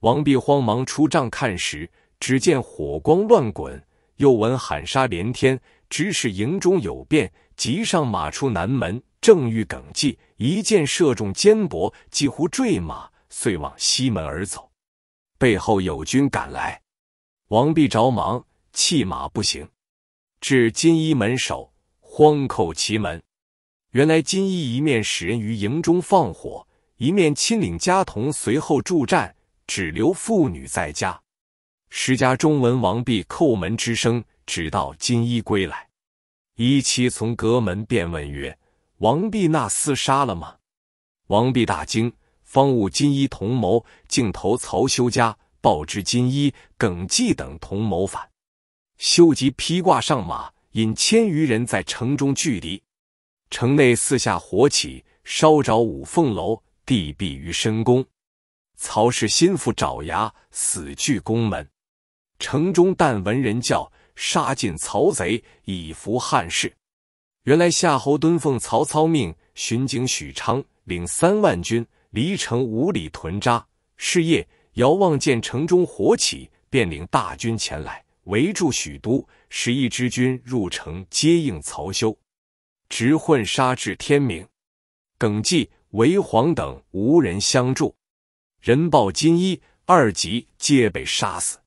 王弼慌忙出帐看时，只见火光乱滚。又闻喊杀连天，知是营中有变，急上马出南门，正欲梗计，一箭射中肩膊，几乎坠马，遂往西门而走。背后有军赶来，王弼着忙，弃马不行，至金衣门首，慌叩其门。原来金衣一面使人于营中放火，一面亲领家童随后助战，只留妇女在家。时家中文王弼叩门之声，直到金衣归来。一妻从隔门便问曰：“王弼那厮杀了吗？”王弼大惊，方悟金衣同谋，竟投曹休家，报知金衣、耿纪等同谋反。修即披挂上马，引千余人在城中拒敌。城内四下火起，烧着五凤楼，地闭于深宫。曹氏心腹爪牙死拒宫门。城中但闻人叫，杀尽曹贼，以扶汉室。原来夏侯惇奉曹操命，巡警许昌，领三万军离城五里屯扎。是夜，遥望见城中火起，便领大军前来围住许都，使一支军入城接应曹休，直混杀至天明。耿纪、韦皇等无人相助，人报金衣二级皆被杀死。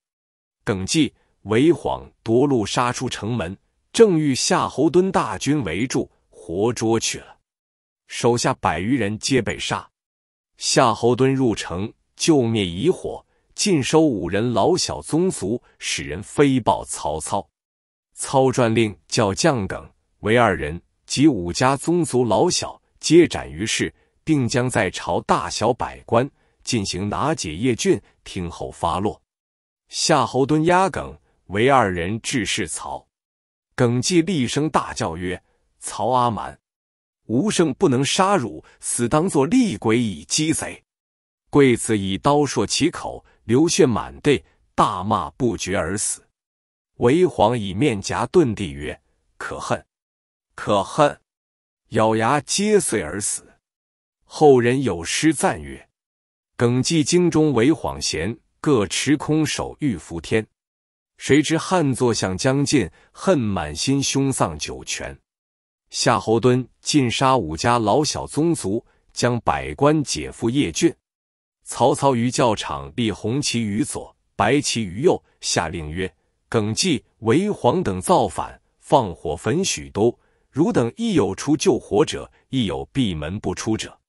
耿纪、韦晃夺路杀出城门，正遇夏侯惇大军围住，活捉去了。手下百余人皆被杀。夏侯惇入城，救灭疑火，尽收五人老小宗族，使人飞报曹操。操传令叫将耿、韦二人及五家宗族老小皆斩于市，并将在朝大小百官进行拿解叶郡，听候发落。夏侯惇压耿唯二人致是曹。耿纪厉声大叫曰：“曹阿瞒，吾胜不能杀汝，死当作厉鬼以击贼。”贵子以刀槊其口，流血满地，大骂不绝而死。韦晃以面颊遁地曰：“可恨，可恨！”咬牙皆碎而死。后人有诗赞曰：“耿纪京中韦晃贤。”各持空手欲扶天，谁知汉坐向将尽，恨满心，凶丧九泉。夏侯惇尽杀五家老小宗族，将百官解赴叶郡。曹操于教场立红旗于左，白旗于右，下令曰：“耿纪、韦黄等造反，放火焚许都。汝等亦有出救火者，亦有闭门不出者。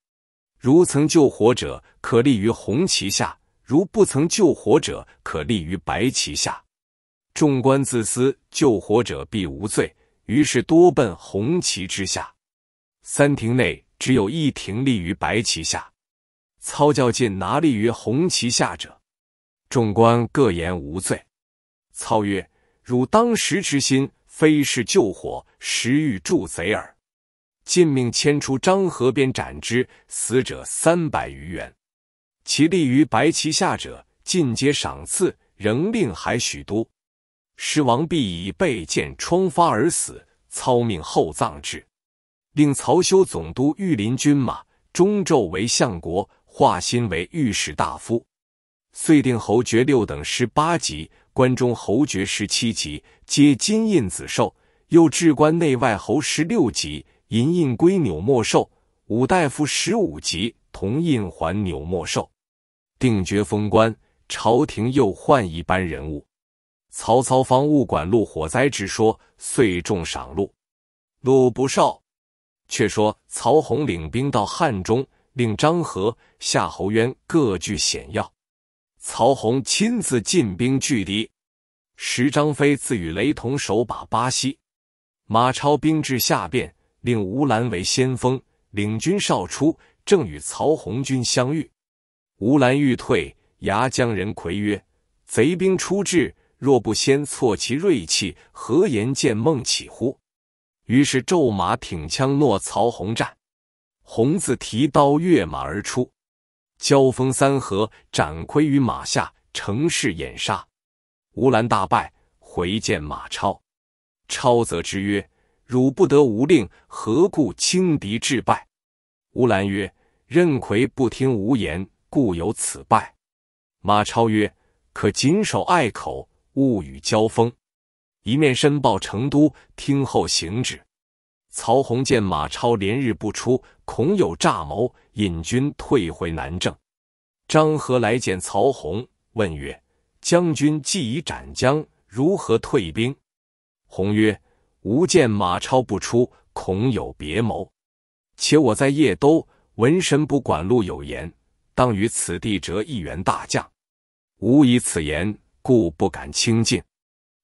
如曾救火者，可立于红旗下。”如不曾救火者，可立于白旗下。众官自私，救火者必无罪。于是多奔红旗之下。三亭内只有一亭立于白旗下。操教尽拿立于红旗下者，众官各言无罪。操曰：“汝当时之心，非是救火，实欲助贼耳。”尽命牵出漳河边斩之。死者三百余员。其立于白旗下者，尽皆赏赐，仍令还许都。师王弼以背箭疮发而死，操命厚葬之。令曹休总督御林军马，中毓为相国，化心为御史大夫。遂定侯爵六等十八级，关中侯爵十七级，皆金印子绶。又置关内外侯十六级，银印龟纽莫绶。五大夫十五级，铜印环纽莫绶。定爵封官，朝廷又换一般人物。曹操方勿管陆火灾之说，遂重赏陆。陆不绍。却说曹洪领兵到汉中，令张合、夏侯渊各据险要。曹洪亲自进兵拒敌。时张飞自与雷同守把巴西。马超兵至下汴，令吴兰为先锋，领军少出，正与曹洪军相遇。吴兰欲退，牙将人魁曰：“贼兵出至，若不先挫其锐气，何言见孟起乎？”于是骤马挺枪，诺曹洪战。洪自提刀跃马而出，交锋三合，斩魁于马下，乘势掩杀。吴兰大败，回见马超。超则之曰：“汝不得吾令，何故轻敌致败？”吴兰曰：“任魁不听吾言。”故有此败。马超曰：“可谨守隘口，勿与交锋。一面申报成都，听候行止。”曹洪见马超连日不出，恐有诈谋，引军退回南郑。张合来见曹洪，问曰：“将军既已斩将，如何退兵？”洪曰：“吾见马超不出，恐有别谋。且我在邺都，闻神不管路有言。”当于此地折一员大将，吾以此言，故不敢轻进。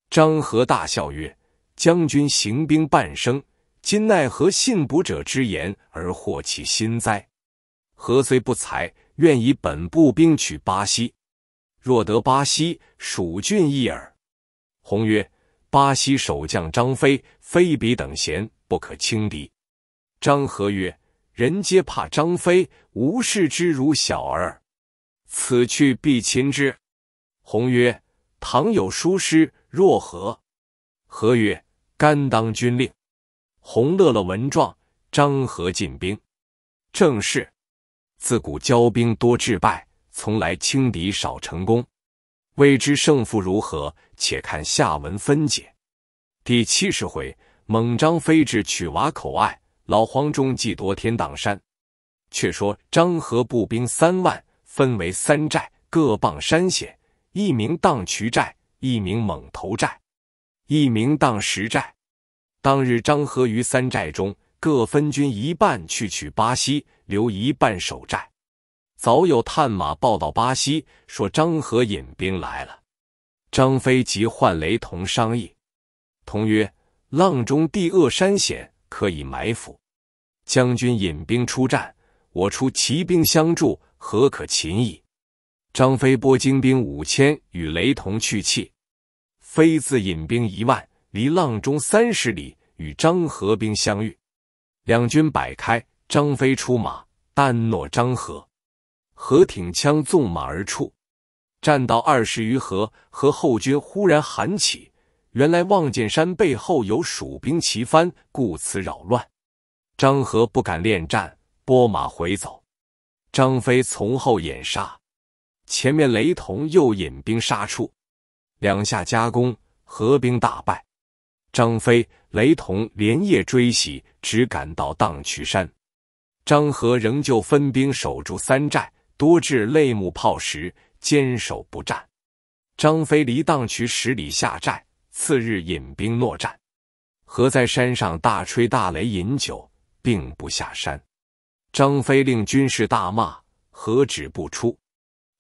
张合大笑曰：“将军行兵半生，今奈何信卜者之言而获其心哉？”何虽不才，愿以本部兵取巴西。若得巴西，蜀郡一耳。红曰：“巴西守将张飞，非彼等闲，不可轻敌。”张合曰。人皆怕张飞，吾视之如小儿。此去必擒之。鸿曰：“倘有疏失，若何？”何曰：“甘当军令。”鸿乐乐闻状，张合进兵。正是：自古骄兵多致败，从来轻敌少成功。未知胜负如何？且看下文分解。第七十回：猛张飞至曲瓦口外。老黄忠既夺天荡山，却说张合步兵三万，分为三寨，各傍山险：一名荡渠寨，一名猛头寨，一名荡石寨。当日张合于三寨中，各分军一半去取巴西，留一半守寨。早有探马报到巴西，说张合引兵来了。张飞即唤雷同商议，同曰：“阆中地恶山险。”可以埋伏，将军引兵出战，我出骑兵相助，何可擒矣？张飞拨精兵五千与雷同去气，飞自引兵一万，离阆中三十里，与张合兵相遇。两军摆开，张飞出马，单诺张合。合挺枪纵马而出，战到二十余合，合后军忽然喊起。原来望见山背后有蜀兵齐幡，故此扰乱。张合不敢恋战，拨马回走。张飞从后掩杀，前面雷同又引兵杀出，两下夹攻，合兵大败。张飞、雷同连夜追袭，只赶到荡渠山。张合仍旧分兵守住三寨，多置泪木炮石，坚守不战。张飞离荡渠十里下寨。次日引兵落战，何在山上大吹大擂饮酒，并不下山。张飞令军士大骂何止不出，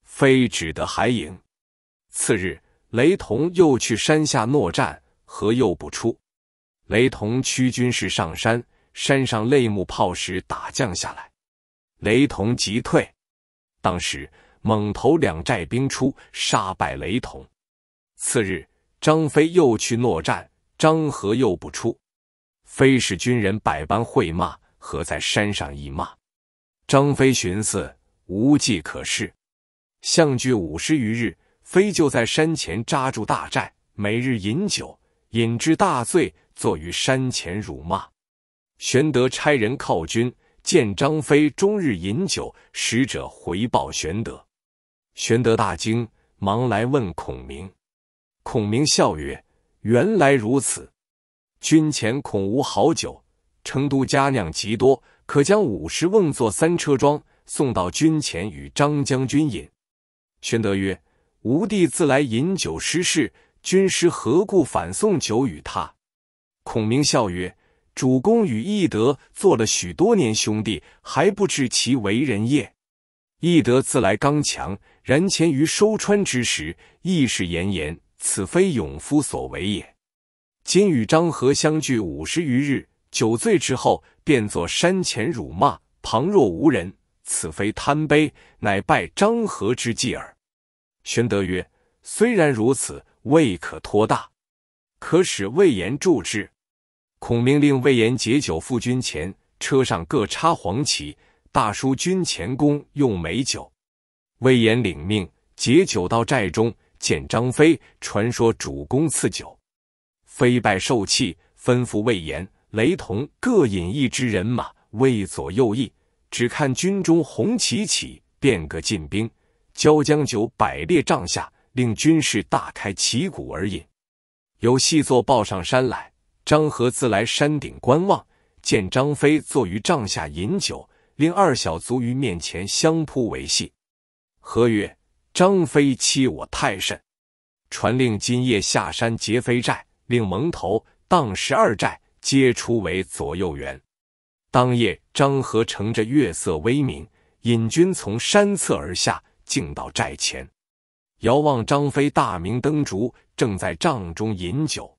非只得还营。次日，雷同又去山下搦战，何又不出。雷同驱军士上山，山上擂木炮石打降下来，雷同急退。当时猛头两寨兵出，杀败雷同。次日。张飞又去搦战，张合又不出。非是军人百般会骂，何在山上一骂。张飞寻思无计可施，相距五十余日，飞就在山前扎住大寨，每日饮酒，饮至大醉，坐于山前辱骂。玄德差人犒军，见张飞终日饮酒，使者回报玄德，玄德大惊，忙来问孔明。孔明笑曰：“原来如此。军前恐无好酒，成都佳酿极多，可将五十瓮作三车装，送到军前与张将军饮。”玄德曰：“吾弟自来饮酒失事，军师何故反送酒与他？”孔明笑曰：“主公与翼德做了许多年兄弟，还不知其为人也。翼德自来刚强，然前于收川之时，亦是炎炎。此非勇夫所为也。今与张合相聚五十余日，酒醉之后，便作山前辱骂，旁若无人。此非贪杯，乃拜张合之计耳。玄德曰：“虽然如此，未可托大，可使魏延助之。”孔明令魏延解酒赴军前，车上各插黄旗，大书“军前功”用美酒。魏延领命，解酒到寨中。见张飞，传说主公赐酒，飞拜受气，吩咐魏延、雷同各引一支人马，为左右翼，只看军中红旗起，便各进兵。交将酒摆列帐下，令军士大开旗鼓而饮。有细作报上山来，张合自来山顶观望，见张飞坐于帐下饮酒，令二小卒于面前相扑为戏。合曰。张飞欺我太甚！传令，今夜下山劫飞寨，令蒙头当十二寨，皆出为左右援。当夜，张合乘着月色微明，引军从山侧而下，进到寨前，遥望张飞大明灯烛，正在帐中饮酒。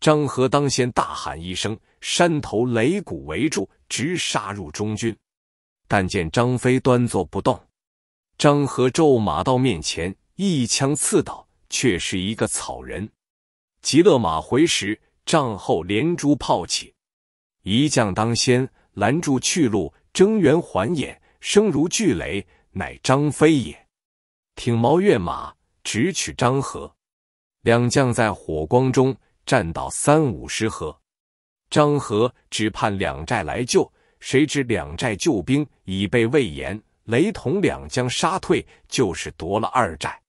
张合当先大喊一声，山头擂鼓围住，直杀入中军。但见张飞端坐不动。张合骤马到面前，一枪刺倒，却是一个草人。急勒马回时，帐后连珠炮起，一将当先，拦住去路，睁圆环眼，声如巨雷，乃张飞也。挺矛跃马，直取张合。两将在火光中战到三五十合，张合只盼两寨来救，谁知两寨救兵已被魏延。雷同两将杀退，就是夺了二寨。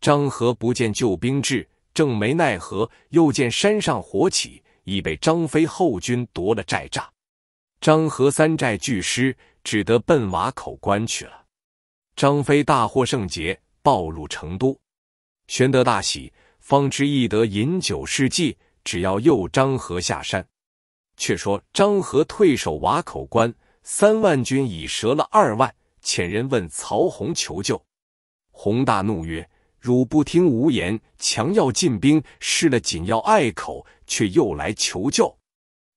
张合不见救兵至，正没奈何，又见山上火起，已被张飞后军夺了寨栅。张合三寨俱失，只得奔瓦口关去了。张飞大获胜捷，报入成都。玄德大喜，方知翼德饮酒是计，只要诱张合下山。却说张合退守瓦口关，三万军已折了二万。遣人问曹洪求救，洪大怒曰：“汝不听吾言，强要进兵，失了紧要隘口，却又来求救，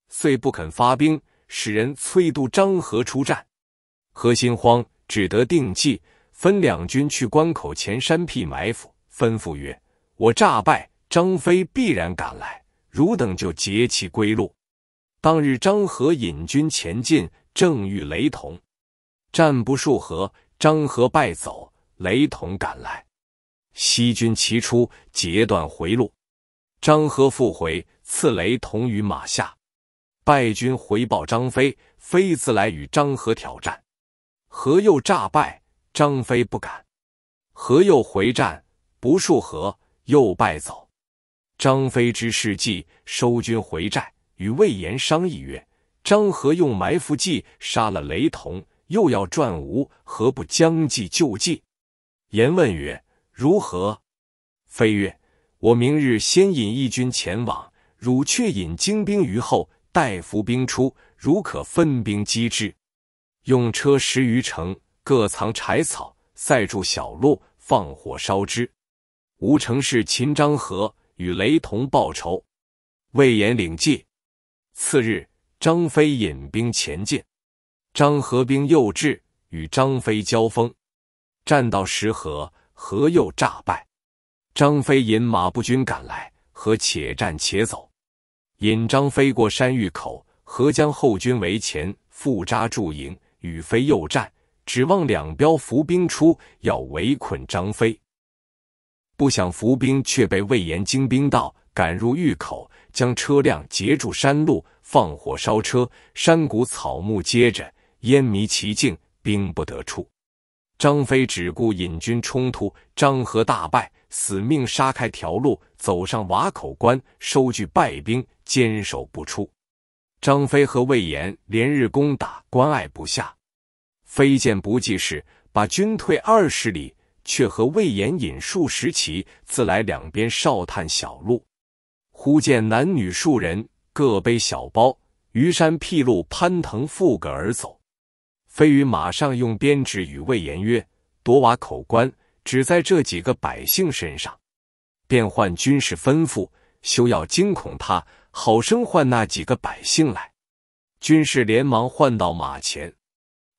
遂不肯发兵。使人催督张合出战，何心慌，只得定计，分两军去关口前山僻埋伏。吩咐曰：‘我诈败，张飞必然赶来，汝等就截其归路。’当日张合引军前进，正遇雷同。”战不数合，张合败走。雷同赶来，西军齐出，截断回路。张合复回，刺雷同于马下。败军回报张飞，飞自来与张合挑战，何又诈败。张飞不敢，何又回战，不数合又败走。张飞知是计，收军回寨，与魏延商议曰：“张合用埋伏计，杀了雷同。”又要赚吴，何不将计就计？言问曰：“如何？”飞曰：“我明日先引一军前往，汝却引精兵于后，待伏兵出，如可分兵击之。用车十余乘，各藏柴草，塞住小路，放火烧之。吾城是秦张合与雷同报仇。”魏延领计。次日，张飞引兵前进。张合兵又至，与张飞交锋，战到十合，河又诈败。张飞引马步军赶来，何且战且走，引张飞过山峪口。合将后军围前，复扎驻营，与飞又战，指望两彪伏兵出，要围困张飞。不想伏兵却被魏延精兵到，赶入峪口，将车辆截住山路，放火烧车。山谷草木接着。烟迷其境，兵不得出。张飞只顾引军冲突，张合大败，死命杀开条路，走上瓦口关，收据败兵，坚守不出。张飞和魏延连日攻打，关隘不下。飞见不济事，把军退二十里，却和魏延引数十骑，自来两边哨探小路。忽见男女数人，各背小包，于山僻路攀藤附葛而走。飞羽马上用鞭指与魏延曰：“夺瓦口关，只在这几个百姓身上。”便唤军士吩咐：“休要惊恐他，好生唤那几个百姓来。”军士连忙唤到马前，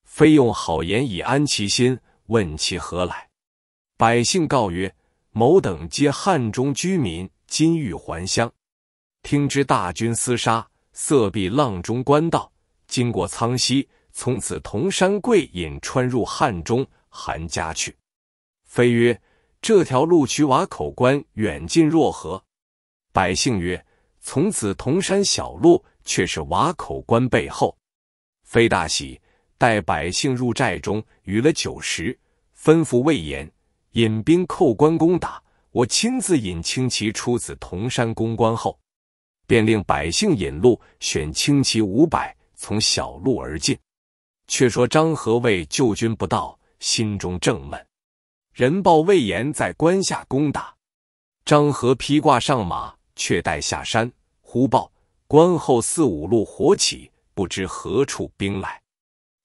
非用好言以安其心，问其何来。百姓告曰：“某等皆汉中居民，今欲还乡。听之大军厮杀，色必浪中官道，经过苍溪。”从此铜山贵引川入汉中韩家去。飞曰：“这条路取瓦口关，远近若何？”百姓曰：“从此铜山小路，却是瓦口关背后。”非大喜，待百姓入寨中，与了酒食，吩咐魏延引兵叩关攻打。我亲自引轻骑出此铜山攻关后，便令百姓引路，选轻骑五百，从小路而进。却说张合为救军不到，心中正闷，人报魏延在关下攻打。张合披挂上马，却待下山，忽报关后四五路火起，不知何处兵来。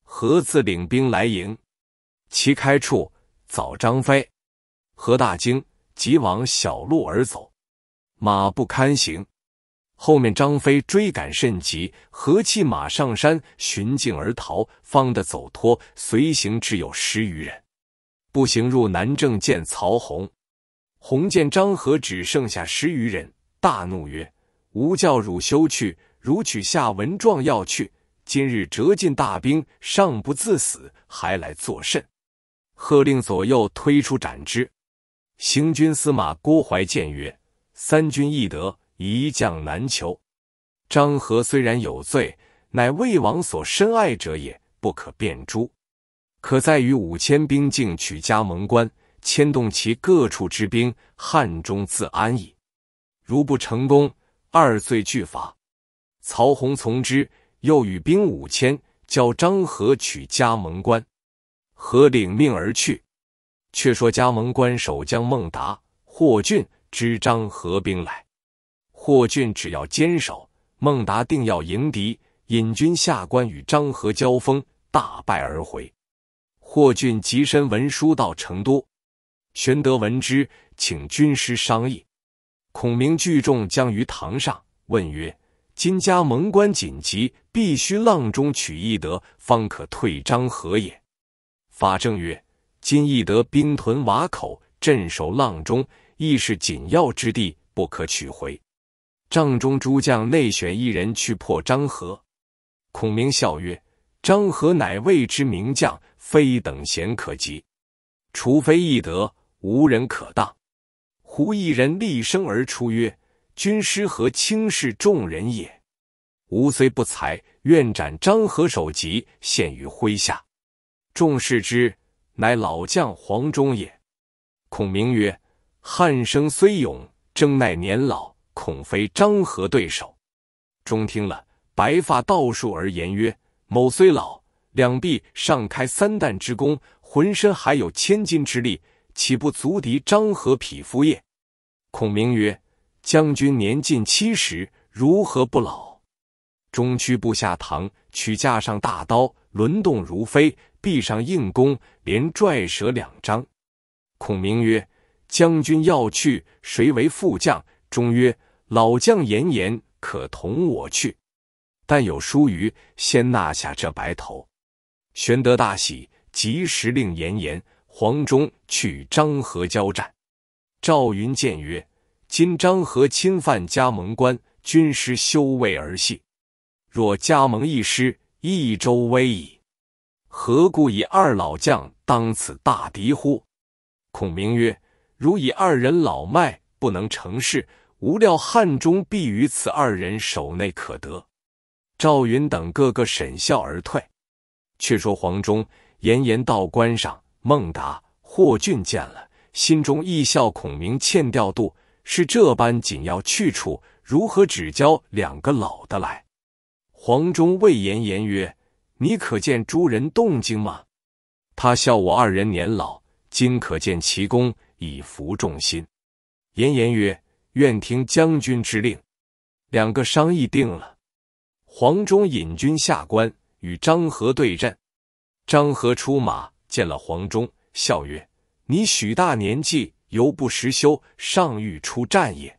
何自领兵来迎，旗开处早张飞，何大惊，急往小路而走，马不堪行。后面张飞追赶甚急，何弃马上山寻径而逃，方得走脱，随行只有十余人。步行入南郑见曹洪，洪见张合只剩下十余人，大怒曰：“吾教汝休去，汝取下文状要去。今日折尽大兵，尚不自死，还来作甚？”喝令左右推出斩之。行军司马郭淮谏曰：“三军易得。”一将难求，张合虽然有罪，乃魏王所深爱者也，不可辩诛。可在于五千兵进取加盟关，牵动其各处之兵，汉中自安矣。如不成功，二罪俱罚。曹洪从之，又与兵五千，教张合取加盟关。何领命而去。却说加盟关守将孟达、霍峻知张合兵来。霍峻只要坚守，孟达定要迎敌，引军下关与张合交锋，大败而回。霍峻急申文书到成都。玄德闻之，请军师商议。孔明聚众将于堂上问曰：“今家盟关紧急，必须阆中取义德，方可退张合也。”法正曰：“今翼德兵屯瓦口，镇守阆中，亦是紧要之地，不可取回。”帐中诸将内选一人去破张合。孔明笑曰：“张合乃未知名将，非等闲可及。除非易得，无人可当。”胡一人厉声而出曰：“军师何轻视众人也？吾虽不才，愿斩张合首级，献于麾下。”众视之，乃老将黄忠也。孔明曰：“汉生虽勇，争奈年老。”恐非张合对手。中听了，白发道术而言曰：“某虽老，两臂尚开三弹之功，浑身还有千斤之力，岂不足敌张合匹夫也？”孔明曰：“将军年近七十，如何不老？”中区部下堂，取架上大刀，轮动如飞，臂上硬弓，连拽折两张。孔明曰：“将军要去，谁为副将？”中曰。老将严颜可同我去，但有疏虞，先纳下这白头。玄德大喜，及时令严颜、黄忠去漳河交战。赵云谏曰：“今漳河侵犯加盟关，军师休为儿戏。若加盟一师，益州危矣。何故以二老将当此大敌乎？”孔明曰：“如以二人老迈，不能成事。”无料汉中必于此二人手内可得，赵云等个个沈笑而退。却说黄忠严颜到关上，孟达、霍峻见了，心中亦笑孔明欠调度，是这般紧要去处，如何只教两个老的来？黄忠谓延言曰：“你可见诸人动静吗？”他笑我二人年老，今可见奇功以服众心。延颜曰。愿听将军之令。两个商议定了，黄忠引军下关，与张合对阵。张合出马，见了黄忠，笑曰：“你许大年纪，犹不识羞，尚欲出战也？”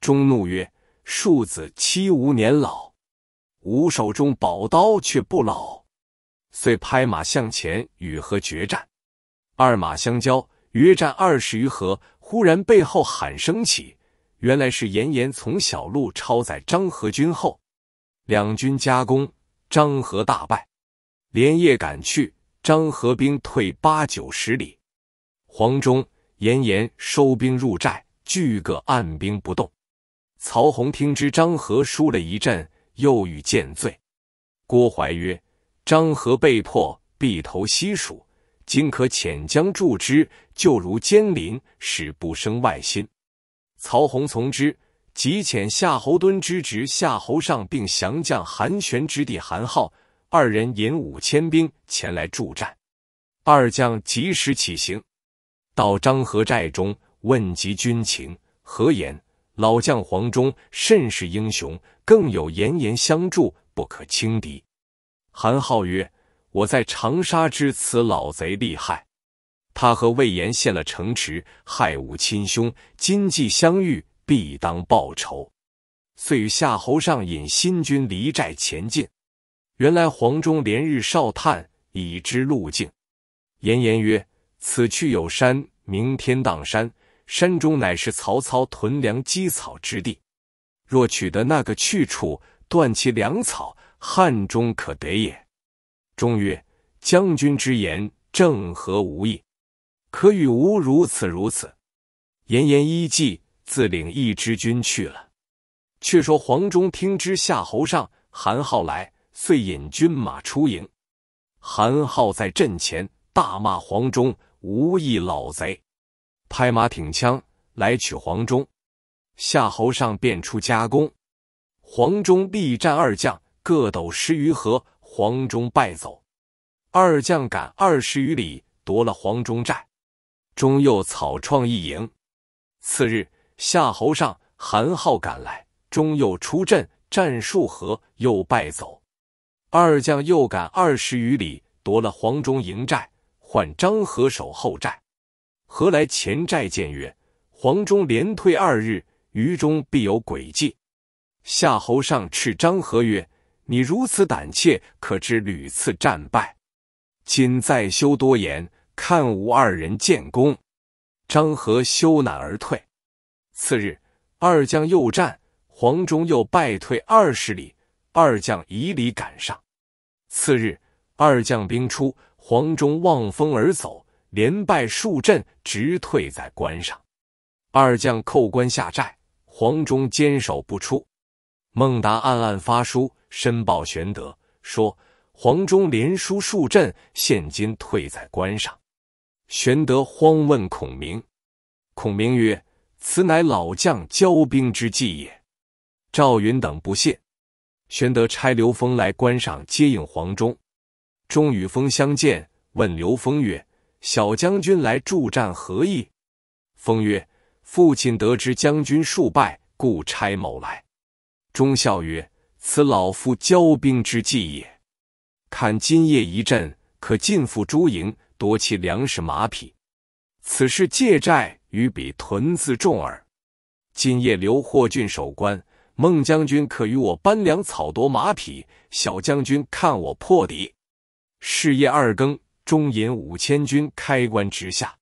忠怒曰：“庶子欺吾年老，吾手中宝刀却不老。”遂拍马向前，与和决战。二马相交，约战二十余合，忽然背后喊声起。原来是严颜从小路抄在张合军后，两军夹攻，张合大败，连夜赶去。张合兵退八九十里，黄忠、严颜收兵入寨，拒个按兵不动。曹洪听知张合输了一阵，又欲见罪。郭淮曰：“张合被迫，必投西蜀，今可遣将助之，就如监临，使不生外心。”曹洪从之，即遣夏侯惇之侄夏侯尚，并降将韩玄之弟韩浩二人引五千兵前来助战。二将及时起行，到漳河寨中，问及军情，何言？老将黄忠甚是英雄，更有严言相助，不可轻敌。韩浩曰：“我在长沙之此老贼厉害。”他和魏延陷了城池，害吾亲兄，今既相遇，必当报仇。遂与夏侯尚引新军离寨前进。原来黄忠连日哨探，已知路径。严言曰：“此去有山，名天荡山，山中乃是曹操屯粮积草之地。若取得那个去处，断其粮草，汉中可得也。”忠曰：“将军之言正合吾意。”可与吾如此如此，奄奄一计，自领一支军去了。却说黄忠听知夏侯尚、韩浩来，遂引军马出营。韩浩在阵前大骂黄忠：“无义老贼！”拍马挺枪来取黄忠。夏侯尚便出夹攻，黄忠力战二将，各斗十余合，黄忠败走。二将赶二十余里，夺了黄忠寨。中右草创一营，次日夏侯尚、韩浩赶来，中右出阵战数合，又败走。二将又赶二十余里，夺了黄忠营寨，换张合守后寨。何来前寨见曰：“黄忠连退二日，于中必有诡计。”夏侯尚斥张合曰：“你如此胆怯，可知屡次战败，今再休多言。”看无二人建功，张合羞赧而退。次日，二将又战，黄忠又败退二十里，二将以礼赶上。次日，二将兵出，黄忠望风而走，连败数阵，直退在关上。二将扣关下寨，黄忠坚守不出。孟达暗暗发书申报玄德，说黄忠连输数阵，现今退在关上。玄德慌问孔明，孔明曰：“此乃老将骄兵之计也。”赵云等不屑。玄德差刘封来观赏接应黄忠。忠与封相见，问刘封曰：“小将军来助战何意？”封曰：“父亲得知将军数败，故差某来。”忠笑曰：“此老夫骄兵之计也。看今夜一阵，可尽赴诸营。”夺其粮食马匹，此事借债与彼屯自重耳。今夜留霍峻守关，孟将军可与我搬粮草夺马匹。小将军看我破敌。事业二更，中引五千军开关直下。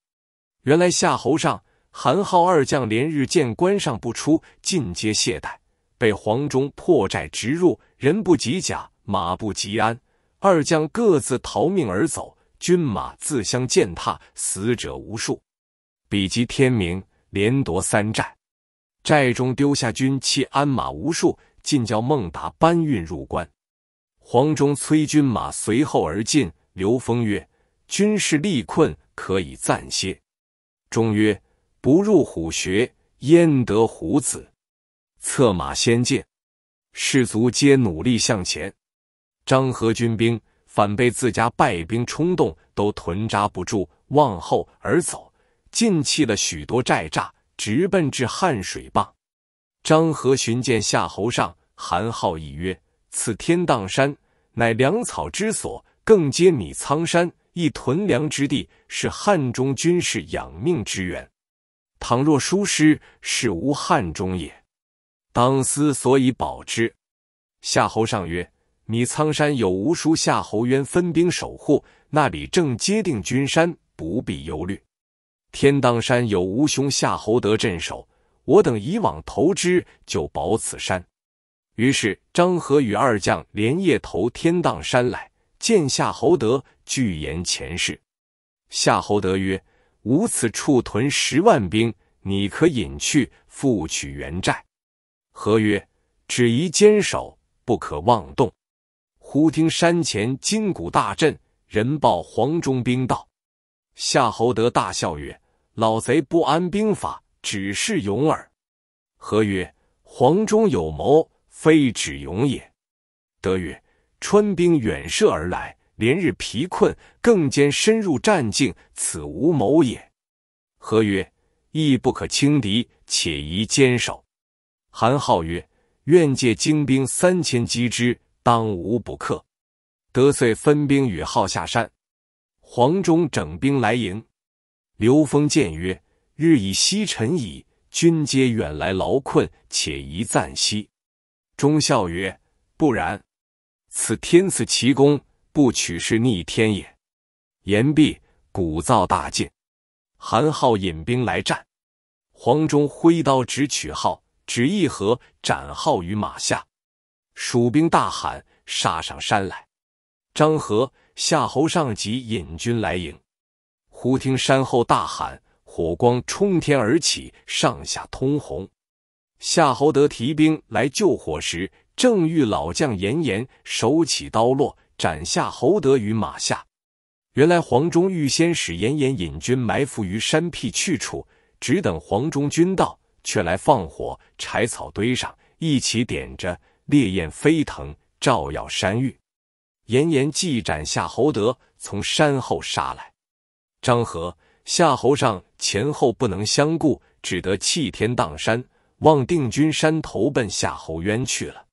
原来夏侯尚、韩浩二将连日见关上不出，尽皆懈怠，被黄忠破寨直入，人不及甲，马不及鞍，二将各自逃命而走。军马自相践踏，死者无数。比及天明，连夺三寨，寨中丢下军器鞍马无数，尽叫孟达搬运入关。黄忠催军马随后而进。刘封曰：“军士力困，可以暂歇。”忠曰：“不入虎穴，焉得虎子？”策马先进，士卒皆努力向前。张合军兵。反被自家败兵冲动，都屯扎不住，望后而走，尽弃了许多寨栅，直奔至汉水傍。张和寻见夏侯尚、韩浩，一曰：“此天荡山，乃粮草之所，更接米仓山，一屯粮之地，是汉中军事养命之源。倘若疏失，是无汉中也。当思所以保之。”夏侯尚曰。米仓山有吴叔夏侯渊分兵守护，那里正接定军山，不必忧虑。天荡山有吴雄夏侯德镇守，我等以往投之，就保此山。于是张合与二将连夜投天荡山来，见夏侯德，具言前事。夏侯德曰：“吾此处屯十万兵，你可引去复取元寨。”合曰：“只宜坚守，不可妄动。”忽听山前金鼓大震，人报黄忠兵到。夏侯德大笑曰：“老贼不安兵法，只是勇耳。”何曰：“黄忠有谋，非止勇也。”德曰：“川兵远涉而来，连日疲困，更兼深入战境，此无谋也。”何曰：“亦不可轻敌，且宜坚守。”韩浩曰：“愿借精兵三千击之。”当无不克，得遂分兵与号下山。黄忠整兵来迎。刘封谏曰：“日已西沉矣，军皆远来劳困，且宜暂息。”忠孝曰：“不然，此天赐奇功，不取是逆天也。”言毕，鼓噪大进。韩浩引兵来战，黄忠挥刀直取号，只一合，斩号于马下。蜀兵大喊，杀上山来。张合、夏侯尚即引军来迎。忽听山后大喊，火光冲天而起，上下通红。夏侯德提兵来救火时，正遇老将严颜，手起刀落，斩夏侯德于马下。原来黄忠预先使严颜引军埋伏于山僻去处，只等黄忠军到，却来放火，柴草堆上一起点着。烈焰飞腾，照耀山峪。炎炎既斩夏侯德，从山后杀来。张合、夏侯尚前后不能相顾，只得弃天荡山，望定军山投奔夏侯渊去了。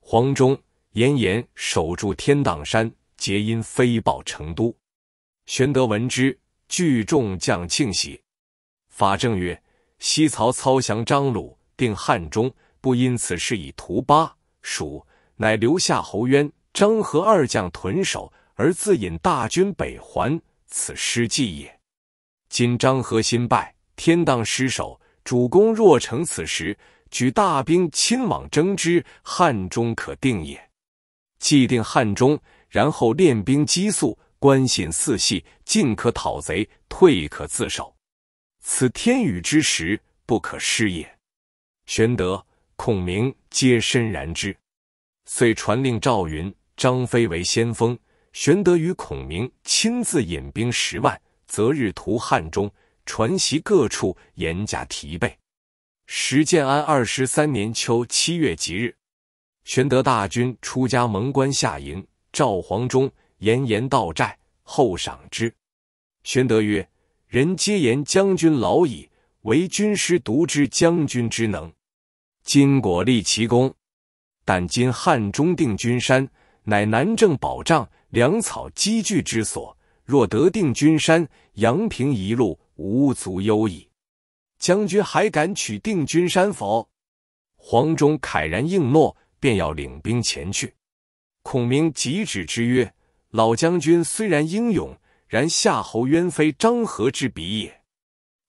黄忠、炎炎守住天荡山，皆因飞报成都。玄德闻之，聚众将庆喜。法正曰：“西曹操降张鲁，定汉中，不因此事以图八。”蜀乃留夏侯渊、张合二将屯守，而自引大军北还。此失计也。今张合新败，天荡失守。主公若乘此时，举大兵亲往征之，汉中可定也。既定汉中，然后练兵积速，关信四系，进可讨贼，退可自守。此天雨之时，不可失也。玄德。孔明皆深然之，遂传令赵云、张飞为先锋，玄德与孔明亲自引兵十万，择日图汉中。传檄各处，严加提备。时建安二十三年秋七月吉日，玄德大军出家蒙关下营，赵黄忠严严到寨，后赏之。玄德曰：“人皆言将军老矣，唯军师独知将军之能。”今果立奇功，但今汉中定军山乃南郑保障粮草积聚之所，若得定军山，阳平一路无足忧矣。将军还敢取定军山否？黄忠慨然应诺，便要领兵前去。孔明急止之曰：“老将军虽然英勇，然夏侯渊非张合之比也。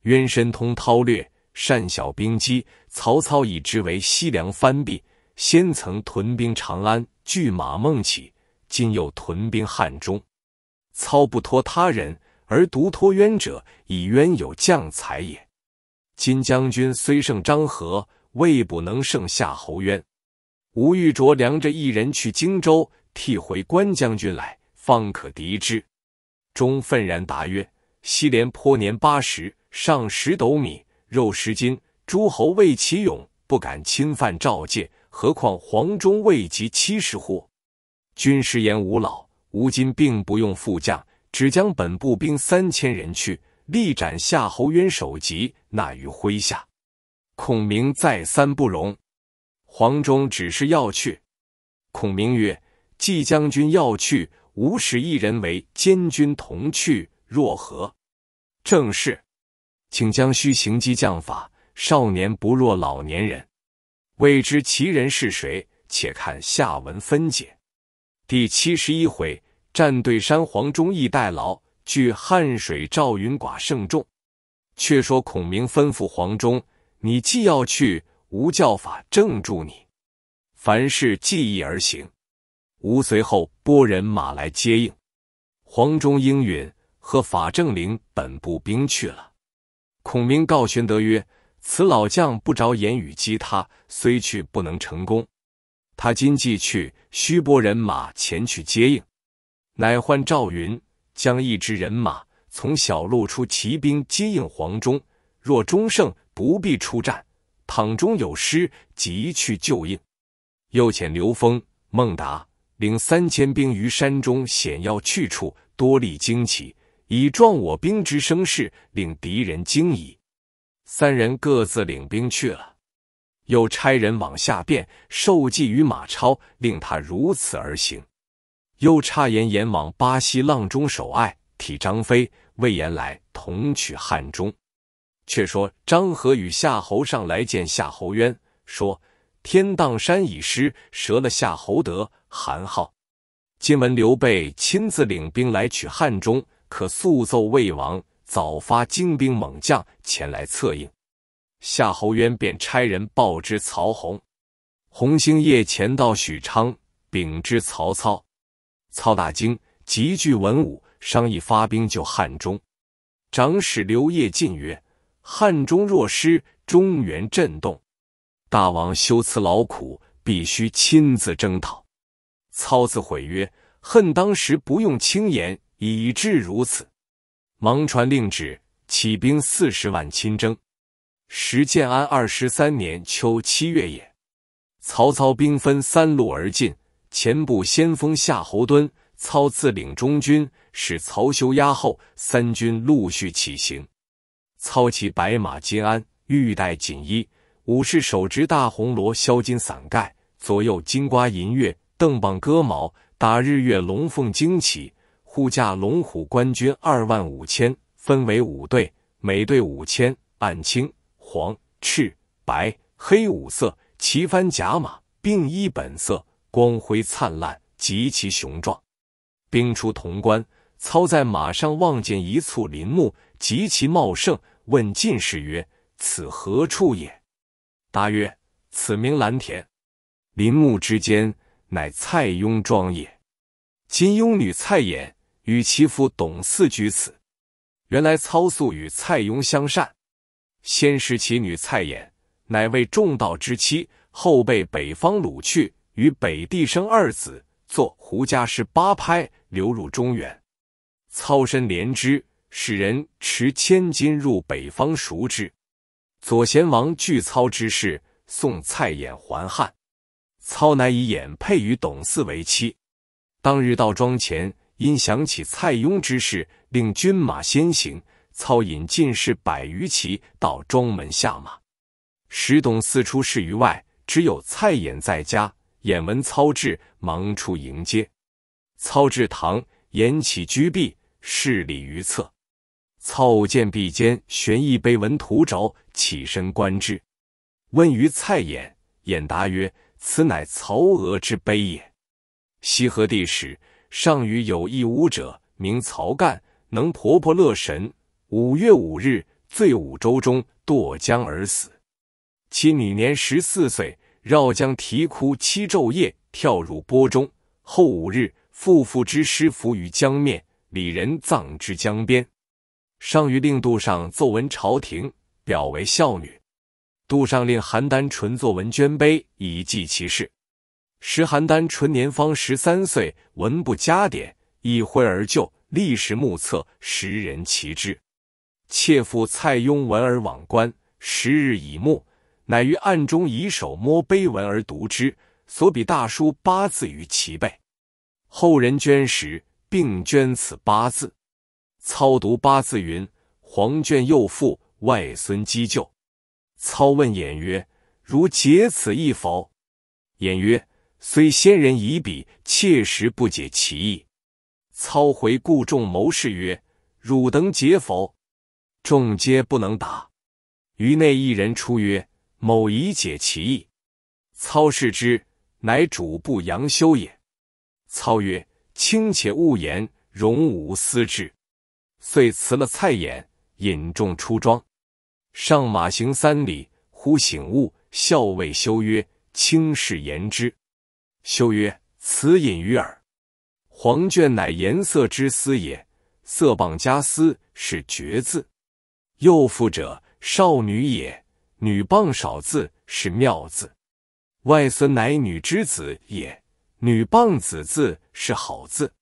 渊深通韬略。”善小兵机，曹操以之为西凉藩蔽。先曾屯兵长安，拒马孟起；今又屯兵汉中。操不托他人，而独托渊者，以渊有将才也。今将军虽胜张合，未不能胜夏侯渊。吴玉卓量着一人去荆州，替回关将军来，方可敌之。钟愤然答曰：“西连颇年八十，上十斗米。”肉食金，诸侯畏其勇，不敢侵犯赵界。何况黄忠未及七十户，军师言吾老，吾今并不用副将，只将本部兵三千人去，力斩夏侯渊首级，纳于麾下。孔明再三不容，黄忠只是要去。孔明曰：“季将军要去，吾使一人为监军同去，若何？”正是。请将虚行激将法，少年不若老年人。未知其人是谁，且看下文分解。第七十一回，战对山黄忠义代劳，据汉水赵云寡胜众。却说孔明吩咐黄忠：“你既要去，吾教法正助你，凡事计议而行。吾随后拨人马来接应。”黄忠应允，和法正领本部兵去了。孔明告玄德曰：“此老将不着言语激他，虽去不能成功。他今既去，须拨人马前去接应。乃唤赵云，将一支人马从小路出，骑兵接应黄忠。若忠胜，不必出战；倘中有失，即去救应。又遣刘封、孟达领三千兵于山中险要去处，多立旌旗。”以壮我兵之声势，令敌人惊疑。三人各自领兵去了，又差人往下变，受计于马超，令他如此而行。又差言言往巴西阆中守隘，替张飞、魏延来同取汉中。却说张合与夏侯尚来见夏侯渊，说天荡山已失，折了夏侯德、韩浩。今闻刘备亲自领兵来取汉中。可速奏魏王，早发精兵猛将前来策应。夏侯渊便差人报之曹洪。洪兴夜前到许昌，禀知曹操。操大惊，急聚文武商议发兵救汉中。长史刘烨进曰：“汉中若失，中原震动。大王修辞劳苦，必须亲自征讨。”操自悔曰：“恨当时不用轻言。”以至如此，忙传令旨，起兵四十万亲征。时建安二十三年秋七月也。曹操兵分三路而进，前部先锋夏侯惇，操自领中军，使曹休押后。三军陆续起行。操骑白马金鞍，玉带锦衣，武士手执大红罗削金伞盖，左右金瓜银钺，邓棒割矛，打日月龙凤旌旗。护驾龙虎官军二万五千，分为五队，每队五千，按青、黄、赤、白、黑五色旗帆甲马，并衣本色，光辉灿烂，极其雄壮。兵出潼关，操在马上望见一簇林木，极其茂盛，问进士曰：“此何处也？”答曰：“此名蓝田。林木之间，乃蔡邕庄也。金庸女蔡琰。”与其父董嗣居此。原来操素与蔡邕相善，先是其女蔡琰，乃为众道之妻，后被北方掳去，与北地生二子，作胡家氏八拍，流入中原。操身怜之，使人持千金入北方赎之。左贤王惧操之势，送蔡琰还汉。操乃以琰配与董嗣为妻。当日到庄前。因想起蔡邕之事，令军马先行。操引进士百余骑到庄门下马，石董四出侍于外，只有蔡琰在家。琰闻操至，忙出迎接。操至堂，琰起居壁，侍立于侧。操见壁间悬一碑文图轴，起身观之。问于蔡琰，琰答曰：“此乃曹娥之碑也。”西河地时。上虞有一巫者，名曹干，能婆婆乐神。五月五日，醉五舟中，堕江而死。其女年十四岁，绕江啼哭七昼夜，跳入波中。后五日，父父之尸浮于江面，里人葬之江边。上虞令杜尚奏闻朝廷，表为孝女。杜尚令邯郸纯作文捐碑，以记其事。时邯郸淳年方十三岁，文不加点，一挥而就，历时目测，时人奇之。妾父蔡邕闻而往观，时日已暮，乃于暗中以手摸碑文而读之，所比大书八字于其背。后人捐石，并捐此八字。操读八字云：“黄绢幼妇，外孙积臼。”操问偃曰：“如解此意否？”偃曰：虽先人以笔，切实不解其意。操回顾众谋士曰：“汝等解否？”众皆不能答。于内一人出曰：“某以解其意。”操视之，乃主簿杨修也。操曰：“卿且勿言，容吾思之。”遂辞了蔡衍，引众出庄，上马行三里，忽醒悟，校尉修曰：“卿是言之。”修曰：“此隐于耳，黄绢乃颜色之丝也；色傍加丝是绝字。幼妇者少女也，女傍少字是妙字。外孙乃女之子也，女傍子字是好字。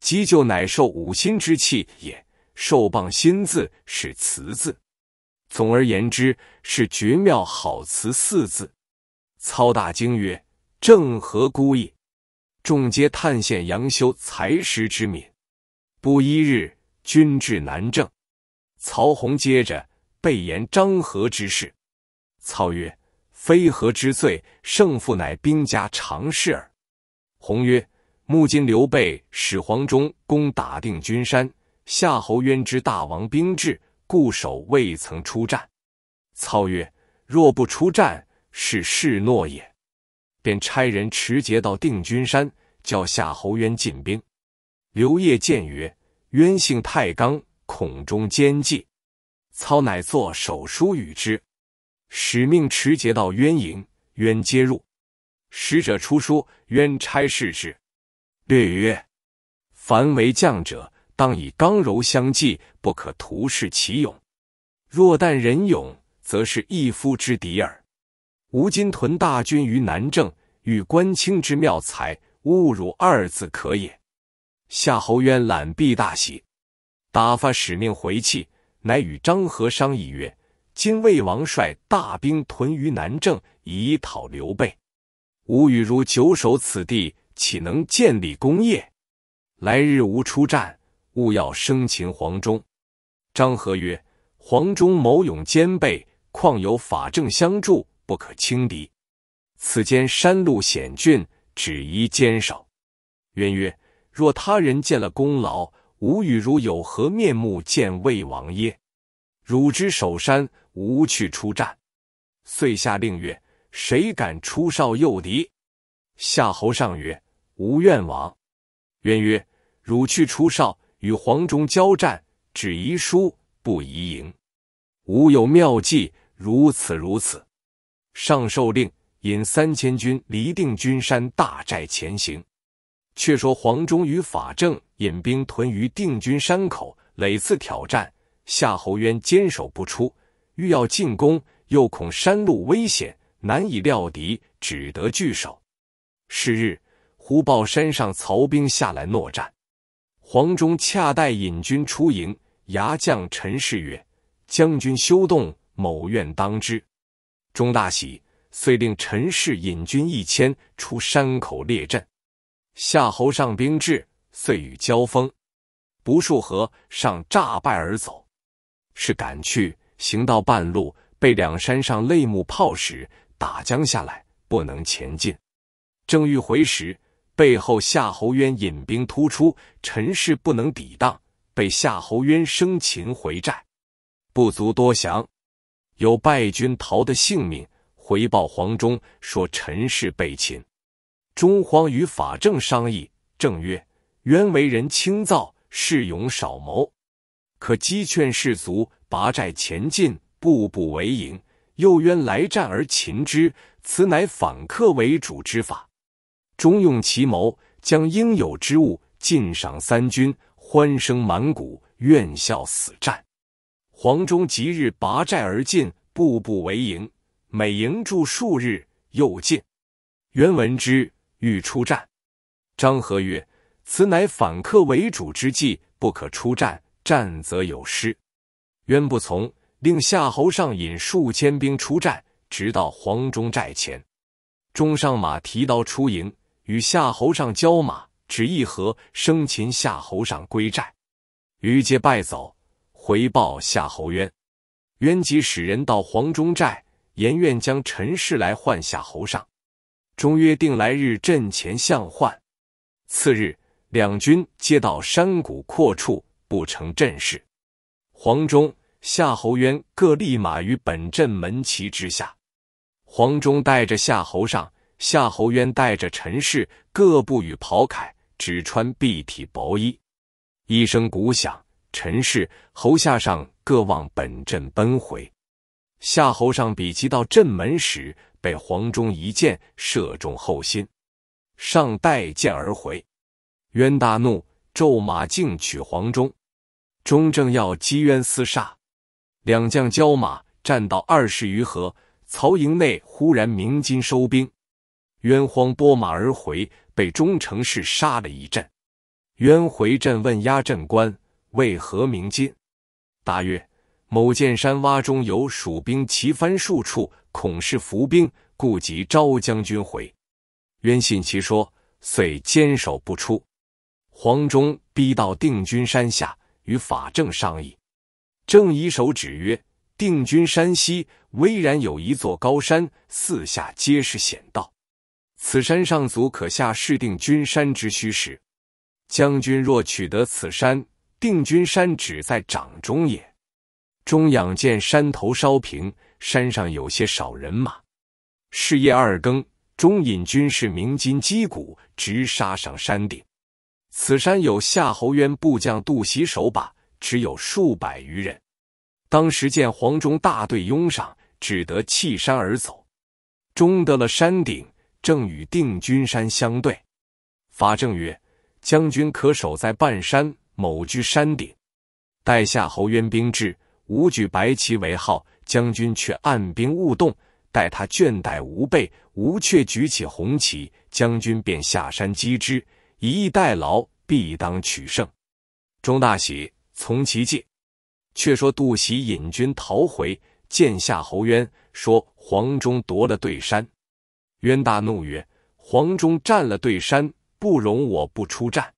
鸡就乃受五心之气也，受傍心字是慈字。总而言之，是绝妙好词四字。”操大惊曰。郑和孤意，众皆叹羡杨修才识之敏。不一日，军至南郑。曹洪接着备言张合之事。操曰：“非合之罪，胜负乃兵家常事耳。”洪曰：“目今刘备使黄忠攻打定军山，夏侯渊之大王兵至，固守未曾出战。”操曰：“若不出战，是示懦也。”便差人持节到定军山，叫夏侯渊进兵。刘烨谏曰：“渊性太刚，恐中奸计。”操乃作手书与之，使命持节到渊营。渊接入，使者出书，渊差视之，略曰：“凡为将者，当以刚柔相济，不可徒恃其勇。若但人勇，则是一夫之敌耳。”吴金屯大军于南郑，与关卿之妙才，侮辱二字可也。夏侯渊懒毕大喜，打发使命回去，乃与张合商议曰：“今魏王率大兵屯于南郑，以讨刘备。吾与如久守此地，岂能建立功业？来日吾出战，勿要生擒黄忠。”张合曰：“黄忠谋勇兼备，况有法正相助。”不可轻敌，此间山路险峻，只宜坚守。渊曰：“若他人见了功劳，吾与汝有何面目见魏王耶？”汝之守山，吾去出战。遂下令曰：“谁敢出哨诱敌？”夏侯尚曰：“吾愿往。”渊曰：“汝去出哨，与黄忠交战，只宜输，不宜赢。吾有妙计，如此如此。”上受令，引三千军离定军山大寨前行。却说黄忠与法正引兵屯于定军山口，屡次挑战。夏侯渊坚守不出，欲要进攻，又恐山路危险，难以料敌，只得聚守。是日，忽报山上曹兵下来搦战。黄忠恰待引军出营，牙将陈士曰：“将军休动，某愿当之。钟大喜，遂令陈氏引军一千出山口列阵。夏侯尚兵至，遂与交锋，不数合，尚诈败而走。是赶去，行到半路，被两山上擂木炮石打将下来，不能前进。正欲回时，背后夏侯渊引兵突出，陈氏不能抵挡，被夏侯渊生擒回寨，不足多降。有败军逃的性命回报黄忠，说陈氏被擒。忠荒与法正商议，正曰：“渊为人轻躁，恃勇少谋，可积劝士卒，拔寨前进，步步为营。又渊来战而擒之，此乃反客为主之法。忠用其谋，将应有之物尽赏三军，欢声满谷，愿效死战。”黄忠即日拔寨而进，步步为营，每营住数日，又进。渊闻之，欲出战。张合曰：“此乃反客为主之计，不可出战。战则有失。”渊不从，令夏侯尚引数千兵出战，直到黄忠寨前。中上马提刀出营，与夏侯尚交马，只一合，生擒夏侯尚归寨，于皆败走。回报夏侯渊，渊即使人到黄忠寨，言愿将陈氏来换夏侯尚。中约定来日阵前相换。次日，两军皆到山谷阔处，不成阵势。黄忠、夏侯渊各立马于本阵门旗之下。黄忠带着夏侯尚，夏侯渊带着陈氏，各不与袍铠，只穿蔽体薄衣。一声鼓响。陈氏、侯夏上各往本镇奔回。夏侯尚比及到镇门时，被黄忠一箭射中后心，尚带箭而回。渊大怒，骤马径取黄忠。忠正要击渊厮杀，两将交马战到二十余合。曹营内忽然鸣金收兵，渊慌拨马而回，被忠、程氏杀了一阵。渊回阵问押镇官。为何名金答曰：“某见山洼中有蜀兵奇帆数处，恐是伏兵，故急召将军回。”渊信其说：“遂坚守不出。”黄忠逼到定军山下，与法正商议。正以手指曰：“定军山西巍然有一座高山，四下皆是险道。此山上足可下试定军山之虚实。将军若取得此山。”定军山只在掌中也。中仰见山头稍平，山上有些少人马。是夜二更，中引军士鸣金击鼓，直杀上山顶。此山有夏侯渊部将杜袭守把，只有数百余人。当时见黄忠大队拥上，只得弃山而走。终得了山顶，正与定军山相对。法正曰：“将军可守在半山。”某居山顶，待夏侯渊兵至，吾举白旗为号。将军却按兵勿动，待他倦怠无备，吾却举起红旗，将军便下山击之，以逸待劳，必当取胜。钟大喜，从其计。却说杜袭引军逃回，见夏侯渊，说黄忠夺了对山。渊大怒曰：“黄忠占了对山，不容我不出战。”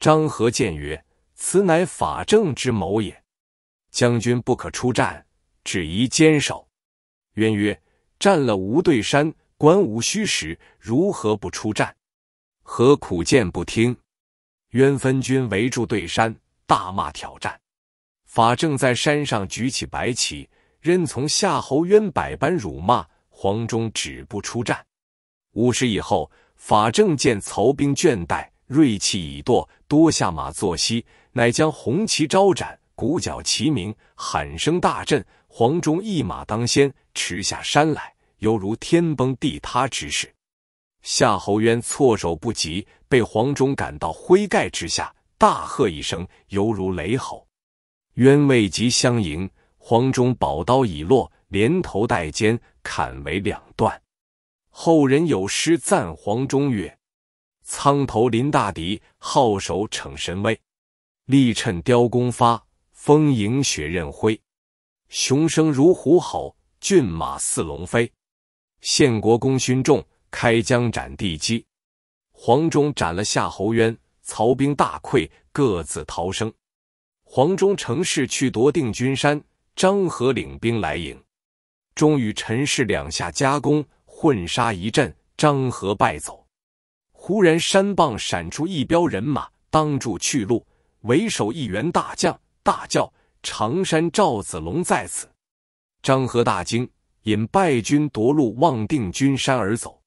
张合见曰：“此乃法正之谋也，将军不可出战，只宜坚守。”渊曰：“占了无对山，关无虚实，如何不出战？何苦见不听？”渊分军围住对山，大骂挑战。法正在山上举起白旗，任从夏侯渊百般辱骂，黄忠止不出战。午时以后，法正见曹兵倦怠。锐气已堕，多下马坐息，乃将红旗招展，鼓角齐鸣，喊声大震。黄忠一马当先，驰下山来，犹如天崩地塌之势。夏侯渊措手不及，被黄忠赶到灰盖之下，大喝一声，犹如雷吼。渊未及相迎，黄忠宝刀已落，连头带肩砍为两段。后人有诗赞黄忠曰。苍头临大敌，号手逞神威。力趁雕弓发，风迎雪刃挥。雄声如虎吼，骏马似龙飞。献国功勋重，开疆斩地基。黄忠斩了夏侯渊，曹兵大溃，各自逃生。黄忠乘势去夺定军山，张合领兵来迎，终与陈氏两下夹攻，混杀一阵，张合败走。忽然，山傍闪出一彪人马，当住去路。为首一员大将，大叫：“常山赵子龙在此！”张合大惊，引败军夺路望定军山而走。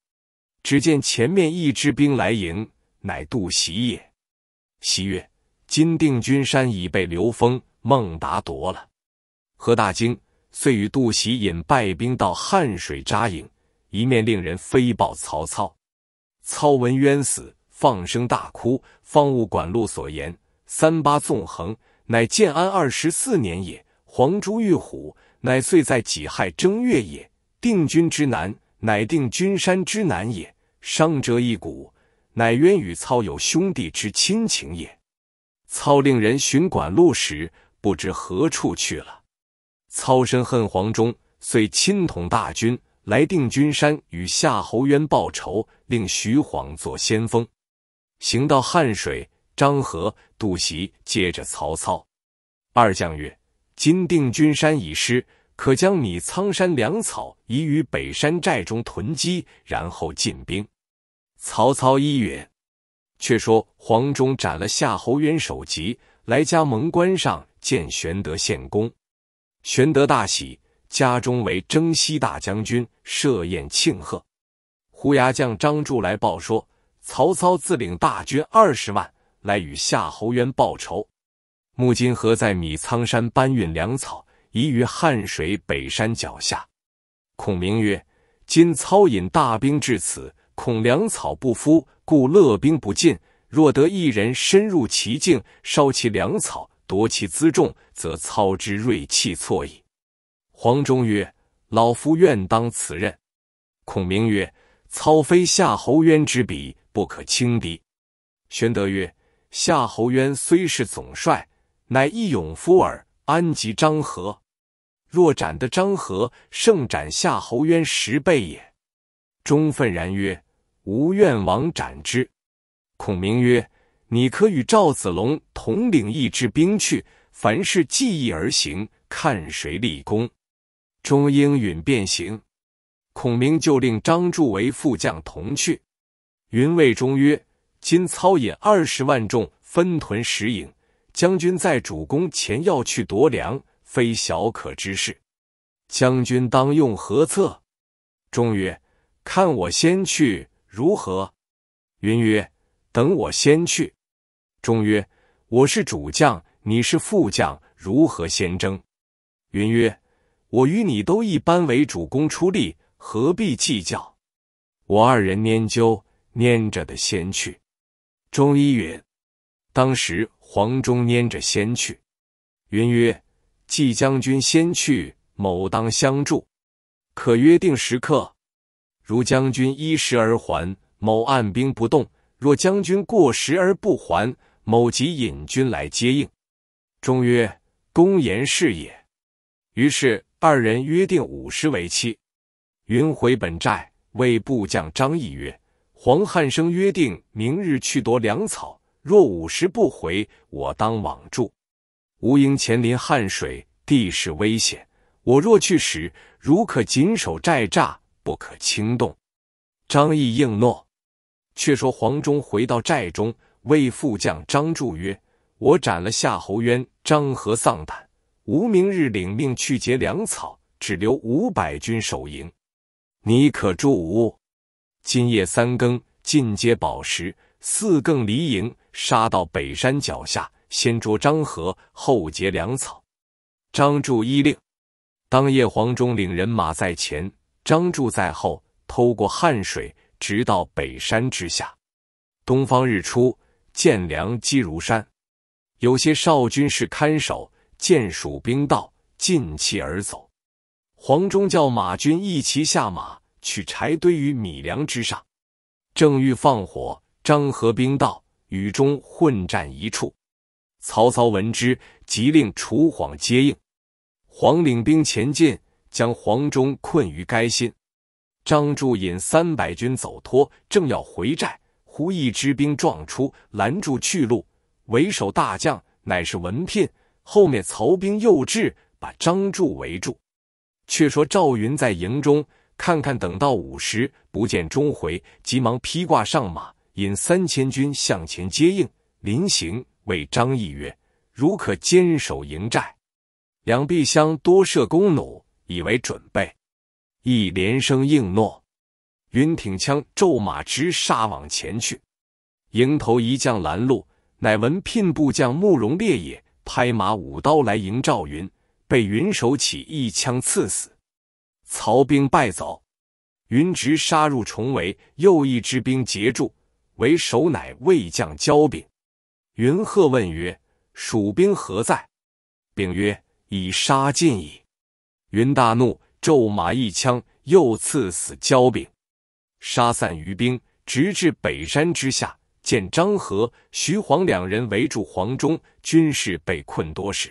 只见前面一支兵来迎，乃杜袭也。袭曰：“今定军山已被刘封、孟达夺了。”何大惊，遂与杜袭引败兵到汉水扎营，一面令人飞报曹操。操闻冤死，放声大哭。方悟管路所言：“三八纵横，乃建安二十四年也；黄朱玉虎，乃岁在己亥正月也；定军之难，乃定军山之难也；伤者一骨，乃渊与操有兄弟之亲情也。”操令人寻管路时，不知何处去了。操深恨黄忠，遂亲统大军。来定军山与夏侯渊报仇，令徐晃做先锋。行到汉水，张合、杜袭接着曹操。二将曰：“今定军山已失，可将米仓山粮草移于北山寨中囤积，然后进兵。”曹操一曰：“却说黄忠斩了夏侯渊首级，来加盟关上见玄德献功，玄德大喜。家中为征西大将军设宴庆贺，胡牙将张著来报说，曹操自领大军二十万来与夏侯渊报仇。木金河在米仓山搬运粮草，已于汉水北山脚下。孔明曰：今操引大兵至此，恐粮草不敷，故勒兵不进。若得一人深入其境，烧其粮草，夺其辎重，则操之锐气挫矣。黄忠曰：“老夫愿当此任。”孔明曰：“操非夏侯渊之比，不可轻敌。”玄德曰：“夏侯渊虽是总帅，乃义勇夫耳，安及张合？若斩的张合，胜斩夏侯渊十倍也。”忠愤然曰：“吾愿往斩之。”孔明曰：“你可与赵子龙统领一支兵去，凡事计议而行，看谁立功。”中英允变形，孔明就令张著为副将同去。云谓中曰：“今操引二十万众，分屯食营，将军在主公前要去夺粮，非小可之事。将军当用何策？”中曰：“看我先去如何？”云曰：“等我先去。”中曰：“我是主将，你是副将，如何先征？”云曰：我与你都一般为主公出力，何必计较？我二人拈纠拈着的先去。中医允，当时黄忠拈着先去。云曰：“季将军先去，某当相助。可约定时刻，如将军依时而还，某按兵不动；若将军过时而不还，某即引军来接应。”中曰：“公言是也。”于是。二人约定五十为期，云回本寨，谓部将张毅曰：“黄汉升约定明日去夺粮草，若五十不回，我当网住。吴英前临汉水，地势危险，我若去时，如可谨守寨栅，不可轻动。”张毅应诺。却说黄忠回到寨中，谓副将张著曰：“我斩了夏侯渊，张合丧胆。”无明日领命去劫粮草，只留五百军守营。你可助吾。今夜三更进皆宝石，四更离营，杀到北山脚下，先捉张合，后劫粮草。张柱依令。当夜黄忠领人马在前，张柱在后，偷过汉水，直到北山之下。东方日出，见粮积如山，有些少军士看守。见蜀兵到，尽弃而走。黄忠叫马军一齐下马，取柴堆于米粮之上，正欲放火，张合兵到，与中混战一处。曹操闻之，即令楚晃接应。黄领兵前进，将黄忠困于该心。张著引三百军走脱，正要回寨，忽一支兵撞出，拦住去路。为首大将乃是文聘。后面曹兵又至，把张柱围住。却说赵云在营中看看，等到午时，不见钟回，急忙披挂上马，引三千军向前接应。临行为张毅曰：“如可坚守营寨，两壁相多设弓弩，以为准备。”毅连声应诺。云挺枪骤马直杀往前去，迎头一将拦路，乃闻聘部将慕容烈也。拍马舞刀来迎赵云，被云手起一枪刺死。曹兵败走，云直杀入重围，又一支兵截住，为首乃魏将焦炳。云鹤问曰：“蜀兵何在？”炳曰：“已杀尽矣。”云大怒，骤马一枪，又刺死焦炳，杀散余兵，直至北山之下。见张合、徐晃两人围住黄忠，军士被困多时。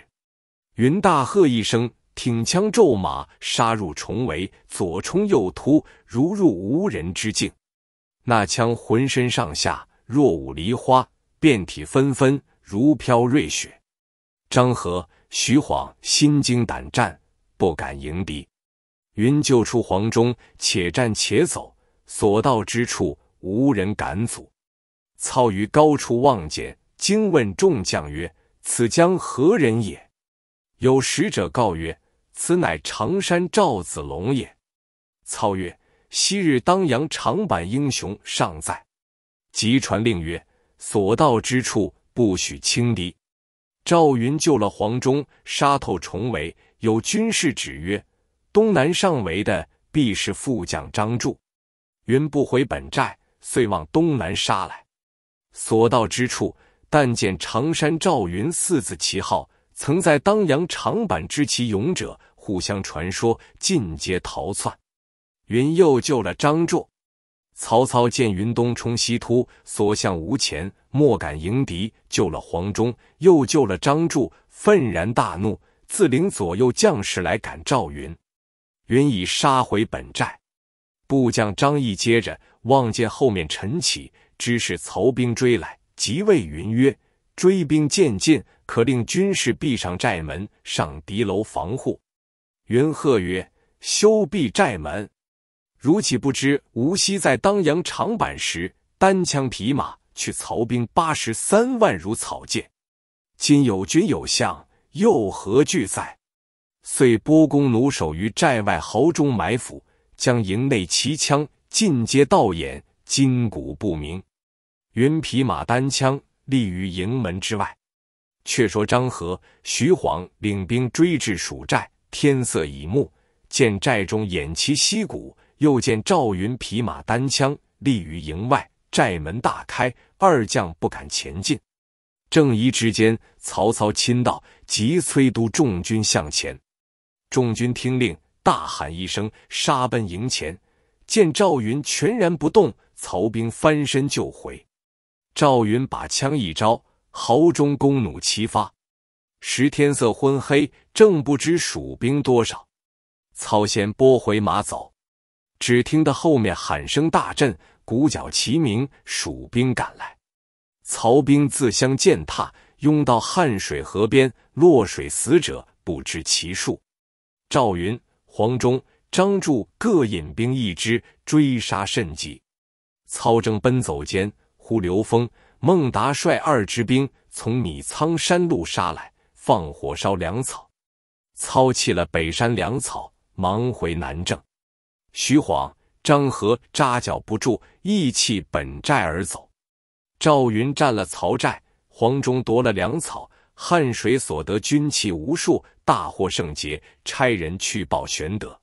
云大喝一声，挺枪骤马，杀入重围，左冲右突，如入无人之境。那枪浑身上下若舞梨花，遍体纷纷如飘瑞雪。张合、徐晃心惊胆战，不敢迎敌。云救出黄忠，且战且走，所到之处无人敢阻。操于高处望见，惊问众将曰：“此将何人也？”有使者告曰：“此乃常山赵子龙也。”操曰：“昔日当阳长坂英雄尚在。”即传令曰：“所到之处，不许轻敌。”赵云救了黄忠，杀透重围。有军士指曰：“东南上围的，必是副将张著。”云不回本寨，遂往东南杀来。所到之处，但见“长山赵云”四字旗号，曾在当阳长坂之旗勇者，互相传说，尽皆逃窜。云又救了张柱。曹操见云东冲西突，所向无前，莫敢迎敌，救了黄忠，又救了张柱，愤然大怒，自领左右将士来赶赵云。云已杀回本寨，部将张翼接着望见后面陈起。知是曹兵追来，即谓云曰：“追兵渐进，可令军士闭上寨门，上敌楼防护。”云贺曰：“休闭寨门！如岂不知吴昔在当阳长坂时，单枪匹马，去曹兵八十三万如草芥。今有军有相，又何惧哉？”遂拨弓弩手于寨外壕中埋伏，将营内骑枪尽皆倒掩，金鼓不鸣。云匹马单枪立于营门之外。却说张合、徐晃领兵追至蜀寨，天色已暮，见寨中偃旗息鼓，又见赵云匹马单枪立于营外，寨门大开，二将不敢前进。正疑之间，曹操亲到，急催督众军向前。众军听令，大喊一声，杀奔营前。见赵云全然不动，曹兵翻身就回。赵云把枪一招，壕中弓弩齐发。时天色昏黑，正不知蜀兵多少。操先拨回马走，只听得后面喊声大震，鼓角齐鸣，蜀兵赶来。曹兵自相践踏，拥到汉水河边，落水死者不知其数。赵云、黄忠、张著各引兵一支，追杀甚急。操正奔走间。呼刘封、孟达率二支兵从米仓山路杀来，放火烧粮草，操弃了北山粮草，忙回南郑。徐晃、张合扎脚不住，意气本寨而走。赵云占了曹寨，黄忠夺了粮草，汉水所得军器无数，大获圣捷，差人去报玄德。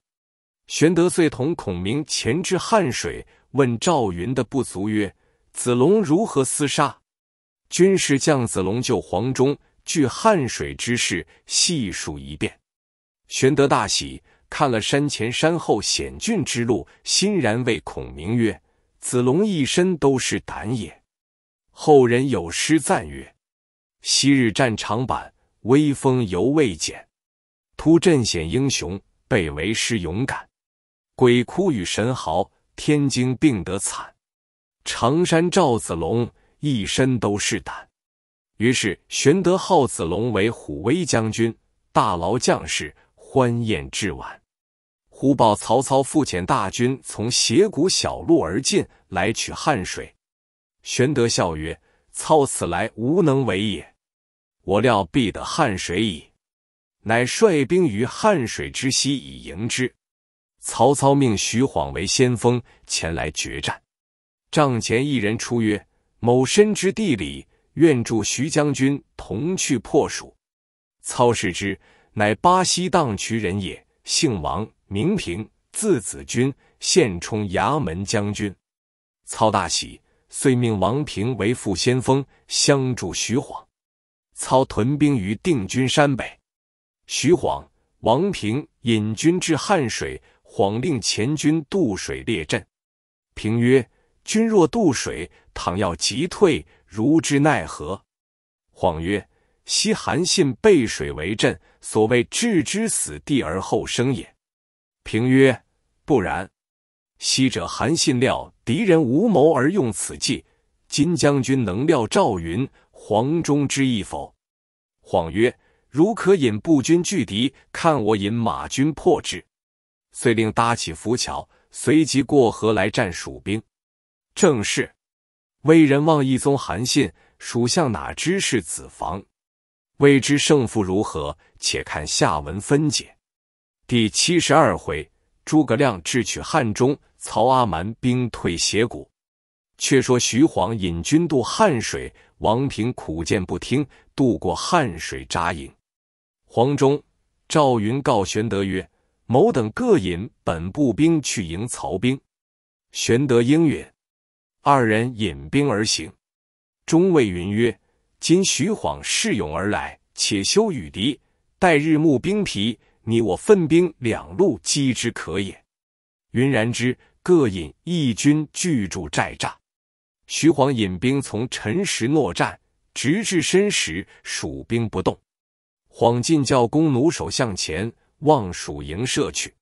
玄德遂同孔明前至汉水，问赵云的不足曰。子龙如何厮杀？军士将子龙救黄忠，据汉水之事细数一遍。玄德大喜，看了山前山后险峻之路，欣然为孔明曰：“子龙一身都是胆也。”后人有诗赞曰：“昔日战场板，威风犹未减。突阵显英雄，被为师勇敢。鬼哭与神嚎，天惊病得惨。”常山赵子龙一身都是胆，于是玄德号子龙为虎威将军，大劳将士，欢宴至晚。忽报曹操复遣大军从斜谷小路而进来取汉水，玄德笑曰：“操此来无能为也，我料必得汉水矣，乃率兵于汉水之西以迎之。”曹操命徐晃为先锋前来决战。帐前一人出曰：“某深知地理，愿助徐将军同去破蜀。”操视之，乃巴西荡渠人也，姓王，名平，字子君，现充牙门将军。操大喜，遂命王平为副先锋，相助徐晃。操屯兵于定军山北。徐晃、王平引军至汉水，晃令前军渡水列阵。平曰：君若渡水，倘要急退，如之奈何？晃曰：“昔韩信背水为阵，所谓置之死地而后生也。”平曰：“不然。昔者韩信料敌人无谋而用此计，今将军能料赵云、黄忠之意否？”晃曰：“如可引步军拒敌，看我引马军破之。”遂令搭起浮桥，随即过河来战蜀兵。正是，魏人望一宗韩信，属相哪知是子房？未知胜负如何，且看下文分解。第七十二回，诸葛亮智取汉中，曹阿瞒兵退斜谷。却说徐晃引军渡汉水，王平苦谏不听，渡过汉水扎营。黄忠、赵云告玄德曰：“某等各引本部兵去迎曹兵。”玄德应允。二人引兵而行，中尉云曰：“今徐晃势勇而来，且休与敌，待日暮兵疲，你我分兵两路击之可也。”云然之，各引一军聚住寨栅。徐晃引兵从陈时诺战，直至申时，蜀兵不动。晃进教弓弩手向前望蜀营射去。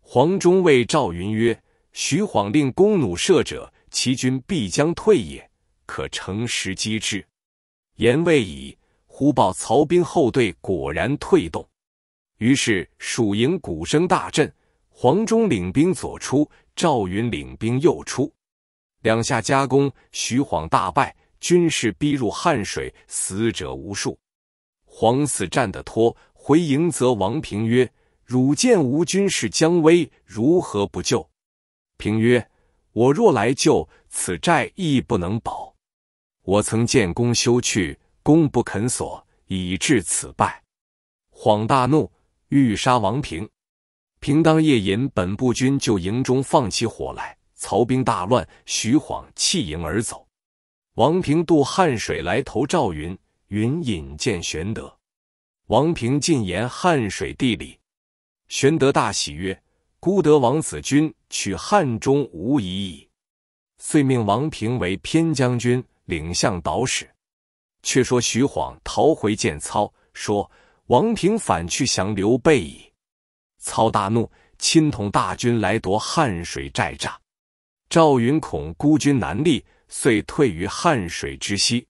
黄忠谓赵云曰：“徐晃令弓弩射者。”其军必将退也，可乘时击之。言未已，忽报曹兵后队果然退动。于是蜀营鼓声大振，黄忠领兵左出，赵云领兵右出，两下夹攻，徐晃大败，军士逼入汉水，死者无数。黄死战得脱，回营则王平曰：“汝见吾军士将危，如何不救？”平曰。我若来救，此寨亦不能保。我曾建功休去，功不肯索，以致此败。晃大怒，欲杀王平。平当夜引本部军就营中放起火来，曹兵大乱，徐晃弃营而走。王平渡汉水来投赵云，云引见玄德。王平进言汉水地理，玄德大喜曰。孤得王子君，取汉中无疑矣。遂命王平为偏将军，领向导使。却说徐晃逃回见操，说王平反去降刘备矣。操大怒，亲统大军来夺汉水寨栅。赵云恐孤军难立，遂退于汉水之西。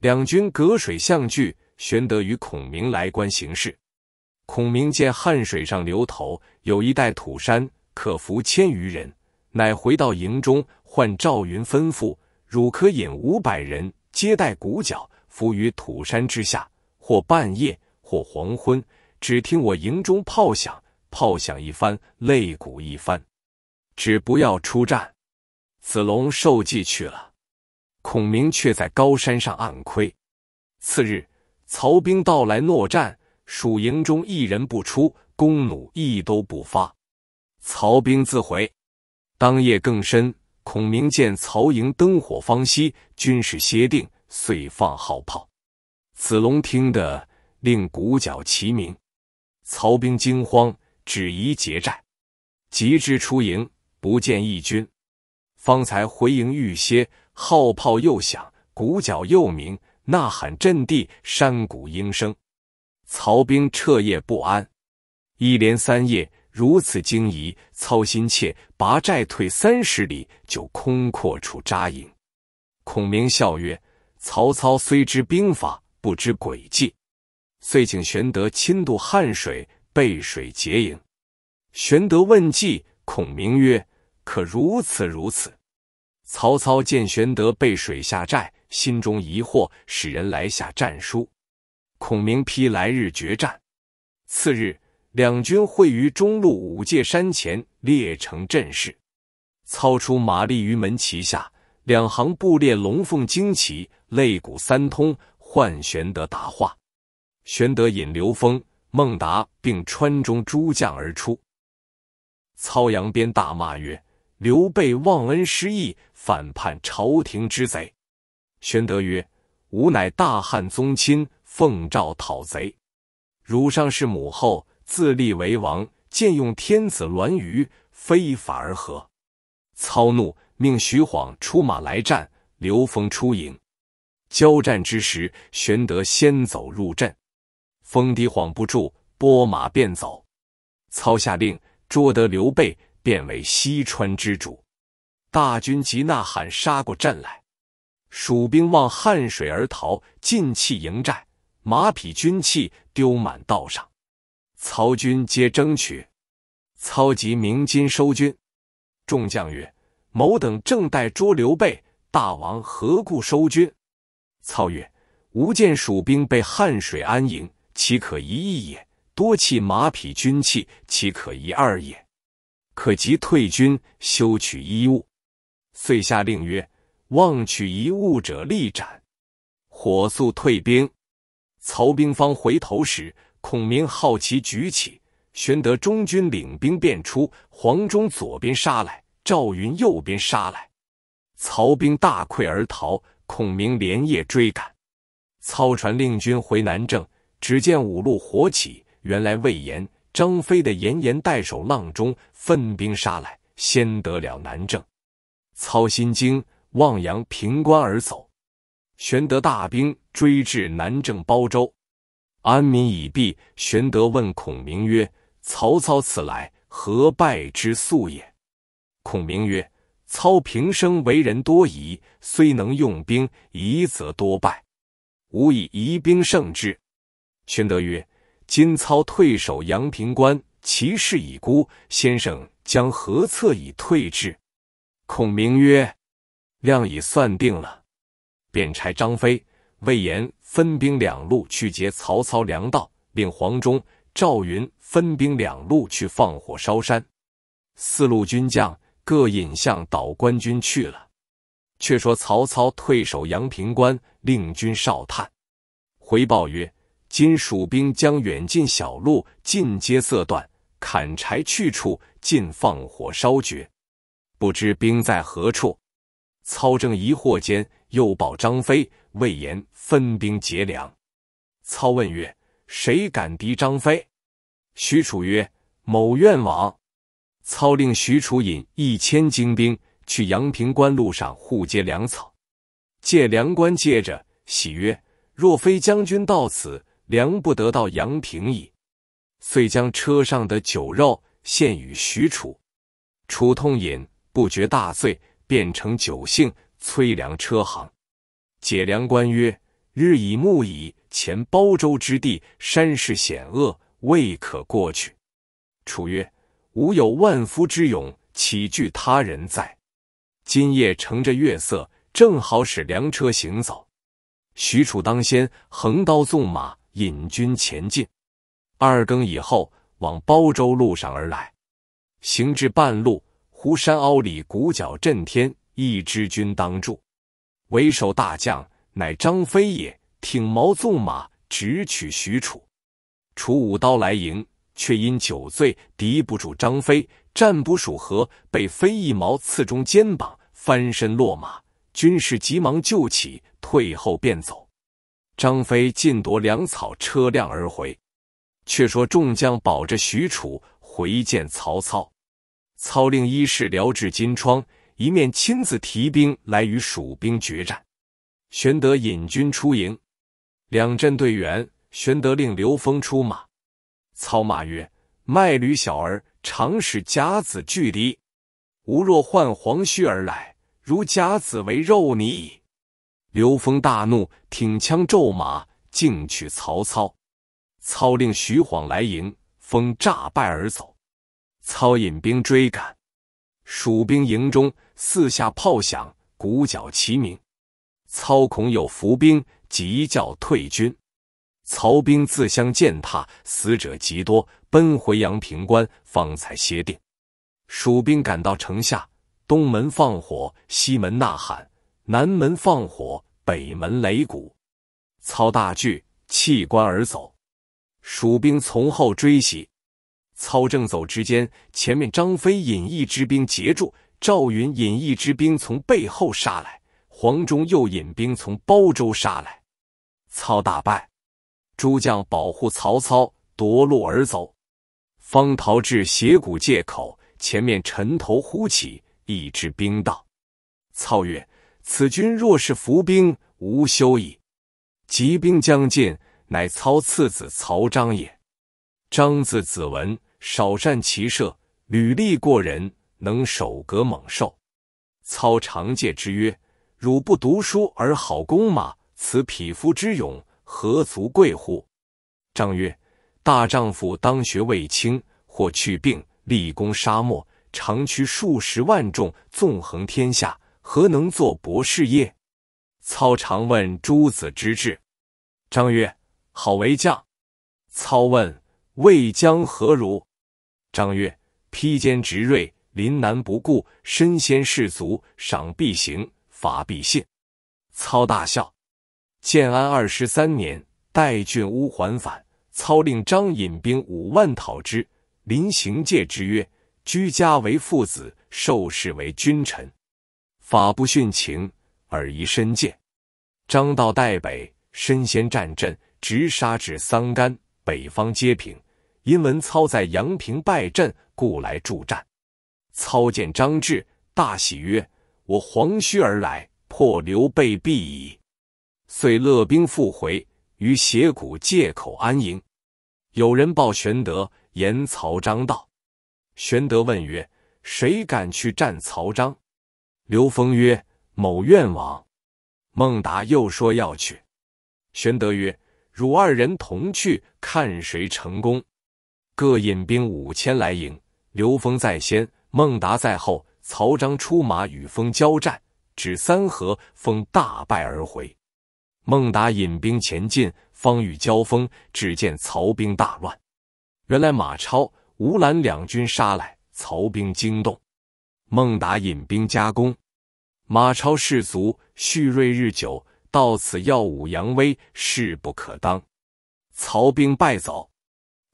两军隔水相拒。玄德与孔明来关形势。孔明见汉水上流头有一带土山，可伏千余人，乃回到营中，唤赵云吩咐：“汝可引五百人，接待鼓角，伏于土山之下。或半夜，或黄昏，只听我营中炮响，炮响一番，擂鼓一番，只不要出战。”子龙受计去了。孔明却在高山上暗亏。次日，曹兵到来，诺战。蜀营中一人不出，弓弩亦都不发，曹兵自回。当夜更深，孔明见曹营灯火方熄，军士歇定，遂放号炮。子龙听得，令鼓角齐鸣，曹兵惊慌，只疑劫寨，急至出营，不见义军。方才回营欲歇，号炮又响，鼓角又鸣，呐喊震地，山谷应声。曹兵彻夜不安，一连三夜如此惊疑，操心切，拔寨退三十里，就空阔处扎营。孔明笑曰：“曹操虽知兵法，不知诡计。”遂请玄德亲渡汉水，背水结营。玄德问计，孔明曰：“可如此如此。”曹操见玄德背水下寨，心中疑惑，使人来下战书。孔明批：“来日决战。”次日，两军会于中路五界山前列成阵势。操出马立于门旗下，两行布列龙凤旌旗，肋鼓三通，唤玄德答话。玄德引刘封、孟达并川中诸将而出。操扬鞭大骂曰：“刘备忘恩失义，反叛朝廷之贼！”玄德曰：“吾乃大汉宗亲。”奉诏讨贼，汝上是母后自立为王，借用天子栾舆，非法而合。操怒，命徐晃出马来战。刘封出营，交战之时，玄德先走入阵，封、狄晃不住，拨马便走。操下令捉得刘备，便为西川之主。大军急呐喊杀过阵来，蜀兵望汉水而逃，尽弃营寨。马匹军器丢满道上，曹军皆争取。操即鸣金收军，众将曰：“某等正待捉刘备，大王何故收军？”操曰：“吾见蜀兵被汉水安营，岂可一役也？多弃马匹军器，岂可一二也？可即退军，休取衣物。”遂下令曰：“妄取一物者，立斩！”火速退兵。曹兵方回头时，孔明好奇举起。玄德中军领兵便出，黄忠左边杀来，赵云右边杀来，曹兵大溃而逃。孔明连夜追赶。操传令军回南郑，只见五路火起，原来魏延、张飞的严延带手浪中分兵杀来，先得了南郑。操心惊，望阳平关而走。玄德大兵。追至南郑，包州，安民已毕。玄德问孔明曰：“曹操此来，何败之速也？”孔明曰：“操平生为人多疑，虽能用兵，疑则多败。吾以疑兵胜之。”玄德曰：“今操退守阳平关，其势已孤。先生将何策以退之？”孔明曰：“量已算定了。”便差张飞。魏延分兵两路去截曹操粮道，令黄忠、赵云分兵两路去放火烧山。四路军将各引向岛关军去了。却说曹操退守阳平关，令军哨探，回报曰：“今蜀兵将远近小路尽皆色断，砍柴去处尽放火烧绝，不知兵在何处。”操正疑惑间，又报张飞。魏延分兵劫粮，操问曰：“谁敢敌张飞？”许褚曰：“某愿往。”操令许褚引一千精兵去阳平关路上护接粮草。借粮官借着喜曰：“若非将军到此，粮不得到阳平矣。”遂将车上的酒肉献与许褚，楚痛饮，不觉大醉，变成酒性，催粮车行。解粮官曰：“日以暮矣，前包州之地山势险恶，未可过去。”楚曰：“吾有万夫之勇，岂惧他人哉？今夜乘着月色，正好使粮车行走。”许褚当先，横刀纵马，引军前进。二更以后，往包州路上而来。行至半路，忽山坳里鼓角震天，一支军当住。为首大将乃张飞也，挺矛纵马，直取许褚。褚舞刀来迎，却因酒醉，敌不住张飞，战不数合，被飞一矛刺中肩膀，翻身落马。军士急忙救起，退后便走。张飞尽夺粮草车辆而回。却说众将保着许褚回见曹操，操令一士疗至金疮。一面亲自提兵来与蜀兵决战。玄德引军出营，两阵对圆。玄德令刘封出马。操马曰：“卖驴小儿，常使甲子距离，吾若换黄须而来，如甲子为肉泥矣！”刘封大怒，挺枪骤马，径取曹操。操令徐晃来迎，封诈败而走。操引兵追赶。蜀兵营中，四下炮响，鼓角齐鸣。操恐有伏兵，急叫退军。曹兵自相践踏，死者极多，奔回阳平关，方才歇定。蜀兵赶到城下，东门放火，西门呐喊，南门放火，北门擂鼓。操大惧，弃关而走。蜀兵从后追袭。操正走之间，前面张飞引一支兵截住，赵云引一支兵从背后杀来，黄忠又引兵从包州杀来，操大败。诸将保护曹操夺路而走，方逃至斜谷界口，前面尘头忽起，一支兵到。操曰：“此军若是伏兵，无休矣。急兵将进，乃操次子曹彰也。彰字子文。”少善骑射，履历过人，能守格猛兽。操常戒之曰：“汝不读书而好弓马，此匹夫之勇，何足贵乎？”张曰：“大丈夫当学卫青，或去病，立功沙漠，长驱数十万众，纵横天下，何能作博士业？”操常问诸子之志，张曰：“好为将。”操问：“卫将何如？”张悦披坚执锐，临难不顾，身先士卒。赏必行，罚必信。操大笑。建安二十三年，代郡乌桓反，操令张引兵五万讨之。临行戒之曰：“居家为父子，受事为君臣，法不殉情，尔宜深戒。”张到代北，身先战阵，直杀至桑干，北方皆平。因文操在阳平败阵，故来助战。操见张志，大喜曰：“我黄须而来，破刘备必矣。”遂勒兵复回，于斜谷借口安营。有人报玄德，言曹彰道。玄德问曰：“谁敢去战曹彰？”刘封曰：“某愿往。”孟达又说要去。玄德曰：“汝二人同去，看谁成功。”各引兵五千来迎，刘封在先，孟达在后。曹彰出马与封交战，只三合，封大败而回。孟达引兵前进，方与交锋，只见曹兵大乱。原来马超、吴兰两军杀来，曹兵惊动。孟达引兵加攻，马超士卒蓄锐日久，到此耀武扬威，势不可当。曹兵败走。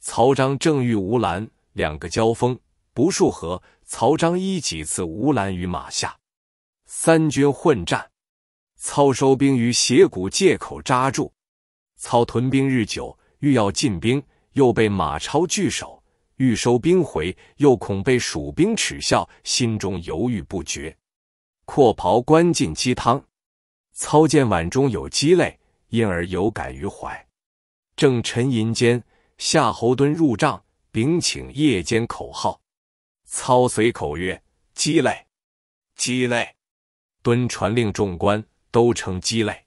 曹彰正遇吴兰，两个交锋不数合，曹彰一己刺吴兰于马下。三军混战，操收兵于斜谷，借口扎住。操屯兵日久，欲要进兵，又被马超拒守；欲收兵回，又恐被蜀兵耻笑，心中犹豫不决。阔袍关进鸡汤，操见碗中有鸡肋，因而有感于怀。正沉吟间。夏侯惇入帐禀请夜间口号，操随口曰：“鸡肋，鸡肋。”敦传令众官都称鸡肋。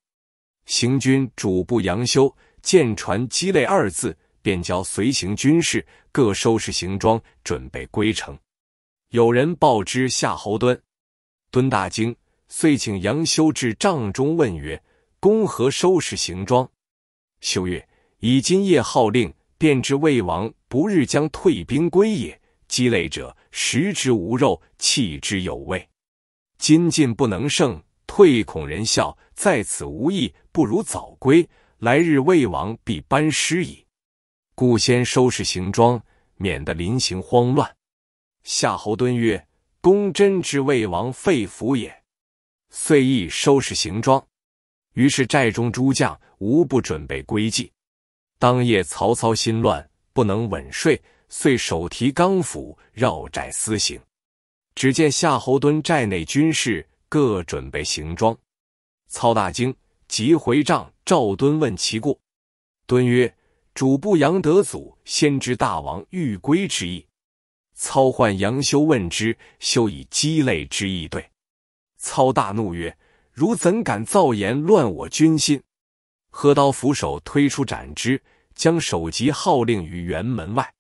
行军主簿杨修见传“鸡肋”二字，便教随行军士各收拾行装，准备归程。有人报知夏侯惇，敦大惊，遂请杨修至帐中问曰：“公何收拾行装？”修曰：“以今夜号令。”便知魏王不日将退兵归也。积累者食之无肉，弃之有味。今进不能胜，退恐人笑，在此无益，不如早归。来日魏王必班师矣。故先收拾行装，免得临行慌乱。夏侯惇曰：“公真知魏王肺腑也。”遂亦收拾行装。于是寨中诸将无不准备归计。当夜，曹操心乱，不能稳睡，遂手提钢斧，绕寨私行。只见夏侯惇寨内军士各准备行装，操大惊，急回帐，赵敦问其故。敦曰：“主簿杨德祖先知大王欲归之意。”操唤杨修问之，修以鸡肋之意对。操大怒曰：“汝怎敢造言，乱我军心？”喝刀扶手推出斩之。将首级号令于辕门外。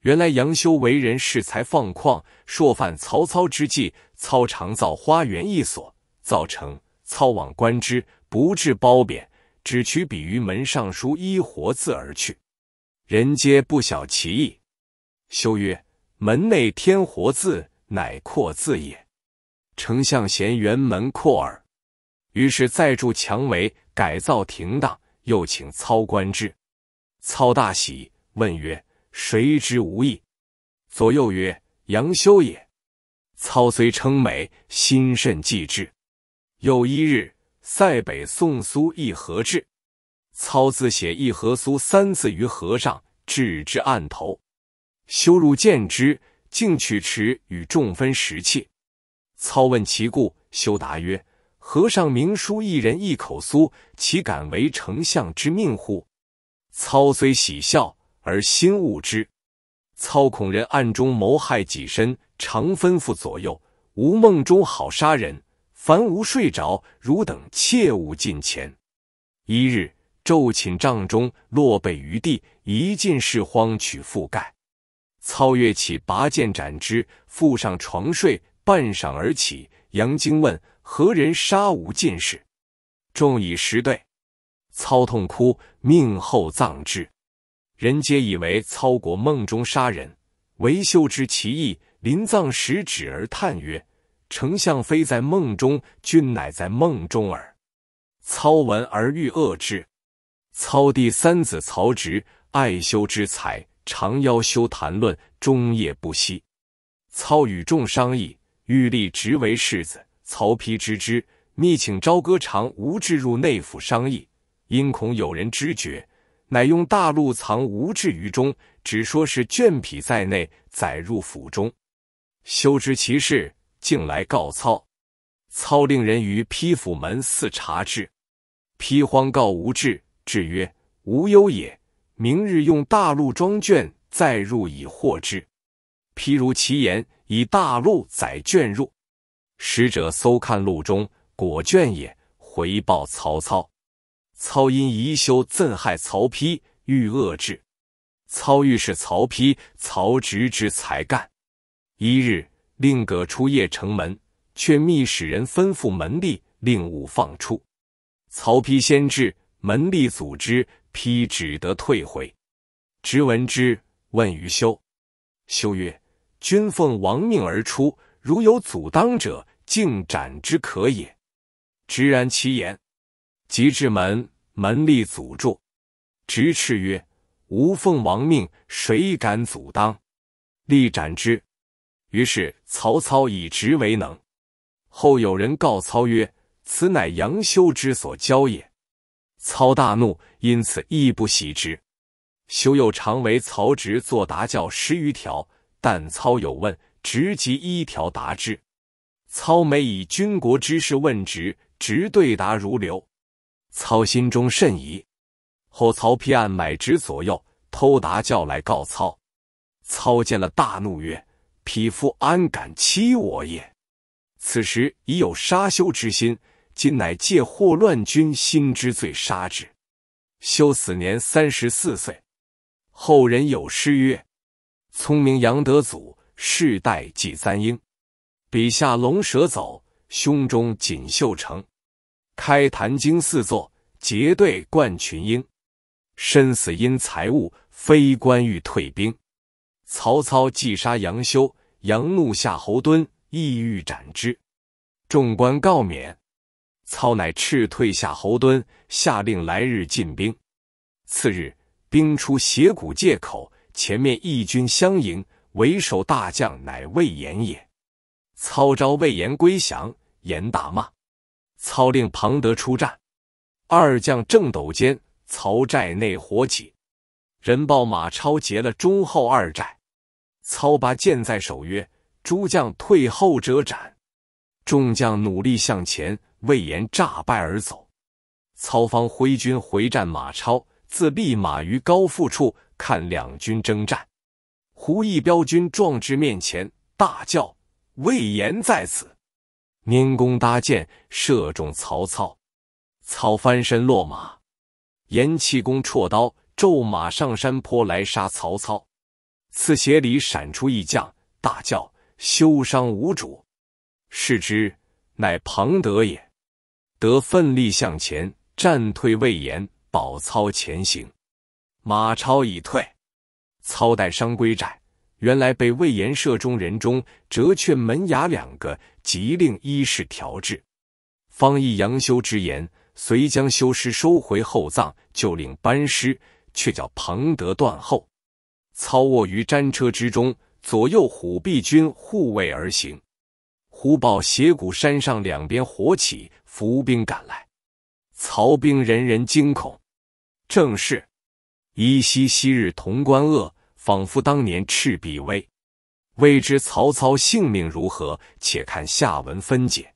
原来杨修为人恃才放旷，朔犯曹操之计，操常造花园一所，造成，操往观之，不至褒贬，只取比于门上书一“活”字而去。人皆不晓其意。修曰：“门内添‘活’字，乃扩字也。丞相嫌辕门阔耳。”于是再筑墙围，改造停当，又请操观之。操大喜，问曰：“谁之无义？”左右曰：“杨修也。”操虽称美，心甚忌之。又一日，塞北送苏一盒至，操自写一合苏三字于和上，置之案头。修入见之，竟取持与众分食器。操问其故，修答曰：“和尚明书一人一口酥，岂敢违丞相之命乎？”操虽喜笑，而心恶之。操恐人暗中谋害己身，常吩咐左右：“吾梦中好杀人，凡吾睡着，汝等切勿近前。”一日，昼寝帐中，落被于地，一进士荒取覆盖，操跃起，拔剑斩之。覆上床睡，半晌而起，杨荆问：“何人杀吾进士？”众以实对。操痛哭，命后葬之。人皆以为操国梦中杀人，为修知其意。临葬时止而叹曰：“丞相非在梦中，君乃在梦中耳。”操闻而欲恶之。操第三子曹植，爱修之才，常邀修谈论，终夜不息。操与众商议，欲立植为世子。曹丕知之，密请朝歌长吴质入内府商议。因恐有人知觉，乃用大路藏无志于中，只说是卷匹在内，载入府中。修知其事，竟来告操。操令人于披府门四察之，披荒告无志，志曰：“无忧也，明日用大路装卷，载入以获之。”譬如其言，以大路载卷入。使者搜看路中，果卷也，回报曹操。操因宜修憎害曹丕，欲遏制。操欲是曹丕、曹植之才干。一日，令葛出邺城门，却密使人吩咐门吏，令勿放出。曹丕先至，门吏阻之，丕只得退回。植闻之，问于修。修曰：“君奉王命而出，如有阻当者，竟斩之可也。”直然其言。及至门，门吏阻住，直斥曰：“吾奉王命，谁敢阻当？”立斩之。于是曹操以直为能。后有人告操曰：“此乃杨修之所教也。”操大怒，因此亦不喜之。修又常为曹植作答教十余条，但操有问，直即一条答之。操每以军国之事问直，直对答如流。操心中甚疑，后曹丕暗买直左右偷达叫来告操。操见了大怒曰：“匹夫安敢欺我也！”此时已有杀休之心，今乃借祸乱君心之罪杀之。休死年三十四岁。后人有诗曰：“聪明杨德祖，世代祭簪缨。笔下龙蛇走，胸中锦绣成。”开坛经四座，结队冠群英。身死因财物，非官欲退兵。曹操既杀杨修，杨怒夏侯惇，意欲斩之。众官告免，操乃斥退夏侯惇，下令来日进兵。次日，兵出斜谷界口，前面义军相迎，为首大将乃魏延也。操招魏延归降，延大骂。操令庞德出战，二将正斗间，曹寨内火起，人报马超劫了中后二寨。操拔剑在手曰：“诸将退后者斩！”众将努力向前，魏延诈败而走。操方挥军回战马超，自立马于高阜处看两军征战。胡一彪军壮志面前，大叫：“魏延在此！”拈弓搭箭，射中曹操。操翻身落马。严气功绰刀，骤马上山坡来杀曹操。刺斜里闪出一将，大叫：“休伤无主！”视之，乃庞德也。德奋力向前，战退魏延，保操前行。马超已退。操带伤归寨。原来被魏延射中人中，折却门牙两个。即令医士调治，方忆杨修之言，遂将修尸收回厚葬，就令班师，却叫庞德断后，操卧于战车之中，左右虎臂军护卫而行。忽报斜谷山上两边火起，伏兵赶来，曹兵人人惊恐。正是依稀昔日潼关恶，仿佛当年赤壁危。未知曹操性命如何，且看下文分解。